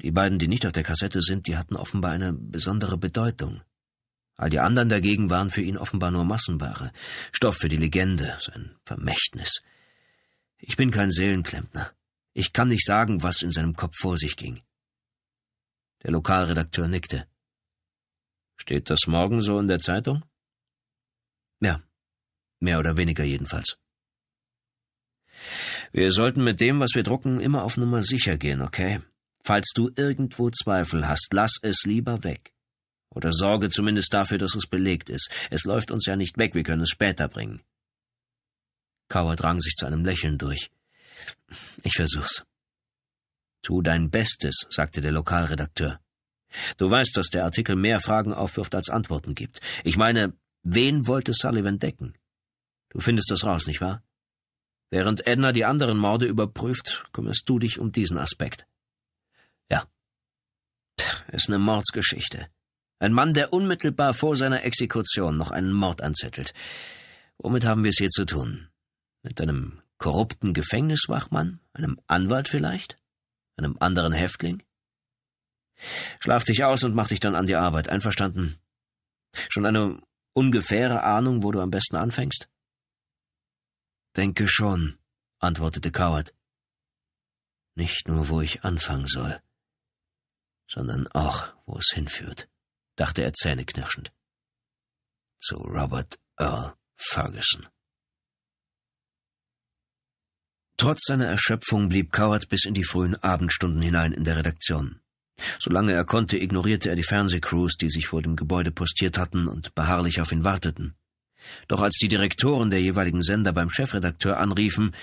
die beiden, die nicht auf der Kassette sind, die hatten offenbar eine besondere Bedeutung. All die anderen dagegen waren für ihn offenbar nur Massenware, Stoff für die Legende, sein Vermächtnis. Ich bin kein Seelenklempner. Ich kann nicht sagen, was in seinem Kopf vor sich ging. Der Lokalredakteur nickte. Steht das morgen so in der Zeitung? Ja, mehr oder weniger jedenfalls. Wir sollten mit dem, was wir drucken, immer auf Nummer sicher gehen, okay? Falls du irgendwo Zweifel hast, lass es lieber weg. Oder sorge zumindest dafür, dass es belegt ist. Es läuft uns ja nicht weg, wir können es später bringen. Kauer drang sich zu einem Lächeln durch. Ich versuch's. Tu dein Bestes, sagte der Lokalredakteur. Du weißt, dass der Artikel mehr Fragen aufwirft als Antworten gibt. Ich meine, wen wollte Sullivan decken? Du findest das raus, nicht wahr? Während Edna die anderen Morde überprüft, kümmerst du dich um diesen Aspekt. Ja. Ist eine Mordsgeschichte. Ein Mann, der unmittelbar vor seiner Exekution noch einen Mord anzettelt. Womit haben wir es hier zu tun? Mit einem korrupten Gefängniswachmann? Einem Anwalt vielleicht? Einem anderen Häftling? Schlaf dich aus und mach dich dann an die Arbeit, einverstanden? Schon eine ungefähre Ahnung, wo du am besten anfängst? Denke schon, antwortete Coward. Nicht nur, wo ich anfangen soll, sondern auch, wo es hinführt, dachte er zähneknirschend. Zu Robert Earl Ferguson. Trotz seiner Erschöpfung blieb Coward bis in die frühen Abendstunden hinein in der Redaktion. Solange er konnte, ignorierte er die Fernsehcrews, die sich vor dem Gebäude postiert hatten und beharrlich auf ihn warteten. Doch als die Direktoren der jeweiligen Sender beim Chefredakteur anriefen,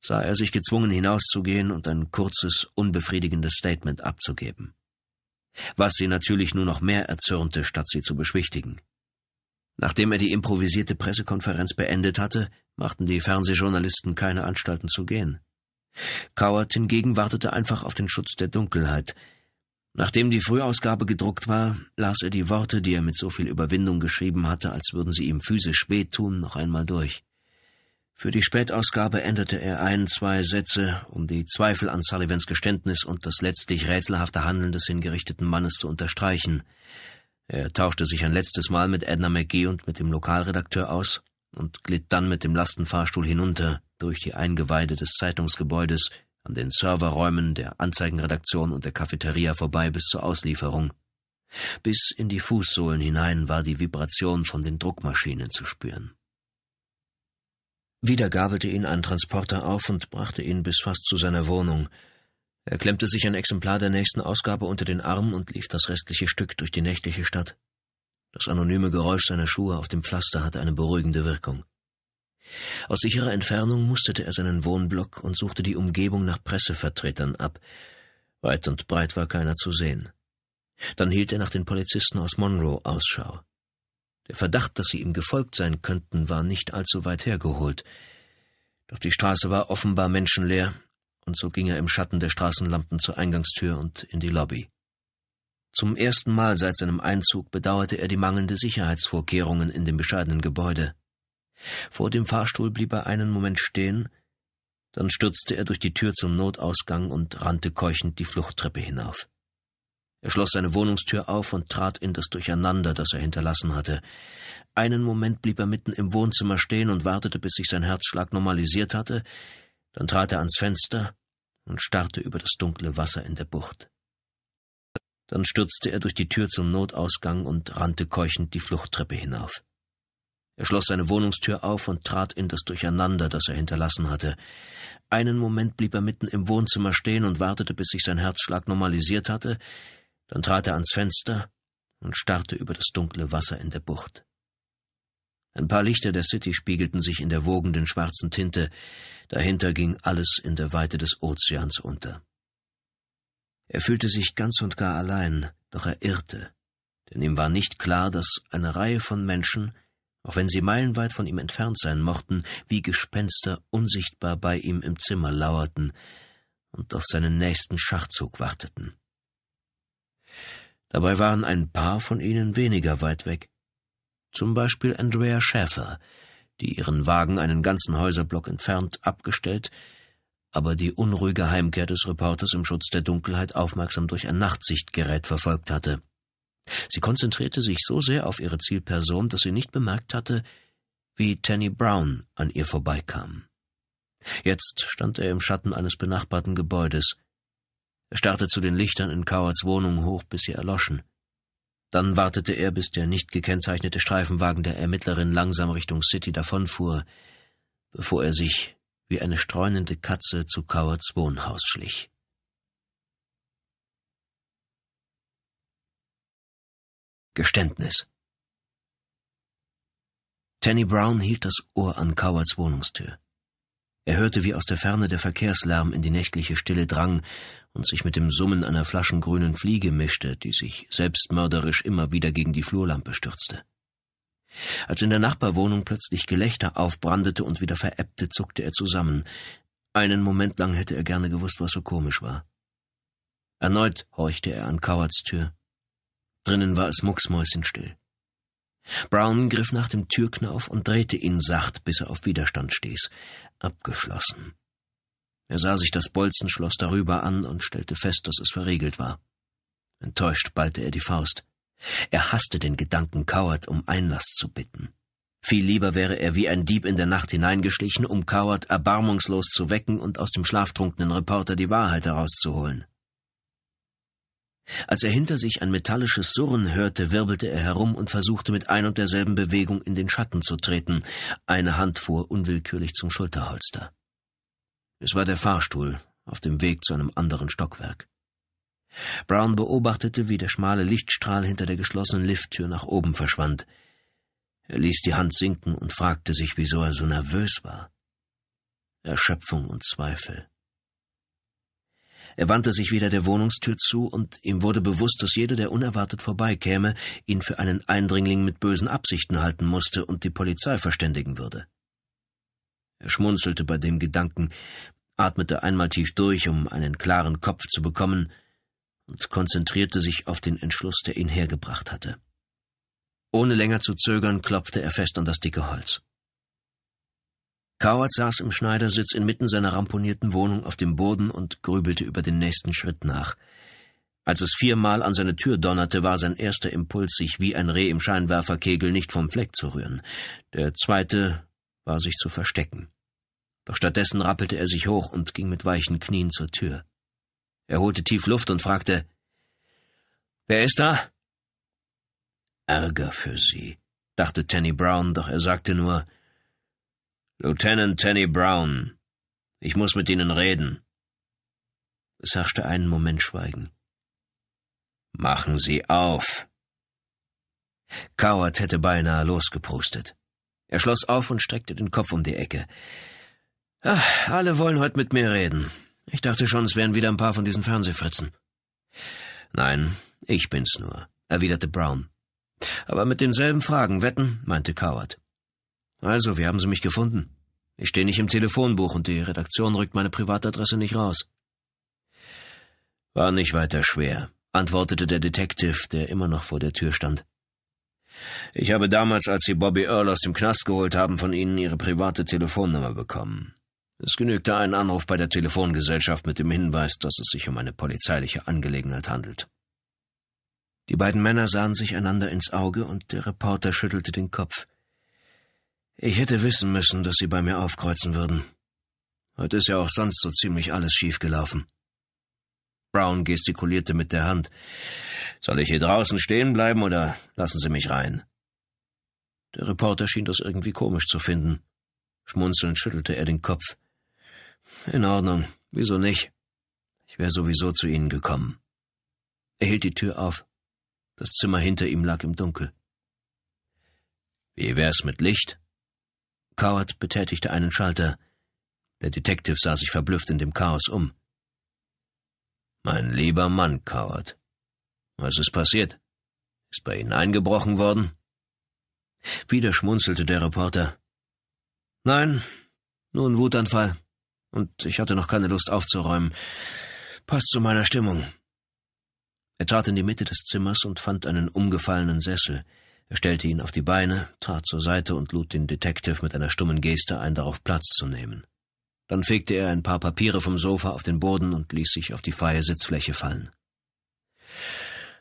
sah er sich gezwungen hinauszugehen und ein kurzes, unbefriedigendes Statement abzugeben. Was sie natürlich nur noch mehr erzürnte, statt sie zu beschwichtigen. Nachdem er die improvisierte Pressekonferenz beendet hatte, machten die Fernsehjournalisten keine Anstalten zu gehen. Coward hingegen wartete einfach auf den Schutz der Dunkelheit, Nachdem die Frühausgabe gedruckt war, las er die Worte, die er mit so viel Überwindung geschrieben hatte, als würden sie ihm physisch wehtun, noch einmal durch. Für die Spätausgabe änderte er ein, zwei Sätze, um die Zweifel an Sullivans Geständnis und das letztlich rätselhafte Handeln des hingerichteten Mannes zu unterstreichen. Er tauschte sich ein letztes Mal mit Edna McGee und mit dem Lokalredakteur aus und glitt dann mit dem Lastenfahrstuhl hinunter durch die Eingeweide des Zeitungsgebäudes an den Serverräumen der Anzeigenredaktion und der Cafeteria vorbei bis zur Auslieferung. Bis in die Fußsohlen hinein war die Vibration von den Druckmaschinen zu spüren. Wieder gabelte ihn ein Transporter auf und brachte ihn bis fast zu seiner Wohnung. Er klemmte sich ein Exemplar der nächsten Ausgabe unter den Arm und lief das restliche Stück durch die nächtliche Stadt. Das anonyme Geräusch seiner Schuhe auf dem Pflaster hatte eine beruhigende Wirkung. Aus sicherer Entfernung musterte er seinen Wohnblock und suchte die Umgebung nach Pressevertretern ab. Weit und breit war keiner zu sehen. Dann hielt er nach den Polizisten aus Monroe Ausschau. Der Verdacht, dass sie ihm gefolgt sein könnten, war nicht allzu weit hergeholt. Doch die Straße war offenbar menschenleer, und so ging er im Schatten der Straßenlampen zur Eingangstür und in die Lobby. Zum ersten Mal seit seinem Einzug bedauerte er die mangelnde Sicherheitsvorkehrungen in dem bescheidenen Gebäude. Vor dem Fahrstuhl blieb er einen Moment stehen, dann stürzte er durch die Tür zum Notausgang und rannte keuchend die Fluchttreppe hinauf. Er schloss seine Wohnungstür auf und trat in das Durcheinander, das er hinterlassen hatte. Einen Moment blieb er mitten im Wohnzimmer stehen und wartete, bis sich sein Herzschlag normalisiert hatte, dann trat er ans Fenster und starrte über das dunkle Wasser in der Bucht. Dann stürzte er durch die Tür zum Notausgang und rannte keuchend die Fluchttreppe hinauf. Er schloss seine Wohnungstür auf und trat in das Durcheinander, das er hinterlassen hatte. Einen Moment blieb er mitten im Wohnzimmer stehen und wartete, bis sich sein Herzschlag normalisiert hatte, dann trat er ans Fenster und starrte über das dunkle Wasser in der Bucht. Ein paar Lichter der City spiegelten sich in der wogenden schwarzen Tinte, dahinter ging alles in der Weite des Ozeans unter. Er fühlte sich ganz und gar allein, doch er irrte, denn ihm war nicht klar, dass eine Reihe von Menschen auch wenn sie meilenweit von ihm entfernt sein mochten, wie Gespenster unsichtbar bei ihm im Zimmer lauerten und auf seinen nächsten Schachzug warteten. Dabei waren ein paar von ihnen weniger weit weg, zum Beispiel Andrea Schäfer, die ihren Wagen einen ganzen Häuserblock entfernt abgestellt, aber die unruhige Heimkehr des Reporters im Schutz der Dunkelheit aufmerksam durch ein Nachtsichtgerät verfolgt hatte. Sie konzentrierte sich so sehr auf ihre Zielperson, dass sie nicht bemerkt hatte, wie Tanny Brown an ihr vorbeikam. Jetzt stand er im Schatten eines benachbarten Gebäudes. Er starrte zu den Lichtern in Cowards Wohnung hoch, bis sie erloschen. Dann wartete er, bis der nicht gekennzeichnete Streifenwagen der Ermittlerin langsam Richtung City davonfuhr, bevor er sich wie eine streunende Katze zu Cowards Wohnhaus schlich. Geständnis. Tanny Brown hielt das Ohr an Cowards Wohnungstür. Er hörte, wie aus der Ferne der Verkehrslärm in die nächtliche Stille drang und sich mit dem Summen einer flaschengrünen Fliege mischte, die sich selbstmörderisch immer wieder gegen die Flurlampe stürzte. Als in der Nachbarwohnung plötzlich Gelächter aufbrandete und wieder verebbte, zuckte er zusammen. Einen Moment lang hätte er gerne gewusst, was so komisch war. Erneut horchte er an Cowards Tür. Drinnen war es mucksmäuschenstill. Brown griff nach dem Türknauf und drehte ihn sacht, bis er auf Widerstand stieß. Abgeschlossen. Er sah sich das Bolzenschloss darüber an und stellte fest, dass es verriegelt war. Enttäuscht ballte er die Faust. Er hasste den Gedanken, Coward um Einlass zu bitten. Viel lieber wäre er wie ein Dieb in der Nacht hineingeschlichen, um Coward erbarmungslos zu wecken und aus dem schlaftrunkenen Reporter die Wahrheit herauszuholen. Als er hinter sich ein metallisches Surren hörte, wirbelte er herum und versuchte mit ein und derselben Bewegung in den Schatten zu treten. Eine Hand fuhr unwillkürlich zum Schulterholster. Es war der Fahrstuhl auf dem Weg zu einem anderen Stockwerk. Brown beobachtete, wie der schmale Lichtstrahl hinter der geschlossenen Lifttür nach oben verschwand. Er ließ die Hand sinken und fragte sich, wieso er so nervös war. Erschöpfung und Zweifel. Er wandte sich wieder der Wohnungstür zu, und ihm wurde bewusst, dass jeder, der unerwartet vorbeikäme, ihn für einen Eindringling mit bösen Absichten halten musste und die Polizei verständigen würde. Er schmunzelte bei dem Gedanken, atmete einmal tief durch, um einen klaren Kopf zu bekommen, und konzentrierte sich auf den Entschluss, der ihn hergebracht hatte. Ohne länger zu zögern, klopfte er fest an das dicke Holz. Coward saß im Schneidersitz inmitten seiner ramponierten Wohnung auf dem Boden und grübelte über den nächsten Schritt nach. Als es viermal an seine Tür donnerte, war sein erster Impuls, sich wie ein Reh im Scheinwerferkegel nicht vom Fleck zu rühren. Der zweite war, sich zu verstecken. Doch stattdessen rappelte er sich hoch und ging mit weichen Knien zur Tür. Er holte tief Luft und fragte, Wer ist da? Ärger für Sie, dachte Tenny Brown, doch er sagte nur, Lieutenant Tenny Brown. Ich muss mit Ihnen reden. Es herrschte einen Moment Schweigen. Machen Sie auf! Coward hätte beinahe losgeprustet. Er schloss auf und streckte den Kopf um die Ecke. Ach, alle wollen heute mit mir reden. Ich dachte schon, es wären wieder ein paar von diesen Fernsehfritzen. Nein, ich bin's nur, erwiderte Brown. Aber mit denselben Fragen wetten, meinte Coward. Also, wie haben Sie mich gefunden? Ich stehe nicht im Telefonbuch und die Redaktion rückt meine Privatadresse nicht raus. War nicht weiter schwer, antwortete der Detective, der immer noch vor der Tür stand. Ich habe damals, als Sie Bobby Earl aus dem Knast geholt haben, von Ihnen Ihre private Telefonnummer bekommen. Es genügte ein Anruf bei der Telefongesellschaft mit dem Hinweis, dass es sich um eine polizeiliche Angelegenheit handelt. Die beiden Männer sahen sich einander ins Auge und der Reporter schüttelte den Kopf. Ich hätte wissen müssen, dass Sie bei mir aufkreuzen würden. Heute ist ja auch sonst so ziemlich alles schiefgelaufen. Brown gestikulierte mit der Hand. Soll ich hier draußen stehen bleiben oder lassen Sie mich rein? Der Reporter schien das irgendwie komisch zu finden. Schmunzelnd schüttelte er den Kopf. In Ordnung, wieso nicht? Ich wäre sowieso zu Ihnen gekommen. Er hielt die Tür auf. Das Zimmer hinter ihm lag im Dunkel. Wie wär's mit Licht? Coward betätigte einen Schalter. Der Detective sah sich verblüfft in dem Chaos um. Mein lieber Mann, Coward. Was ist passiert? Ist bei Ihnen eingebrochen worden? Wieder schmunzelte der Reporter. Nein, nur ein Wutanfall. Und ich hatte noch keine Lust aufzuräumen. Passt zu meiner Stimmung. Er trat in die Mitte des Zimmers und fand einen umgefallenen Sessel. Er stellte ihn auf die Beine, trat zur Seite und lud den Detective mit einer stummen Geste ein, darauf Platz zu nehmen. Dann fegte er ein paar Papiere vom Sofa auf den Boden und ließ sich auf die freie Sitzfläche fallen.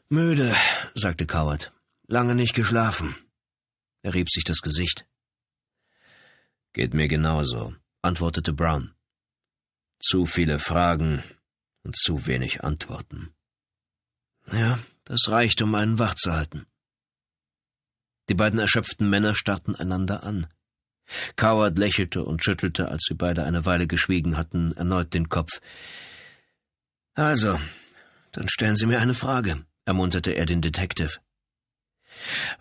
Müde, sagte Coward. Lange nicht geschlafen. Er rieb sich das Gesicht. Geht mir genauso, antwortete Brown. Zu viele Fragen und zu wenig Antworten. Ja, das reicht, um einen wach zu halten. Die beiden erschöpften Männer starrten einander an. Coward lächelte und schüttelte, als sie beide eine Weile geschwiegen hatten, erneut den Kopf. Also, dann stellen Sie mir eine Frage, ermunterte er den Detective.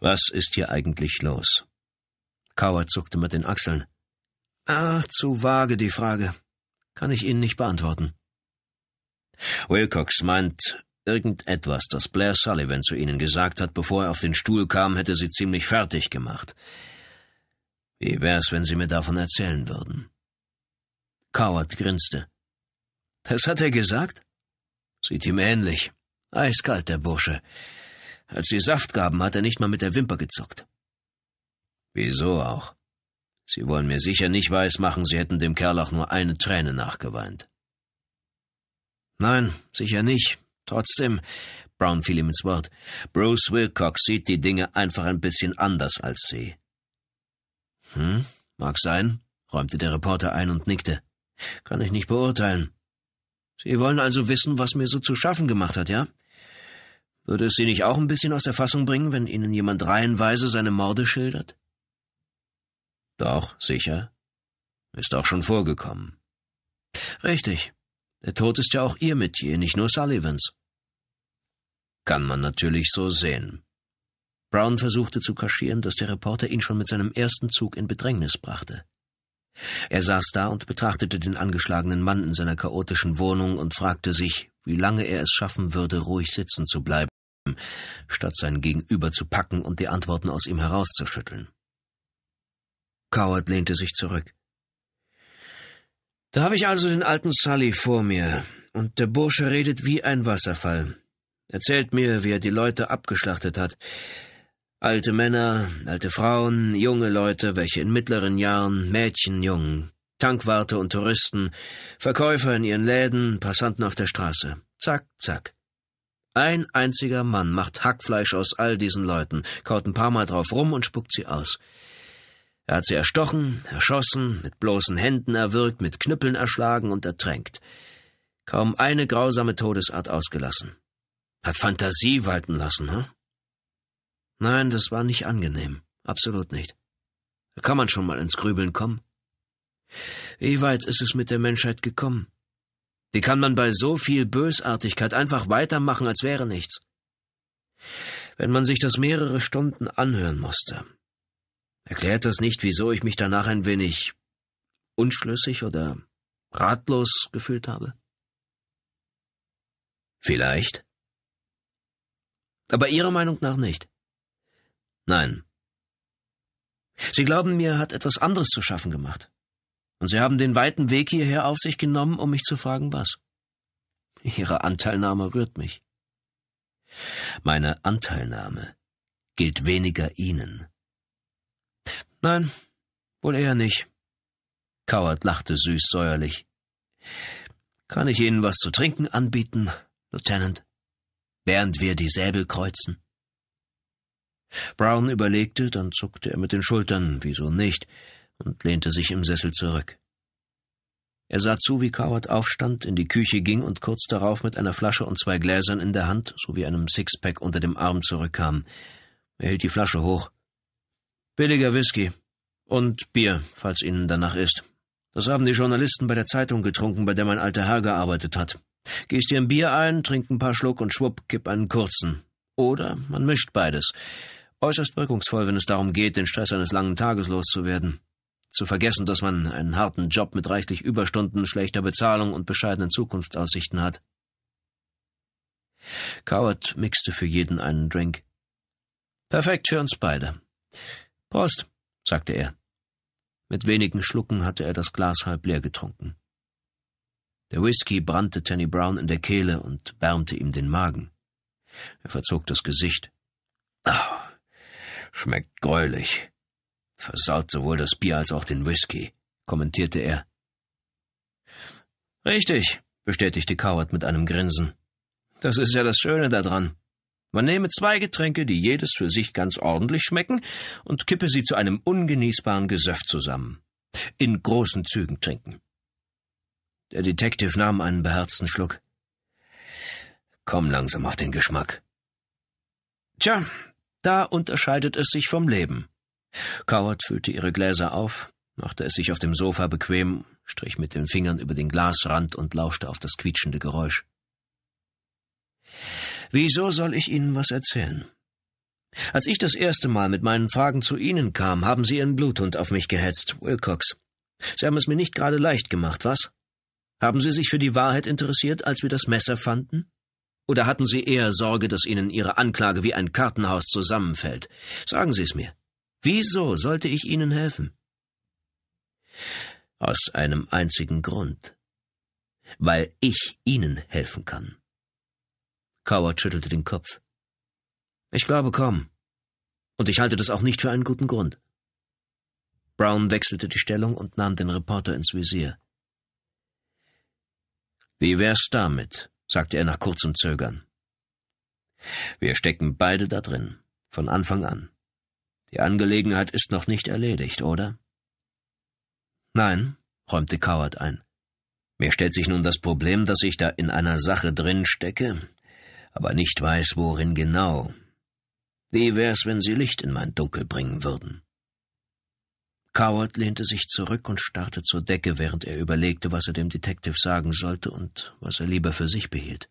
Was ist hier eigentlich los? Coward zuckte mit den Achseln. Ah, zu vage die Frage. Kann ich Ihnen nicht beantworten. Wilcox meint, Irgendetwas, das Blair Sullivan zu ihnen gesagt hat, bevor er auf den Stuhl kam, hätte sie ziemlich fertig gemacht. Wie wär's, wenn sie mir davon erzählen würden? Coward grinste. Das hat er gesagt? Sieht ihm ähnlich. Eiskalt, der Bursche. Als sie Saft gaben, hat er nicht mal mit der Wimper gezuckt. Wieso auch? Sie wollen mir sicher nicht weismachen, Sie hätten dem Kerl auch nur eine Träne nachgeweint. Nein, sicher nicht, Trotzdem, Brown fiel ihm ins Wort, Bruce Wilcox sieht die Dinge einfach ein bisschen anders als Sie. Hm, mag sein, räumte der Reporter ein und nickte. Kann ich nicht beurteilen. Sie wollen also wissen, was mir so zu schaffen gemacht hat, ja? Würde es Sie nicht auch ein bisschen aus der Fassung bringen, wenn Ihnen jemand reihenweise seine Morde schildert? Doch, sicher. Ist auch schon vorgekommen. Richtig. Der Tod ist ja auch ihr Metier, nicht nur Sullivans. Kann man natürlich so sehen. Brown versuchte zu kaschieren, dass der Reporter ihn schon mit seinem ersten Zug in Bedrängnis brachte. Er saß da und betrachtete den angeschlagenen Mann in seiner chaotischen Wohnung und fragte sich, wie lange er es schaffen würde, ruhig sitzen zu bleiben, statt sein Gegenüber zu packen und die Antworten aus ihm herauszuschütteln. Coward lehnte sich zurück. Da habe ich also den alten Sully vor mir, und der Bursche redet wie ein Wasserfall. Erzählt mir, wie er die Leute abgeschlachtet hat. Alte Männer, alte Frauen, junge Leute, welche in mittleren Jahren, Mädchen, Jungen, Tankwarte und Touristen, Verkäufer in ihren Läden, Passanten auf der Straße. Zack, zack. Ein einziger Mann macht Hackfleisch aus all diesen Leuten, kaut ein paar Mal drauf rum und spuckt sie aus. Er hat sie erstochen, erschossen, mit bloßen Händen erwürgt, mit Knüppeln erschlagen und ertränkt. Kaum eine grausame Todesart ausgelassen. Hat Fantasie walten lassen, hm? Nein, das war nicht angenehm. Absolut nicht. Da kann man schon mal ins Grübeln kommen. Wie weit ist es mit der Menschheit gekommen? Wie kann man bei so viel Bösartigkeit einfach weitermachen, als wäre nichts? Wenn man sich das mehrere Stunden anhören musste, Erklärt das nicht, wieso ich mich danach ein wenig unschlüssig oder ratlos gefühlt habe? Vielleicht. Aber Ihrer Meinung nach nicht. Nein. Sie glauben, mir hat etwas anderes zu schaffen gemacht. Und Sie haben den weiten Weg hierher auf sich genommen, um mich zu fragen, was. Ihre Anteilnahme rührt mich. Meine Anteilnahme gilt weniger Ihnen Nein, wohl eher nicht. Coward lachte süß säuerlich. Kann ich Ihnen was zu trinken anbieten, Lieutenant, während wir die Säbel kreuzen? Brown überlegte, dann zuckte er mit den Schultern, wieso nicht, und lehnte sich im Sessel zurück. Er sah zu, wie Coward aufstand, in die Küche ging und kurz darauf mit einer Flasche und zwei Gläsern in der Hand sowie einem Sixpack unter dem Arm zurückkam. Er hielt die Flasche hoch. Billiger Whisky und Bier, falls Ihnen danach ist. Das haben die Journalisten bei der Zeitung getrunken, bei der mein alter Herr gearbeitet hat. Gieß dir ein Bier ein, trink ein paar Schluck und schwupp, kipp einen kurzen. Oder man mischt beides. Äußerst wirkungsvoll, wenn es darum geht, den Stress eines langen Tages loszuwerden. Zu vergessen, dass man einen harten Job mit reichlich Überstunden, schlechter Bezahlung und bescheidenen Zukunftsaussichten hat. Coward mixte für jeden einen Drink. Perfekt für uns beide. Prost, sagte er. Mit wenigen Schlucken hatte er das Glas halb leer getrunken. Der Whisky brannte Tenny Brown in der Kehle und wärmte ihm den Magen. Er verzog das Gesicht. Ah, schmeckt gräulich. Versaut sowohl das Bier als auch den Whisky, kommentierte er. Richtig, bestätigte Coward mit einem Grinsen. Das ist ja das Schöne daran. Man nehme zwei Getränke, die jedes für sich ganz ordentlich schmecken, und kippe sie zu einem ungenießbaren Gesöff zusammen. In großen Zügen trinken. Der Detective nahm einen beherzten Schluck. Komm langsam auf den Geschmack. Tja, da unterscheidet es sich vom Leben. Coward füllte ihre Gläser auf, machte es sich auf dem Sofa bequem, strich mit den Fingern über den Glasrand und lauschte auf das quietschende Geräusch. Wieso soll ich Ihnen was erzählen? Als ich das erste Mal mit meinen Fragen zu Ihnen kam, haben Sie Ihren Bluthund auf mich gehetzt, Wilcox. Sie haben es mir nicht gerade leicht gemacht, was? Haben Sie sich für die Wahrheit interessiert, als wir das Messer fanden? Oder hatten Sie eher Sorge, dass Ihnen Ihre Anklage wie ein Kartenhaus zusammenfällt? Sagen Sie es mir. Wieso sollte ich Ihnen helfen? Aus einem einzigen Grund. Weil ich Ihnen helfen kann. Coward schüttelte den Kopf. Ich glaube kaum. Und ich halte das auch nicht für einen guten Grund. Brown wechselte die Stellung und nahm den Reporter ins Visier. Wie wär's damit? sagte er nach kurzem Zögern. Wir stecken beide da drin, von Anfang an. Die Angelegenheit ist noch nicht erledigt, oder? Nein, räumte Coward ein. Mir stellt sich nun das Problem, dass ich da in einer Sache drin stecke, aber nicht weiß, worin genau. Wie wär's, wenn sie Licht in mein Dunkel bringen würden? Coward lehnte sich zurück und starrte zur Decke, während er überlegte, was er dem Detective sagen sollte und was er lieber für sich behielt.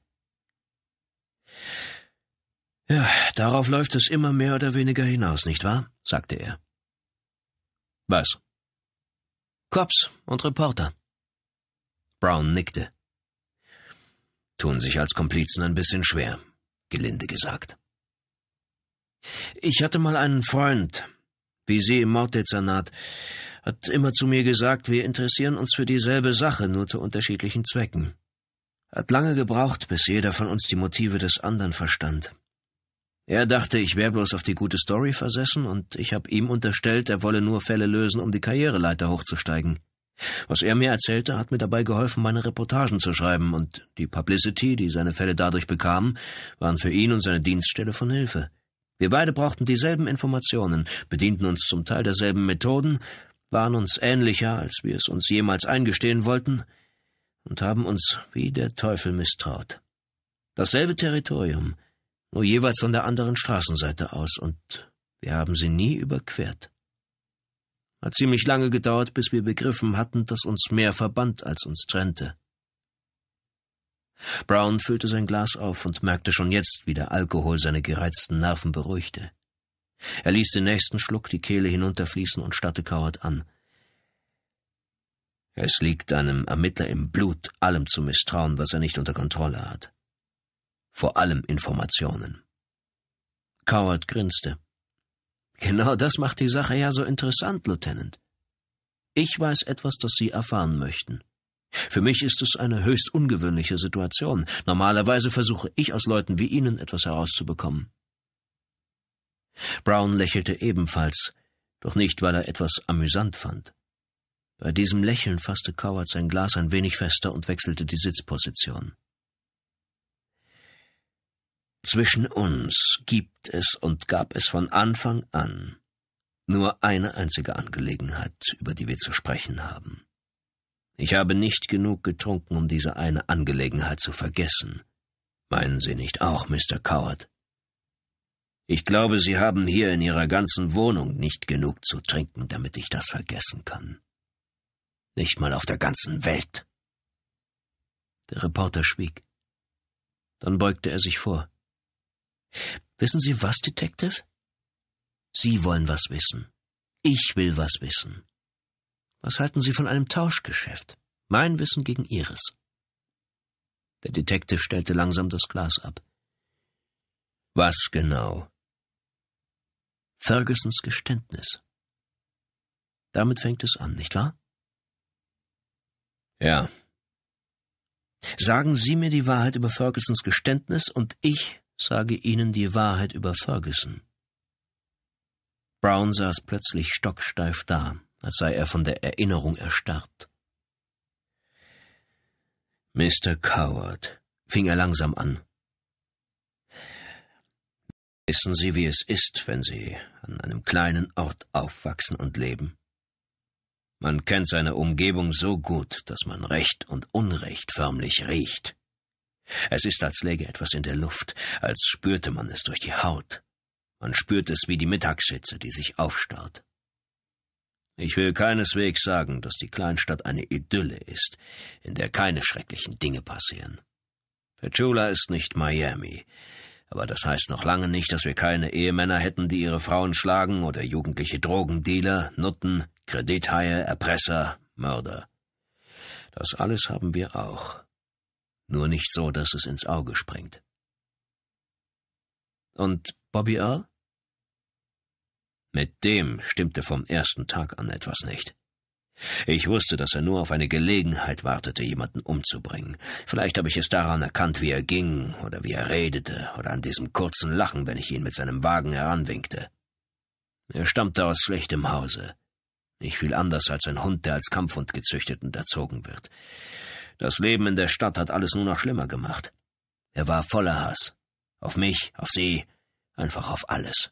Ja, darauf läuft es immer mehr oder weniger hinaus, nicht wahr? sagte er. Was? Cops und Reporter. Brown nickte tun sich als Komplizen ein bisschen schwer, gelinde gesagt. Ich hatte mal einen Freund, wie Sie im Morddezernat, hat immer zu mir gesagt, wir interessieren uns für dieselbe Sache, nur zu unterschiedlichen Zwecken. Hat lange gebraucht, bis jeder von uns die Motive des anderen verstand. Er dachte, ich wäre bloß auf die gute Story versessen, und ich habe ihm unterstellt, er wolle nur Fälle lösen, um die Karriereleiter hochzusteigen. Was er mir erzählte, hat mir dabei geholfen, meine Reportagen zu schreiben, und die Publicity, die seine Fälle dadurch bekamen, waren für ihn und seine Dienststelle von Hilfe. Wir beide brauchten dieselben Informationen, bedienten uns zum Teil derselben Methoden, waren uns ähnlicher, als wir es uns jemals eingestehen wollten, und haben uns wie der Teufel misstraut. Dasselbe Territorium, nur jeweils von der anderen Straßenseite aus, und wir haben sie nie überquert. Hat ziemlich lange gedauert, bis wir begriffen hatten, dass uns mehr verband als uns trennte. Brown füllte sein Glas auf und merkte schon jetzt, wie der Alkohol seine gereizten Nerven beruhigte. Er ließ den nächsten Schluck die Kehle hinunterfließen und starrte Coward an. Es liegt einem Ermittler im Blut, allem zu misstrauen, was er nicht unter Kontrolle hat. Vor allem Informationen. Coward grinste. Genau das macht die Sache ja so interessant, Lieutenant. Ich weiß etwas, das Sie erfahren möchten. Für mich ist es eine höchst ungewöhnliche Situation. Normalerweise versuche ich aus Leuten wie Ihnen etwas herauszubekommen. Brown lächelte ebenfalls, doch nicht, weil er etwas amüsant fand. Bei diesem Lächeln fasste Coward sein Glas ein wenig fester und wechselte die Sitzposition. Zwischen uns gibt es und gab es von Anfang an nur eine einzige Angelegenheit, über die wir zu sprechen haben. Ich habe nicht genug getrunken, um diese eine Angelegenheit zu vergessen. Meinen Sie nicht auch, Mr. Coward? Ich glaube, Sie haben hier in Ihrer ganzen Wohnung nicht genug zu trinken, damit ich das vergessen kann. Nicht mal auf der ganzen Welt. Der Reporter schwieg. Dann beugte er sich vor. Wissen Sie was, Detective? Sie wollen was wissen. Ich will was wissen. Was halten Sie von einem Tauschgeschäft? Mein Wissen gegen Ihres. Der Detective stellte langsam das Glas ab. Was genau? Fergusons Geständnis. Damit fängt es an, nicht wahr? Ja. Sagen Sie mir die Wahrheit über Fergusons Geständnis und ich sage Ihnen die Wahrheit über Ferguson. Brown saß plötzlich stocksteif da, als sei er von der Erinnerung erstarrt. Mr. Coward, fing er langsam an. Wissen Sie, wie es ist, wenn Sie an einem kleinen Ort aufwachsen und leben? Man kennt seine Umgebung so gut, dass man Recht und Unrecht förmlich riecht. Es ist, als läge etwas in der Luft, als spürte man es durch die Haut. Man spürt es wie die Mittagshitze, die sich aufstaut. Ich will keineswegs sagen, dass die Kleinstadt eine Idylle ist, in der keine schrecklichen Dinge passieren. Petula ist nicht Miami, aber das heißt noch lange nicht, dass wir keine Ehemänner hätten, die ihre Frauen schlagen oder jugendliche Drogendealer, Nutten, Kredithaie, Erpresser, Mörder. Das alles haben wir auch nur nicht so, dass es ins Auge springt. Und Bobby Earl? Mit dem stimmte vom ersten Tag an etwas nicht. Ich wusste, dass er nur auf eine Gelegenheit wartete, jemanden umzubringen. Vielleicht habe ich es daran erkannt, wie er ging oder wie er redete oder an diesem kurzen Lachen, wenn ich ihn mit seinem Wagen heranwinkte. Er stammte aus schlechtem Hause. Nicht viel anders als ein Hund, der als Kampfhund gezüchtet und erzogen wird. Das Leben in der Stadt hat alles nur noch schlimmer gemacht. Er war voller Hass. Auf mich, auf sie, einfach auf alles.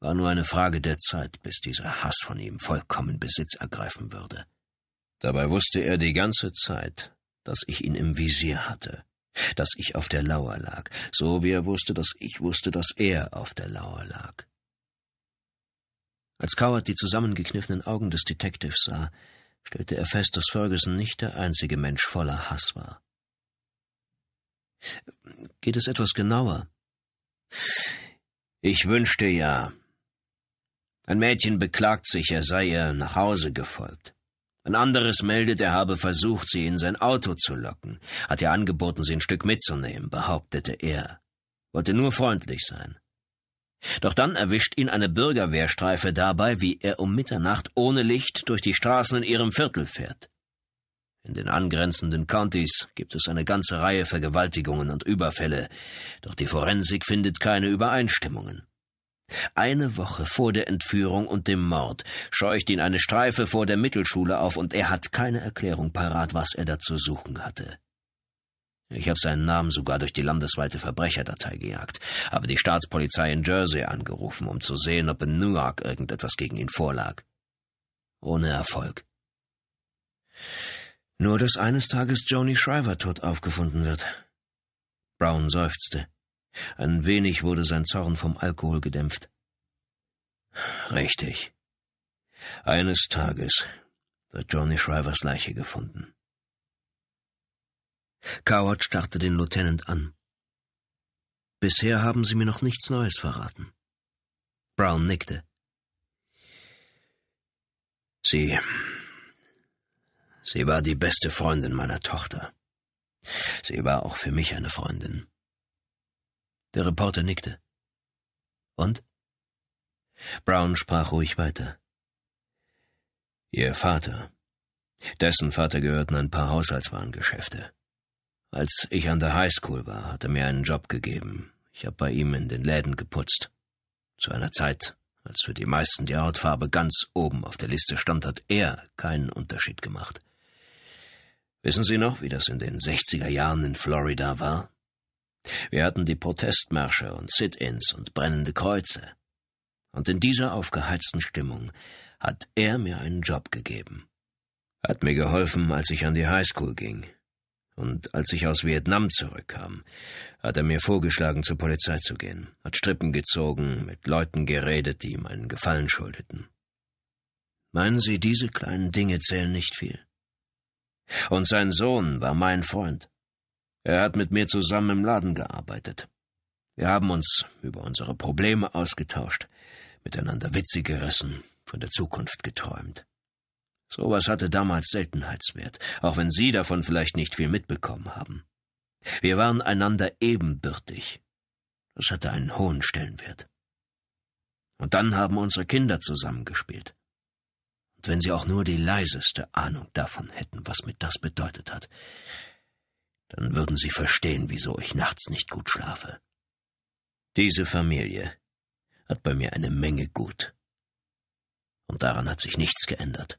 War nur eine Frage der Zeit, bis dieser Hass von ihm vollkommen Besitz ergreifen würde. Dabei wusste er die ganze Zeit, dass ich ihn im Visier hatte, dass ich auf der Lauer lag, so wie er wusste, dass ich wusste, dass er auf der Lauer lag. Als Coward die zusammengekniffenen Augen des Detectives sah, stellte er fest, dass Ferguson nicht der einzige Mensch voller Hass war. Geht es etwas genauer? Ich wünschte ja. Ein Mädchen beklagt sich, er sei ihr nach Hause gefolgt. Ein anderes meldet, er habe versucht, sie in sein Auto zu locken, hat ihr angeboten, sie ein Stück mitzunehmen, behauptete er, wollte nur freundlich sein. Doch dann erwischt ihn eine Bürgerwehrstreife dabei, wie er um Mitternacht ohne Licht durch die Straßen in ihrem Viertel fährt. In den angrenzenden Countys gibt es eine ganze Reihe Vergewaltigungen und Überfälle, doch die Forensik findet keine Übereinstimmungen. Eine Woche vor der Entführung und dem Mord scheucht ihn eine Streife vor der Mittelschule auf und er hat keine Erklärung parat, was er da zu suchen hatte. Ich habe seinen Namen sogar durch die landesweite Verbrecherdatei gejagt, habe die Staatspolizei in Jersey angerufen, um zu sehen, ob in Newark irgendetwas gegen ihn vorlag. Ohne Erfolg. Nur dass eines Tages Joni Shriver tot aufgefunden wird. Brown seufzte. Ein wenig wurde sein Zorn vom Alkohol gedämpft. Richtig. Eines Tages wird Joni Shrivers Leiche gefunden. Coward starrte den Lieutenant an. Bisher haben Sie mir noch nichts Neues verraten. Brown nickte. Sie. Sie war die beste Freundin meiner Tochter. Sie war auch für mich eine Freundin. Der Reporter nickte. Und? Brown sprach ruhig weiter. Ihr Vater. Dessen Vater gehörten ein paar Haushaltswarengeschäfte. Als ich an der Highschool war, hat er mir einen Job gegeben. Ich habe bei ihm in den Läden geputzt. Zu einer Zeit, als für die meisten die Hautfarbe ganz oben auf der Liste stand, hat er keinen Unterschied gemacht. Wissen Sie noch, wie das in den 60er Jahren in Florida war? Wir hatten die Protestmärsche und Sit-ins und brennende Kreuze. Und in dieser aufgeheizten Stimmung hat er mir einen Job gegeben. Hat mir geholfen, als ich an die Highschool ging. Und als ich aus Vietnam zurückkam, hat er mir vorgeschlagen, zur Polizei zu gehen, hat Strippen gezogen, mit Leuten geredet, die ihm einen Gefallen schuldeten. Meinen Sie, diese kleinen Dinge zählen nicht viel? Und sein Sohn war mein Freund. Er hat mit mir zusammen im Laden gearbeitet. Wir haben uns über unsere Probleme ausgetauscht, miteinander Witze gerissen, von der Zukunft geträumt. Sowas hatte damals Seltenheitswert, auch wenn Sie davon vielleicht nicht viel mitbekommen haben. Wir waren einander ebenbürtig. Das hatte einen hohen Stellenwert. Und dann haben unsere Kinder zusammengespielt. Und wenn sie auch nur die leiseste Ahnung davon hätten, was mir das bedeutet hat, dann würden sie verstehen, wieso ich nachts nicht gut schlafe. Diese Familie hat bei mir eine Menge gut. Und daran hat sich nichts geändert.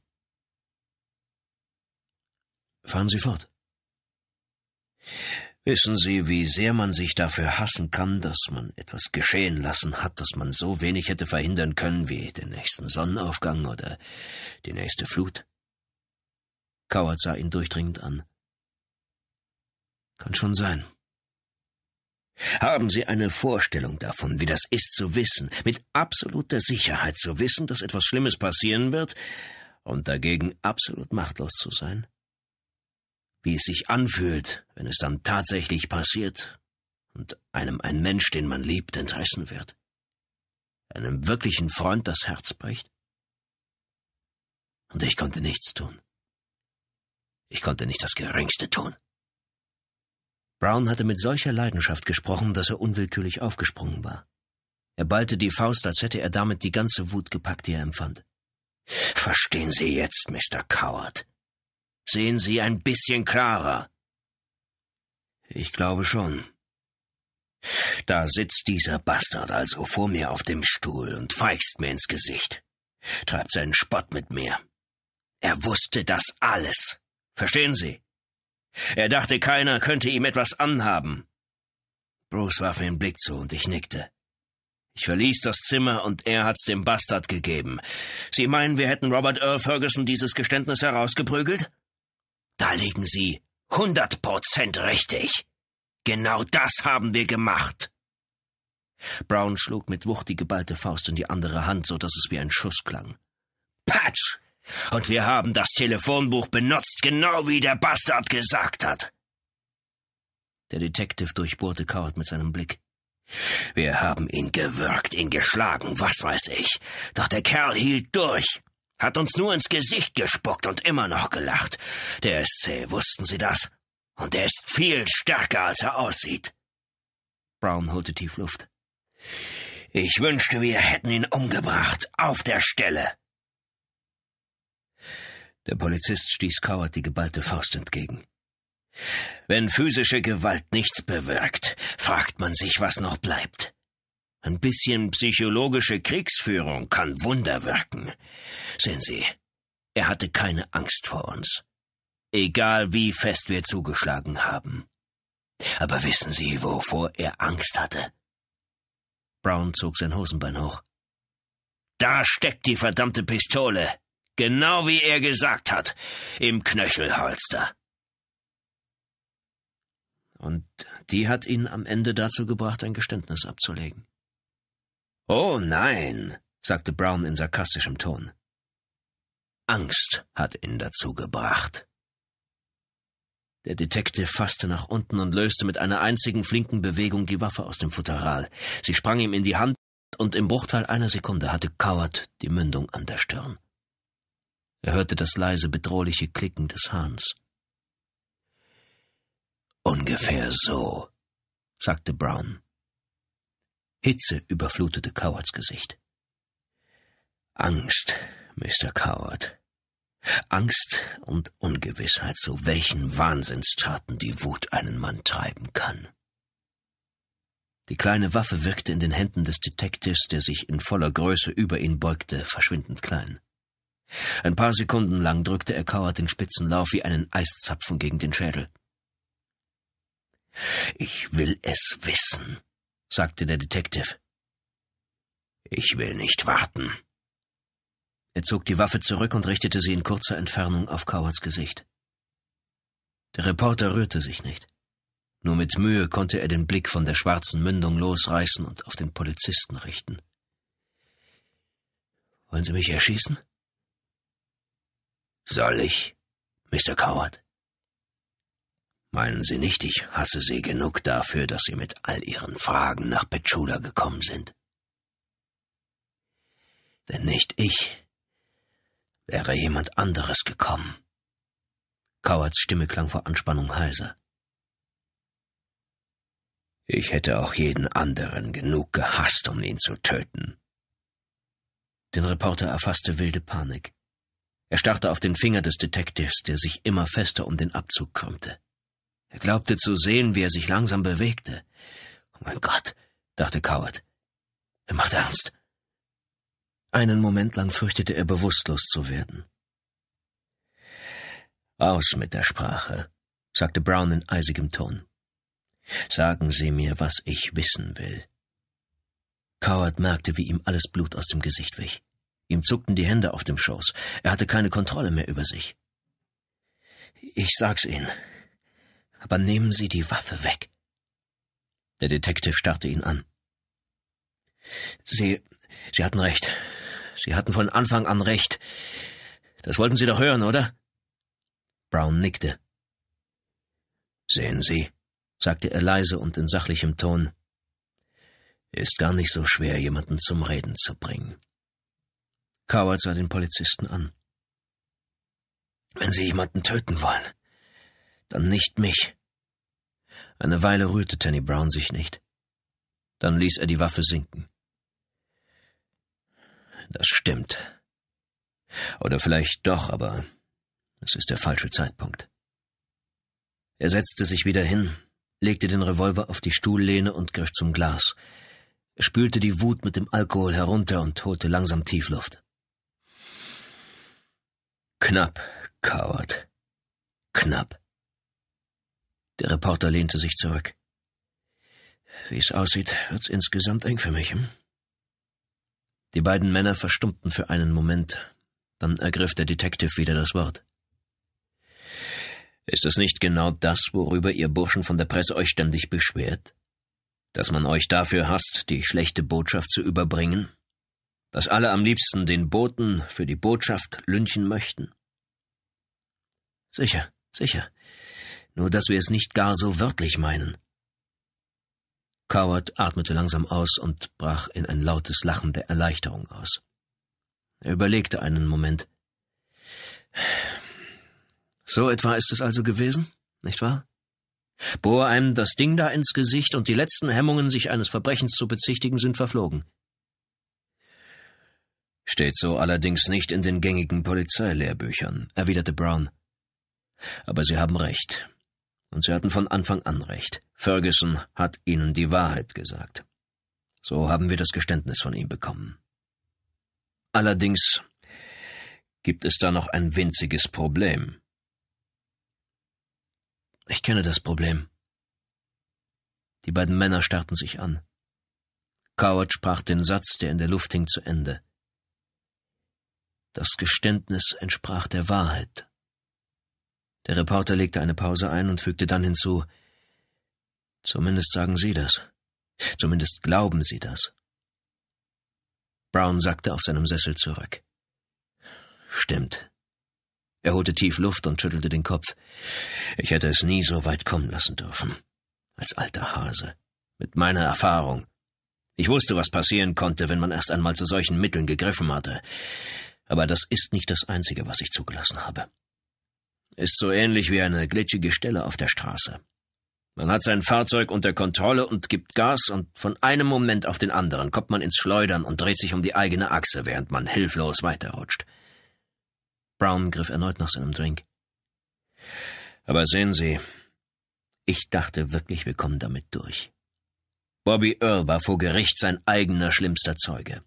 Fahren Sie fort. Wissen Sie, wie sehr man sich dafür hassen kann, dass man etwas geschehen lassen hat, das man so wenig hätte verhindern können wie den nächsten Sonnenaufgang oder die nächste Flut? Coward sah ihn durchdringend an. Kann schon sein. Haben Sie eine Vorstellung davon, wie das ist zu wissen, mit absoluter Sicherheit zu wissen, dass etwas Schlimmes passieren wird und dagegen absolut machtlos zu sein? wie es sich anfühlt, wenn es dann tatsächlich passiert und einem ein Mensch, den man liebt, entreißen wird, einem wirklichen Freund das Herz bricht. Und ich konnte nichts tun. Ich konnte nicht das Geringste tun. Brown hatte mit solcher Leidenschaft gesprochen, dass er unwillkürlich aufgesprungen war. Er ballte die Faust, als hätte er damit die ganze Wut gepackt, die er empfand. Verstehen Sie jetzt, Mr. Coward, Sehen Sie ein bisschen klarer? Ich glaube schon. Da sitzt dieser Bastard also vor mir auf dem Stuhl und feixt mir ins Gesicht, treibt seinen Spott mit mir. Er wusste das alles. Verstehen Sie? Er dachte, keiner könnte ihm etwas anhaben. Bruce warf mir einen Blick zu und ich nickte. Ich verließ das Zimmer und er hat's dem Bastard gegeben. Sie meinen, wir hätten Robert Earl Ferguson dieses Geständnis herausgeprügelt? Da liegen Sie hundert Prozent richtig. Genau das haben wir gemacht. Brown schlug mit Wucht die geballte Faust in die andere Hand, so dass es wie ein Schuss klang. Patsch! Und wir haben das Telefonbuch benutzt, genau wie der Bastard gesagt hat. Der Detective durchbohrte Coward mit seinem Blick. Wir haben ihn gewürgt, ihn geschlagen, was weiß ich. Doch der Kerl hielt durch. Hat uns nur ins Gesicht gespuckt und immer noch gelacht. Der SC, wussten Sie das? Und er ist viel stärker, als er aussieht. Brown holte tief Luft. Ich wünschte, wir hätten ihn umgebracht, auf der Stelle. Der Polizist stieß Coward die geballte Faust entgegen. Wenn physische Gewalt nichts bewirkt, fragt man sich, was noch bleibt. Ein bisschen psychologische Kriegsführung kann Wunder wirken. Sehen Sie, er hatte keine Angst vor uns. Egal wie fest wir zugeschlagen haben. Aber wissen Sie, wovor er Angst hatte? Brown zog sein Hosenbein hoch. Da steckt die verdammte Pistole. Genau wie er gesagt hat. Im Knöchelholster. Und die hat ihn am Ende dazu gebracht, ein Geständnis abzulegen. Oh nein, sagte Brown in sarkastischem Ton. Angst hat ihn dazu gebracht. Der Detective fasste nach unten und löste mit einer einzigen flinken Bewegung die Waffe aus dem Futteral. Sie sprang ihm in die Hand und im Bruchteil einer Sekunde hatte Coward die Mündung an der Stirn. Er hörte das leise bedrohliche Klicken des Hahns. Ungefähr so, sagte Brown. Hitze überflutete Cowards Gesicht. Angst, Mr. Coward. Angst und Ungewissheit, zu welchen Wahnsinnstaten die Wut einen Mann treiben kann. Die kleine Waffe wirkte in den Händen des Detektivs, der sich in voller Größe über ihn beugte, verschwindend klein. Ein paar Sekunden lang drückte er Coward den spitzen Lauf wie einen Eiszapfen gegen den Schädel. Ich will es wissen, sagte der Detective. Ich will nicht warten. Er zog die Waffe zurück und richtete sie in kurzer Entfernung auf Cowards Gesicht. Der Reporter rührte sich nicht. Nur mit Mühe konnte er den Blick von der schwarzen Mündung losreißen und auf den Polizisten richten. Wollen Sie mich erschießen? Soll ich, Mr. Coward? Meinen Sie nicht, ich hasse Sie genug dafür, dass Sie mit all Ihren Fragen nach Betschuda gekommen sind? Wenn nicht ich, wäre jemand anderes gekommen. Cowards Stimme klang vor Anspannung heiser. Ich hätte auch jeden anderen genug gehasst, um ihn zu töten. Den Reporter erfasste wilde Panik. Er starrte auf den Finger des Detektivs, der sich immer fester um den Abzug krümmte. Er glaubte zu sehen, wie er sich langsam bewegte. Oh mein Gott, dachte Coward. Er macht ernst. Einen Moment lang fürchtete er bewusstlos zu werden. Aus mit der Sprache, sagte Brown in eisigem Ton. Sagen Sie mir, was ich wissen will. Coward merkte, wie ihm alles Blut aus dem Gesicht wich. Ihm zuckten die Hände auf dem Schoß. Er hatte keine Kontrolle mehr über sich. Ich sag's Ihnen, aber nehmen Sie die Waffe weg. Der Detektiv starrte ihn an. Sie, Sie hatten recht. Sie hatten von Anfang an recht. Das wollten Sie doch hören, oder? Brown nickte. Sehen Sie, sagte er leise und in sachlichem Ton, ist gar nicht so schwer, jemanden zum Reden zu bringen. Coward sah den Polizisten an. Wenn Sie jemanden töten wollen, dann nicht mich. Eine Weile rührte Tanny Brown sich nicht. Dann ließ er die Waffe sinken. Das stimmt. Oder vielleicht doch, aber es ist der falsche Zeitpunkt. Er setzte sich wieder hin, legte den Revolver auf die Stuhllehne und griff zum Glas, er spülte die Wut mit dem Alkohol herunter und holte langsam Tiefluft. Knapp, Coward. Knapp. Der Reporter lehnte sich zurück. Wie es aussieht, wird's insgesamt eng für mich. Hm? Die beiden Männer verstummten für einen Moment, dann ergriff der Detective wieder das Wort. Ist es nicht genau das, worüber ihr Burschen von der Presse euch ständig beschwert? Dass man euch dafür hasst, die schlechte Botschaft zu überbringen? Dass alle am liebsten den Boten für die Botschaft lünchen möchten? Sicher, sicher nur dass wir es nicht gar so wörtlich meinen. Coward atmete langsam aus und brach in ein lautes Lachen der Erleichterung aus. Er überlegte einen Moment. So etwa ist es also gewesen, nicht wahr? Bohr einem das Ding da ins Gesicht und die letzten Hemmungen, sich eines Verbrechens zu bezichtigen, sind verflogen. Steht so allerdings nicht in den gängigen Polizeilehrbüchern, erwiderte Brown. Aber Sie haben recht. Und sie hatten von Anfang an recht. Ferguson hat ihnen die Wahrheit gesagt. So haben wir das Geständnis von ihm bekommen. Allerdings gibt es da noch ein winziges Problem. Ich kenne das Problem. Die beiden Männer starrten sich an. Coward sprach den Satz, der in der Luft hing, zu Ende. Das Geständnis entsprach der Wahrheit. Der Reporter legte eine Pause ein und fügte dann hinzu Zumindest sagen Sie das. Zumindest glauben Sie das. Brown sackte auf seinem Sessel zurück. Stimmt. Er holte tief Luft und schüttelte den Kopf. Ich hätte es nie so weit kommen lassen dürfen. Als alter Hase. Mit meiner Erfahrung. Ich wusste, was passieren konnte, wenn man erst einmal zu solchen Mitteln gegriffen hatte. Aber das ist nicht das Einzige, was ich zugelassen habe ist so ähnlich wie eine glitschige Stelle auf der Straße. Man hat sein Fahrzeug unter Kontrolle und gibt Gas, und von einem Moment auf den anderen kommt man ins Schleudern und dreht sich um die eigene Achse, während man hilflos weiterrutscht. Brown griff erneut nach seinem Drink. Aber sehen Sie, ich dachte wirklich, wir kommen damit durch. Bobby Earl war vor Gericht sein eigener schlimmster Zeuge.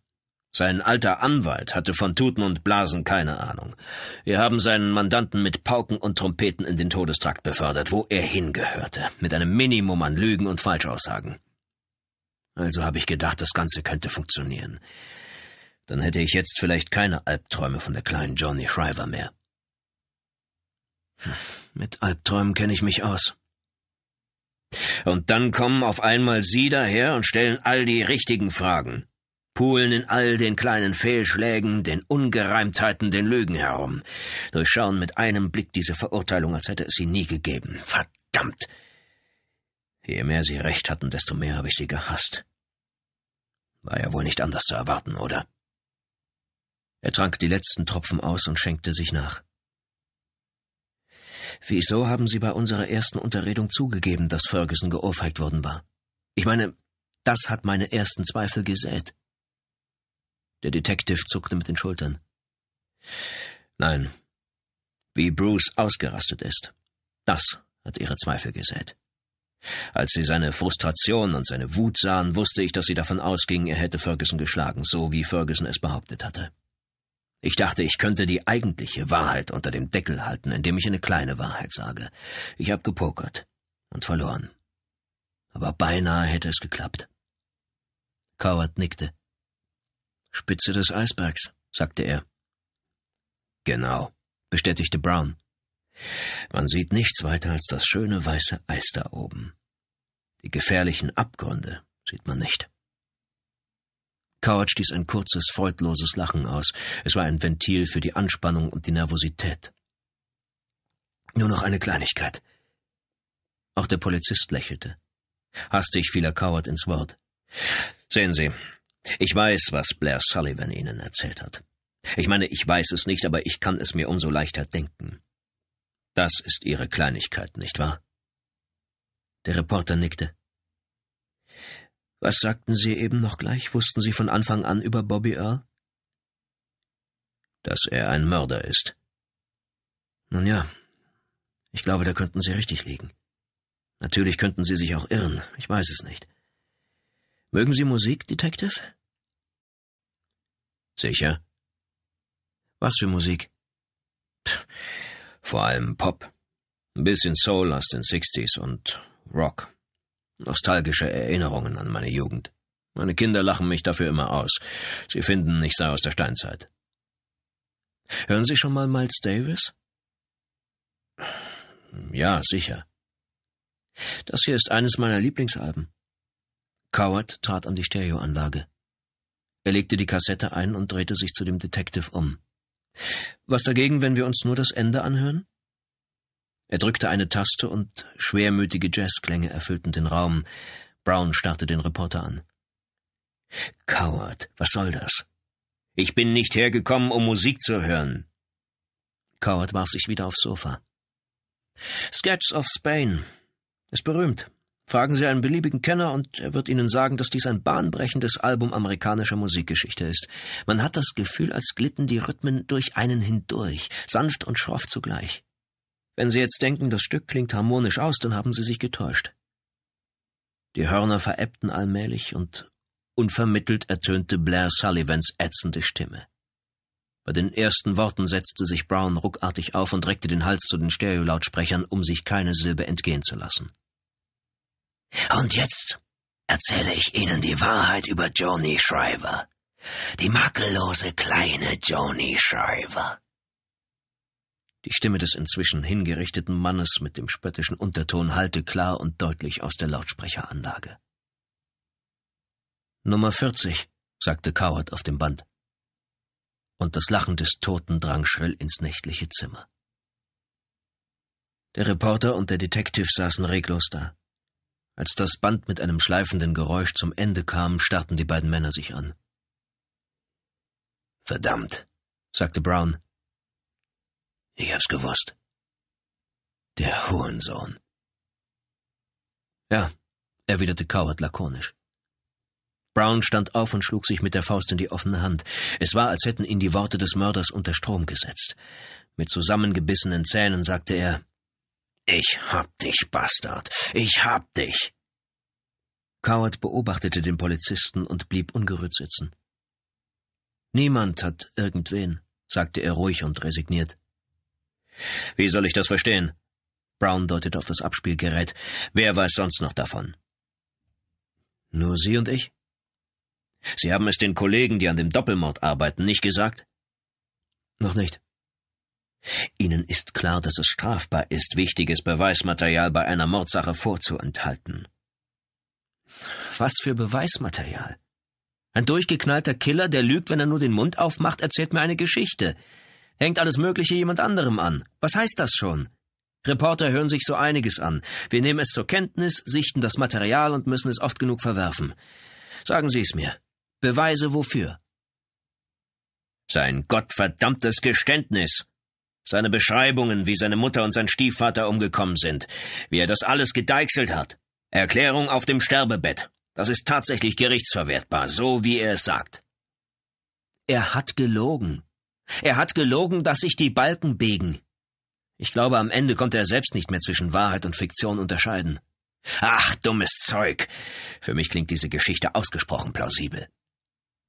Sein alter Anwalt hatte von Tuten und Blasen keine Ahnung. Wir haben seinen Mandanten mit Pauken und Trompeten in den Todestrakt befördert, wo er hingehörte, mit einem Minimum an Lügen und Falschaussagen. Also habe ich gedacht, das Ganze könnte funktionieren. Dann hätte ich jetzt vielleicht keine Albträume von der kleinen Johnny Shriver mehr. Hm, mit Albträumen kenne ich mich aus. Und dann kommen auf einmal Sie daher und stellen all die richtigen Fragen pulen in all den kleinen Fehlschlägen, den Ungereimtheiten, den Lügen herum, durchschauen mit einem Blick diese Verurteilung, als hätte es sie nie gegeben. Verdammt! Je mehr sie recht hatten, desto mehr habe ich sie gehasst. War ja wohl nicht anders zu erwarten, oder? Er trank die letzten Tropfen aus und schenkte sich nach. Wieso haben Sie bei unserer ersten Unterredung zugegeben, dass Ferguson geohrfeigt worden war? Ich meine, das hat meine ersten Zweifel gesät. Der Detective zuckte mit den Schultern. Nein, wie Bruce ausgerastet ist, das hat ihre Zweifel gesät. Als sie seine Frustration und seine Wut sahen, wusste ich, dass sie davon ausging, er hätte Ferguson geschlagen, so wie Ferguson es behauptet hatte. Ich dachte, ich könnte die eigentliche Wahrheit unter dem Deckel halten, indem ich eine kleine Wahrheit sage. Ich habe gepokert und verloren. Aber beinahe hätte es geklappt. Coward nickte. Spitze des Eisbergs, sagte er. Genau, bestätigte Brown. Man sieht nichts weiter als das schöne weiße Eis da oben. Die gefährlichen Abgründe sieht man nicht. Coward stieß ein kurzes, freudloses Lachen aus. Es war ein Ventil für die Anspannung und die Nervosität. Nur noch eine Kleinigkeit. Auch der Polizist lächelte. Hastig fiel er Coward ins Wort. Sehen Sie, ich weiß, was Blair Sullivan Ihnen erzählt hat. Ich meine, ich weiß es nicht, aber ich kann es mir umso leichter denken. Das ist Ihre Kleinigkeit, nicht wahr? Der Reporter nickte. Was sagten Sie eben noch gleich? Wussten Sie von Anfang an über Bobby Earl? Dass er ein Mörder ist. Nun ja, ich glaube, da könnten Sie richtig liegen. Natürlich könnten Sie sich auch irren, ich weiß es nicht. Mögen Sie Musik, Detective? Sicher? Was für Musik? vor allem Pop. Ein bisschen Soul aus den 60s und Rock. Nostalgische Erinnerungen an meine Jugend. Meine Kinder lachen mich dafür immer aus. Sie finden, ich sei aus der Steinzeit. Hören Sie schon mal Miles Davis? Ja, sicher. Das hier ist eines meiner Lieblingsalben. Coward trat an die Stereoanlage. Er legte die Kassette ein und drehte sich zu dem Detective um. Was dagegen, wenn wir uns nur das Ende anhören? Er drückte eine Taste und schwermütige Jazzklänge erfüllten den Raum. Brown starrte den Reporter an. Coward, was soll das? Ich bin nicht hergekommen, um Musik zu hören. Coward warf sich wieder aufs Sofa. Sketch of Spain ist berühmt, Fragen Sie einen beliebigen Kenner und er wird Ihnen sagen, dass dies ein bahnbrechendes Album amerikanischer Musikgeschichte ist. Man hat das Gefühl, als glitten die Rhythmen durch einen hindurch, sanft und schroff zugleich. Wenn Sie jetzt denken, das Stück klingt harmonisch aus, dann haben Sie sich getäuscht. Die Hörner verebbten allmählich und unvermittelt ertönte Blair Sullivans ätzende Stimme. Bei den ersten Worten setzte sich Brown ruckartig auf und reckte den Hals zu den Stereolautsprechern, um sich keine Silbe entgehen zu lassen. Und jetzt erzähle ich Ihnen die Wahrheit über Joni Shriver. Die makellose kleine Joni Shriver. Die Stimme des inzwischen hingerichteten Mannes mit dem spöttischen Unterton hallte klar und deutlich aus der Lautsprecheranlage. Nummer 40, sagte Coward auf dem Band. Und das Lachen des Toten drang schrill ins nächtliche Zimmer. Der Reporter und der Detektiv saßen reglos da. Als das Band mit einem schleifenden Geräusch zum Ende kam, starrten die beiden Männer sich an. Verdammt, sagte Brown. Ich hab's gewusst. Der Hurensohn. Ja, erwiderte Coward lakonisch. Brown stand auf und schlug sich mit der Faust in die offene Hand. Es war, als hätten ihn die Worte des Mörders unter Strom gesetzt. Mit zusammengebissenen Zähnen sagte er ich hab dich, Bastard. Ich hab dich. Coward beobachtete den Polizisten und blieb ungerührt sitzen. Niemand hat irgendwen, sagte er ruhig und resigniert. Wie soll ich das verstehen? Brown deutete auf das Abspielgerät. Wer weiß sonst noch davon? Nur Sie und ich? Sie haben es den Kollegen, die an dem Doppelmord arbeiten, nicht gesagt? Noch nicht. Ihnen ist klar, dass es strafbar ist, wichtiges Beweismaterial bei einer Mordsache vorzuenthalten. Was für Beweismaterial? Ein durchgeknallter Killer, der lügt, wenn er nur den Mund aufmacht, erzählt mir eine Geschichte. Hängt alles Mögliche jemand anderem an. Was heißt das schon? Reporter hören sich so einiges an. Wir nehmen es zur Kenntnis, sichten das Material und müssen es oft genug verwerfen. Sagen Sie es mir. Beweise wofür? Sein gottverdammtes Geständnis, seine Beschreibungen, wie seine Mutter und sein Stiefvater umgekommen sind, wie er das alles gedeichselt hat. Erklärung auf dem Sterbebett. Das ist tatsächlich gerichtsverwertbar, so wie er es sagt. Er hat gelogen. Er hat gelogen, dass sich die Balken biegen. Ich glaube, am Ende konnte er selbst nicht mehr zwischen Wahrheit und Fiktion unterscheiden. Ach, dummes Zeug. Für mich klingt diese Geschichte ausgesprochen plausibel.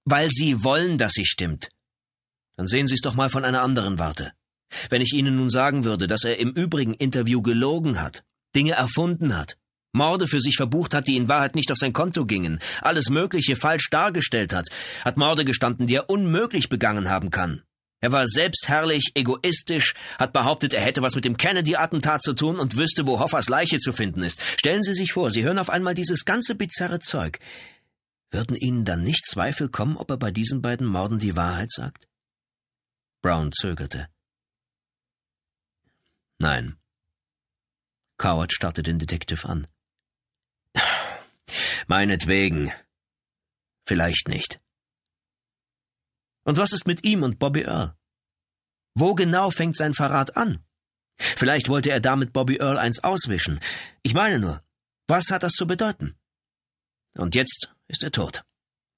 Weil Sie wollen, dass sie stimmt. Dann sehen Sie es doch mal von einer anderen Warte. Wenn ich Ihnen nun sagen würde, dass er im übrigen Interview gelogen hat, Dinge erfunden hat, Morde für sich verbucht hat, die in Wahrheit nicht auf sein Konto gingen, alles Mögliche falsch dargestellt hat, hat Morde gestanden, die er unmöglich begangen haben kann. Er war selbstherrlich, egoistisch, hat behauptet, er hätte was mit dem Kennedy-Attentat zu tun und wüsste, wo Hoffers Leiche zu finden ist. Stellen Sie sich vor, Sie hören auf einmal dieses ganze bizarre Zeug. Würden Ihnen dann nicht Zweifel kommen, ob er bei diesen beiden Morden die Wahrheit sagt? Brown zögerte. Nein. Coward starrte den Detective an. Meinetwegen. Vielleicht nicht. Und was ist mit ihm und Bobby Earl? Wo genau fängt sein Verrat an? Vielleicht wollte er damit Bobby Earl eins auswischen. Ich meine nur, was hat das zu bedeuten? Und jetzt ist er tot.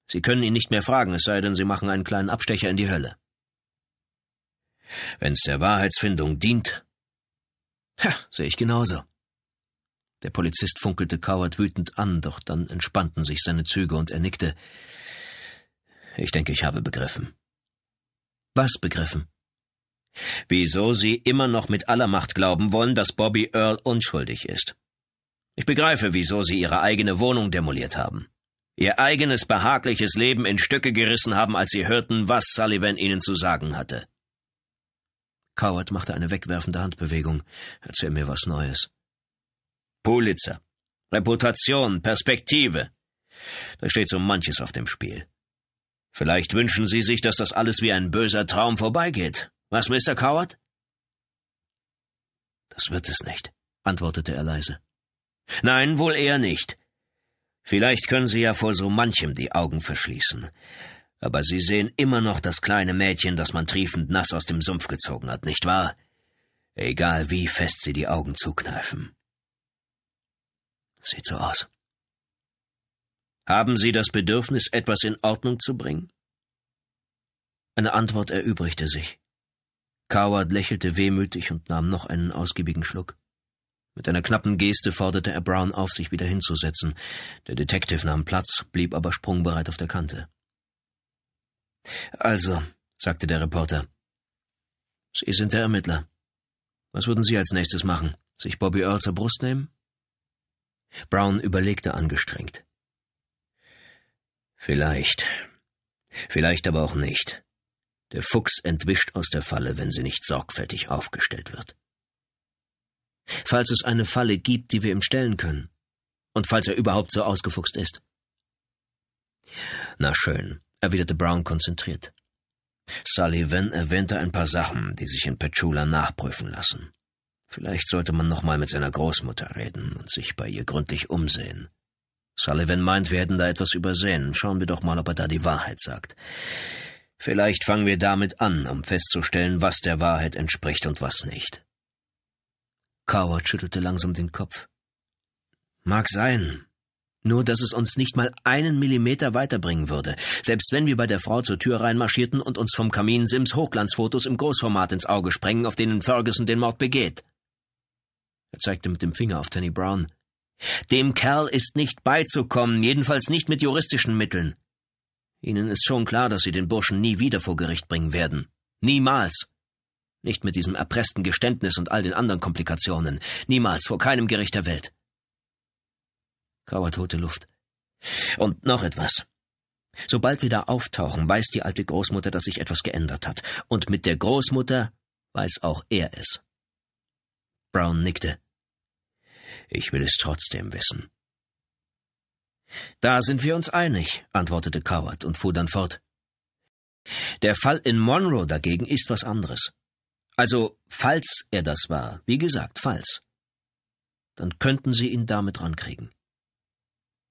Sie können ihn nicht mehr fragen, es sei denn, Sie machen einen kleinen Abstecher in die Hölle. Wenn's der Wahrheitsfindung dient, Ha, sehe ich genauso. Der Polizist funkelte Coward wütend an, doch dann entspannten sich seine Züge und er nickte. Ich denke, ich habe begriffen. Was begriffen? Wieso Sie immer noch mit aller Macht glauben wollen, dass Bobby Earl unschuldig ist. Ich begreife, wieso Sie Ihre eigene Wohnung demoliert haben. Ihr eigenes behagliches Leben in Stücke gerissen haben, als Sie hörten, was Sullivan Ihnen zu sagen hatte. Coward machte eine wegwerfende Handbewegung. Erzähl mir was Neues. Pulitzer. Reputation, Perspektive. Da steht so manches auf dem Spiel. Vielleicht wünschen Sie sich, dass das alles wie ein böser Traum vorbeigeht. Was, Mr. Coward? Das wird es nicht, antwortete er leise. Nein, wohl eher nicht. Vielleicht können Sie ja vor so manchem die Augen verschließen. Aber Sie sehen immer noch das kleine Mädchen, das man triefend nass aus dem Sumpf gezogen hat, nicht wahr? Egal wie fest Sie die Augen zukneifen. Sieht so aus. Haben Sie das Bedürfnis, etwas in Ordnung zu bringen? Eine Antwort erübrigte sich. Coward lächelte wehmütig und nahm noch einen ausgiebigen Schluck. Mit einer knappen Geste forderte er Brown auf, sich wieder hinzusetzen. Der Detective nahm Platz, blieb aber sprungbereit auf der Kante. Also, sagte der Reporter. Sie sind der Ermittler. Was würden Sie als nächstes machen? Sich Bobby Earl zur Brust nehmen? Brown überlegte angestrengt. Vielleicht. Vielleicht aber auch nicht. Der Fuchs entwischt aus der Falle, wenn sie nicht sorgfältig aufgestellt wird. Falls es eine Falle gibt, die wir ihm stellen können. Und falls er überhaupt so ausgefuchst ist. Na schön erwiderte Brown konzentriert. Sullivan erwähnte ein paar Sachen, die sich in Petula nachprüfen lassen. Vielleicht sollte man nochmal mit seiner Großmutter reden und sich bei ihr gründlich umsehen. Sullivan meint, wir hätten da etwas übersehen. Schauen wir doch mal, ob er da die Wahrheit sagt. Vielleicht fangen wir damit an, um festzustellen, was der Wahrheit entspricht und was nicht. Coward schüttelte langsam den Kopf. Mag sein, nur dass es uns nicht mal einen Millimeter weiterbringen würde, selbst wenn wir bei der Frau zur Tür reinmarschierten und uns vom Kamin Sims Hochglanzfotos im Großformat ins Auge sprengen, auf denen Ferguson den Mord begeht. Er zeigte mit dem Finger auf Tony Brown. Dem Kerl ist nicht beizukommen, jedenfalls nicht mit juristischen Mitteln. Ihnen ist schon klar, dass Sie den Burschen nie wieder vor Gericht bringen werden. Niemals. Nicht mit diesem erpressten Geständnis und all den anderen Komplikationen. Niemals vor keinem Gericht der Welt. Kauertote Luft. Und noch etwas. Sobald wir da auftauchen, weiß die alte Großmutter, dass sich etwas geändert hat. Und mit der Großmutter weiß auch er es. Brown nickte. Ich will es trotzdem wissen. Da sind wir uns einig, antwortete Coward und fuhr dann fort. Der Fall in Monroe dagegen ist was anderes. Also, falls er das war, wie gesagt, falls, dann könnten Sie ihn damit rankriegen.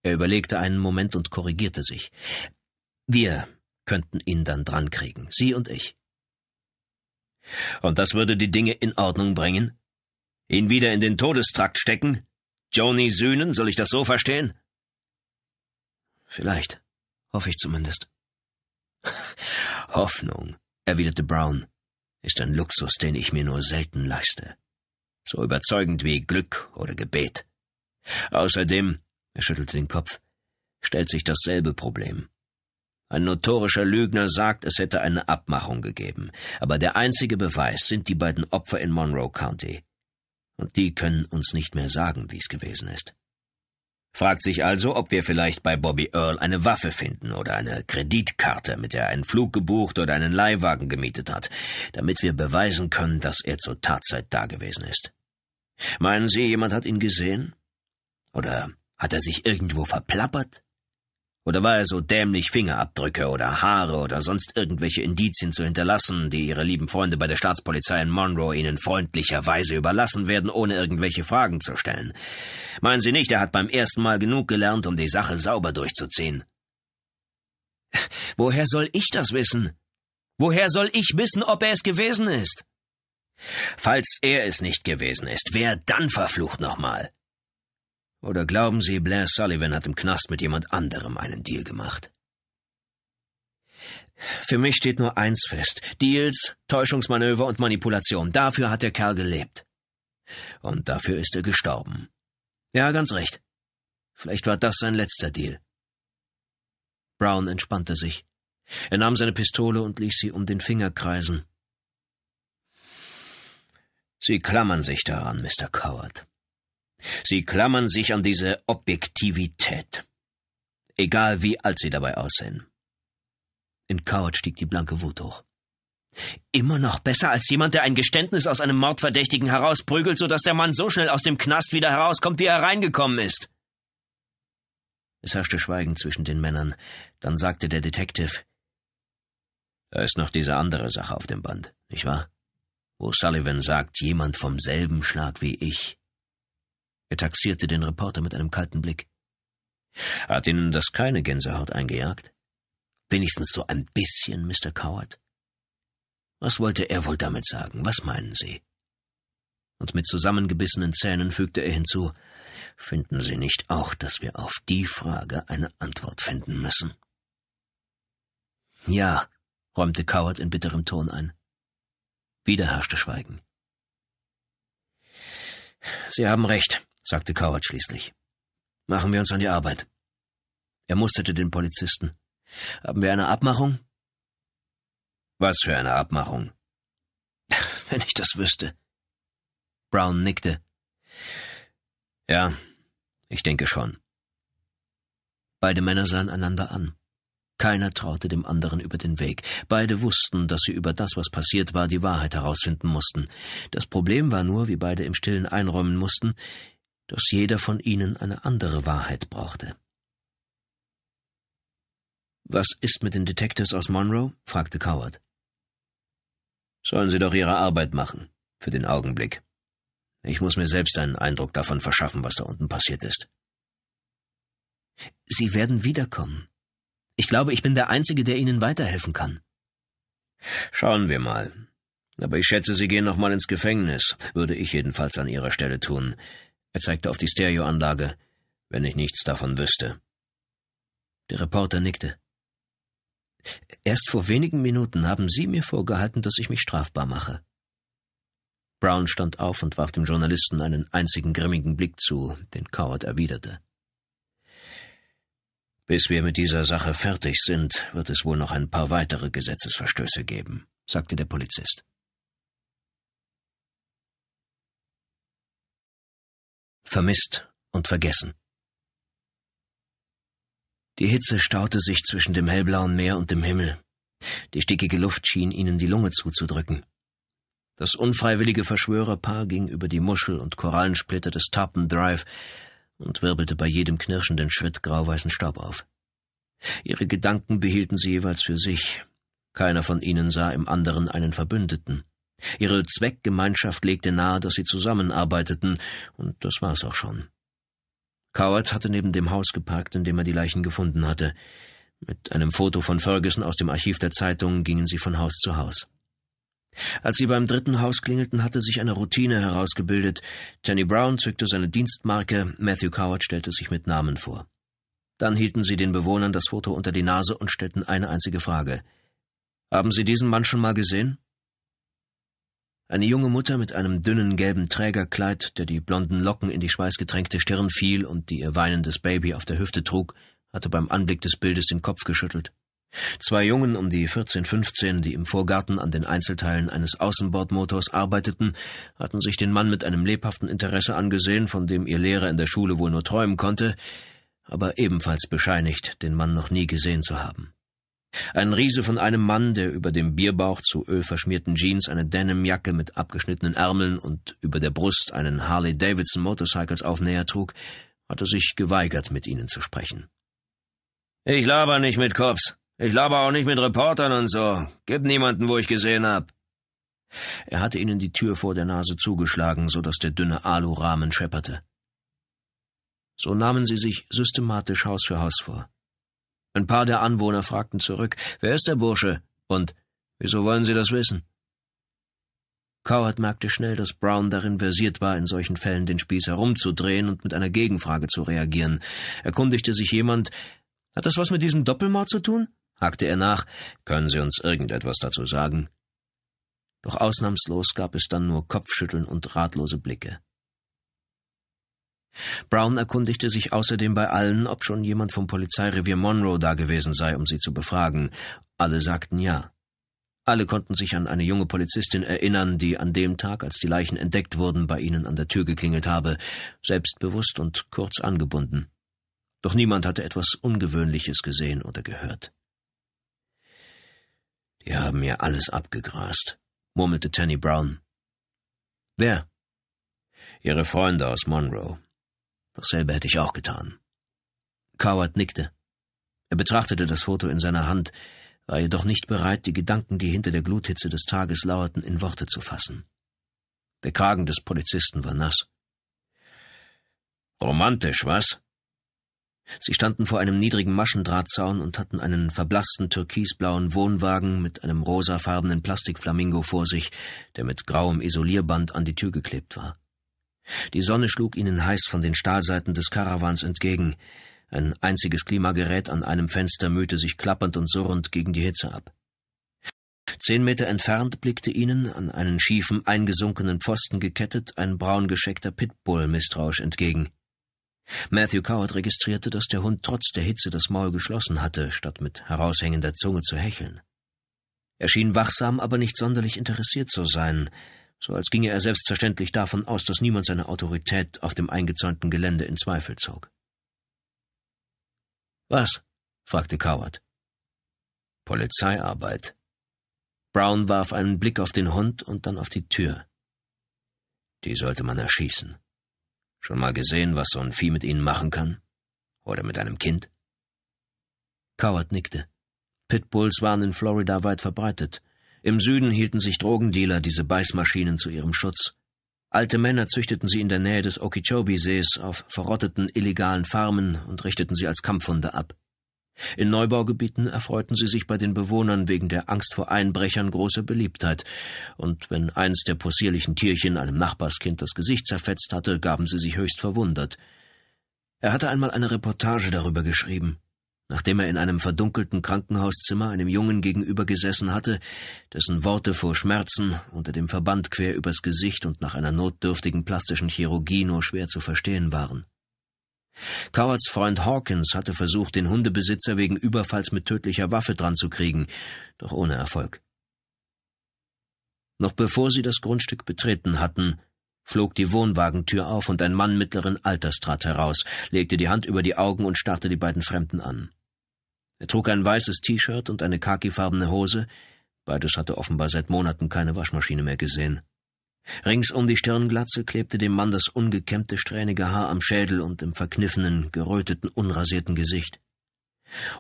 Er überlegte einen Moment und korrigierte sich. Wir könnten ihn dann drankriegen, Sie und ich. Und das würde die Dinge in Ordnung bringen? Ihn wieder in den Todestrakt stecken? Joni sühnen, soll ich das so verstehen? Vielleicht, hoffe ich zumindest. Hoffnung, erwiderte Brown, ist ein Luxus, den ich mir nur selten leiste. So überzeugend wie Glück oder Gebet. Außerdem er schüttelte den Kopf, stellt sich dasselbe Problem. Ein notorischer Lügner sagt, es hätte eine Abmachung gegeben, aber der einzige Beweis sind die beiden Opfer in Monroe County. Und die können uns nicht mehr sagen, wie es gewesen ist. Fragt sich also, ob wir vielleicht bei Bobby Earl eine Waffe finden oder eine Kreditkarte, mit der er einen Flug gebucht oder einen Leihwagen gemietet hat, damit wir beweisen können, dass er zur Tatzeit dagewesen ist. Meinen Sie, jemand hat ihn gesehen? Oder hat er sich irgendwo verplappert? Oder war er so dämlich, Fingerabdrücke oder Haare oder sonst irgendwelche Indizien zu hinterlassen, die ihre lieben Freunde bei der Staatspolizei in Monroe ihnen freundlicherweise überlassen werden, ohne irgendwelche Fragen zu stellen? Meinen Sie nicht, er hat beim ersten Mal genug gelernt, um die Sache sauber durchzuziehen? Woher soll ich das wissen? Woher soll ich wissen, ob er es gewesen ist? Falls er es nicht gewesen ist, wer dann verflucht nochmal? Oder glauben Sie, Blair Sullivan hat im Knast mit jemand anderem einen Deal gemacht? Für mich steht nur eins fest. Deals, Täuschungsmanöver und Manipulation. Dafür hat der Kerl gelebt. Und dafür ist er gestorben. Ja, ganz recht. Vielleicht war das sein letzter Deal. Brown entspannte sich. Er nahm seine Pistole und ließ sie um den Finger kreisen. Sie klammern sich daran, Mr. Coward. Sie klammern sich an diese Objektivität. Egal wie alt sie dabei aussehen. In Coward stieg die blanke Wut hoch. Immer noch besser als jemand, der ein Geständnis aus einem Mordverdächtigen herausprügelt, sodass der Mann so schnell aus dem Knast wieder herauskommt, wie er reingekommen ist. Es herrschte Schweigen zwischen den Männern. Dann sagte der Detective, da ist noch diese andere Sache auf dem Band, nicht wahr? Wo Sullivan sagt, jemand vom selben Schlag wie ich er taxierte den Reporter mit einem kalten Blick. Hat Ihnen das keine Gänsehaut eingejagt? Wenigstens so ein bisschen, Mr. Coward? Was wollte er wohl damit sagen? Was meinen Sie? Und mit zusammengebissenen Zähnen fügte er hinzu, finden Sie nicht auch, dass wir auf die Frage eine Antwort finden müssen? Ja, räumte Coward in bitterem Ton ein. Wieder herrschte Schweigen. Sie haben recht, sagte Coward schließlich. Machen wir uns an die Arbeit. Er musterte den Polizisten. Haben wir eine Abmachung? Was für eine Abmachung? Wenn ich das wüsste. Brown nickte. Ja, ich denke schon. Beide Männer sahen einander an. Keiner traute dem anderen über den Weg. Beide wussten, dass sie über das, was passiert war, die Wahrheit herausfinden mussten. Das Problem war nur, wie beide im stillen einräumen mussten, dass jeder von ihnen eine andere Wahrheit brauchte. Was ist mit den Detectives aus Monroe? fragte Coward. Sollen sie doch ihre Arbeit machen, für den Augenblick. Ich muss mir selbst einen Eindruck davon verschaffen, was da unten passiert ist. Sie werden wiederkommen. Ich glaube, ich bin der Einzige, der Ihnen weiterhelfen kann. Schauen wir mal. Aber ich schätze, Sie gehen nochmal ins Gefängnis, würde ich jedenfalls an Ihrer Stelle tun. Er zeigte auf die Stereoanlage, wenn ich nichts davon wüsste. Der Reporter nickte. Erst vor wenigen Minuten haben Sie mir vorgehalten, dass ich mich strafbar mache. Brown stand auf und warf dem Journalisten einen einzigen grimmigen Blick zu, den Coward erwiderte. Bis wir mit dieser Sache fertig sind, wird es wohl noch ein paar weitere Gesetzesverstöße geben, sagte der Polizist. vermisst und vergessen. Die Hitze staute sich zwischen dem hellblauen Meer und dem Himmel. Die stickige Luft schien ihnen die Lunge zuzudrücken. Das unfreiwillige Verschwörerpaar ging über die Muschel- und Korallensplitter des Tarpon Drive und wirbelte bei jedem knirschenden Schritt grauweißen Staub auf. Ihre Gedanken behielten sie jeweils für sich. Keiner von ihnen sah im anderen einen Verbündeten. Ihre Zweckgemeinschaft legte nahe, dass sie zusammenarbeiteten, und das war's auch schon. Coward hatte neben dem Haus geparkt, in dem er die Leichen gefunden hatte. Mit einem Foto von Ferguson aus dem Archiv der Zeitung gingen sie von Haus zu Haus. Als sie beim dritten Haus klingelten, hatte sich eine Routine herausgebildet. Tenny Brown zückte seine Dienstmarke, Matthew Coward stellte sich mit Namen vor. Dann hielten sie den Bewohnern das Foto unter die Nase und stellten eine einzige Frage. Haben Sie diesen Mann schon mal gesehen? Eine junge Mutter mit einem dünnen gelben Trägerkleid, der die blonden Locken in die schweißgetränkte Stirn fiel und die ihr weinendes Baby auf der Hüfte trug, hatte beim Anblick des Bildes den Kopf geschüttelt. Zwei Jungen um die 14, 15, die im Vorgarten an den Einzelteilen eines Außenbordmotors arbeiteten, hatten sich den Mann mit einem lebhaften Interesse angesehen, von dem ihr Lehrer in der Schule wohl nur träumen konnte, aber ebenfalls bescheinigt, den Mann noch nie gesehen zu haben. Ein Riese von einem Mann, der über dem Bierbauch zu ölverschmierten Jeans eine Denimjacke mit abgeschnittenen Ärmeln und über der Brust einen Harley Davidson Motorcycles Aufnäher trug, hatte sich geweigert, mit ihnen zu sprechen. Ich laber nicht mit Cops. Ich laber auch nicht mit Reportern und so. Gibt niemanden, wo ich gesehen hab. Er hatte ihnen die Tür vor der Nase zugeschlagen, so dass der dünne Alurahmen schepperte. So nahmen sie sich systematisch Haus für Haus vor. Ein paar der Anwohner fragten zurück, wer ist der Bursche und wieso wollen Sie das wissen? Coward merkte schnell, dass Brown darin versiert war, in solchen Fällen den Spieß herumzudrehen und mit einer Gegenfrage zu reagieren. Erkundigte sich jemand, hat das was mit diesem Doppelmord zu tun? hakte er nach, können Sie uns irgendetwas dazu sagen? Doch ausnahmslos gab es dann nur Kopfschütteln und ratlose Blicke. Brown erkundigte sich außerdem bei allen, ob schon jemand vom Polizeirevier Monroe da gewesen sei, um sie zu befragen. Alle sagten ja. Alle konnten sich an eine junge Polizistin erinnern, die an dem Tag, als die Leichen entdeckt wurden, bei ihnen an der Tür geklingelt habe, selbstbewusst und kurz angebunden. Doch niemand hatte etwas Ungewöhnliches gesehen oder gehört. Die haben mir alles abgegrast, murmelte Tanny Brown. Wer? Ihre Freunde aus Monroe. Dasselbe hätte ich auch getan. Coward nickte. Er betrachtete das Foto in seiner Hand, war jedoch nicht bereit, die Gedanken, die hinter der Gluthitze des Tages lauerten, in Worte zu fassen. Der Kragen des Polizisten war nass. Romantisch, was? Sie standen vor einem niedrigen Maschendrahtzaun und hatten einen verblassten türkisblauen Wohnwagen mit einem rosafarbenen Plastikflamingo vor sich, der mit grauem Isolierband an die Tür geklebt war. Die Sonne schlug ihnen heiß von den Stahlseiten des Karawans entgegen. Ein einziges Klimagerät an einem Fenster mühte sich klappernd und surrend gegen die Hitze ab. Zehn Meter entfernt blickte ihnen, an einen schiefen, eingesunkenen Pfosten gekettet, ein braungescheckter Pitbull misstrauisch entgegen. Matthew Coward registrierte, dass der Hund trotz der Hitze das Maul geschlossen hatte, statt mit heraushängender Zunge zu hecheln. Er schien wachsam, aber nicht sonderlich interessiert zu sein, so als ginge er selbstverständlich davon aus, dass niemand seine Autorität auf dem eingezäunten Gelände in Zweifel zog. Was? fragte Coward. Polizeiarbeit. Brown warf einen Blick auf den Hund und dann auf die Tür. Die sollte man erschießen. Schon mal gesehen, was so ein Vieh mit ihnen machen kann? Oder mit einem Kind? Coward nickte. Pitbulls waren in Florida weit verbreitet, im Süden hielten sich Drogendealer diese Beißmaschinen zu ihrem Schutz. Alte Männer züchteten sie in der Nähe des Okeechobee-Sees auf verrotteten illegalen Farmen und richteten sie als Kampfhunde ab. In Neubaugebieten erfreuten sie sich bei den Bewohnern wegen der Angst vor Einbrechern großer Beliebtheit, und wenn eins der possierlichen Tierchen einem Nachbarskind das Gesicht zerfetzt hatte, gaben sie sich höchst verwundert. Er hatte einmal eine Reportage darüber geschrieben nachdem er in einem verdunkelten Krankenhauszimmer einem Jungen gegenüber gesessen hatte, dessen Worte vor Schmerzen unter dem Verband quer übers Gesicht und nach einer notdürftigen plastischen Chirurgie nur schwer zu verstehen waren. Cowards Freund Hawkins hatte versucht, den Hundebesitzer wegen Überfalls mit tödlicher Waffe dranzukriegen, doch ohne Erfolg. Noch bevor sie das Grundstück betreten hatten, flog die Wohnwagentür auf und ein Mann mittleren Alters trat heraus, legte die Hand über die Augen und starrte die beiden Fremden an. Er trug ein weißes T-Shirt und eine khakifarbene Hose, beides hatte offenbar seit Monaten keine Waschmaschine mehr gesehen. Rings um die Stirnglatze klebte dem Mann das ungekämmte, strähnige Haar am Schädel und im verkniffenen, geröteten, unrasierten Gesicht.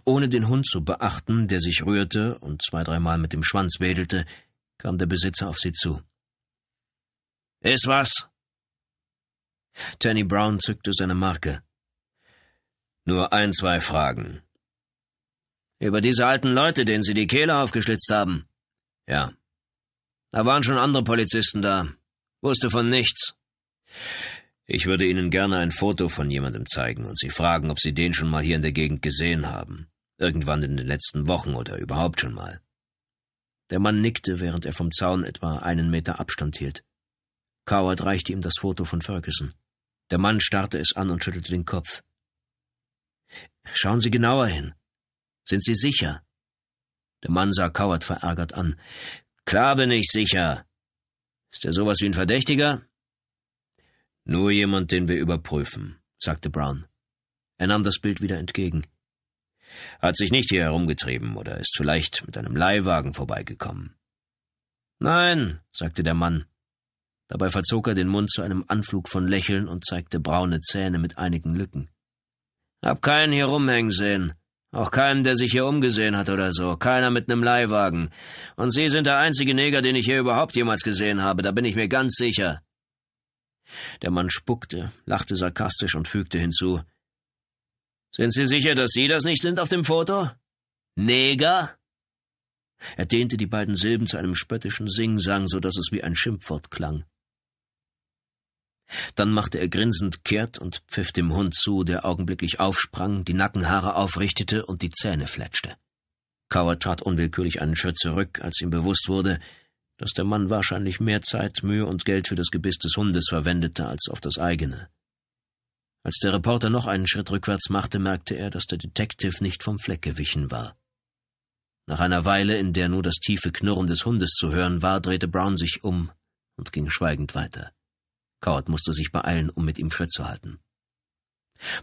Ohne den Hund zu beachten, der sich rührte und zwei, dreimal mit dem Schwanz wedelte, kam der Besitzer auf sie zu. Ist was? Tanny Brown zückte seine Marke. Nur ein, zwei Fragen. Über diese alten Leute, denen sie die Kehle aufgeschlitzt haben. Ja. Da waren schon andere Polizisten da. Wusste von nichts. Ich würde Ihnen gerne ein Foto von jemandem zeigen und Sie fragen, ob Sie den schon mal hier in der Gegend gesehen haben. Irgendwann in den letzten Wochen oder überhaupt schon mal. Der Mann nickte, während er vom Zaun etwa einen Meter Abstand hielt. Coward reichte ihm das Foto von Ferguson. Der Mann starrte es an und schüttelte den Kopf. Schauen Sie genauer hin. Sind Sie sicher? Der Mann sah Coward verärgert an. Klar bin ich sicher. Ist er sowas wie ein Verdächtiger? Nur jemand, den wir überprüfen, sagte Brown. Er nahm das Bild wieder entgegen. Hat sich nicht hier herumgetrieben oder ist vielleicht mit einem Leihwagen vorbeigekommen. Nein, sagte der Mann. Dabei verzog er den Mund zu einem Anflug von Lächeln und zeigte braune Zähne mit einigen Lücken. Hab keinen hier rumhängen sehen. Auch keinem, der sich hier umgesehen hat oder so. Keiner mit nem Leihwagen. Und Sie sind der einzige Neger, den ich hier überhaupt jemals gesehen habe, da bin ich mir ganz sicher. Der Mann spuckte, lachte sarkastisch und fügte hinzu. Sind Sie sicher, dass Sie das nicht sind auf dem Foto? Neger? Er dehnte die beiden Silben zu einem spöttischen Singsang, so dass es wie ein Schimpfwort klang. Dann machte er grinsend kehrt und pfiff dem Hund zu, der augenblicklich aufsprang, die Nackenhaare aufrichtete und die Zähne fletschte. Kauer trat unwillkürlich einen Schritt zurück, als ihm bewusst wurde, dass der Mann wahrscheinlich mehr Zeit, Mühe und Geld für das Gebiss des Hundes verwendete als auf das eigene. Als der Reporter noch einen Schritt rückwärts machte, merkte er, dass der Detective nicht vom Fleck gewichen war. Nach einer Weile, in der nur das tiefe Knurren des Hundes zu hören war, drehte Brown sich um und ging schweigend weiter. Coward musste sich beeilen, um mit ihm Schritt zu halten.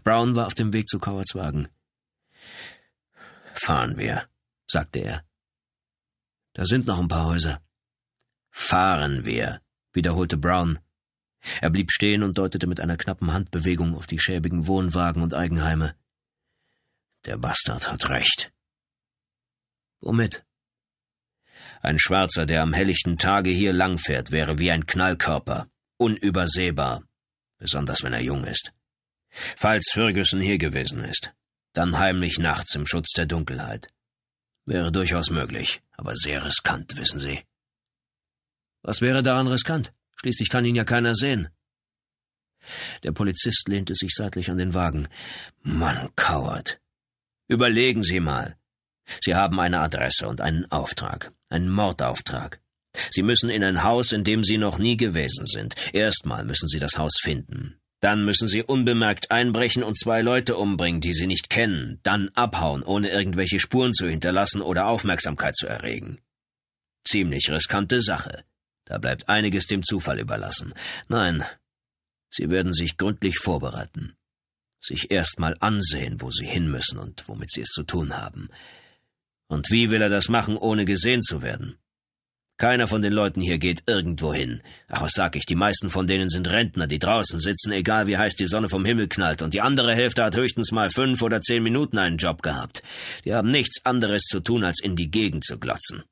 Brown war auf dem Weg zu Cowards Wagen. Fahren wir, sagte er. Da sind noch ein paar Häuser. Fahren wir, wiederholte Brown. Er blieb stehen und deutete mit einer knappen Handbewegung auf die schäbigen Wohnwagen und Eigenheime. Der Bastard hat recht. Womit? Ein Schwarzer, der am helllichten Tage hier langfährt, wäre wie ein Knallkörper unübersehbar, besonders wenn er jung ist. Falls Ferguson hier gewesen ist, dann heimlich nachts im Schutz der Dunkelheit. Wäre durchaus möglich, aber sehr riskant, wissen Sie. Was wäre daran riskant? Schließlich kann ihn ja keiner sehen. Der Polizist lehnte sich seitlich an den Wagen. Mann, kauert. Überlegen Sie mal. Sie haben eine Adresse und einen Auftrag, einen Mordauftrag. Sie müssen in ein Haus, in dem Sie noch nie gewesen sind. Erstmal müssen Sie das Haus finden. Dann müssen Sie unbemerkt einbrechen und zwei Leute umbringen, die Sie nicht kennen. Dann abhauen, ohne irgendwelche Spuren zu hinterlassen oder Aufmerksamkeit zu erregen. Ziemlich riskante Sache. Da bleibt einiges dem Zufall überlassen. Nein, Sie werden sich gründlich vorbereiten. Sich erstmal ansehen, wo Sie hin müssen und womit Sie es zu tun haben. Und wie will er das machen, ohne gesehen zu werden? Keiner von den Leuten hier geht irgendwo hin. Ach, was sag ich, die meisten von denen sind Rentner, die draußen sitzen, egal wie heiß die Sonne vom Himmel knallt, und die andere Hälfte hat höchstens mal fünf oder zehn Minuten einen Job gehabt. Die haben nichts anderes zu tun, als in die Gegend zu glotzen.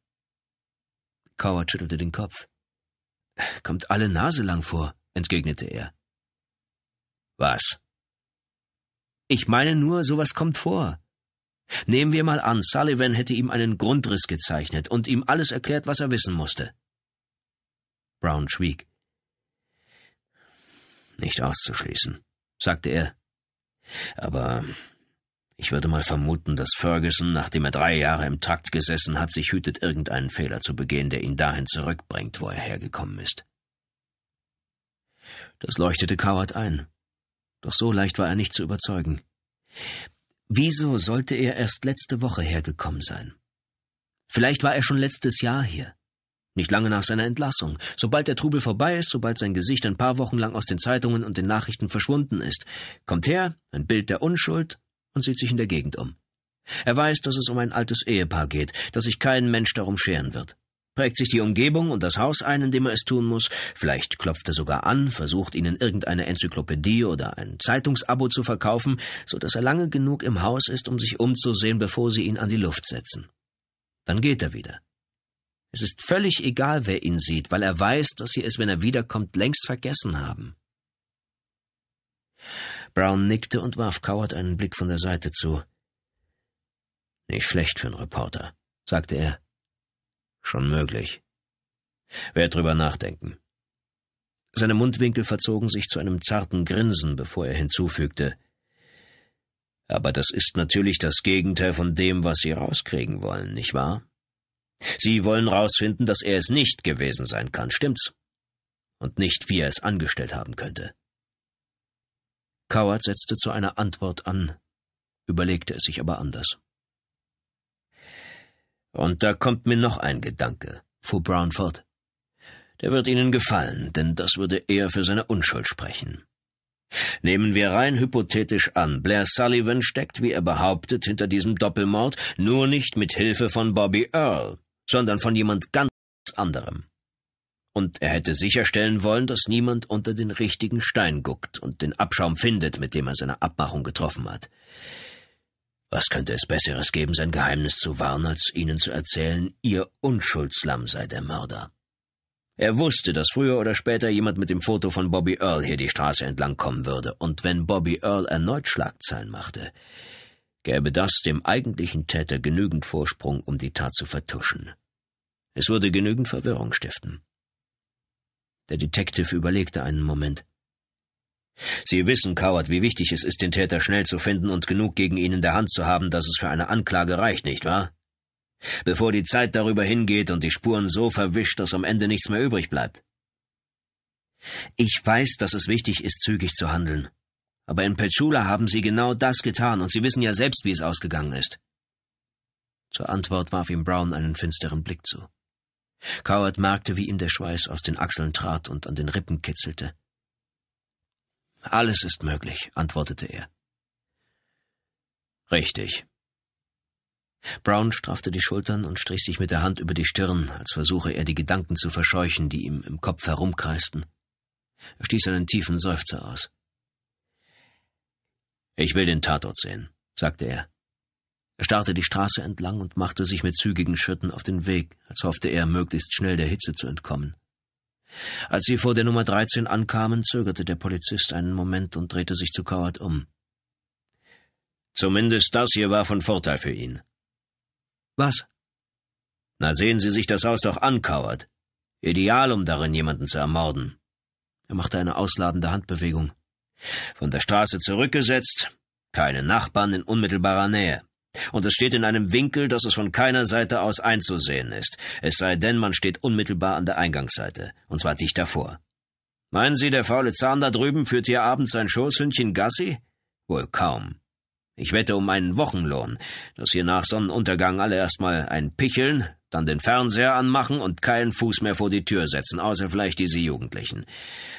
Coward schüttelte den Kopf. Kommt alle Nase lang vor, entgegnete er. Was? Ich meine nur, sowas kommt vor, Nehmen wir mal an, Sullivan hätte ihm einen Grundriss gezeichnet und ihm alles erklärt, was er wissen musste. Brown schwieg. Nicht auszuschließen, sagte er. Aber ich würde mal vermuten, dass Ferguson, nachdem er drei Jahre im Trakt gesessen hat, sich hütet, irgendeinen Fehler zu begehen, der ihn dahin zurückbringt, wo er hergekommen ist. Das leuchtete Coward ein. Doch so leicht war er nicht zu überzeugen. Wieso sollte er erst letzte Woche hergekommen sein? Vielleicht war er schon letztes Jahr hier. Nicht lange nach seiner Entlassung. Sobald der Trubel vorbei ist, sobald sein Gesicht ein paar Wochen lang aus den Zeitungen und den Nachrichten verschwunden ist, kommt her, ein Bild der Unschuld und sieht sich in der Gegend um. Er weiß, dass es um ein altes Ehepaar geht, dass sich kein Mensch darum scheren wird prägt sich die Umgebung und das Haus ein, in dem er es tun muss, vielleicht klopft er sogar an, versucht ihnen irgendeine Enzyklopädie oder ein Zeitungsabo zu verkaufen, so dass er lange genug im Haus ist, um sich umzusehen, bevor sie ihn an die Luft setzen. Dann geht er wieder. Es ist völlig egal, wer ihn sieht, weil er weiß, dass sie es, wenn er wiederkommt, längst vergessen haben. Brown nickte und warf Coward einen Blick von der Seite zu. Nicht schlecht für einen Reporter, sagte er. Schon möglich. Wer drüber nachdenken. Seine Mundwinkel verzogen sich zu einem zarten Grinsen, bevor er hinzufügte. Aber das ist natürlich das Gegenteil von dem, was Sie rauskriegen wollen, nicht wahr? Sie wollen rausfinden, dass er es nicht gewesen sein kann, stimmt's? Und nicht, wie er es angestellt haben könnte. Coward setzte zu einer Antwort an, überlegte es sich aber anders. Und da kommt mir noch ein Gedanke, fuhr Brown fort. Der wird Ihnen gefallen, denn das würde eher für seine Unschuld sprechen. Nehmen wir rein hypothetisch an, Blair Sullivan steckt, wie er behauptet, hinter diesem Doppelmord nur nicht mit Hilfe von Bobby Earl, sondern von jemand ganz anderem. Und er hätte sicherstellen wollen, dass niemand unter den richtigen Stein guckt und den Abschaum findet, mit dem er seine Abmachung getroffen hat. Was könnte es Besseres geben, sein Geheimnis zu wahren, als ihnen zu erzählen, ihr Unschuldslamm sei der Mörder? Er wusste, dass früher oder später jemand mit dem Foto von Bobby Earl hier die Straße entlang kommen würde, und wenn Bobby Earl erneut Schlagzeilen machte, gäbe das dem eigentlichen Täter genügend Vorsprung, um die Tat zu vertuschen. Es würde genügend Verwirrung stiften. Der Detective überlegte einen Moment. Sie wissen, Coward, wie wichtig es ist, den Täter schnell zu finden und genug gegen ihn in der Hand zu haben, dass es für eine Anklage reicht, nicht wahr? Bevor die Zeit darüber hingeht und die Spuren so verwischt, dass am Ende nichts mehr übrig bleibt. Ich weiß, dass es wichtig ist, zügig zu handeln. Aber in Petschula haben Sie genau das getan, und Sie wissen ja selbst, wie es ausgegangen ist. Zur Antwort warf ihm Brown einen finsteren Blick zu. Coward merkte, wie ihm der Schweiß aus den Achseln trat und an den Rippen kitzelte. Alles ist möglich, antwortete er. Richtig. Brown straffte die Schultern und strich sich mit der Hand über die Stirn, als versuche er die Gedanken zu verscheuchen, die ihm im Kopf herumkreisten. Er stieß einen tiefen Seufzer aus. Ich will den Tatort sehen, sagte er. Er starrte die Straße entlang und machte sich mit zügigen Schritten auf den Weg, als hoffte er, möglichst schnell der Hitze zu entkommen. Als sie vor der Nummer 13 ankamen, zögerte der Polizist einen Moment und drehte sich zu Coward um. Zumindest das hier war von Vorteil für ihn. Was? Na sehen Sie sich das Haus doch an, Coward. Ideal, um darin jemanden zu ermorden. Er machte eine ausladende Handbewegung. Von der Straße zurückgesetzt, keine Nachbarn in unmittelbarer Nähe und es steht in einem Winkel, dass es von keiner Seite aus einzusehen ist, es sei denn, man steht unmittelbar an der Eingangsseite, und zwar dicht davor. Meinen Sie, der faule Zahn da drüben führt hier abends sein Schoßhündchen Gassi? Wohl kaum. Ich wette um einen Wochenlohn, dass hier nach Sonnenuntergang alle erstmal ein Picheln, dann den Fernseher anmachen und keinen Fuß mehr vor die Tür setzen, außer vielleicht diese Jugendlichen.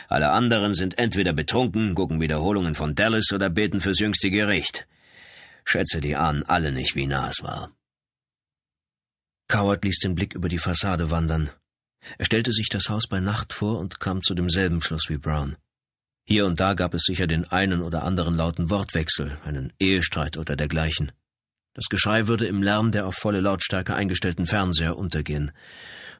Alle anderen sind entweder betrunken, gucken Wiederholungen von Dallas oder beten fürs jüngste Gericht. Schätze, die ahnen alle nicht, wie nah es war. Coward ließ den Blick über die Fassade wandern. Er stellte sich das Haus bei Nacht vor und kam zu demselben Schluss wie Brown. Hier und da gab es sicher den einen oder anderen lauten Wortwechsel, einen Ehestreit oder dergleichen. Das Geschrei würde im Lärm der auf volle Lautstärke eingestellten Fernseher untergehen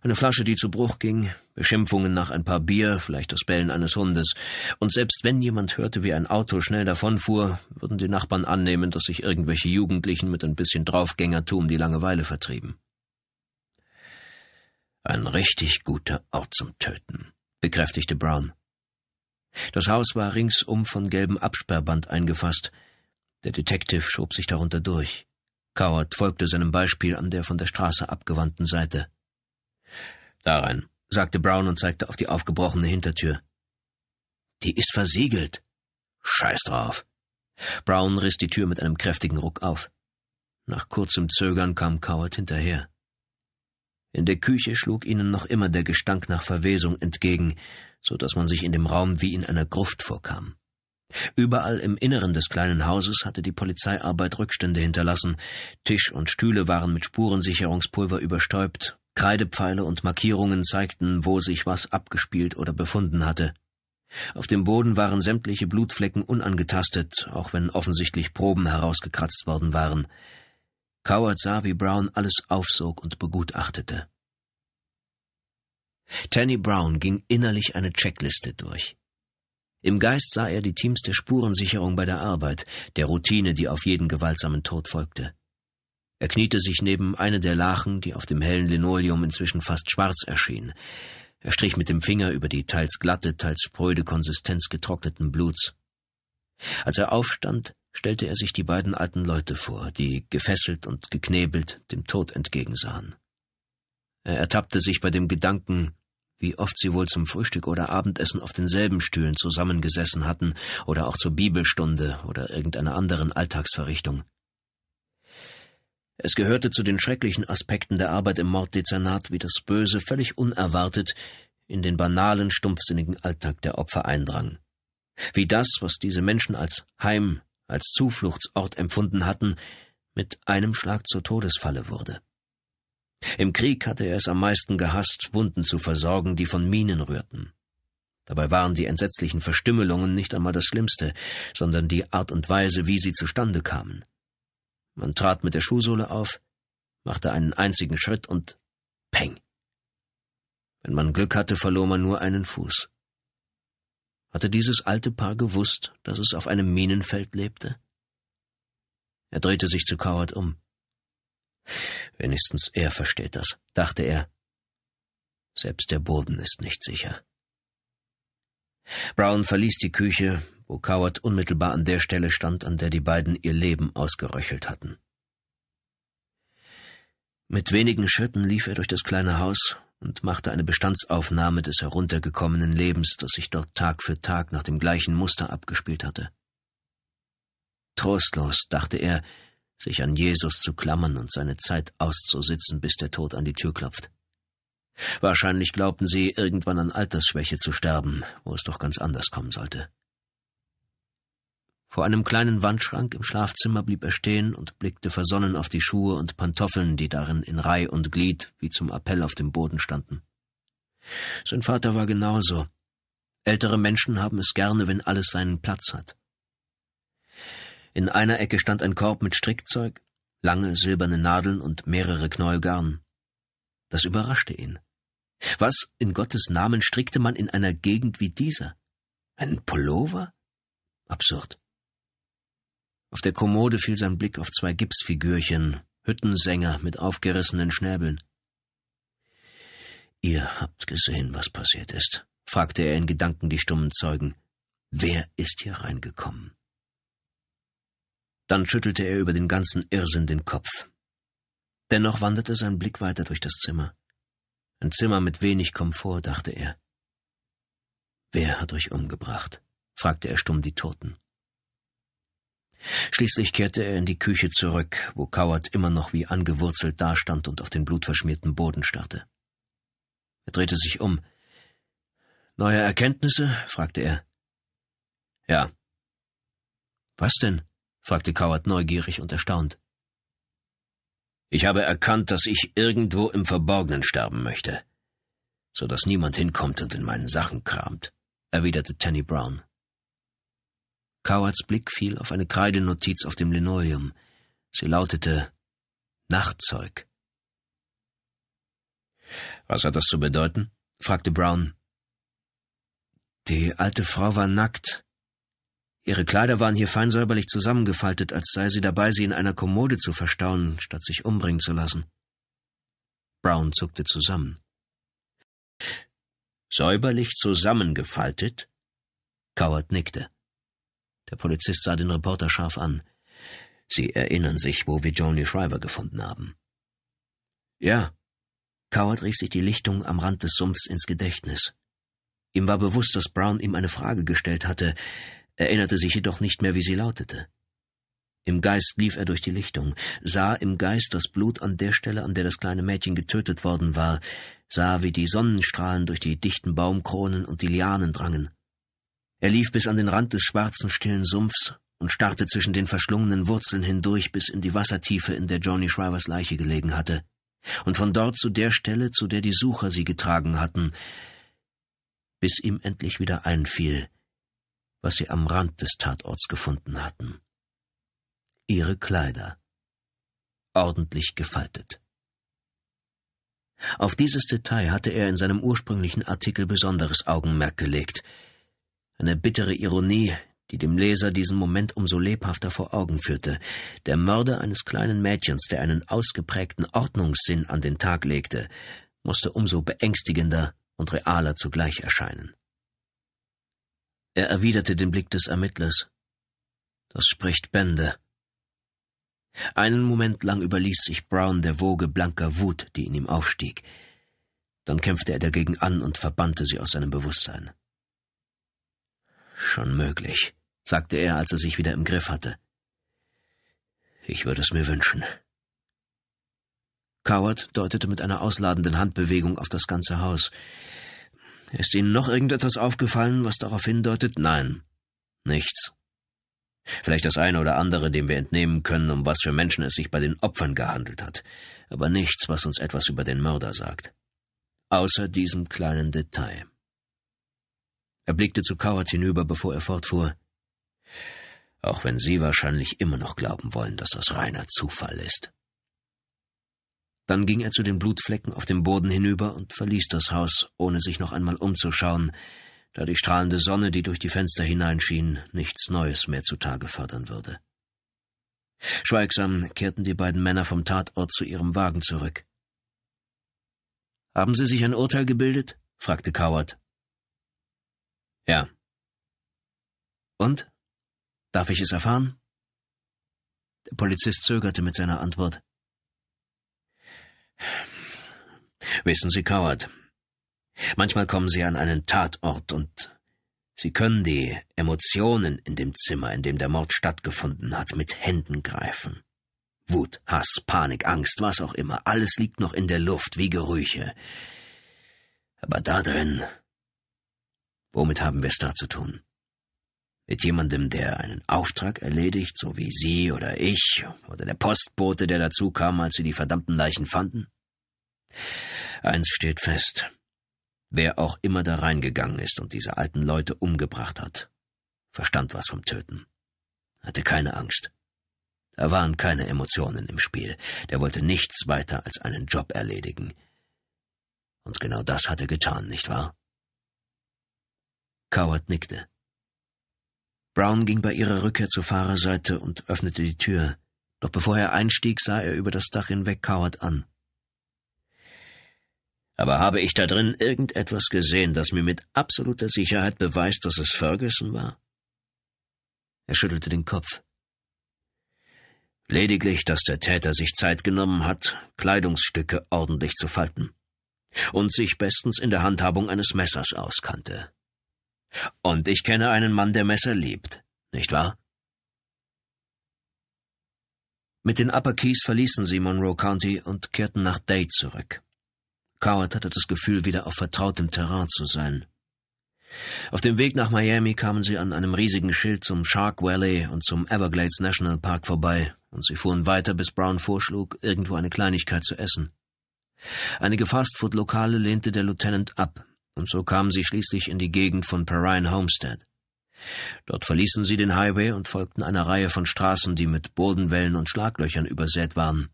eine Flasche, die zu Bruch ging, Beschimpfungen nach ein paar Bier, vielleicht das Bellen eines Hundes. Und selbst wenn jemand hörte, wie ein Auto schnell davonfuhr, würden die Nachbarn annehmen, dass sich irgendwelche Jugendlichen mit ein bisschen Draufgängertum die Langeweile vertrieben. Ein richtig guter Ort zum Töten, bekräftigte Brown. Das Haus war ringsum von gelbem Absperrband eingefasst. Der Detective schob sich darunter durch. Coward folgte seinem Beispiel an der von der Straße abgewandten Seite. Da rein, sagte Brown und zeigte auf die aufgebrochene Hintertür. Die ist versiegelt. Scheiß drauf. Brown riss die Tür mit einem kräftigen Ruck auf. Nach kurzem Zögern kam Coward hinterher. In der Küche schlug ihnen noch immer der Gestank nach Verwesung entgegen, so dass man sich in dem Raum wie in einer Gruft vorkam. Überall im Inneren des kleinen Hauses hatte die Polizeiarbeit Rückstände hinterlassen, Tisch und Stühle waren mit Spurensicherungspulver überstäubt, Kreidepfeile und Markierungen zeigten, wo sich was abgespielt oder befunden hatte. Auf dem Boden waren sämtliche Blutflecken unangetastet, auch wenn offensichtlich Proben herausgekratzt worden waren. Coward sah, wie Brown alles aufsog und begutachtete. Tanny Brown ging innerlich eine Checkliste durch. Im Geist sah er die Teams der Spurensicherung bei der Arbeit, der Routine, die auf jeden gewaltsamen Tod folgte. Er kniete sich neben eine der Lachen, die auf dem hellen Linoleum inzwischen fast schwarz erschien. Er strich mit dem Finger über die teils glatte, teils spröde Konsistenz getrockneten Bluts. Als er aufstand, stellte er sich die beiden alten Leute vor, die gefesselt und geknebelt dem Tod entgegensahen. Er ertappte sich bei dem Gedanken, wie oft sie wohl zum Frühstück oder Abendessen auf denselben Stühlen zusammengesessen hatten oder auch zur Bibelstunde oder irgendeiner anderen Alltagsverrichtung. Es gehörte zu den schrecklichen Aspekten der Arbeit im Morddezernat, wie das Böse völlig unerwartet in den banalen, stumpfsinnigen Alltag der Opfer eindrang. Wie das, was diese Menschen als Heim, als Zufluchtsort empfunden hatten, mit einem Schlag zur Todesfalle wurde. Im Krieg hatte er es am meisten gehasst, Wunden zu versorgen, die von Minen rührten. Dabei waren die entsetzlichen Verstümmelungen nicht einmal das Schlimmste, sondern die Art und Weise, wie sie zustande kamen. Man trat mit der Schuhsohle auf, machte einen einzigen Schritt und Peng. Wenn man Glück hatte, verlor man nur einen Fuß. Hatte dieses alte Paar gewusst, dass es auf einem Minenfeld lebte? Er drehte sich zu Coward um. Wenigstens er versteht das, dachte er. Selbst der Boden ist nicht sicher. Brown verließ die Küche, wo Coward unmittelbar an der Stelle stand, an der die beiden ihr Leben ausgeröchelt hatten. Mit wenigen Schritten lief er durch das kleine Haus und machte eine Bestandsaufnahme des heruntergekommenen Lebens, das sich dort Tag für Tag nach dem gleichen Muster abgespielt hatte. Trostlos dachte er, sich an Jesus zu klammern und seine Zeit auszusitzen, bis der Tod an die Tür klopft. Wahrscheinlich glaubten sie, irgendwann an Altersschwäche zu sterben, wo es doch ganz anders kommen sollte. Vor einem kleinen Wandschrank im Schlafzimmer blieb er stehen und blickte versonnen auf die Schuhe und Pantoffeln, die darin in Reih und Glied wie zum Appell auf dem Boden standen. Sein Vater war genauso. Ältere Menschen haben es gerne, wenn alles seinen Platz hat. In einer Ecke stand ein Korb mit Strickzeug, lange silberne Nadeln und mehrere Knäuel Das überraschte ihn. Was in Gottes Namen strickte man in einer Gegend wie dieser? Einen Pullover? Absurd. Auf der Kommode fiel sein Blick auf zwei Gipsfigürchen, Hüttensänger mit aufgerissenen Schnäbeln. Ihr habt gesehen, was passiert ist, fragte er in Gedanken die stummen Zeugen. Wer ist hier reingekommen? Dann schüttelte er über den ganzen Irrsinn den Kopf. Dennoch wanderte sein Blick weiter durch das Zimmer. Ein Zimmer mit wenig Komfort, dachte er. Wer hat euch umgebracht? fragte er stumm die Toten. Schließlich kehrte er in die Küche zurück, wo Coward immer noch wie angewurzelt dastand und auf den blutverschmierten Boden starrte. Er drehte sich um. Neue Erkenntnisse? fragte er. Ja. Was denn? fragte Coward neugierig und erstaunt. Ich habe erkannt, dass ich irgendwo im Verborgenen sterben möchte, so dass niemand hinkommt und in meinen Sachen kramt, erwiderte Tanny Brown. Cowards Blick fiel auf eine Kreidenotiz auf dem Linoleum. Sie lautete Nachtzeug. Was hat das zu bedeuten? fragte Brown. Die alte Frau war nackt. Ihre Kleider waren hier fein säuberlich zusammengefaltet, als sei sie dabei, sie in einer Kommode zu verstauen, statt sich umbringen zu lassen. Brown zuckte zusammen. Säuberlich zusammengefaltet? Coward nickte. Der Polizist sah den Reporter scharf an. Sie erinnern sich, wo wir Joni Shriver gefunden haben. Ja. Coward rief sich die Lichtung am Rand des Sumpfs ins Gedächtnis. Ihm war bewusst, dass Brown ihm eine Frage gestellt hatte, erinnerte sich jedoch nicht mehr, wie sie lautete. Im Geist lief er durch die Lichtung, sah im Geist das Blut an der Stelle, an der das kleine Mädchen getötet worden war, sah, wie die Sonnenstrahlen durch die dichten Baumkronen und die Lianen drangen, er lief bis an den Rand des schwarzen, stillen Sumpfs und starrte zwischen den verschlungenen Wurzeln hindurch bis in die Wassertiefe, in der Johnny Shrivers Leiche gelegen hatte, und von dort zu der Stelle, zu der die Sucher sie getragen hatten, bis ihm endlich wieder einfiel, was sie am Rand des Tatorts gefunden hatten. Ihre Kleider. Ordentlich gefaltet. Auf dieses Detail hatte er in seinem ursprünglichen Artikel besonderes Augenmerk gelegt – eine bittere Ironie, die dem Leser diesen Moment umso lebhafter vor Augen führte. Der Mörder eines kleinen Mädchens, der einen ausgeprägten Ordnungssinn an den Tag legte, musste umso beängstigender und realer zugleich erscheinen. Er erwiderte den Blick des Ermittlers. Das spricht Bände. Einen Moment lang überließ sich Brown der Woge blanker Wut, die in ihm aufstieg. Dann kämpfte er dagegen an und verbannte sie aus seinem Bewusstsein. Schon möglich, sagte er, als er sich wieder im Griff hatte. Ich würde es mir wünschen. Coward deutete mit einer ausladenden Handbewegung auf das ganze Haus. Ist Ihnen noch irgendetwas aufgefallen, was darauf hindeutet? Nein. Nichts. Vielleicht das eine oder andere, dem wir entnehmen können, um was für Menschen es sich bei den Opfern gehandelt hat, aber nichts, was uns etwas über den Mörder sagt. Außer diesem kleinen Detail. Er blickte zu Coward hinüber, bevor er fortfuhr. Auch wenn Sie wahrscheinlich immer noch glauben wollen, dass das reiner Zufall ist. Dann ging er zu den Blutflecken auf dem Boden hinüber und verließ das Haus, ohne sich noch einmal umzuschauen, da die strahlende Sonne, die durch die Fenster hineinschien, nichts Neues mehr zutage fördern würde. Schweigsam kehrten die beiden Männer vom Tatort zu ihrem Wagen zurück. Haben Sie sich ein Urteil gebildet? fragte Coward, ja. Und? Darf ich es erfahren? Der Polizist zögerte mit seiner Antwort. Wissen Sie, Coward, manchmal kommen Sie an einen Tatort und Sie können die Emotionen in dem Zimmer, in dem der Mord stattgefunden hat, mit Händen greifen. Wut, Hass, Panik, Angst, was auch immer, alles liegt noch in der Luft wie Gerüche. Aber da drin Womit haben wir es da zu tun? Mit jemandem, der einen Auftrag erledigt, so wie Sie oder ich oder der Postbote, der dazu kam, als Sie die verdammten Leichen fanden? Eins steht fest. Wer auch immer da reingegangen ist und diese alten Leute umgebracht hat, verstand was vom Töten. Hatte keine Angst. Da waren keine Emotionen im Spiel. Der wollte nichts weiter als einen Job erledigen. Und genau das hat er getan, nicht wahr? Coward nickte. Brown ging bei ihrer Rückkehr zur Fahrerseite und öffnete die Tür, doch bevor er einstieg, sah er über das Dach hinweg Coward an. Aber habe ich da drin irgendetwas gesehen, das mir mit absoluter Sicherheit beweist, dass es Ferguson war? Er schüttelte den Kopf. Lediglich, dass der Täter sich Zeit genommen hat, Kleidungsstücke ordentlich zu falten und sich bestens in der Handhabung eines Messers auskannte. Und ich kenne einen Mann, der Messer liebt, nicht wahr? Mit den Upper Keys verließen sie Monroe County und kehrten nach Day zurück. Coward hatte das Gefühl, wieder auf vertrautem Terrain zu sein. Auf dem Weg nach Miami kamen sie an einem riesigen Schild zum Shark Valley und zum Everglades National Park vorbei, und sie fuhren weiter, bis Brown vorschlug, irgendwo eine Kleinigkeit zu essen. Einige Fastfood-Lokale lehnte der Lieutenant ab, und so kamen sie schließlich in die Gegend von Perrine Homestead. Dort verließen sie den Highway und folgten einer Reihe von Straßen, die mit Bodenwellen und Schlaglöchern übersät waren.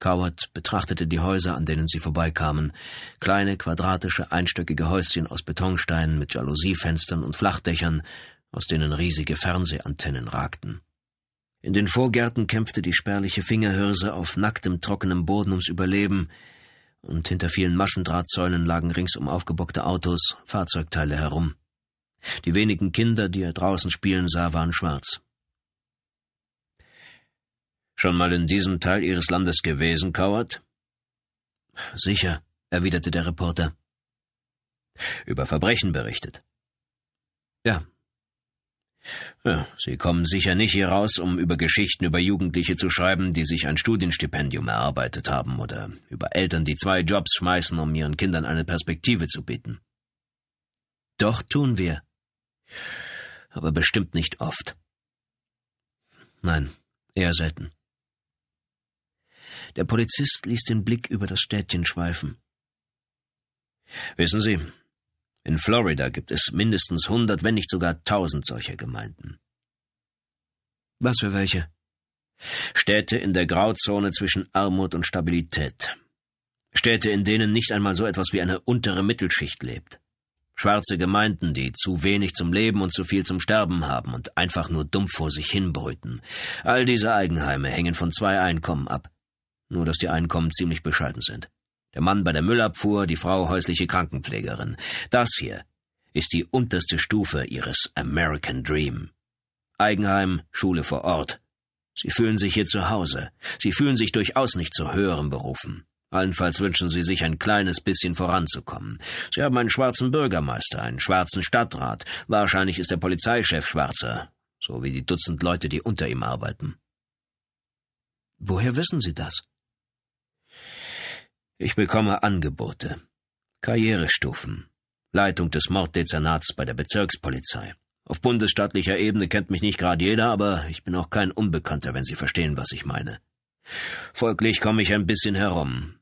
Coward betrachtete die Häuser, an denen sie vorbeikamen, kleine quadratische einstöckige Häuschen aus Betonsteinen mit Jalousiefenstern und Flachdächern, aus denen riesige Fernsehantennen ragten. In den Vorgärten kämpfte die spärliche Fingerhirse auf nacktem, trockenem Boden ums Überleben, und hinter vielen Maschendrahtzäunen lagen ringsum aufgebockte Autos, Fahrzeugteile herum. Die wenigen Kinder, die er draußen spielen sah, waren schwarz. Schon mal in diesem Teil Ihres Landes gewesen, Coward? Sicher, erwiderte der Reporter. Über Verbrechen berichtet. Ja, Sie kommen sicher nicht hier raus, um über Geschichten über Jugendliche zu schreiben, die sich ein Studienstipendium erarbeitet haben, oder über Eltern, die zwei Jobs schmeißen, um ihren Kindern eine Perspektive zu bieten. Doch tun wir. Aber bestimmt nicht oft. Nein, eher selten. Der Polizist ließ den Blick über das Städtchen schweifen. Wissen Sie, in Florida gibt es mindestens hundert, wenn nicht sogar tausend solcher Gemeinden. Was für welche? Städte in der Grauzone zwischen Armut und Stabilität. Städte, in denen nicht einmal so etwas wie eine untere Mittelschicht lebt. Schwarze Gemeinden, die zu wenig zum Leben und zu viel zum Sterben haben und einfach nur dumpf vor sich hinbrüten. All diese Eigenheime hängen von zwei Einkommen ab. Nur, dass die Einkommen ziemlich bescheiden sind. Der Mann bei der Müllabfuhr, die Frau häusliche Krankenpflegerin. Das hier ist die unterste Stufe ihres American Dream. Eigenheim, Schule vor Ort. Sie fühlen sich hier zu Hause. Sie fühlen sich durchaus nicht zu höheren Berufen. Allenfalls wünschen sie sich ein kleines bisschen voranzukommen. Sie haben einen schwarzen Bürgermeister, einen schwarzen Stadtrat. Wahrscheinlich ist der Polizeichef schwarzer, so wie die Dutzend Leute, die unter ihm arbeiten. Woher wissen Sie das? Ich bekomme Angebote, Karrierestufen, Leitung des Morddezernats bei der Bezirkspolizei. Auf bundesstaatlicher Ebene kennt mich nicht gerade jeder, aber ich bin auch kein Unbekannter, wenn Sie verstehen, was ich meine. Folglich komme ich ein bisschen herum,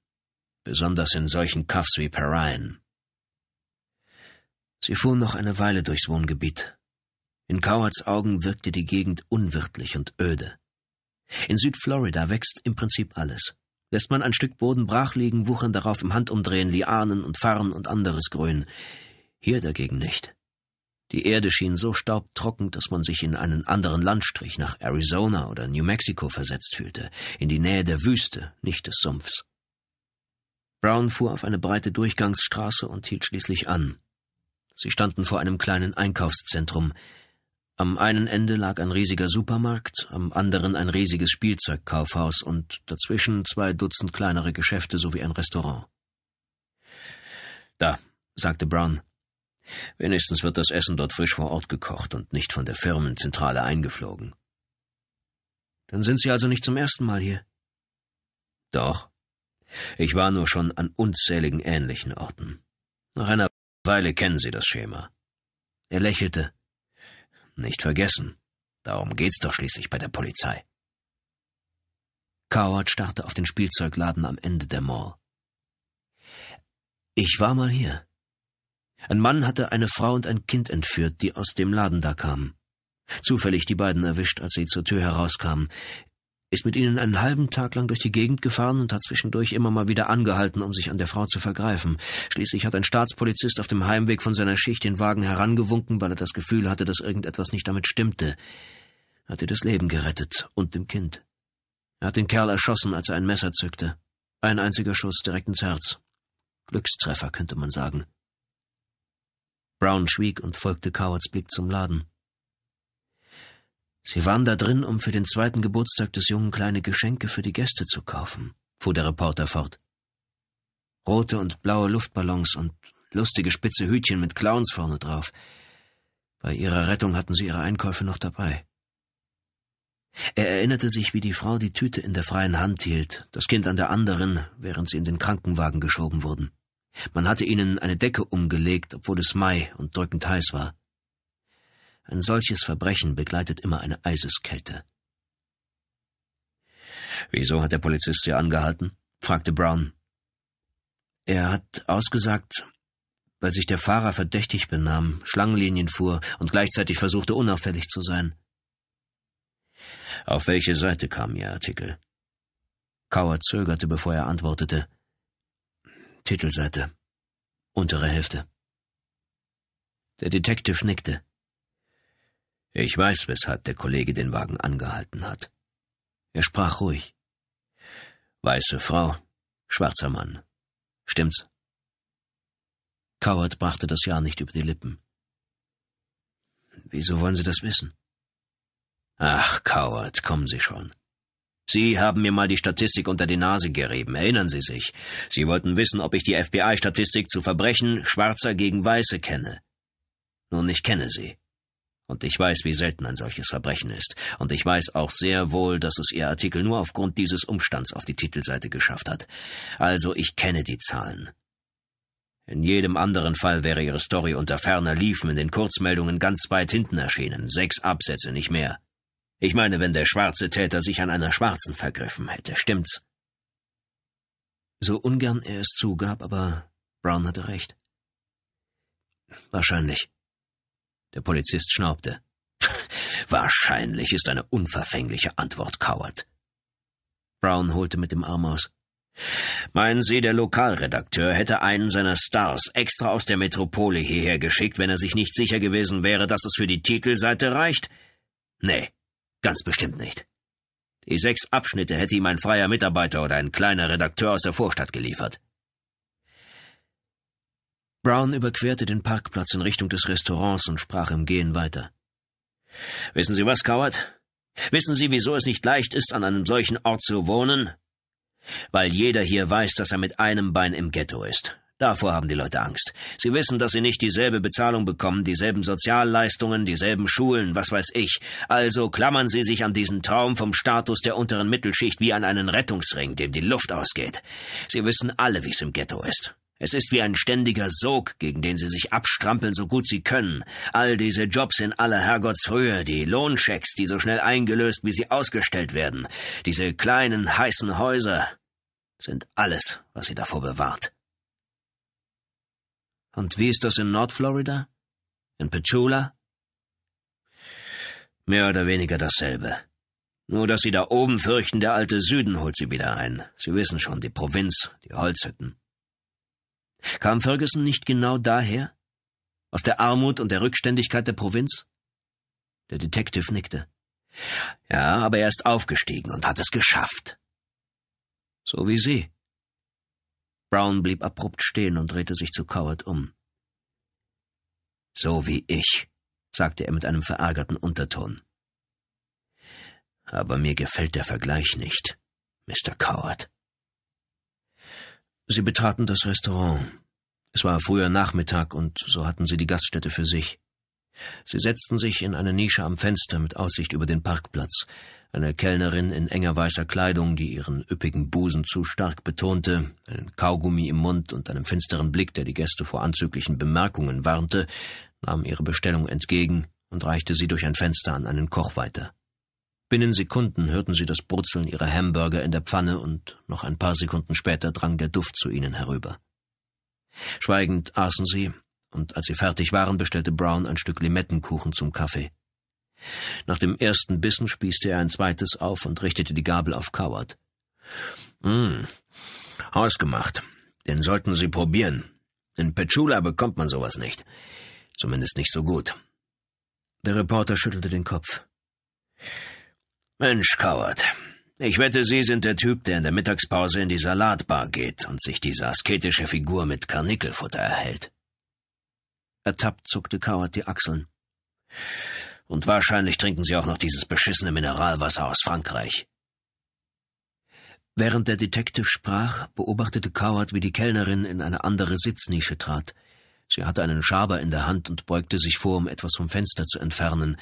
besonders in solchen Kaffs wie Perrine. Sie fuhren noch eine Weile durchs Wohngebiet. In Cowards Augen wirkte die Gegend unwirtlich und öde. In Südflorida wächst im Prinzip alles. Lässt man ein Stück Boden brach liegen, wuchern darauf im Handumdrehen Lianen und Farn und anderes Grün. Hier dagegen nicht. Die Erde schien so staubtrocken, dass man sich in einen anderen Landstrich nach Arizona oder New Mexico versetzt fühlte, in die Nähe der Wüste, nicht des Sumpfs. Brown fuhr auf eine breite Durchgangsstraße und hielt schließlich an. Sie standen vor einem kleinen Einkaufszentrum, am einen Ende lag ein riesiger Supermarkt, am anderen ein riesiges Spielzeugkaufhaus und dazwischen zwei Dutzend kleinere Geschäfte sowie ein Restaurant. Da, sagte Brown. Wenigstens wird das Essen dort frisch vor Ort gekocht und nicht von der Firmenzentrale eingeflogen. Dann sind Sie also nicht zum ersten Mal hier. Doch. Ich war nur schon an unzähligen ähnlichen Orten. Nach einer Weile kennen Sie das Schema. Er lächelte nicht vergessen. Darum geht's doch schließlich bei der Polizei. Coward starrte auf den Spielzeugladen am Ende der Mall. Ich war mal hier. Ein Mann hatte eine Frau und ein Kind entführt, die aus dem Laden da kamen. Zufällig die beiden erwischt, als sie zur Tür herauskamen ist mit ihnen einen halben Tag lang durch die Gegend gefahren und hat zwischendurch immer mal wieder angehalten, um sich an der Frau zu vergreifen. Schließlich hat ein Staatspolizist auf dem Heimweg von seiner Schicht den Wagen herangewunken, weil er das Gefühl hatte, dass irgendetwas nicht damit stimmte. Hat ihr das Leben gerettet und dem Kind. Er hat den Kerl erschossen, als er ein Messer zückte. Ein einziger Schuss direkt ins Herz. Glückstreffer, könnte man sagen. Brown schwieg und folgte Cowards Blick zum Laden. Sie waren da drin, um für den zweiten Geburtstag des Jungen kleine Geschenke für die Gäste zu kaufen, fuhr der Reporter fort. Rote und blaue Luftballons und lustige spitze Hütchen mit Clowns vorne drauf. Bei ihrer Rettung hatten sie ihre Einkäufe noch dabei. Er erinnerte sich, wie die Frau die Tüte in der freien Hand hielt, das Kind an der anderen, während sie in den Krankenwagen geschoben wurden. Man hatte ihnen eine Decke umgelegt, obwohl es Mai und drückend heiß war. Ein solches Verbrechen begleitet immer eine Eiseskälte. Wieso hat der Polizist Sie angehalten? fragte Brown. Er hat ausgesagt, weil sich der Fahrer verdächtig benahm, Schlangenlinien fuhr und gleichzeitig versuchte, unauffällig zu sein. Auf welche Seite kam Ihr Artikel? Kauer zögerte, bevor er antwortete. Titelseite. Untere Hälfte. Der Detective nickte. Ich weiß, weshalb der Kollege den Wagen angehalten hat. Er sprach ruhig. Weiße Frau, schwarzer Mann. Stimmt's? Coward brachte das Ja nicht über die Lippen. Wieso wollen Sie das wissen? Ach, Coward, kommen Sie schon. Sie haben mir mal die Statistik unter die Nase gerieben, erinnern Sie sich. Sie wollten wissen, ob ich die FBI-Statistik zu Verbrechen schwarzer gegen Weiße kenne. Nun, ich kenne sie. Und ich weiß, wie selten ein solches Verbrechen ist. Und ich weiß auch sehr wohl, dass es Ihr Artikel nur aufgrund dieses Umstands auf die Titelseite geschafft hat. Also ich kenne die Zahlen. In jedem anderen Fall wäre Ihre Story unter ferner Liefen in den Kurzmeldungen ganz weit hinten erschienen. Sechs Absätze, nicht mehr. Ich meine, wenn der schwarze Täter sich an einer Schwarzen vergriffen hätte, stimmt's? So ungern er es zugab, aber Brown hatte recht. Wahrscheinlich. Der Polizist schnaubte. Wahrscheinlich ist eine unverfängliche Antwort Coward. Brown holte mit dem Arm aus. Meinen Sie, der Lokalredakteur hätte einen seiner Stars extra aus der Metropole hierher geschickt, wenn er sich nicht sicher gewesen wäre, dass es für die Titelseite reicht? Nee, ganz bestimmt nicht. Die sechs Abschnitte hätte ihm ein freier Mitarbeiter oder ein kleiner Redakteur aus der Vorstadt geliefert. Brown überquerte den Parkplatz in Richtung des Restaurants und sprach im Gehen weiter. Wissen Sie was, Coward? Wissen Sie, wieso es nicht leicht ist, an einem solchen Ort zu wohnen? Weil jeder hier weiß, dass er mit einem Bein im Ghetto ist. Davor haben die Leute Angst. Sie wissen, dass sie nicht dieselbe Bezahlung bekommen, dieselben Sozialleistungen, dieselben Schulen, was weiß ich. Also klammern sie sich an diesen Traum vom Status der unteren Mittelschicht wie an einen Rettungsring, dem die Luft ausgeht. Sie wissen alle, wie es im Ghetto ist. Es ist wie ein ständiger Sog, gegen den sie sich abstrampeln, so gut sie können. All diese Jobs in aller Herrgottshöhe, die Lohnschecks, die so schnell eingelöst, wie sie ausgestellt werden, diese kleinen, heißen Häuser, sind alles, was sie davor bewahrt. Und wie ist das in Nordflorida? In Petula? Mehr oder weniger dasselbe. Nur, dass sie da oben fürchten, der alte Süden holt sie wieder ein. Sie wissen schon, die Provinz, die Holzhütten. Kam Ferguson nicht genau daher? Aus der Armut und der Rückständigkeit der Provinz? Der Detective nickte. Ja, aber er ist aufgestiegen und hat es geschafft. So wie Sie. Brown blieb abrupt stehen und drehte sich zu Coward um. So wie ich, sagte er mit einem verärgerten Unterton. Aber mir gefällt der Vergleich nicht, Mr. Coward. Sie betraten das Restaurant. Es war früher Nachmittag und so hatten sie die Gaststätte für sich. Sie setzten sich in eine Nische am Fenster mit Aussicht über den Parkplatz. Eine Kellnerin in enger weißer Kleidung, die ihren üppigen Busen zu stark betonte, einen Kaugummi im Mund und einem finsteren Blick, der die Gäste vor anzüglichen Bemerkungen warnte, nahm ihre Bestellung entgegen und reichte sie durch ein Fenster an einen Koch weiter. Binnen Sekunden hörten sie das Brutzeln ihrer Hamburger in der Pfanne und noch ein paar Sekunden später drang der Duft zu ihnen herüber. Schweigend aßen sie, und als sie fertig waren, bestellte Brown ein Stück Limettenkuchen zum Kaffee. Nach dem ersten Bissen spießte er ein zweites auf und richtete die Gabel auf Coward. Hm, ausgemacht. Den sollten Sie probieren. In Petula bekommt man sowas nicht. Zumindest nicht so gut. Der Reporter schüttelte den Kopf. Mensch, Coward. Ich wette, Sie sind der Typ, der in der Mittagspause in die Salatbar geht und sich diese asketische Figur mit Karnickelfutter erhält. Ertappt zuckte Coward die Achseln. Und wahrscheinlich trinken Sie auch noch dieses beschissene Mineralwasser aus Frankreich. Während der Detective sprach, beobachtete Coward, wie die Kellnerin in eine andere Sitznische trat. Sie hatte einen Schaber in der Hand und beugte sich vor, um etwas vom Fenster zu entfernen.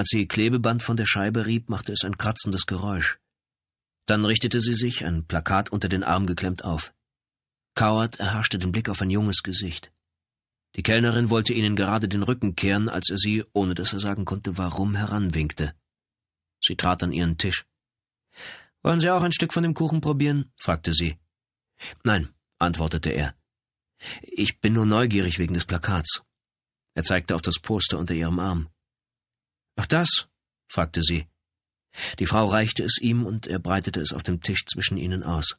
Als sie Klebeband von der Scheibe rieb, machte es ein kratzendes Geräusch. Dann richtete sie sich, ein Plakat unter den Arm geklemmt, auf. Coward erhaschte den Blick auf ein junges Gesicht. Die Kellnerin wollte ihnen gerade den Rücken kehren, als er sie, ohne dass er sagen konnte, warum, heranwinkte. Sie trat an ihren Tisch. Wollen Sie auch ein Stück von dem Kuchen probieren? fragte sie. Nein, antwortete er. Ich bin nur neugierig wegen des Plakats. Er zeigte auf das Poster unter ihrem Arm. Ach das? fragte sie. Die Frau reichte es ihm und er breitete es auf dem Tisch zwischen ihnen aus.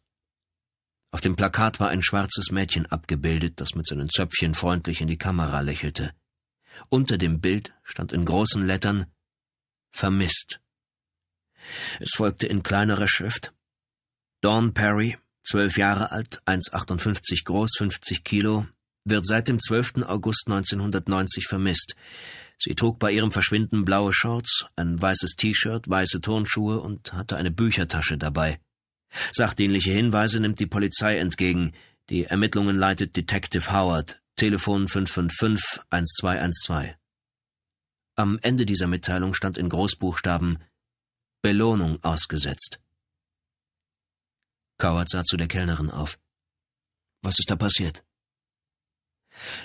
Auf dem Plakat war ein schwarzes Mädchen abgebildet, das mit seinen Zöpfchen freundlich in die Kamera lächelte. Unter dem Bild stand in großen Lettern Vermisst. Es folgte in kleinerer Schrift Dawn Perry, zwölf Jahre alt, 1,58 groß, 50 Kilo, wird seit dem 12. August 1990 vermisst. Sie trug bei ihrem Verschwinden blaue Shorts, ein weißes T-Shirt, weiße Turnschuhe und hatte eine Büchertasche dabei. Sachdienliche Hinweise nimmt die Polizei entgegen. Die Ermittlungen leitet Detective Howard, Telefon 555 1212. Am Ende dieser Mitteilung stand in Großbuchstaben Belohnung ausgesetzt. Coward sah zu der Kellnerin auf. Was ist da passiert?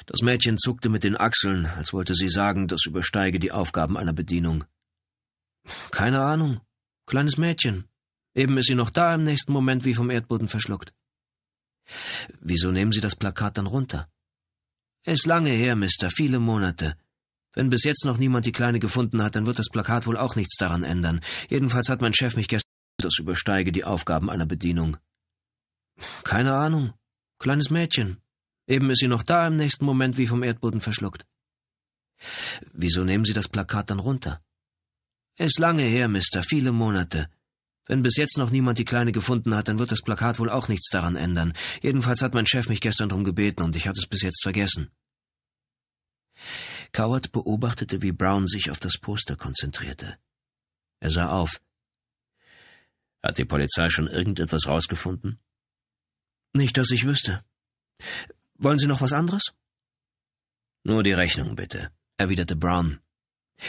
Das Mädchen zuckte mit den Achseln, als wollte sie sagen, das übersteige die Aufgaben einer Bedienung. Keine Ahnung. Kleines Mädchen. Eben ist sie noch da, im nächsten Moment wie vom Erdboden verschluckt. Wieso nehmen Sie das Plakat dann runter? Ist lange her, Mister, viele Monate. Wenn bis jetzt noch niemand die Kleine gefunden hat, dann wird das Plakat wohl auch nichts daran ändern. Jedenfalls hat mein Chef mich gestern das übersteige die Aufgaben einer Bedienung. Keine Ahnung. Kleines Mädchen. Eben ist sie noch da, im nächsten Moment wie vom Erdboden verschluckt. Wieso nehmen Sie das Plakat dann runter? Ist lange her, Mister, viele Monate. Wenn bis jetzt noch niemand die Kleine gefunden hat, dann wird das Plakat wohl auch nichts daran ändern. Jedenfalls hat mein Chef mich gestern drum gebeten und ich hatte es bis jetzt vergessen. Coward beobachtete, wie Brown sich auf das Poster konzentrierte. Er sah auf. Hat die Polizei schon irgendetwas rausgefunden? Nicht, dass ich wüsste. Wollen Sie noch was anderes? Nur die Rechnung, bitte, erwiderte Brown.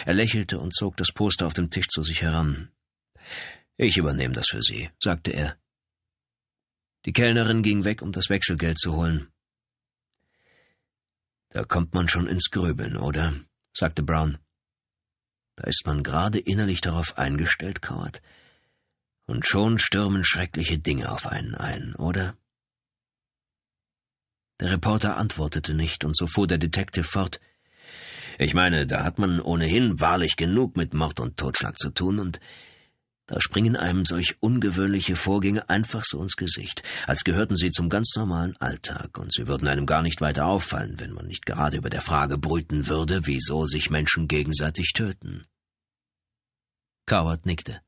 Er lächelte und zog das Poster auf dem Tisch zu sich heran. Ich übernehme das für Sie, sagte er. Die Kellnerin ging weg, um das Wechselgeld zu holen. Da kommt man schon ins Grübeln, oder? sagte Brown. Da ist man gerade innerlich darauf eingestellt, Coward. Und schon stürmen schreckliche Dinge auf einen ein, oder? Der Reporter antwortete nicht, und so fuhr der Detective fort. Ich meine, da hat man ohnehin wahrlich genug mit Mord und Totschlag zu tun, und da springen einem solch ungewöhnliche Vorgänge einfach so ins Gesicht, als gehörten sie zum ganz normalen Alltag, und sie würden einem gar nicht weiter auffallen, wenn man nicht gerade über der Frage brüten würde, wieso sich Menschen gegenseitig töten. Coward nickte.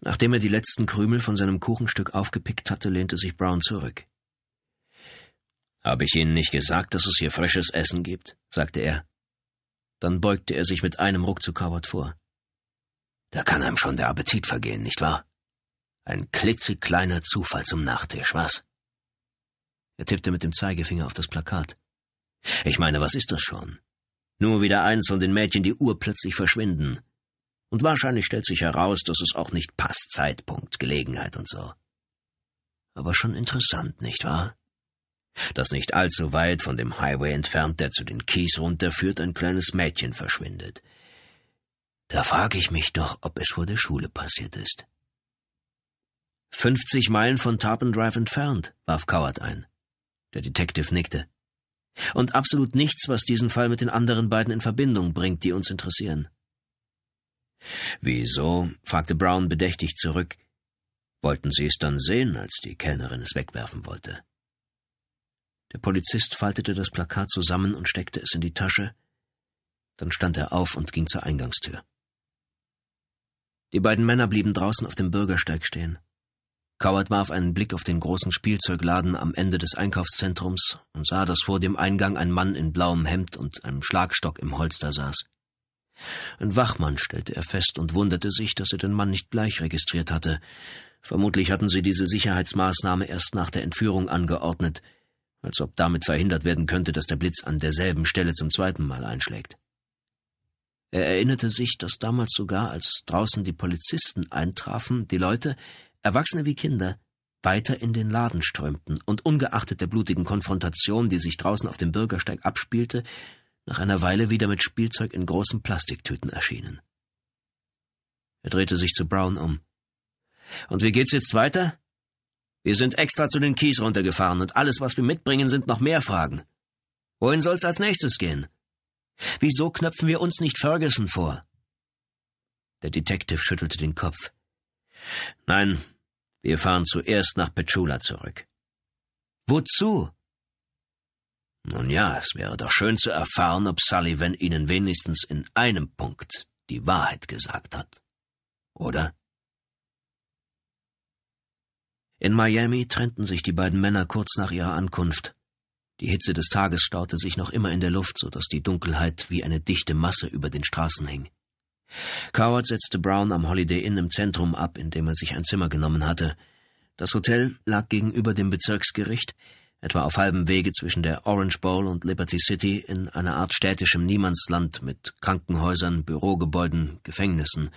Nachdem er die letzten Krümel von seinem Kuchenstück aufgepickt hatte, lehnte sich Brown zurück. Habe ich Ihnen nicht gesagt, dass es hier frisches Essen gibt? sagte er. Dann beugte er sich mit einem Ruck zu Coward vor. Da kann einem schon der Appetit vergehen, nicht wahr? Ein klitzekleiner Zufall zum Nachtisch, was? Er tippte mit dem Zeigefinger auf das Plakat. Ich meine, was ist das schon? Nur wieder eins von den Mädchen, die urplötzlich verschwinden. Und wahrscheinlich stellt sich heraus, dass es auch nicht passt, Zeitpunkt, Gelegenheit und so. Aber schon interessant, nicht wahr? Das nicht allzu weit von dem Highway entfernt, der zu den Keys runterführt, ein kleines Mädchen verschwindet. Da frage ich mich doch, ob es vor der Schule passiert ist. 50 Meilen von Tarpon Drive entfernt, warf Coward ein. Der Detective nickte. Und absolut nichts, was diesen Fall mit den anderen beiden in Verbindung bringt, die uns interessieren. Wieso? fragte Brown bedächtig zurück. Wollten Sie es dann sehen, als die Kellnerin es wegwerfen wollte? Der Polizist faltete das Plakat zusammen und steckte es in die Tasche. Dann stand er auf und ging zur Eingangstür. Die beiden Männer blieben draußen auf dem Bürgersteig stehen. Coward warf einen Blick auf den großen Spielzeugladen am Ende des Einkaufszentrums und sah, dass vor dem Eingang ein Mann in blauem Hemd und einem Schlagstock im Holster saß. Ein Wachmann stellte er fest und wunderte sich, dass er den Mann nicht gleich registriert hatte. Vermutlich hatten sie diese Sicherheitsmaßnahme erst nach der Entführung angeordnet, als ob damit verhindert werden könnte, dass der Blitz an derselben Stelle zum zweiten Mal einschlägt. Er erinnerte sich, dass damals sogar, als draußen die Polizisten eintrafen, die Leute, Erwachsene wie Kinder, weiter in den Laden strömten und ungeachtet der blutigen Konfrontation, die sich draußen auf dem Bürgersteig abspielte, nach einer Weile wieder mit Spielzeug in großen Plastiktüten erschienen. Er drehte sich zu Brown um. Und wie geht's jetzt weiter? Wir sind extra zu den Kies runtergefahren und alles, was wir mitbringen, sind noch mehr Fragen. Wohin soll's als nächstes gehen? Wieso knöpfen wir uns nicht Ferguson vor? Der Detective schüttelte den Kopf. Nein, wir fahren zuerst nach Petula zurück. Wozu? Nun ja, es wäre doch schön zu erfahren, ob Sullivan Ihnen wenigstens in einem Punkt die Wahrheit gesagt hat. Oder? In Miami trennten sich die beiden Männer kurz nach ihrer Ankunft. Die Hitze des Tages staute sich noch immer in der Luft, so dass die Dunkelheit wie eine dichte Masse über den Straßen hing. Coward setzte Brown am Holiday Inn im Zentrum ab, in dem er sich ein Zimmer genommen hatte. Das Hotel lag gegenüber dem Bezirksgericht, etwa auf halbem Wege zwischen der Orange Bowl und Liberty City in einer Art städtischem Niemandsland mit Krankenhäusern, Bürogebäuden, Gefängnissen,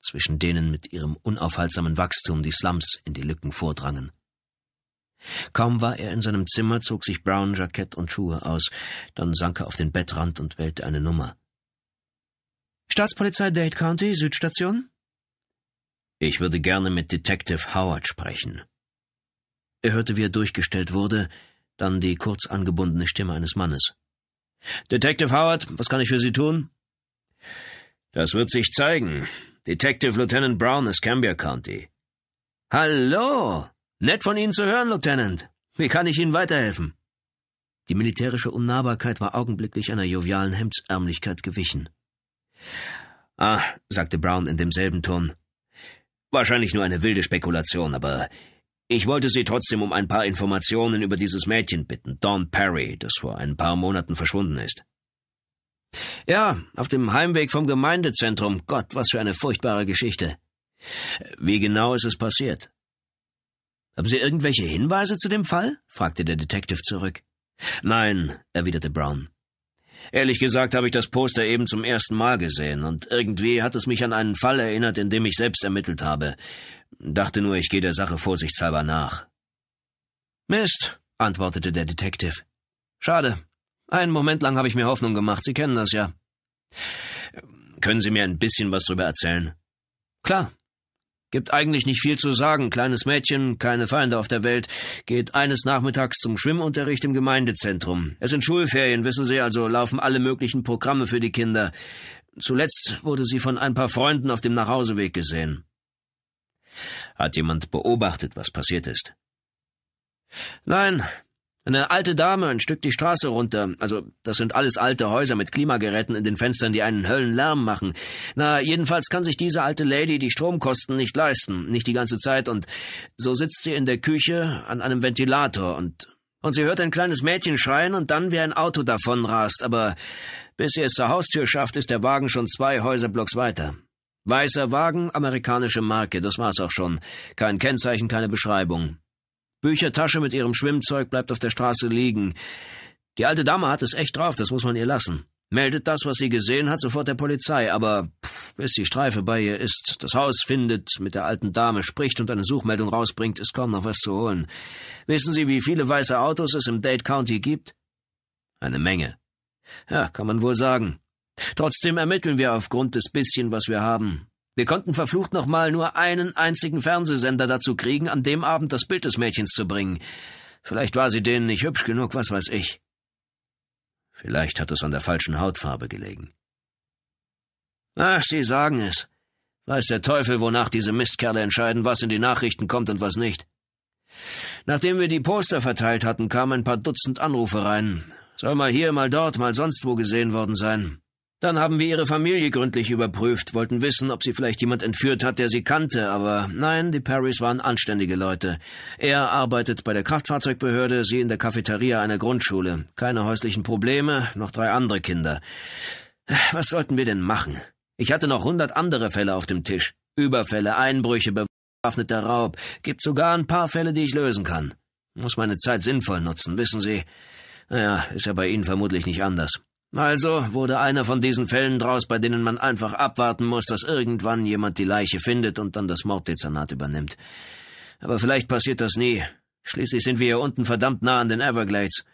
zwischen denen mit ihrem unaufhaltsamen Wachstum die Slums in die Lücken vordrangen. Kaum war er in seinem Zimmer, zog sich Brown Jackett und Schuhe aus, dann sank er auf den Bettrand und wählte eine Nummer. Staatspolizei Dade County, Südstation? Ich würde gerne mit Detective Howard sprechen. Er hörte, wie er durchgestellt wurde, dann die kurz angebundene Stimme eines Mannes. Detective Howard, was kann ich für Sie tun? Das wird sich zeigen. Detective Lieutenant Brown aus Cambia County. Hallo! Nett von Ihnen zu hören, Lieutenant. Wie kann ich Ihnen weiterhelfen? Die militärische Unnahbarkeit war augenblicklich einer jovialen Hemdsärmlichkeit gewichen. Ah, sagte Brown in demselben Ton. Wahrscheinlich nur eine wilde Spekulation, aber ich wollte Sie trotzdem um ein paar Informationen über dieses Mädchen bitten, Dawn Perry, das vor ein paar Monaten verschwunden ist. Ja, auf dem Heimweg vom Gemeindezentrum. Gott, was für eine furchtbare Geschichte. Wie genau ist es passiert? Haben Sie irgendwelche Hinweise zu dem Fall? fragte der Detective zurück. Nein, erwiderte Brown. Ehrlich gesagt habe ich das Poster eben zum ersten Mal gesehen, und irgendwie hat es mich an einen Fall erinnert, in dem ich selbst ermittelt habe. Dachte nur, ich gehe der Sache vorsichtshalber nach. Mist, antwortete der Detective. Schade, einen Moment lang habe ich mir Hoffnung gemacht, Sie kennen das ja. Können Sie mir ein bisschen was drüber erzählen? Klar. Gibt eigentlich nicht viel zu sagen. Kleines Mädchen, keine Feinde auf der Welt, geht eines Nachmittags zum Schwimmunterricht im Gemeindezentrum. Es sind Schulferien, wissen Sie, also laufen alle möglichen Programme für die Kinder. Zuletzt wurde sie von ein paar Freunden auf dem Nachhauseweg gesehen. Hat jemand beobachtet, was passiert ist? Nein, eine alte Dame ein Stück die Straße runter. Also, das sind alles alte Häuser mit Klimageräten in den Fenstern, die einen Höllenlärm machen. Na, jedenfalls kann sich diese alte Lady die Stromkosten nicht leisten, nicht die ganze Zeit, und so sitzt sie in der Küche an einem Ventilator und und sie hört ein kleines Mädchen schreien und dann wie ein Auto davonrast, aber bis sie es zur Haustür schafft, ist der Wagen schon zwei Häuserblocks weiter. Weißer Wagen, amerikanische Marke, das war's auch schon. Kein Kennzeichen, keine Beschreibung. Büchertasche mit ihrem Schwimmzeug bleibt auf der Straße liegen. Die alte Dame hat es echt drauf, das muss man ihr lassen. Meldet das, was sie gesehen hat, sofort der Polizei, aber pff, bis die Streife bei ihr ist, das Haus findet, mit der alten Dame spricht und eine Suchmeldung rausbringt, ist kaum noch was zu holen. Wissen Sie, wie viele weiße Autos es im Dade County gibt? Eine Menge. Ja, kann man wohl sagen. Trotzdem ermitteln wir aufgrund des bisschen, was wir haben. Wir konnten verflucht nochmal nur einen einzigen Fernsehsender dazu kriegen, an dem Abend das Bild des Mädchens zu bringen. Vielleicht war sie denen nicht hübsch genug, was weiß ich. Vielleicht hat es an der falschen Hautfarbe gelegen. Ach, Sie sagen es. Weiß der Teufel, wonach diese Mistkerle entscheiden, was in die Nachrichten kommt und was nicht. Nachdem wir die Poster verteilt hatten, kamen ein paar Dutzend Anrufe rein. Soll mal hier, mal dort, mal sonst wo gesehen worden sein. Dann haben wir ihre Familie gründlich überprüft, wollten wissen, ob sie vielleicht jemand entführt hat, der sie kannte, aber nein, die Parrys waren anständige Leute. Er arbeitet bei der Kraftfahrzeugbehörde, sie in der Cafeteria einer Grundschule. Keine häuslichen Probleme, noch drei andere Kinder. Was sollten wir denn machen? Ich hatte noch hundert andere Fälle auf dem Tisch. Überfälle, Einbrüche, bewaffneter Raub. Gibt sogar ein paar Fälle, die ich lösen kann. Muss meine Zeit sinnvoll nutzen, wissen Sie. Naja, ist ja bei Ihnen vermutlich nicht anders. Also wurde einer von diesen Fällen draus, bei denen man einfach abwarten muss, dass irgendwann jemand die Leiche findet und dann das Morddezernat übernimmt. Aber vielleicht passiert das nie. Schließlich sind wir hier unten verdammt nah an den Everglades.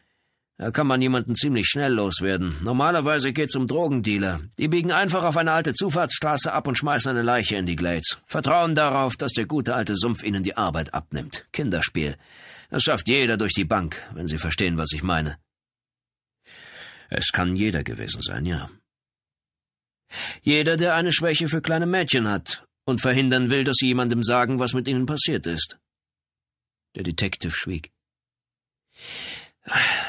Da kann man jemanden ziemlich schnell loswerden. Normalerweise geht's um Drogendealer. Die biegen einfach auf eine alte Zufahrtsstraße ab und schmeißen eine Leiche in die Glades. Vertrauen darauf, dass der gute alte Sumpf ihnen die Arbeit abnimmt. Kinderspiel. Das schafft jeder durch die Bank, wenn Sie verstehen, was ich meine. Es kann jeder gewesen sein, ja. Jeder, der eine Schwäche für kleine Mädchen hat und verhindern will, dass sie jemandem sagen, was mit ihnen passiert ist. Der Detective schwieg.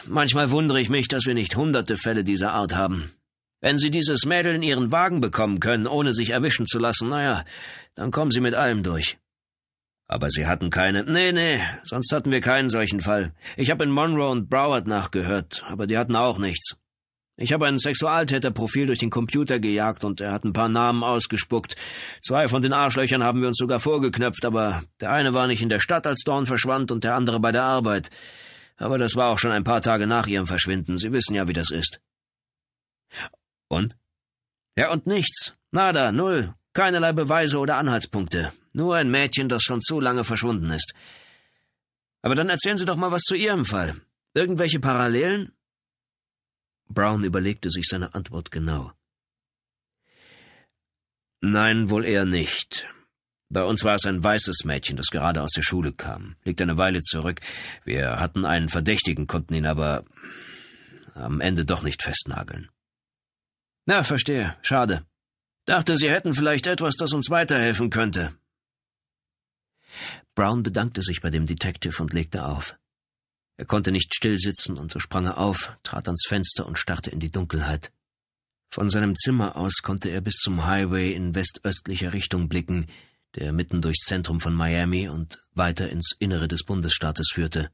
Manchmal wundere ich mich, dass wir nicht hunderte Fälle dieser Art haben. Wenn Sie dieses Mädel in Ihren Wagen bekommen können, ohne sich erwischen zu lassen, naja, dann kommen Sie mit allem durch. Aber Sie hatten keine. Nee, nee, sonst hatten wir keinen solchen Fall. Ich habe in Monroe und Broward nachgehört, aber die hatten auch nichts. Ich habe ein Sexualtäterprofil durch den Computer gejagt und er hat ein paar Namen ausgespuckt. Zwei von den Arschlöchern haben wir uns sogar vorgeknöpft, aber der eine war nicht in der Stadt, als Dorn verschwand, und der andere bei der Arbeit. Aber das war auch schon ein paar Tage nach ihrem Verschwinden. Sie wissen ja, wie das ist. Und? Ja, und nichts. Nada, null. Keinerlei Beweise oder Anhaltspunkte. Nur ein Mädchen, das schon zu lange verschwunden ist. Aber dann erzählen Sie doch mal was zu Ihrem Fall. Irgendwelche Parallelen? Brown überlegte sich seine Antwort genau. Nein, wohl eher nicht. Bei uns war es ein weißes Mädchen, das gerade aus der Schule kam. Liegt eine Weile zurück. Wir hatten einen Verdächtigen, konnten ihn aber am Ende doch nicht festnageln. Na, verstehe. Schade. Dachte, Sie hätten vielleicht etwas, das uns weiterhelfen könnte. Brown bedankte sich bei dem Detective und legte auf. Er konnte nicht stillsitzen, und so sprang er auf, trat ans Fenster und starrte in die Dunkelheit. Von seinem Zimmer aus konnte er bis zum Highway in westöstlicher Richtung blicken, der mitten durchs Zentrum von Miami und weiter ins Innere des Bundesstaates führte.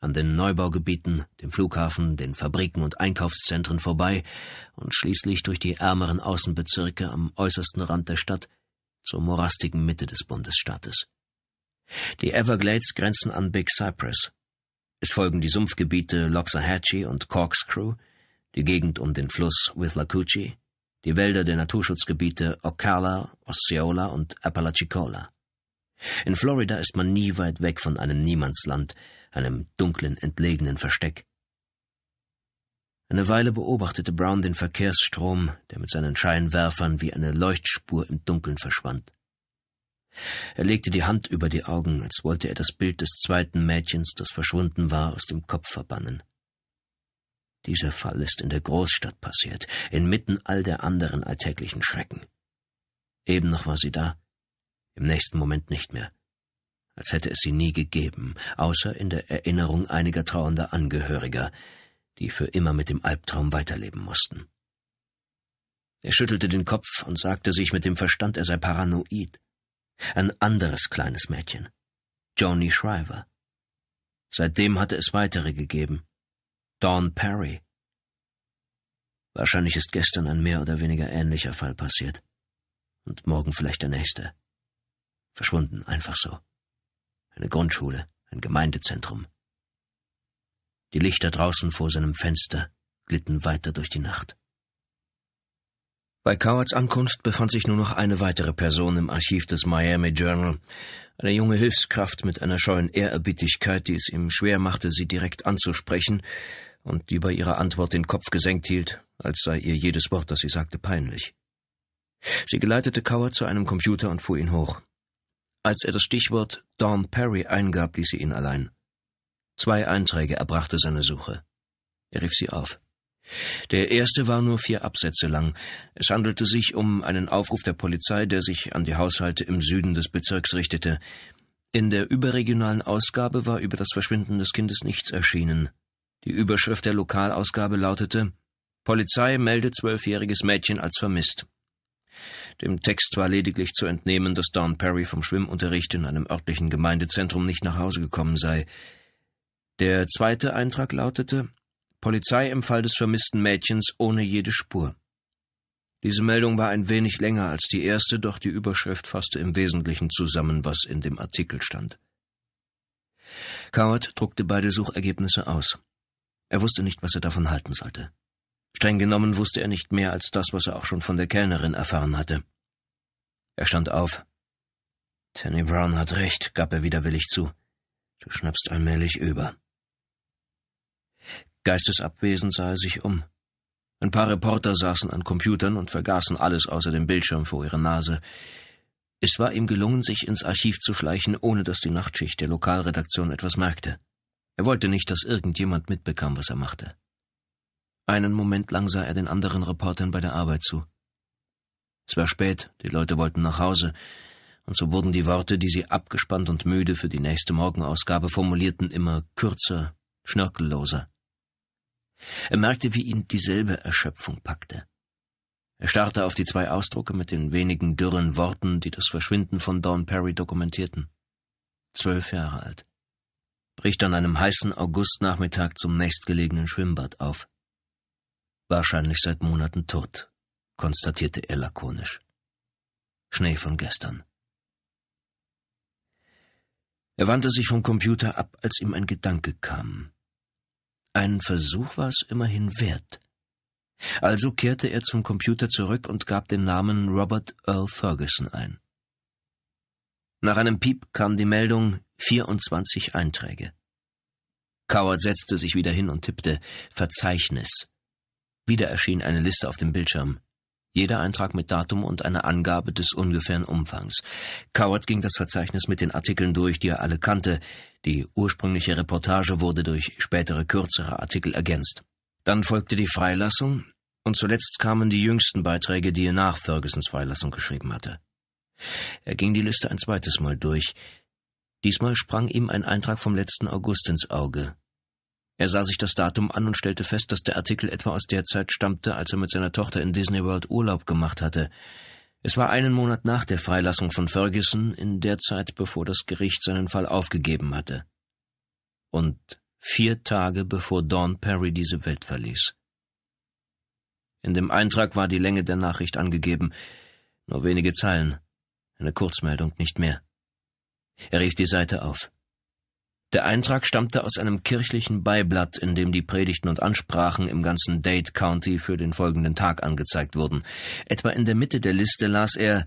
An den Neubaugebieten, dem Flughafen, den Fabriken und Einkaufszentren vorbei und schließlich durch die ärmeren Außenbezirke am äußersten Rand der Stadt zur morastigen Mitte des Bundesstaates. Die Everglades grenzen an Big Cypress, es folgen die Sumpfgebiete Loxahatchee und Corkscrew, die Gegend um den Fluss Withlacoochee, die Wälder der Naturschutzgebiete Ocala, Osceola und Apalachicola. In Florida ist man nie weit weg von einem Niemandsland, einem dunklen, entlegenen Versteck. Eine Weile beobachtete Brown den Verkehrsstrom, der mit seinen Scheinwerfern wie eine Leuchtspur im Dunkeln verschwand. Er legte die Hand über die Augen, als wollte er das Bild des zweiten Mädchens, das verschwunden war, aus dem Kopf verbannen. Dieser Fall ist in der Großstadt passiert, inmitten all der anderen alltäglichen Schrecken. Eben noch war sie da, im nächsten Moment nicht mehr, als hätte es sie nie gegeben, außer in der Erinnerung einiger trauernder Angehöriger, die für immer mit dem Albtraum weiterleben mussten. Er schüttelte den Kopf und sagte sich mit dem Verstand, er sei paranoid. Ein anderes kleines Mädchen. Joni Shriver. Seitdem hatte es weitere gegeben. Dawn Perry. Wahrscheinlich ist gestern ein mehr oder weniger ähnlicher Fall passiert. Und morgen vielleicht der nächste. Verschwunden, einfach so. Eine Grundschule, ein Gemeindezentrum. Die Lichter draußen vor seinem Fenster glitten weiter durch die Nacht. Bei Cowards Ankunft befand sich nur noch eine weitere Person im Archiv des Miami Journal. Eine junge Hilfskraft mit einer scheuen Ehrerbietigkeit, die es ihm schwer machte, sie direkt anzusprechen und die bei ihrer Antwort den Kopf gesenkt hielt, als sei ihr jedes Wort, das sie sagte, peinlich. Sie geleitete Coward zu einem Computer und fuhr ihn hoch. Als er das Stichwort Dawn Perry eingab, ließ sie ihn allein. Zwei Einträge erbrachte seine Suche. Er rief sie auf. Der erste war nur vier Absätze lang. Es handelte sich um einen Aufruf der Polizei, der sich an die Haushalte im Süden des Bezirks richtete. In der überregionalen Ausgabe war über das Verschwinden des Kindes nichts erschienen. Die Überschrift der Lokalausgabe lautete Polizei melde zwölfjähriges Mädchen als vermisst. Dem Text war lediglich zu entnehmen, dass Don Perry vom Schwimmunterricht in einem örtlichen Gemeindezentrum nicht nach Hause gekommen sei. Der zweite Eintrag lautete Polizei im Fall des vermissten Mädchens ohne jede Spur. Diese Meldung war ein wenig länger als die erste, doch die Überschrift fasste im Wesentlichen zusammen, was in dem Artikel stand. Coward druckte beide Suchergebnisse aus. Er wusste nicht, was er davon halten sollte. Streng genommen wusste er nicht mehr als das, was er auch schon von der Kellnerin erfahren hatte. Er stand auf. Tenny Brown hat recht, gab er widerwillig zu. Du schnappst allmählich über. Geistesabwesend sah er sich um. Ein paar Reporter saßen an Computern und vergaßen alles außer dem Bildschirm vor ihrer Nase. Es war ihm gelungen, sich ins Archiv zu schleichen, ohne dass die Nachtschicht der Lokalredaktion etwas merkte. Er wollte nicht, dass irgendjemand mitbekam, was er machte. Einen Moment lang sah er den anderen Reportern bei der Arbeit zu. Es war spät, die Leute wollten nach Hause, und so wurden die Worte, die sie abgespannt und müde für die nächste Morgenausgabe formulierten, immer kürzer, schnörkelloser. Er merkte, wie ihn dieselbe Erschöpfung packte. Er starrte auf die zwei Ausdrucke mit den wenigen dürren Worten, die das Verschwinden von Dawn Perry dokumentierten. Zwölf Jahre alt. Bricht an einem heißen Augustnachmittag zum nächstgelegenen Schwimmbad auf. Wahrscheinlich seit Monaten tot, konstatierte er lakonisch. Schnee von gestern. Er wandte sich vom Computer ab, als ihm ein Gedanke kam. Ein Versuch war es immerhin wert. Also kehrte er zum Computer zurück und gab den Namen Robert Earl Ferguson ein. Nach einem Piep kam die Meldung 24 Einträge. Coward setzte sich wieder hin und tippte Verzeichnis. Wieder erschien eine Liste auf dem Bildschirm. Jeder Eintrag mit Datum und einer Angabe des ungefähren Umfangs. Coward ging das Verzeichnis mit den Artikeln durch, die er alle kannte. Die ursprüngliche Reportage wurde durch spätere kürzere Artikel ergänzt. Dann folgte die Freilassung und zuletzt kamen die jüngsten Beiträge, die er nach Fergusons Freilassung geschrieben hatte. Er ging die Liste ein zweites Mal durch. Diesmal sprang ihm ein Eintrag vom letzten August ins Auge. Er sah sich das Datum an und stellte fest, dass der Artikel etwa aus der Zeit stammte, als er mit seiner Tochter in Disney World Urlaub gemacht hatte. Es war einen Monat nach der Freilassung von Ferguson, in der Zeit, bevor das Gericht seinen Fall aufgegeben hatte. Und vier Tage bevor Dawn Perry diese Welt verließ. In dem Eintrag war die Länge der Nachricht angegeben, nur wenige Zeilen, eine Kurzmeldung, nicht mehr. Er rief die Seite auf. Der Eintrag stammte aus einem kirchlichen Beiblatt, in dem die Predigten und Ansprachen im ganzen Dade County für den folgenden Tag angezeigt wurden. Etwa in der Mitte der Liste las er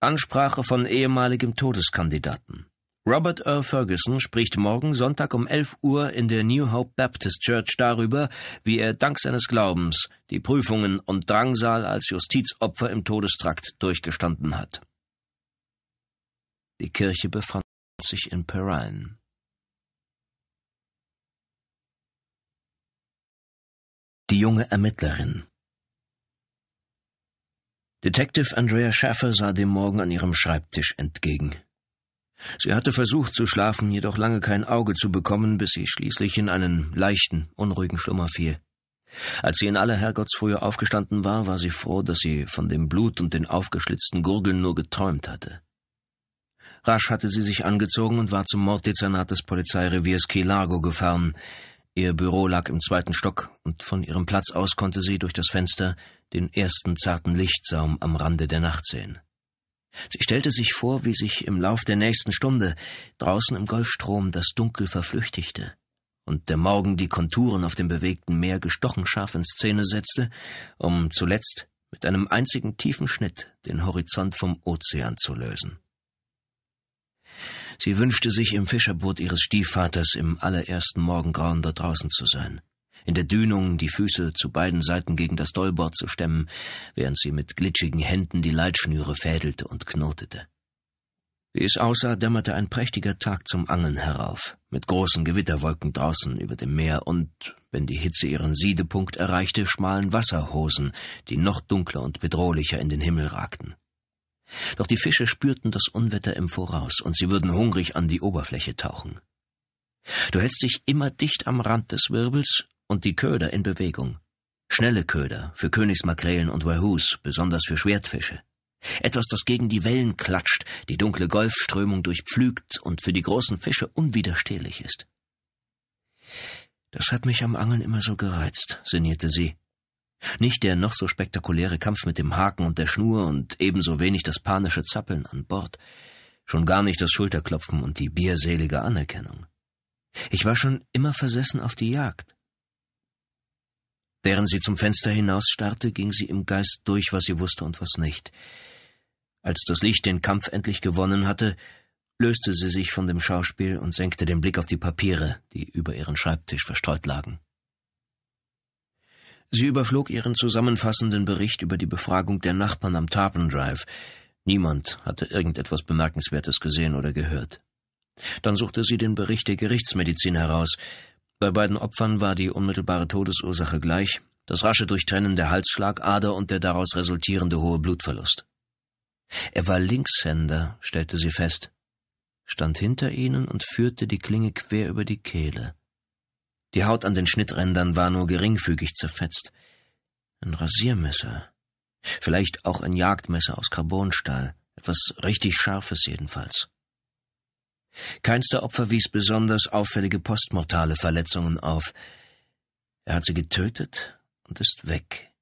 Ansprache von ehemaligem Todeskandidaten. Robert Earl Ferguson spricht morgen Sonntag um 11 Uhr in der New Hope Baptist Church darüber, wie er dank seines Glaubens die Prüfungen und Drangsal als Justizopfer im Todestrakt durchgestanden hat. Die Kirche befand sich in Perrine. Die junge Ermittlerin. Detective Andrea Schaffer sah dem Morgen an ihrem Schreibtisch entgegen. Sie hatte versucht zu schlafen, jedoch lange kein Auge zu bekommen, bis sie schließlich in einen leichten, unruhigen Schlummer fiel. Als sie in aller Herrgottsfrühe aufgestanden war, war sie froh, dass sie von dem Blut und den aufgeschlitzten Gurgeln nur geträumt hatte. Rasch hatte sie sich angezogen und war zum Morddezernat des Polizeireviers Key Largo gefahren, Ihr Büro lag im zweiten Stock, und von ihrem Platz aus konnte sie durch das Fenster den ersten zarten Lichtsaum am Rande der Nacht sehen. Sie stellte sich vor, wie sich im Lauf der nächsten Stunde draußen im Golfstrom das Dunkel verflüchtigte und der Morgen die Konturen auf dem bewegten Meer gestochen scharf in Szene setzte, um zuletzt mit einem einzigen tiefen Schnitt den Horizont vom Ozean zu lösen. Sie wünschte sich, im Fischerboot ihres Stiefvaters im allerersten Morgengrauen da draußen zu sein, in der Dünung die Füße zu beiden Seiten gegen das Dollbord zu stemmen, während sie mit glitschigen Händen die Leitschnüre fädelte und knotete. Wie es aussah, dämmerte ein prächtiger Tag zum Angeln herauf, mit großen Gewitterwolken draußen über dem Meer und, wenn die Hitze ihren Siedepunkt erreichte, schmalen Wasserhosen, die noch dunkler und bedrohlicher in den Himmel ragten. Doch die Fische spürten das Unwetter im Voraus, und sie würden hungrig an die Oberfläche tauchen. Du hältst dich immer dicht am Rand des Wirbels und die Köder in Bewegung. Schnelle Köder für Königsmakrelen und Wahoos, besonders für Schwertfische. Etwas, das gegen die Wellen klatscht, die dunkle Golfströmung durchpflügt und für die großen Fische unwiderstehlich ist. Das hat mich am Angeln immer so gereizt, sinnierte sie nicht der noch so spektakuläre Kampf mit dem Haken und der Schnur und ebenso wenig das panische Zappeln an Bord, schon gar nicht das Schulterklopfen und die bierselige Anerkennung. Ich war schon immer versessen auf die Jagd. Während sie zum Fenster hinausstarrte, ging sie im Geist durch, was sie wusste und was nicht. Als das Licht den Kampf endlich gewonnen hatte, löste sie sich von dem Schauspiel und senkte den Blick auf die Papiere, die über ihren Schreibtisch verstreut lagen. Sie überflog ihren zusammenfassenden Bericht über die Befragung der Nachbarn am Tarpon Drive. Niemand hatte irgendetwas Bemerkenswertes gesehen oder gehört. Dann suchte sie den Bericht der Gerichtsmedizin heraus. Bei beiden Opfern war die unmittelbare Todesursache gleich, das rasche Durchtrennen der Halsschlagader und der daraus resultierende hohe Blutverlust. Er war Linkshänder, stellte sie fest, stand hinter ihnen und führte die Klinge quer über die Kehle. Die Haut an den Schnitträndern war nur geringfügig zerfetzt. Ein Rasiermesser. Vielleicht auch ein Jagdmesser aus Carbonstahl. Etwas richtig Scharfes jedenfalls. Keins der Opfer wies besonders auffällige postmortale Verletzungen auf. Er hat sie getötet und ist weg.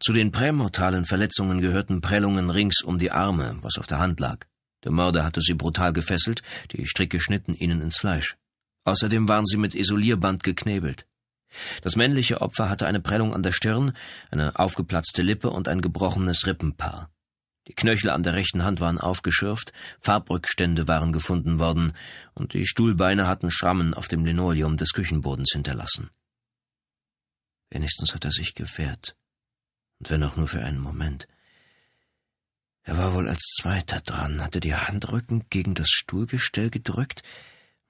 Zu den prämortalen Verletzungen gehörten Prellungen rings um die Arme, was auf der Hand lag. Der Mörder hatte sie brutal gefesselt, die Stricke schnitten ihnen ins Fleisch. Außerdem waren sie mit Isolierband geknebelt. Das männliche Opfer hatte eine Prellung an der Stirn, eine aufgeplatzte Lippe und ein gebrochenes Rippenpaar. Die Knöchel an der rechten Hand waren aufgeschürft, Farbrückstände waren gefunden worden, und die Stuhlbeine hatten Schrammen auf dem Linoleum des Küchenbodens hinterlassen. Wenigstens hat er sich gewehrt, und wenn auch nur für einen Moment. Er war wohl als Zweiter dran, hatte die Handrücken gegen das Stuhlgestell gedrückt,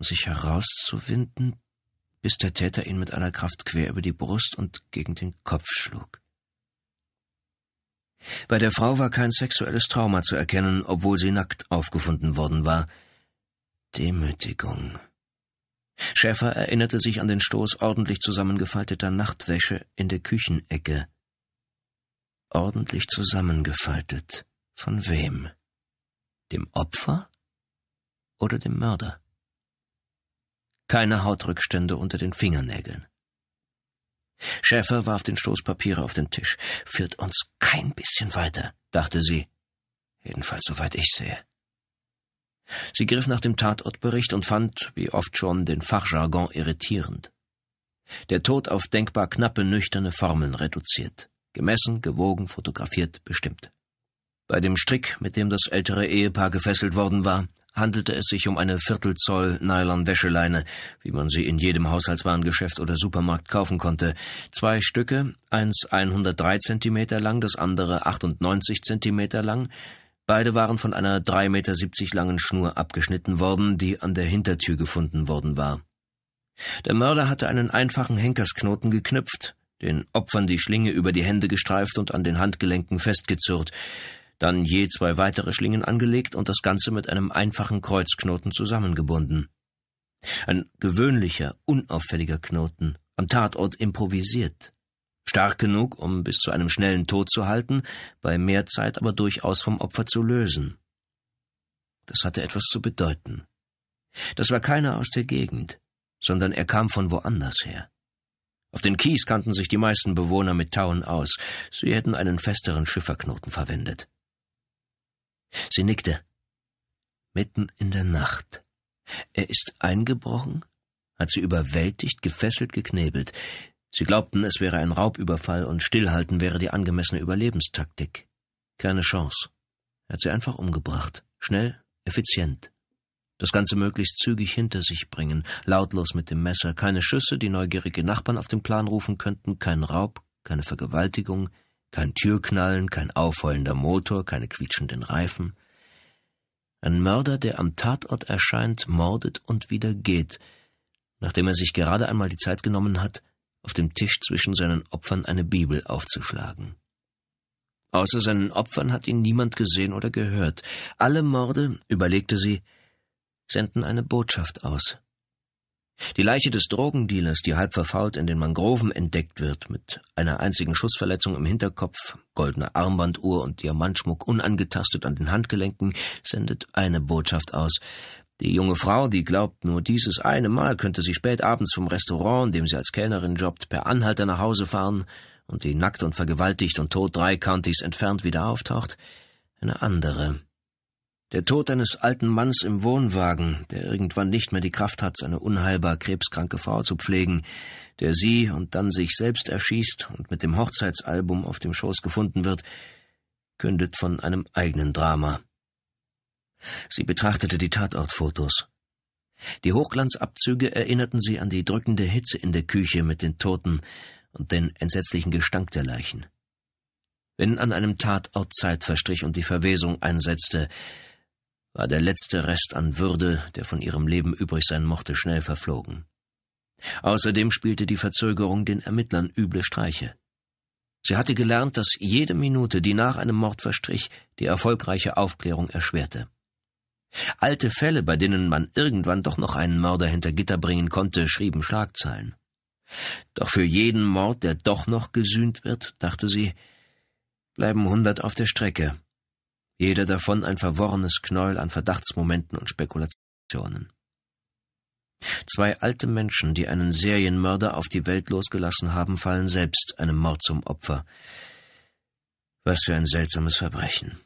sich herauszuwinden, bis der Täter ihn mit aller Kraft quer über die Brust und gegen den Kopf schlug. Bei der Frau war kein sexuelles Trauma zu erkennen, obwohl sie nackt aufgefunden worden war. Demütigung. Schäfer erinnerte sich an den Stoß ordentlich zusammengefalteter Nachtwäsche in der Küchenecke. Ordentlich zusammengefaltet. Von wem? Dem Opfer oder dem Mörder? keine Hautrückstände unter den Fingernägeln. Schäfer warf den Stoßpapier auf den Tisch. Führt uns kein bisschen weiter, dachte sie. Jedenfalls soweit ich sehe. Sie griff nach dem Tatortbericht und fand, wie oft schon, den Fachjargon irritierend. Der Tod auf denkbar knappe, nüchterne Formeln reduziert. Gemessen, gewogen, fotografiert, bestimmt. Bei dem Strick, mit dem das ältere Ehepaar gefesselt worden war, handelte es sich um eine Viertelzoll Nylon-Wäscheleine, wie man sie in jedem Haushaltswarengeschäft oder Supermarkt kaufen konnte. Zwei Stücke, eins 103 cm lang, das andere 98 cm lang. Beide waren von einer 3,70 Meter langen Schnur abgeschnitten worden, die an der Hintertür gefunden worden war. Der Mörder hatte einen einfachen Henkersknoten geknüpft, den Opfern die Schlinge über die Hände gestreift und an den Handgelenken festgezurrt dann je zwei weitere Schlingen angelegt und das Ganze mit einem einfachen Kreuzknoten zusammengebunden. Ein gewöhnlicher, unauffälliger Knoten, am Tatort improvisiert. Stark genug, um bis zu einem schnellen Tod zu halten, bei mehr Zeit aber durchaus vom Opfer zu lösen. Das hatte etwas zu bedeuten. Das war keiner aus der Gegend, sondern er kam von woanders her. Auf den Kies kannten sich die meisten Bewohner mit Tauen aus. Sie hätten einen festeren Schifferknoten verwendet. Sie nickte. Mitten in der Nacht. Er ist eingebrochen, hat sie überwältigt, gefesselt, geknebelt. Sie glaubten, es wäre ein Raubüberfall und Stillhalten wäre die angemessene Überlebenstaktik. Keine Chance. Er hat sie einfach umgebracht. Schnell, effizient. Das Ganze möglichst zügig hinter sich bringen, lautlos mit dem Messer, keine Schüsse, die neugierige Nachbarn auf den Plan rufen könnten, kein Raub, keine Vergewaltigung, kein Türknallen, kein aufheulender Motor, keine quietschenden Reifen. Ein Mörder, der am Tatort erscheint, mordet und wieder geht, nachdem er sich gerade einmal die Zeit genommen hat, auf dem Tisch zwischen seinen Opfern eine Bibel aufzuschlagen. Außer seinen Opfern hat ihn niemand gesehen oder gehört. Alle Morde, überlegte sie, senden eine Botschaft aus. Die Leiche des Drogendealers, die halb verfault in den Mangroven entdeckt wird, mit einer einzigen Schussverletzung im Hinterkopf, goldener Armbanduhr und Diamantschmuck unangetastet an den Handgelenken, sendet eine Botschaft aus. Die junge Frau, die glaubt, nur dieses eine Mal könnte sie spät abends vom Restaurant, in dem sie als Kellnerin jobbt, per Anhalter nach Hause fahren und die nackt und vergewaltigt und tot drei Countys entfernt wieder auftaucht, eine andere. Der Tod eines alten Manns im Wohnwagen, der irgendwann nicht mehr die Kraft hat, seine unheilbar krebskranke Frau zu pflegen, der sie und dann sich selbst erschießt und mit dem Hochzeitsalbum auf dem Schoß gefunden wird, kündet von einem eigenen Drama. Sie betrachtete die Tatortfotos. Die Hochglanzabzüge erinnerten sie an die drückende Hitze in der Küche mit den Toten und den entsetzlichen Gestank der Leichen. Wenn an einem Tatort Zeit verstrich und die Verwesung einsetzte, war der letzte Rest an Würde, der von ihrem Leben übrig sein mochte, schnell verflogen. Außerdem spielte die Verzögerung den Ermittlern üble Streiche. Sie hatte gelernt, dass jede Minute, die nach einem Mord verstrich, die erfolgreiche Aufklärung erschwerte. Alte Fälle, bei denen man irgendwann doch noch einen Mörder hinter Gitter bringen konnte, schrieben Schlagzeilen. Doch für jeden Mord, der doch noch gesühnt wird, dachte sie, bleiben hundert auf der Strecke jeder davon ein verworrenes Knäuel an Verdachtsmomenten und Spekulationen. Zwei alte Menschen, die einen Serienmörder auf die Welt losgelassen haben, fallen selbst einem Mord zum Opfer. Was für ein seltsames Verbrechen.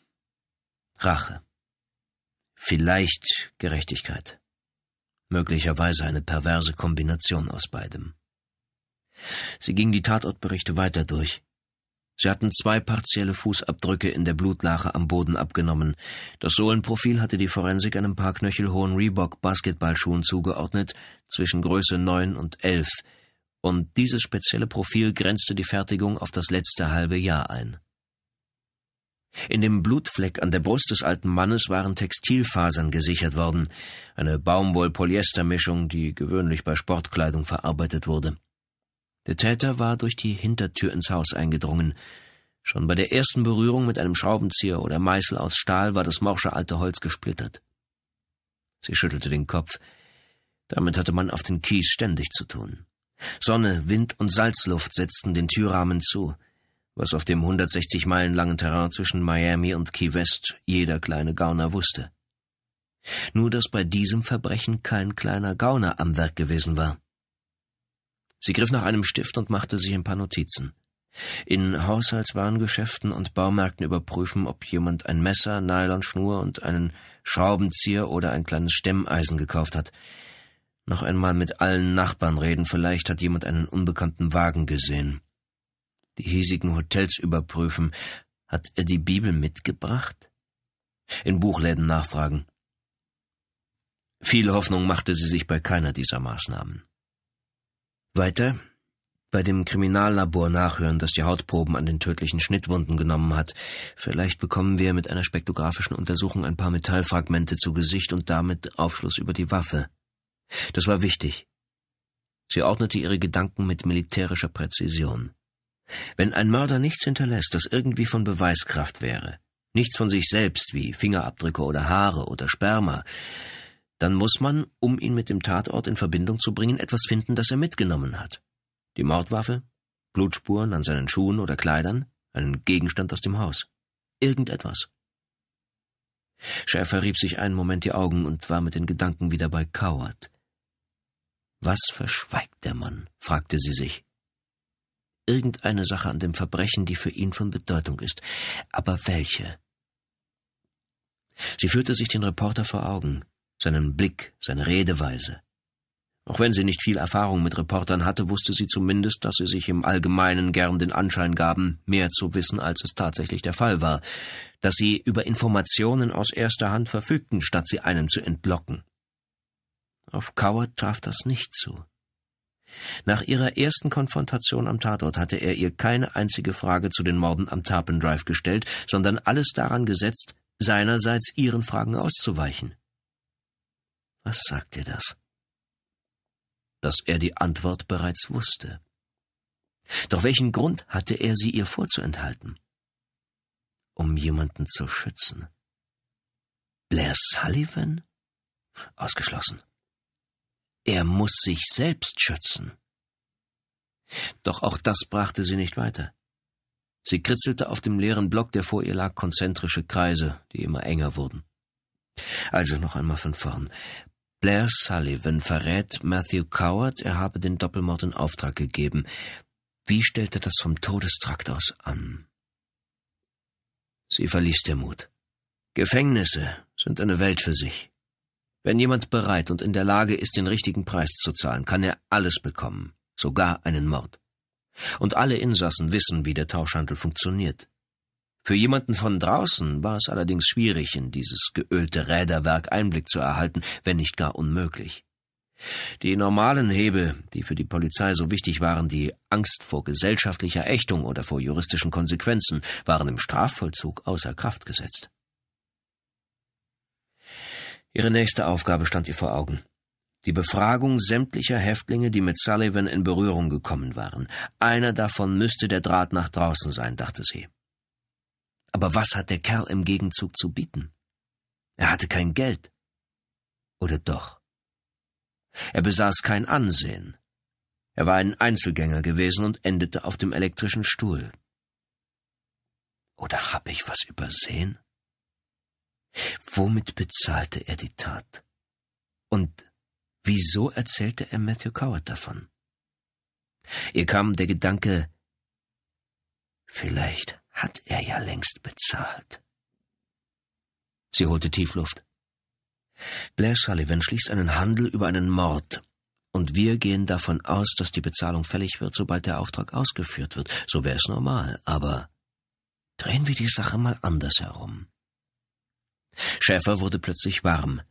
Rache. Vielleicht Gerechtigkeit. Möglicherweise eine perverse Kombination aus beidem. Sie ging die Tatortberichte weiter durch. Sie hatten zwei partielle Fußabdrücke in der Blutlache am Boden abgenommen. Das Sohlenprofil hatte die Forensik einem paar knöchelhohen Reebok-Basketballschuhen zugeordnet, zwischen Größe 9 und 11. Und dieses spezielle Profil grenzte die Fertigung auf das letzte halbe Jahr ein. In dem Blutfleck an der Brust des alten Mannes waren Textilfasern gesichert worden, eine Baumwoll-Polyester-Mischung, die gewöhnlich bei Sportkleidung verarbeitet wurde. Der Täter war durch die Hintertür ins Haus eingedrungen. Schon bei der ersten Berührung mit einem Schraubenzieher oder Meißel aus Stahl war das morsche alte Holz gesplittert. Sie schüttelte den Kopf. Damit hatte man auf den Kies ständig zu tun. Sonne, Wind und Salzluft setzten den Türrahmen zu, was auf dem 160 Meilen langen Terrain zwischen Miami und Key West jeder kleine Gauner wusste. Nur dass bei diesem Verbrechen kein kleiner Gauner am Werk gewesen war. Sie griff nach einem Stift und machte sich ein paar Notizen. In Haushaltswarengeschäften und Baumärkten überprüfen, ob jemand ein Messer, Nylonschnur und einen Schraubenzieher oder ein kleines Stemmeisen gekauft hat. Noch einmal mit allen Nachbarn reden, vielleicht hat jemand einen unbekannten Wagen gesehen. Die hiesigen Hotels überprüfen. Hat er die Bibel mitgebracht? In Buchläden nachfragen. Viel Hoffnung machte sie sich bei keiner dieser Maßnahmen. Weiter bei dem Kriminallabor nachhören, das die Hautproben an den tödlichen Schnittwunden genommen hat. Vielleicht bekommen wir mit einer spektrographischen Untersuchung ein paar Metallfragmente zu Gesicht und damit Aufschluss über die Waffe. Das war wichtig. Sie ordnete ihre Gedanken mit militärischer Präzision. Wenn ein Mörder nichts hinterlässt, das irgendwie von Beweiskraft wäre, nichts von sich selbst wie Fingerabdrücke oder Haare oder Sperma, dann muss man, um ihn mit dem Tatort in Verbindung zu bringen, etwas finden, das er mitgenommen hat. Die Mordwaffe, Blutspuren an seinen Schuhen oder Kleidern, einen Gegenstand aus dem Haus. Irgendetwas. Schäfer rieb sich einen Moment die Augen und war mit den Gedanken wieder bei Coward. Was verschweigt der Mann? fragte sie sich. Irgendeine Sache an dem Verbrechen, die für ihn von Bedeutung ist. Aber welche? Sie führte sich den Reporter vor Augen seinen Blick, seine Redeweise. Auch wenn sie nicht viel Erfahrung mit Reportern hatte, wusste sie zumindest, dass sie sich im Allgemeinen gern den Anschein gaben, mehr zu wissen, als es tatsächlich der Fall war, dass sie über Informationen aus erster Hand verfügten, statt sie einem zu entlocken. Auf Coward traf das nicht zu. Nach ihrer ersten Konfrontation am Tatort hatte er ihr keine einzige Frage zu den Morden am Tarpon Drive gestellt, sondern alles daran gesetzt, seinerseits ihren Fragen auszuweichen. Was sagt ihr das? Dass er die Antwort bereits wusste. Doch welchen Grund hatte er, sie ihr vorzuenthalten? Um jemanden zu schützen. Blair Sullivan? Ausgeschlossen. Er muss sich selbst schützen. Doch auch das brachte sie nicht weiter. Sie kritzelte auf dem leeren Block, der vor ihr lag, konzentrische Kreise, die immer enger wurden. Also noch einmal von vorn. Blair Sullivan verrät Matthew Coward, er habe den Doppelmord in Auftrag gegeben. Wie stellt er das vom Todestrakt aus an? Sie verließ der Mut. Gefängnisse sind eine Welt für sich. Wenn jemand bereit und in der Lage ist, den richtigen Preis zu zahlen, kann er alles bekommen, sogar einen Mord. Und alle Insassen wissen, wie der Tauschhandel funktioniert. Für jemanden von draußen war es allerdings schwierig, in dieses geölte Räderwerk Einblick zu erhalten, wenn nicht gar unmöglich. Die normalen Hebel, die für die Polizei so wichtig waren, die Angst vor gesellschaftlicher Ächtung oder vor juristischen Konsequenzen, waren im Strafvollzug außer Kraft gesetzt. Ihre nächste Aufgabe stand ihr vor Augen. Die Befragung sämtlicher Häftlinge, die mit Sullivan in Berührung gekommen waren. Einer davon müsste der Draht nach draußen sein, dachte sie. Aber was hat der Kerl im Gegenzug zu bieten? Er hatte kein Geld. Oder doch? Er besaß kein Ansehen. Er war ein Einzelgänger gewesen und endete auf dem elektrischen Stuhl. Oder hab ich was übersehen? Womit bezahlte er die Tat? Und wieso erzählte er Matthew Coward davon? Ihr kam der Gedanke, vielleicht hat er ja längst bezahlt. Sie holte Tiefluft. Blair Sullivan schließt einen Handel über einen Mord, und wir gehen davon aus, dass die Bezahlung fällig wird, sobald der Auftrag ausgeführt wird. So wäre es normal, aber drehen wir die Sache mal anders herum. Schäfer wurde plötzlich warm.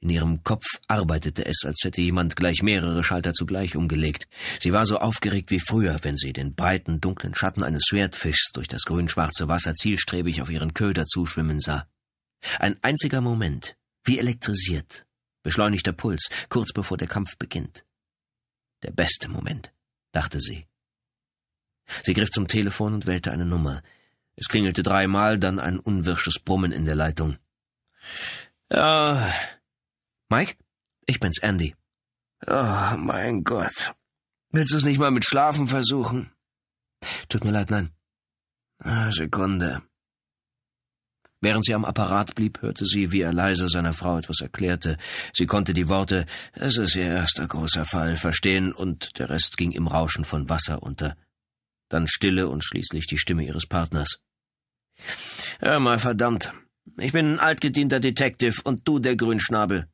In ihrem Kopf arbeitete es, als hätte jemand gleich mehrere Schalter zugleich umgelegt. Sie war so aufgeregt wie früher, wenn sie den breiten, dunklen Schatten eines Schwertfischs durch das grün-schwarze Wasser zielstrebig auf ihren Köder zuschwimmen sah. Ein einziger Moment, wie elektrisiert, beschleunigter Puls, kurz bevor der Kampf beginnt. Der beste Moment, dachte sie. Sie griff zum Telefon und wählte eine Nummer. Es klingelte dreimal, dann ein unwirsches Brummen in der Leitung. Ja, ah, Mike? Ich bin's, Andy. Oh, mein Gott. Willst du's nicht mal mit Schlafen versuchen? Tut mir leid, nein. Ah, Sekunde. Während sie am Apparat blieb, hörte sie, wie er leise seiner Frau etwas erklärte. Sie konnte die Worte Es ist ihr erster großer Fall verstehen, und der Rest ging im Rauschen von Wasser unter. Dann Stille und schließlich die Stimme ihres Partners. Hör mal, verdammt. Ich bin ein altgedienter Detective und du der Grünschnabel.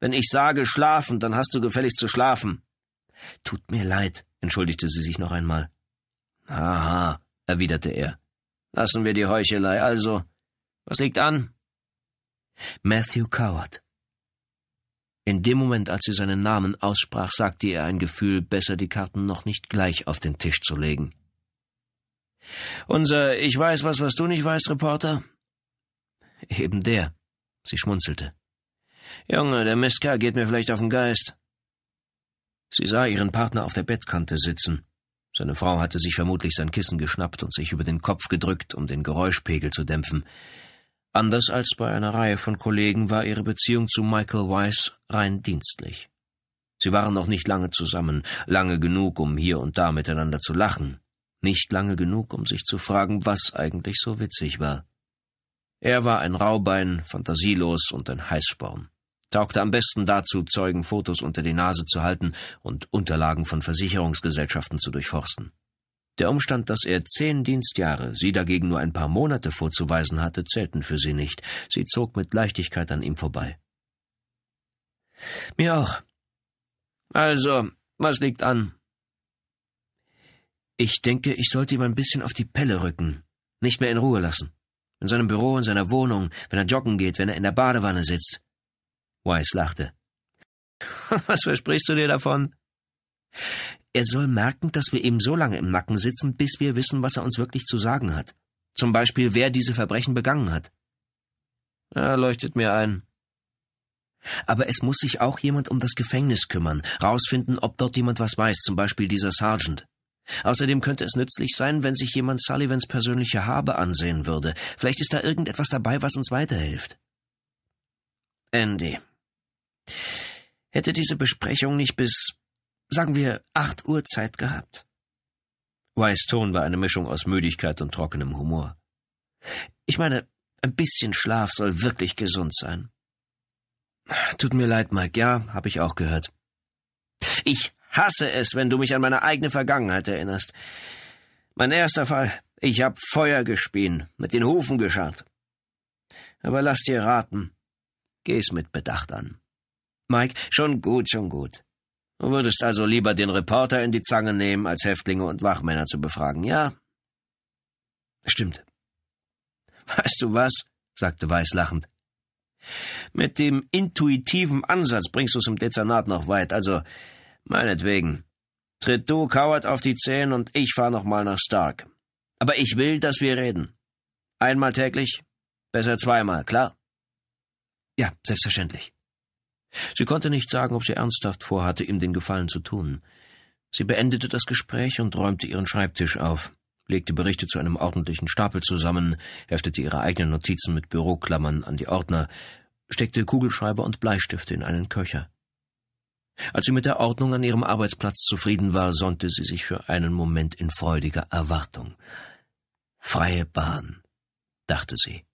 Wenn ich sage schlafen, dann hast du gefälligst zu schlafen. Tut mir leid, entschuldigte sie sich noch einmal. Aha, erwiderte er. Lassen wir die Heuchelei. Also, was liegt an? Matthew Coward. In dem Moment, als sie seinen Namen aussprach, sagte ihr ein Gefühl, besser die Karten noch nicht gleich auf den Tisch zu legen. Unser Ich weiß was, was du nicht weißt, Reporter? Eben der. Sie schmunzelte. Junge, der Mist geht mir vielleicht auf den Geist. Sie sah ihren Partner auf der Bettkante sitzen. Seine Frau hatte sich vermutlich sein Kissen geschnappt und sich über den Kopf gedrückt, um den Geräuschpegel zu dämpfen. Anders als bei einer Reihe von Kollegen war ihre Beziehung zu Michael Weiss rein dienstlich. Sie waren noch nicht lange zusammen, lange genug, um hier und da miteinander zu lachen, nicht lange genug, um sich zu fragen, was eigentlich so witzig war. Er war ein Raubein, fantasielos und ein Heißsporn taugte am besten dazu, Zeugen Fotos unter die Nase zu halten und Unterlagen von Versicherungsgesellschaften zu durchforsten. Der Umstand, dass er zehn Dienstjahre, sie dagegen nur ein paar Monate vorzuweisen hatte, zählten für sie nicht. Sie zog mit Leichtigkeit an ihm vorbei. Mir auch. Also, was liegt an? Ich denke, ich sollte ihm ein bisschen auf die Pelle rücken, nicht mehr in Ruhe lassen. In seinem Büro, in seiner Wohnung, wenn er joggen geht, wenn er in der Badewanne sitzt. Weiss lachte. Was versprichst du dir davon? Er soll merken, dass wir ihm so lange im Nacken sitzen, bis wir wissen, was er uns wirklich zu sagen hat. Zum Beispiel, wer diese Verbrechen begangen hat. Er leuchtet mir ein. Aber es muss sich auch jemand um das Gefängnis kümmern, rausfinden, ob dort jemand was weiß, zum Beispiel dieser Sergeant. Außerdem könnte es nützlich sein, wenn sich jemand Sullivans persönliche Habe ansehen würde. Vielleicht ist da irgendetwas dabei, was uns weiterhilft. Andy, Hätte diese Besprechung nicht bis, sagen wir, acht Uhr Zeit gehabt? Weiss Ton war eine Mischung aus Müdigkeit und trockenem Humor. Ich meine, ein bisschen Schlaf soll wirklich gesund sein. Tut mir leid, Mike, ja, hab ich auch gehört. Ich hasse es, wenn du mich an meine eigene Vergangenheit erinnerst. Mein erster Fall, ich hab Feuer gespien, mit den Hufen gescharrt. Aber lass dir raten, geh's mit Bedacht an. Mike, schon gut, schon gut. Du würdest also lieber den Reporter in die Zange nehmen, als Häftlinge und Wachmänner zu befragen, ja? Stimmt. Weißt du was? sagte Weiß lachend. Mit dem intuitiven Ansatz bringst du es im Dezernat noch weit, also meinetwegen. Tritt du kauert auf die Zehen und ich fahr noch mal nach Stark. Aber ich will, dass wir reden. Einmal täglich, besser zweimal, klar? Ja, selbstverständlich. Sie konnte nicht sagen, ob sie ernsthaft vorhatte, ihm den Gefallen zu tun. Sie beendete das Gespräch und räumte ihren Schreibtisch auf, legte Berichte zu einem ordentlichen Stapel zusammen, heftete ihre eigenen Notizen mit Büroklammern an die Ordner, steckte Kugelschreiber und Bleistifte in einen Köcher. Als sie mit der Ordnung an ihrem Arbeitsplatz zufrieden war, sonnte sie sich für einen Moment in freudiger Erwartung. Freie Bahn, dachte sie.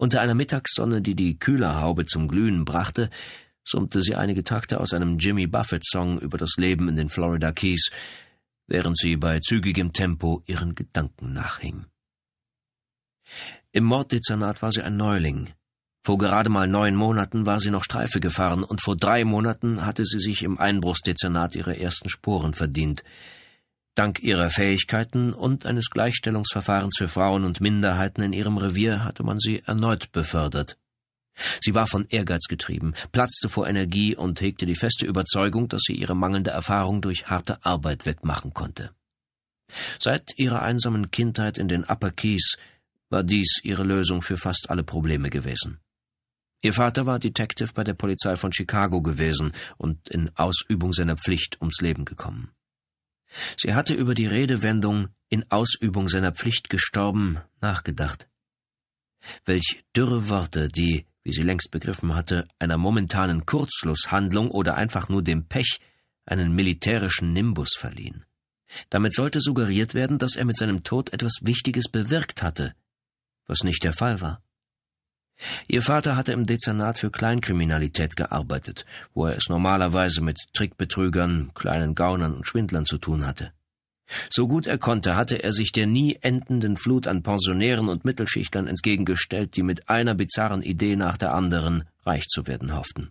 Unter einer Mittagssonne, die die Kühlerhaube zum Glühen brachte, summte sie einige Takte aus einem Jimmy Buffett-Song über das Leben in den Florida Keys, während sie bei zügigem Tempo ihren Gedanken nachhing. Im Morddezernat war sie ein Neuling. Vor gerade mal neun Monaten war sie noch Streife gefahren und vor drei Monaten hatte sie sich im Einbruchsdezernat ihre ersten Sporen verdient. Dank ihrer Fähigkeiten und eines Gleichstellungsverfahrens für Frauen und Minderheiten in ihrem Revier hatte man sie erneut befördert. Sie war von Ehrgeiz getrieben, platzte vor Energie und hegte die feste Überzeugung, dass sie ihre mangelnde Erfahrung durch harte Arbeit wegmachen konnte. Seit ihrer einsamen Kindheit in den Upper Keys war dies ihre Lösung für fast alle Probleme gewesen. Ihr Vater war Detective bei der Polizei von Chicago gewesen und in Ausübung seiner Pflicht ums Leben gekommen. Sie hatte über die Redewendung in Ausübung seiner Pflicht gestorben nachgedacht. Welch dürre Worte, die, wie sie längst begriffen hatte, einer momentanen Kurzschlusshandlung oder einfach nur dem Pech einen militärischen Nimbus verliehen. Damit sollte suggeriert werden, dass er mit seinem Tod etwas Wichtiges bewirkt hatte, was nicht der Fall war. Ihr Vater hatte im Dezernat für Kleinkriminalität gearbeitet, wo er es normalerweise mit Trickbetrügern, kleinen Gaunern und Schwindlern zu tun hatte. So gut er konnte, hatte er sich der nie endenden Flut an Pensionären und Mittelschichtlern entgegengestellt, die mit einer bizarren Idee nach der anderen reich zu werden hofften.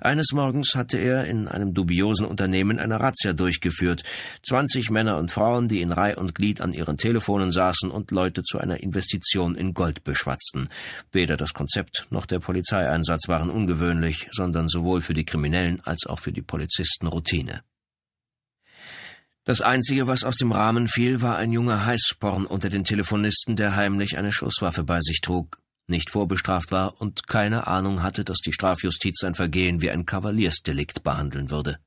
Eines Morgens hatte er in einem dubiosen Unternehmen eine Razzia durchgeführt. 20 Männer und Frauen, die in Reih und Glied an ihren Telefonen saßen und Leute zu einer Investition in Gold beschwatzten. Weder das Konzept noch der Polizeieinsatz waren ungewöhnlich, sondern sowohl für die Kriminellen als auch für die Polizisten Routine. Das Einzige, was aus dem Rahmen fiel, war ein junger Heißsporn unter den Telefonisten, der heimlich eine Schusswaffe bei sich trug nicht vorbestraft war und keine Ahnung hatte, dass die Strafjustiz sein Vergehen wie ein Kavaliersdelikt behandeln würde.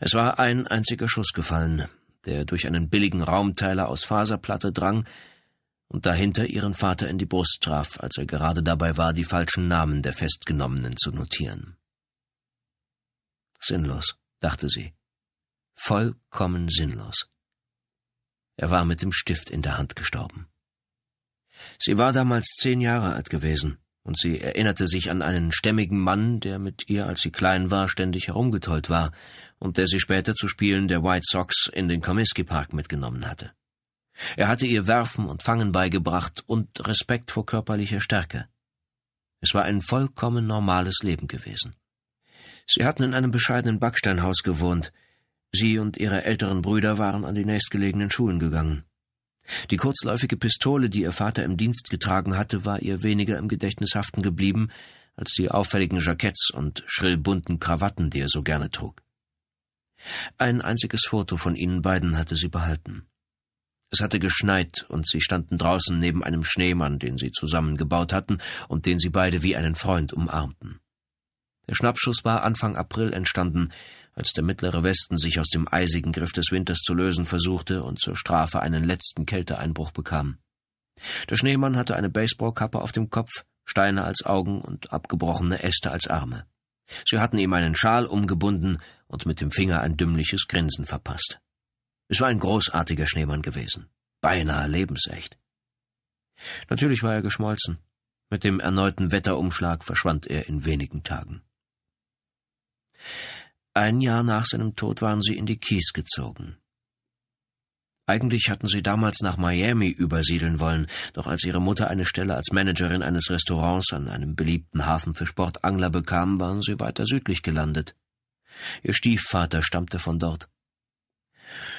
Es war ein einziger Schuss gefallen, der durch einen billigen Raumteiler aus Faserplatte drang und dahinter ihren Vater in die Brust traf, als er gerade dabei war, die falschen Namen der Festgenommenen zu notieren. Sinnlos, dachte sie. Vollkommen sinnlos. Er war mit dem Stift in der Hand gestorben. Sie war damals zehn Jahre alt gewesen, und sie erinnerte sich an einen stämmigen Mann, der mit ihr, als sie klein war, ständig herumgetollt war und der sie später zu Spielen der White Sox in den Comiskey Park mitgenommen hatte. Er hatte ihr Werfen und Fangen beigebracht und Respekt vor körperlicher Stärke. Es war ein vollkommen normales Leben gewesen. Sie hatten in einem bescheidenen Backsteinhaus gewohnt. Sie und ihre älteren Brüder waren an die nächstgelegenen Schulen gegangen. Die kurzläufige Pistole, die ihr Vater im Dienst getragen hatte, war ihr weniger im Gedächtnis haften geblieben als die auffälligen Jacketts und schrill bunten Krawatten, die er so gerne trug. Ein einziges Foto von ihnen beiden hatte sie behalten. Es hatte geschneit, und sie standen draußen neben einem Schneemann, den sie zusammengebaut hatten und den sie beide wie einen Freund umarmten. Der Schnappschuss war Anfang April entstanden, als der mittlere Westen sich aus dem eisigen Griff des Winters zu lösen versuchte und zur Strafe einen letzten Kälteeinbruch bekam. Der Schneemann hatte eine Baseballkappe auf dem Kopf, Steine als Augen und abgebrochene Äste als Arme. Sie hatten ihm einen Schal umgebunden und mit dem Finger ein dümmliches Grinsen verpasst. Es war ein großartiger Schneemann gewesen, beinahe lebensecht. Natürlich war er geschmolzen. Mit dem erneuten Wetterumschlag verschwand er in wenigen Tagen. Ein Jahr nach seinem Tod waren sie in die Kies gezogen. Eigentlich hatten sie damals nach Miami übersiedeln wollen, doch als ihre Mutter eine Stelle als Managerin eines Restaurants an einem beliebten Hafen für Sportangler bekam, waren sie weiter südlich gelandet. Ihr Stiefvater stammte von dort.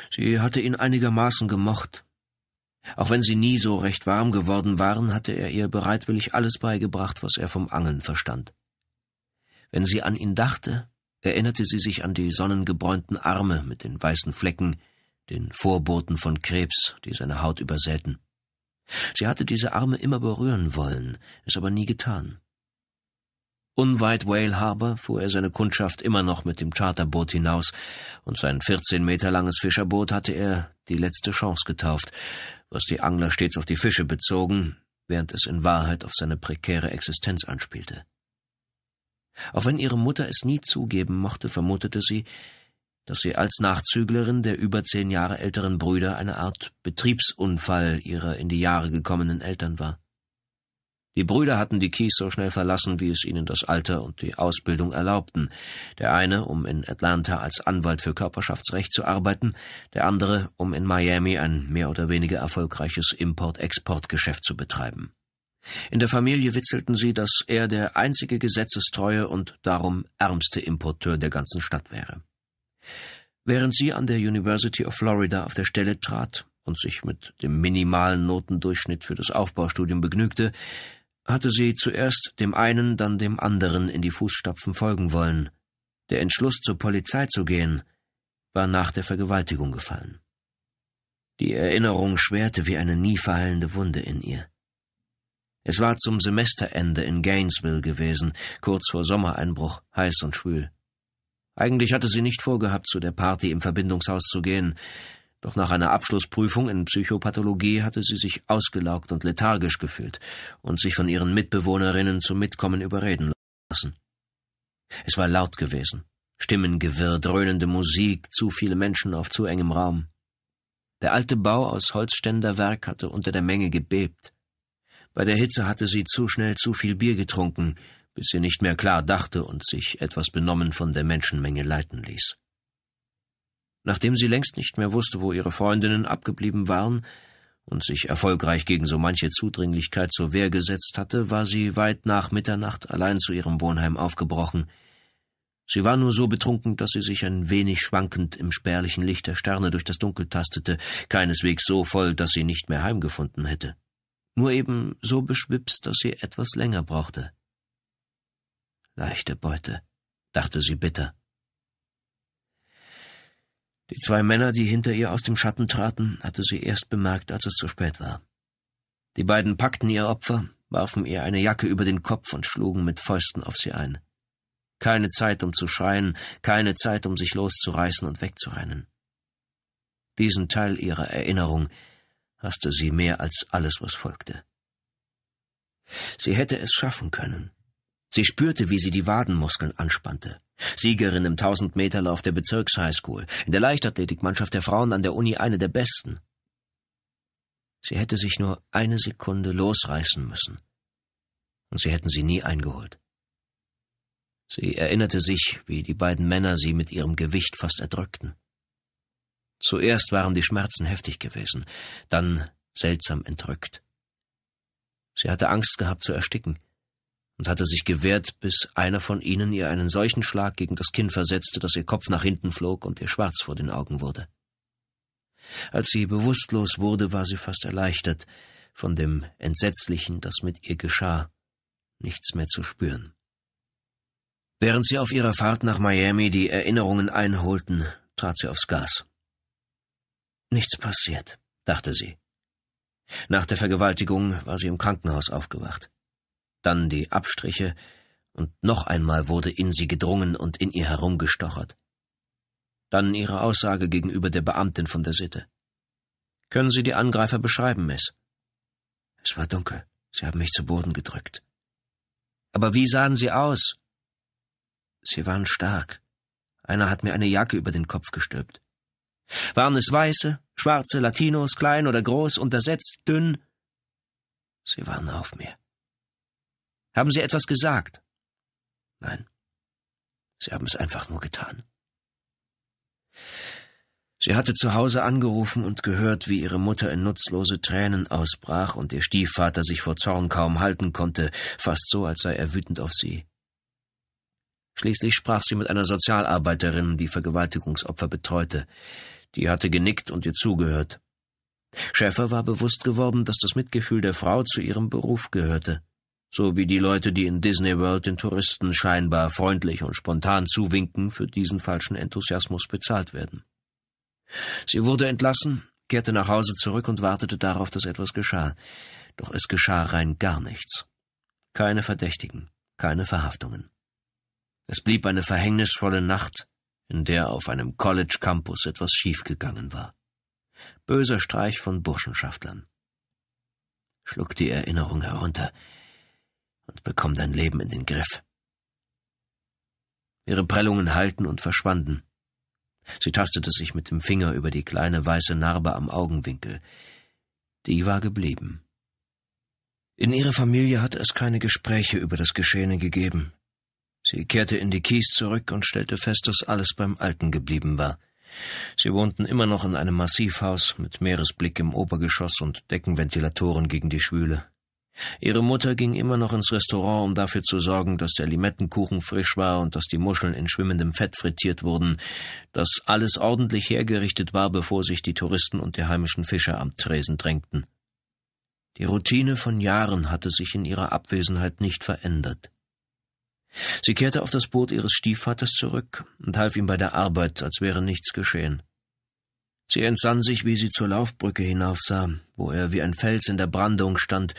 Sie hatte ihn einigermaßen gemocht. Auch wenn sie nie so recht warm geworden waren, hatte er ihr bereitwillig alles beigebracht, was er vom Angeln verstand. Wenn sie an ihn dachte, erinnerte sie sich an die sonnengebräunten Arme mit den weißen Flecken, den Vorboten von Krebs, die seine Haut übersäten. Sie hatte diese Arme immer berühren wollen, es aber nie getan. Unweit Whale Harbor fuhr er seine Kundschaft immer noch mit dem Charterboot hinaus, und sein 14 Meter langes Fischerboot hatte er die letzte Chance getauft, was die Angler stets auf die Fische bezogen, während es in Wahrheit auf seine prekäre Existenz anspielte. Auch wenn ihre Mutter es nie zugeben mochte, vermutete sie, dass sie als Nachzüglerin der über zehn Jahre älteren Brüder eine Art Betriebsunfall ihrer in die Jahre gekommenen Eltern war. Die Brüder hatten die Keys so schnell verlassen, wie es ihnen das Alter und die Ausbildung erlaubten. Der eine, um in Atlanta als Anwalt für Körperschaftsrecht zu arbeiten, der andere, um in Miami ein mehr oder weniger erfolgreiches Import-Export-Geschäft zu betreiben. In der Familie witzelten sie, dass er der einzige gesetzestreue und darum ärmste Importeur der ganzen Stadt wäre. Während sie an der University of Florida auf der Stelle trat und sich mit dem minimalen Notendurchschnitt für das Aufbaustudium begnügte, hatte sie zuerst dem einen, dann dem anderen in die Fußstapfen folgen wollen. Der Entschluss, zur Polizei zu gehen, war nach der Vergewaltigung gefallen. Die Erinnerung schwerte wie eine nie verheilende Wunde in ihr. Es war zum Semesterende in Gainesville gewesen, kurz vor Sommereinbruch, heiß und schwül. Eigentlich hatte sie nicht vorgehabt, zu der Party im Verbindungshaus zu gehen, doch nach einer Abschlussprüfung in Psychopathologie hatte sie sich ausgelaugt und lethargisch gefühlt und sich von ihren Mitbewohnerinnen zum Mitkommen überreden lassen. Es war laut gewesen. Stimmengewirr, dröhnende Musik, zu viele Menschen auf zu engem Raum. Der alte Bau aus Holzständerwerk hatte unter der Menge gebebt. Bei der Hitze hatte sie zu schnell zu viel Bier getrunken, bis sie nicht mehr klar dachte und sich etwas benommen von der Menschenmenge leiten ließ. Nachdem sie längst nicht mehr wusste, wo ihre Freundinnen abgeblieben waren und sich erfolgreich gegen so manche Zudringlichkeit zur Wehr gesetzt hatte, war sie weit nach Mitternacht allein zu ihrem Wohnheim aufgebrochen. Sie war nur so betrunken, dass sie sich ein wenig schwankend im spärlichen Licht der Sterne durch das Dunkel tastete, keineswegs so voll, dass sie nicht mehr heimgefunden hätte nur eben so beschwipst, dass sie etwas länger brauchte. Leichte Beute, dachte sie bitter. Die zwei Männer, die hinter ihr aus dem Schatten traten, hatte sie erst bemerkt, als es zu spät war. Die beiden packten ihr Opfer, warfen ihr eine Jacke über den Kopf und schlugen mit Fäusten auf sie ein. Keine Zeit, um zu schreien, keine Zeit, um sich loszureißen und wegzurennen. Diesen Teil ihrer Erinnerung hasste sie mehr als alles, was folgte. Sie hätte es schaffen können. Sie spürte, wie sie die Wadenmuskeln anspannte. Siegerin im 1000-Meter-Lauf der Bezirks-Highschool, in der Leichtathletikmannschaft der Frauen an der Uni eine der besten. Sie hätte sich nur eine Sekunde losreißen müssen. Und sie hätten sie nie eingeholt. Sie erinnerte sich, wie die beiden Männer sie mit ihrem Gewicht fast erdrückten. Zuerst waren die Schmerzen heftig gewesen, dann seltsam entrückt. Sie hatte Angst gehabt zu ersticken und hatte sich gewehrt, bis einer von ihnen ihr einen solchen Schlag gegen das Kinn versetzte, dass ihr Kopf nach hinten flog und ihr schwarz vor den Augen wurde. Als sie bewusstlos wurde, war sie fast erleichtert, von dem Entsetzlichen, das mit ihr geschah, nichts mehr zu spüren. Während sie auf ihrer Fahrt nach Miami die Erinnerungen einholten, trat sie aufs Gas. Nichts passiert, dachte sie. Nach der Vergewaltigung war sie im Krankenhaus aufgewacht. Dann die Abstriche, und noch einmal wurde in sie gedrungen und in ihr herumgestochert. Dann ihre Aussage gegenüber der Beamtin von der Sitte. Können Sie die Angreifer beschreiben, Miss? Es war dunkel. Sie haben mich zu Boden gedrückt. Aber wie sahen sie aus? Sie waren stark. Einer hat mir eine Jacke über den Kopf gestülpt. Waren es Weiße, Schwarze, Latinos, klein oder groß, untersetzt, dünn? Sie waren auf mir. Haben sie etwas gesagt? Nein. Sie haben es einfach nur getan. Sie hatte zu Hause angerufen und gehört, wie ihre Mutter in nutzlose Tränen ausbrach und ihr Stiefvater sich vor Zorn kaum halten konnte, fast so, als sei er wütend auf sie. Schließlich sprach sie mit einer Sozialarbeiterin, die Vergewaltigungsopfer betreute. Die hatte genickt und ihr zugehört. Schäfer war bewusst geworden, dass das Mitgefühl der Frau zu ihrem Beruf gehörte, so wie die Leute, die in Disney World den Touristen scheinbar freundlich und spontan zuwinken, für diesen falschen Enthusiasmus bezahlt werden. Sie wurde entlassen, kehrte nach Hause zurück und wartete darauf, dass etwas geschah. Doch es geschah rein gar nichts. Keine Verdächtigen, keine Verhaftungen. Es blieb eine verhängnisvolle Nacht, in der auf einem College-Campus etwas schiefgegangen war. Böser Streich von Burschenschaftlern. Schluck die Erinnerung herunter und bekomm dein Leben in den Griff. Ihre Prellungen halten und verschwanden. Sie tastete sich mit dem Finger über die kleine weiße Narbe am Augenwinkel. Die war geblieben. In ihrer Familie hatte es keine Gespräche über das Geschehene gegeben. Sie kehrte in die Kies zurück und stellte fest, dass alles beim Alten geblieben war. Sie wohnten immer noch in einem Massivhaus mit Meeresblick im Obergeschoss und Deckenventilatoren gegen die Schwüle. Ihre Mutter ging immer noch ins Restaurant, um dafür zu sorgen, dass der Limettenkuchen frisch war und dass die Muscheln in schwimmendem Fett frittiert wurden, dass alles ordentlich hergerichtet war, bevor sich die Touristen und die heimischen Fischer am Tresen drängten. Die Routine von Jahren hatte sich in ihrer Abwesenheit nicht verändert. Sie kehrte auf das Boot ihres Stiefvaters zurück und half ihm bei der Arbeit, als wäre nichts geschehen. Sie entsann sich, wie sie zur Laufbrücke hinaufsah, wo er wie ein Fels in der Brandung stand,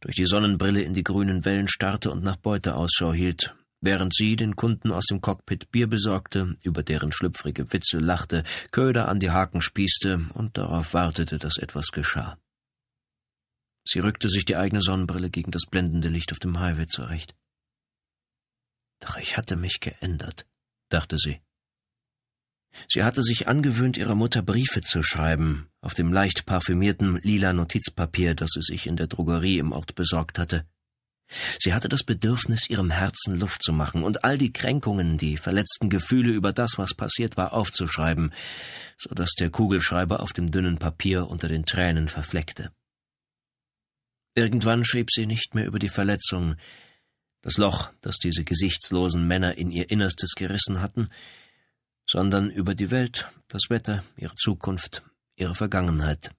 durch die Sonnenbrille in die grünen Wellen starrte und nach Beute Ausschau hielt, während sie den Kunden aus dem Cockpit Bier besorgte, über deren schlüpfrige Witze lachte, Köder an die Haken spießte und darauf wartete, dass etwas geschah. Sie rückte sich die eigene Sonnenbrille gegen das blendende Licht auf dem Highway zurecht. Doch ich hatte mich geändert, dachte sie. Sie hatte sich angewöhnt, ihrer Mutter Briefe zu schreiben, auf dem leicht parfümierten lila Notizpapier, das sie sich in der Drogerie im Ort besorgt hatte. Sie hatte das Bedürfnis, ihrem Herzen Luft zu machen und all die Kränkungen, die verletzten Gefühle über das, was passiert war, aufzuschreiben, so dass der Kugelschreiber auf dem dünnen Papier unter den Tränen verfleckte. Irgendwann schrieb sie nicht mehr über die Verletzung, das Loch, das diese gesichtslosen Männer in ihr Innerstes gerissen hatten, sondern über die Welt, das Wetter, ihre Zukunft, ihre Vergangenheit.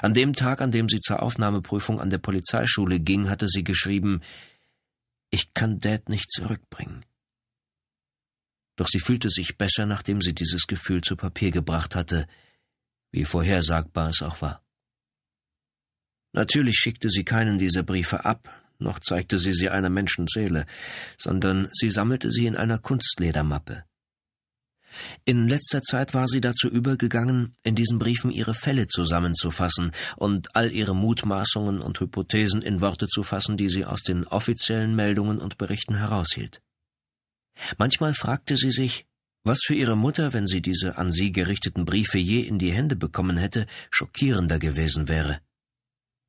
An dem Tag, an dem sie zur Aufnahmeprüfung an der Polizeischule ging, hatte sie geschrieben Ich kann Dad nicht zurückbringen. Doch sie fühlte sich besser, nachdem sie dieses Gefühl zu Papier gebracht hatte, wie vorhersagbar es auch war. Natürlich schickte sie keinen dieser Briefe ab, noch zeigte sie sie einer Menschenseele, sondern sie sammelte sie in einer Kunstledermappe. In letzter Zeit war sie dazu übergegangen, in diesen Briefen ihre Fälle zusammenzufassen und all ihre Mutmaßungen und Hypothesen in Worte zu fassen, die sie aus den offiziellen Meldungen und Berichten heraushielt. Manchmal fragte sie sich, was für ihre Mutter, wenn sie diese an sie gerichteten Briefe je in die Hände bekommen hätte, schockierender gewesen wäre.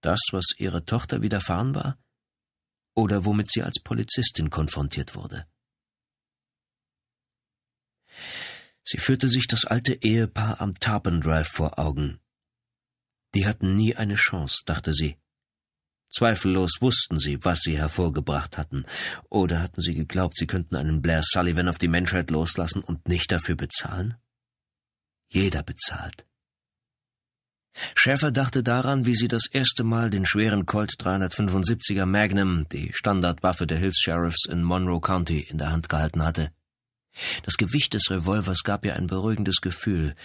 Das, was ihrer Tochter widerfahren war, oder womit sie als Polizistin konfrontiert wurde. Sie führte sich das alte Ehepaar am Tarpon Drive vor Augen. Die hatten nie eine Chance, dachte sie. Zweifellos wussten sie, was sie hervorgebracht hatten, oder hatten sie geglaubt, sie könnten einen Blair Sullivan auf die Menschheit loslassen und nicht dafür bezahlen? Jeder bezahlt. Schäfer dachte daran, wie sie das erste Mal den schweren Colt 375er Magnum, die Standardwaffe der Hilfs-Sheriffs in Monroe County, in der Hand gehalten hatte. Das Gewicht des Revolvers gab ihr ein beruhigendes Gefühl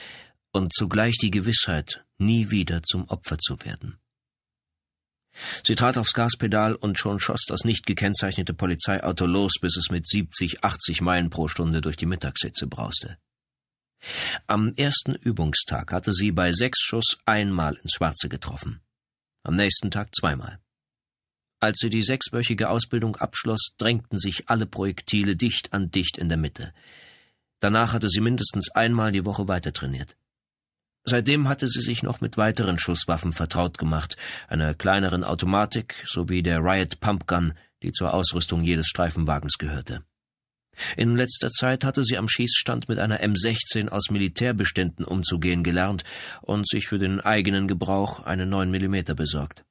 und zugleich die Gewissheit, nie wieder zum Opfer zu werden. Sie trat aufs Gaspedal und schon schoss das nicht gekennzeichnete Polizeiauto los, bis es mit 70, 80 Meilen pro Stunde durch die Mittagshitze brauste. Am ersten Übungstag hatte sie bei sechs Schuss einmal ins Schwarze getroffen, am nächsten Tag zweimal. Als sie die sechswöchige Ausbildung abschloss, drängten sich alle Projektile dicht an dicht in der Mitte. Danach hatte sie mindestens einmal die Woche weiter trainiert. Seitdem hatte sie sich noch mit weiteren Schusswaffen vertraut gemacht, einer kleineren Automatik sowie der Riot Pump Gun, die zur Ausrüstung jedes Streifenwagens gehörte. In letzter Zeit hatte sie am Schießstand mit einer M16 aus Militärbeständen umzugehen gelernt und sich für den eigenen Gebrauch eine 9 mm besorgt.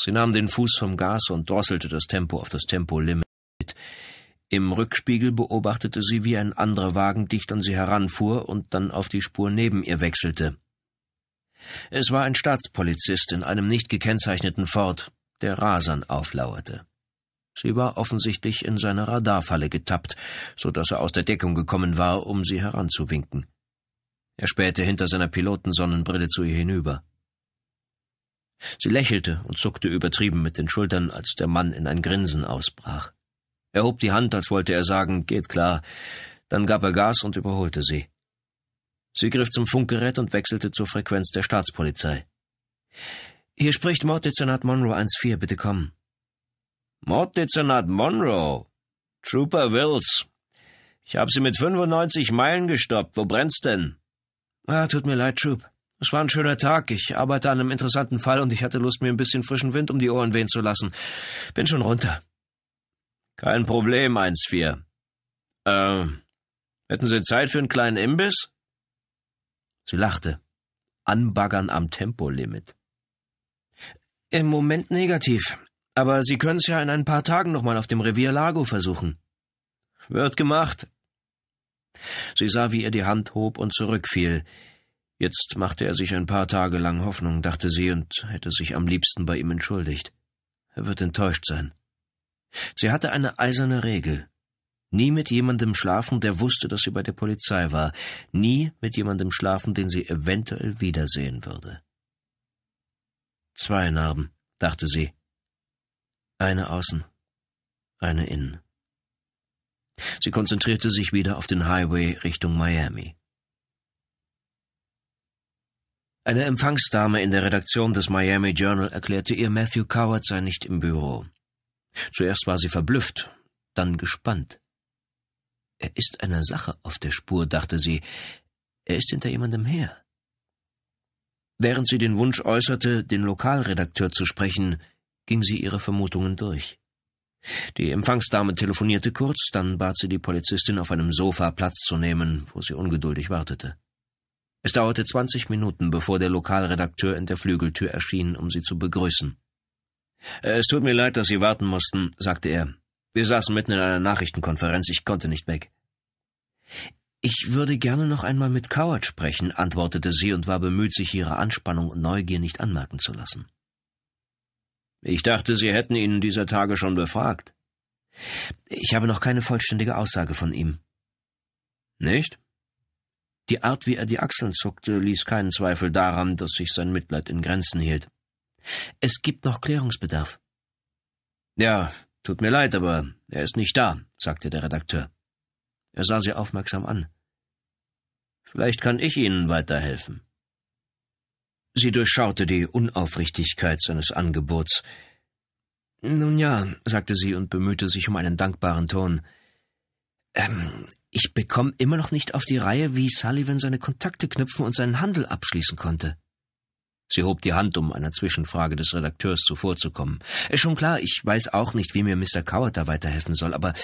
Sie nahm den Fuß vom Gas und drosselte das Tempo auf das Tempolimit. Im Rückspiegel beobachtete sie, wie ein anderer Wagen dicht an sie heranfuhr und dann auf die Spur neben ihr wechselte. Es war ein Staatspolizist in einem nicht gekennzeichneten Ford, der Rasern auflauerte. Sie war offensichtlich in seine Radarfalle getappt, so dass er aus der Deckung gekommen war, um sie heranzuwinken. Er spähte hinter seiner Pilotensonnenbrille zu ihr hinüber. Sie lächelte und zuckte übertrieben mit den Schultern, als der Mann in ein Grinsen ausbrach. Er hob die Hand, als wollte er sagen, geht klar. Dann gab er Gas und überholte sie. Sie griff zum Funkgerät und wechselte zur Frequenz der Staatspolizei. Hier spricht Morddezernat Monroe 14, bitte kommen. Morddezernat Monroe. Trooper Wills. Ich habe sie mit 95 Meilen gestoppt. Wo brennt's denn? Ah, tut mir leid, Troop. Es war ein schöner Tag. Ich arbeite an einem interessanten Fall und ich hatte Lust, mir ein bisschen frischen Wind um die Ohren wehen zu lassen. Bin schon runter. Kein Problem, 1-4. Ähm, hätten Sie Zeit für einen kleinen Imbiss? Sie lachte. Anbaggern am Tempolimit. Im Moment negativ. Aber Sie können's ja in ein paar Tagen nochmal auf dem Revier Lago versuchen. Wird gemacht. Sie sah, wie er die Hand hob und zurückfiel. Jetzt machte er sich ein paar Tage lang Hoffnung, dachte sie, und hätte sich am liebsten bei ihm entschuldigt. Er wird enttäuscht sein. Sie hatte eine eiserne Regel. Nie mit jemandem schlafen, der wusste, dass sie bei der Polizei war. Nie mit jemandem schlafen, den sie eventuell wiedersehen würde. Zwei Narben, dachte sie. Eine außen, eine innen. Sie konzentrierte sich wieder auf den Highway Richtung Miami. Eine Empfangsdame in der Redaktion des Miami Journal erklärte ihr, Matthew Coward sei nicht im Büro. Zuerst war sie verblüfft, dann gespannt. Er ist einer Sache auf der Spur, dachte sie. Er ist hinter jemandem her. Während sie den Wunsch äußerte, den Lokalredakteur zu sprechen, ging sie ihre Vermutungen durch. Die Empfangsdame telefonierte kurz, dann bat sie die Polizistin, auf einem Sofa Platz zu nehmen, wo sie ungeduldig wartete. Es dauerte zwanzig Minuten, bevor der Lokalredakteur in der Flügeltür erschien, um sie zu begrüßen. Es tut mir leid, dass Sie warten mussten, sagte er. Wir saßen mitten in einer Nachrichtenkonferenz, ich konnte nicht weg. Ich würde gerne noch einmal mit Coward sprechen, antwortete sie und war bemüht, sich ihre Anspannung und Neugier nicht anmerken zu lassen. Ich dachte, Sie hätten ihn dieser Tage schon befragt. Ich habe noch keine vollständige Aussage von ihm. Nicht? Die Art, wie er die Achseln zuckte, ließ keinen Zweifel daran, dass sich sein Mitleid in Grenzen hielt. Es gibt noch Klärungsbedarf. Ja, tut mir leid, aber er ist nicht da, sagte der Redakteur. Er sah sie aufmerksam an. Vielleicht kann ich Ihnen weiterhelfen. Sie durchschaute die Unaufrichtigkeit seines Angebots. Nun ja, sagte sie und bemühte sich um einen dankbaren Ton. Ähm, ich bekomme immer noch nicht auf die Reihe, wie Sullivan seine Kontakte knüpfen und seinen Handel abschließen konnte. Sie hob die Hand, um einer Zwischenfrage des Redakteurs zuvorzukommen. Äh, schon klar, ich weiß auch nicht, wie mir Mr. Coward da weiterhelfen soll, aber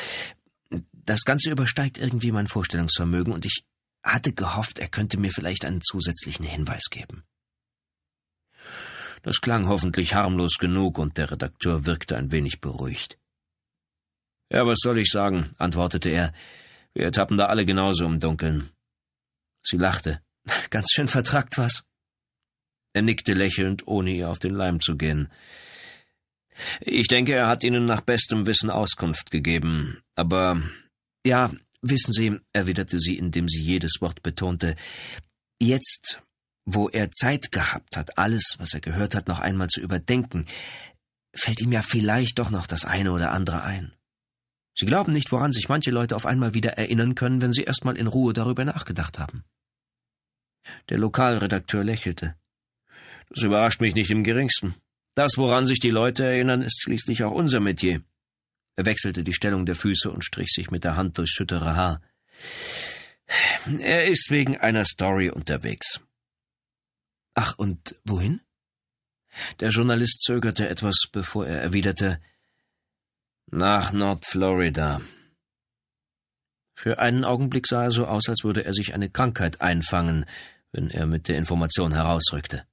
das Ganze übersteigt irgendwie mein Vorstellungsvermögen und ich hatte gehofft, er könnte mir vielleicht einen zusätzlichen Hinweis geben. Das klang hoffentlich harmlos genug, und der Redakteur wirkte ein wenig beruhigt. Ja, was soll ich sagen, antwortete er. Wir tappen da alle genauso im Dunkeln. Sie lachte. Ganz schön vertrackt was. Er nickte lächelnd, ohne ihr auf den Leim zu gehen. Ich denke, er hat Ihnen nach bestem Wissen Auskunft gegeben. Aber ja, wissen Sie, erwiderte sie, indem sie jedes Wort betonte, jetzt wo er Zeit gehabt hat, alles, was er gehört hat, noch einmal zu überdenken, fällt ihm ja vielleicht doch noch das eine oder andere ein. Sie glauben nicht, woran sich manche Leute auf einmal wieder erinnern können, wenn sie erstmal in Ruhe darüber nachgedacht haben. Der Lokalredakteur lächelte. Das überrascht mich nicht im geringsten. Das, woran sich die Leute erinnern, ist schließlich auch unser Metier. Er wechselte die Stellung der Füße und strich sich mit der Hand durchs schüttere Haar. Er ist wegen einer Story unterwegs. Ach, und wohin? Der Journalist zögerte etwas, bevor er erwiderte Nach Nordflorida. Für einen Augenblick sah er so aus, als würde er sich eine Krankheit einfangen, wenn er mit der Information herausrückte.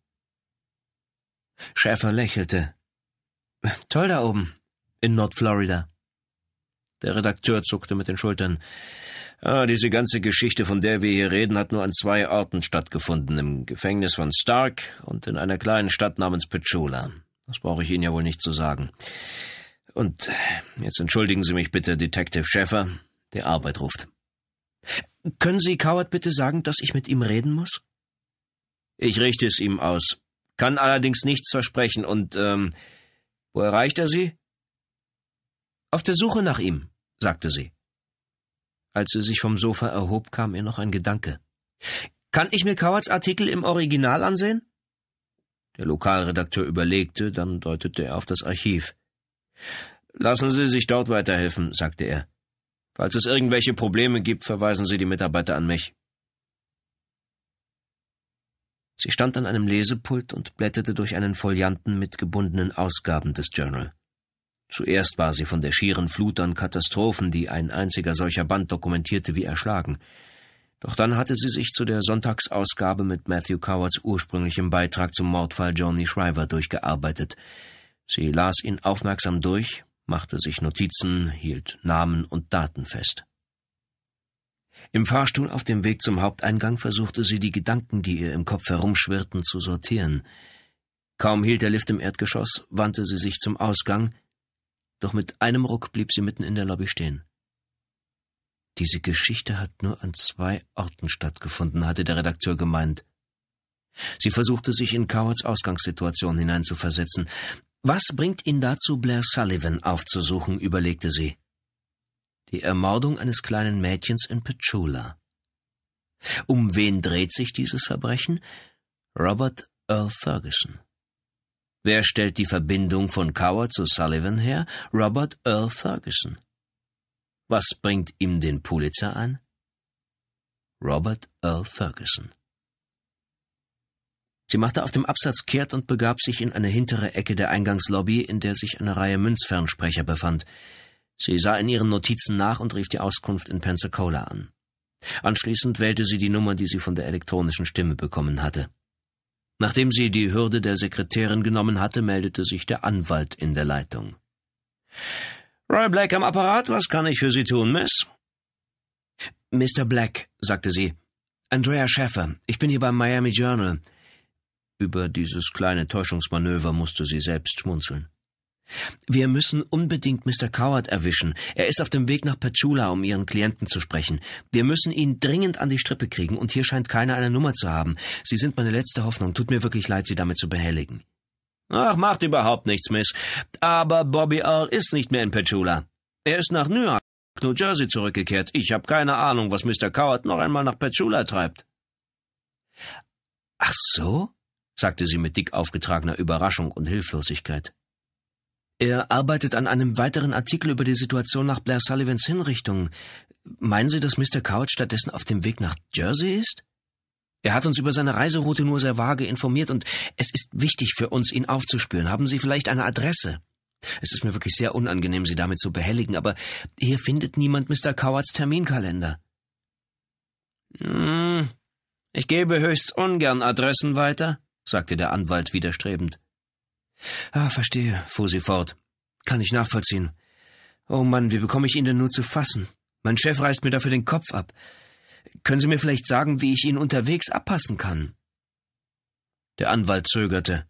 Schäfer lächelte. Toll da oben, in Nordflorida. Der Redakteur zuckte mit den Schultern. Ah, diese ganze Geschichte, von der wir hier reden, hat nur an zwei Orten stattgefunden, im Gefängnis von Stark und in einer kleinen Stadt namens Pechula. Das brauche ich Ihnen ja wohl nicht zu sagen. Und jetzt entschuldigen Sie mich bitte, Detective Schäffer, der Arbeit ruft. Können Sie Coward bitte sagen, dass ich mit ihm reden muss? Ich richte es ihm aus. Kann allerdings nichts versprechen und, ähm, wo erreicht er Sie? Auf der Suche nach ihm, sagte sie. Als sie sich vom Sofa erhob, kam ihr noch ein Gedanke. Kann ich mir Cowards Artikel im Original ansehen? Der Lokalredakteur überlegte, dann deutete er auf das Archiv. Lassen Sie sich dort weiterhelfen, sagte er. Falls es irgendwelche Probleme gibt, verweisen Sie die Mitarbeiter an mich. Sie stand an einem Lesepult und blätterte durch einen Folianten mit gebundenen Ausgaben des Journal. Zuerst war sie von der schieren Flut an Katastrophen, die ein einziger solcher Band dokumentierte, wie erschlagen. Doch dann hatte sie sich zu der Sonntagsausgabe mit Matthew Cowards ursprünglichem Beitrag zum Mordfall Johnny Shriver durchgearbeitet. Sie las ihn aufmerksam durch, machte sich Notizen, hielt Namen und Daten fest. Im Fahrstuhl auf dem Weg zum Haupteingang versuchte sie die Gedanken, die ihr im Kopf herumschwirrten, zu sortieren. Kaum hielt der Lift im Erdgeschoss, wandte sie sich zum Ausgang, doch mit einem Ruck blieb sie mitten in der Lobby stehen. Diese Geschichte hat nur an zwei Orten stattgefunden, hatte der Redakteur gemeint. Sie versuchte sich in Cowards Ausgangssituation hineinzuversetzen. Was bringt ihn dazu, Blair Sullivan aufzusuchen, überlegte sie. Die Ermordung eines kleinen Mädchens in Petula. Um wen dreht sich dieses Verbrechen? Robert Earl Ferguson. Wer stellt die Verbindung von Coward zu Sullivan her? Robert Earl Ferguson. Was bringt ihm den Pulitzer an? Robert Earl Ferguson. Sie machte auf dem Absatz kehrt und begab sich in eine hintere Ecke der Eingangslobby, in der sich eine Reihe Münzfernsprecher befand. Sie sah in ihren Notizen nach und rief die Auskunft in Pensacola an. Anschließend wählte sie die Nummer, die sie von der elektronischen Stimme bekommen hatte. Nachdem sie die Hürde der Sekretärin genommen hatte, meldete sich der Anwalt in der Leitung. Roy Black am Apparat, was kann ich für Sie tun, Miss? Mr. Black, sagte sie. Andrea Schäffer, ich bin hier beim Miami Journal. Über dieses kleine Täuschungsmanöver musste sie selbst schmunzeln. Wir müssen unbedingt Mr. Coward erwischen. Er ist auf dem Weg nach Pachula, um Ihren Klienten zu sprechen. Wir müssen ihn dringend an die Strippe kriegen, und hier scheint keiner eine Nummer zu haben. Sie sind meine letzte Hoffnung. Tut mir wirklich leid, Sie damit zu behelligen. Ach, macht überhaupt nichts, Miss. Aber Bobby Earl ist nicht mehr in Pachula. Er ist nach Newark, New Jersey zurückgekehrt. Ich habe keine Ahnung, was Mr. Coward noch einmal nach Pachula treibt. Ach so? sagte sie mit dick aufgetragener Überraschung und Hilflosigkeit. Er arbeitet an einem weiteren Artikel über die Situation nach Blair Sullivans Hinrichtung. Meinen Sie, dass Mr. Coward stattdessen auf dem Weg nach Jersey ist? Er hat uns über seine Reiseroute nur sehr vage informiert und es ist wichtig für uns, ihn aufzuspüren. Haben Sie vielleicht eine Adresse? Es ist mir wirklich sehr unangenehm, Sie damit zu behelligen, aber hier findet niemand Mr. Cowards Terminkalender. Hm, ich gebe höchst ungern Adressen weiter, sagte der Anwalt widerstrebend. Ah, verstehe, fuhr sie fort. Kann ich nachvollziehen. Oh Mann, wie bekomme ich ihn denn nur zu fassen? Mein Chef reißt mir dafür den Kopf ab. Können Sie mir vielleicht sagen, wie ich ihn unterwegs abpassen kann? Der Anwalt zögerte.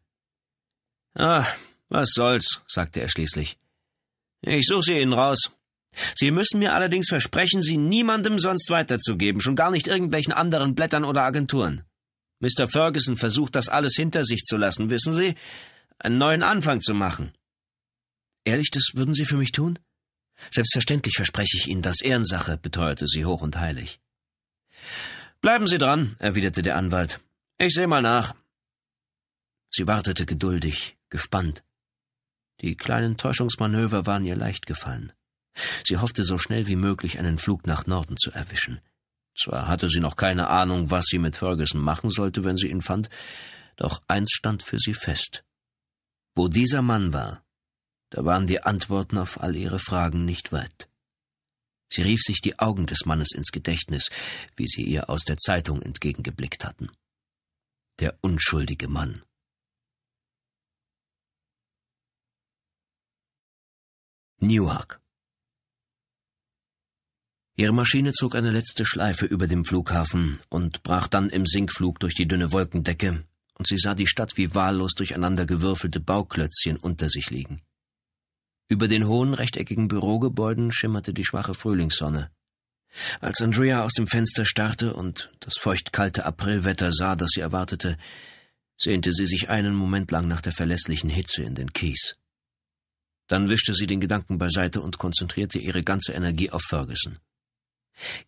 Ah, was soll's, sagte er schließlich. Ich suche sie Ihnen raus. Sie müssen mir allerdings versprechen, sie niemandem sonst weiterzugeben, schon gar nicht irgendwelchen anderen Blättern oder Agenturen. Mr. Ferguson versucht, das alles hinter sich zu lassen, wissen Sie? einen neuen Anfang zu machen. Ehrlich, das würden Sie für mich tun? Selbstverständlich verspreche ich Ihnen das Ehrensache, beteuerte sie hoch und heilig. Bleiben Sie dran, erwiderte der Anwalt. Ich sehe mal nach. Sie wartete geduldig, gespannt. Die kleinen Täuschungsmanöver waren ihr leicht gefallen. Sie hoffte so schnell wie möglich einen Flug nach Norden zu erwischen. Zwar hatte sie noch keine Ahnung, was sie mit Ferguson machen sollte, wenn sie ihn fand, doch eins stand für sie fest. Wo dieser Mann war, da waren die Antworten auf all ihre Fragen nicht weit. Sie rief sich die Augen des Mannes ins Gedächtnis, wie sie ihr aus der Zeitung entgegengeblickt hatten. Der unschuldige Mann. Newark. Ihre Maschine zog eine letzte Schleife über dem Flughafen und brach dann im Sinkflug durch die dünne Wolkendecke, und sie sah die Stadt wie wahllos durcheinander gewürfelte Bauklötzchen unter sich liegen. Über den hohen, rechteckigen Bürogebäuden schimmerte die schwache Frühlingssonne. Als Andrea aus dem Fenster starrte und das feuchtkalte Aprilwetter sah, das sie erwartete, sehnte sie sich einen Moment lang nach der verlässlichen Hitze in den Kies. Dann wischte sie den Gedanken beiseite und konzentrierte ihre ganze Energie auf Ferguson.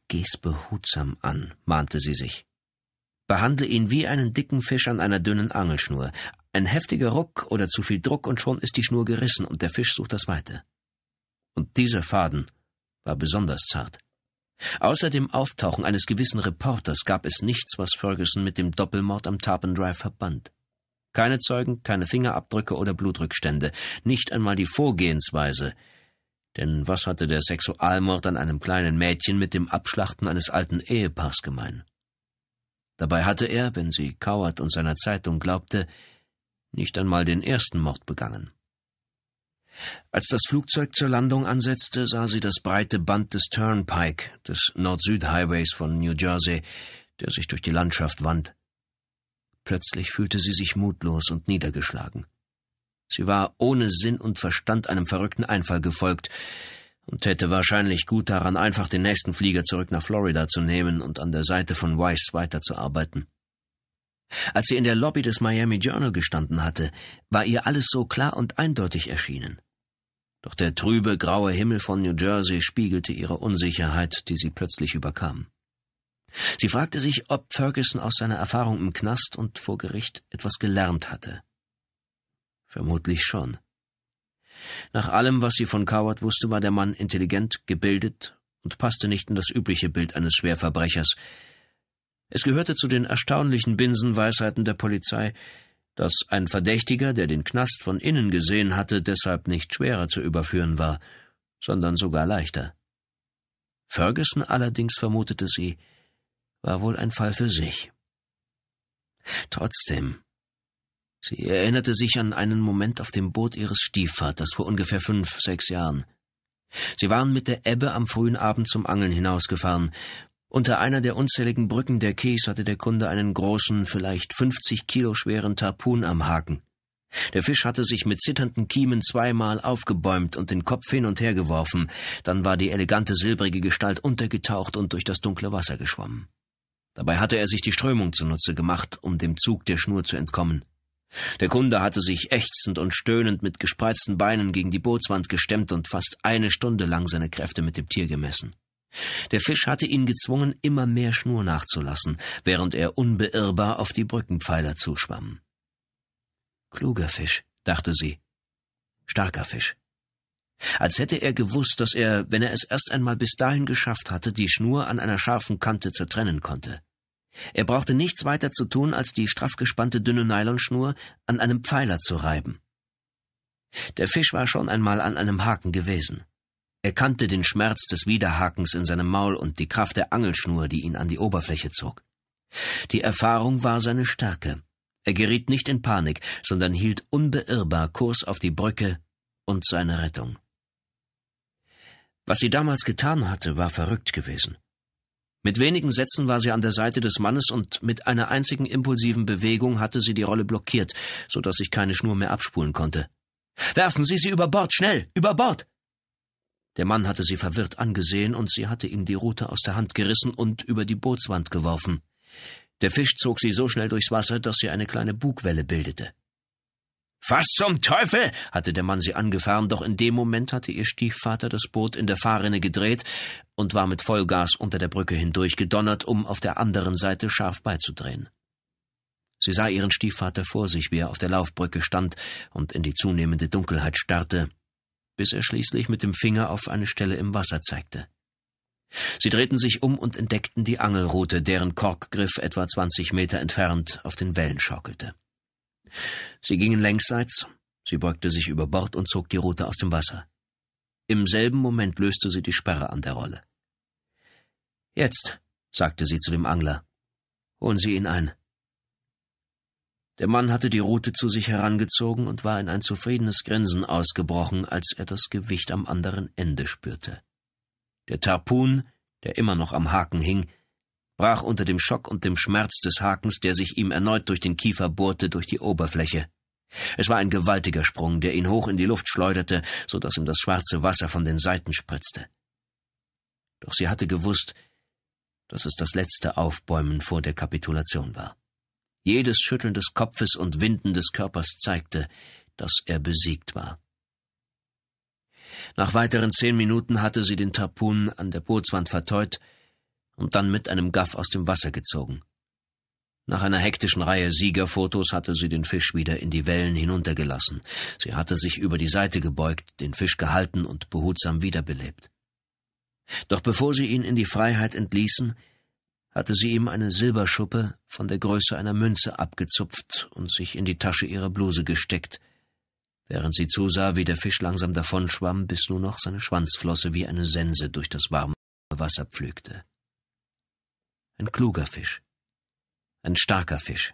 Geh's behutsam an, mahnte sie sich. Behandle ihn wie einen dicken Fisch an einer dünnen Angelschnur. Ein heftiger Ruck oder zu viel Druck und schon ist die Schnur gerissen und der Fisch sucht das Weite. Und dieser Faden war besonders zart. Außer dem Auftauchen eines gewissen Reporters gab es nichts, was Ferguson mit dem Doppelmord am Tarpon Drive verband. Keine Zeugen, keine Fingerabdrücke oder Blutrückstände, nicht einmal die Vorgehensweise. Denn was hatte der Sexualmord an einem kleinen Mädchen mit dem Abschlachten eines alten Ehepaars gemein? Dabei hatte er, wenn sie Coward und seiner Zeitung glaubte, nicht einmal den ersten Mord begangen. Als das Flugzeug zur Landung ansetzte, sah sie das breite Band des Turnpike, des Nord-Süd-Highways von New Jersey, der sich durch die Landschaft wand. Plötzlich fühlte sie sich mutlos und niedergeschlagen. Sie war ohne Sinn und Verstand einem verrückten Einfall gefolgt, und hätte wahrscheinlich gut daran, einfach den nächsten Flieger zurück nach Florida zu nehmen und an der Seite von Weiss weiterzuarbeiten. Als sie in der Lobby des Miami Journal gestanden hatte, war ihr alles so klar und eindeutig erschienen. Doch der trübe, graue Himmel von New Jersey spiegelte ihre Unsicherheit, die sie plötzlich überkam. Sie fragte sich, ob Ferguson aus seiner Erfahrung im Knast und vor Gericht etwas gelernt hatte. Vermutlich schon. Nach allem, was sie von Coward wusste, war der Mann intelligent, gebildet und passte nicht in das übliche Bild eines Schwerverbrechers. Es gehörte zu den erstaunlichen Binsenweisheiten der Polizei, dass ein Verdächtiger, der den Knast von innen gesehen hatte, deshalb nicht schwerer zu überführen war, sondern sogar leichter. Ferguson allerdings, vermutete sie, war wohl ein Fall für sich. Trotzdem, Sie erinnerte sich an einen Moment auf dem Boot ihres Stiefvaters vor ungefähr fünf, sechs Jahren. Sie waren mit der Ebbe am frühen Abend zum Angeln hinausgefahren. Unter einer der unzähligen Brücken der Keys hatte der Kunde einen großen, vielleicht fünfzig Kilo schweren Tarpun am Haken. Der Fisch hatte sich mit zitternden Kiemen zweimal aufgebäumt und den Kopf hin und her geworfen, dann war die elegante silbrige Gestalt untergetaucht und durch das dunkle Wasser geschwommen. Dabei hatte er sich die Strömung zunutze gemacht, um dem Zug der Schnur zu entkommen. Der Kunde hatte sich ächzend und stöhnend mit gespreizten Beinen gegen die Bootswand gestemmt und fast eine Stunde lang seine Kräfte mit dem Tier gemessen. Der Fisch hatte ihn gezwungen, immer mehr Schnur nachzulassen, während er unbeirrbar auf die Brückenpfeiler zuschwamm. Kluger Fisch, dachte sie. Starker Fisch. Als hätte er gewusst, dass er, wenn er es erst einmal bis dahin geschafft hatte, die Schnur an einer scharfen Kante zertrennen konnte. Er brauchte nichts weiter zu tun, als die straff gespannte dünne Nylonschnur an einem Pfeiler zu reiben. Der Fisch war schon einmal an einem Haken gewesen. Er kannte den Schmerz des Widerhakens in seinem Maul und die Kraft der Angelschnur, die ihn an die Oberfläche zog. Die Erfahrung war seine Stärke. Er geriet nicht in Panik, sondern hielt unbeirrbar Kurs auf die Brücke und seine Rettung. Was sie damals getan hatte, war verrückt gewesen. Mit wenigen Sätzen war sie an der Seite des Mannes und mit einer einzigen impulsiven Bewegung hatte sie die Rolle blockiert, so dass ich keine Schnur mehr abspulen konnte. Werfen Sie sie über Bord, schnell, über Bord! Der Mann hatte sie verwirrt angesehen und sie hatte ihm die Rute aus der Hand gerissen und über die Bootswand geworfen. Der Fisch zog sie so schnell durchs Wasser, dass sie eine kleine Bugwelle bildete. Was zum Teufel? hatte der Mann sie angefahren, doch in dem Moment hatte ihr Stiefvater das Boot in der Fahrrinne gedreht und war mit Vollgas unter der Brücke hindurch gedonnert, um auf der anderen Seite scharf beizudrehen. Sie sah ihren Stiefvater vor sich, wie er auf der Laufbrücke stand und in die zunehmende Dunkelheit starrte, bis er schließlich mit dem Finger auf eine Stelle im Wasser zeigte. Sie drehten sich um und entdeckten die Angelrute, deren Korkgriff etwa zwanzig Meter entfernt auf den Wellen schaukelte. Sie gingen längsseits, sie beugte sich über Bord und zog die Rute aus dem Wasser. Im selben Moment löste sie die Sperre an der Rolle. Jetzt, sagte sie zu dem Angler, holen Sie ihn ein. Der Mann hatte die Rute zu sich herangezogen und war in ein zufriedenes Grinsen ausgebrochen, als er das Gewicht am anderen Ende spürte. Der Tarpun, der immer noch am Haken hing, brach unter dem Schock und dem Schmerz des Hakens, der sich ihm erneut durch den Kiefer bohrte, durch die Oberfläche. Es war ein gewaltiger Sprung, der ihn hoch in die Luft schleuderte, so dass ihm das schwarze Wasser von den Seiten spritzte. Doch sie hatte gewusst, dass es das letzte Aufbäumen vor der Kapitulation war. Jedes Schütteln des Kopfes und Winden des Körpers zeigte, dass er besiegt war. Nach weiteren zehn Minuten hatte sie den Tarpun an der Bootswand verteut und dann mit einem Gaff aus dem Wasser gezogen. Nach einer hektischen Reihe Siegerfotos hatte sie den Fisch wieder in die Wellen hinuntergelassen. Sie hatte sich über die Seite gebeugt, den Fisch gehalten und behutsam wiederbelebt. Doch bevor sie ihn in die Freiheit entließen, hatte sie ihm eine Silberschuppe von der Größe einer Münze abgezupft und sich in die Tasche ihrer Bluse gesteckt, während sie zusah, wie der Fisch langsam davonschwamm, bis nur noch seine Schwanzflosse wie eine Sense durch das warme Wasser pflügte. Ein kluger Fisch. Ein starker Fisch.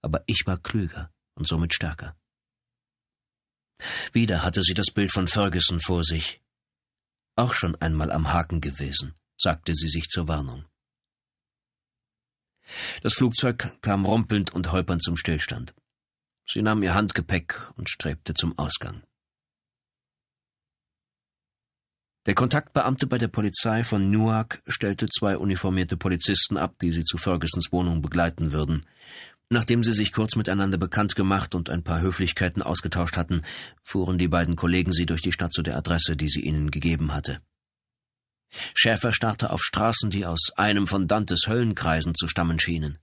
Aber ich war klüger und somit stärker. Wieder hatte sie das Bild von Ferguson vor sich. Auch schon einmal am Haken gewesen, sagte sie sich zur Warnung. Das Flugzeug kam rumpelnd und holpernd zum Stillstand. Sie nahm ihr Handgepäck und strebte zum Ausgang. Der Kontaktbeamte bei der Polizei von Newark stellte zwei uniformierte Polizisten ab, die sie zu Fergusons Wohnung begleiten würden. Nachdem sie sich kurz miteinander bekannt gemacht und ein paar Höflichkeiten ausgetauscht hatten, fuhren die beiden Kollegen sie durch die Stadt zu der Adresse, die sie ihnen gegeben hatte. Schäfer starrte auf Straßen, die aus einem von Dantes Höllenkreisen zu stammen schienen.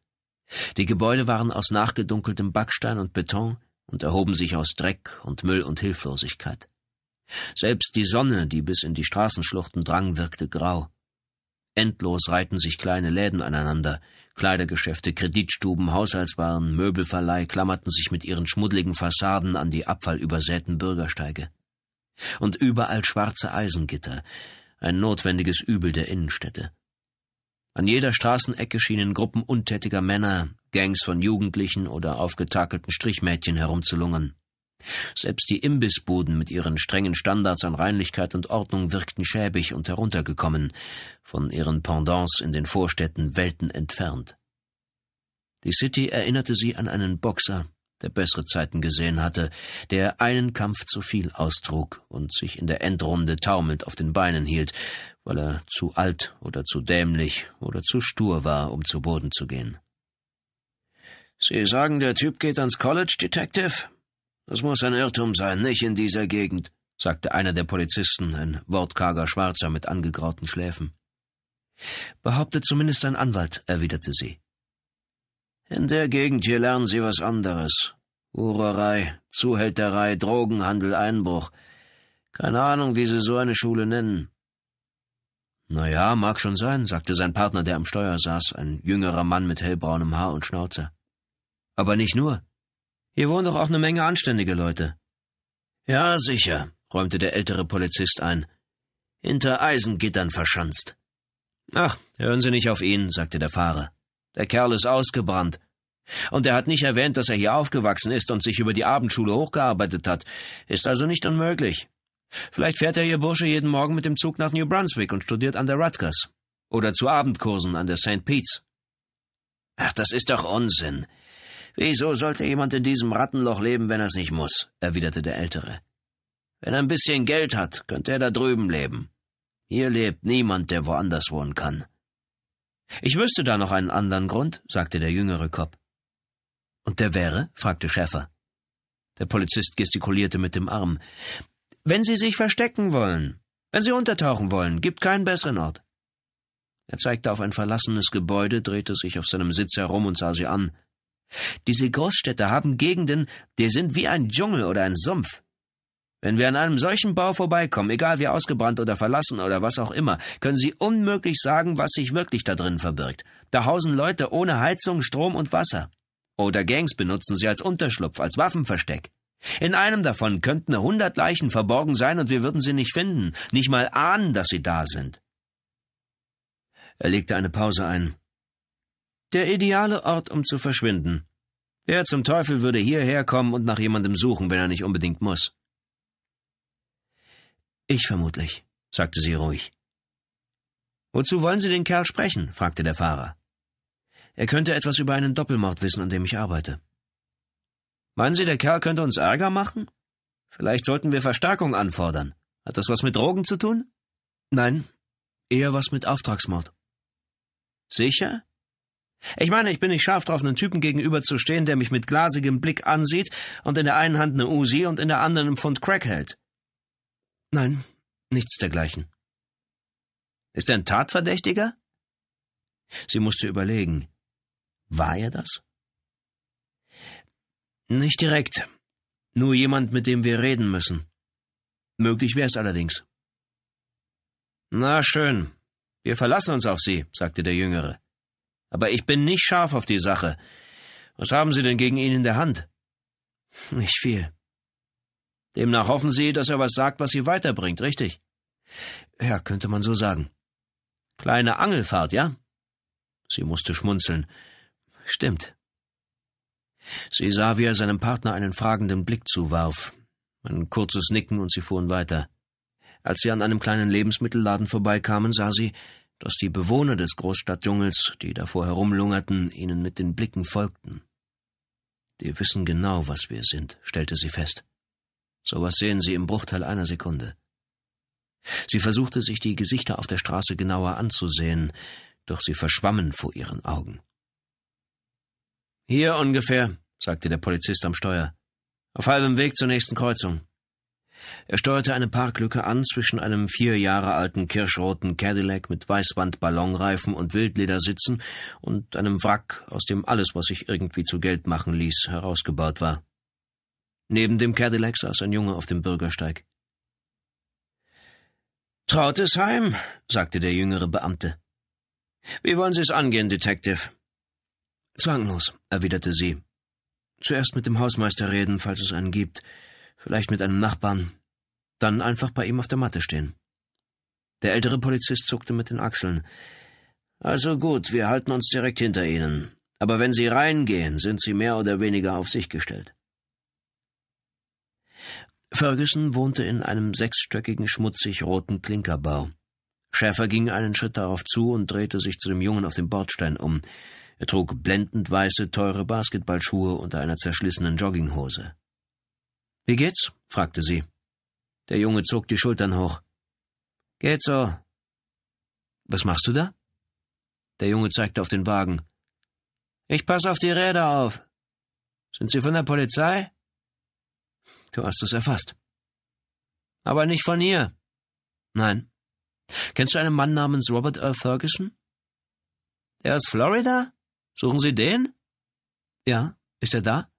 Die Gebäude waren aus nachgedunkeltem Backstein und Beton und erhoben sich aus Dreck und Müll und Hilflosigkeit. Selbst die Sonne, die bis in die Straßenschluchten drang, wirkte grau. Endlos reihten sich kleine Läden aneinander. Kleidergeschäfte, Kreditstuben, Haushaltswaren, Möbelverleih klammerten sich mit ihren schmuddligen Fassaden an die abfallübersäten Bürgersteige. Und überall schwarze Eisengitter, ein notwendiges Übel der Innenstädte. An jeder Straßenecke schienen Gruppen untätiger Männer, Gangs von Jugendlichen oder aufgetakelten Strichmädchen herumzulungern. Selbst die Imbissbuden mit ihren strengen Standards an Reinlichkeit und Ordnung wirkten schäbig und heruntergekommen, von ihren Pendants in den Vorstädten Welten entfernt. Die City erinnerte sie an einen Boxer, der bessere Zeiten gesehen hatte, der einen Kampf zu viel austrug und sich in der Endrunde taumelnd auf den Beinen hielt, weil er zu alt oder zu dämlich oder zu stur war, um zu Boden zu gehen. Sie sagen, der Typ geht ans College, Detective? Das muss ein Irrtum sein, nicht in dieser Gegend, sagte einer der Polizisten, ein wortkarger Schwarzer mit angegrauten Schläfen. Behauptet zumindest ein Anwalt, erwiderte sie. In der Gegend hier lernen Sie was anderes. Uhrerei, Zuhälterei, Drogenhandel, Einbruch. Keine Ahnung, wie Sie so eine Schule nennen. Na ja, mag schon sein, sagte sein Partner, der am Steuer saß, ein jüngerer Mann mit hellbraunem Haar und Schnauze. Aber nicht nur. Hier wohnen doch auch eine Menge anständige Leute. Ja, sicher, räumte der ältere Polizist ein. Hinter Eisengittern verschanzt. Ach, hören Sie nicht auf ihn, sagte der Fahrer. Der Kerl ist ausgebrannt. Und er hat nicht erwähnt, dass er hier aufgewachsen ist und sich über die Abendschule hochgearbeitet hat. Ist also nicht unmöglich. Vielleicht fährt er Ihr Bursche jeden Morgen mit dem Zug nach New Brunswick und studiert an der Rutgers. Oder zu Abendkursen an der St. Pete's. Ach, das ist doch Unsinn. Wieso sollte jemand in diesem Rattenloch leben, wenn er es nicht muss? erwiderte der Ältere. Wenn er ein bisschen Geld hat, könnte er da drüben leben. Hier lebt niemand, der woanders wohnen kann. Ich wüsste da noch einen anderen Grund, sagte der jüngere Kopf. Und der wäre? fragte Schäfer. Der Polizist gestikulierte mit dem Arm. Wenn Sie sich verstecken wollen, wenn Sie untertauchen wollen, gibt keinen besseren Ort. Er zeigte auf ein verlassenes Gebäude, drehte sich auf seinem Sitz herum und sah sie an. Diese Großstädte haben Gegenden, die sind wie ein Dschungel oder ein Sumpf. Wenn wir an einem solchen Bau vorbeikommen, egal wie ausgebrannt oder verlassen oder was auch immer, können Sie unmöglich sagen, was sich wirklich da drin verbirgt. Da hausen Leute ohne Heizung, Strom und Wasser. Oder Gangs benutzen sie als Unterschlupf, als Waffenversteck. In einem davon könnten hundert Leichen verborgen sein und wir würden sie nicht finden, nicht mal ahnen, dass sie da sind. Er legte eine Pause ein. Der ideale Ort, um zu verschwinden. Wer zum Teufel würde hierher kommen und nach jemandem suchen, wenn er nicht unbedingt muss? Ich vermutlich, sagte sie ruhig. Wozu wollen Sie den Kerl sprechen? fragte der Fahrer. Er könnte etwas über einen Doppelmord wissen, an dem ich arbeite. Meinen Sie, der Kerl könnte uns Ärger machen? Vielleicht sollten wir Verstärkung anfordern. Hat das was mit Drogen zu tun? Nein, eher was mit Auftragsmord. Sicher? Ich meine, ich bin nicht scharf drauf, einen Typen gegenüberzustehen, der mich mit glasigem Blick ansieht und in der einen Hand eine Usi und in der anderen einen Pfund Crack hält. Nein, nichts dergleichen. Ist er ein Tatverdächtiger? Sie musste überlegen. War er das? Nicht direkt. Nur jemand, mit dem wir reden müssen. Möglich wäre es allerdings. Na schön. Wir verlassen uns auf Sie, sagte der Jüngere. Aber ich bin nicht scharf auf die Sache. Was haben Sie denn gegen ihn in der Hand? Nicht viel. Demnach hoffen Sie, dass er was sagt, was Sie weiterbringt, richtig? Ja, könnte man so sagen. Kleine Angelfahrt, ja? Sie musste schmunzeln. Stimmt. Sie sah, wie er seinem Partner einen fragenden Blick zuwarf. Ein kurzes Nicken und sie fuhren weiter. Als sie an einem kleinen Lebensmittelladen vorbeikamen, sah sie, dass die Bewohner des Großstadtdschungels, die davor herumlungerten, ihnen mit den Blicken folgten. Die wissen genau, was wir sind, stellte sie fest. Sowas sehen sie im Bruchteil einer Sekunde. Sie versuchte sich die Gesichter auf der Straße genauer anzusehen, doch sie verschwammen vor ihren Augen. Hier ungefähr, sagte der Polizist am Steuer. Auf halbem Weg zur nächsten Kreuzung. Er steuerte eine Parklücke an zwischen einem vier Jahre alten kirschroten Cadillac mit Weißwand-Ballonreifen und Wildledersitzen und einem Wrack, aus dem alles, was sich irgendwie zu Geld machen ließ, herausgebaut war. Neben dem Cadillac saß ein Junge auf dem Bürgersteig. Trautesheim, sagte der jüngere Beamte. Wie wollen Sie es angehen, Detective? Zwanglos, erwiderte sie. Zuerst mit dem Hausmeister reden, falls es einen gibt vielleicht mit einem Nachbarn, dann einfach bei ihm auf der Matte stehen. Der ältere Polizist zuckte mit den Achseln. Also gut, wir halten uns direkt hinter Ihnen. Aber wenn Sie reingehen, sind Sie mehr oder weniger auf sich gestellt. Ferguson wohnte in einem sechsstöckigen, schmutzig roten Klinkerbau. Schäfer ging einen Schritt darauf zu und drehte sich zu dem Jungen auf dem Bordstein um. Er trug blendend weiße, teure Basketballschuhe unter einer zerschlissenen Jogginghose. Wie geht's? fragte sie. Der Junge zog die Schultern hoch. Geht so. Was machst du da? Der Junge zeigte auf den Wagen. Ich pass auf die Räder auf. Sind Sie von der Polizei? Du hast es erfasst. Aber nicht von ihr. Nein. Kennst du einen Mann namens Robert Earl Ferguson? Er ist Florida? Suchen Sie den? Ja, ist er da?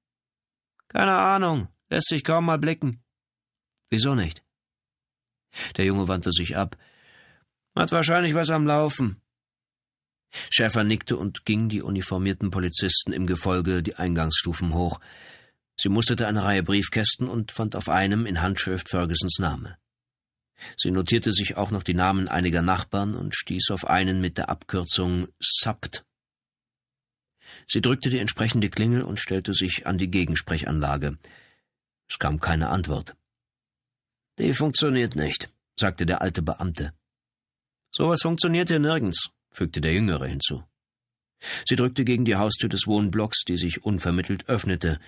Keine Ahnung, Lässt sich kaum mal blicken. Wieso nicht? Der Junge wandte sich ab. Hat wahrscheinlich was am Laufen. Schäfer nickte und ging die uniformierten Polizisten im Gefolge die Eingangsstufen hoch. Sie musterte eine Reihe Briefkästen und fand auf einem in Handschrift Fergusons Name. Sie notierte sich auch noch die Namen einiger Nachbarn und stieß auf einen mit der Abkürzung SAPT. Sie drückte die entsprechende Klingel und stellte sich an die Gegensprechanlage. Es kam keine Antwort. Die funktioniert nicht, sagte der alte Beamte. Sowas funktioniert hier nirgends, fügte der Jüngere hinzu. Sie drückte gegen die Haustür des Wohnblocks, die sich unvermittelt öffnete.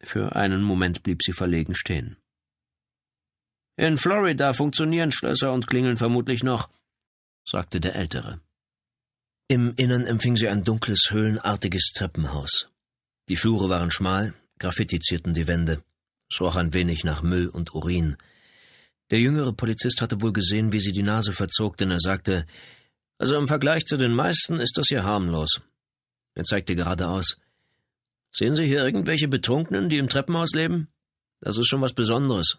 Für einen Moment blieb sie verlegen stehen. In Florida funktionieren Schlösser und Klingeln vermutlich noch, sagte der Ältere. Im Innern empfing sie ein dunkles, höhlenartiges Treppenhaus. Die Flure waren schmal, graffiti zierten die Wände. Es roch ein wenig nach Müll und Urin. Der jüngere Polizist hatte wohl gesehen, wie sie die Nase verzog, denn er sagte, also im Vergleich zu den meisten ist das hier harmlos. Er zeigte geradeaus. Sehen Sie hier irgendwelche Betrunkenen, die im Treppenhaus leben? Das ist schon was Besonderes.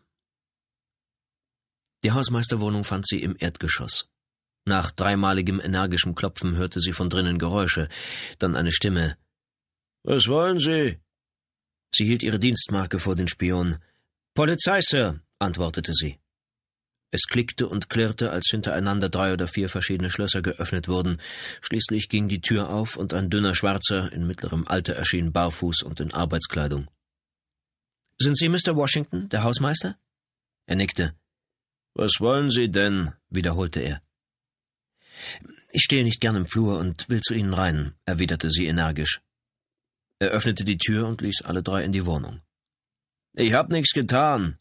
Die Hausmeisterwohnung fand sie im Erdgeschoss. Nach dreimaligem energischem Klopfen hörte sie von drinnen Geräusche, dann eine Stimme. Was wollen Sie? Sie hielt ihre Dienstmarke vor den Spion. Polizei, Sir, antwortete sie. Es klickte und klirrte, als hintereinander drei oder vier verschiedene Schlösser geöffnet wurden. Schließlich ging die Tür auf und ein dünner Schwarzer in mittlerem Alter erschien barfuß und in Arbeitskleidung. Sind Sie Mr. Washington, der Hausmeister? Er nickte. Was wollen Sie denn? wiederholte er. Ich stehe nicht gern im Flur und will zu Ihnen rein, erwiderte sie energisch. Er öffnete die Tür und ließ alle drei in die Wohnung. Ich hab nichts getan.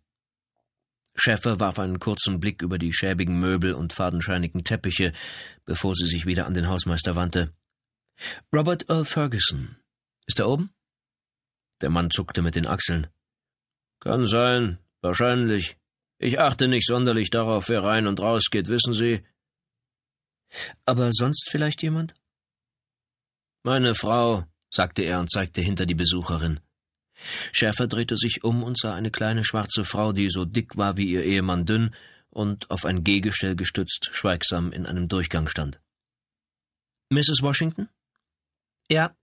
Schäfer warf einen kurzen Blick über die schäbigen Möbel und fadenscheinigen Teppiche, bevor sie sich wieder an den Hausmeister wandte. Robert Earl Ferguson. Ist er oben? Der Mann zuckte mit den Achseln. Kann sein, wahrscheinlich. Ich achte nicht sonderlich darauf, wer rein und raus geht, wissen Sie. Aber sonst vielleicht jemand? Meine Frau, sagte er und zeigte hinter die Besucherin. Schäfer drehte sich um und sah eine kleine schwarze Frau, die so dick war wie ihr Ehemann dünn und auf ein Gehgestell gestützt schweigsam in einem Durchgang stand. Mrs. Washington? Ja.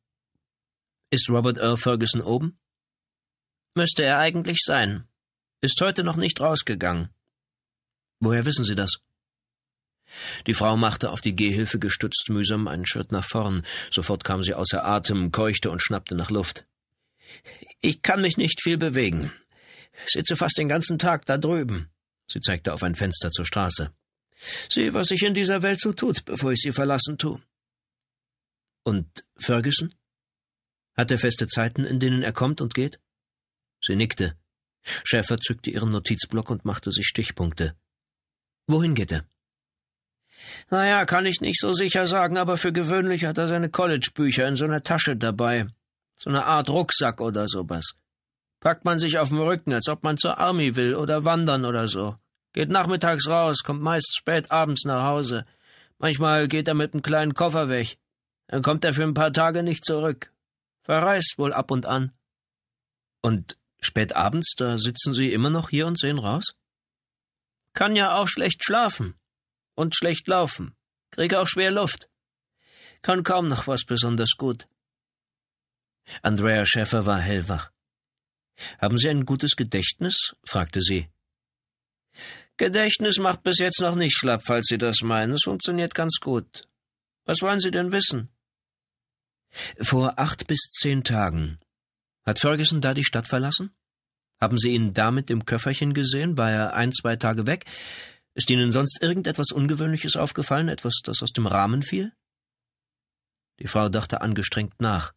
Ist Robert Earl Ferguson oben? Müsste er eigentlich sein. Ist heute noch nicht rausgegangen. Woher wissen Sie das? Die Frau machte auf die Gehhilfe gestützt mühsam einen Schritt nach vorn. Sofort kam sie außer Atem, keuchte und schnappte nach Luft. Ich kann mich nicht viel bewegen. Sitze fast den ganzen Tag da drüben. Sie zeigte auf ein Fenster zur Straße. Sieh, was sich in dieser Welt so tut, bevor ich sie verlassen tu. Und Ferguson? Hat er feste Zeiten, in denen er kommt und geht? Sie nickte. Schäfer zückte ihren Notizblock und machte sich Stichpunkte. Wohin geht er? Naja, kann ich nicht so sicher sagen, aber für gewöhnlich hat er seine College-Bücher in so einer Tasche dabei. So eine Art Rucksack oder sowas. Packt man sich auf dem Rücken, als ob man zur Army will oder wandern oder so. Geht nachmittags raus, kommt meist spät abends nach Hause. Manchmal geht er mit einem kleinen Koffer weg. Dann kommt er für ein paar Tage nicht zurück. Verreist wohl ab und an. Und spät abends, da sitzen Sie immer noch hier und sehen raus? Kann ja auch schlecht schlafen und schlecht laufen, Kriege auch schwer Luft. Kann kaum noch was besonders gut. Andrea Schäfer war hellwach. Haben Sie ein gutes Gedächtnis? fragte sie. Gedächtnis macht bis jetzt noch nicht schlapp, falls Sie das meinen. Es funktioniert ganz gut. Was wollen Sie denn wissen? Vor acht bis zehn Tagen. Hat Ferguson da die Stadt verlassen? Haben Sie ihn da mit dem Köfferchen gesehen? War er ein, zwei Tage weg? Ist Ihnen sonst irgendetwas Ungewöhnliches aufgefallen, etwas, das aus dem Rahmen fiel? Die Frau dachte angestrengt nach.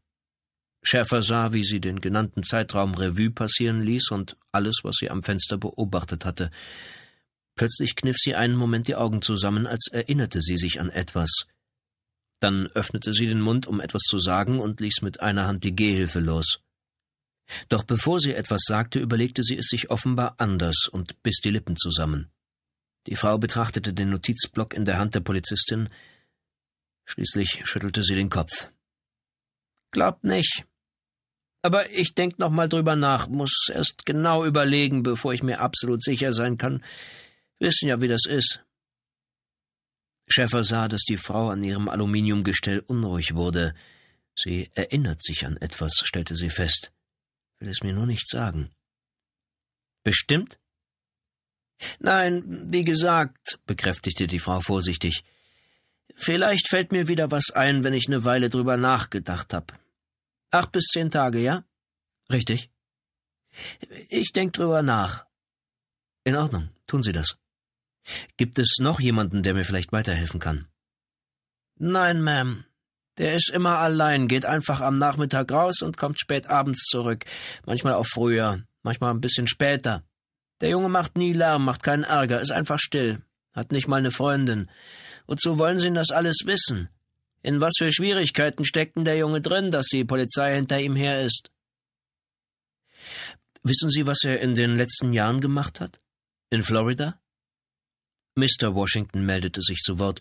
Schäfer sah, wie sie den genannten Zeitraum Revue passieren ließ und alles, was sie am Fenster beobachtet hatte. Plötzlich kniff sie einen Moment die Augen zusammen, als erinnerte sie sich an etwas. Dann öffnete sie den Mund, um etwas zu sagen, und ließ mit einer Hand die Gehhilfe los. Doch bevor sie etwas sagte, überlegte sie es sich offenbar anders und biss die Lippen zusammen. Die Frau betrachtete den Notizblock in der Hand der Polizistin, schließlich schüttelte sie den Kopf. Glaubt nicht. Aber ich denk noch mal drüber nach, muss erst genau überlegen, bevor ich mir absolut sicher sein kann. Wissen ja, wie das ist. Schäfer sah, dass die Frau an ihrem Aluminiumgestell unruhig wurde. Sie erinnert sich an etwas, stellte sie fest. Will es mir nur nicht sagen. Bestimmt? Nein, wie gesagt, bekräftigte die Frau vorsichtig. Vielleicht fällt mir wieder was ein, wenn ich eine Weile drüber nachgedacht habe. Acht bis zehn Tage, ja? Richtig. Ich denk drüber nach. In Ordnung, tun Sie das. Gibt es noch jemanden, der mir vielleicht weiterhelfen kann? Nein, Ma'am. Der ist immer allein, geht einfach am Nachmittag raus und kommt spät abends zurück, manchmal auch früher, manchmal ein bisschen später. Der Junge macht nie Lärm, macht keinen Ärger, ist einfach still, hat nicht mal eine Freundin. Wozu wollen Sie denn das alles wissen? In was für Schwierigkeiten steckt denn der Junge drin, dass die Polizei hinter ihm her ist? Wissen Sie, was er in den letzten Jahren gemacht hat? In Florida? Mr. Washington meldete sich zu Wort.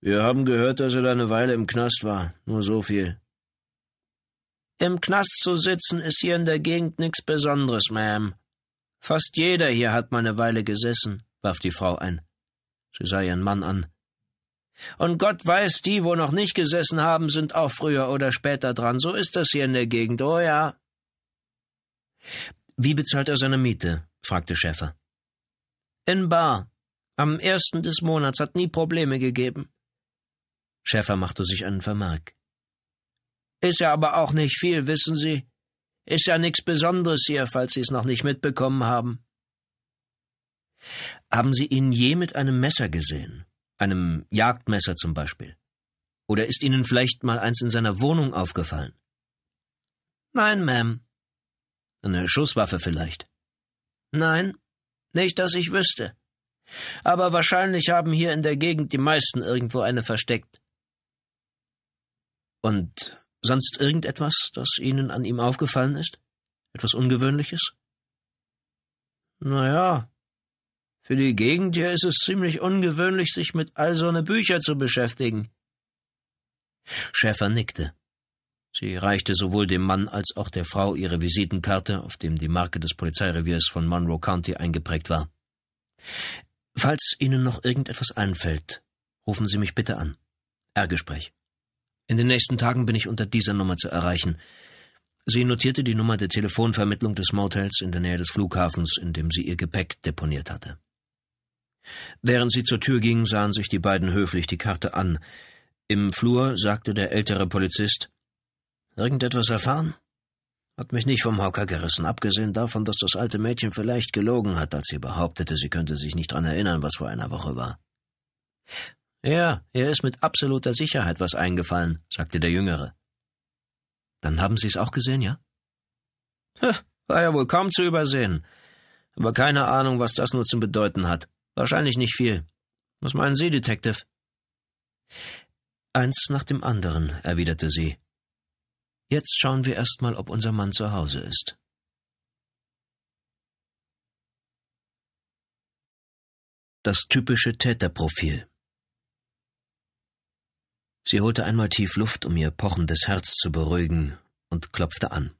Wir haben gehört, dass er da eine Weile im Knast war. Nur so viel. Im Knast zu sitzen ist hier in der Gegend nichts Besonderes, Ma'am, Fast jeder hier hat meine Weile gesessen, warf die Frau ein. Sie sah ihren Mann an. Und Gott weiß, die, wo noch nicht gesessen haben, sind auch früher oder später dran. So ist das hier in der Gegend, oh ja. Wie bezahlt er seine Miete? fragte Schäfer. In Bar. Am ersten des Monats hat nie Probleme gegeben. Schäfer machte sich einen Vermerk. Ist ja aber auch nicht viel, wissen Sie. Ist ja nichts Besonderes hier, falls Sie es noch nicht mitbekommen haben. Haben Sie ihn je mit einem Messer gesehen? Einem Jagdmesser zum Beispiel? Oder ist Ihnen vielleicht mal eins in seiner Wohnung aufgefallen? Nein, Ma'am. Eine Schusswaffe vielleicht? Nein, nicht, dass ich wüsste. Aber wahrscheinlich haben hier in der Gegend die meisten irgendwo eine versteckt. Und Sonst irgendetwas, das Ihnen an ihm aufgefallen ist? Etwas Ungewöhnliches? Naja, für die Gegend hier ist es ziemlich ungewöhnlich, sich mit all so ne Bücher zu beschäftigen. Schäfer nickte. Sie reichte sowohl dem Mann als auch der Frau ihre Visitenkarte, auf dem die Marke des Polizeireviers von Monroe County eingeprägt war. Falls Ihnen noch irgendetwas einfällt, rufen Sie mich bitte an. R-Gespräch. In den nächsten Tagen bin ich unter dieser Nummer zu erreichen. Sie notierte die Nummer der Telefonvermittlung des Motels in der Nähe des Flughafens, in dem sie ihr Gepäck deponiert hatte. Während sie zur Tür ging, sahen sich die beiden höflich die Karte an. Im Flur sagte der ältere Polizist Irgendetwas erfahren? Hat mich nicht vom Hocker gerissen, abgesehen davon, dass das alte Mädchen vielleicht gelogen hat, als sie behauptete, sie könnte sich nicht dran erinnern, was vor einer Woche war. Ja, er ist mit absoluter Sicherheit was eingefallen, sagte der Jüngere. Dann haben Sie es auch gesehen, ja? War ja wohl kaum zu übersehen. Aber keine Ahnung, was das nur zu bedeuten hat. Wahrscheinlich nicht viel. Was meinen Sie, Detective? Eins nach dem anderen, erwiderte sie. Jetzt schauen wir erst mal, ob unser Mann zu Hause ist. Das typische Täterprofil. Sie holte einmal tief Luft, um ihr pochendes Herz zu beruhigen, und klopfte an.